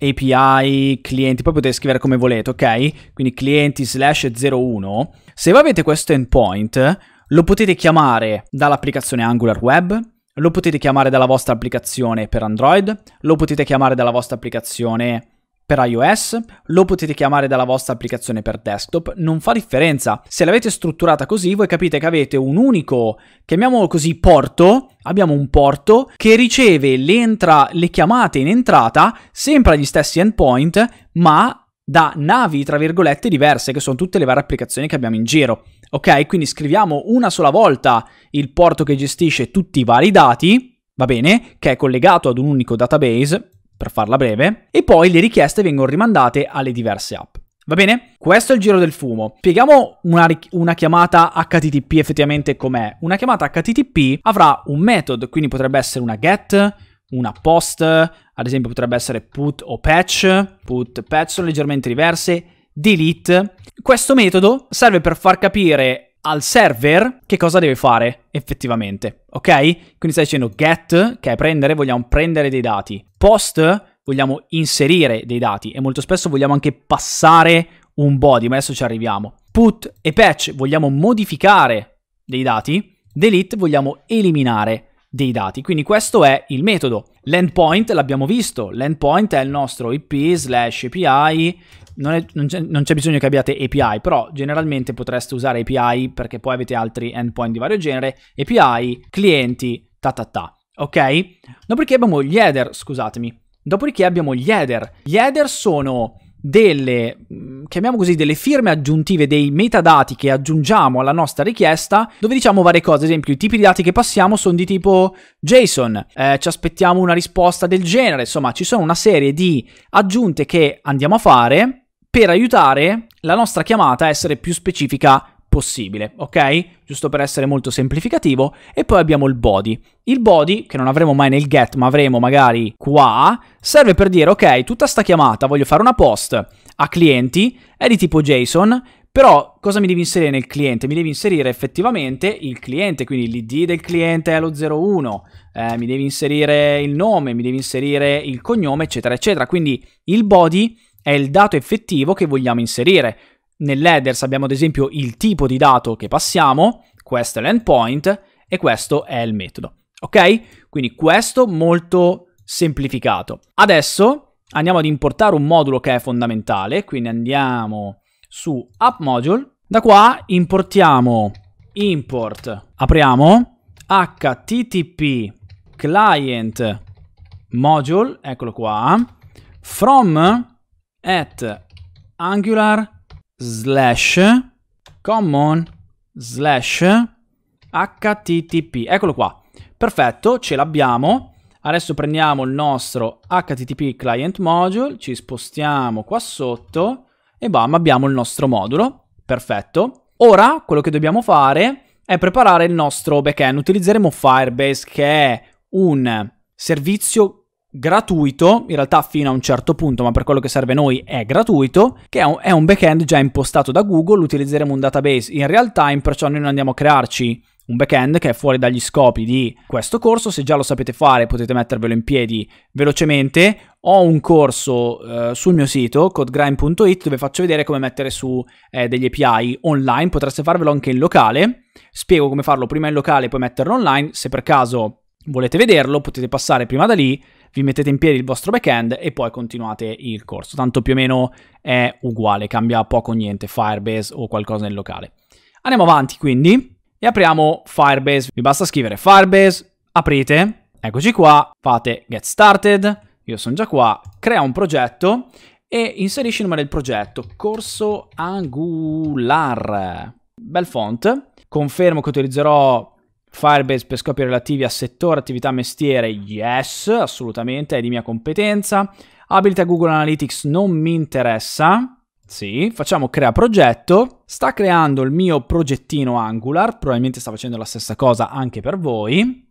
A: API clienti, poi potete scrivere come volete, ok? Quindi clienti slash 01. Se voi avete questo endpoint, lo potete chiamare dall'applicazione Angular Web, lo potete chiamare dalla vostra applicazione per Android, lo potete chiamare dalla vostra applicazione per iOS, lo potete chiamare dalla vostra applicazione per desktop, non fa differenza. Se l'avete strutturata così, voi capite che avete un unico, chiamiamolo così, porto, abbiamo un porto che riceve le, entra- le chiamate in entrata sempre agli stessi endpoint, ma da navi, tra virgolette, diverse, che sono tutte le varie applicazioni che abbiamo in giro ok? Quindi scriviamo una sola volta il porto che gestisce tutti i vari dati, va bene, che è collegato ad un unico database, per farla breve, e poi le richieste vengono rimandate alle diverse app. Va bene? Questo è il giro del fumo. Spieghiamo una, una chiamata HTTP effettivamente com'è. Una chiamata HTTP avrà un method, quindi potrebbe essere una get, una post, ad esempio potrebbe essere put o patch, put patch sono leggermente diverse, delete. Questo metodo serve per far capire al server che cosa deve fare effettivamente, ok? Quindi stai dicendo get, che è prendere, vogliamo prendere dei dati, post, vogliamo inserire dei dati e molto spesso vogliamo anche passare un body, ma adesso ci arriviamo. Put e patch vogliamo modificare dei dati, delete vogliamo eliminare dati dei dati. Quindi questo è il metodo. L'endpoint l'abbiamo visto, l'endpoint è il nostro IP slash API, non, c'è bisogno che abbiate API, però generalmente potreste usare API perché poi avete altri endpoint di vario genere, API, clienti, ta ta ta, ok? Dopodiché abbiamo gli header, scusatemi, dopodiché abbiamo gli header. Gli header sono delle, mm, chiamiamo così, delle firme aggiuntive, dei metadati che aggiungiamo alla nostra richiesta, dove diciamo varie cose, ad esempio i tipi di dati che passiamo sono di tipo JSON, eh, ci aspettiamo una risposta del genere, insomma ci sono una serie di aggiunte che andiamo a fare per aiutare la nostra chiamata a essere più specifica possibile, ok? Giusto per essere molto semplificativo. E poi abbiamo il body. Il body, che non avremo mai nel get, ma avremo magari qua, serve per dire, ok, tutta sta chiamata, voglio fare una post a clienti, è di tipo JSON, però cosa mi devi inserire nel cliente? Mi devi inserire effettivamente il cliente, quindi l'ID del cliente è lo 01, eh, mi devi inserire il nome, mi devi inserire il cognome, eccetera, eccetera. Quindi il body è il dato effettivo che vogliamo inserire. Nell'headers abbiamo ad esempio il tipo di dato che passiamo, questo è l'endpoint e questo è il metodo. Ok? Quindi questo molto semplificato. Adesso andiamo ad importare un modulo che è fondamentale, quindi andiamo su app module. Da qua importiamo import, apriamo http client module, eccolo qua, from at angular slash common slash http. Eccolo qua. Perfetto, ce l'abbiamo. Adesso prendiamo il nostro http client module, ci spostiamo qua sotto e bam, abbiamo il nostro modulo. Perfetto. Ora quello che dobbiamo fare è preparare il nostro backend. Utilizzeremo Firebase che è un servizio gratuito, in realtà fino a un certo punto, ma per quello che serve a noi è gratuito, che è un, è un backend già impostato da Google, utilizzeremo un database in real time, perciò noi non andiamo a crearci un backend che è fuori dagli scopi di questo corso, se già lo sapete fare potete mettervelo in piedi velocemente, ho un corso eh, sul mio sito codegrime.it dove faccio vedere come mettere su eh, degli API online, potreste farvelo anche in locale, spiego come farlo prima in locale e poi metterlo online, se per caso volete vederlo potete passare prima da lì vi mettete in piedi il vostro backend e poi continuate il corso. Tanto più o meno è uguale, cambia poco o niente Firebase o qualcosa nel locale. Andiamo avanti quindi e apriamo Firebase. Vi basta scrivere Firebase, aprite, eccoci qua, fate Get Started, io sono già qua, crea un progetto e inserisci il nome del progetto, Corso Angular. Bel font. Confermo che utilizzerò Firebase per scopi relativi a settore, attività, mestiere, yes, assolutamente, è di mia competenza. Abilità Google Analytics non mi interessa. Sì, facciamo crea progetto. Sta creando il mio progettino Angular, probabilmente sta facendo la stessa cosa anche per voi.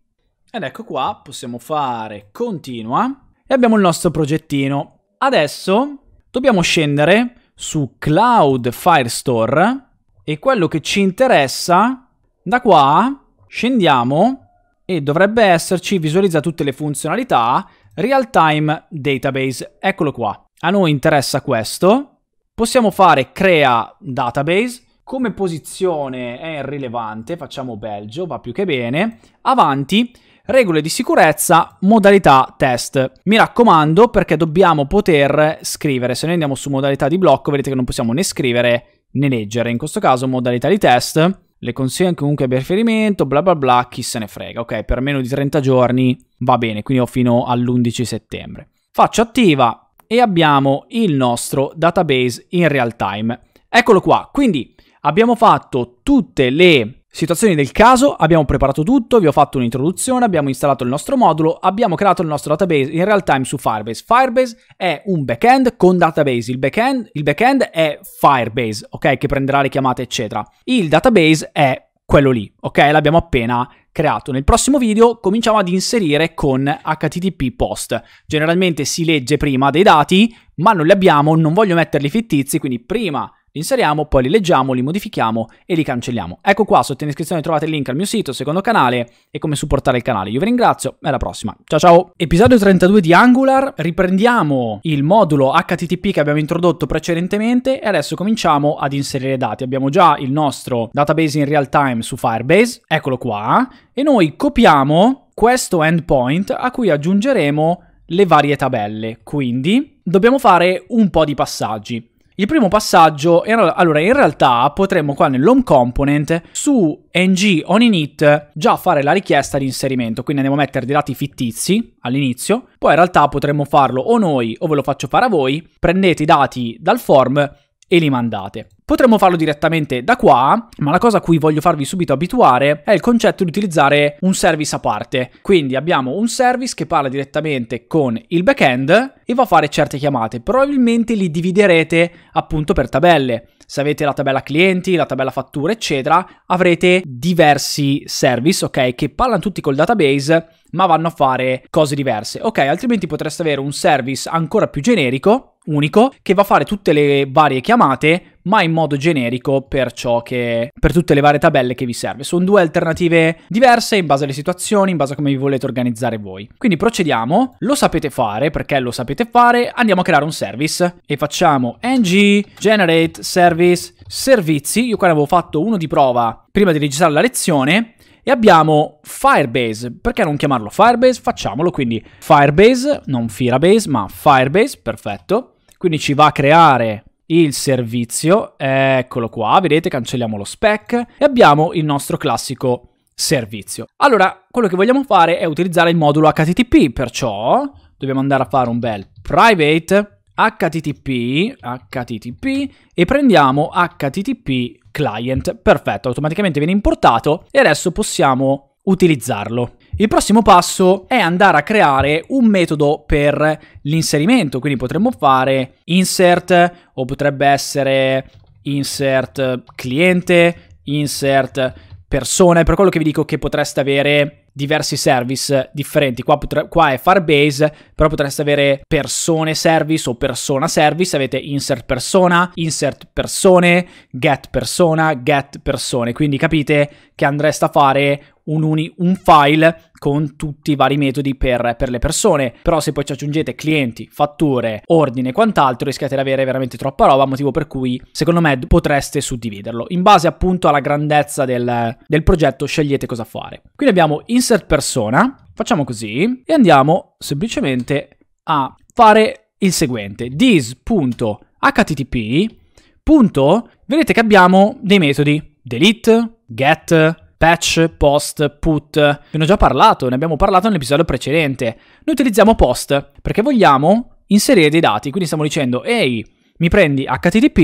A: Ed ecco qua, possiamo fare continua e abbiamo il nostro progettino. Adesso dobbiamo scendere su Cloud Firestore e quello che ci interessa da qua Scendiamo e dovrebbe esserci visualizza tutte le funzionalità real time database. Eccolo qua. A noi interessa questo. Possiamo fare crea database. Come posizione è irrilevante, facciamo Belgio, va più che bene. Avanti, regole di sicurezza, modalità test. Mi raccomando perché dobbiamo poter scrivere. Se noi andiamo su modalità di blocco vedete che non possiamo né scrivere né leggere. In questo caso modalità di test le consegne comunque abbia riferimento, bla bla bla, chi se ne frega, ok? Per meno di 30 giorni va bene, quindi ho fino all'11 settembre. Faccio attiva e abbiamo il nostro database in real time. Eccolo qua, quindi abbiamo fatto tutte le Situazioni del caso, abbiamo preparato tutto, vi ho fatto un'introduzione, abbiamo installato il nostro modulo, abbiamo creato il nostro database in real time su Firebase. Firebase è un backend con database, il backend, il backend è Firebase, ok, che prenderà le chiamate, eccetera. Il database è quello lì, ok, l'abbiamo appena creato. Nel prossimo video cominciamo ad inserire con HTTP post. Generalmente si legge prima dei dati, ma non li abbiamo, non voglio metterli fittizi, quindi prima li inseriamo, poi li leggiamo, li modifichiamo e li cancelliamo. Ecco qua, sotto in descrizione trovate il link al mio sito, secondo canale e come supportare il canale. Io vi ringrazio e alla prossima. Ciao ciao! Episodio 32 di Angular, riprendiamo il modulo HTTP che abbiamo introdotto precedentemente e adesso cominciamo ad inserire dati. Abbiamo già il nostro database in real time su Firebase, eccolo qua, e noi copiamo questo endpoint a cui aggiungeremo le varie tabelle. Quindi dobbiamo fare un po' di passaggi. Il primo passaggio, era, allora in realtà potremmo qua nell'home component su ng on già fare la richiesta di inserimento, quindi andiamo a mettere dei dati fittizi all'inizio, poi in realtà potremmo farlo o noi o ve lo faccio fare a voi, prendete i dati dal form e li mandate. Potremmo farlo direttamente da qua, ma la cosa a cui voglio farvi subito abituare è il concetto di utilizzare un service a parte. Quindi abbiamo un service che parla direttamente con il backend e va a fare certe chiamate. Probabilmente li dividerete appunto per tabelle. Se avete la tabella clienti, la tabella fatture, eccetera, avrete diversi service, ok, che parlano tutti col database, ma vanno a fare cose diverse. Ok, altrimenti potreste avere un service ancora più generico unico che va a fare tutte le varie chiamate ma in modo generico per ciò che per tutte le varie tabelle che vi serve. Sono due alternative diverse in base alle situazioni, in base a come vi volete organizzare voi. Quindi procediamo, lo sapete fare perché lo sapete fare, andiamo a creare un service e facciamo ng generate service servizi. Io qua ne avevo fatto uno di prova prima di registrare la lezione e abbiamo Firebase, perché non chiamarlo Firebase? Facciamolo quindi Firebase, non Firabase, ma Firebase, perfetto. Quindi ci va a creare il servizio, eccolo qua, vedete, cancelliamo lo spec e abbiamo il nostro classico servizio. Allora, quello che vogliamo fare è utilizzare il modulo HTTP, perciò dobbiamo andare a fare un bel private HTTP, HTTP e prendiamo HTTP client. Perfetto, automaticamente viene importato e adesso possiamo utilizzarlo. Il prossimo passo è andare a creare un metodo per l'inserimento, quindi potremmo fare insert o potrebbe essere insert cliente, insert persone, per quello che vi dico che potreste avere diversi service differenti. Qua, qua è Firebase, però potreste avere persone service o persona service. Avete insert persona, insert persone, get persona, get persone. Quindi capite che andreste a fare un, un file con tutti i vari metodi per, per, le persone. Però se poi ci aggiungete clienti, fatture, ordine e quant'altro, rischiate di avere veramente troppa roba, motivo per cui secondo me potreste suddividerlo. In base appunto alla grandezza del, del progetto scegliete cosa fare. Quindi abbiamo insert persona, facciamo così e andiamo semplicemente a fare il seguente, this.http. Punto, Vedete che abbiamo dei metodi delete, get, patch, post, put. Ve ne ho già parlato, ne abbiamo parlato nell'episodio precedente. Noi utilizziamo post perché vogliamo inserire dei dati, quindi stiamo dicendo ehi, mi prendi HTTP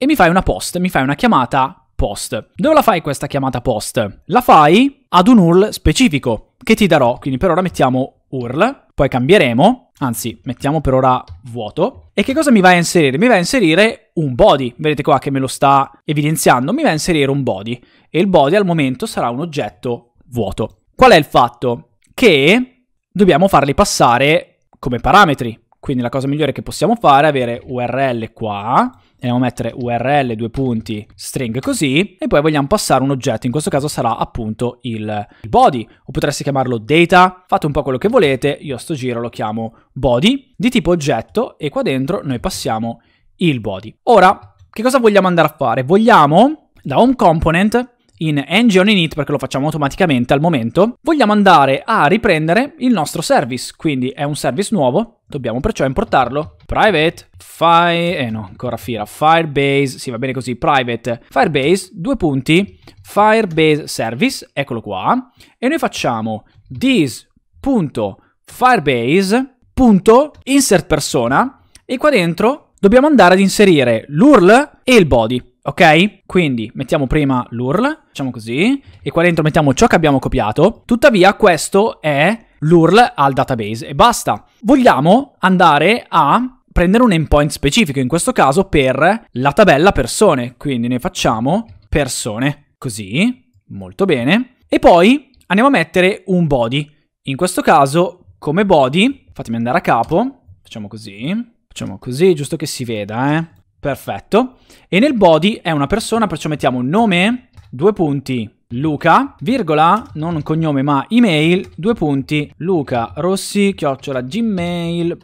A: e mi fai una post, mi fai una chiamata post. Dove la fai questa chiamata post? La fai ad un URL specifico che ti darò, quindi per ora mettiamo URL, poi cambieremo, anzi mettiamo per ora vuoto. E che cosa mi va a inserire? Mi va a inserire un body, vedete qua che me lo sta evidenziando, mi va a inserire un body e il body al momento sarà un oggetto vuoto. Qual è il fatto? Che dobbiamo farli passare come parametri. Quindi la cosa migliore che possiamo fare è avere URL qua, andiamo a mettere URL due punti string così e poi vogliamo passare un oggetto, in questo caso sarà appunto il body o potreste chiamarlo data, fate un po' quello che volete, io a sto giro lo chiamo body di tipo oggetto e qua dentro noi passiamo il body. Ora, che cosa vogliamo andare a fare? Vogliamo da home component in engine init, perché lo facciamo automaticamente al momento, vogliamo andare a riprendere il nostro service, quindi è un service nuovo, dobbiamo perciò importarlo. Private, file, eh no, ancora fila, firebase, sì va bene così, private, firebase, due punti, firebase service, eccolo qua, e noi facciamo this.firebase.insert persona e qua dentro dobbiamo andare ad inserire l'URL e il body. Ok? Quindi mettiamo prima l'URL, facciamo così, e qua dentro mettiamo ciò che abbiamo copiato. Tuttavia questo è l'URL al database e basta. Vogliamo andare a prendere un endpoint specifico, in questo caso per la tabella persone. Quindi ne facciamo persone, così, molto bene. E poi andiamo a mettere un body. In questo caso, come body, fatemi andare a capo, facciamo così, facciamo così, giusto che si veda, eh. Perfetto. E nel body è una persona, perciò mettiamo nome, due punti, Luca, virgola, non cognome ma email, due punti, Luca Rossi, chiocciola gmail.it.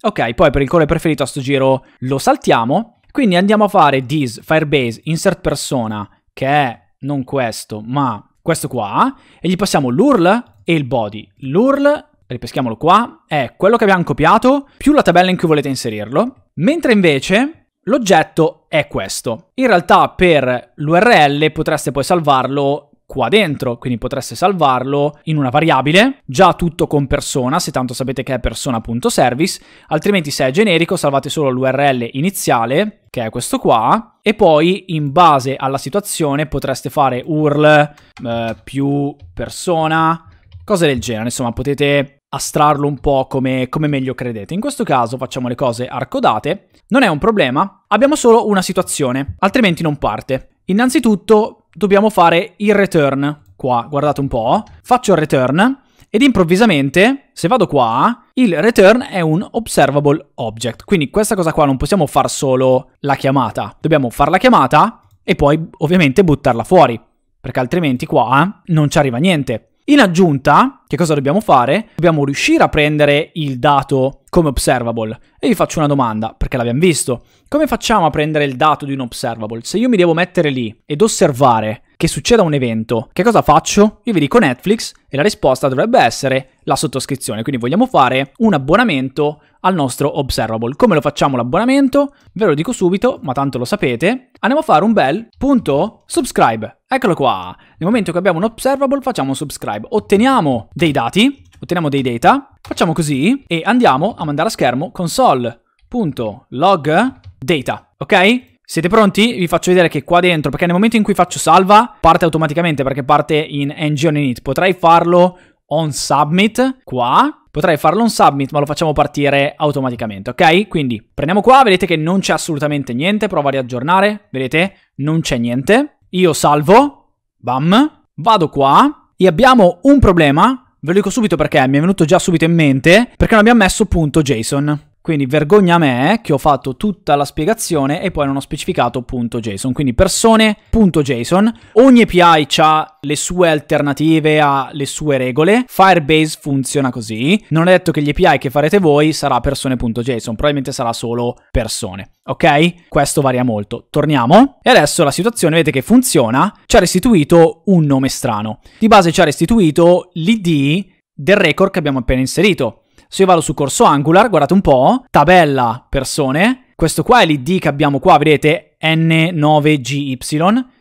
A: Ok, poi per il colore preferito a sto giro lo saltiamo. Quindi andiamo a fare this, Firebase, insert persona, che è non questo, ma questo qua, e gli passiamo l'URL e il body. L'URL, ripeschiamolo qua, è quello che abbiamo copiato più la tabella in cui volete inserirlo Mentre invece l'oggetto è questo. In realtà per l'URL potreste poi salvarlo qua dentro, quindi potreste salvarlo in una variabile, già tutto con persona, se tanto sapete che è persona.service, altrimenti se è generico salvate solo l'URL iniziale, che è questo qua, e poi in base alla situazione potreste fare URL eh, più persona, cose del genere, insomma potete astrarlo un po' come, come, meglio credete. In questo caso facciamo le cose arcodate, non è un problema, abbiamo solo una situazione, altrimenti non parte. Innanzitutto dobbiamo fare il return, qua guardate un po', oh. faccio il return ed improvvisamente se vado qua il return è un observable object, quindi questa cosa qua non possiamo far solo la chiamata, dobbiamo fare la chiamata e poi ovviamente buttarla fuori, perché altrimenti qua non ci arriva niente. In aggiunta, che cosa dobbiamo fare? Dobbiamo riuscire a prendere il dato come observable. E vi faccio una domanda, perché l'abbiamo visto. Come facciamo a prendere il dato di un observable? Se io mi devo mettere lì ed osservare che succeda un evento, che cosa faccio? Io vi dico Netflix e la risposta dovrebbe essere la sottoscrizione. Quindi vogliamo fare un abbonamento al nostro observable. Come lo facciamo l'abbonamento? Ve lo dico subito, ma tanto lo sapete. Andiamo a fare un bel punto subscribe. Eccolo qua. Nel momento che abbiamo un observable facciamo un subscribe. Otteniamo dei dati, otteniamo dei data, facciamo così e andiamo a mandare a schermo console.log data, ok? Siete pronti? Vi faccio vedere che qua dentro, perché nel momento in cui faccio salva, parte automaticamente perché parte in ng on init. Potrei farlo on submit, qua, potrei farlo un submit, ma lo facciamo partire automaticamente, ok? Quindi prendiamo qua, vedete che non c'è assolutamente niente, prova a riaggiornare, vedete? Non c'è niente. Io salvo, bam, vado qua e abbiamo un problema, ve lo dico subito perché mi è venuto già subito in mente, perché non abbiamo messo punto .json. Quindi vergogna a me eh, che ho fatto tutta la spiegazione e poi non ho specificato .json. Quindi persone.json. Ogni API ha le sue alternative, ha le sue regole. Firebase funziona così. Non è detto che gli API che farete voi sarà persone.json, probabilmente sarà solo persone. Ok? Questo varia molto. Torniamo. E adesso la situazione, vedete che funziona. Ci ha restituito un nome strano. Di base ci ha restituito l'id del record che abbiamo appena inserito. Se io vado su corso Angular, guardate un po', tabella persone, questo qua è l'ID che abbiamo qua, vedete, N9GY,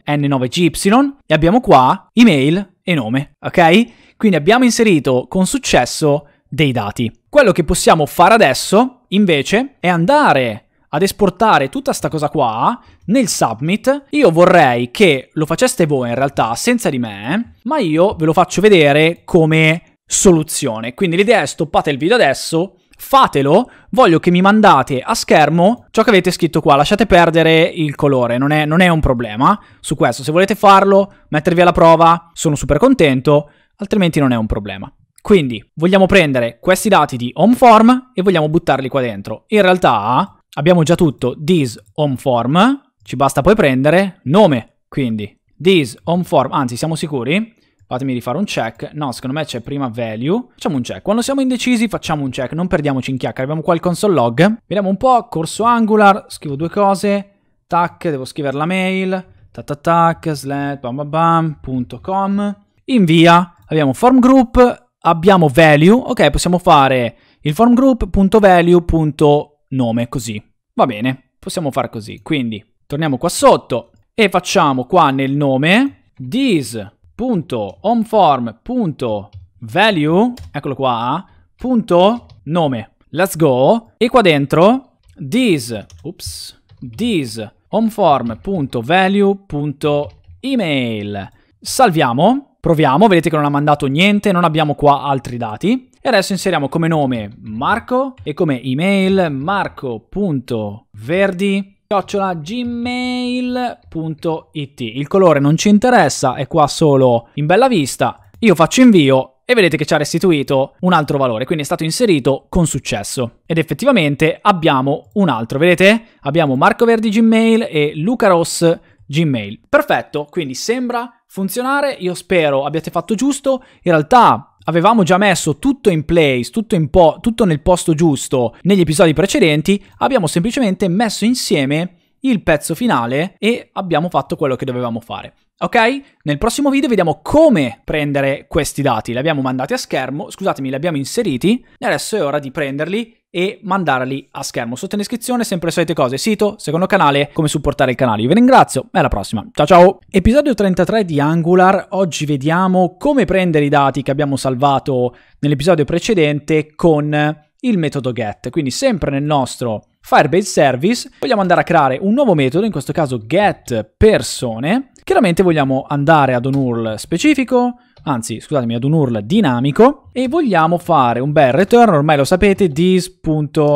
A: N9GY, e abbiamo qua email e nome, ok? Quindi abbiamo inserito con successo dei dati. Quello che possiamo fare adesso, invece, è andare ad esportare tutta sta cosa qua nel submit, io vorrei che lo faceste voi in realtà senza di me, ma io ve lo faccio vedere come soluzione. Quindi l'idea è stoppate il video adesso, fatelo, voglio che mi mandate a schermo ciò che avete scritto qua, lasciate perdere il colore, non è, non è un problema su questo, se volete farlo, mettervi alla prova, sono super contento, altrimenti non è un problema. Quindi vogliamo prendere questi dati di home form e vogliamo buttarli qua dentro. In realtà abbiamo già tutto this home form, ci basta poi prendere nome, quindi this home form, anzi siamo sicuri, Fatemi rifare un check. No, secondo me c'è prima value. Facciamo un check. Quando siamo indecisi facciamo un check, non perdiamoci in chiacchiere. Abbiamo qua il console log. Vediamo un po', corso Angular, scrivo due cose. Tac, devo scrivere la mail. Tac, tac, tac. slash, bam, bam, bam, punto com. Invia. Abbiamo form group, abbiamo value. Ok, possiamo fare il form group. value. nome. così. Va bene, possiamo fare così. Quindi, torniamo qua sotto e facciamo qua nel nome this punto .homeform.value, eccolo qua, punto nome. Let's go. E qua dentro this, ups, this homeform.value.email. Salviamo, proviamo, vedete che non ha mandato niente, non abbiamo qua altri dati. E adesso inseriamo come nome Marco e come email marco.verdi gmail.it il colore non ci interessa è qua solo in bella vista io faccio invio e vedete che ci ha restituito un altro valore, quindi è stato inserito con successo. Ed effettivamente abbiamo un altro, vedete? Abbiamo Marco Verdi Gmail e Luca Ross Gmail. Perfetto, quindi sembra funzionare, io spero abbiate fatto giusto, in realtà avevamo già messo tutto in place, tutto, in po tutto nel posto giusto negli episodi precedenti, abbiamo semplicemente messo insieme il pezzo finale e abbiamo fatto quello che dovevamo fare. Ok? Nel prossimo video vediamo come prendere questi dati. Li abbiamo mandati a schermo, scusatemi, li abbiamo inseriti, e adesso è ora di prenderli e mandarli a schermo. Sotto in descrizione sempre le solite cose, sito, secondo canale, come supportare il canale. Io vi ringrazio e alla prossima. Ciao ciao! Episodio 33 di Angular. Oggi vediamo come prendere i dati che abbiamo salvato nell'episodio precedente con il metodo get. Quindi sempre nel nostro Firebase Service vogliamo andare a creare un nuovo metodo, in questo caso get persone Chiaramente vogliamo andare ad un URL specifico, anzi scusatemi ad un URL dinamico e vogliamo fare un bel return, ormai lo sapete, this.http.get,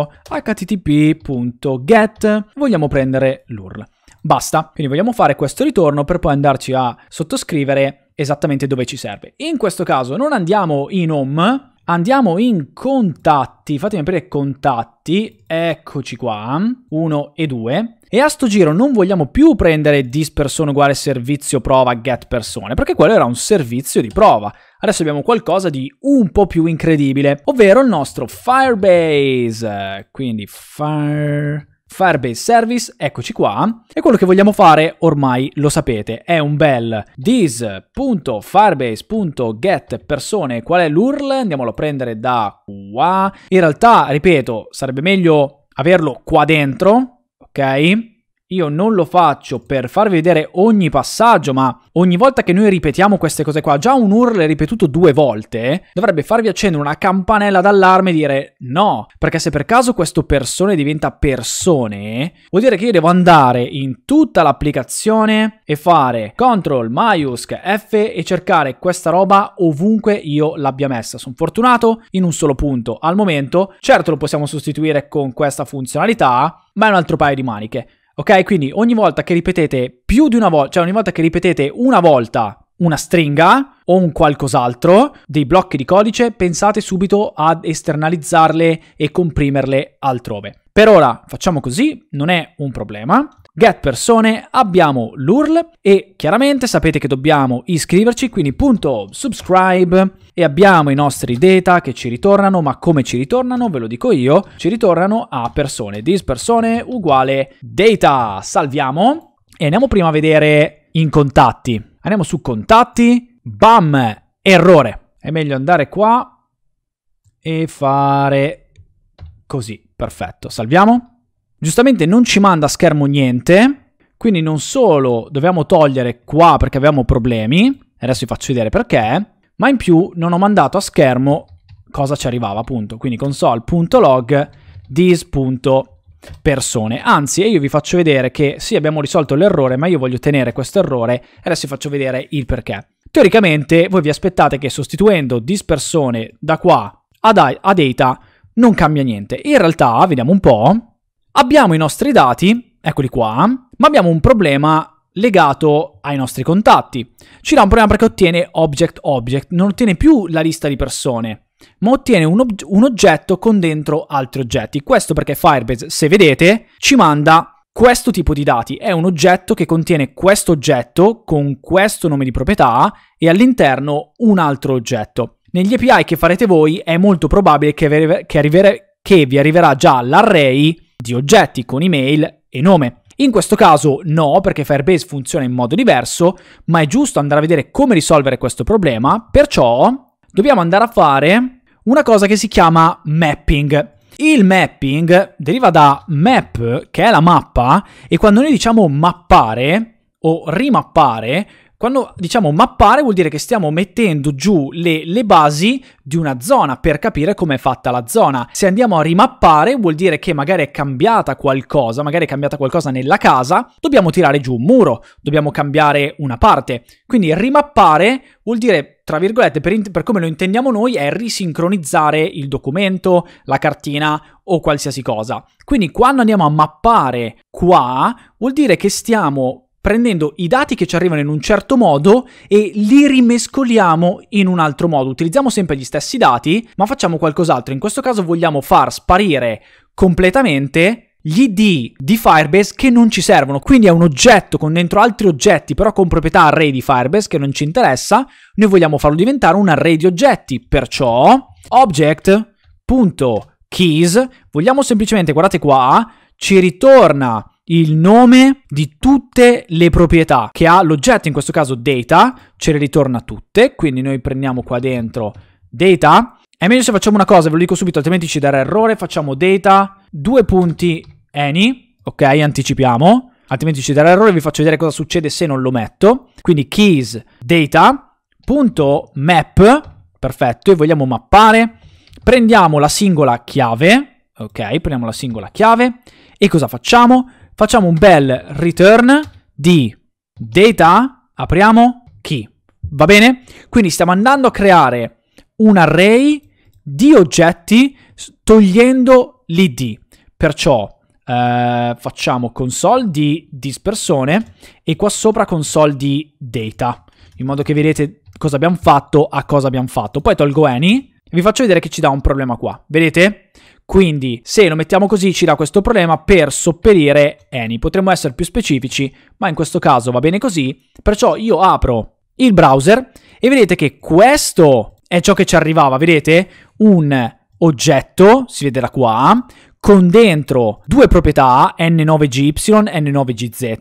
A: vogliamo prendere l'URL. Basta, quindi vogliamo fare questo ritorno per poi andarci a sottoscrivere esattamente dove ci serve. In questo caso non andiamo in home, andiamo in contatti, fatemi aprire contatti, eccoci qua, 1 e 2, e a sto giro non vogliamo più prendere dispersone uguale servizio prova get persone, perché quello era un servizio di prova. Adesso abbiamo qualcosa di un po' più incredibile, ovvero il nostro Firebase. Quindi Fire... Firebase Service, eccoci qua, e quello che vogliamo fare ormai lo sapete, è un bel this.firebase.get persone, qual è l'URL? Andiamolo a prendere da qua, in realtà, ripeto, sarebbe meglio averlo qua dentro, ok? Io non lo faccio per farvi vedere ogni passaggio, ma ogni volta che noi ripetiamo queste cose qua, già un URL ripetuto due volte, eh, dovrebbe farvi accendere una campanella d'allarme e dire no, perché se per caso questo persone diventa persone, vuol dire che io devo andare in tutta l'applicazione e fare CTRL maiusc F e cercare questa roba ovunque io l'abbia messa. Sono fortunato in un solo punto al momento, certo lo possiamo sostituire con questa funzionalità, ma è un altro paio di maniche. Ok, quindi ogni volta che ripetete più di una volta, cioè ogni volta che ripetete una volta una stringa o un qualcos'altro, dei blocchi di codice, pensate subito ad esternalizzarle e comprimerle altrove. Per ora facciamo così, non è un problema. Get persone, abbiamo l'URL e chiaramente sapete che dobbiamo iscriverci, quindi punto subscribe e abbiamo i nostri data che ci ritornano, ma come ci ritornano? Ve lo dico io, ci ritornano a persone, dis persone uguale data. Salviamo e andiamo prima a vedere in contatti. Andiamo su contatti, bam, errore. È meglio andare qua e fare così, perfetto. Salviamo. Giustamente non ci manda a schermo niente, quindi non solo dobbiamo togliere qua perché abbiamo problemi, adesso vi faccio vedere perché, ma in più non ho mandato a schermo cosa ci arrivava appunto, quindi console.log dis.persone. Anzi, io vi faccio vedere che sì, abbiamo risolto l'errore, ma io voglio tenere questo errore e adesso vi faccio vedere il perché. Teoricamente voi vi aspettate che sostituendo dispersone da qua a, a data non cambia niente. In realtà, vediamo un po', abbiamo i nostri dati, eccoli qua, ma abbiamo un problema legato ai nostri contatti. Ci dà un problema perché ottiene object object, non ottiene più la lista di persone, ma ottiene un, ob- un oggetto con dentro altri oggetti. Questo perché Firebase, se vedete, ci manda questo tipo di dati è un oggetto che contiene questo oggetto con questo nome di proprietà e all'interno un altro oggetto. Negli API che farete voi è molto probabile che, vi, arriverà già l'array di oggetti con email e nome. In questo caso no, perché Firebase funziona in modo diverso, ma è giusto andare a vedere come risolvere questo problema, perciò dobbiamo andare a fare una cosa che si chiama mapping. Il mapping deriva da map, che è la mappa, e quando noi diciamo mappare o rimappare, quando diciamo mappare vuol dire che stiamo mettendo giù le, le basi di una zona per capire com'è fatta la zona. Se andiamo a rimappare vuol dire che magari è cambiata qualcosa, magari è cambiata qualcosa nella casa, dobbiamo tirare giù un muro, dobbiamo cambiare una parte. Quindi rimappare vuol dire tra virgolette, per, per, come lo intendiamo noi, è risincronizzare il documento, la cartina o qualsiasi cosa. Quindi quando andiamo a mappare qua, vuol dire che stiamo prendendo i dati che ci arrivano in un certo modo e li rimescoliamo in un altro modo. Utilizziamo sempre gli stessi dati, ma facciamo qualcos'altro. In questo caso vogliamo far sparire completamente gli ID di Firebase che non ci servono, quindi è un oggetto con dentro altri oggetti, però con proprietà array di Firebase che non ci interessa, noi vogliamo farlo diventare un array di oggetti, perciò object.keys, vogliamo semplicemente, guardate qua, ci ritorna il nome di tutte le proprietà che ha l'oggetto, in questo caso data, ce le ritorna tutte, quindi noi prendiamo qua dentro data, è meglio se facciamo una cosa, ve lo dico subito, altrimenti ci darà errore, facciamo data, due punti any, ok, anticipiamo, altrimenti ci darà errore, vi faccio vedere cosa succede se non lo metto, quindi keys, data, punto map, perfetto, e vogliamo mappare, prendiamo la singola chiave, ok, prendiamo la singola chiave, e cosa facciamo? facciamo un bel return di data, apriamo, key. Va bene? Quindi stiamo andando a creare un array di oggetti togliendo l'id. Perciò eh, facciamo console di dispersione e qua sopra console di data, in modo che vedete cosa abbiamo fatto a cosa abbiamo fatto. Poi tolgo any vi faccio vedere che ci dà un problema qua. Vedete? Quindi se lo mettiamo così ci dà questo problema per sopperire any. Eh, potremmo essere più specifici, ma in questo caso va bene così. Perciò io apro il browser e vedete che questo è ciò che ci arrivava, vedete? Un oggetto, si vede da qua, con dentro due proprietà, N9GY, N9GZ,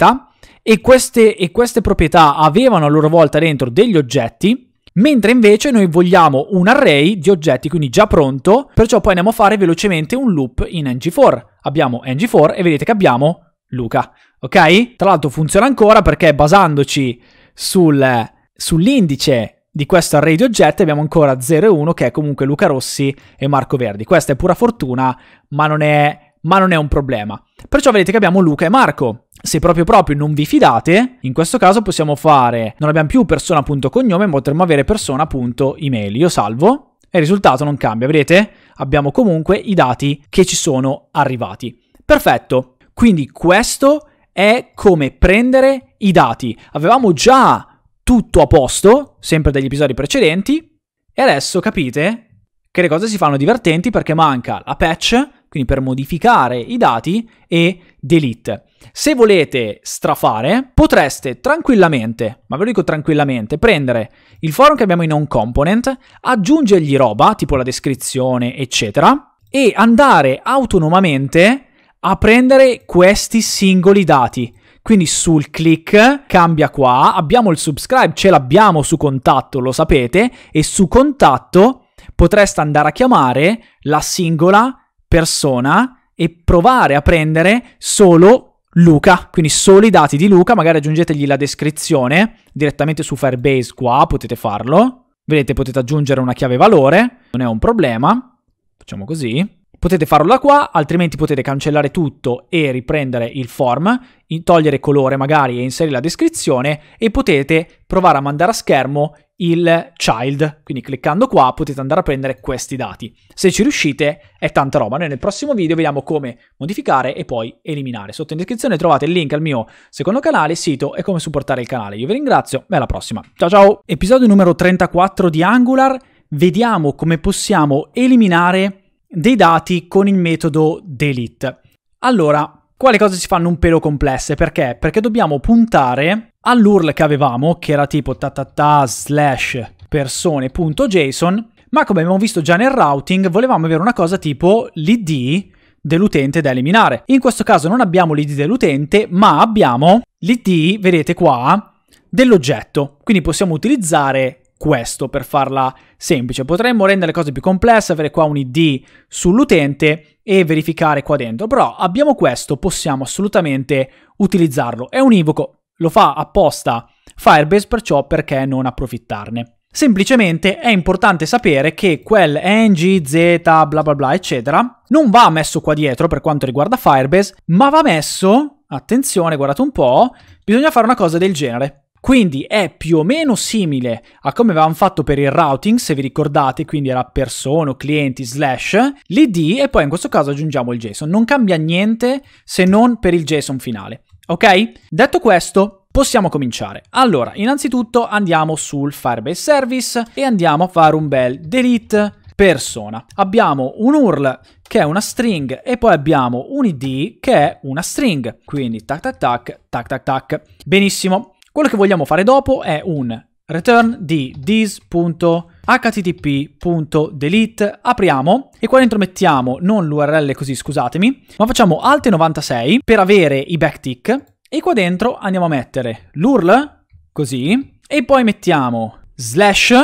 A: e queste, e queste proprietà avevano a loro volta dentro degli oggetti mentre invece noi vogliamo un array di oggetti, quindi già pronto, perciò poi andiamo a fare velocemente un loop in ng4. Abbiamo ng4 e vedete che abbiamo Luca, ok? Tra l'altro funziona ancora perché basandoci sul, sull'indice di questo array di oggetti abbiamo ancora 0 e 1 che è comunque Luca Rossi e Marco Verdi. Questa è pura fortuna, ma non è, ma non è un problema. Perciò vedete che abbiamo Luca e Marco. Se proprio proprio non vi fidate, in questo caso possiamo fare, non abbiamo più persona.cognome, ma potremmo avere persona.email. Io salvo e il risultato non cambia, vedete? Abbiamo comunque i dati che ci sono arrivati. Perfetto, quindi questo è come prendere i dati. Avevamo già tutto a posto, sempre dagli episodi precedenti, e adesso capite che le cose si fanno divertenti perché manca la patch, quindi per modificare i dati, e delete. Se volete strafare, potreste tranquillamente, ma ve lo dico tranquillamente, prendere il forum che abbiamo in non component, aggiungergli roba, tipo la descrizione, eccetera, e andare autonomamente a prendere questi singoli dati. Quindi sul click cambia qua, abbiamo il subscribe, ce l'abbiamo su contatto, lo sapete, e su contatto potreste andare a chiamare la singola persona e provare a prendere solo Luca, quindi solo i dati di Luca, magari aggiungetegli la descrizione direttamente su Firebase qua, potete farlo. Vedete, potete aggiungere una chiave valore, non è un problema. Facciamo così. Potete farla qua, altrimenti potete cancellare tutto e riprendere il form, togliere colore magari e inserire la descrizione e potete provare a mandare a schermo il child, quindi cliccando qua potete andare a prendere questi dati. Se ci riuscite è tanta roba, noi nel prossimo video vediamo come modificare e poi eliminare. Sotto in descrizione trovate il link al mio secondo canale, sito e come supportare il canale. Io vi ringrazio e alla prossima. Ciao ciao! Episodio numero 34 di Angular, vediamo come possiamo eliminare dei dati con il metodo delete. Allora, qua le cose si fanno un pelo complesse, perché? Perché dobbiamo puntare all'URL che avevamo, che era tipo tatata slash persone.json, ma come abbiamo visto già nel routing, volevamo avere una cosa tipo l'id dell'utente da eliminare. In questo caso non abbiamo l'id dell'utente, ma abbiamo l'id, vedete qua, dell'oggetto. Quindi possiamo utilizzare questo per farla semplice. Potremmo rendere le cose più complesse, avere qua un ID sull'utente e verificare qua dentro, però abbiamo questo, possiamo assolutamente utilizzarlo. È univoco, lo fa apposta Firebase, perciò perché non approfittarne. Semplicemente è importante sapere che quel ng, z, bla bla bla, eccetera, non va messo qua dietro per quanto riguarda Firebase, ma va messo, attenzione, guardate un po', bisogna fare una cosa del genere. Quindi è più o meno simile a come avevamo fatto per il routing, se vi ricordate, quindi era persona, clienti, slash, l'id e poi in questo caso aggiungiamo il JSON. Non cambia niente se non per il JSON finale. Ok? Detto questo, possiamo cominciare. Allora, innanzitutto andiamo sul Firebase Service e andiamo a fare un bel delete persona. Abbiamo un URL che è una string e poi abbiamo un id che è una string. Quindi tac tac tac, tac tac tac. Benissimo. Quello che vogliamo fare dopo è un return di this.http.delete, apriamo e qua dentro mettiamo non l'url così scusatemi, ma facciamo alt 96 per avere i backtick e qua dentro andiamo a mettere l'url così e poi mettiamo slash,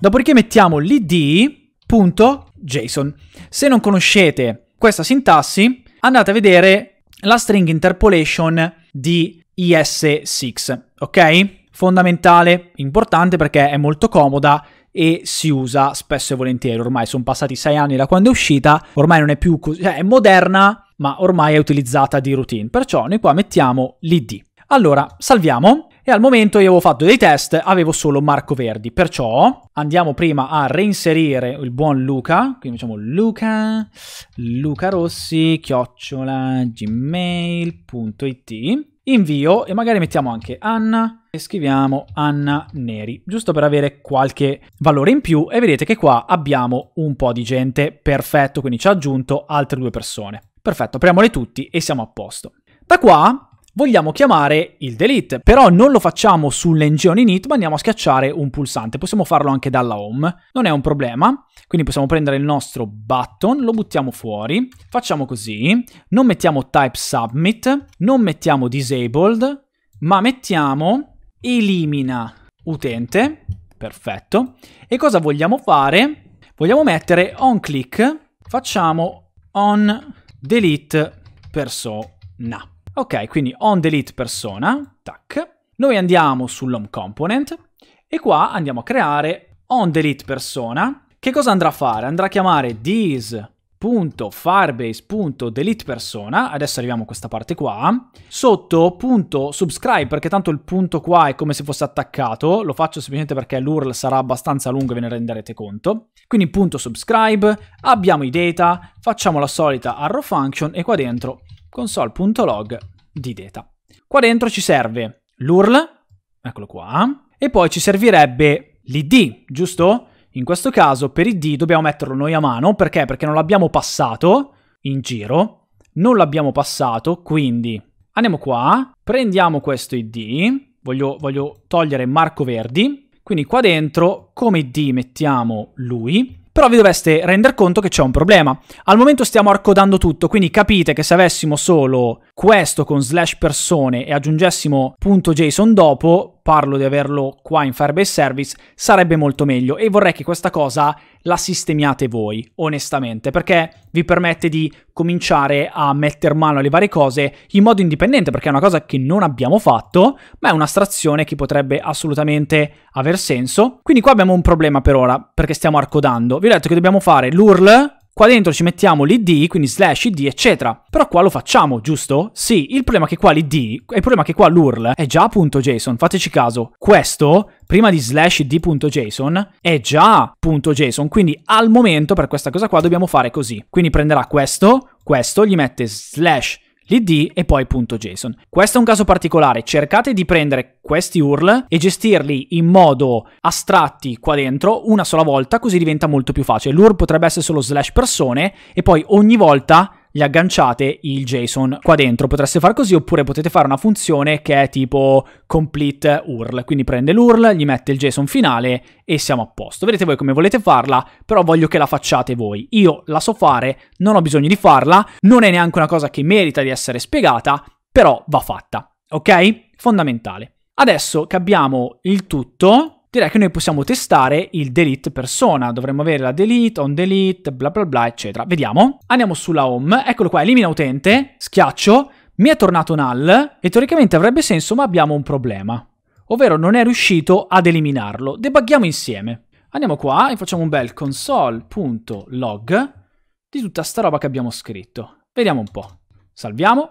A: dopodiché mettiamo l'id.json. Se non conoscete questa sintassi andate a vedere la string interpolation di es 6 ok? Fondamentale, importante perché è molto comoda e si usa spesso e volentieri. Ormai sono passati sei anni da quando è uscita, ormai non è più così, cioè è moderna, ma ormai è utilizzata di routine. Perciò noi qua mettiamo l'ID. Allora, salviamo e al momento io avevo fatto dei test, avevo solo Marco Verdi, perciò andiamo prima a reinserire il buon Luca, quindi facciamo Luca, Luca Rossi, chiocciola, gmail.it invio e magari mettiamo anche Anna e scriviamo Anna Neri, giusto per avere qualche valore in più e vedete che qua abbiamo un po' di gente, perfetto, quindi ci ha aggiunto altre due persone. Perfetto, apriamole tutti e siamo a posto. Da qua vogliamo chiamare il delete, però non lo facciamo sull'engine init, ma andiamo a schiacciare un pulsante, possiamo farlo anche dalla home, non è un problema. Quindi possiamo prendere il nostro button, lo buttiamo fuori, facciamo così, non mettiamo type submit, non mettiamo disabled, ma mettiamo elimina utente, perfetto. E cosa vogliamo fare? Vogliamo mettere on click, facciamo on delete persona. Ok, quindi on delete persona, tac. Noi andiamo sull'home component e qua andiamo a creare on delete persona che cosa andrà a fare? Andrà a chiamare this.firebase.deletePersona, adesso arriviamo a questa parte qua, sotto punto subscribe, perché tanto il punto qua è come se fosse attaccato, lo faccio semplicemente perché l'URL sarà abbastanza lungo e ve ne renderete conto. Quindi punto subscribe, abbiamo i data, facciamo la solita arrow function e qua dentro console.log di data. Qua dentro ci serve l'URL, eccolo qua, e poi ci servirebbe l'id, giusto? In questo caso per i D dobbiamo metterlo noi a mano, perché? Perché non l'abbiamo passato in giro, non l'abbiamo passato, quindi andiamo qua, prendiamo questo id, voglio, voglio togliere Marco Verdi, quindi qua dentro come id mettiamo lui, però vi dovreste rendere conto che c'è un problema. Al momento stiamo arcodando tutto, quindi capite che se avessimo solo questo con slash persone e aggiungessimo punto .json dopo, parlo di averlo qua in Firebase Service, sarebbe molto meglio e vorrei che questa cosa la sistemiate voi, onestamente, perché vi permette di cominciare a mettere mano alle varie cose in modo indipendente, perché è una cosa che non abbiamo fatto, ma è un'astrazione che potrebbe assolutamente aver senso. Quindi qua abbiamo un problema per ora, perché stiamo arcodando. Vi ho detto che dobbiamo fare l'URL Qua dentro ci mettiamo l'id, quindi slash id, eccetera. Però qua lo facciamo, giusto? Sì, il problema è che qua l'id, il problema è che qua l'url è già punto .json, fateci caso. Questo, prima di slash id.json, è già punto .json, quindi al momento per questa cosa qua dobbiamo fare così. Quindi prenderà questo, questo, gli mette slash l'id e poi .json. Questo è un caso particolare, cercate di prendere questi URL e gestirli in modo astratti qua dentro una sola volta, così diventa molto più facile. L'URL potrebbe essere solo slash persone e poi ogni volta gli agganciate il JSON qua dentro. Potreste far così oppure potete fare una funzione che è tipo complete URL, quindi prende l'URL, gli mette il JSON finale e siamo a posto. Vedete voi come volete farla, però voglio che la facciate voi. Io la so fare, non ho bisogno di farla, non è neanche una cosa che merita di essere spiegata, però va fatta, ok? Fondamentale. Adesso che abbiamo il tutto, direi che noi possiamo testare il delete persona. Dovremmo avere la delete, on delete, bla bla bla, eccetera. Vediamo. Andiamo sulla home. Eccolo qua, elimina utente. Schiaccio. Mi è tornato null e teoricamente avrebbe senso, ma abbiamo un problema. Ovvero non è riuscito ad eliminarlo. Debugghiamo insieme. Andiamo qua e facciamo un bel console.log di tutta sta roba che abbiamo scritto. Vediamo un po'. Salviamo,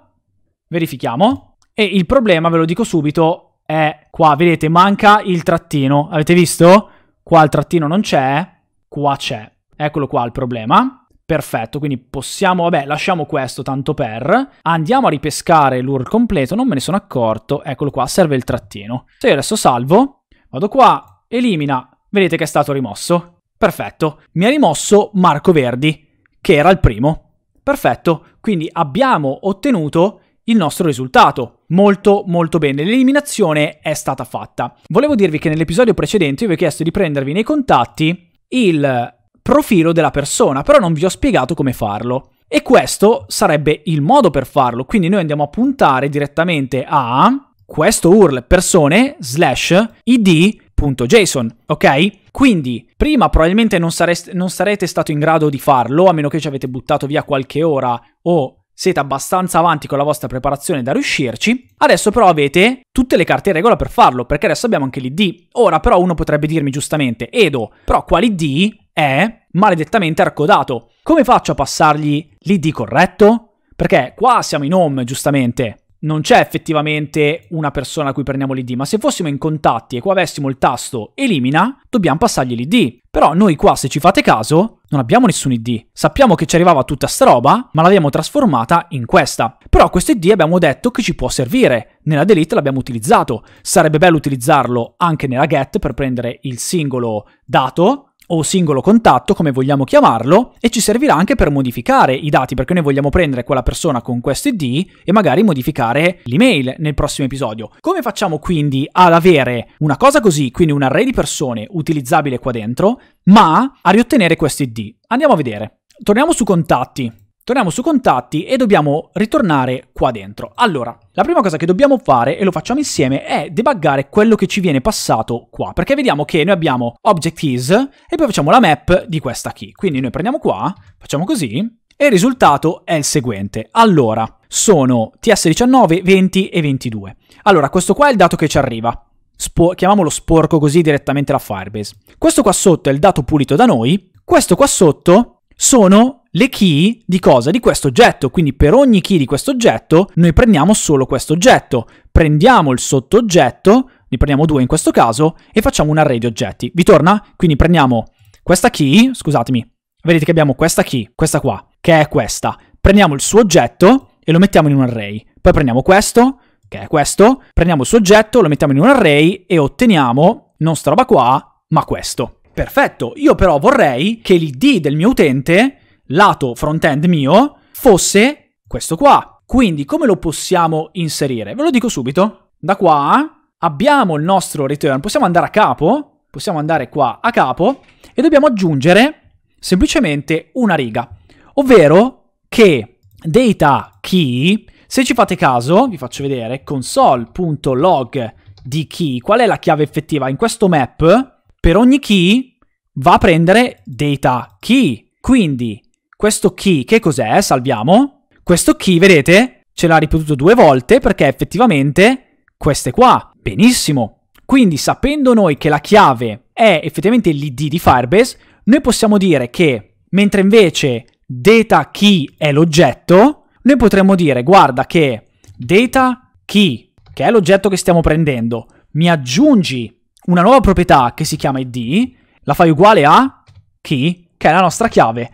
A: verifichiamo e il problema, ve lo dico subito, è qua, vedete, manca il trattino, avete visto? Qua il trattino non c'è, qua c'è. Eccolo qua il problema. Perfetto, quindi possiamo, vabbè, lasciamo questo tanto per. Andiamo a ripescare l'URL completo, non me ne sono accorto. Eccolo qua, serve il trattino. Se io adesso salvo, vado qua, elimina, vedete che è stato rimosso. Perfetto, mi ha rimosso Marco Verdi, che era il primo. Perfetto, quindi abbiamo ottenuto il nostro risultato molto molto bene. L'eliminazione è stata fatta. Volevo dirvi che nell'episodio precedente io vi ho chiesto di prendervi nei contatti il profilo della persona, però non vi ho spiegato come farlo. E questo sarebbe il modo per farlo, quindi noi andiamo a puntare direttamente a questo URL persone slash id.json, ok? Quindi, prima probabilmente non, sareste, non sarete stato in grado di farlo, a meno che ci avete buttato via qualche ora o siete abbastanza avanti con la vostra preparazione da riuscirci. Adesso però avete tutte le carte in regola per farlo, perché adesso abbiamo anche l'ID. Ora però uno potrebbe dirmi giustamente, Edo, però qua l'ID è maledettamente arcodato. Come faccio a passargli l'ID corretto? Perché qua siamo in home, giustamente non c'è effettivamente una persona a cui prendiamo l'ID, ma se fossimo in contatti e qua avessimo il tasto elimina, dobbiamo passargli l'ID. Però noi qua, se ci fate caso, non abbiamo nessun ID. Sappiamo che ci arrivava tutta sta roba, ma l'abbiamo trasformata in questa. Però questo ID abbiamo detto che ci può servire. Nella delete l'abbiamo utilizzato. Sarebbe bello utilizzarlo anche nella get per prendere il singolo dato o singolo contatto, come vogliamo chiamarlo, e ci servirà anche per modificare i dati, perché noi vogliamo prendere quella persona con questo ID e magari modificare l'email nel prossimo episodio. Come facciamo quindi ad avere una cosa così, quindi un array di persone utilizzabile qua dentro, ma a riottenere questo ID? Andiamo a vedere. Torniamo su contatti. Torniamo su contatti e dobbiamo ritornare qua dentro. Allora, la prima cosa che dobbiamo fare, e lo facciamo insieme, è debuggare quello che ci viene passato qua, perché vediamo che noi abbiamo object is e poi facciamo la map di questa key. Quindi noi prendiamo qua, facciamo così, e il risultato è il seguente. Allora, sono TS19, 20 e 22. Allora, questo qua è il dato che ci arriva. Spo chiamiamolo sporco così direttamente da Firebase. Questo qua sotto è il dato pulito da noi, questo qua sotto sono le key di cosa? Di questo oggetto, quindi per ogni key di questo oggetto noi prendiamo solo questo oggetto, prendiamo il sottooggetto, ne prendiamo due in questo caso, e facciamo un array di oggetti. Vi torna? Quindi prendiamo questa key, scusatemi, vedete che abbiamo questa key, questa qua, che è questa. Prendiamo il suo oggetto e lo mettiamo in un array. Poi prendiamo questo, che è questo, prendiamo il suo oggetto, lo mettiamo in un array e otteniamo non sta roba qua, ma questo. Perfetto, io però vorrei che l'id del mio utente lato front-end mio fosse questo qua. Quindi come lo possiamo inserire? Ve lo dico subito. Da qua abbiamo il nostro return, possiamo andare a capo, possiamo andare qua a capo e dobbiamo aggiungere semplicemente una riga, ovvero che data key, se ci fate caso, vi faccio vedere, console.log di key, qual è la chiave effettiva? In questo map per ogni key va a prendere data key, quindi questo key che cos'è? Salviamo. Questo key, vedete, ce l'ha ripetuto due volte perché effettivamente queste qua. Benissimo. Quindi sapendo noi che la chiave è effettivamente l'id di Firebase, noi possiamo dire che mentre invece data key è l'oggetto, noi potremmo dire guarda che data key, che è l'oggetto che stiamo prendendo, mi aggiungi una nuova proprietà che si chiama id, la fai uguale a key, che è la nostra chiave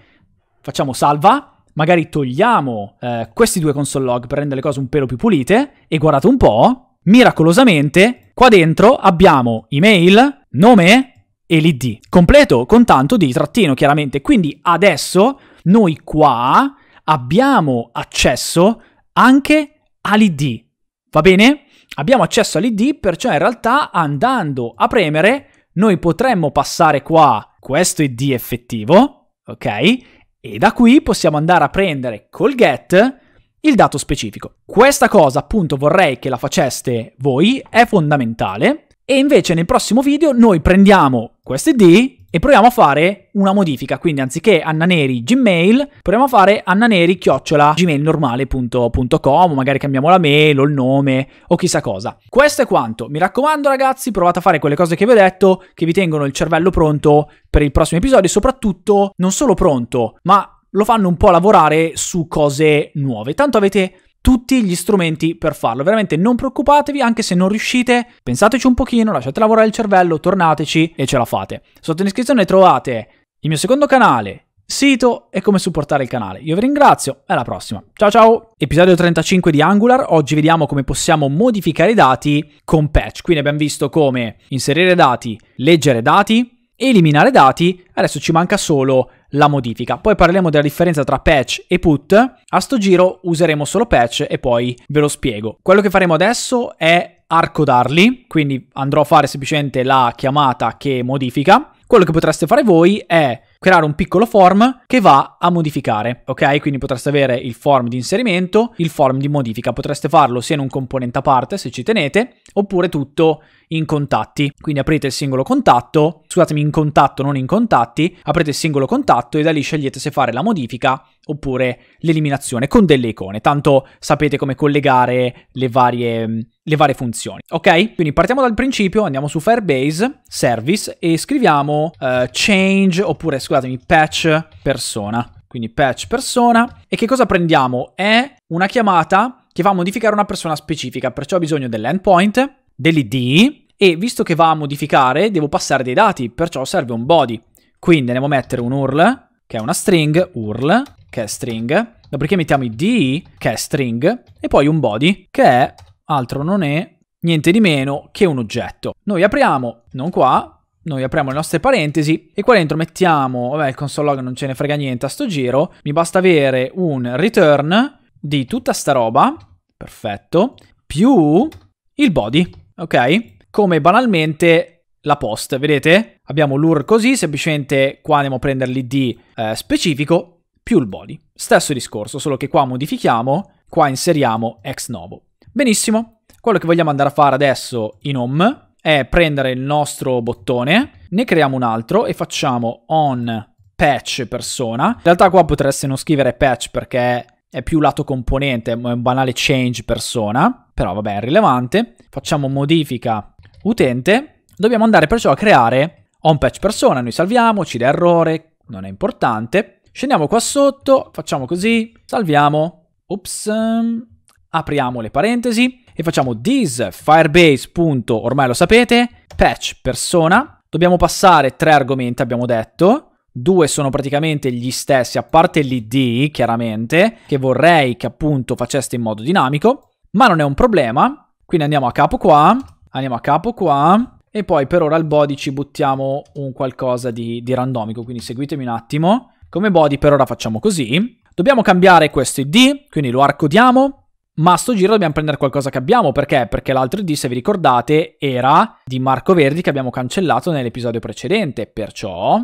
A: facciamo salva, magari togliamo eh, questi due console log per rendere le cose un pelo più pulite e guardate un po', miracolosamente qua dentro abbiamo email, nome e l'id completo con tanto di trattino chiaramente. Quindi adesso noi qua abbiamo accesso anche all'id, va bene? Abbiamo accesso all'id, perciò in realtà andando a premere noi potremmo passare qua questo id effettivo, ok? E da qui possiamo andare a prendere col get il dato specifico. Questa cosa appunto vorrei che la faceste voi, è fondamentale. E invece nel prossimo video noi prendiamo quest'id e proviamo a fare una modifica, quindi anziché annaneri gmail, proviamo a fare annaneri chiocciola gmailnormale.com, magari cambiamo la mail o il nome o chissà cosa. Questo è quanto, mi raccomando ragazzi, provate a fare quelle cose che vi ho detto, che vi tengono il cervello pronto per il prossimo episodio e soprattutto non solo pronto, ma lo fanno un po' lavorare su cose nuove. Tanto avete tutti gli strumenti per farlo. Veramente non preoccupatevi, anche se non riuscite, pensateci un pochino, lasciate lavorare il cervello, tornateci e ce la fate. Sotto in descrizione trovate il mio secondo canale, sito e come supportare il canale. Io vi ringrazio e alla prossima. Ciao ciao! Episodio 35 di Angular. Oggi vediamo come possiamo modificare i dati con patch. Quindi abbiamo visto come inserire dati, leggere dati, eliminare dati, adesso ci manca solo la modifica. Poi parleremo della differenza tra patch e put, a sto giro useremo solo patch e poi ve lo spiego. Quello che faremo adesso è arcodarli, quindi andrò a fare semplicemente la chiamata che modifica. Quello che potreste fare voi è creare un piccolo form che va a modificare, ok? Quindi potreste avere il form di inserimento, il form di modifica, potreste farlo sia in un componente a parte se ci tenete, oppure tutto in contatti. Quindi aprite il singolo contatto, scusatemi in contatto, non in contatti, aprite il singolo contatto e da lì scegliete se fare la modifica oppure l'eliminazione con delle icone, tanto sapete come collegare le varie, le varie, funzioni. Ok? Quindi partiamo dal principio, andiamo su Firebase, Service e scriviamo uh, change oppure scusatemi patch persona. Quindi patch persona e che cosa prendiamo? È una chiamata che va a modificare una persona specifica, perciò ho bisogno dell'endpoint, dell'id e visto che va a modificare devo passare dei dati, perciò serve un body. Quindi andiamo a mettere un URL che è una string URL che è string, dopodiché mettiamo i d che è string, e poi un body, che è, altro non è, niente di meno che un oggetto. Noi apriamo, non qua, noi apriamo le nostre parentesi e qua dentro mettiamo, vabbè il console log non ce ne frega niente a sto giro, mi basta avere un return di tutta sta roba, perfetto, più il body, ok? Come banalmente la post, vedete? Abbiamo l'ur così, semplicemente qua andiamo a prendere l'id eh, specifico più il body. Stesso discorso, solo che qua modifichiamo, qua inseriamo ex novo. Benissimo, quello che vogliamo andare a fare adesso in home è prendere il nostro bottone, ne creiamo un altro e facciamo on patch persona. In realtà qua potreste non scrivere patch perché è più lato componente, è un banale change persona, però vabbè è rilevante. Facciamo modifica utente, dobbiamo andare perciò a creare on patch persona, noi salviamo, ci dà errore, non è importante. Scendiamo qua sotto, facciamo così, salviamo, ops, apriamo le parentesi e facciamo this firebase. ormai lo sapete, patch persona. Dobbiamo passare tre argomenti, abbiamo detto. Due sono praticamente gli stessi, a parte l'ID, chiaramente, che vorrei che appunto faceste in modo dinamico, ma non è un problema. Quindi andiamo a capo qua, andiamo a capo qua, e poi per ora al body ci buttiamo un qualcosa di, di randomico, quindi seguitemi un attimo. Come body per ora facciamo così. Dobbiamo cambiare questo ID, quindi lo arcodiamo, ma a sto giro dobbiamo prendere qualcosa che abbiamo, perché? Perché l'altro ID, se vi ricordate, era di Marco Verdi che abbiamo cancellato nell'episodio precedente, perciò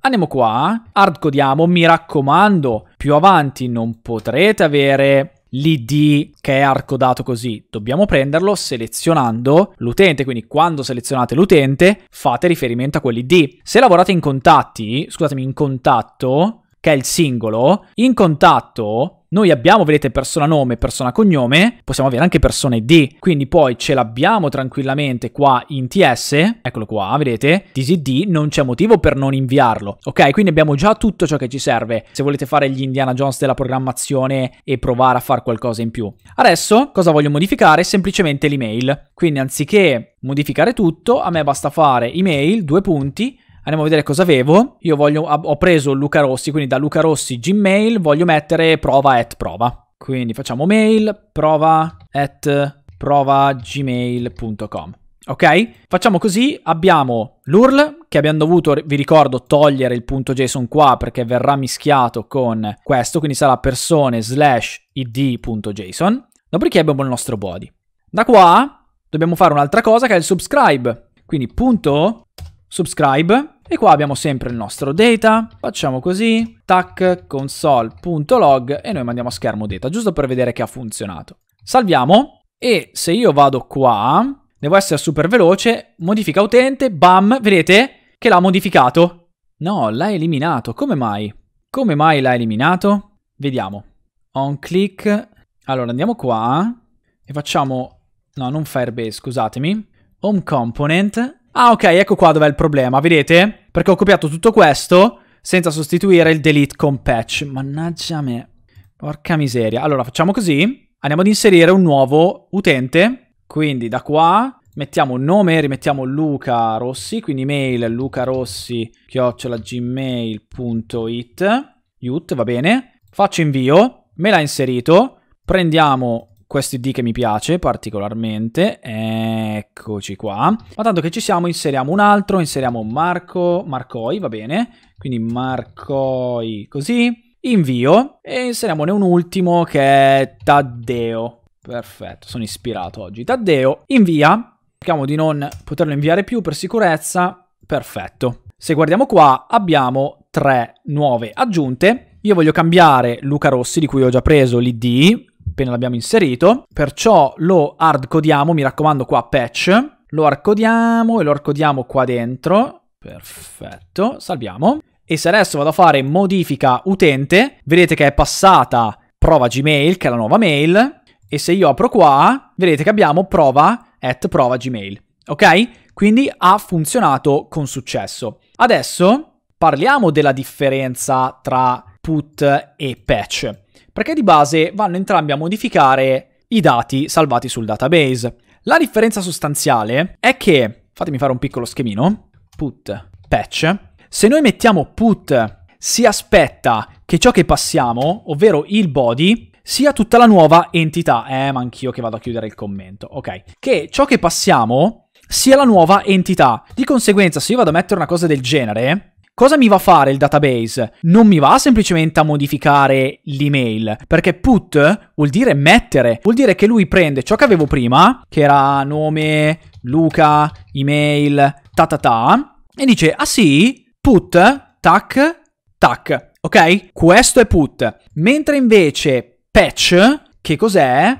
A: andiamo qua, hardcodiamo, mi raccomando, più avanti non potrete avere l'ID che è arcodato così. Dobbiamo prenderlo selezionando l'utente, quindi quando selezionate l'utente fate riferimento a quell'ID. Se lavorate in contatti, scusatemi, in contatto, che è il singolo, in contatto noi abbiamo, vedete, persona nome, persona cognome, possiamo avere anche persone D, quindi poi ce l'abbiamo tranquillamente qua in TS, eccolo qua, vedete, TCD, non c'è motivo per non inviarlo, ok? Quindi abbiamo già tutto ciò che ci serve se volete fare gli Indiana Jones della programmazione e provare a fare qualcosa in più. Adesso cosa voglio modificare? Semplicemente l'email, quindi anziché modificare tutto, a me basta fare email, due punti, Andiamo a vedere cosa avevo. Io voglio, ho preso Luca Rossi, quindi da Luca Rossi Gmail voglio mettere prova at prova. Quindi facciamo mail prova at prova gmail.com. Ok? Facciamo così, abbiamo l'URL che abbiamo dovuto, vi ricordo, togliere il punto .json qua perché verrà mischiato con questo, quindi sarà persone slash id.json, dopodiché abbiamo il nostro body. Da qua dobbiamo fare un'altra cosa che è il subscribe, quindi punto subscribe e qua abbiamo sempre il nostro data, facciamo così, tac console.log e noi mandiamo a schermo data, giusto per vedere che ha funzionato. Salviamo e se io vado qua, devo essere super veloce, modifica utente, bam, vedete che l'ha modificato. No, l'ha eliminato, come mai? Come mai l'ha eliminato? Vediamo. On click, allora andiamo qua e facciamo, no non Firebase, scusatemi, home component Ah, ok, ecco qua dov'è il problema, vedete? Perché ho copiato tutto questo senza sostituire il delete con patch. Mannaggia me. Porca miseria. Allora, facciamo così. Andiamo ad inserire un nuovo utente. Quindi da qua mettiamo un nome, rimettiamo Luca Rossi, quindi mail lucarossi gmail.it. Youth, va bene. Faccio invio, me l'ha inserito, prendiamo questo ID che mi piace particolarmente, eccoci qua. Ma tanto che ci siamo, inseriamo un altro, inseriamo Marco, Marcoi, va bene, quindi Marcoi così, invio e inseriamone un ultimo che è Taddeo. Perfetto, sono ispirato oggi. Taddeo, invia, cerchiamo di non poterlo inviare più per sicurezza, perfetto. Se guardiamo qua abbiamo tre nuove aggiunte, io voglio cambiare Luca Rossi di cui ho già preso l'ID, appena l'abbiamo inserito, perciò lo hardcodiamo, mi raccomando qua patch, lo arcodiamo e lo arcodiamo qua dentro, perfetto, salviamo. E se adesso vado a fare modifica utente, vedete che è passata prova Gmail, che è la nuova mail, e se io apro qua, vedete che abbiamo prova at prova Gmail, ok? Quindi ha funzionato con successo. Adesso parliamo della differenza tra put e patch perché di base vanno entrambi a modificare i dati salvati sul database. La differenza sostanziale è che, fatemi fare un piccolo schemino, put patch, se noi mettiamo put si aspetta che ciò che passiamo, ovvero il body, sia tutta la nuova entità. Eh, ma anch'io che vado a chiudere il commento. Ok. Che ciò che passiamo sia la nuova entità. Di conseguenza, se io vado a mettere una cosa del genere, Cosa mi va a fare il database? Non mi va semplicemente a modificare l'email, perché put vuol dire mettere, vuol dire che lui prende ciò che avevo prima, che era nome, Luca, email, ta ta ta, e dice, ah sì, put, tac, tac, ok? Questo è put. Mentre invece patch, che cos'è?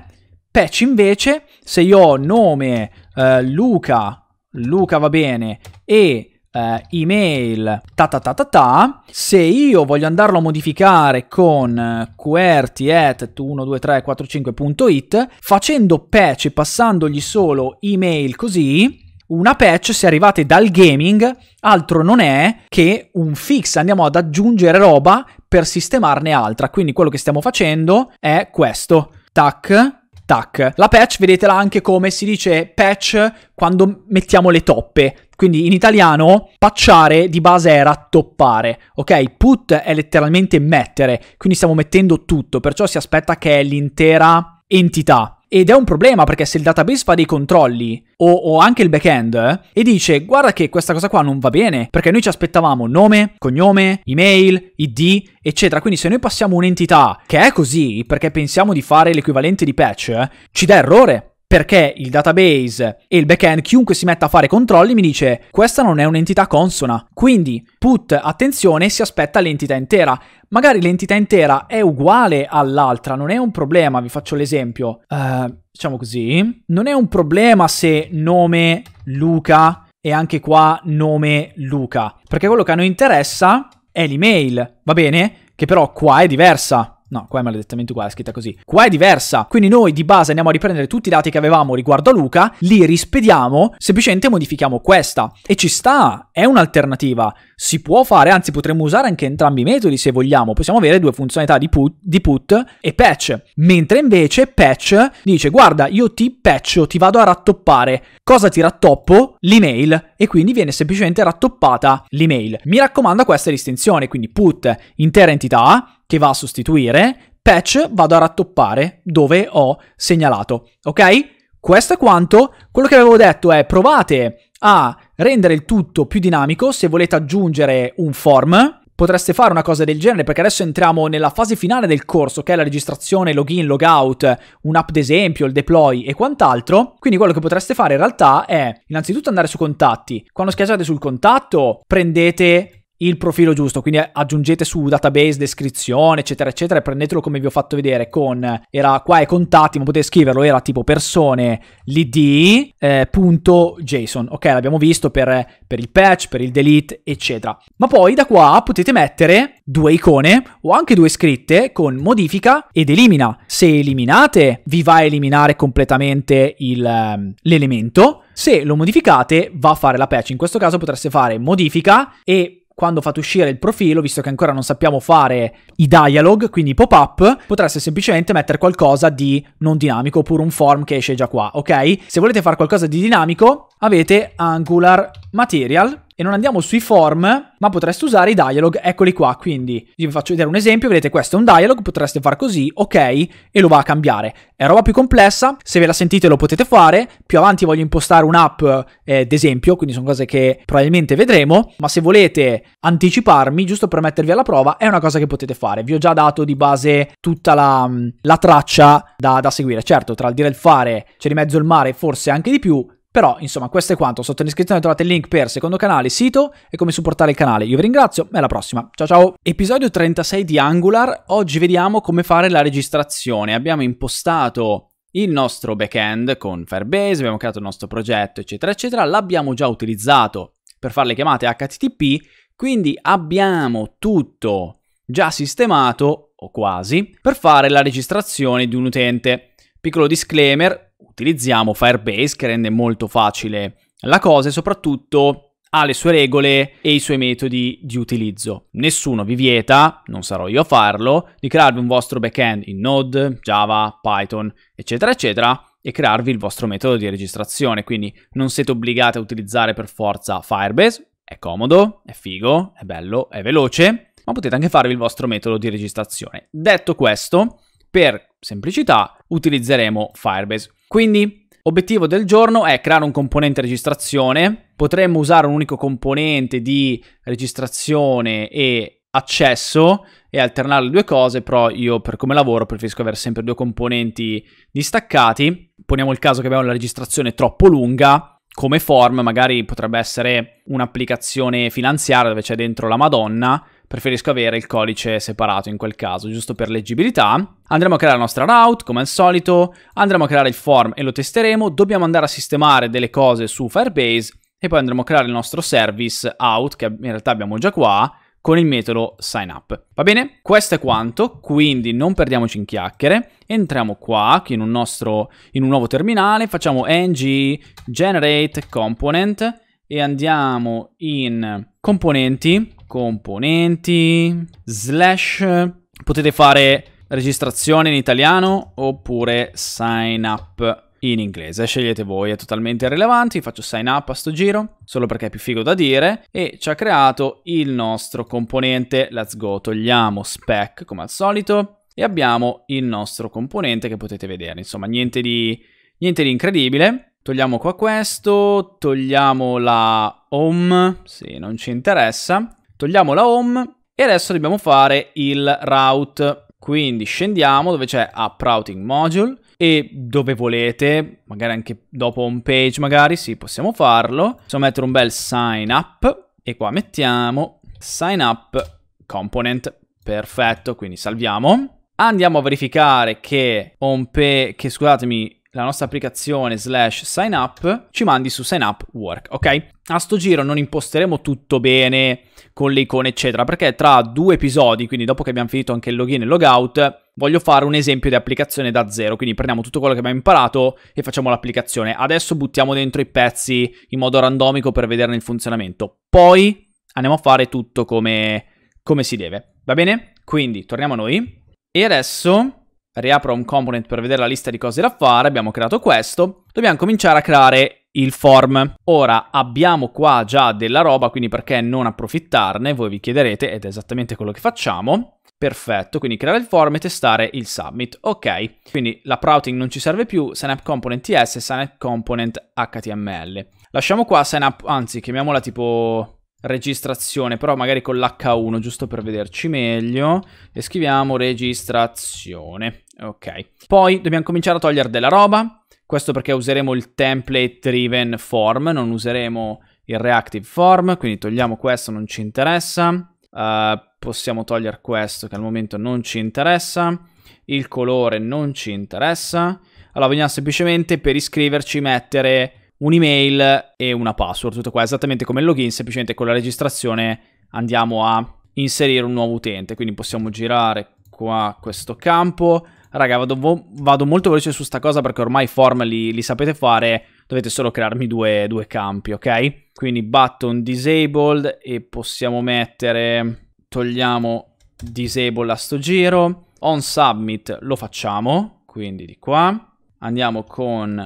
A: Patch invece, se io ho nome, eh, Luca, Luca va bene, e eh, email ta, ta ta ta ta se io voglio andarlo a modificare con eh, qwerty at 12345.it facendo patch e passandogli solo email così una patch, se arrivate dal gaming, altro non è che un fix. Andiamo ad aggiungere roba per sistemarne altra. Quindi quello che stiamo facendo è questo. Tac, tac. La patch vedetela anche come si dice patch quando mettiamo le toppe. Quindi in italiano patchare di base era toppare, ok? Put è letteralmente mettere, quindi stiamo mettendo tutto, perciò si aspetta che è l'intera entità ed è un problema perché se il database fa dei controlli o, o, anche il backend eh, e dice guarda che questa cosa qua non va bene perché noi ci aspettavamo nome, cognome, email, id, eccetera. Quindi se noi passiamo un'entità che è così perché pensiamo di fare l'equivalente di patch, eh, ci dà errore perché il database e il backend, chiunque si metta a fare controlli, mi dice questa non è un'entità consona. Quindi put attenzione si aspetta l'entità intera. Magari l'entità intera è uguale all'altra, non è un problema, vi faccio l'esempio. Uh, diciamo così, non è un problema se nome Luca e anche qua nome Luca, perché quello che a noi interessa è l'email, va bene? Che però qua è diversa no, qua è maledettamente uguale, è scritta così. Qua è diversa. Quindi noi di base andiamo a riprendere tutti i dati che avevamo riguardo a Luca, li rispediamo, semplicemente modifichiamo questa. E ci sta, è un'alternativa si può fare, anzi potremmo usare anche entrambi i metodi se vogliamo, possiamo avere due funzionalità di put, di put e patch, mentre invece patch dice guarda io ti patcho, ti vado a rattoppare, cosa ti rattoppo? L'email e quindi viene semplicemente rattoppata l'email. Mi raccomando questa distinzione, quindi put intera entità che va a sostituire, patch vado a rattoppare dove ho segnalato, ok? Questo è quanto, quello che avevo detto è provate a rendere il tutto più dinamico, se volete aggiungere un form, potreste fare una cosa del genere perché adesso entriamo nella fase finale del corso che è la registrazione, login, logout, un'app d'esempio, il deploy e quant'altro. Quindi quello che potreste fare in realtà è innanzitutto andare su contatti. Quando schiacciate sul contatto prendete il profilo giusto, quindi aggiungete su database, descrizione, eccetera, eccetera, e prendetelo come vi ho fatto vedere con, era qua i contatti, ma potete scriverlo, era tipo persone l'id, eh, punto JSON, ok, l'abbiamo visto per, per il patch, per il delete, eccetera. Ma poi da qua potete mettere due icone o anche due scritte con modifica ed elimina. Se eliminate, vi va a eliminare completamente il, ehm, l'elemento, se lo modificate va a fare la patch. In questo caso potreste fare modifica e quando fate uscire il profilo, visto che ancora non sappiamo fare i dialog, quindi i pop-up, potreste semplicemente mettere qualcosa di non dinamico oppure un form che esce già qua, ok? Se volete fare qualcosa di dinamico, avete Angular Material e non andiamo sui form, ma potreste usare i dialog, eccoli qua, quindi vi faccio vedere un esempio, vedete questo è un dialog, potreste far così, ok, e lo va a cambiare. È roba più complessa, se ve la sentite lo potete fare, più avanti voglio impostare un'app eh, d'esempio, quindi sono cose che probabilmente vedremo, ma se volete anticiparmi, giusto per mettervi alla prova, è una cosa che potete fare. Vi ho già dato di base tutta la, la traccia da, da seguire, certo, tra il dire e il fare c'è di mezzo il mare, forse anche di più, però, insomma, questo è quanto. Sotto in descrizione trovate il link per secondo canale, sito e come supportare il canale. Io vi ringrazio e alla prossima. Ciao ciao! Episodio 36 di Angular. Oggi vediamo come fare la registrazione. Abbiamo impostato il nostro backend con Firebase, abbiamo creato il nostro progetto, eccetera, eccetera. L'abbiamo già utilizzato per fare le chiamate HTTP, quindi abbiamo tutto già sistemato, o quasi, per fare la registrazione di un utente. Piccolo disclaimer, utilizziamo Firebase che rende molto facile la cosa e soprattutto ha le sue regole e i suoi metodi di utilizzo. Nessuno vi vieta, non sarò io a farlo, di crearvi un vostro backend in Node, Java, Python, eccetera, eccetera, e crearvi il vostro metodo di registrazione. Quindi non siete obbligati a utilizzare per forza Firebase, è comodo, è figo, è bello, è veloce, ma potete anche farvi il vostro metodo di registrazione. Detto questo, per semplicità utilizzeremo Firebase. Quindi Obiettivo del giorno è creare un componente registrazione. Potremmo usare un unico componente di registrazione e accesso e alternare le due cose, però io per come lavoro preferisco avere sempre due componenti distaccati. Poniamo il caso che abbiamo la registrazione troppo lunga, come form magari potrebbe essere un'applicazione finanziaria dove c'è dentro la Madonna, preferisco avere il codice separato in quel caso, giusto per leggibilità. Andremo a creare la nostra route, come al solito, andremo a creare il form e lo testeremo, dobbiamo andare a sistemare delle cose su Firebase e poi andremo a creare il nostro service out, che in realtà abbiamo già qua, con il metodo sign up. Va bene? Questo è quanto, quindi non perdiamoci in chiacchiere. Entriamo qua in un, nostro, in un nuovo terminale, facciamo ng generate component e andiamo in componenti componenti, slash, potete fare registrazione in italiano oppure sign up in inglese. Scegliete voi, è totalmente irrilevante. Faccio sign up a sto giro, solo perché è più figo da dire. E ci ha creato il nostro componente. Let's go, togliamo spec come al solito. E abbiamo il nostro componente che potete vedere. Insomma, niente di, niente di incredibile. Togliamo qua questo, togliamo la home, se non ci interessa. Togliamo la home e adesso dobbiamo fare il route. Quindi scendiamo dove c'è app routing module e dove volete, magari anche dopo home page magari, sì, possiamo farlo. Possiamo mettere un bel sign up e qua mettiamo sign up component. Perfetto, quindi salviamo. Andiamo a verificare che, home che scusatemi, la nostra applicazione slash sign up, ci mandi su sign up work, ok? A sto giro non imposteremo tutto bene con le icone eccetera, perché tra due episodi, quindi dopo che abbiamo finito anche il login e il logout, voglio fare un esempio di applicazione da zero, quindi prendiamo tutto quello che abbiamo imparato e facciamo l'applicazione. Adesso buttiamo dentro i pezzi in modo randomico per vederne il funzionamento. Poi andiamo a fare tutto come, come si deve, va bene? Quindi torniamo a noi e adesso riapro un component per vedere la lista di cose da fare, abbiamo creato questo, dobbiamo cominciare a creare il form. Ora abbiamo qua già della roba, quindi perché non approfittarne? Voi vi chiederete ed è esattamente quello che facciamo. Perfetto, quindi creare il form e testare il submit. Ok, quindi la routing non ci serve più, signup component TS e signup component HTML. Lasciamo qua signup, anzi chiamiamola tipo registrazione, però magari con l'H1 giusto per vederci meglio e scriviamo registrazione. Ok. Poi dobbiamo cominciare a togliere della roba. Questo perché useremo il template driven form, non useremo il reactive form, quindi togliamo questo, non ci interessa. Uh, possiamo togliere questo che al momento non ci interessa. Il colore non ci interessa. Allora vogliamo semplicemente per iscriverci mettere un'email e una password, tutto qua esattamente come il login, semplicemente con la registrazione andiamo a inserire un nuovo utente, quindi possiamo girare qua questo campo, Raga, vado, vado, molto veloce su sta cosa perché ormai i form li, li, sapete fare, dovete solo crearmi due, due, campi, ok? Quindi button disabled e possiamo mettere, togliamo disable a sto giro, on submit lo facciamo, quindi di qua, andiamo con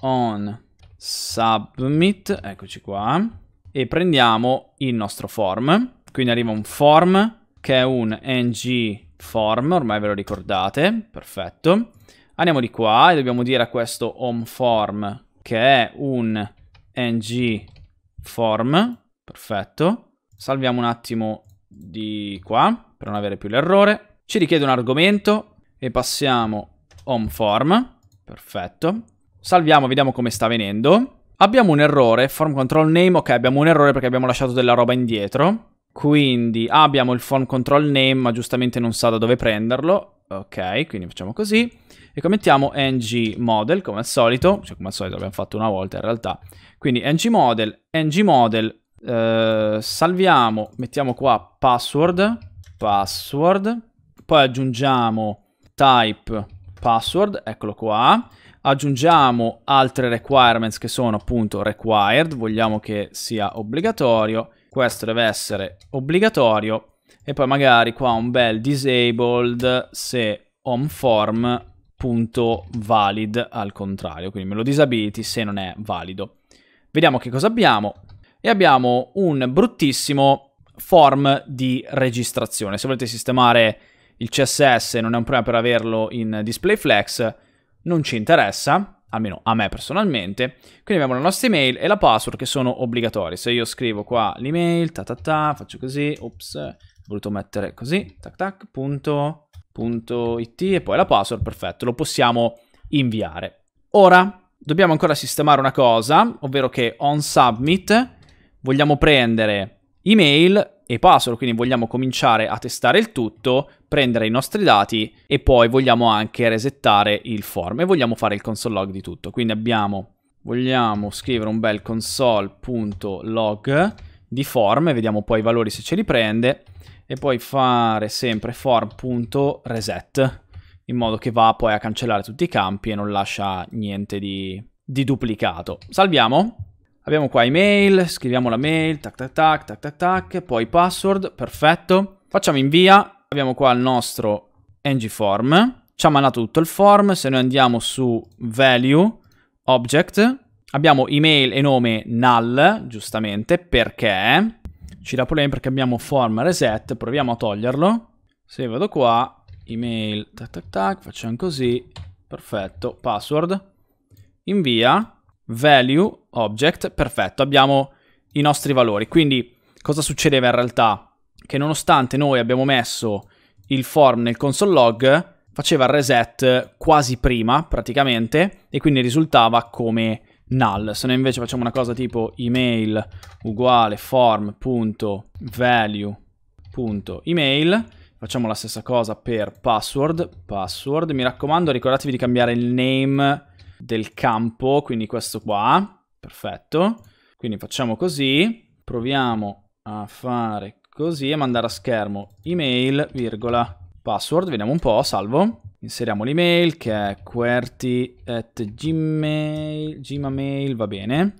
A: on submit, eccoci qua, e prendiamo il nostro form, quindi arriva un form che è un ng form, ormai ve lo ricordate, perfetto. Andiamo di qua e dobbiamo dire a questo home form che è un ng form, perfetto. Salviamo un attimo di qua per non avere più l'errore. Ci richiede un argomento e passiamo home form, perfetto. Salviamo, vediamo come sta venendo. Abbiamo un errore, form control name, ok abbiamo un errore perché abbiamo lasciato della roba indietro. Quindi ah, abbiamo il phone control name, ma giustamente non sa da dove prenderlo. Ok, quindi facciamo così. E commentiamo ng model come al solito, cioè come al solito l'abbiamo fatto una volta in realtà. Quindi ng model, ng model, eh, salviamo, mettiamo qua password, password, poi aggiungiamo type password, eccolo qua. Aggiungiamo altre requirements che sono appunto required, vogliamo che sia obbligatorio questo deve essere obbligatorio. E poi magari qua un bel disabled se homeform.valid al contrario. Quindi me lo disabiliti se non è valido. Vediamo che cosa abbiamo. E abbiamo un bruttissimo form di registrazione. Se volete sistemare il CSS non è un problema per averlo in display flex, non ci interessa almeno a me personalmente. Quindi abbiamo la nostra email e la password che sono obbligatori. Se io scrivo qua l'email, ta ta ta, faccio così, ops, ho voluto mettere così, tac tac, punto, punto it e poi la password, perfetto, lo possiamo inviare. Ora dobbiamo ancora sistemare una cosa, ovvero che on submit vogliamo prendere email e password, quindi vogliamo cominciare a testare il tutto, prendere i nostri dati e poi vogliamo anche resettare il form e vogliamo fare il console log di tutto. Quindi abbiamo, vogliamo scrivere un bel console.log di form e vediamo poi i valori se ce li prende e poi fare sempre form.reset in modo che va poi a cancellare tutti i campi e non lascia niente di, di duplicato. Salviamo Abbiamo qua email, scriviamo la mail, tac tac tac, tac tac tac, poi password, perfetto. Facciamo invia, abbiamo qua il nostro ng-form, ci ha mandato tutto il form, se noi andiamo su value, object, abbiamo email e nome null, giustamente, perché ci dà problemi perché abbiamo form reset, proviamo a toglierlo. Se vado qua, email, tac tac tac, facciamo così, perfetto, password, invia, value, object, perfetto, abbiamo i nostri valori. Quindi cosa succedeva in realtà? Che nonostante noi abbiamo messo il form nel console log, faceva il reset quasi prima praticamente e quindi risultava come null. Se noi invece facciamo una cosa tipo email uguale form.value.email, facciamo la stessa cosa per password, password, mi raccomando ricordatevi di cambiare il name del campo, quindi questo qua, perfetto. Quindi facciamo così, proviamo a fare così e mandare a schermo email, virgola, password, vediamo un po', salvo. Inseriamo l'email che è qwerty va bene,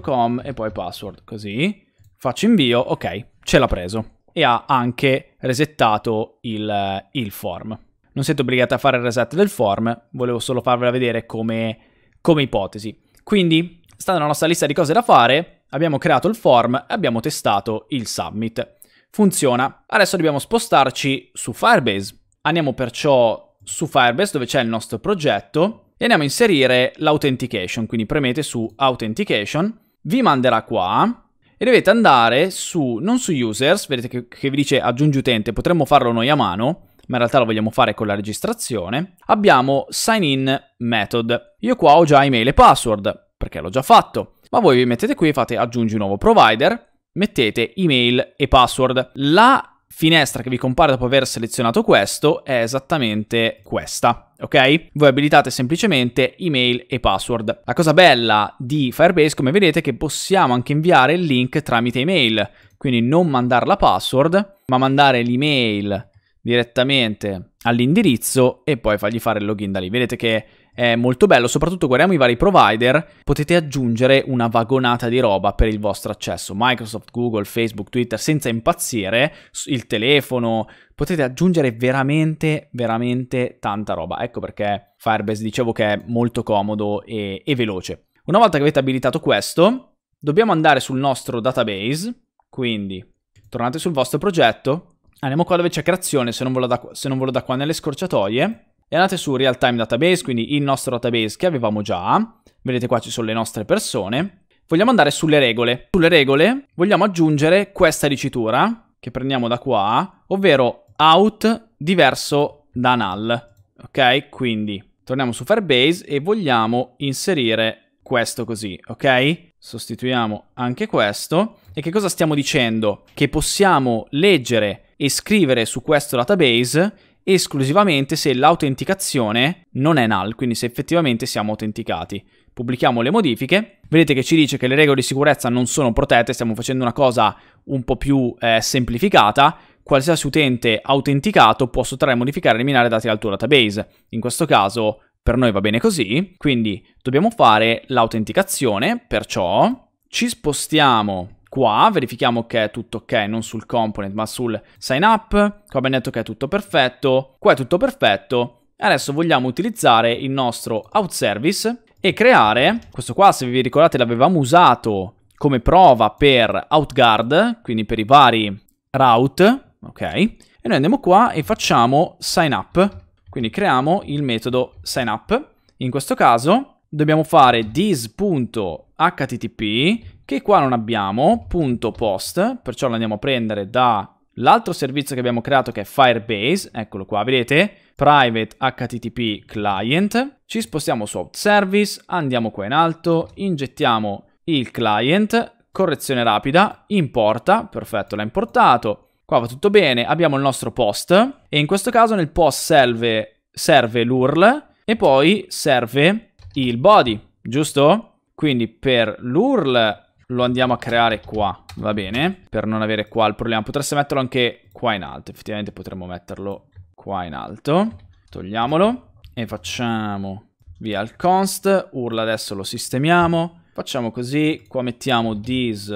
A: .com e poi password, così. Faccio invio, ok, ce l'ha preso. E ha anche resettato il, il form. Non siete obbligati a fare il reset del form, volevo solo farvela vedere come, come ipotesi. Quindi sta nella nostra lista di cose da fare, abbiamo creato il form e abbiamo testato il submit. Funziona. Adesso dobbiamo spostarci su Firebase. Andiamo perciò su Firebase dove c'è il nostro progetto e andiamo a inserire l'authentication, quindi premete su authentication, vi manderà qua e dovete andare su, non su users, vedete che, che vi dice aggiungi utente, potremmo farlo noi a mano, ma in realtà lo vogliamo fare con la registrazione, abbiamo sign in method. Io qua ho già email e password, perché l'ho già fatto. Ma voi vi mettete qui, e fate aggiungi un nuovo provider, mettete email e password. La finestra che vi compare dopo aver selezionato questo è esattamente questa, ok? Voi abilitate semplicemente email e password. La cosa bella di Firebase, come vedete, è che possiamo anche inviare il link tramite email, quindi non mandare la password, ma mandare l'email direttamente all'indirizzo e poi fargli fare il login da lì. Vedete che è molto bello, soprattutto guardiamo i vari provider, potete aggiungere una vagonata di roba per il vostro accesso, Microsoft, Google, Facebook, Twitter, senza impazzire, il telefono, potete aggiungere veramente, veramente tanta roba. Ecco perché Firebase dicevo che è molto comodo e, e veloce. Una volta che avete abilitato questo, dobbiamo andare sul nostro database, quindi tornate sul vostro progetto, andiamo qua dove c'è creazione, se non ve lo da, ve lo da qua nelle scorciatoie, e andate su Realtime Database, quindi il nostro database che avevamo già, vedete qua ci sono le nostre persone, vogliamo andare sulle regole. Sulle regole vogliamo aggiungere questa dicitura, che prendiamo da qua, ovvero out diverso da null, ok? Quindi torniamo su Fairbase e vogliamo inserire questo così, ok? Sostituiamo anche questo. E che cosa stiamo dicendo? Che possiamo leggere e scrivere su questo database esclusivamente se l'autenticazione non è null, quindi se effettivamente siamo autenticati. Pubblichiamo le modifiche, vedete che ci dice che le regole di sicurezza non sono protette, stiamo facendo una cosa un po' più eh, semplificata, qualsiasi utente autenticato può sottrarre, modificare e eliminare dati dal tuo database. In questo caso per noi va bene così, quindi dobbiamo fare l'autenticazione, perciò ci spostiamo Qua verifichiamo che è tutto ok, non sul component ma sul sign up, qua abbiamo detto che è tutto perfetto, qua è tutto perfetto, adesso vogliamo utilizzare il nostro out service e creare, questo qua se vi ricordate l'avevamo usato come prova per outguard, quindi per i vari route, ok? E noi andiamo qua e facciamo sign up, quindi creiamo il metodo sign up, in questo caso dobbiamo fare this.http che qua non abbiamo, punto post, perciò lo andiamo a prendere dall'altro servizio che abbiamo creato che è Firebase, eccolo qua, vedete? Private HTTP client, ci spostiamo su out service, andiamo qua in alto, ingettiamo il client, correzione rapida, importa, perfetto, l'ha importato, Qua va tutto bene, abbiamo il nostro post e in questo caso nel post serve, serve l'URL e poi serve il body, giusto? Quindi per l'URL lo andiamo a creare qua, va bene? Per non avere qua il problema. Potreste metterlo anche qua in alto, effettivamente potremmo metterlo qua in alto. Togliamolo e facciamo via il const, urla adesso lo sistemiamo. Facciamo così, qua mettiamo this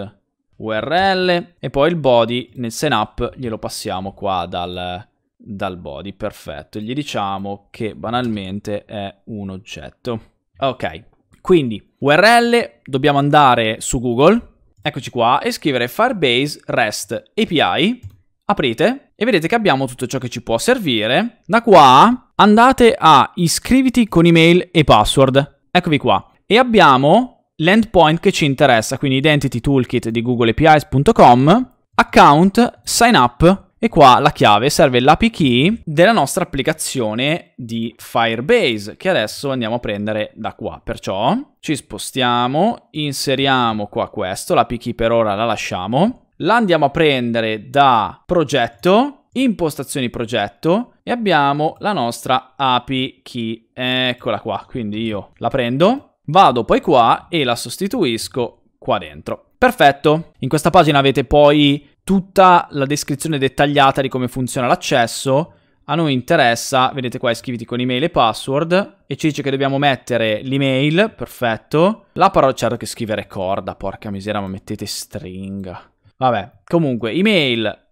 A: url e poi il body nel setup glielo passiamo qua dal, dal body, perfetto. E Gli diciamo che banalmente è un oggetto. Ok, quindi URL, dobbiamo andare su Google, eccoci qua, e scrivere Firebase REST API, aprite e vedete che abbiamo tutto ciò che ci può servire. Da qua andate a iscriviti con email e password, eccovi qua, e abbiamo l'endpoint che ci interessa, quindi identity toolkit di googleapis.com, account, sign up e qua la chiave serve l'API key della nostra applicazione di Firebase, che adesso andiamo a prendere da qua. Perciò ci spostiamo, inseriamo qua questo, l'API key per ora la lasciamo, la andiamo a prendere da progetto, impostazioni progetto e abbiamo la nostra API key. Eccola qua, quindi io la prendo, vado poi qua e la sostituisco qua dentro. Perfetto, in questa pagina avete poi tutta la descrizione dettagliata di come funziona l'accesso. A noi interessa, vedete qua, iscriviti con email e password e ci dice che dobbiamo mettere l'email, perfetto. La parola, certo che scrivere corda, porca miseria, ma mettete stringa. Vabbè, comunque, email,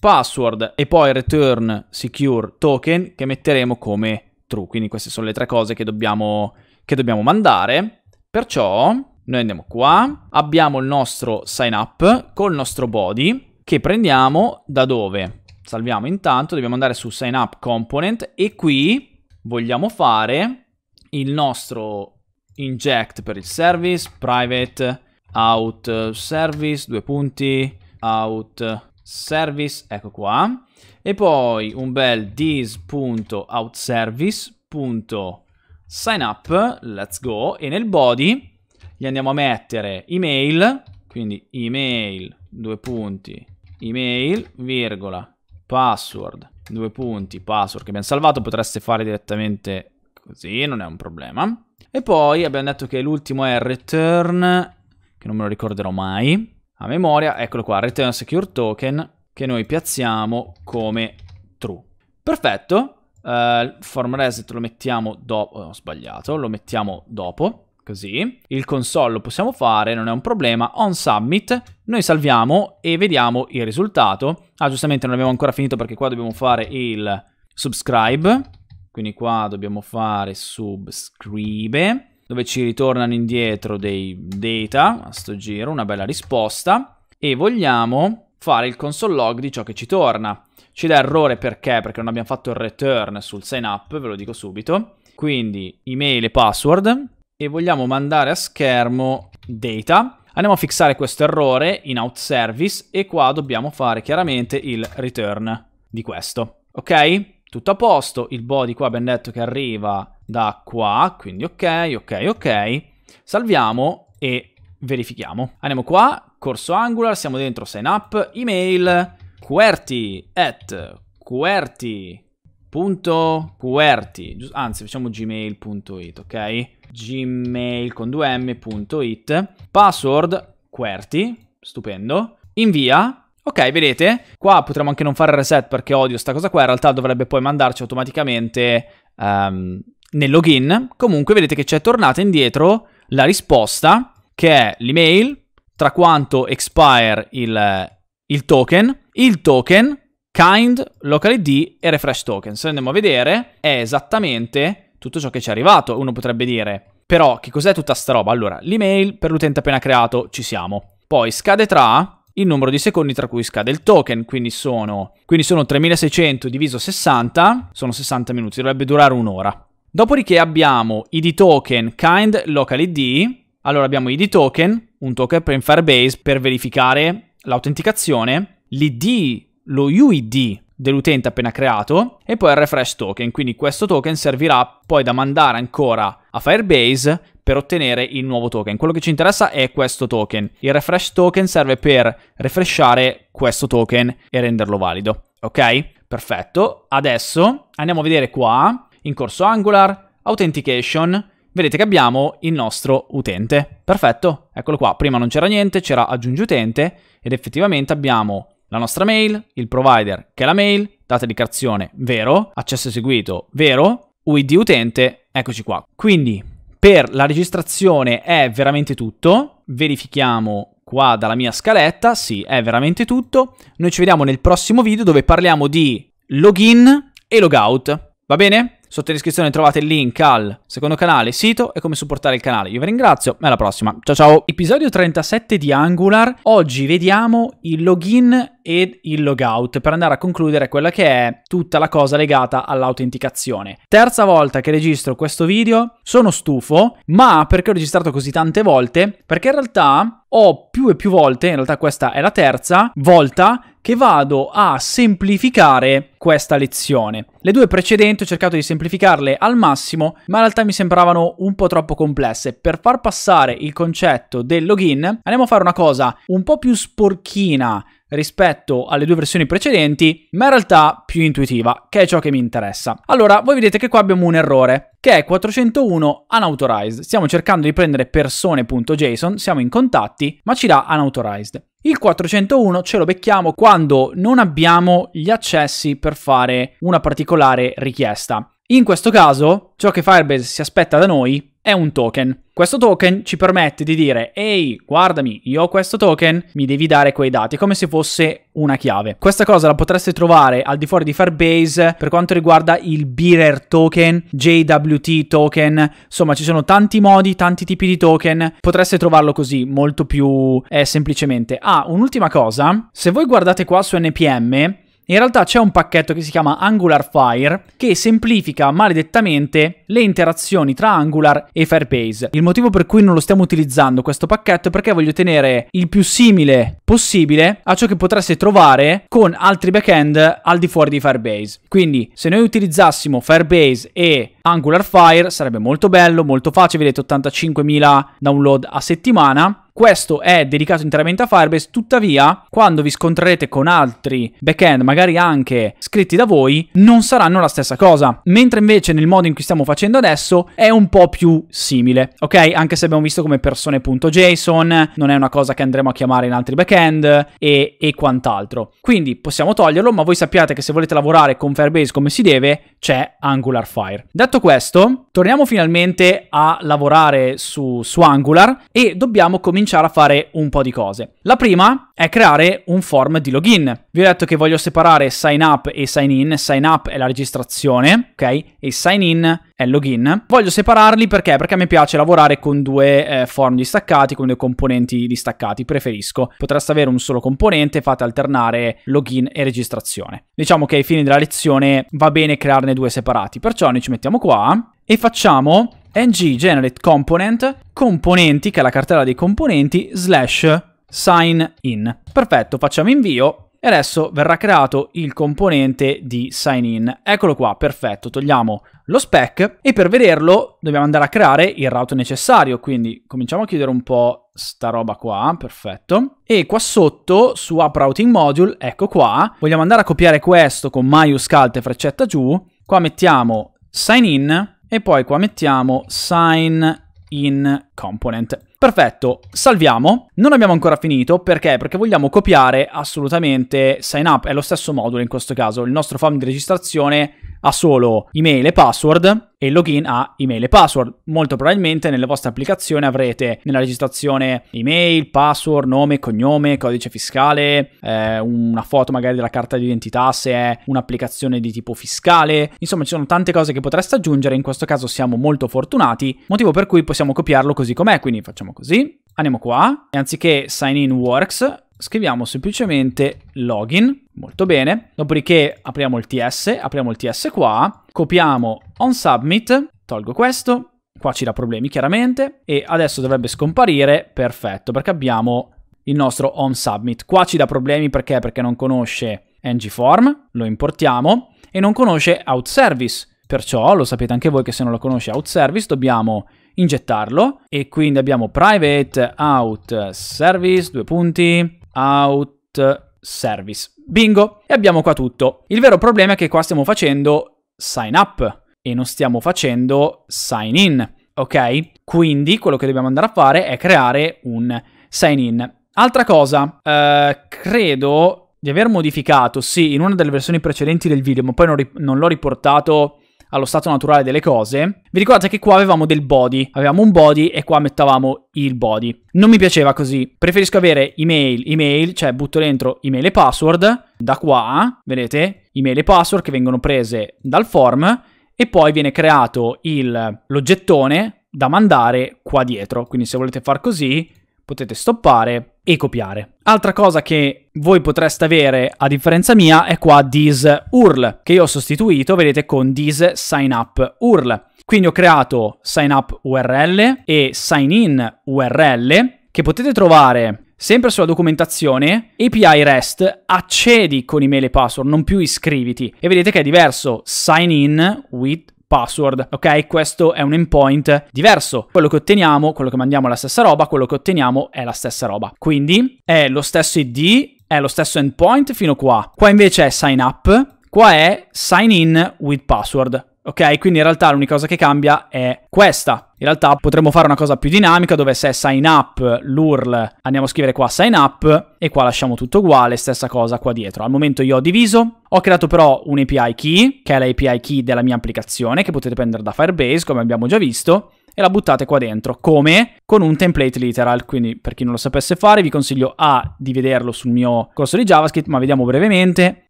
A: password e poi return secure token che metteremo come true. Quindi queste sono le tre cose che dobbiamo, che dobbiamo mandare. Perciò noi andiamo qua, abbiamo il nostro sign up col nostro body che prendiamo da dove? Salviamo intanto, dobbiamo andare su sign up component e qui vogliamo fare il nostro inject per il service, private, out service, due punti, out service, ecco qua, e poi un bel this.outservice.signup, let's go, e nel body gli andiamo a mettere email, quindi email, due punti, email, virgola, password, due punti, password che abbiamo salvato, potreste fare direttamente così, non è un problema. E poi abbiamo detto che l'ultimo è return, che non me lo ricorderò mai, a memoria, eccolo qua, return secure token, che noi piazziamo come true. Perfetto, uh, form reset lo mettiamo dopo, oh, ho sbagliato, lo mettiamo dopo così. Il console lo possiamo fare, non è un problema. On submit, noi salviamo e vediamo il risultato. Ah, giustamente non abbiamo ancora finito perché qua dobbiamo fare il subscribe. Quindi qua dobbiamo fare subscribe, dove ci ritornano indietro dei data, a sto giro, una bella risposta. E vogliamo fare il console log di ciò che ci torna. Ci dà errore perché? Perché non abbiamo fatto il return sul sign up, ve lo dico subito. Quindi email e password, e vogliamo mandare a schermo data. Andiamo a fissare questo errore in out service e qua dobbiamo fare chiaramente il return di questo. Ok? Tutto a posto, il body qua abbiamo detto che arriva da qua, quindi ok, ok, ok. Salviamo e verifichiamo. Andiamo qua, corso Angular, siamo dentro sign up, email, QWERTY at QWERTY.QWERTY, anzi facciamo gmail.it, ok? gmail con 2m.it, password QWERTY, stupendo, invia, Ok, vedete? Qua potremmo anche non fare reset perché odio sta cosa qua, in realtà dovrebbe poi mandarci automaticamente um, nel login. Comunque vedete che c'è tornata indietro la risposta che è l'email, tra quanto expire il, il, token, il token, kind, local ID e refresh token. Se andiamo a vedere è esattamente tutto ciò che ci è arrivato, uno potrebbe dire. Però, che cos'è tutta sta roba? Allora, l'email per l'utente appena creato, ci siamo. Poi scade tra il numero di secondi tra cui scade il token, quindi sono, quindi sono 3600 diviso 60, sono 60 minuti, dovrebbe durare un'ora. Dopodiché abbiamo id token kind local id, allora abbiamo id token, un token per in Firebase per verificare l'autenticazione, l'id, lo UID dell'utente appena creato e poi il refresh token, quindi questo token servirà poi da mandare ancora a Firebase per ottenere il nuovo token. Quello che ci interessa è questo token. Il refresh token serve per refreshare questo token e renderlo valido. Ok? Perfetto. Adesso andiamo a vedere qua, in corso Angular, Authentication, vedete che abbiamo il nostro utente. Perfetto, eccolo qua. Prima non c'era niente, c'era aggiungi utente ed effettivamente abbiamo la nostra mail, il provider che è la mail, data di creazione vero, accesso eseguito vero, UID utente, eccoci qua. Quindi per la registrazione è veramente tutto, verifichiamo qua dalla mia scaletta, sì, è veramente tutto. Noi ci vediamo nel prossimo video dove parliamo di login e logout. Va bene? Sotto in descrizione trovate il link al secondo canale, sito e come supportare il canale. Io vi ringrazio e alla prossima. Ciao ciao. Episodio 37 di Angular. Oggi vediamo il login e il logout per andare a concludere quella che è tutta la cosa legata all'autenticazione. Terza volta che registro questo video, sono stufo, ma perché ho registrato così tante volte? Perché in realtà ho più e più volte, in realtà questa è la terza volta che vado a semplificare questa lezione. Le due precedenti ho cercato di semplificarle al massimo, ma in realtà mi sembravano un po' troppo complesse. Per far passare il concetto del login, andiamo a fare una cosa un po' più sporchina rispetto alle due versioni precedenti, ma in realtà più intuitiva, che è ciò che mi interessa. Allora, voi vedete che qua abbiamo un errore, che è 401 unauthorized. Stiamo cercando di prendere persone.json, siamo in contatti, ma ci dà unauthorized. Il 401 ce lo becchiamo quando non abbiamo gli accessi per fare una particolare richiesta. In questo caso, ciò che Firebase si aspetta da noi è un token. Questo token ci permette di dire, ehi, guardami, io ho questo token, mi devi dare quei dati, come se fosse una chiave. Questa cosa la potreste trovare al di fuori di Firebase per quanto riguarda il Bearer token, JWT token, insomma ci sono tanti modi, tanti tipi di token, potreste trovarlo così molto più eh, semplicemente. Ah, un'ultima cosa, se voi guardate qua su NPM, in realtà c'è un pacchetto che si chiama Angular Fire che semplifica maledettamente le interazioni tra Angular e Firebase. Il motivo per cui non lo stiamo utilizzando questo pacchetto è perché voglio tenere il più simile possibile a ciò che potreste trovare con altri backend al di fuori di Firebase. Quindi se noi utilizzassimo Firebase e Angular Fire sarebbe molto bello, molto facile, vedete 85.000 download a settimana, questo è dedicato interamente a Firebase, tuttavia quando vi scontrerete con altri backend, magari anche scritti da voi, non saranno la stessa cosa. Mentre invece nel modo in cui stiamo facendo adesso è un po' più simile, ok? Anche se abbiamo visto come persone.json, non è una cosa che andremo a chiamare in altri backend e, e quant'altro. Quindi possiamo toglierlo, ma voi sappiate che se volete lavorare con Firebase come si deve, c'è Angular Fire. Detto questo, torniamo finalmente a lavorare su, su Angular e dobbiamo cominciare cominciare a fare un po' di cose. La prima è creare un form di login. Vi ho detto che voglio separare sign up e sign in. Sign up è la registrazione, ok? E sign in è il login. Voglio separarli perché? Perché a me piace lavorare con due eh, form distaccati, con due componenti distaccati, preferisco. Potreste avere un solo componente, fate alternare login e registrazione. Diciamo che ai fini della lezione va bene crearne due separati, perciò noi ci mettiamo qua e facciamo ng generate component, componenti, che è la cartella dei componenti, slash sign in. Perfetto, facciamo invio e adesso verrà creato il componente di sign in. Eccolo qua, perfetto, togliamo lo spec e per vederlo dobbiamo andare a creare il route necessario, quindi cominciamo a chiudere un po' sta roba qua, perfetto. E qua sotto su app routing module, ecco qua, vogliamo andare a copiare questo con maiuscalt e freccetta giù, qua mettiamo sign in e poi qua mettiamo sign in component. Perfetto, salviamo. Non abbiamo ancora finito, perché? Perché vogliamo copiare assolutamente sign up, è lo stesso modulo in questo caso, il nostro form di registrazione ha solo email e password e login a email e password. Molto probabilmente nella vostra applicazione avrete nella registrazione email, password, nome, cognome, codice fiscale, eh, una foto magari della carta d'identità se è un'applicazione di tipo fiscale. Insomma, ci sono tante cose che potreste aggiungere, in questo caso siamo molto fortunati, motivo per cui possiamo copiarlo così com'è, quindi facciamo così. Andiamo qua e anziché sign in works scriviamo semplicemente login, molto bene, dopodiché apriamo il TS, apriamo il TS qua, copiamo on submit, tolgo questo, qua ci dà problemi chiaramente, e adesso dovrebbe scomparire, perfetto, perché abbiamo il nostro on submit. Qua ci dà problemi perché? Perché non conosce ngform, lo importiamo, e non conosce outservice, perciò lo sapete anche voi che se non lo conosce outservice dobbiamo ingettarlo e quindi abbiamo private out service due punti out service. Bingo! E abbiamo qua tutto. Il vero problema è che qua stiamo facendo sign up e non stiamo facendo sign in, ok? Quindi quello che dobbiamo andare a fare è creare un sign in. Altra cosa, eh, credo di aver modificato, sì, in una delle versioni precedenti del video, ma poi non, non l'ho riportato allo stato naturale delle cose, vi ricordate che qua avevamo del body, avevamo un body e qua mettavamo il body. Non mi piaceva così, preferisco avere email, email, cioè butto dentro email e password, da qua, vedete, email e password che vengono prese dal form e poi viene creato il, l'oggettone da mandare qua dietro. Quindi se volete far così, potete stoppare e copiare. Altra cosa che voi potreste avere a differenza mia è qua this URL che io ho sostituito, vedete, con this sign up URL. Quindi ho creato sign up URL e sign in URL che potete trovare sempre sulla documentazione API REST accedi con email e password, non più iscriviti. E vedete che è diverso sign in with password, ok? Questo è un endpoint diverso. Quello che otteniamo, quello che mandiamo è la stessa roba, quello che otteniamo è la stessa roba. Quindi è lo stesso ID, è lo stesso endpoint fino a qua. Qua invece è sign up, qua è sign in with password. Ok, quindi in realtà l'unica cosa che cambia è questa. In realtà potremmo fare una cosa più dinamica dove se è sign up l'URL andiamo a scrivere qua sign up e qua lasciamo tutto uguale, stessa cosa qua dietro. Al momento io ho diviso, ho creato però un API key, che è l'API key della mia applicazione, che potete prendere da Firebase, come abbiamo già visto, e la buttate qua dentro, come con un template literal, quindi per chi non lo sapesse fare vi consiglio A di vederlo sul mio corso di JavaScript, ma vediamo brevemente,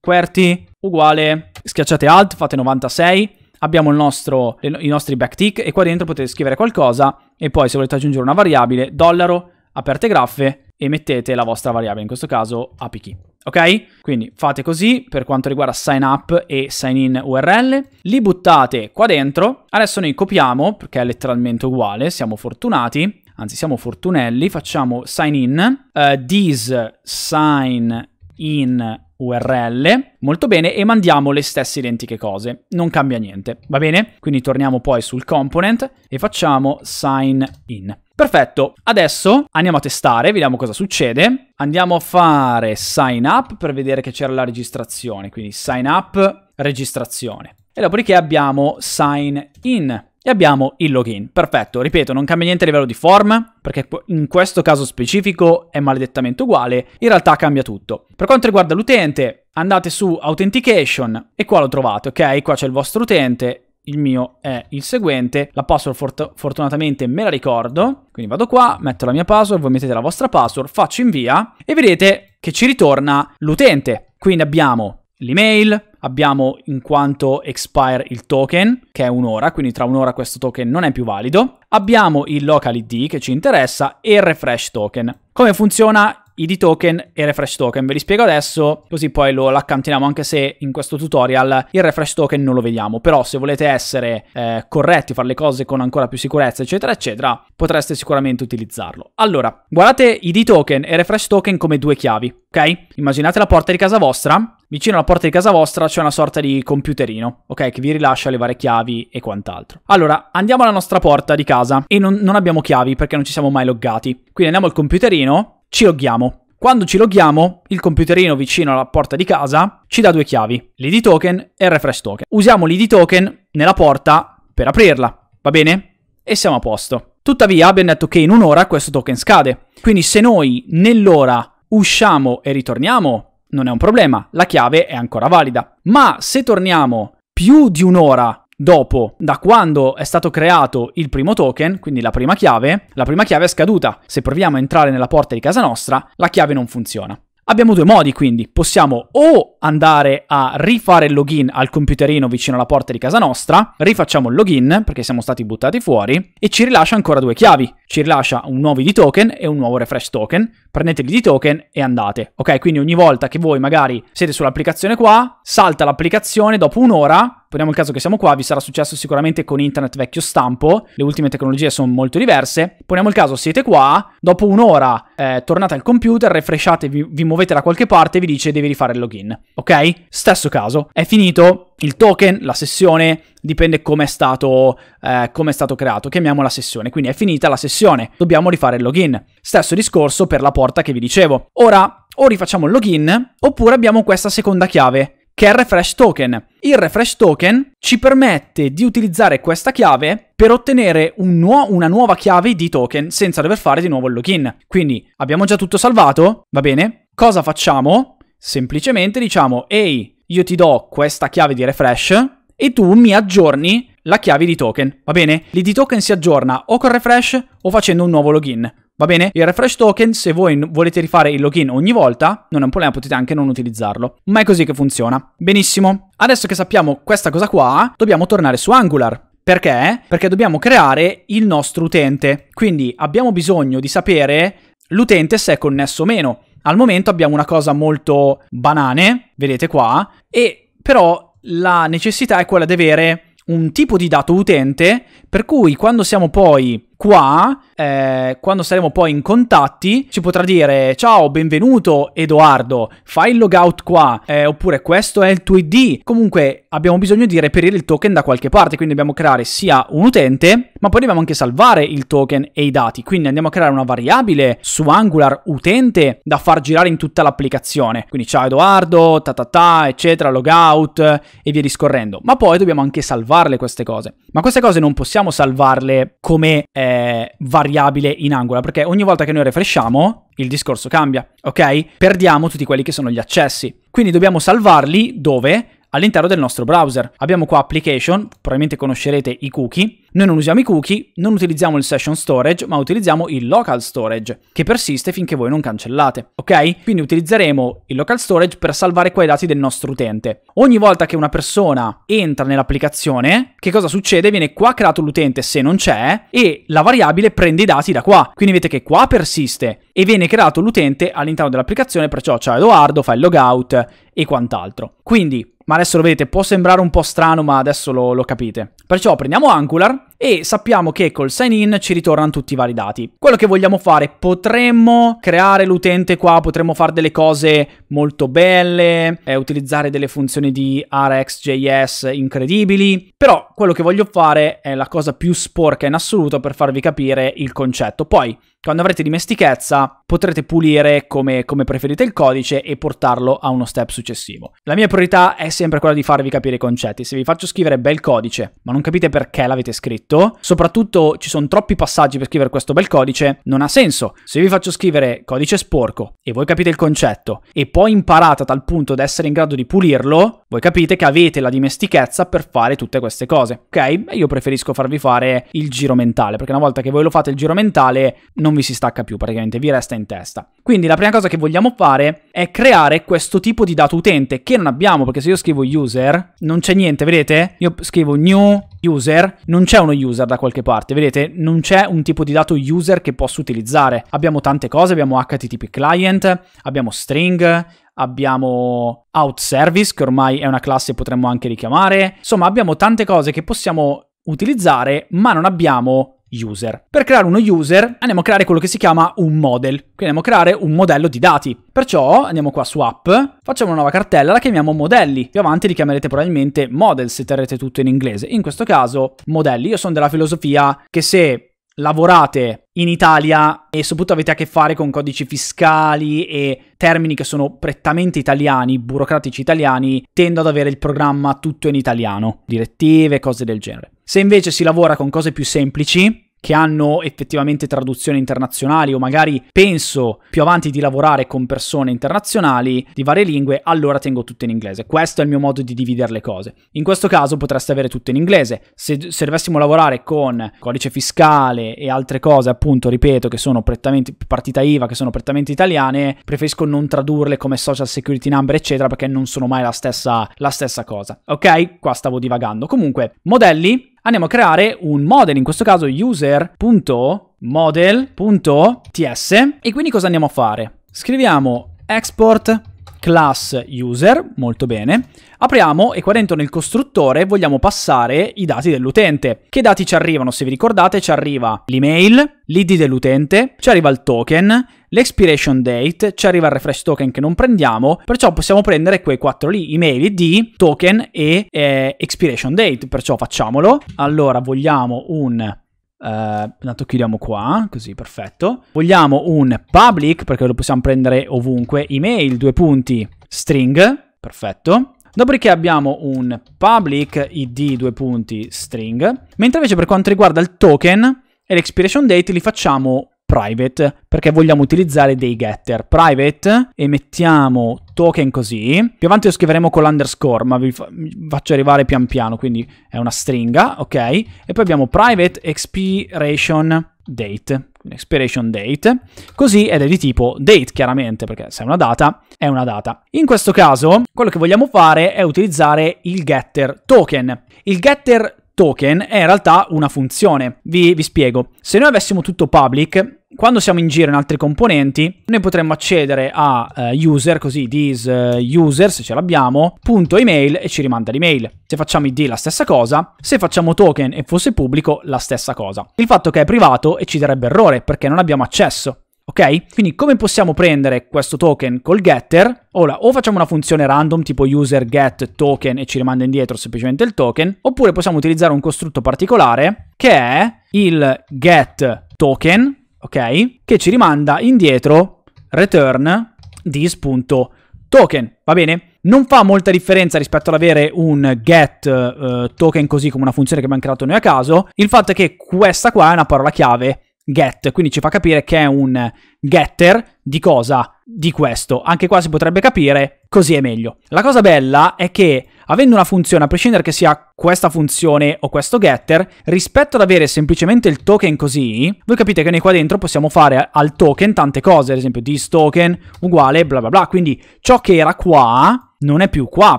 A: QWERTY uguale, schiacciate Alt, fate 96, abbiamo nostro, i nostri backtick e qua dentro potete scrivere qualcosa e poi se volete aggiungere una variabile, dollaro, aperte graffe e mettete la vostra variabile, in questo caso API Ok? Quindi fate così per quanto riguarda sign up e sign in URL, li buttate qua dentro, adesso noi copiamo perché è letteralmente uguale, siamo fortunati, anzi siamo fortunelli, facciamo sign in, uh, eh, this sign in URL, molto bene, e mandiamo le stesse identiche cose, non cambia niente, va bene? Quindi torniamo poi sul component e facciamo sign in. Perfetto, adesso andiamo a testare, vediamo cosa succede. Andiamo a fare sign up per vedere che c'era la registrazione, quindi sign up, registrazione. E dopodiché abbiamo sign in e abbiamo il login. Perfetto, ripeto, non cambia niente a livello di form, perché in questo caso specifico è maledettamente uguale, in realtà cambia tutto. Per quanto riguarda l'utente, andate su Authentication e qua lo trovate, ok? Qua c'è il vostro utente il mio è il seguente, la password fort fortunatamente me la ricordo, quindi vado qua, metto la mia password, voi mettete la vostra password, faccio invia e vedete che ci ritorna l'utente. Quindi abbiamo l'email, abbiamo in quanto expire il token, che è un'ora, quindi tra un'ora questo token non è più valido. Abbiamo il local ID che ci interessa e il refresh token. Come funziona ID token e refresh token. Ve li spiego adesso, così poi lo accantiniamo anche se in questo tutorial il refresh token non lo vediamo. Però se volete essere eh, corretti, fare le cose con ancora più sicurezza, eccetera, eccetera, potreste sicuramente utilizzarlo. Allora, guardate ID token e refresh token come due chiavi, ok? Immaginate la porta di casa vostra Vicino alla porta di casa vostra c'è una sorta di computerino, ok, che vi rilascia le varie chiavi e quant'altro. Allora, andiamo alla nostra porta di casa e non, non abbiamo chiavi perché non ci siamo mai loggati. Quindi andiamo al computerino, ci logghiamo. Quando ci loghiamo, il computerino vicino alla porta di casa ci dà due chiavi, l'ID token e il refresh token. Usiamo l'ID token nella porta per aprirla, va bene? E siamo a posto. Tuttavia abbiamo detto che in un'ora questo token scade, quindi se noi nell'ora usciamo e ritorniamo, non è un problema, la chiave è ancora valida. Ma se torniamo più di un'ora dopo da quando è stato creato il primo token, quindi la prima chiave, la prima chiave è scaduta. Se proviamo a entrare nella porta di casa nostra, la chiave non funziona. Abbiamo due modi quindi, possiamo o andare a rifare il login al computerino vicino alla porta di casa nostra, rifacciamo il login perché siamo stati buttati fuori e ci rilascia ancora due chiavi, ci rilascia un nuovo ID token e un nuovo refresh token, prendete l'ID token e andate, ok? Quindi ogni volta che voi magari siete sull'applicazione qua, salta l'applicazione dopo un'ora, poniamo il caso che siamo qua, vi sarà successo sicuramente con internet vecchio stampo, le ultime tecnologie sono molto diverse, poniamo il caso siete qua, dopo un'ora eh, tornate al computer, refreshate, vi, vi muovete da qualche parte e vi dice devi rifare il login, ok? Stesso caso, è finito il token, la sessione, dipende come è stato, eh, com è stato creato, chiamiamola sessione, quindi è finita la sessione, dobbiamo rifare il login. Stesso discorso per la porta che vi dicevo. Ora o rifacciamo il login oppure abbiamo questa seconda chiave che è il refresh token. Il refresh token ci permette di utilizzare questa chiave per ottenere un nuo- una nuova chiave di token senza dover fare di nuovo il login. Quindi abbiamo già tutto salvato, va bene? Cosa facciamo? Semplicemente diciamo, ehi, io ti do questa chiave di refresh e tu mi aggiorni la chiave di token, va bene? L'id token si aggiorna o col refresh o facendo un nuovo login. Va bene? Il refresh token, se voi volete rifare il login ogni volta, non è un problema, potete anche non utilizzarlo. Ma è così che funziona. Benissimo. Adesso che sappiamo questa cosa qua, dobbiamo tornare su Angular. Perché? Perché dobbiamo creare il nostro utente. Quindi abbiamo bisogno di sapere l'utente se è connesso o meno. Al momento abbiamo una cosa molto banane, vedete qua, e però la necessità è quella di avere un tipo di dato utente per cui quando siamo poi qua, eh, quando saremo poi in contatti, ci potrà dire ciao, benvenuto Edoardo, fai il logout qua, eh, oppure questo è il tuo ID. Comunque abbiamo bisogno di reperire il token da qualche parte, quindi dobbiamo creare sia un utente, ma poi dobbiamo anche salvare il token e i dati. Quindi andiamo a creare una variabile su Angular utente da far girare in tutta l'applicazione. Quindi ciao Edoardo, ta ta ta, eccetera, logout e via discorrendo. Ma poi dobbiamo anche salvarle queste cose. Ma queste cose non possiamo salvarle come... Eh, eh, variabile in angola, perché ogni volta che noi refresciamo il discorso cambia, ok? Perdiamo tutti quelli che sono gli accessi. Quindi dobbiamo salvarli dove? all'interno del nostro browser. Abbiamo qua application, probabilmente conoscerete i cookie. Noi non usiamo i cookie, non utilizziamo il session storage, ma utilizziamo il local storage, che persiste finché voi non cancellate, ok? Quindi utilizzeremo il local storage per salvare quei dati del nostro utente. Ogni volta che una persona entra nell'applicazione, che cosa succede? Viene qua creato l'utente se non c'è e la variabile prende i dati da qua. Quindi vedete che qua persiste e viene creato l'utente all'interno dell'applicazione, perciò c'è Edoardo, fa il logout e quant'altro. Quindi ma adesso lo vedete, può sembrare un po' strano, ma adesso lo, lo capite. Perciò prendiamo Angular e sappiamo che col sign in ci ritornano tutti i vari dati. Quello che vogliamo fare, potremmo creare l'utente qua, potremmo fare delle cose molto belle, eh, utilizzare delle funzioni di RxJS incredibili, però quello che voglio fare è la cosa più sporca in assoluto per farvi capire il concetto. Poi, quando avrete dimestichezza, potrete pulire come, come preferite il codice e portarlo a uno step successivo. La mia priorità è sempre quella di farvi capire i concetti. Se vi faccio scrivere bel codice, ma non capite perché l'avete scritto, scritto, soprattutto ci sono troppi passaggi per scrivere questo bel codice, non ha senso. Se vi faccio scrivere codice sporco e voi capite il concetto e poi imparate a tal punto da essere in grado di pulirlo, voi capite che avete la dimestichezza per fare tutte queste cose, ok? E io preferisco farvi fare il giro mentale, perché una volta che voi lo fate il giro mentale non vi si stacca più praticamente, vi resta in testa. Quindi la prima cosa che vogliamo fare è creare questo tipo di dato utente che non abbiamo, perché se io scrivo user non c'è niente, vedete? Io scrivo new user, non c'è uno user da qualche parte, vedete? Non c'è un tipo di dato user che posso utilizzare. Abbiamo tante cose, abbiamo HTTP client, abbiamo string, abbiamo Outservice, che ormai è una classe che potremmo anche richiamare. Insomma, abbiamo tante cose che possiamo utilizzare, ma non abbiamo user. Per creare uno user andiamo a creare quello che si chiama un model, quindi andiamo a creare un modello di dati. Perciò andiamo qua su app, facciamo una nuova cartella, la chiamiamo modelli. Più avanti li chiamerete probabilmente model se terrete tutto in inglese. In questo caso modelli, io sono della filosofia che se lavorate in Italia e soprattutto avete a che fare con codici fiscali e termini che sono prettamente italiani, burocratici italiani, tendo ad avere il programma tutto in italiano, direttive, cose del genere. Se invece si lavora con cose più semplici, che hanno effettivamente traduzioni internazionali o magari penso più avanti di lavorare con persone internazionali di varie lingue, allora tengo tutto in inglese. Questo è il mio modo di dividere le cose. In questo caso potreste avere tutto in inglese. Se, se dovessimo lavorare con codice fiscale e altre cose, appunto, ripeto, che sono prettamente partita IVA, che sono prettamente italiane, preferisco non tradurle come social security number, eccetera, perché non sono mai la stessa, la stessa cosa. Ok? Qua stavo divagando. Comunque, modelli andiamo a creare un model, in questo caso user.model.ts e quindi cosa andiamo a fare? Scriviamo export class user, molto bene, apriamo e qua dentro nel costruttore vogliamo passare i dati dell'utente. Che dati ci arrivano? Se vi ricordate ci arriva l'email, l'id dell'utente, ci arriva il token l'expiration date, ci arriva il refresh token che non prendiamo, perciò possiamo prendere quei quattro lì, email id, token e eh, expiration date, perciò facciamolo. Allora vogliamo un... Uh, chiudiamo qua, così perfetto. Vogliamo un public, perché lo possiamo prendere ovunque, email, due punti, string, perfetto. Dopodiché abbiamo un public id, due punti, string. Mentre invece per quanto riguarda il token e l'expiration date li facciamo private perché vogliamo utilizzare dei getter private e mettiamo token così più avanti lo scriveremo con l'underscore ma vi, fa vi, faccio arrivare pian piano quindi è una stringa ok e poi abbiamo private expiration date expiration date così ed è di tipo date chiaramente perché se è una data è una data in questo caso quello che vogliamo fare è utilizzare il getter token il getter token è in realtà una funzione. Vi, vi, spiego. Se noi avessimo tutto public, quando siamo in giro in altri componenti, noi potremmo accedere a uh, user, così this uh, eh, user, se ce l'abbiamo, punto email e ci rimanda l'email. Se facciamo id la stessa cosa, se facciamo token e fosse pubblico la stessa cosa. Il fatto che è privato e ci darebbe errore perché non abbiamo accesso. Ok? Quindi come possiamo prendere questo token col getter? Ora, o facciamo una funzione random tipo user get token e ci rimanda indietro semplicemente il token, oppure possiamo utilizzare un costrutto particolare che è il get token ok? Che ci rimanda indietro return this.token, va bene? Non fa molta differenza rispetto ad avere un get uh, token così come una funzione che abbiamo creato noi a caso. Il fatto è che questa qua è una parola chiave get, quindi ci fa capire che è un getter di cosa? Di questo. Anche qua si potrebbe capire, così è meglio. La cosa bella è che avendo una funzione, a prescindere che sia questa funzione o questo getter, rispetto ad avere semplicemente il token così, voi capite che noi qua dentro possiamo fare al token tante cose, ad esempio this token uguale bla bla bla, quindi ciò che era qua non è più qua,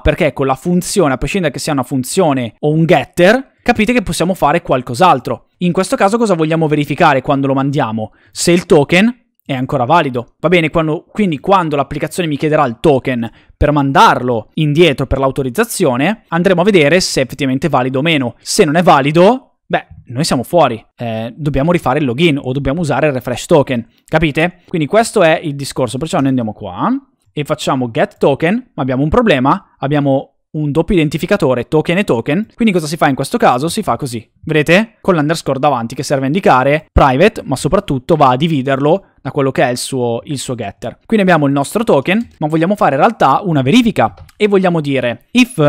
A: perché con la funzione, a prescindere che sia una funzione o un getter, capite che possiamo fare qualcos'altro. In questo caso cosa vogliamo verificare quando lo mandiamo? Se il token è ancora valido. Va bene, quando, quindi quando l'applicazione mi chiederà il token per mandarlo indietro per l'autorizzazione, andremo a vedere se è effettivamente valido o meno. Se non è valido, beh, noi siamo fuori. Eh, dobbiamo rifare il login o dobbiamo usare il refresh token. Capite? Quindi questo è il discorso, perciò noi andiamo qua e facciamo get token, ma abbiamo un problema, abbiamo un doppio identificatore token e token, quindi cosa si fa in questo caso? Si fa così, vedete? Con l'underscore davanti che serve a indicare private, ma soprattutto va a dividerlo da quello che è il suo, il suo getter. Quindi abbiamo il nostro token, ma vogliamo fare in realtà una verifica e vogliamo dire if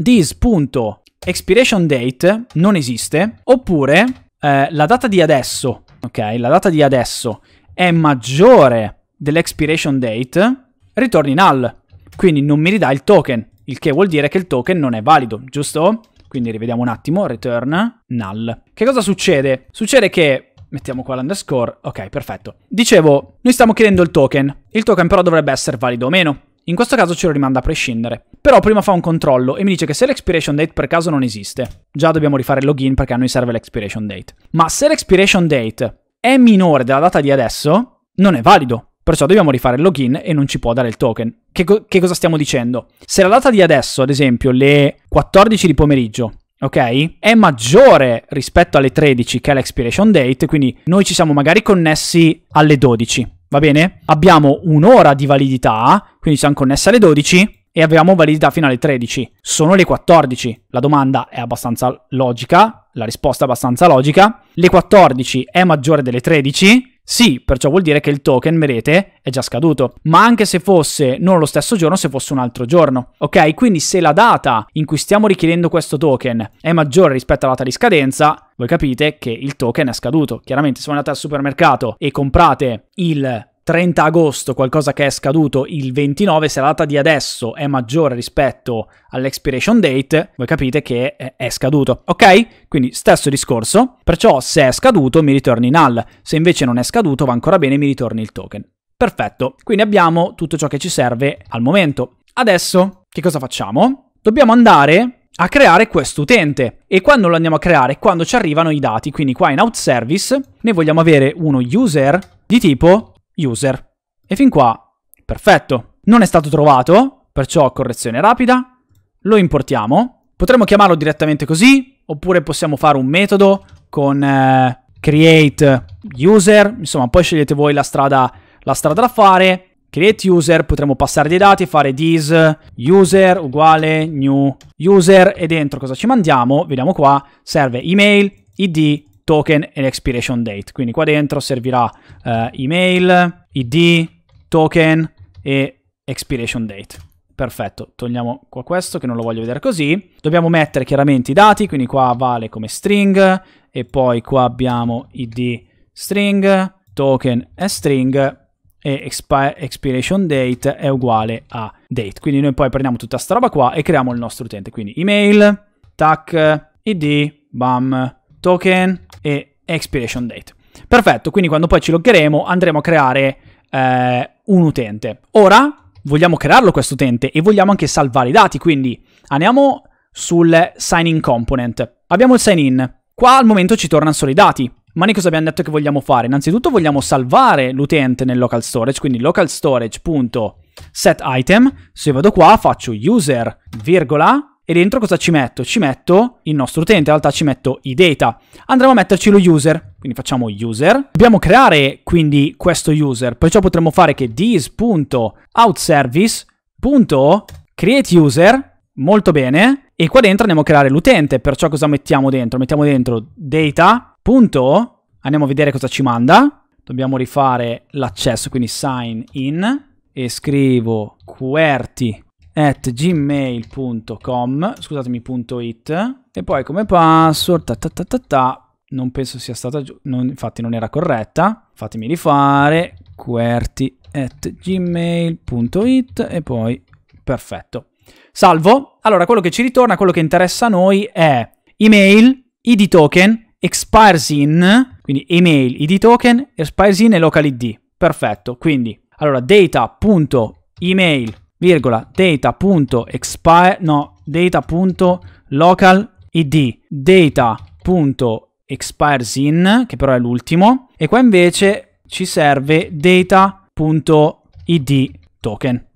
A: this.expiration date non esiste, oppure eh, la data di adesso, ok? La data di adesso è maggiore dell'expiration date, ritorni null. Quindi non mi ridà il token, il che vuol dire che il token non è valido, giusto? Quindi rivediamo un attimo, return null. Che cosa succede? Succede che mettiamo qua l'underscore, ok perfetto. Dicevo, noi stiamo chiedendo il token, il token però dovrebbe essere valido o meno. In questo caso ce lo rimanda a prescindere. Però prima fa un controllo e mi dice che se l'expiration date per caso non esiste, già dobbiamo rifare il login perché a noi serve l'expiration date. Ma se l'expiration date è minore della data di adesso, non è valido. Perciò dobbiamo rifare il login e non ci può dare il token. Che, co- che cosa stiamo dicendo? Se la data di adesso, ad esempio, le 14 di pomeriggio, ok? È maggiore rispetto alle 13 che è l'expiration date, quindi noi ci siamo magari connessi alle 12, va bene? Abbiamo un'ora di validità, quindi siamo connessi alle 12 e abbiamo validità fino alle 13. Sono le 14. La domanda è abbastanza logica, la risposta è abbastanza logica. Le 14 è maggiore delle 13, sì, perciò vuol dire che il token, vedete, è già scaduto, ma anche se fosse non lo stesso giorno, se fosse un altro giorno. Ok, quindi se la data in cui stiamo richiedendo questo token è maggiore rispetto alla data di scadenza, voi capite che il token è scaduto. Chiaramente se voi andate al supermercato e comprate il 30 agosto, qualcosa che è scaduto il 29, se la data di adesso è maggiore rispetto all'expiration date, voi capite che è scaduto, ok? Quindi stesso discorso, perciò se è scaduto mi ritorni null, se invece non è scaduto va ancora bene mi ritorni il token. Perfetto, quindi abbiamo tutto ciò che ci serve al momento. Adesso, che cosa facciamo? Dobbiamo andare a creare questo utente e quando lo andiamo a creare quando ci arrivano i dati quindi qua in out service ne vogliamo avere uno user di tipo user. E fin qua, perfetto. Non è stato trovato, perciò correzione rapida, lo importiamo. Potremmo chiamarlo direttamente così, oppure possiamo fare un metodo con eh, create user, insomma poi scegliete voi la strada, la strada da fare. Create user, potremmo passare dei dati, fare this user uguale new user e dentro cosa ci mandiamo? Vediamo qua, serve email, id, token e l'expiration date. Quindi qua dentro servirà eh, email, id, token e expiration date. Perfetto, togliamo qua questo che non lo voglio vedere così. Dobbiamo mettere chiaramente i dati, quindi qua vale come string e poi qua abbiamo id string, token è string e expiration date è uguale a date. Quindi noi poi prendiamo tutta sta roba qua e creiamo il nostro utente. Quindi email, tac, id, bam, token, e expiration date. Perfetto, quindi quando poi ci logheremo andremo a creare eh, un utente. Ora vogliamo crearlo questo utente e vogliamo anche salvare i dati, quindi andiamo sul sign in component. Abbiamo il sign in. Qua al momento ci tornano solo i dati, ma noi cosa abbiamo detto che vogliamo fare? Innanzitutto vogliamo salvare l'utente nel local storage, quindi local storage.setItem. Se vado qua faccio user, virgola, e dentro cosa ci metto? Ci metto il nostro utente, in realtà ci metto i data. Andremo a metterci lo user, quindi facciamo user. Dobbiamo creare quindi questo user, perciò potremmo fare che this.outservice.createUser, molto bene, e qua dentro andiamo a creare l'utente, perciò cosa mettiamo dentro? Mettiamo dentro data. Andiamo a vedere cosa ci manda. Dobbiamo rifare l'accesso, quindi sign in e scrivo QWERTY at gmail.com, scusatemi, punto .it, e poi come password, ta ta ta ta, ta non penso sia stata, non, infatti non era corretta, fatemi rifare, QWERTY at gmail.it e poi perfetto. Salvo. Allora, quello che ci ritorna, quello che interessa a noi è email, id token, expires in, quindi email, id token, expires in e local id. Perfetto. Quindi, allora, data.email virgola, data.expire, no, data.local id, data.expiresin, che però è l'ultimo, e qua invece ci serve data.id token.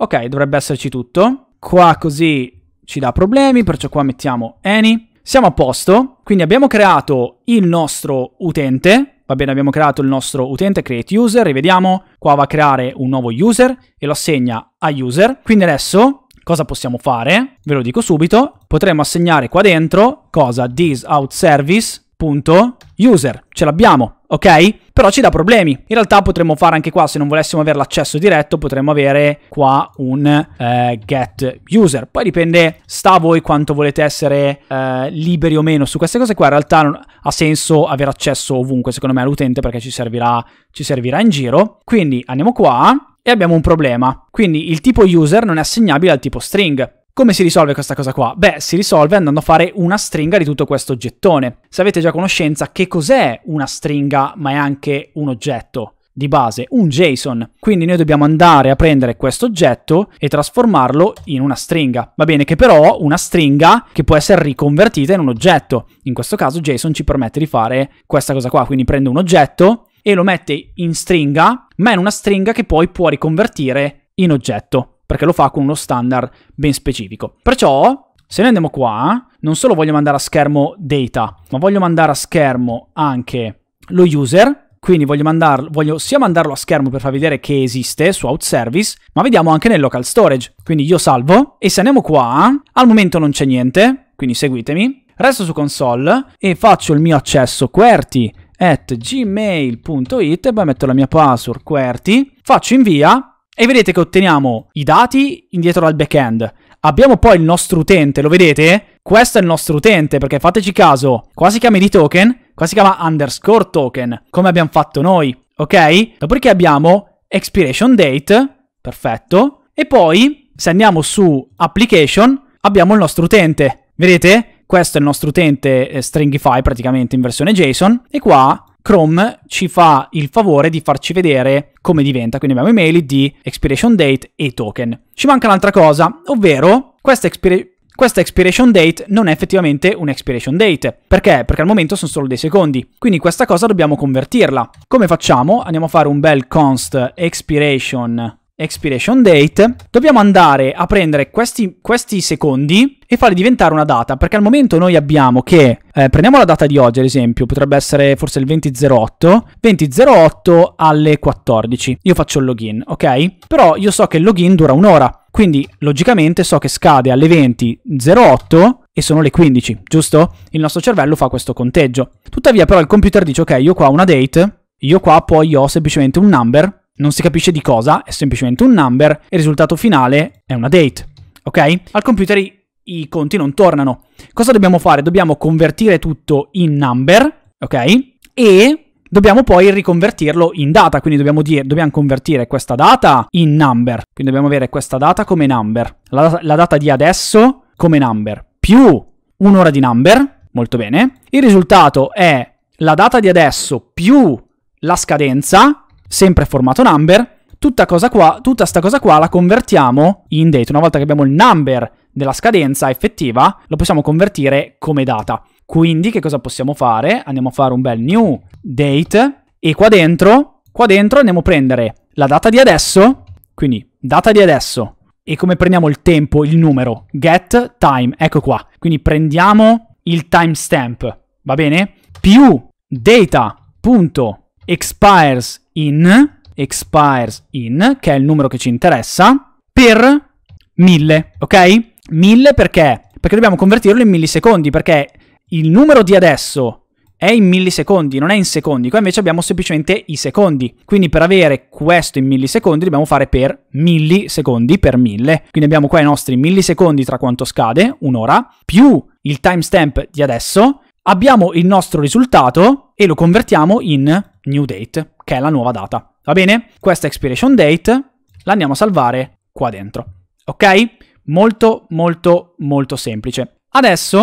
A: Ok, dovrebbe esserci tutto. Qua così ci dà problemi, perciò qua mettiamo any. Siamo a posto, quindi abbiamo creato il nostro utente, va bene, abbiamo creato il nostro utente create user, rivediamo, qua va a creare un nuovo user e lo assegna a user. Quindi adesso cosa possiamo fare? Ve lo dico subito. Potremmo assegnare qua dentro cosa? thisoutservice.user. Ce l'abbiamo, ok? Però ci dà problemi. In realtà potremmo fare anche qua, se non volessimo avere l'accesso diretto, potremmo avere qua un eh, get user. Poi dipende, sta a voi quanto volete essere eh, liberi o meno su queste cose qua. In realtà non ha senso avere accesso ovunque, secondo me, all'utente, perché ci servirà, ci servirà in giro. Quindi andiamo qua e abbiamo un problema. Quindi il tipo user non è assegnabile al tipo string. Come si risolve questa cosa qua? Beh, si risolve andando a fare una stringa di tutto questo oggettone. Se avete già conoscenza che cos'è una stringa, ma è anche un oggetto di base, un JSON. Quindi noi dobbiamo andare a prendere questo oggetto e trasformarlo in una stringa. Va bene che però una stringa che può essere riconvertita in un oggetto. In questo caso JSON ci permette di fare questa cosa qua, quindi prende un oggetto e lo mette in stringa ma è una stringa che poi può riconvertire in oggetto, perché lo fa con uno standard ben specifico. Perciò, se noi andiamo qua, non solo voglio mandare a schermo data, ma voglio mandare a schermo anche lo user, quindi voglio, mandarlo, voglio sia mandarlo a schermo per far vedere che esiste su OutService, ma vediamo anche nel local storage. Quindi io salvo e se andiamo qua, al momento non c'è niente, quindi seguitemi. Resto su console e faccio il mio accesso QWERTY at gmail.it poi metto la mia password QWERTY, faccio invia e vedete che otteniamo i dati indietro dal backend. Abbiamo poi il nostro utente, lo vedete? Questo è il nostro utente perché fateci caso, qua si chiama di token, qua si chiama underscore token, come abbiamo fatto noi, ok? Dopodiché abbiamo expiration date, perfetto, e poi se andiamo su application abbiamo il nostro utente, vedete? questo è il nostro utente eh, stringify praticamente in versione JSON e qua Chrome ci fa il favore di farci vedere come diventa, quindi abbiamo email mail di expiration date e token. Ci manca un'altra cosa, ovvero questa, expir questa expiration date non è effettivamente un expiration date. Perché? Perché al momento sono solo dei secondi. Quindi questa cosa dobbiamo convertirla. Come facciamo? Andiamo a fare un bel const expiration expiration date, dobbiamo andare a prendere questi, questi, secondi e farli diventare una data, perché al momento noi abbiamo che, eh, prendiamo la data di oggi ad esempio, potrebbe essere forse il 2008, 2008 alle 14, io faccio il login, ok? Però io so che il login dura un'ora, quindi logicamente so che scade alle 20.08 e sono le 15, giusto? Il nostro cervello fa questo conteggio. Tuttavia però il computer dice, ok, io qua ho una date, io qua poi ho semplicemente un number, non si capisce di cosa, è semplicemente un number e il risultato finale è una date, ok? Al computer i, conti non tornano. Cosa dobbiamo fare? Dobbiamo convertire tutto in number, ok? E dobbiamo poi riconvertirlo in data, quindi dobbiamo, dire, dobbiamo, convertire questa data in number, quindi dobbiamo avere questa data come number, la, la data di adesso come number, più un'ora di number, molto bene, il risultato è la data di adesso più la scadenza, sempre formato number. Tutta, qua, tutta sta cosa qua la convertiamo in date. Una volta che abbiamo il number della scadenza effettiva, lo possiamo convertire come data. Quindi che cosa possiamo fare? Andiamo a fare un bel new date e qua dentro, qua dentro andiamo a prendere la data di adesso, quindi data di adesso e come prendiamo il tempo, il numero, get time, ecco qua. Quindi prendiamo il timestamp, va bene? Più data.expires in expires in, che è il numero che ci interessa, per 1000, ok? 1000 perché? Perché dobbiamo convertirlo in millisecondi, perché il numero di adesso è in millisecondi, non è in secondi. Qua invece abbiamo semplicemente i secondi. Quindi per avere questo in millisecondi dobbiamo fare per millisecondi per 1000. Quindi abbiamo qua i nostri millisecondi tra quanto scade, un'ora, più il timestamp di adesso. Abbiamo il nostro risultato e lo convertiamo in new date, che è la nuova data. Va bene? Questa expiration date la andiamo a salvare qua dentro. Ok? Molto, molto, molto semplice. Adesso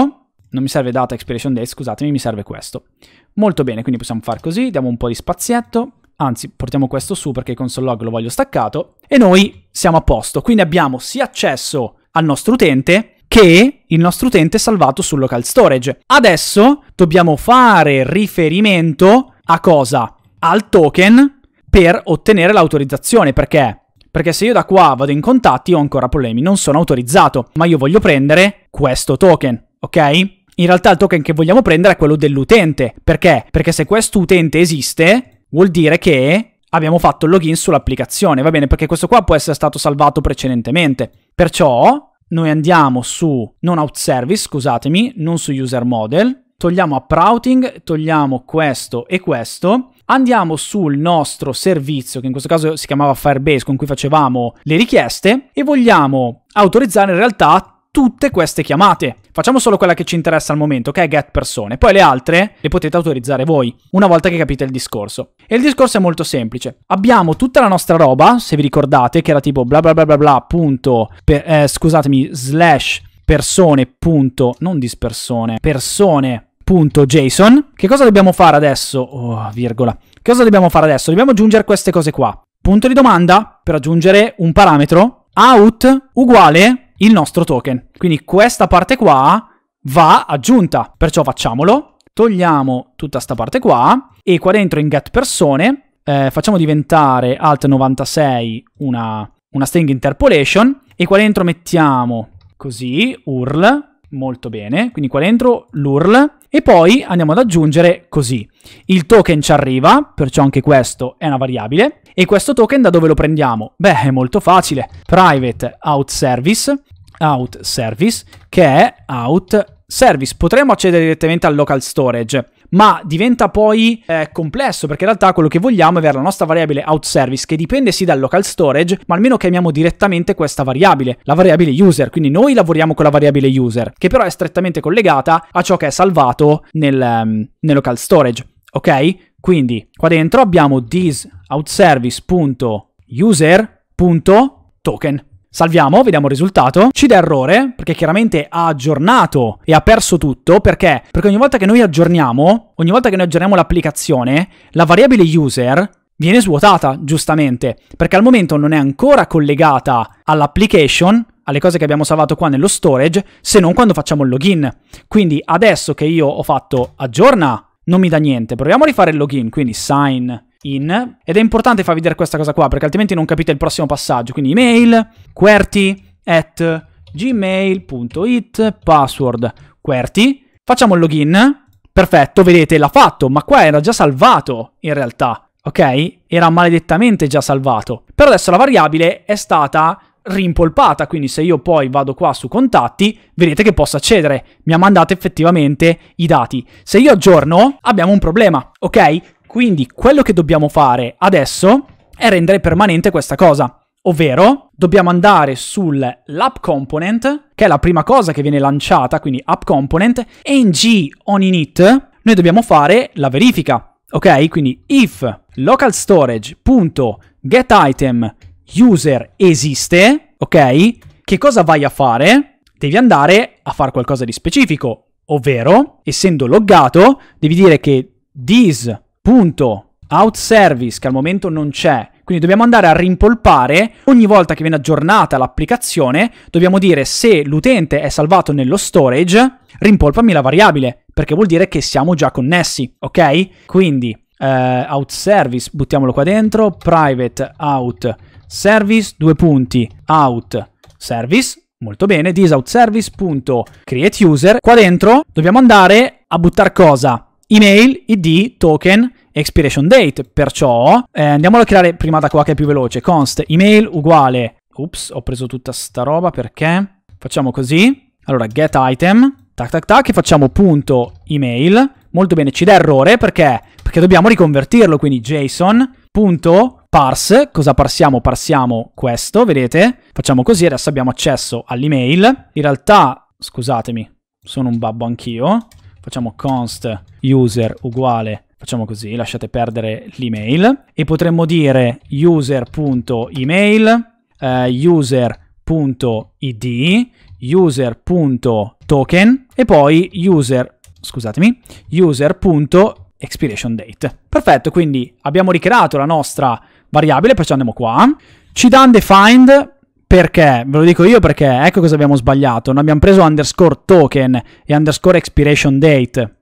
A: non mi serve data expiration date, scusatemi, mi serve questo. Molto bene, quindi possiamo far così, diamo un po' di spazietto, anzi portiamo questo su perché il console log lo voglio staccato, e noi siamo a posto, quindi abbiamo sia accesso al nostro utente che il nostro utente salvato sul local storage. Adesso dobbiamo fare riferimento a cosa? Al token per ottenere l'autorizzazione, perché? Perché se io da qua vado in contatti ho ancora problemi, non sono autorizzato, ma io voglio prendere questo token, ok? In realtà il token che vogliamo prendere è quello dell'utente, perché? Perché se questo utente esiste, vuol dire che abbiamo fatto il login sull'applicazione, va bene? Perché questo qua può essere stato salvato precedentemente. Perciò noi andiamo su non out service, scusatemi, non su user model, togliamo uprouting, togliamo questo e questo, andiamo sul nostro servizio, che in questo caso si chiamava Firebase, con cui facevamo le richieste, e vogliamo autorizzare in realtà tutte queste chiamate. Facciamo solo quella che ci interessa al momento, che è get persone. Poi le altre le potete autorizzare voi, una volta che capite il discorso. E il discorso è molto semplice. Abbiamo tutta la nostra roba, se vi ricordate, che era tipo bla bla bla bla bla, punto, per, eh, scusatemi, slash persone, punto, non dispersone, persone, punto JSON. Che cosa dobbiamo fare adesso? Oh, virgola. Che cosa dobbiamo fare adesso? Dobbiamo aggiungere queste cose qua. Punto di domanda per aggiungere un parametro out uguale il nostro token. Quindi questa parte qua va aggiunta. Perciò facciamolo. Togliamo tutta questa parte qua e qua dentro in get persone eh, facciamo diventare alt 96 una, una string interpolation e qua dentro mettiamo così url molto bene, quindi qua dentro l'URL e poi andiamo ad aggiungere così. Il token ci arriva, perciò anche questo è una variabile e questo token da dove lo prendiamo? Beh, è molto facile. Private out service out service che è out service. Potremmo accedere direttamente al local storage, ma diventa poi eh, complesso perché in realtà quello che vogliamo è avere la nostra variabile outService che dipende sì dal local storage, ma almeno chiamiamo direttamente questa variabile, la variabile user, quindi noi lavoriamo con la variabile user, che però è strettamente collegata a ciò che è salvato nel, um, nel local storage, ok? Quindi qua dentro abbiamo this outService.user.token Salviamo, vediamo il risultato. Ci dà errore, perché chiaramente ha aggiornato e ha perso tutto. Perché? Perché ogni volta che noi aggiorniamo, ogni volta che noi aggiorniamo l'applicazione, la variabile user viene svuotata, giustamente, perché al momento non è ancora collegata all'application, alle cose che abbiamo salvato qua nello storage, se non quando facciamo il login. Quindi adesso che io ho fatto aggiorna, non mi dà niente. Proviamo a rifare il login, quindi sign in. Ed è importante farvi vedere questa cosa qua, perché altrimenti non capite il prossimo passaggio. Quindi email, QWERTY, at gmail.it, password, QWERTY. Facciamo il login. Perfetto, vedete, l'ha fatto, ma qua era già salvato in realtà, ok? Era maledettamente già salvato. Però adesso la variabile è stata rimpolpata, quindi se io poi vado qua su contatti, vedete che posso accedere, mi ha mandato effettivamente i dati. Se io aggiorno, abbiamo un problema, ok? Quindi quello che dobbiamo fare adesso è rendere permanente questa cosa, ovvero dobbiamo andare sull'app component, che è la prima cosa che viene lanciata, quindi app component, e in G on init noi dobbiamo fare la verifica. Ok, quindi if local storage.getItem user esiste, ok? Che cosa vai a fare? Devi andare a fare qualcosa di specifico, ovvero, essendo loggato, devi dire che this Punto. Out service che al momento non c'è. Quindi dobbiamo andare a rimpolpare ogni volta che viene aggiornata l'applicazione, dobbiamo dire se l'utente è salvato nello storage, rimpolpami la variabile, perché vuol dire che siamo già connessi, ok? Quindi eh, out service, buttiamolo qua dentro, private out service, due punti, out service, molto bene, disoutservice.createUser. Qua dentro dobbiamo andare a buttare cosa? email, id, token, expiration date. Perciò eh, andiamolo a creare prima da qua che è più veloce. const email uguale... Ups, ho preso tutta sta roba perché... Facciamo così. Allora, get item, tac tac tac, e facciamo punto email. Molto bene, ci dà errore perché? Perché dobbiamo riconvertirlo, quindi JSON, punto parse, cosa parsiamo? Parsiamo questo, vedete? Facciamo così, adesso abbiamo accesso all'email. In realtà, scusatemi, sono un babbo anch'io facciamo const user uguale, facciamo così, lasciate perdere l'email e potremmo dire user.email, eh, user.id, user.token e poi user, scusatemi, user.expiration date. Perfetto, quindi abbiamo ricreato la nostra variabile, perciò andiamo qua. Ci dà undefined perché? Ve lo dico io perché ecco cosa abbiamo sbagliato. Non abbiamo preso underscore token e underscore expiration date.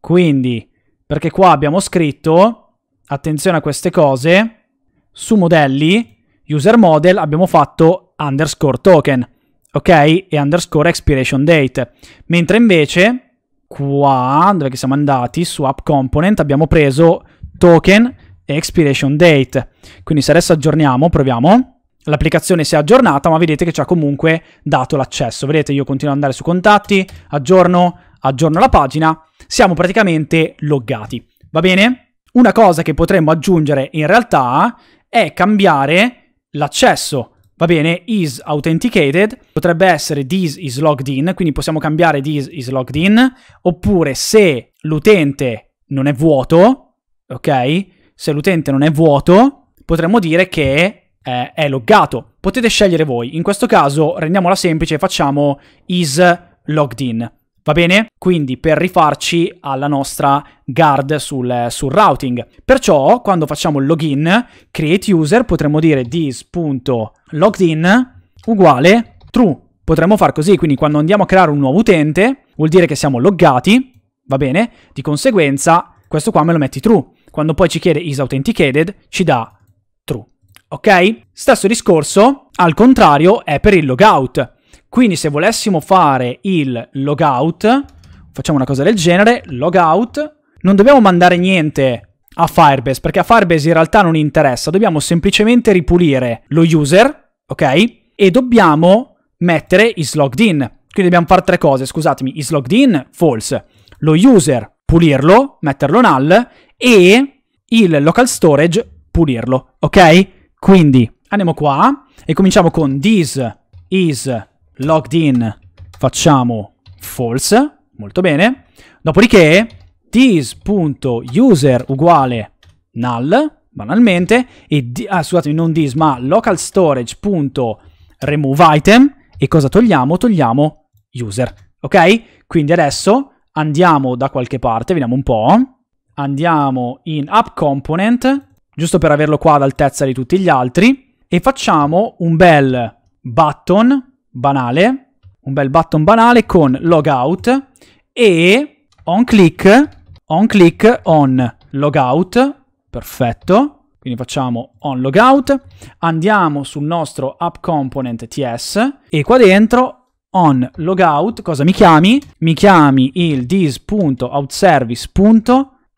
A: Quindi, perché qua abbiamo scritto, attenzione a queste cose, su modelli, user model, abbiamo fatto underscore token, ok? E underscore expiration date. Mentre invece, qua, dove siamo andati, su app component, abbiamo preso token e expiration date. Quindi se adesso aggiorniamo, proviamo l'applicazione si è aggiornata, ma vedete che ci ha comunque dato l'accesso. Vedete, io continuo ad andare su contatti, aggiorno, aggiorno la pagina, siamo praticamente loggati. Va bene? Una cosa che potremmo aggiungere in realtà è cambiare l'accesso. Va bene, is authenticated potrebbe essere this is logged in, quindi possiamo cambiare this is logged in, oppure se l'utente non è vuoto, ok? Se l'utente non è vuoto, potremmo dire che eh, è loggato. Potete scegliere voi. In questo caso rendiamola semplice e facciamo is logged in. Va bene? Quindi per rifarci alla nostra guard sul, sul routing. Perciò quando facciamo il login, create user, potremmo dire this.loggedin uguale true. Potremmo far così, quindi quando andiamo a creare un nuovo utente, vuol dire che siamo loggati, va bene? Di conseguenza questo qua me lo metti true. Quando poi ci chiede is authenticated, ci dà ok? Stesso discorso, al contrario, è per il logout. Quindi se volessimo fare il logout, facciamo una cosa del genere, logout, non dobbiamo mandare niente a Firebase, perché a Firebase in realtà non interessa, dobbiamo semplicemente ripulire lo user, ok? E dobbiamo mettere is logged in. Quindi dobbiamo fare tre cose, scusatemi, is logged in, false, lo user, pulirlo, metterlo null, e il local storage, pulirlo, ok? Quindi andiamo qua e cominciamo con this is logged in. Facciamo false, molto bene. Dopodiché this.user uguale null, banalmente, e ah, scusatemi, non this, ma local storage.removeitem e cosa togliamo? Togliamo user, ok? Quindi adesso andiamo da qualche parte, vediamo un po', andiamo in app component giusto per averlo qua ad altezza di tutti gli altri, e facciamo un bel button banale, un bel button banale con logout e on click, on click on logout, perfetto, quindi facciamo on logout, andiamo sul nostro app component ts e qua dentro on logout cosa mi chiami? Mi chiami il dis.outservice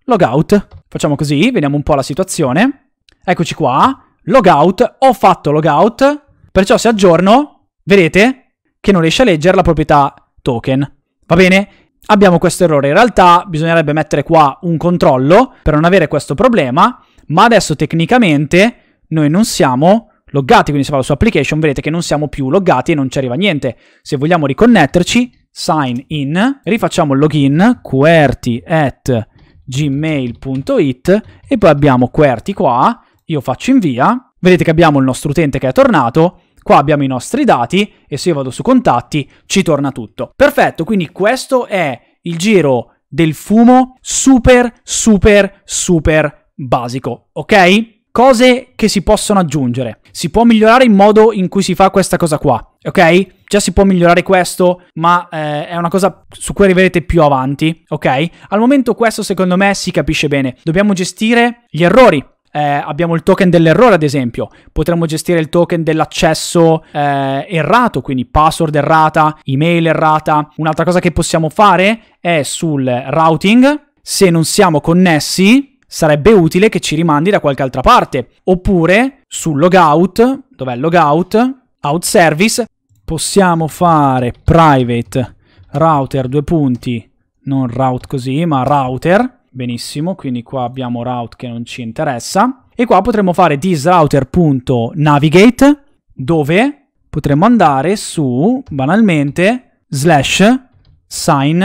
A: logout. Facciamo così, vediamo un po' la situazione. Eccoci qua, logout, ho fatto logout, perciò se aggiorno, vedete che non riesce a leggere la proprietà token. Va bene? Abbiamo questo errore. In realtà bisognerebbe mettere qua un controllo per non avere questo problema, ma adesso tecnicamente noi non siamo loggati, quindi se vado su application vedete che non siamo più loggati e non ci arriva niente. Se vogliamo riconnetterci, sign in, rifacciamo il login, qwerty at gmail.it e poi abbiamo QWERTY qua, io faccio invia, vedete che abbiamo il nostro utente che è tornato, qua abbiamo i nostri dati e se io vado su contatti ci torna tutto. Perfetto, quindi questo è il giro del fumo super super super basico, ok? cose che si possono aggiungere. Si può migliorare il modo in cui si fa questa cosa qua, ok? Già si può migliorare questo, ma eh, è una cosa su cui arriverete più avanti, ok? Al momento questo secondo me si capisce bene. Dobbiamo gestire gli errori, eh, abbiamo il token dell'errore, ad esempio. Potremmo gestire il token dell'accesso eh, errato, quindi password errata, email errata. Un'altra cosa che possiamo fare è sul routing, se non siamo connessi, sarebbe utile che ci rimandi da qualche altra parte. Oppure sul logout, dov'è il logout? Out service, possiamo fare private router due punti, non route così, ma router. Benissimo, quindi qua abbiamo route che non ci interessa. E qua potremmo fare thisRouter.navigate, dove potremmo andare su, banalmente, slash sign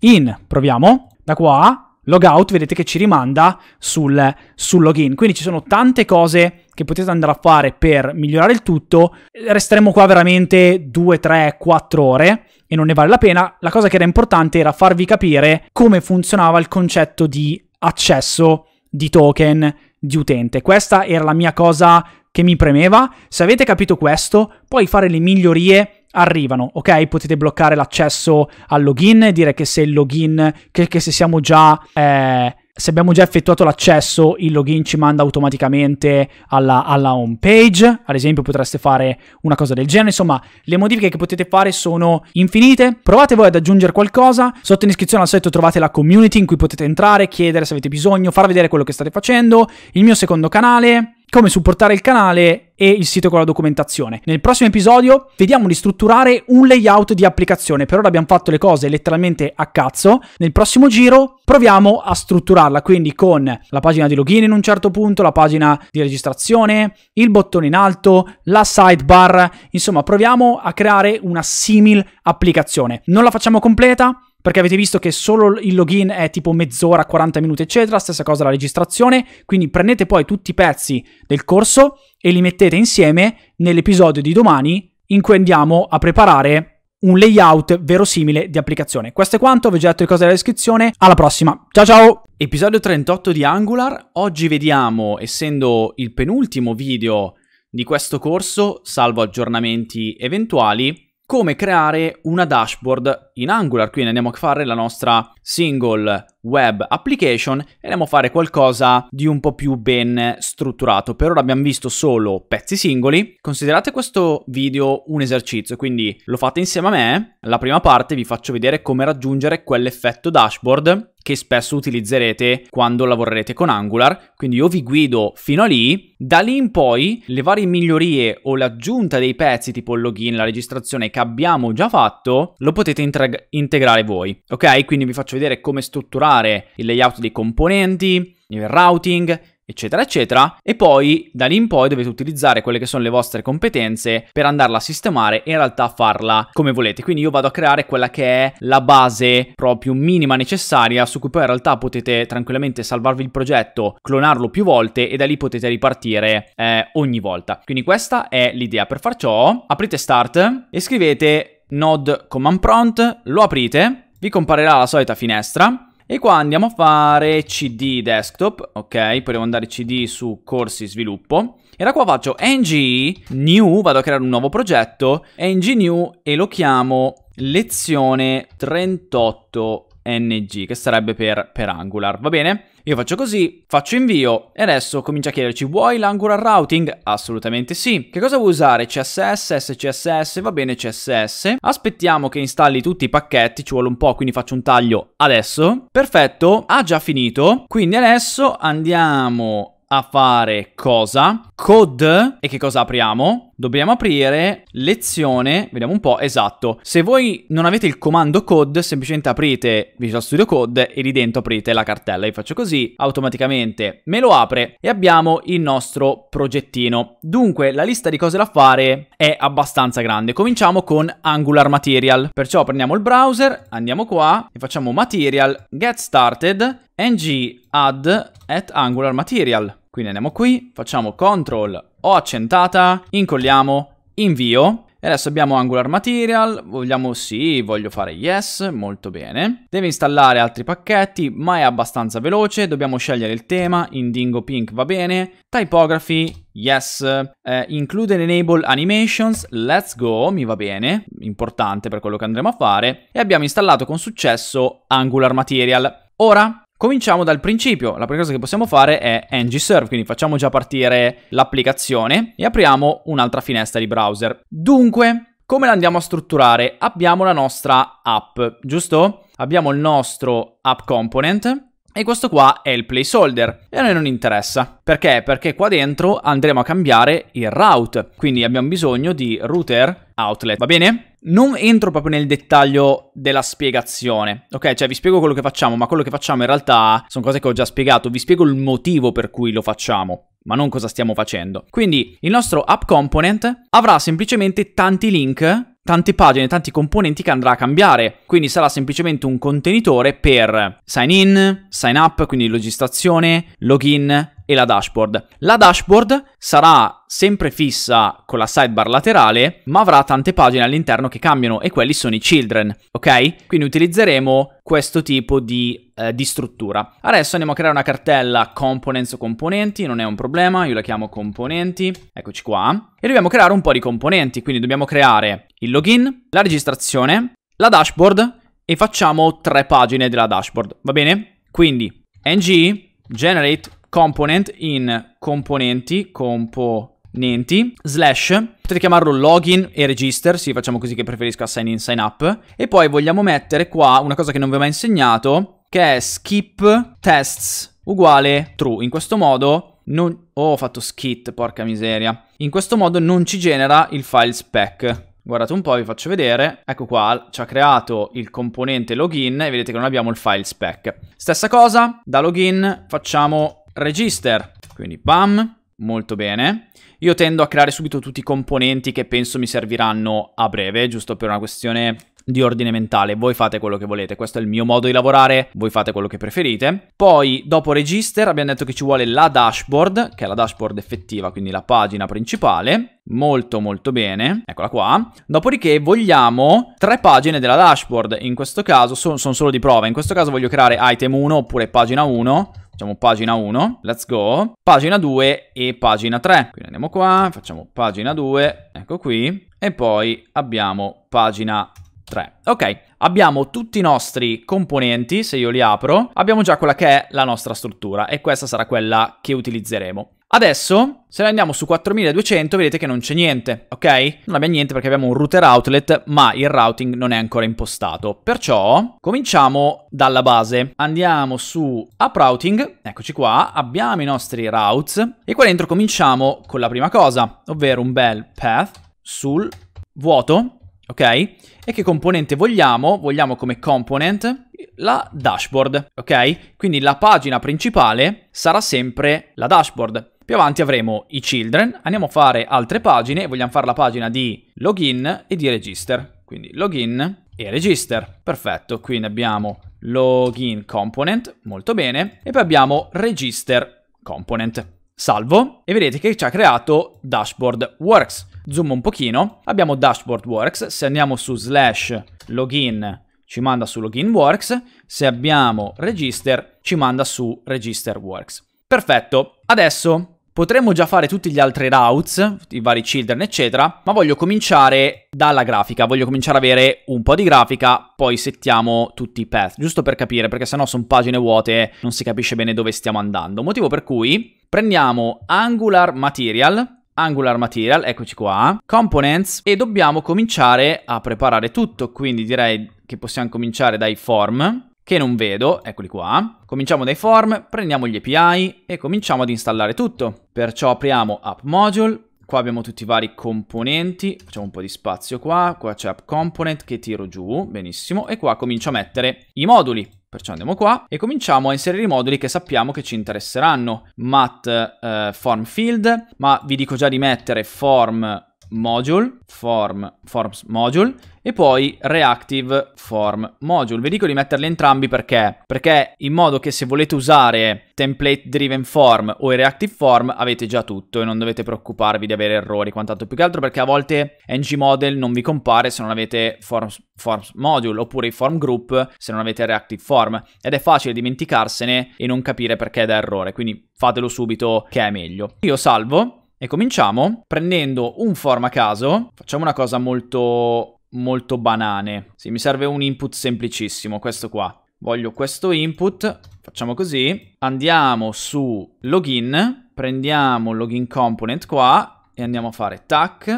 A: in. Proviamo. Da qua logout, vedete che ci rimanda sul, sul login. Quindi ci sono tante cose che potete andare a fare per migliorare il tutto. Resteremo qua veramente 2, 3, 4 ore e non ne vale la pena. La cosa che era importante era farvi capire come funzionava il concetto di accesso di token di utente. Questa era la mia cosa che mi premeva. Se avete capito questo, poi fare le migliorie arrivano, ok? Potete bloccare l'accesso al login e dire che se il login, che, che se siamo già... Eh, se abbiamo già effettuato l'accesso, il login ci manda automaticamente alla, alla, home page. Ad esempio, potreste fare una cosa del genere. Insomma, le modifiche che potete fare sono infinite. Provate voi ad aggiungere qualcosa. Sotto in iscrizione al solito trovate la community in cui potete entrare, chiedere se avete bisogno, far vedere quello che state facendo, il mio secondo canale come supportare il canale e il sito con la documentazione. Nel prossimo episodio vediamo di strutturare un layout di applicazione, per ora abbiamo fatto le cose letteralmente a cazzo. Nel prossimo giro proviamo a strutturarla, quindi con la pagina di login in un certo punto, la pagina di registrazione, il bottone in alto, la sidebar, insomma proviamo a creare una simil applicazione. Non la facciamo completa, perché avete visto che solo il login è tipo mezz'ora, 40 minuti, eccetera, stessa cosa la registrazione, quindi prendete poi tutti i pezzi del corso e li mettete insieme nell'episodio di domani in cui andiamo a preparare un layout verosimile di applicazione. Questo è quanto, vi ho già detto le cose nella descrizione, alla prossima, ciao ciao! Episodio 38 di Angular, oggi vediamo, essendo il penultimo video di questo corso, salvo aggiornamenti eventuali, come creare una dashboard in Angular. Quindi andiamo a fare la nostra single web application e andiamo a fare qualcosa di un po' più ben strutturato. Per ora abbiamo visto solo pezzi singoli. Considerate questo video un esercizio, quindi lo fate insieme a me. La prima parte vi faccio vedere come raggiungere quell'effetto dashboard che spesso utilizzerete quando lavorerete con Angular, quindi io vi guido fino a lì, da lì in poi le varie migliorie o l'aggiunta dei pezzi tipo il login, la registrazione che abbiamo già fatto, lo potete integrare voi, ok? Quindi vi faccio vedere come strutturare il layout dei componenti, il routing, eccetera, eccetera. E poi da lì in poi dovete utilizzare quelle che sono le vostre competenze per andarla a sistemare e in realtà farla come volete. Quindi io vado a creare quella che è la base proprio minima necessaria su cui poi in realtà potete tranquillamente salvarvi il progetto, clonarlo più volte e da lì potete ripartire eh, ogni volta. Quindi questa è l'idea. Per far ciò aprite Start e scrivete node command prompt, lo aprite, vi comparirà la solita finestra e qua andiamo a fare cd desktop, ok? Potremmo andare cd su corsi sviluppo. E da qua faccio ng new, vado a creare un nuovo progetto, ng new e lo chiamo lezione 38 ng, che sarebbe per, per Angular, va bene? Io faccio così, faccio invio e adesso comincia a chiederci vuoi l'angular routing? Assolutamente sì. Che cosa vuoi usare? CSS, SCSS, va bene CSS. Aspettiamo che installi tutti i pacchetti, ci vuole un po', quindi faccio un taglio adesso. Perfetto, ha già finito. Quindi adesso andiamo a fare cosa? Code. E che cosa apriamo? Dobbiamo aprire lezione, vediamo un po', esatto. Se voi non avete il comando code, semplicemente aprite Visual Studio Code e lì dentro aprite la cartella. Io faccio così, automaticamente me lo apre e abbiamo il nostro progettino. Dunque, la lista di cose da fare è abbastanza grande. Cominciamo con Angular Material. Perciò prendiamo il browser, andiamo qua e facciamo Material, Get Started, ng add at Angular Material. Quindi andiamo qui, facciamo Ctrl ho accentata, incolliamo, invio. E adesso abbiamo Angular Material, vogliamo sì, voglio fare yes, molto bene. Deve installare altri pacchetti, ma è abbastanza veloce, dobbiamo scegliere il tema, Indingo Pink va bene, Typography, yes, eh, include and enable animations, let's go, mi va bene, importante per quello che andremo a fare. E abbiamo installato con successo Angular Material. Ora Cominciamo dal principio, la prima cosa che possiamo fare è ngserve, quindi facciamo già partire l'applicazione e apriamo un'altra finestra di browser. Dunque, come la andiamo a strutturare? Abbiamo la nostra app, giusto? Abbiamo il nostro app component e questo qua è il placeholder e a noi non interessa. Perché? Perché qua dentro andremo a cambiare il route, quindi abbiamo bisogno di router outlet, va bene? non entro proprio nel dettaglio della spiegazione, ok? Cioè vi spiego quello che facciamo, ma quello che facciamo in realtà sono cose che ho già spiegato, vi spiego il motivo per cui lo facciamo, ma non cosa stiamo facendo. Quindi il nostro app component avrà semplicemente tanti link, tante pagine, tanti componenti che andrà a cambiare, quindi sarà semplicemente un contenitore per sign in, sign up, quindi registrazione, login, e la dashboard. La dashboard sarà sempre fissa con la sidebar laterale, ma avrà tante pagine all'interno che cambiano e quelli sono i children, ok? Quindi utilizzeremo questo tipo di, eh, di, struttura. Adesso andiamo a creare una cartella components o componenti, non è un problema, io la chiamo componenti, eccoci qua. E dobbiamo creare un po' di componenti, quindi dobbiamo creare il login, la registrazione, la dashboard e facciamo tre pagine della dashboard, va bene? Quindi ng generate component in componenti, componenti, slash, potete chiamarlo login e register, sì facciamo così che preferisco a sign in, sign up, e poi vogliamo mettere qua una cosa che non vi ho mai insegnato, che è skip tests uguale true, in questo modo non... Oh, ho fatto skit, porca miseria. In questo modo non ci genera il file spec. Guardate un po', vi faccio vedere. Ecco qua, ci ha creato il componente login e vedete che non abbiamo il file spec. Stessa cosa, da login facciamo register. Quindi bam, molto bene. Io tendo a creare subito tutti i componenti che penso mi serviranno a breve, giusto per una questione di ordine mentale, voi fate quello che volete, questo è il mio modo di lavorare, voi fate quello che preferite. Poi dopo register abbiamo detto che ci vuole la dashboard, che è la dashboard effettiva, quindi la pagina principale, molto molto bene, eccola qua. Dopodiché vogliamo tre pagine della dashboard, in questo caso sono, sono solo di prova, in questo caso voglio creare item 1 oppure pagina 1, Facciamo pagina 1, let's go. Pagina 2 e pagina 3. Quindi andiamo qua, facciamo pagina 2, ecco qui. E poi abbiamo pagina 3. Ok, abbiamo tutti i nostri componenti, se io li apro, abbiamo già quella che è la nostra struttura e questa sarà quella che utilizzeremo. Adesso, se ne andiamo su 4200, vedete che non c'è niente, ok? Non abbiamo niente perché abbiamo un router outlet, ma il routing non è ancora impostato. Perciò, cominciamo dalla base. Andiamo su app routing, eccoci qua, abbiamo i nostri routes, e qua dentro cominciamo con la prima cosa, ovvero un bel path sul vuoto, ok? E che componente vogliamo? Vogliamo come component la dashboard, ok? Quindi la pagina principale sarà sempre la dashboard. Più avanti avremo i children, andiamo a fare altre pagine, vogliamo fare la pagina di login e di register. Quindi login e register, perfetto, quindi abbiamo login component, molto bene, e poi abbiamo register component. Salvo e vedete che ci ha creato dashboard works. Zoom un pochino, abbiamo dashboard works, se andiamo su slash login ci manda su login works, se abbiamo register ci manda su register works. Perfetto, adesso Potremmo già fare tutti gli altri routes, i vari children eccetera, ma voglio cominciare dalla grafica, voglio cominciare ad avere un po' di grafica, poi settiamo tutti i path, giusto per capire, perché sennò sono pagine vuote, non si capisce bene dove stiamo andando. Motivo per cui prendiamo Angular Material, Angular Material, eccoci qua, Components, e dobbiamo cominciare a preparare tutto, quindi direi che possiamo cominciare dai form, che non vedo, eccoli qua. Cominciamo dai form, prendiamo gli API e cominciamo ad installare tutto. Perciò apriamo App Module, qua abbiamo tutti i vari componenti, facciamo un po' di spazio qua, qua c'è App Component che tiro giù, benissimo, e qua comincio a mettere i moduli. Perciò andiamo qua e cominciamo a inserire i moduli che sappiamo che ci interesseranno. Mat eh, form field, ma vi dico già di mettere form module, form, forms module e poi reactive form module. Vi dico di metterli entrambi perché? Perché in modo che se volete usare template driven form o reactive form avete già tutto e non dovete preoccuparvi di avere errori quant'altro più che altro perché a volte ngModel non vi compare se non avete forms, forms module oppure i form group se non avete reactive form ed è facile dimenticarsene e non capire perché da errore quindi fatelo subito che è meglio. Io salvo e cominciamo prendendo un form a caso, facciamo una cosa molto, molto banane. Sì, mi serve un input semplicissimo, questo qua. Voglio questo input, facciamo così, andiamo su login, prendiamo login component qua e andiamo a fare tac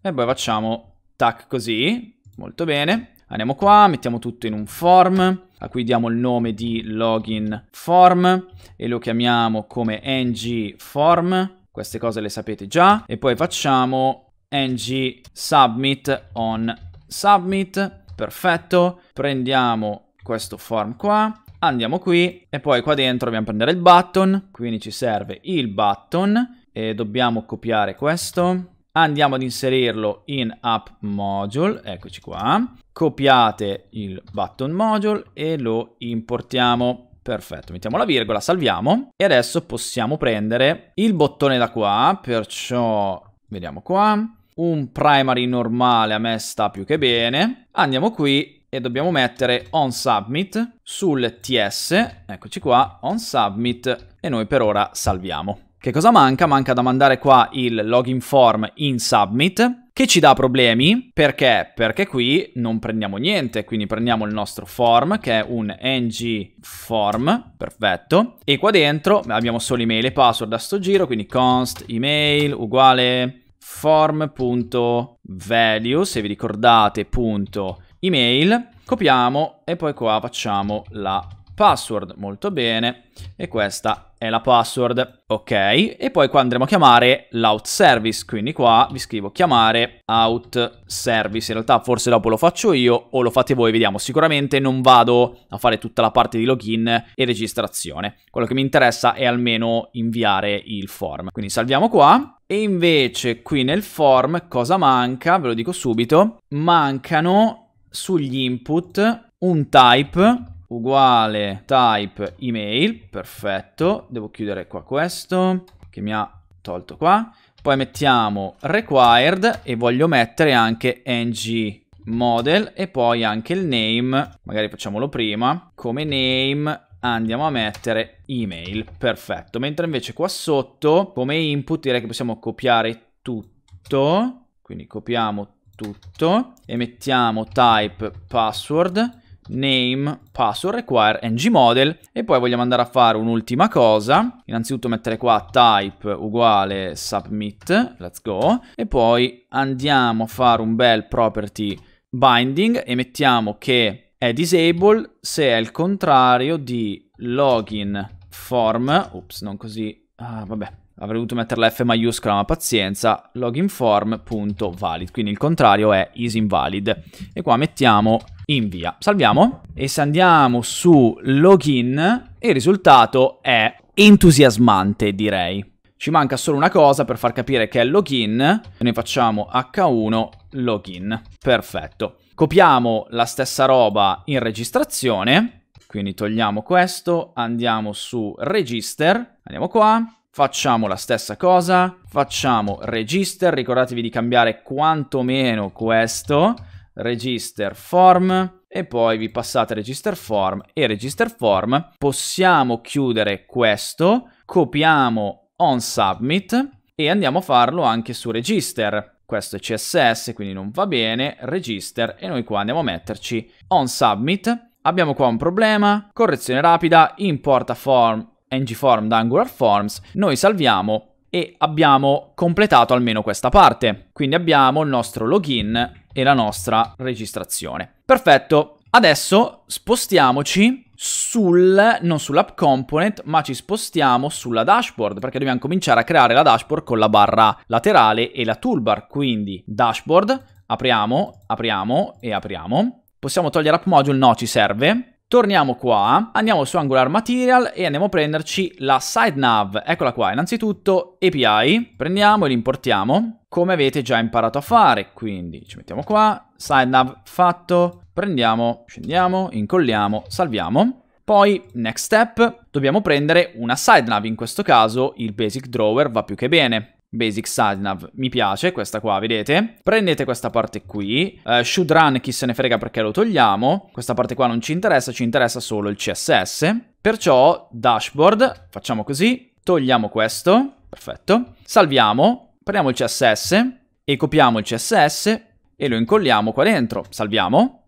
A: e poi facciamo tac così, molto bene. Andiamo qua, mettiamo tutto in un form, a cui diamo il nome di login form e lo chiamiamo come ng form queste cose le sapete già. E poi facciamo ng submit on submit. Perfetto. Prendiamo questo form qua. Andiamo qui e poi qua dentro dobbiamo prendere il button, quindi ci serve il button e dobbiamo copiare questo. Andiamo ad inserirlo in app module, eccoci qua. Copiate il button module e lo importiamo. Perfetto, mettiamo la virgola, salviamo. E adesso possiamo prendere il bottone da qua, perciò... Vediamo qua. Un primary normale a me sta più che bene. Andiamo qui e dobbiamo mettere on submit sul TS. Eccoci qua, on submit. E noi per ora salviamo. Che cosa manca? Manca da mandare qua il login form in submit che ci dà problemi perché? Perché qui non prendiamo niente, quindi prendiamo il nostro form che è un ng form, perfetto, e qua dentro abbiamo solo email e password a sto giro, quindi const email uguale form.value, se vi ricordate, punto email, copiamo e poi qua facciamo la password, molto bene, e questa è la password, ok? E poi qua andremo a chiamare l'out service, quindi qua vi scrivo chiamare out service, in realtà forse dopo lo faccio io o lo fate voi, vediamo, sicuramente non vado a fare tutta la parte di login e registrazione, quello che mi interessa è almeno inviare il form, quindi salviamo qua e invece qui nel form cosa manca? Ve lo dico subito, mancano sugli input un type uguale type email, perfetto, devo chiudere qua questo che mi ha tolto qua, poi mettiamo required e voglio mettere anche ng model e poi anche il name, magari facciamolo prima, come name andiamo a mettere email, perfetto, mentre invece qua sotto come input direi che possiamo copiare tutto, quindi copiamo tutto e mettiamo type password name, password, require ngmodel e poi vogliamo andare a fare un'ultima cosa, innanzitutto mettere qua type uguale submit, let's go, e poi andiamo a fare un bel property binding e mettiamo che è disable se è il contrario di login form, ups non così, ah, vabbè, avrei dovuto mettere la F maiuscola, ma pazienza, loginform.valid, quindi il contrario è is invalid. E qua mettiamo invia. Salviamo e se andiamo su login il risultato è entusiasmante direi. Ci manca solo una cosa per far capire che è login, ne facciamo H1 login, perfetto. Copiamo la stessa roba in registrazione, quindi togliamo questo, andiamo su register, andiamo qua, facciamo la stessa cosa, facciamo register, ricordatevi di cambiare quantomeno questo, register form e poi vi passate register form e register form. Possiamo chiudere questo, copiamo on submit e andiamo a farlo anche su register. Questo è CSS, quindi non va bene, register e noi qua andiamo a metterci on submit. Abbiamo qua un problema, correzione rapida, importa form, ngform da Angular Forms, noi salviamo e abbiamo completato almeno questa parte. Quindi abbiamo il nostro login e la nostra registrazione. Perfetto, adesso spostiamoci sul, non sull'app component, ma ci spostiamo sulla dashboard, perché dobbiamo cominciare a creare la dashboard con la barra laterale e la toolbar, quindi dashboard, apriamo, apriamo e apriamo. Possiamo togliere app module? No, ci serve. Torniamo qua, andiamo su Angular Material e andiamo a prenderci la side nav, eccola qua, innanzitutto API, prendiamo e l'importiamo, come avete già imparato a fare. Quindi ci mettiamo qua, side nav fatto, prendiamo, scendiamo, incolliamo, salviamo. Poi, next step, dobbiamo prendere una side nav, in questo caso il basic drawer va più che bene. Basic side nav mi piace, questa qua, vedete? Prendete questa parte qui, uh, should run chi se ne frega perché lo togliamo, questa parte qua non ci interessa, ci interessa solo il CSS. Perciò, dashboard, facciamo così, togliamo questo, perfetto, salviamo, prendiamo il CSS e copiamo il CSS e lo incolliamo qua dentro, salviamo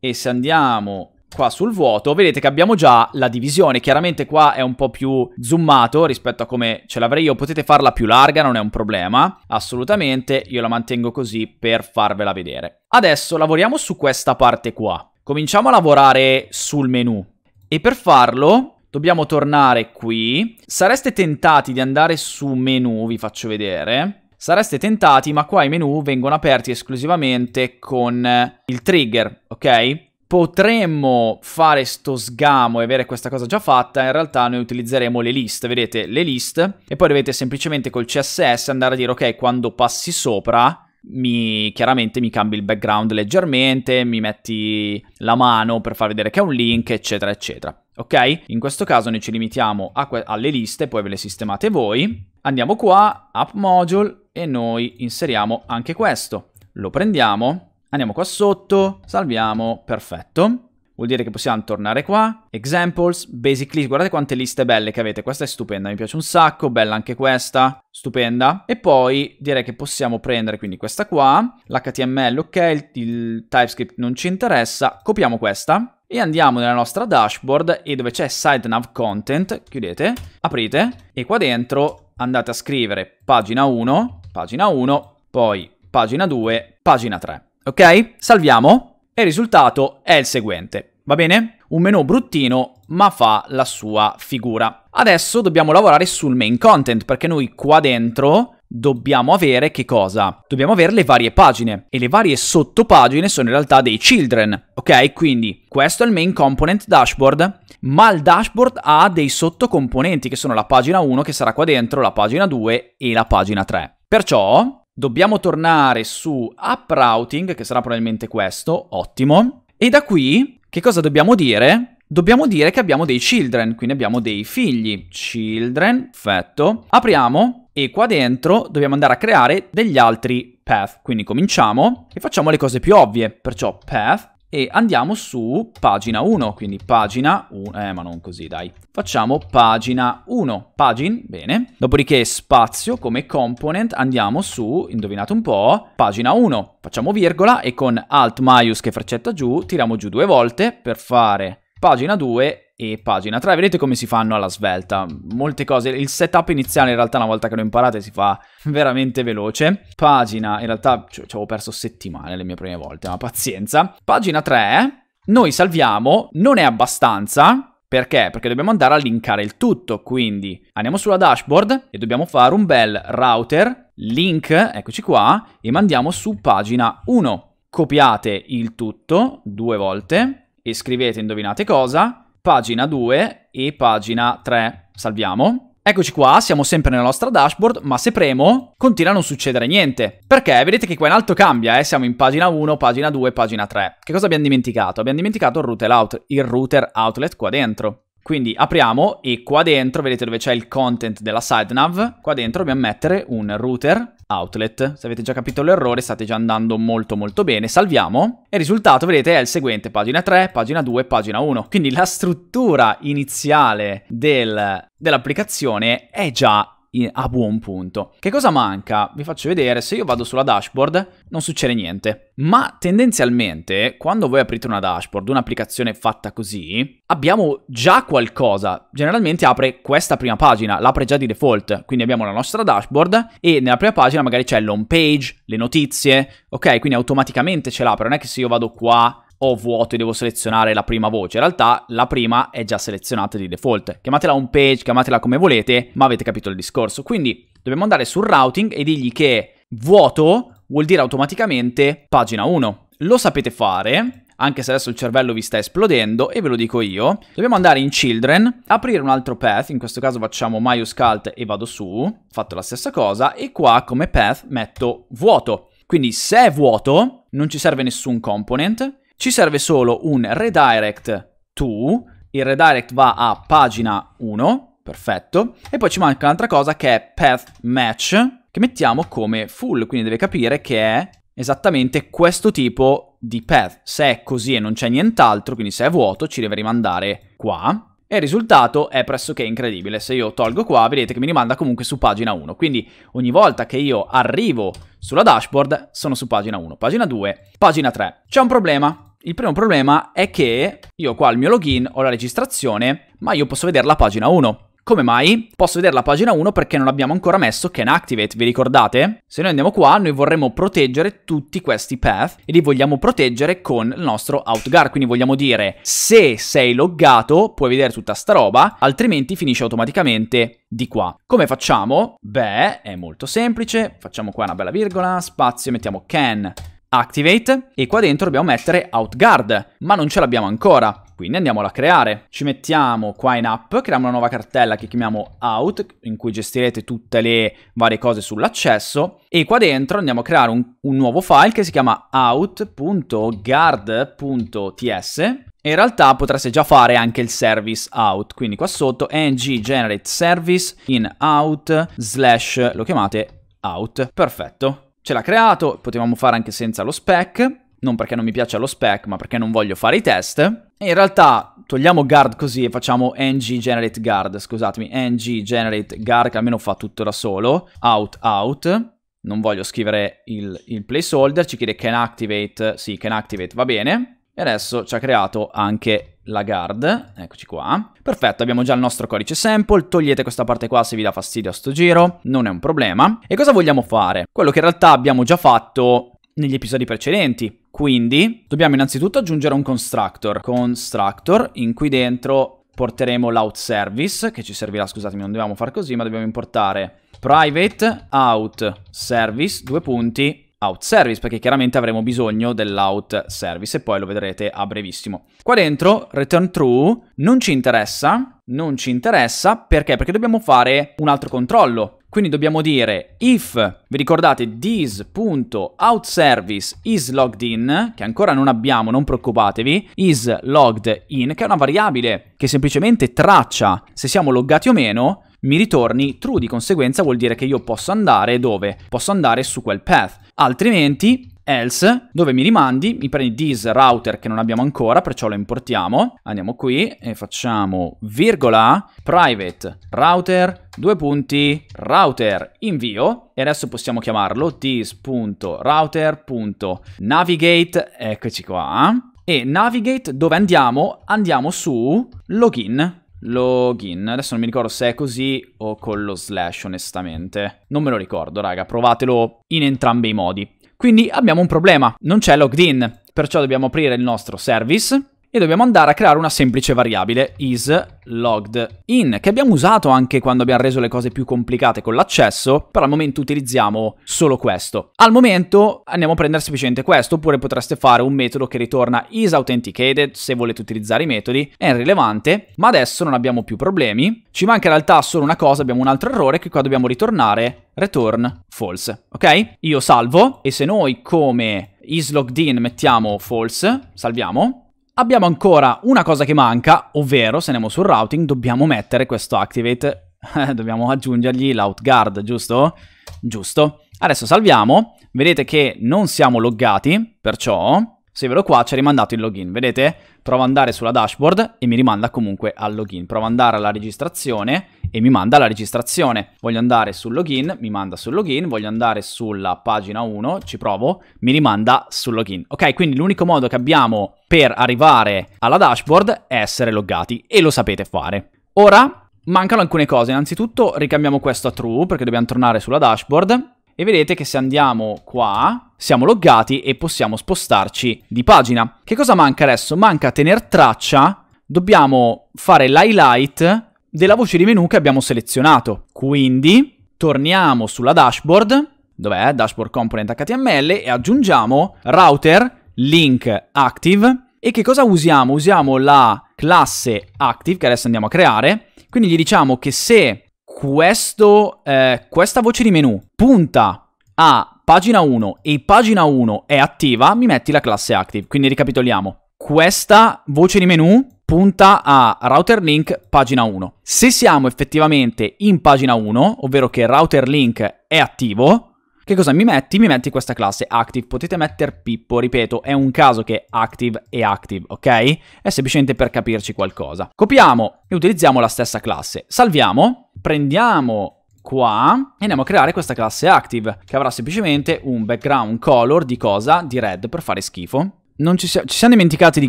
A: e se andiamo qua sul vuoto vedete che abbiamo già la divisione, chiaramente qua è un po' più zoomato rispetto a come ce l'avrei io, potete farla più larga, non è un problema, assolutamente, io la mantengo così per farvela vedere. Adesso lavoriamo su questa parte qua, cominciamo a lavorare sul menu e per farlo Dobbiamo tornare qui. Sareste tentati di andare su menu, vi faccio vedere. Sareste tentati, ma qua i menu vengono aperti esclusivamente con eh, il trigger, ok? Potremmo fare sto sgamo e avere questa cosa già fatta, in realtà noi utilizzeremo le list, vedete, le list, e poi dovete semplicemente col CSS andare a dire, ok, quando passi sopra mi, chiaramente mi cambi il background leggermente, mi metti la mano per far vedere che è un link, eccetera, eccetera. Ok? In questo caso noi ci limitiamo alle liste, poi ve le sistemate voi. Andiamo qua, app module, e noi inseriamo anche questo. Lo prendiamo, andiamo qua sotto, salviamo, perfetto. Vuol dire che possiamo tornare qua, examples, basic list, guardate quante liste belle che avete, questa è stupenda, mi piace un sacco, bella anche questa, stupenda. E poi direi che possiamo prendere quindi questa qua, l'HTML ok, il, il TypeScript non ci interessa, copiamo questa e andiamo nella nostra dashboard e dove c'è Nav Content, chiudete, aprite e qua dentro andate a scrivere pagina 1, pagina 1, poi pagina 2, pagina 3. Ok? Salviamo. E il risultato è il seguente, va bene? Un menu bruttino ma fa la sua figura. Adesso dobbiamo lavorare sul main content perché noi qua dentro dobbiamo avere che cosa? Dobbiamo avere le varie pagine e le varie sottopagine sono in realtà dei children, ok? Quindi questo è il main component dashboard, ma il dashboard ha dei sottocomponenti che sono la pagina 1 che sarà qua dentro, la pagina 2 e la pagina 3. Perciò Dobbiamo tornare su app routing, che sarà probabilmente questo, ottimo. E da qui, che cosa dobbiamo dire? Dobbiamo dire che abbiamo dei children, quindi abbiamo dei figli. Children, perfetto. Apriamo e qua dentro dobbiamo andare a creare degli altri path. Quindi cominciamo e facciamo le cose più ovvie. Perciò path e andiamo su pagina 1, quindi pagina 1, eh ma non così dai, facciamo pagina 1, pagin, bene, dopodiché spazio come component andiamo su, indovinate un po', pagina 1, facciamo virgola e con alt maius che freccetta giù tiriamo giù due volte per fare pagina 2 e pagina 3. Vedete come si fanno alla svelta. Molte cose, il setup iniziale in realtà una volta che lo imparate si fa veramente veloce. Pagina, in realtà ci avevo perso settimane le mie prime volte, ma pazienza. Pagina 3, noi salviamo, non è abbastanza, perché? Perché dobbiamo andare a linkare il tutto, quindi andiamo sulla dashboard e dobbiamo fare un bel router, link, eccoci qua, e mandiamo su pagina 1. Copiate il tutto due volte e scrivete indovinate cosa pagina 2 e pagina 3. Salviamo. Eccoci qua, siamo sempre nella nostra dashboard, ma se premo continua a non succedere niente. Perché vedete che qua in alto cambia, eh? siamo in pagina 1, pagina 2, pagina 3. Che cosa abbiamo dimenticato? Abbiamo dimenticato il router, out, il router outlet qua dentro. Quindi apriamo e qua dentro, vedete dove c'è il content della site nav, qua dentro dobbiamo mettere un router outlet. Se avete già capito l'errore state già andando molto molto bene. Salviamo e il risultato vedete è il seguente, pagina 3, pagina 2, pagina 1. Quindi la struttura iniziale del, dell'applicazione è già a buon punto. Che cosa manca? Vi faccio vedere, se io vado sulla dashboard non succede niente. Ma tendenzialmente, quando voi aprite una dashboard, un'applicazione fatta così, abbiamo già qualcosa. Generalmente apre questa prima pagina, l'apre già di default. Quindi abbiamo la nostra dashboard e nella prima pagina magari c'è l'home page, le notizie, ok? Quindi automaticamente ce l'apre, non è che se io vado qua o vuoto e devo selezionare la prima voce. In realtà la prima è già selezionata di default. Chiamatela home page, chiamatela come volete, ma avete capito il discorso. Quindi dobbiamo andare sul routing e dirgli che vuoto vuol dire automaticamente pagina 1. Lo sapete fare, anche se adesso il cervello vi sta esplodendo, e ve lo dico io, dobbiamo andare in children, aprire un altro path, in questo caso facciamo MyUseCult e vado su, fatto la stessa cosa, e qua come path metto vuoto. Quindi se è vuoto non ci serve nessun component, ci serve solo un redirect to, il redirect va a pagina 1, perfetto, e poi ci manca un'altra cosa che è path match, che mettiamo come full, quindi deve capire che è esattamente questo tipo di path. Se è così e non c'è nient'altro, quindi se è vuoto, ci deve rimandare qua. E il risultato è pressoché incredibile. Se io tolgo qua, vedete che mi rimanda comunque su pagina 1. Quindi ogni volta che io arrivo sulla dashboard, sono su pagina 1, pagina 2, pagina 3. C'è un problema. Il primo problema è che io qua il mio login ho la registrazione, ma io posso vedere la pagina 1. Come mai? Posso vedere la pagina 1 perché non abbiamo ancora messo Can Activate, vi ricordate? Se noi andiamo qua, noi vorremmo proteggere tutti questi path e li vogliamo proteggere con il nostro outgar, quindi vogliamo dire se sei loggato puoi vedere tutta sta roba, altrimenti finisce automaticamente di qua. Come facciamo? Beh, è molto semplice, facciamo qua una bella virgola, spazio, mettiamo Can Activate e qua dentro dobbiamo mettere Outguard, ma non ce l'abbiamo ancora. Quindi andiamola a creare. Ci mettiamo qua in app, creiamo una nuova cartella che chiamiamo out, in cui gestirete tutte le varie cose sull'accesso. E qua dentro andiamo a creare un, un nuovo file che si chiama out.guard.ts in realtà potreste già fare anche il service out, quindi qua sotto ng generate service in out slash, lo chiamate out, perfetto ce l'ha creato, potevamo fare anche senza lo spec, non perché non mi piace lo spec, ma perché non voglio fare i test. E in realtà togliamo guard così e facciamo ng generate guard, scusatemi, ng generate guard che almeno fa tutto da solo, out out. Non voglio scrivere il, il placeholder, ci chiede can activate, sì can activate va bene. E adesso ci ha creato anche Lagarde, eccoci qua. Perfetto, abbiamo già il nostro codice sample, togliete questa parte qua se vi dà fastidio a sto giro, non è un problema. E cosa vogliamo fare? Quello che in realtà abbiamo già fatto negli episodi precedenti. Quindi dobbiamo innanzitutto aggiungere un constructor, constructor in cui dentro porteremo l'out service, che ci servirà, scusatemi, non dobbiamo far così, ma dobbiamo importare private out service, due punti, out service, perché chiaramente avremo bisogno dell'out service e poi lo vedrete a brevissimo. Qua dentro return true non ci interessa, non ci interessa perché? Perché dobbiamo fare un altro controllo. Quindi dobbiamo dire if, vi ricordate, this.outService is logged in, che ancora non abbiamo, non preoccupatevi, is logged in, che è una variabile che semplicemente traccia se siamo loggati o meno, mi ritorni true, di conseguenza vuol dire che io posso andare dove? Posso andare su quel path altrimenti else, dove mi rimandi, mi prendi this router che non abbiamo ancora, perciò lo importiamo, andiamo qui e facciamo virgola private router, due punti, router invio, e adesso possiamo chiamarlo this.router.navigate, eccoci qua, e navigate dove andiamo? Andiamo su login, login. Adesso non mi ricordo se è così o con lo slash, onestamente. Non me lo ricordo, raga. Provatelo in entrambi i modi. Quindi abbiamo un problema. Non c'è logged Perciò dobbiamo aprire il nostro service e dobbiamo andare a creare una semplice variabile is logged in che abbiamo usato anche quando abbiamo reso le cose più complicate con l'accesso, però al momento utilizziamo solo questo. Al momento andiamo a prendere semplicemente questo, oppure potreste fare un metodo che ritorna isAuthenticated se volete utilizzare i metodi, è irrilevante, ma adesso non abbiamo più problemi. Ci manca in realtà solo una cosa, abbiamo un altro errore che qua dobbiamo ritornare return false, ok? Io salvo e se noi come isLoggedIn mettiamo false, salviamo, Abbiamo ancora una cosa che manca, ovvero se andiamo sul routing dobbiamo mettere questo activate, eh, dobbiamo aggiungergli l'outguard, giusto? Giusto. Adesso salviamo, vedete che non siamo loggati, perciò se velo qua ci ha rimandato il login, vedete? Provo ad andare sulla dashboard e mi rimanda comunque al login. Provo ad andare alla registrazione e mi manda alla registrazione. Voglio andare sul login, mi manda sul login, voglio andare sulla pagina 1, ci provo, mi rimanda sul login. Ok, quindi l'unico modo che abbiamo per arrivare alla dashboard è essere loggati e lo sapete fare. Ora mancano alcune cose, innanzitutto ricambiamo questo a true perché dobbiamo tornare sulla dashboard e vedete che se andiamo qua siamo loggati e possiamo spostarci di pagina. Che cosa manca adesso? Manca tenere traccia, dobbiamo fare l'highlight della voce di menu che abbiamo selezionato. Quindi torniamo sulla dashboard, dov'è? Dashboard component HTML e aggiungiamo router link active e che cosa usiamo? Usiamo la classe active che adesso andiamo a creare, quindi gli diciamo che se questo, eh, questa voce di menu punta a pagina 1 e pagina 1 è attiva, mi metti la classe active. Quindi ricapitoliamo. Questa voce di menu punta a router link pagina 1. Se siamo effettivamente in pagina 1, ovvero che router link è attivo, che cosa mi metti? Mi metti questa classe active. Potete mettere Pippo, ripeto, è un caso che active è active, ok? È semplicemente per capirci qualcosa. Copiamo e utilizziamo la stessa classe. Salviamo prendiamo qua e andiamo a creare questa classe active che avrà semplicemente un background color di cosa? Di red per fare schifo. Ci, si ci siamo dimenticati di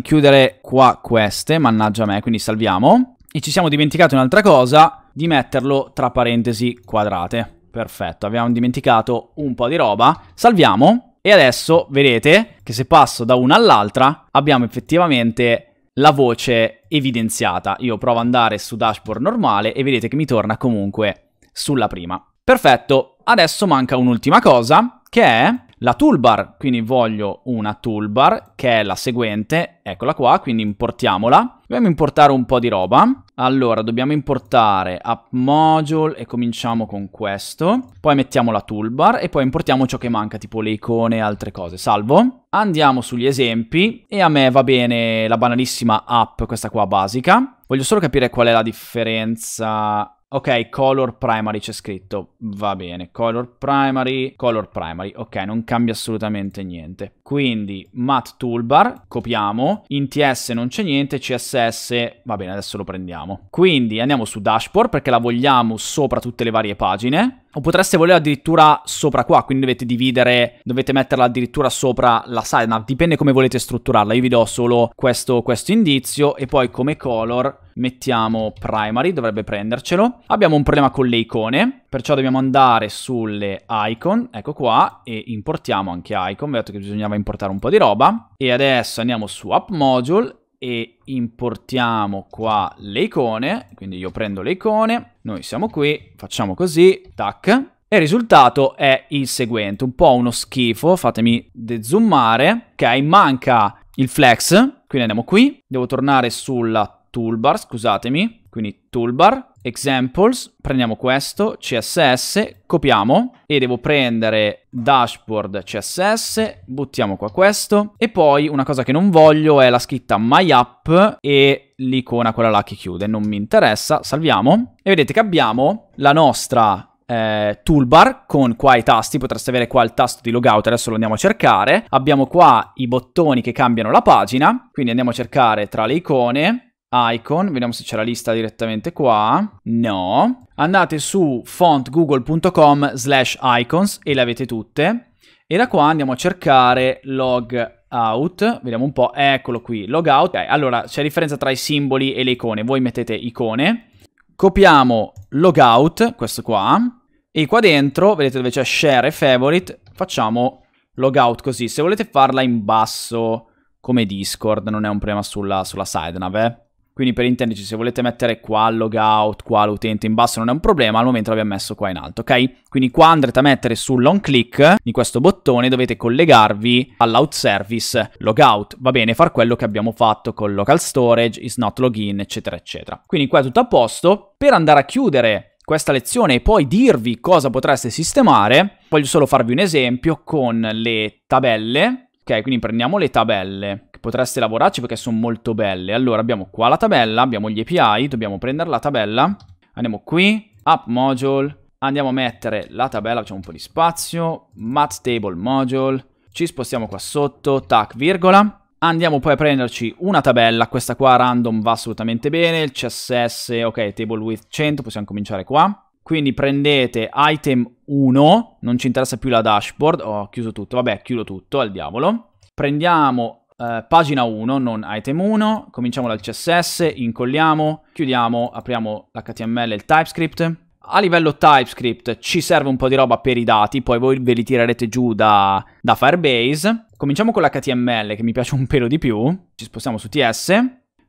A: chiudere qua queste, mannaggia me, quindi salviamo. E ci siamo dimenticati un'altra cosa, di metterlo tra parentesi quadrate. Perfetto, abbiamo dimenticato un po' di roba. Salviamo e adesso vedete che se passo da una all'altra abbiamo effettivamente la voce evidenziata. Io provo ad andare su dashboard normale e vedete che mi torna comunque sulla prima. Perfetto, adesso manca un'ultima cosa che è la toolbar, quindi voglio una toolbar che è la seguente, eccola qua, quindi importiamola Dobbiamo importare un po' di roba. Allora, dobbiamo importare app module e cominciamo con questo. Poi mettiamo la toolbar e poi importiamo ciò che manca, tipo le icone e altre cose. Salvo. Andiamo sugli esempi e a me va bene la banalissima app, questa qua basica. Voglio solo capire qual è la differenza Ok, color primary c'è scritto, va bene, color primary, color primary, ok, non cambia assolutamente niente. Quindi mat toolbar, copiamo, in TS non c'è niente, CSS, va bene, adesso lo prendiamo. Quindi andiamo su dashboard perché la vogliamo sopra tutte le varie pagine, o potreste volerla addirittura sopra qua, quindi dovete dividere, dovete metterla addirittura sopra la side, dipende come volete strutturarla, io vi do solo questo, questo indizio e poi come color mettiamo primary, dovrebbe prendercelo. Abbiamo un problema con le icone, perciò dobbiamo andare sulle icon, ecco qua, e importiamo anche icon, vedete che bisognava importare un po' di roba. E adesso andiamo su app module e importiamo qua le icone, quindi io prendo le icone, noi siamo qui, facciamo così, tac, e il risultato è il seguente, un po' uno schifo, fatemi dezoomare, ok, manca il flex, quindi andiamo qui, devo tornare sulla toolbar, scusatemi, quindi toolbar, examples, prendiamo questo, CSS, copiamo e devo prendere dashboard CSS, buttiamo qua questo e poi una cosa che non voglio è la scritta my app e l'icona quella là che chiude, non mi interessa, salviamo e vedete che abbiamo la nostra eh, toolbar con qua i tasti, potreste avere qua il tasto di logout, adesso lo andiamo a cercare. Abbiamo qua i bottoni che cambiano la pagina, quindi andiamo a cercare tra le icone icon, vediamo se c'è la lista direttamente qua, no, andate su fontgoogle.com slash icons e le avete tutte e da qua andiamo a cercare log out, vediamo un po', eccolo qui, logout, okay, allora c'è differenza tra i simboli e le icone, voi mettete icone, copiamo logout, questo qua, e qua dentro, vedete dove c'è share e favorite, facciamo logout così, se volete farla in basso come Discord, non è un problema sulla, sulla sidenav, eh. Quindi per intenderci, se volete mettere qua logout, qua l'utente in basso non è un problema, al momento l'abbiamo messo qua in alto, ok? Quindi qua andrete a mettere sull'on click di questo bottone dovete collegarvi all'out service logout, va bene, far quello che abbiamo fatto con local storage, is not login, eccetera, eccetera. Quindi qua è tutto a posto. Per andare a chiudere questa lezione e poi dirvi cosa potreste sistemare, voglio solo farvi un esempio con le tabelle, ok? Quindi prendiamo le tabelle potreste lavorarci perché sono molto belle. Allora abbiamo qua la tabella, abbiamo gli API, dobbiamo prendere la tabella, andiamo qui, app module, andiamo a mettere la tabella, facciamo un po' di spazio, mat table module, ci spostiamo qua sotto, tac, virgola. Andiamo poi a prenderci una tabella, questa qua random va assolutamente bene, il CSS, ok, table width 100, possiamo cominciare qua. Quindi prendete item 1, non ci interessa più la dashboard, ho oh, chiuso tutto, vabbè, chiudo tutto, al diavolo. Prendiamo eh, pagina 1, non item 1, cominciamo dal CSS, incolliamo, chiudiamo, apriamo l'HTML e il TypeScript. A livello TypeScript ci serve un po' di roba per i dati, poi voi ve li tirerete giù da, da Firebase. Cominciamo con l'HTML che mi piace un pelo di più, ci spostiamo su TS.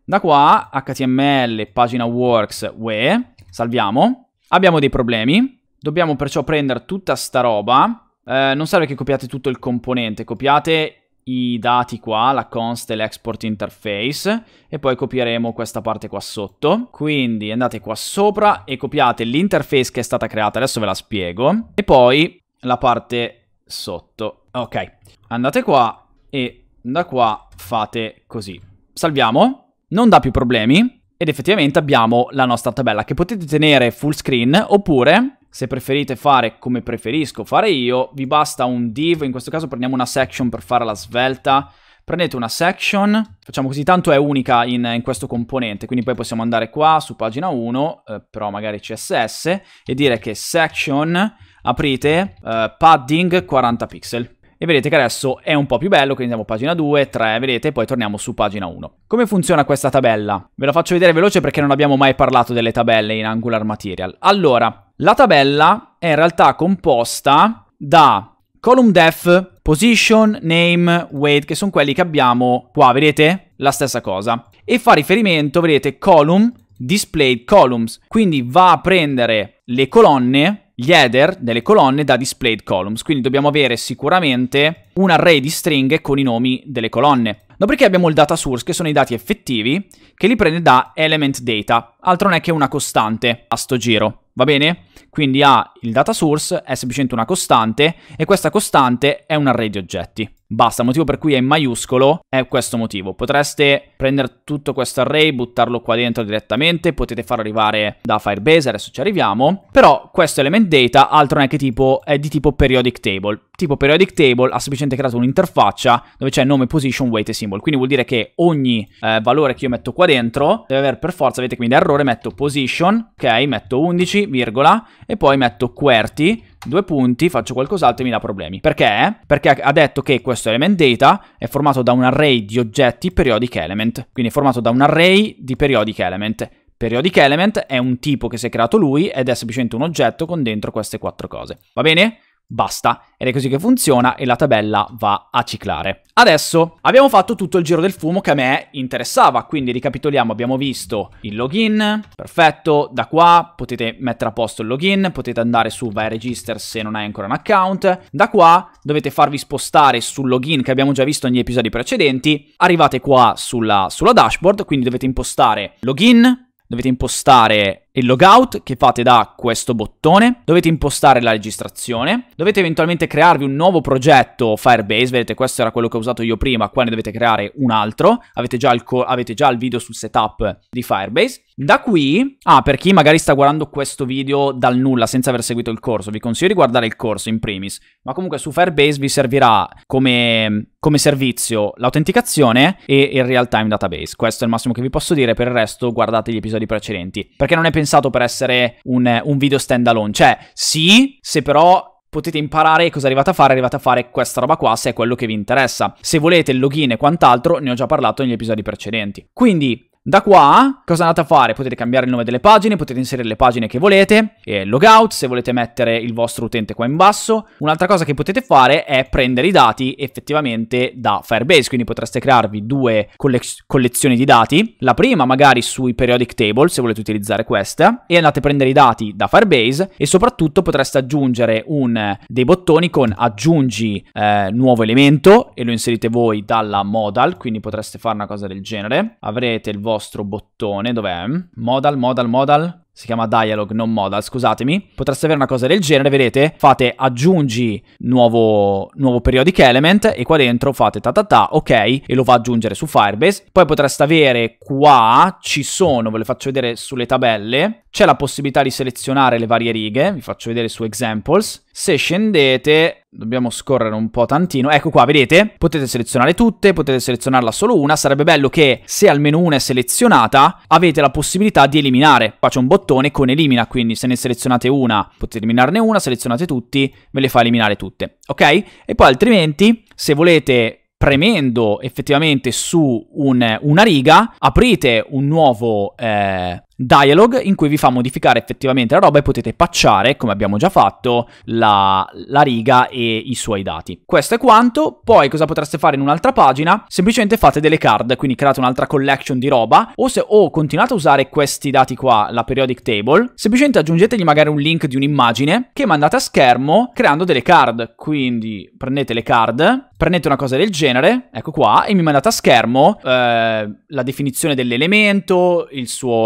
A: Da qua, HTML, pagina works, UE, salviamo. Abbiamo dei problemi, dobbiamo perciò prendere tutta sta roba. Eh, non serve che copiate tutto il componente, copiate i dati qua, la e l'export interface, e poi copieremo questa parte qua sotto. Quindi andate qua sopra e copiate l'interface che è stata creata, adesso ve la spiego, e poi la parte sotto. Ok, andate qua e da qua fate così. Salviamo, non dà più problemi, ed effettivamente abbiamo la nostra tabella che potete tenere full screen oppure se preferite fare come preferisco fare io, vi basta un div, in questo caso prendiamo una section per fare la svelta, prendete una section, facciamo così, tanto è unica in, in, questo componente, quindi poi possiamo andare qua su pagina 1, eh, però magari CSS, e dire che section, aprite, eh, padding 40 pixel. E vedete che adesso è un po' più bello, quindi andiamo a pagina 2, 3, vedete, poi torniamo su pagina 1. Come funziona questa tabella? Ve la faccio vedere veloce perché non abbiamo mai parlato delle tabelle in Angular Material. Allora, la tabella è in realtà composta da column def, position, name, weight, che sono quelli che abbiamo qua, vedete? La stessa cosa. E fa riferimento, vedete, column, display columns, quindi va a prendere le colonne, gli header delle colonne da displayed columns, quindi dobbiamo avere sicuramente un array di stringhe con i nomi delle colonne. Dopodiché abbiamo il data source, che sono i dati effettivi, che li prende da element data, altro non è che una costante a sto giro va bene? Quindi A, il data source, è semplicemente una costante, e questa costante è un array di oggetti. Basta, il motivo per cui è in maiuscolo è questo motivo. Potreste prendere tutto questo array, buttarlo qua dentro direttamente, potete farlo arrivare da Firebase, adesso ci arriviamo. Però questo element data altro non è che tipo, è di tipo periodic table. Tipo periodic table ha semplicemente creato un'interfaccia dove c'è nome, position, weight e symbol. Quindi vuol dire che ogni eh, valore che io metto qua dentro deve avere per forza, avete quindi errore, metto position, ok, metto 11, virgola, e poi metto QWERTY, due punti, faccio qualcos'altro e mi dà problemi. Perché? Perché ha detto che questo element data è formato da un array di oggetti periodic element, quindi è formato da un array di periodic element. Periodic element è un tipo che si è creato lui ed è semplicemente un oggetto con dentro queste quattro cose. Va bene? Basta. Ed è così che funziona e la tabella va a ciclare. Adesso abbiamo fatto tutto il giro del fumo che a me interessava, quindi ricapitoliamo, abbiamo visto il login, perfetto, da qua potete mettere a posto il login, potete andare su vai register se non hai ancora un account, da qua dovete farvi spostare sul login che abbiamo già visto negli episodi precedenti, arrivate qua sulla, sulla dashboard, quindi dovete impostare login, dovete impostare il logout che fate da questo bottone, dovete impostare la registrazione, dovete eventualmente crearvi un nuovo progetto Firebase, vedete questo era quello che ho usato io prima, qua ne dovete creare un altro, avete già il, avete già il video sul setup di Firebase. Da qui, ah, per chi magari sta guardando questo video dal nulla senza aver seguito il corso, vi consiglio di guardare il corso in primis, ma comunque su Firebase vi servirà come come servizio l'autenticazione e il real-time database. Questo è il massimo che vi posso dire, per il resto guardate gli episodi precedenti, perché non è pensato per essere un, un video alone. Cioè, sì, se però potete imparare cosa arrivate a fare, arrivate a fare questa roba qua se è quello che vi interessa. Se volete il login e quant'altro, ne ho già parlato negli episodi precedenti. Quindi da qua, cosa andate a fare? Potete cambiare il nome delle pagine, potete inserire le pagine che volete, e logout se volete mettere il vostro utente qua in basso. Un'altra cosa che potete fare è prendere i dati effettivamente da Firebase, quindi potreste crearvi due colle collezioni di dati. La prima magari sui periodic table, se volete utilizzare questa, e andate a prendere i dati da Firebase e soprattutto potreste aggiungere un, dei bottoni con aggiungi eh, nuovo elemento e lo inserite voi dalla modal, quindi potreste fare una cosa del genere. Avrete il vostro vostro bottone, dov'è? Modal, modal, modal, si chiama dialog, non modal, scusatemi, potreste avere una cosa del genere, vedete, fate aggiungi nuovo, nuovo periodic element e qua dentro fate ta ta ta, ok, e lo va ad aggiungere su Firebase, poi potreste avere qua, ci sono, ve le faccio vedere sulle tabelle, c'è la possibilità di selezionare le varie righe, vi faccio vedere su Examples. Se scendete, dobbiamo scorrere un po' tantino, ecco qua, vedete? Potete selezionare tutte, potete selezionarla solo una, sarebbe bello che se almeno una è selezionata avete la possibilità di eliminare. Qua c'è un bottone con elimina, quindi se ne selezionate una potete eliminarne una, selezionate tutti, ve le fa eliminare tutte, ok? E poi altrimenti, se volete premendo effettivamente su un, una riga, aprite un nuovo eh, dialog in cui vi fa modificare effettivamente la roba e potete patchare, come abbiamo già fatto, la, la riga e i suoi dati. Questo è quanto, poi cosa potreste fare in un'altra pagina? Semplicemente fate delle card, quindi create un'altra collection di roba o se o continuate a usare questi dati qua, la periodic table, semplicemente aggiungetegli magari un link di un'immagine che mandate a schermo creando delle card, quindi prendete le card, prendete una cosa del genere, ecco qua, e mi mandate a schermo eh, la definizione dell'elemento,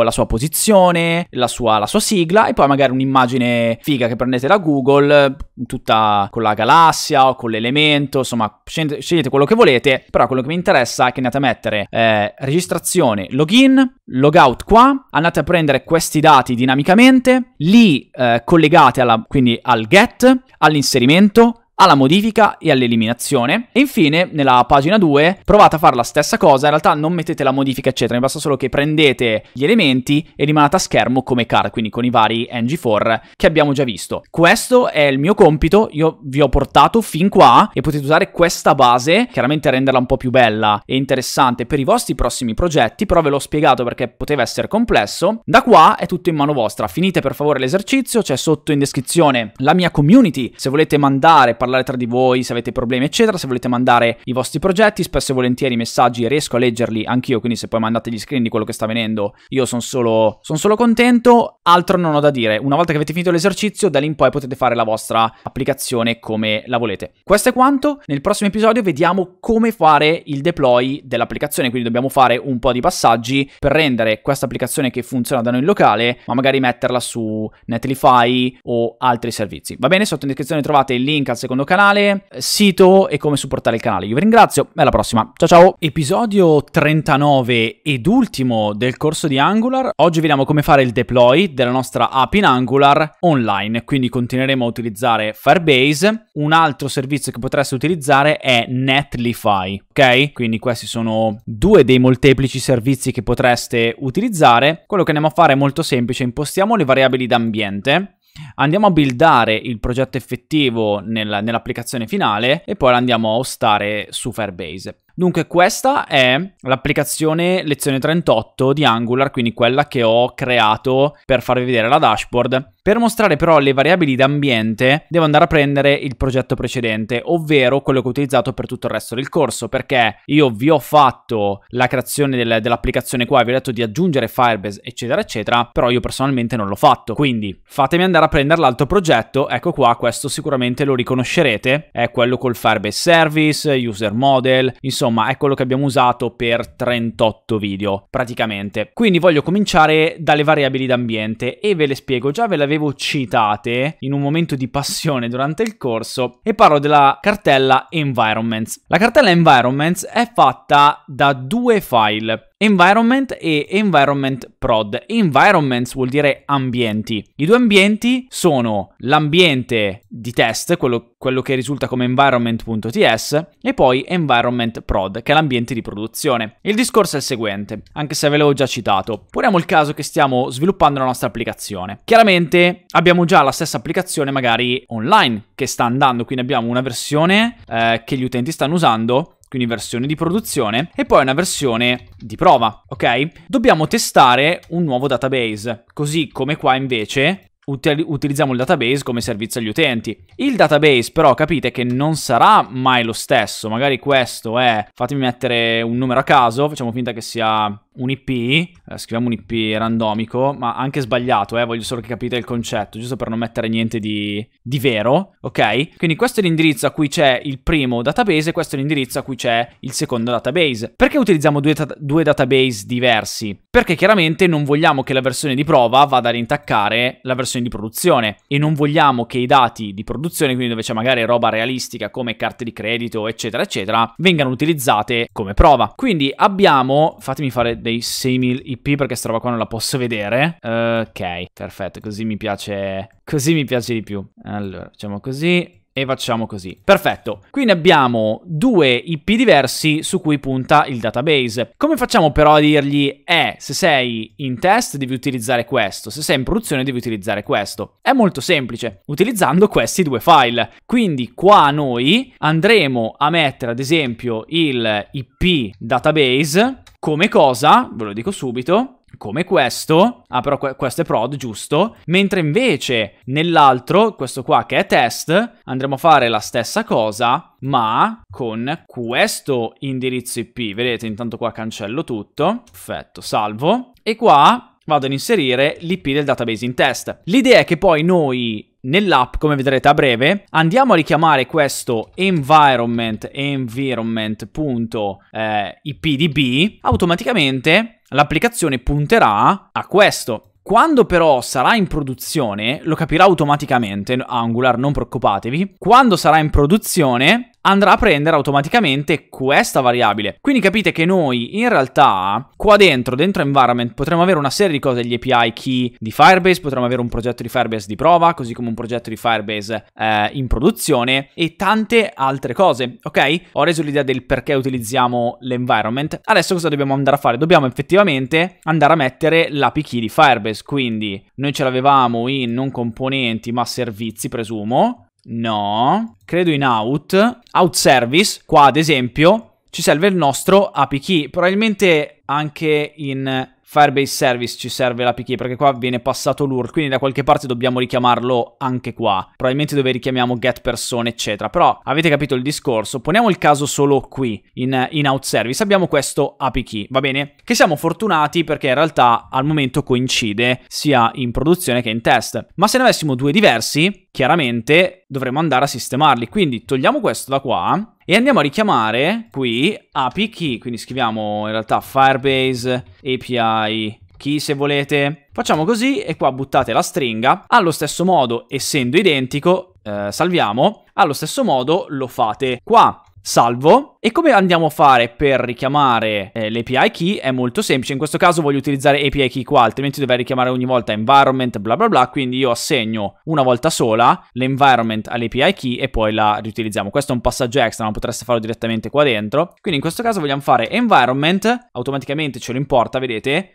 A: la sua posizione, composizione, la sua, la sua sigla e poi magari un'immagine figa che prendete da Google, tutta con la galassia o con l'elemento, insomma scegliete, quello che volete, però quello che mi interessa è che andate a mettere eh, registrazione, login, logout qua, andate a prendere questi dati dinamicamente, li eh, collegate alla, quindi al get, all'inserimento, alla modifica e all'eliminazione. E infine, nella pagina 2, provate a fare la stessa cosa, in realtà non mettete la modifica eccetera, mi basta solo che prendete gli elementi e rimanete a schermo come card, quindi con i vari ng4 che abbiamo già visto. Questo è il mio compito, io vi ho portato fin qua e potete usare questa base, chiaramente renderla un po' più bella e interessante per i vostri prossimi progetti, però ve l'ho spiegato perché poteva essere complesso. Da qua è tutto in mano vostra, finite per favore l'esercizio, c'è sotto in descrizione la mia community, se volete mandare parlare tra di voi, se avete problemi, eccetera. Se volete mandare i vostri progetti, spesso e volentieri i messaggi riesco a leggerli anch'io, quindi se poi mandate gli screen di quello che sta venendo, io sono solo, son solo contento. Altro non ho da dire. Una volta che avete finito l'esercizio, da lì in poi potete fare la vostra applicazione come la volete. Questo è quanto. Nel prossimo episodio vediamo come fare il deploy dell'applicazione, quindi dobbiamo fare un po' di passaggi per rendere questa applicazione che funziona da noi in locale, ma magari metterla su Netlify o altri servizi. Va bene, sotto in descrizione trovate il link al secondo secondo canale, sito e come supportare il canale. Io vi ringrazio e alla prossima. Ciao ciao! Episodio 39 ed ultimo del corso di Angular. Oggi vediamo come fare il deploy della nostra app in Angular online, quindi continueremo a utilizzare Firebase. Un altro servizio che potreste utilizzare è Netlify, ok? Quindi questi sono due dei molteplici servizi che potreste utilizzare. Quello che andiamo a fare è molto semplice, impostiamo le variabili d'ambiente andiamo a buildare il progetto effettivo nel, nell'applicazione finale e poi la andiamo a hostare su Firebase. Dunque questa è l'applicazione lezione 38 di Angular, quindi quella che ho creato per farvi vedere la dashboard. Per mostrare però le variabili d'ambiente devo andare a prendere il progetto precedente, ovvero quello che ho utilizzato per tutto il resto del corso, perché io vi ho fatto la creazione del, dell'applicazione qua, vi ho detto di aggiungere Firebase eccetera eccetera, però io personalmente non l'ho fatto, quindi fatemi andare a prendere l'altro progetto, ecco qua, questo sicuramente lo riconoscerete, è quello col Firebase Service, User Model, insomma insomma è quello che abbiamo usato per 38 video praticamente. Quindi voglio cominciare dalle variabili d'ambiente e ve le spiego, già ve le avevo citate in un momento di passione durante il corso e parlo della cartella environments. La cartella environments è fatta da due file. Environment e Environment Prod. Environments vuol dire ambienti. I due ambienti sono l'ambiente di test, quello, quello che risulta come environment.ts, e poi environment prod, che è l'ambiente di produzione. Il discorso è il seguente, anche se ve l'ho già citato. Poniamo il caso che stiamo sviluppando la nostra applicazione. Chiaramente abbiamo già la stessa applicazione magari online che sta andando, quindi abbiamo una versione eh, che gli utenti stanno usando quindi versione di produzione, e poi una versione di prova, ok? Dobbiamo testare un nuovo database, così come qua invece utilizziamo il database come servizio agli utenti. Il database però capite che non sarà mai lo stesso, magari questo è, fatemi mettere un numero a caso, facciamo finta che sia un IP, eh, scriviamo un IP randomico, ma anche sbagliato, eh, voglio solo che capite il concetto, giusto per non mettere niente di, di vero, ok? Quindi questo è l'indirizzo a cui c'è il primo database e questo è l'indirizzo a cui c'è il secondo database. Perché utilizziamo due, due database diversi? Perché chiaramente non vogliamo che la versione di prova vada ad intaccare la versione di produzione e non vogliamo che i dati di produzione, quindi dove c'è magari roba realistica come carte di credito, eccetera, eccetera, vengano utilizzate come prova. Quindi abbiamo, fatemi fare dei 6.000 IP perché questa roba qua non la posso vedere. Eh, ok, perfetto, così mi piace, così mi piace di più. Allora, facciamo così e facciamo così. Perfetto, Quindi abbiamo due IP diversi su cui punta il database. Come facciamo però a dirgli, eh, se sei in test devi utilizzare questo, se sei in produzione devi utilizzare questo? È molto semplice, utilizzando questi due file. Quindi qua noi andremo a mettere ad esempio il IP database come cosa, ve lo dico subito, come questo, ah però questo è prod giusto, mentre invece nell'altro, questo qua che è test, andremo a fare la stessa cosa ma con questo indirizzo IP, vedete intanto qua cancello tutto, perfetto, salvo e qua vado ad inserire l'IP del database in test. L'idea è che poi noi nell'app, come vedrete a breve, andiamo a richiamare questo environment, environment.ipdb, automaticamente l'applicazione punterà a questo. Quando però sarà in produzione, lo capirà automaticamente Angular, non preoccupatevi, quando sarà in produzione andrà a prendere automaticamente questa variabile. Quindi capite che noi in realtà qua dentro, dentro environment, potremmo avere una serie di cose, gli API key di Firebase, potremmo avere un progetto di Firebase di prova, così come un progetto di Firebase eh, in produzione e tante altre cose, ok? Ho reso l'idea del perché utilizziamo l'environment. Adesso cosa dobbiamo andare a fare? Dobbiamo effettivamente andare a mettere l'API key di Firebase, quindi noi ce l'avevamo in non componenti ma servizi presumo, No, credo in out. Out service, qua ad esempio, ci serve il nostro API key. Probabilmente anche in Firebase Service ci serve l'APK perché qua viene passato l'URL, quindi da qualche parte dobbiamo richiamarlo anche qua, probabilmente dove richiamiamo get persone eccetera, però avete capito il discorso, poniamo il caso solo qui, in, in out service, abbiamo questo APK, va bene? Che siamo fortunati perché in realtà al momento coincide sia in produzione che in test, ma se ne avessimo due diversi, chiaramente dovremmo andare a sistemarli, quindi togliamo questo da qua, e andiamo a richiamare qui API key, quindi scriviamo in realtà Firebase API key se volete. Facciamo così e qua buttate la stringa. Allo stesso modo, essendo identico, eh, salviamo, allo stesso modo lo fate qua salvo. E come andiamo a fare per richiamare eh, l'API key? È molto semplice, in questo caso voglio utilizzare API key qua, altrimenti dovrei richiamare ogni volta environment bla bla bla, quindi io assegno una volta sola l'environment all'API key e poi la riutilizziamo. Questo è un passaggio extra, ma potreste farlo direttamente qua dentro. Quindi in questo caso vogliamo fare environment, automaticamente ce lo importa, vedete?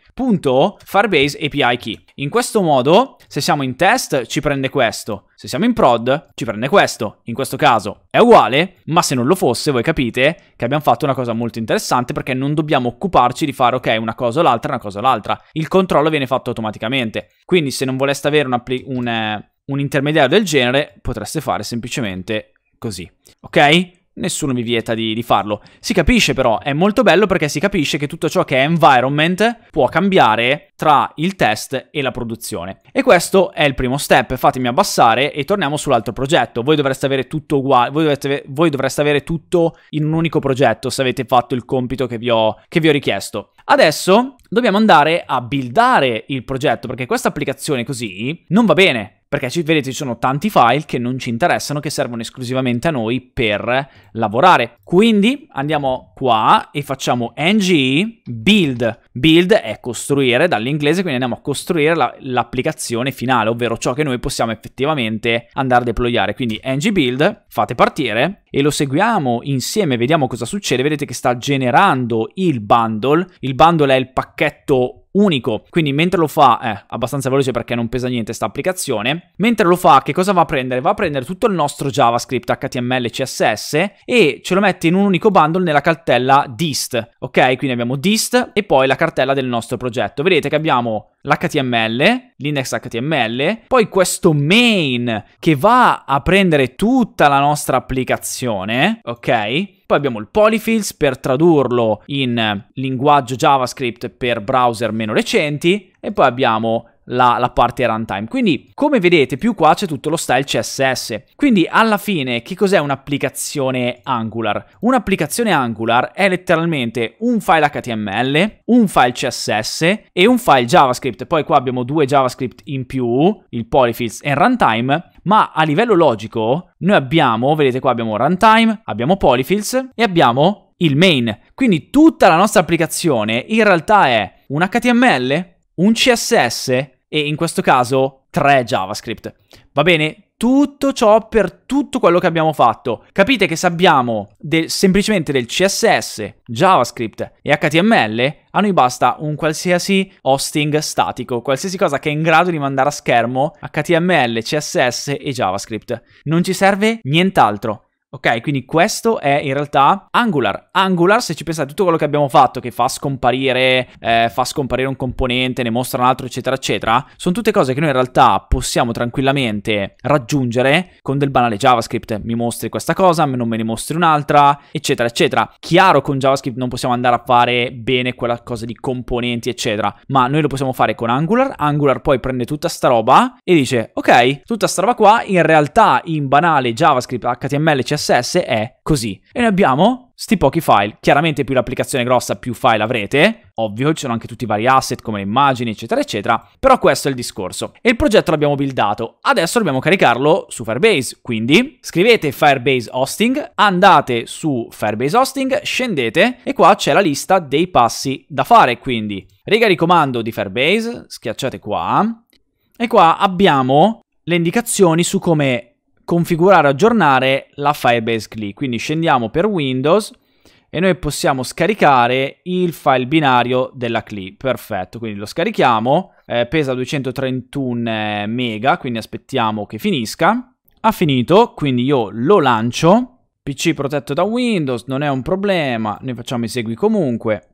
A: Firebase API key. In questo modo, se siamo in test, ci prende questo. Se siamo in prod, ci prende questo. In questo caso è uguale, ma se non lo fosse, voi capite che abbiamo fatto una cosa molto interessante perché non dobbiamo occuparci di fare, ok, una cosa o l'altra, una cosa o l'altra. Il controllo viene fatto automaticamente. Quindi se non voleste avere un, un, eh, un intermediario del genere, potreste fare semplicemente così. Ok? nessuno mi vieta di, di, farlo. Si capisce però, è molto bello perché si capisce che tutto ciò che è environment può cambiare tra il test e la produzione. E questo è il primo step, fatemi abbassare e torniamo sull'altro progetto. Voi dovreste avere tutto uguale, voi dovreste, voi dovreste avere tutto in un unico progetto se avete fatto il compito che vi ho, che vi ho richiesto. Adesso dobbiamo andare a buildare il progetto perché questa applicazione così non va bene perché ci, vedete ci sono tanti file che non ci interessano, che servono esclusivamente a noi per lavorare. Quindi andiamo qua e facciamo ng build. Build è costruire dall'inglese, quindi andiamo a costruire l'applicazione finale, ovvero ciò che noi possiamo effettivamente andare a deployare. Quindi ng build, fate partire e lo seguiamo insieme, vediamo cosa succede. Vedete che sta generando il bundle. Il bundle è il pacchetto unico. Quindi mentre lo fa, è eh, abbastanza veloce perché non pesa niente sta applicazione, mentre lo fa che cosa va a prendere? Va a prendere tutto il nostro JavaScript, HTML, CSS e ce lo mette in un unico bundle nella cartella dist, ok? Quindi abbiamo dist e poi la cartella del nostro progetto. Vedete che abbiamo l'HTML, l'index HTML, poi questo main che va a prendere tutta la nostra applicazione, ok? Poi abbiamo il Polyfills per tradurlo in linguaggio JavaScript per browser meno recenti e poi abbiamo la, la, parte runtime. Quindi, come vedete, più qua c'è tutto lo style CSS. Quindi, alla fine, che cos'è un'applicazione Angular? Un'applicazione Angular è letteralmente un file HTML, un file CSS e un file JavaScript. Poi qua abbiamo due JavaScript in più, il polyfills e il runtime, ma a livello logico noi abbiamo, vedete qua abbiamo runtime, abbiamo polyfills e abbiamo il main. Quindi tutta la nostra applicazione in realtà è un HTML, un CSS e in questo caso 3 JavaScript. Va bene? tutto ciò per tutto quello che abbiamo fatto. Capite che se abbiamo del, semplicemente del CSS, JavaScript e HTML, a noi basta un qualsiasi hosting statico, qualsiasi cosa che è in grado di mandare a schermo HTML, CSS e JavaScript. Non ci serve nient'altro. Ok, quindi questo è in realtà Angular. Angular, se ci pensate, tutto quello che abbiamo fatto, che fa scomparire, eh, fa scomparire un componente, ne mostra un altro, eccetera, eccetera, sono tutte cose che noi in realtà possiamo tranquillamente raggiungere con del banale JavaScript. Mi mostri questa cosa, non me ne mostri un'altra, eccetera, eccetera. Chiaro, con JavaScript non possiamo andare a fare bene quella cosa di componenti, eccetera, ma noi lo possiamo fare con Angular. Angular poi prende tutta sta roba e dice, ok, tutta sta roba qua, in realtà in banale JavaScript, HTML, CSS, CSS è così. E ne abbiamo sti pochi file. Chiaramente più l'applicazione è grossa, più file avrete. Ovvio, ci sono anche tutti i vari asset come le immagini, eccetera, eccetera. Però questo è il discorso. E il progetto l'abbiamo buildato. Adesso dobbiamo caricarlo su Firebase. Quindi scrivete Firebase Hosting, andate su Firebase Hosting, scendete e qua c'è la lista dei passi da fare. Quindi riga di comando di Firebase, schiacciate qua. E qua abbiamo le indicazioni su come configurare e aggiornare la Firebase GLI. Quindi scendiamo per Windows e noi possiamo scaricare il file binario della CLI. Perfetto, quindi lo scarichiamo, eh, pesa 231 mega, quindi aspettiamo che finisca. Ha finito, quindi io lo lancio. PC protetto da Windows, non è un problema, noi facciamo i segui comunque.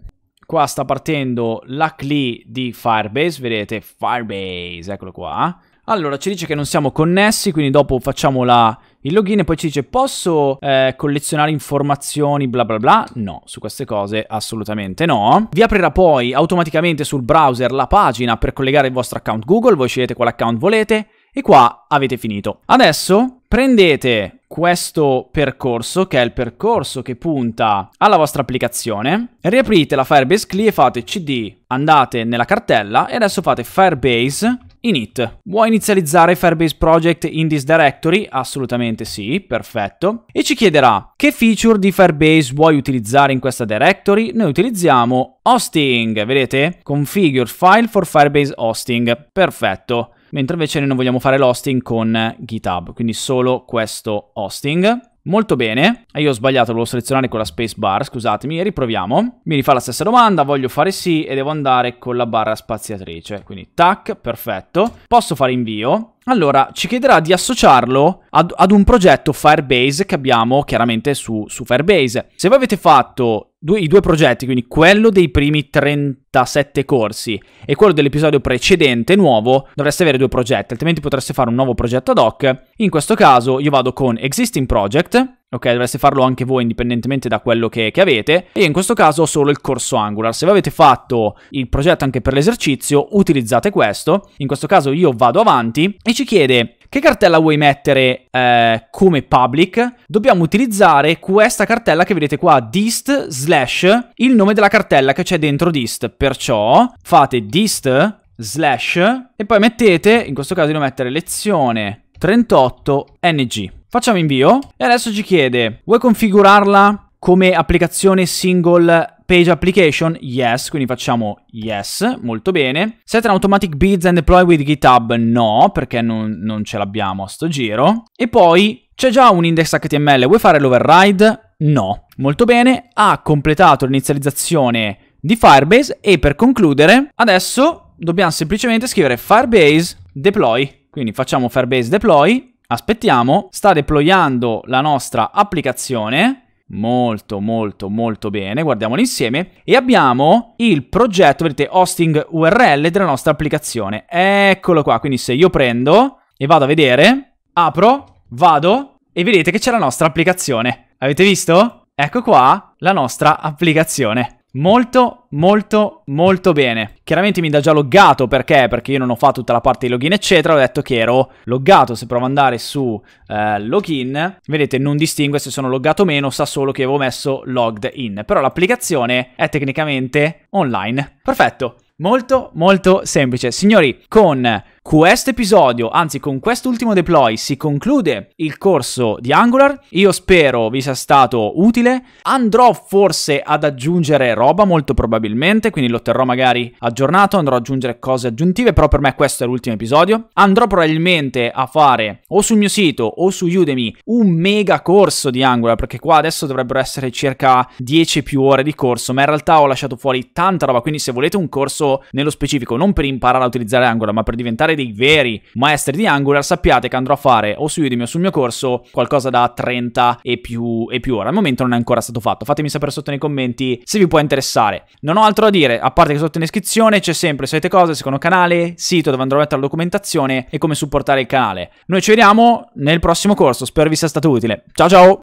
A: Qua sta partendo la CLI di Firebase, vedete Firebase, eccolo qua. Allora, ci dice che non siamo connessi, quindi dopo facciamo la, il login e poi ci dice posso eh, collezionare informazioni bla bla bla? No, su queste cose assolutamente no. Vi aprirà poi automaticamente sul browser la pagina per collegare il vostro account Google, voi scegliete quale account volete e qua avete finito. Adesso prendete questo percorso, che è il percorso che punta alla vostra applicazione, riaprite la Firebase CLI e fate cd, andate nella cartella e adesso fate Firebase init. Vuoi inizializzare Firebase Project in this directory? Assolutamente sì, perfetto. E ci chiederà che feature di Firebase vuoi utilizzare in questa directory? Noi utilizziamo hosting, vedete? Configure file for Firebase hosting. Perfetto mentre invece noi non vogliamo fare l'hosting con GitHub, quindi solo questo hosting. Molto bene, eh, io ho sbagliato, volevo selezionare con la space bar, scusatemi, riproviamo. Mi rifà la stessa domanda, voglio fare sì e devo andare con la barra spaziatrice, quindi tac, perfetto. Posso fare invio. Allora, ci chiederà di associarlo ad, ad un progetto Firebase che abbiamo chiaramente su, su Firebase. Se voi avete fatto due, i due progetti, quindi quello dei primi 37 corsi e quello dell'episodio precedente, nuovo, dovreste avere due progetti, altrimenti potreste fare un nuovo progetto ad hoc. In questo caso io vado con Existing Project, ok? Dovreste farlo anche voi indipendentemente da quello che, che, avete. E in questo caso ho solo il corso Angular. Se avete fatto il progetto anche per l'esercizio, utilizzate questo. In questo caso io vado avanti e ci chiede che cartella vuoi mettere eh, come public? Dobbiamo utilizzare questa cartella che vedete qua, dist slash il nome della cartella che c'è dentro dist. Perciò fate dist slash e poi mettete, in questo caso devo mettere lezione 38 ng. Facciamo invio e adesso ci chiede, vuoi configurarla come applicazione single Page application, yes, quindi facciamo yes, molto bene. Set an automatic bids and deploy with GitHub, no, perché non, non ce l'abbiamo a sto giro. E poi c'è già un index HTML, vuoi fare l'override? No, molto bene. Ha completato l'inizializzazione di Firebase e per concludere adesso dobbiamo semplicemente scrivere Firebase deploy. Quindi facciamo Firebase deploy, aspettiamo, sta deployando la nostra applicazione molto molto molto bene, guardiamolo insieme e abbiamo il progetto, vedete, hosting URL della nostra applicazione. Eccolo qua, quindi se io prendo e vado a vedere, apro, vado e vedete che c'è la nostra applicazione. Avete visto? Ecco qua la nostra applicazione molto molto molto bene. Chiaramente mi dà già loggato perché? Perché io non ho fatto tutta la parte di login eccetera, ho detto che ero loggato, se provo ad andare su eh, login, vedete non distingue se sono loggato o meno, sa solo che avevo messo logged in, però l'applicazione è tecnicamente online. Perfetto, molto molto semplice. Signori, con questo episodio, anzi con quest'ultimo deploy, si conclude il corso di Angular. Io spero vi sia stato utile. Andrò forse ad aggiungere roba, molto probabilmente, quindi lo terrò magari aggiornato, andrò ad aggiungere cose aggiuntive, però per me questo è l'ultimo episodio. Andrò probabilmente a fare o sul mio sito o su Udemy un mega corso di Angular, perché qua adesso dovrebbero essere circa 10 più ore di corso, ma in realtà ho lasciato fuori tanta roba, quindi se volete un corso nello specifico, non per imparare a utilizzare Angular, ma per diventare dei veri maestri di Angular, sappiate che andrò a fare o su Udemy o sul mio corso qualcosa da 30 e più, e più ore. Al momento non è ancora stato fatto. Fatemi sapere sotto nei commenti se vi può interessare. Non ho altro da dire, a parte che sotto in descrizione c'è sempre solite cose, secondo canale, sito dove andrò a mettere la documentazione e come supportare il canale. Noi ci vediamo nel prossimo corso, spero vi sia stato utile. Ciao ciao!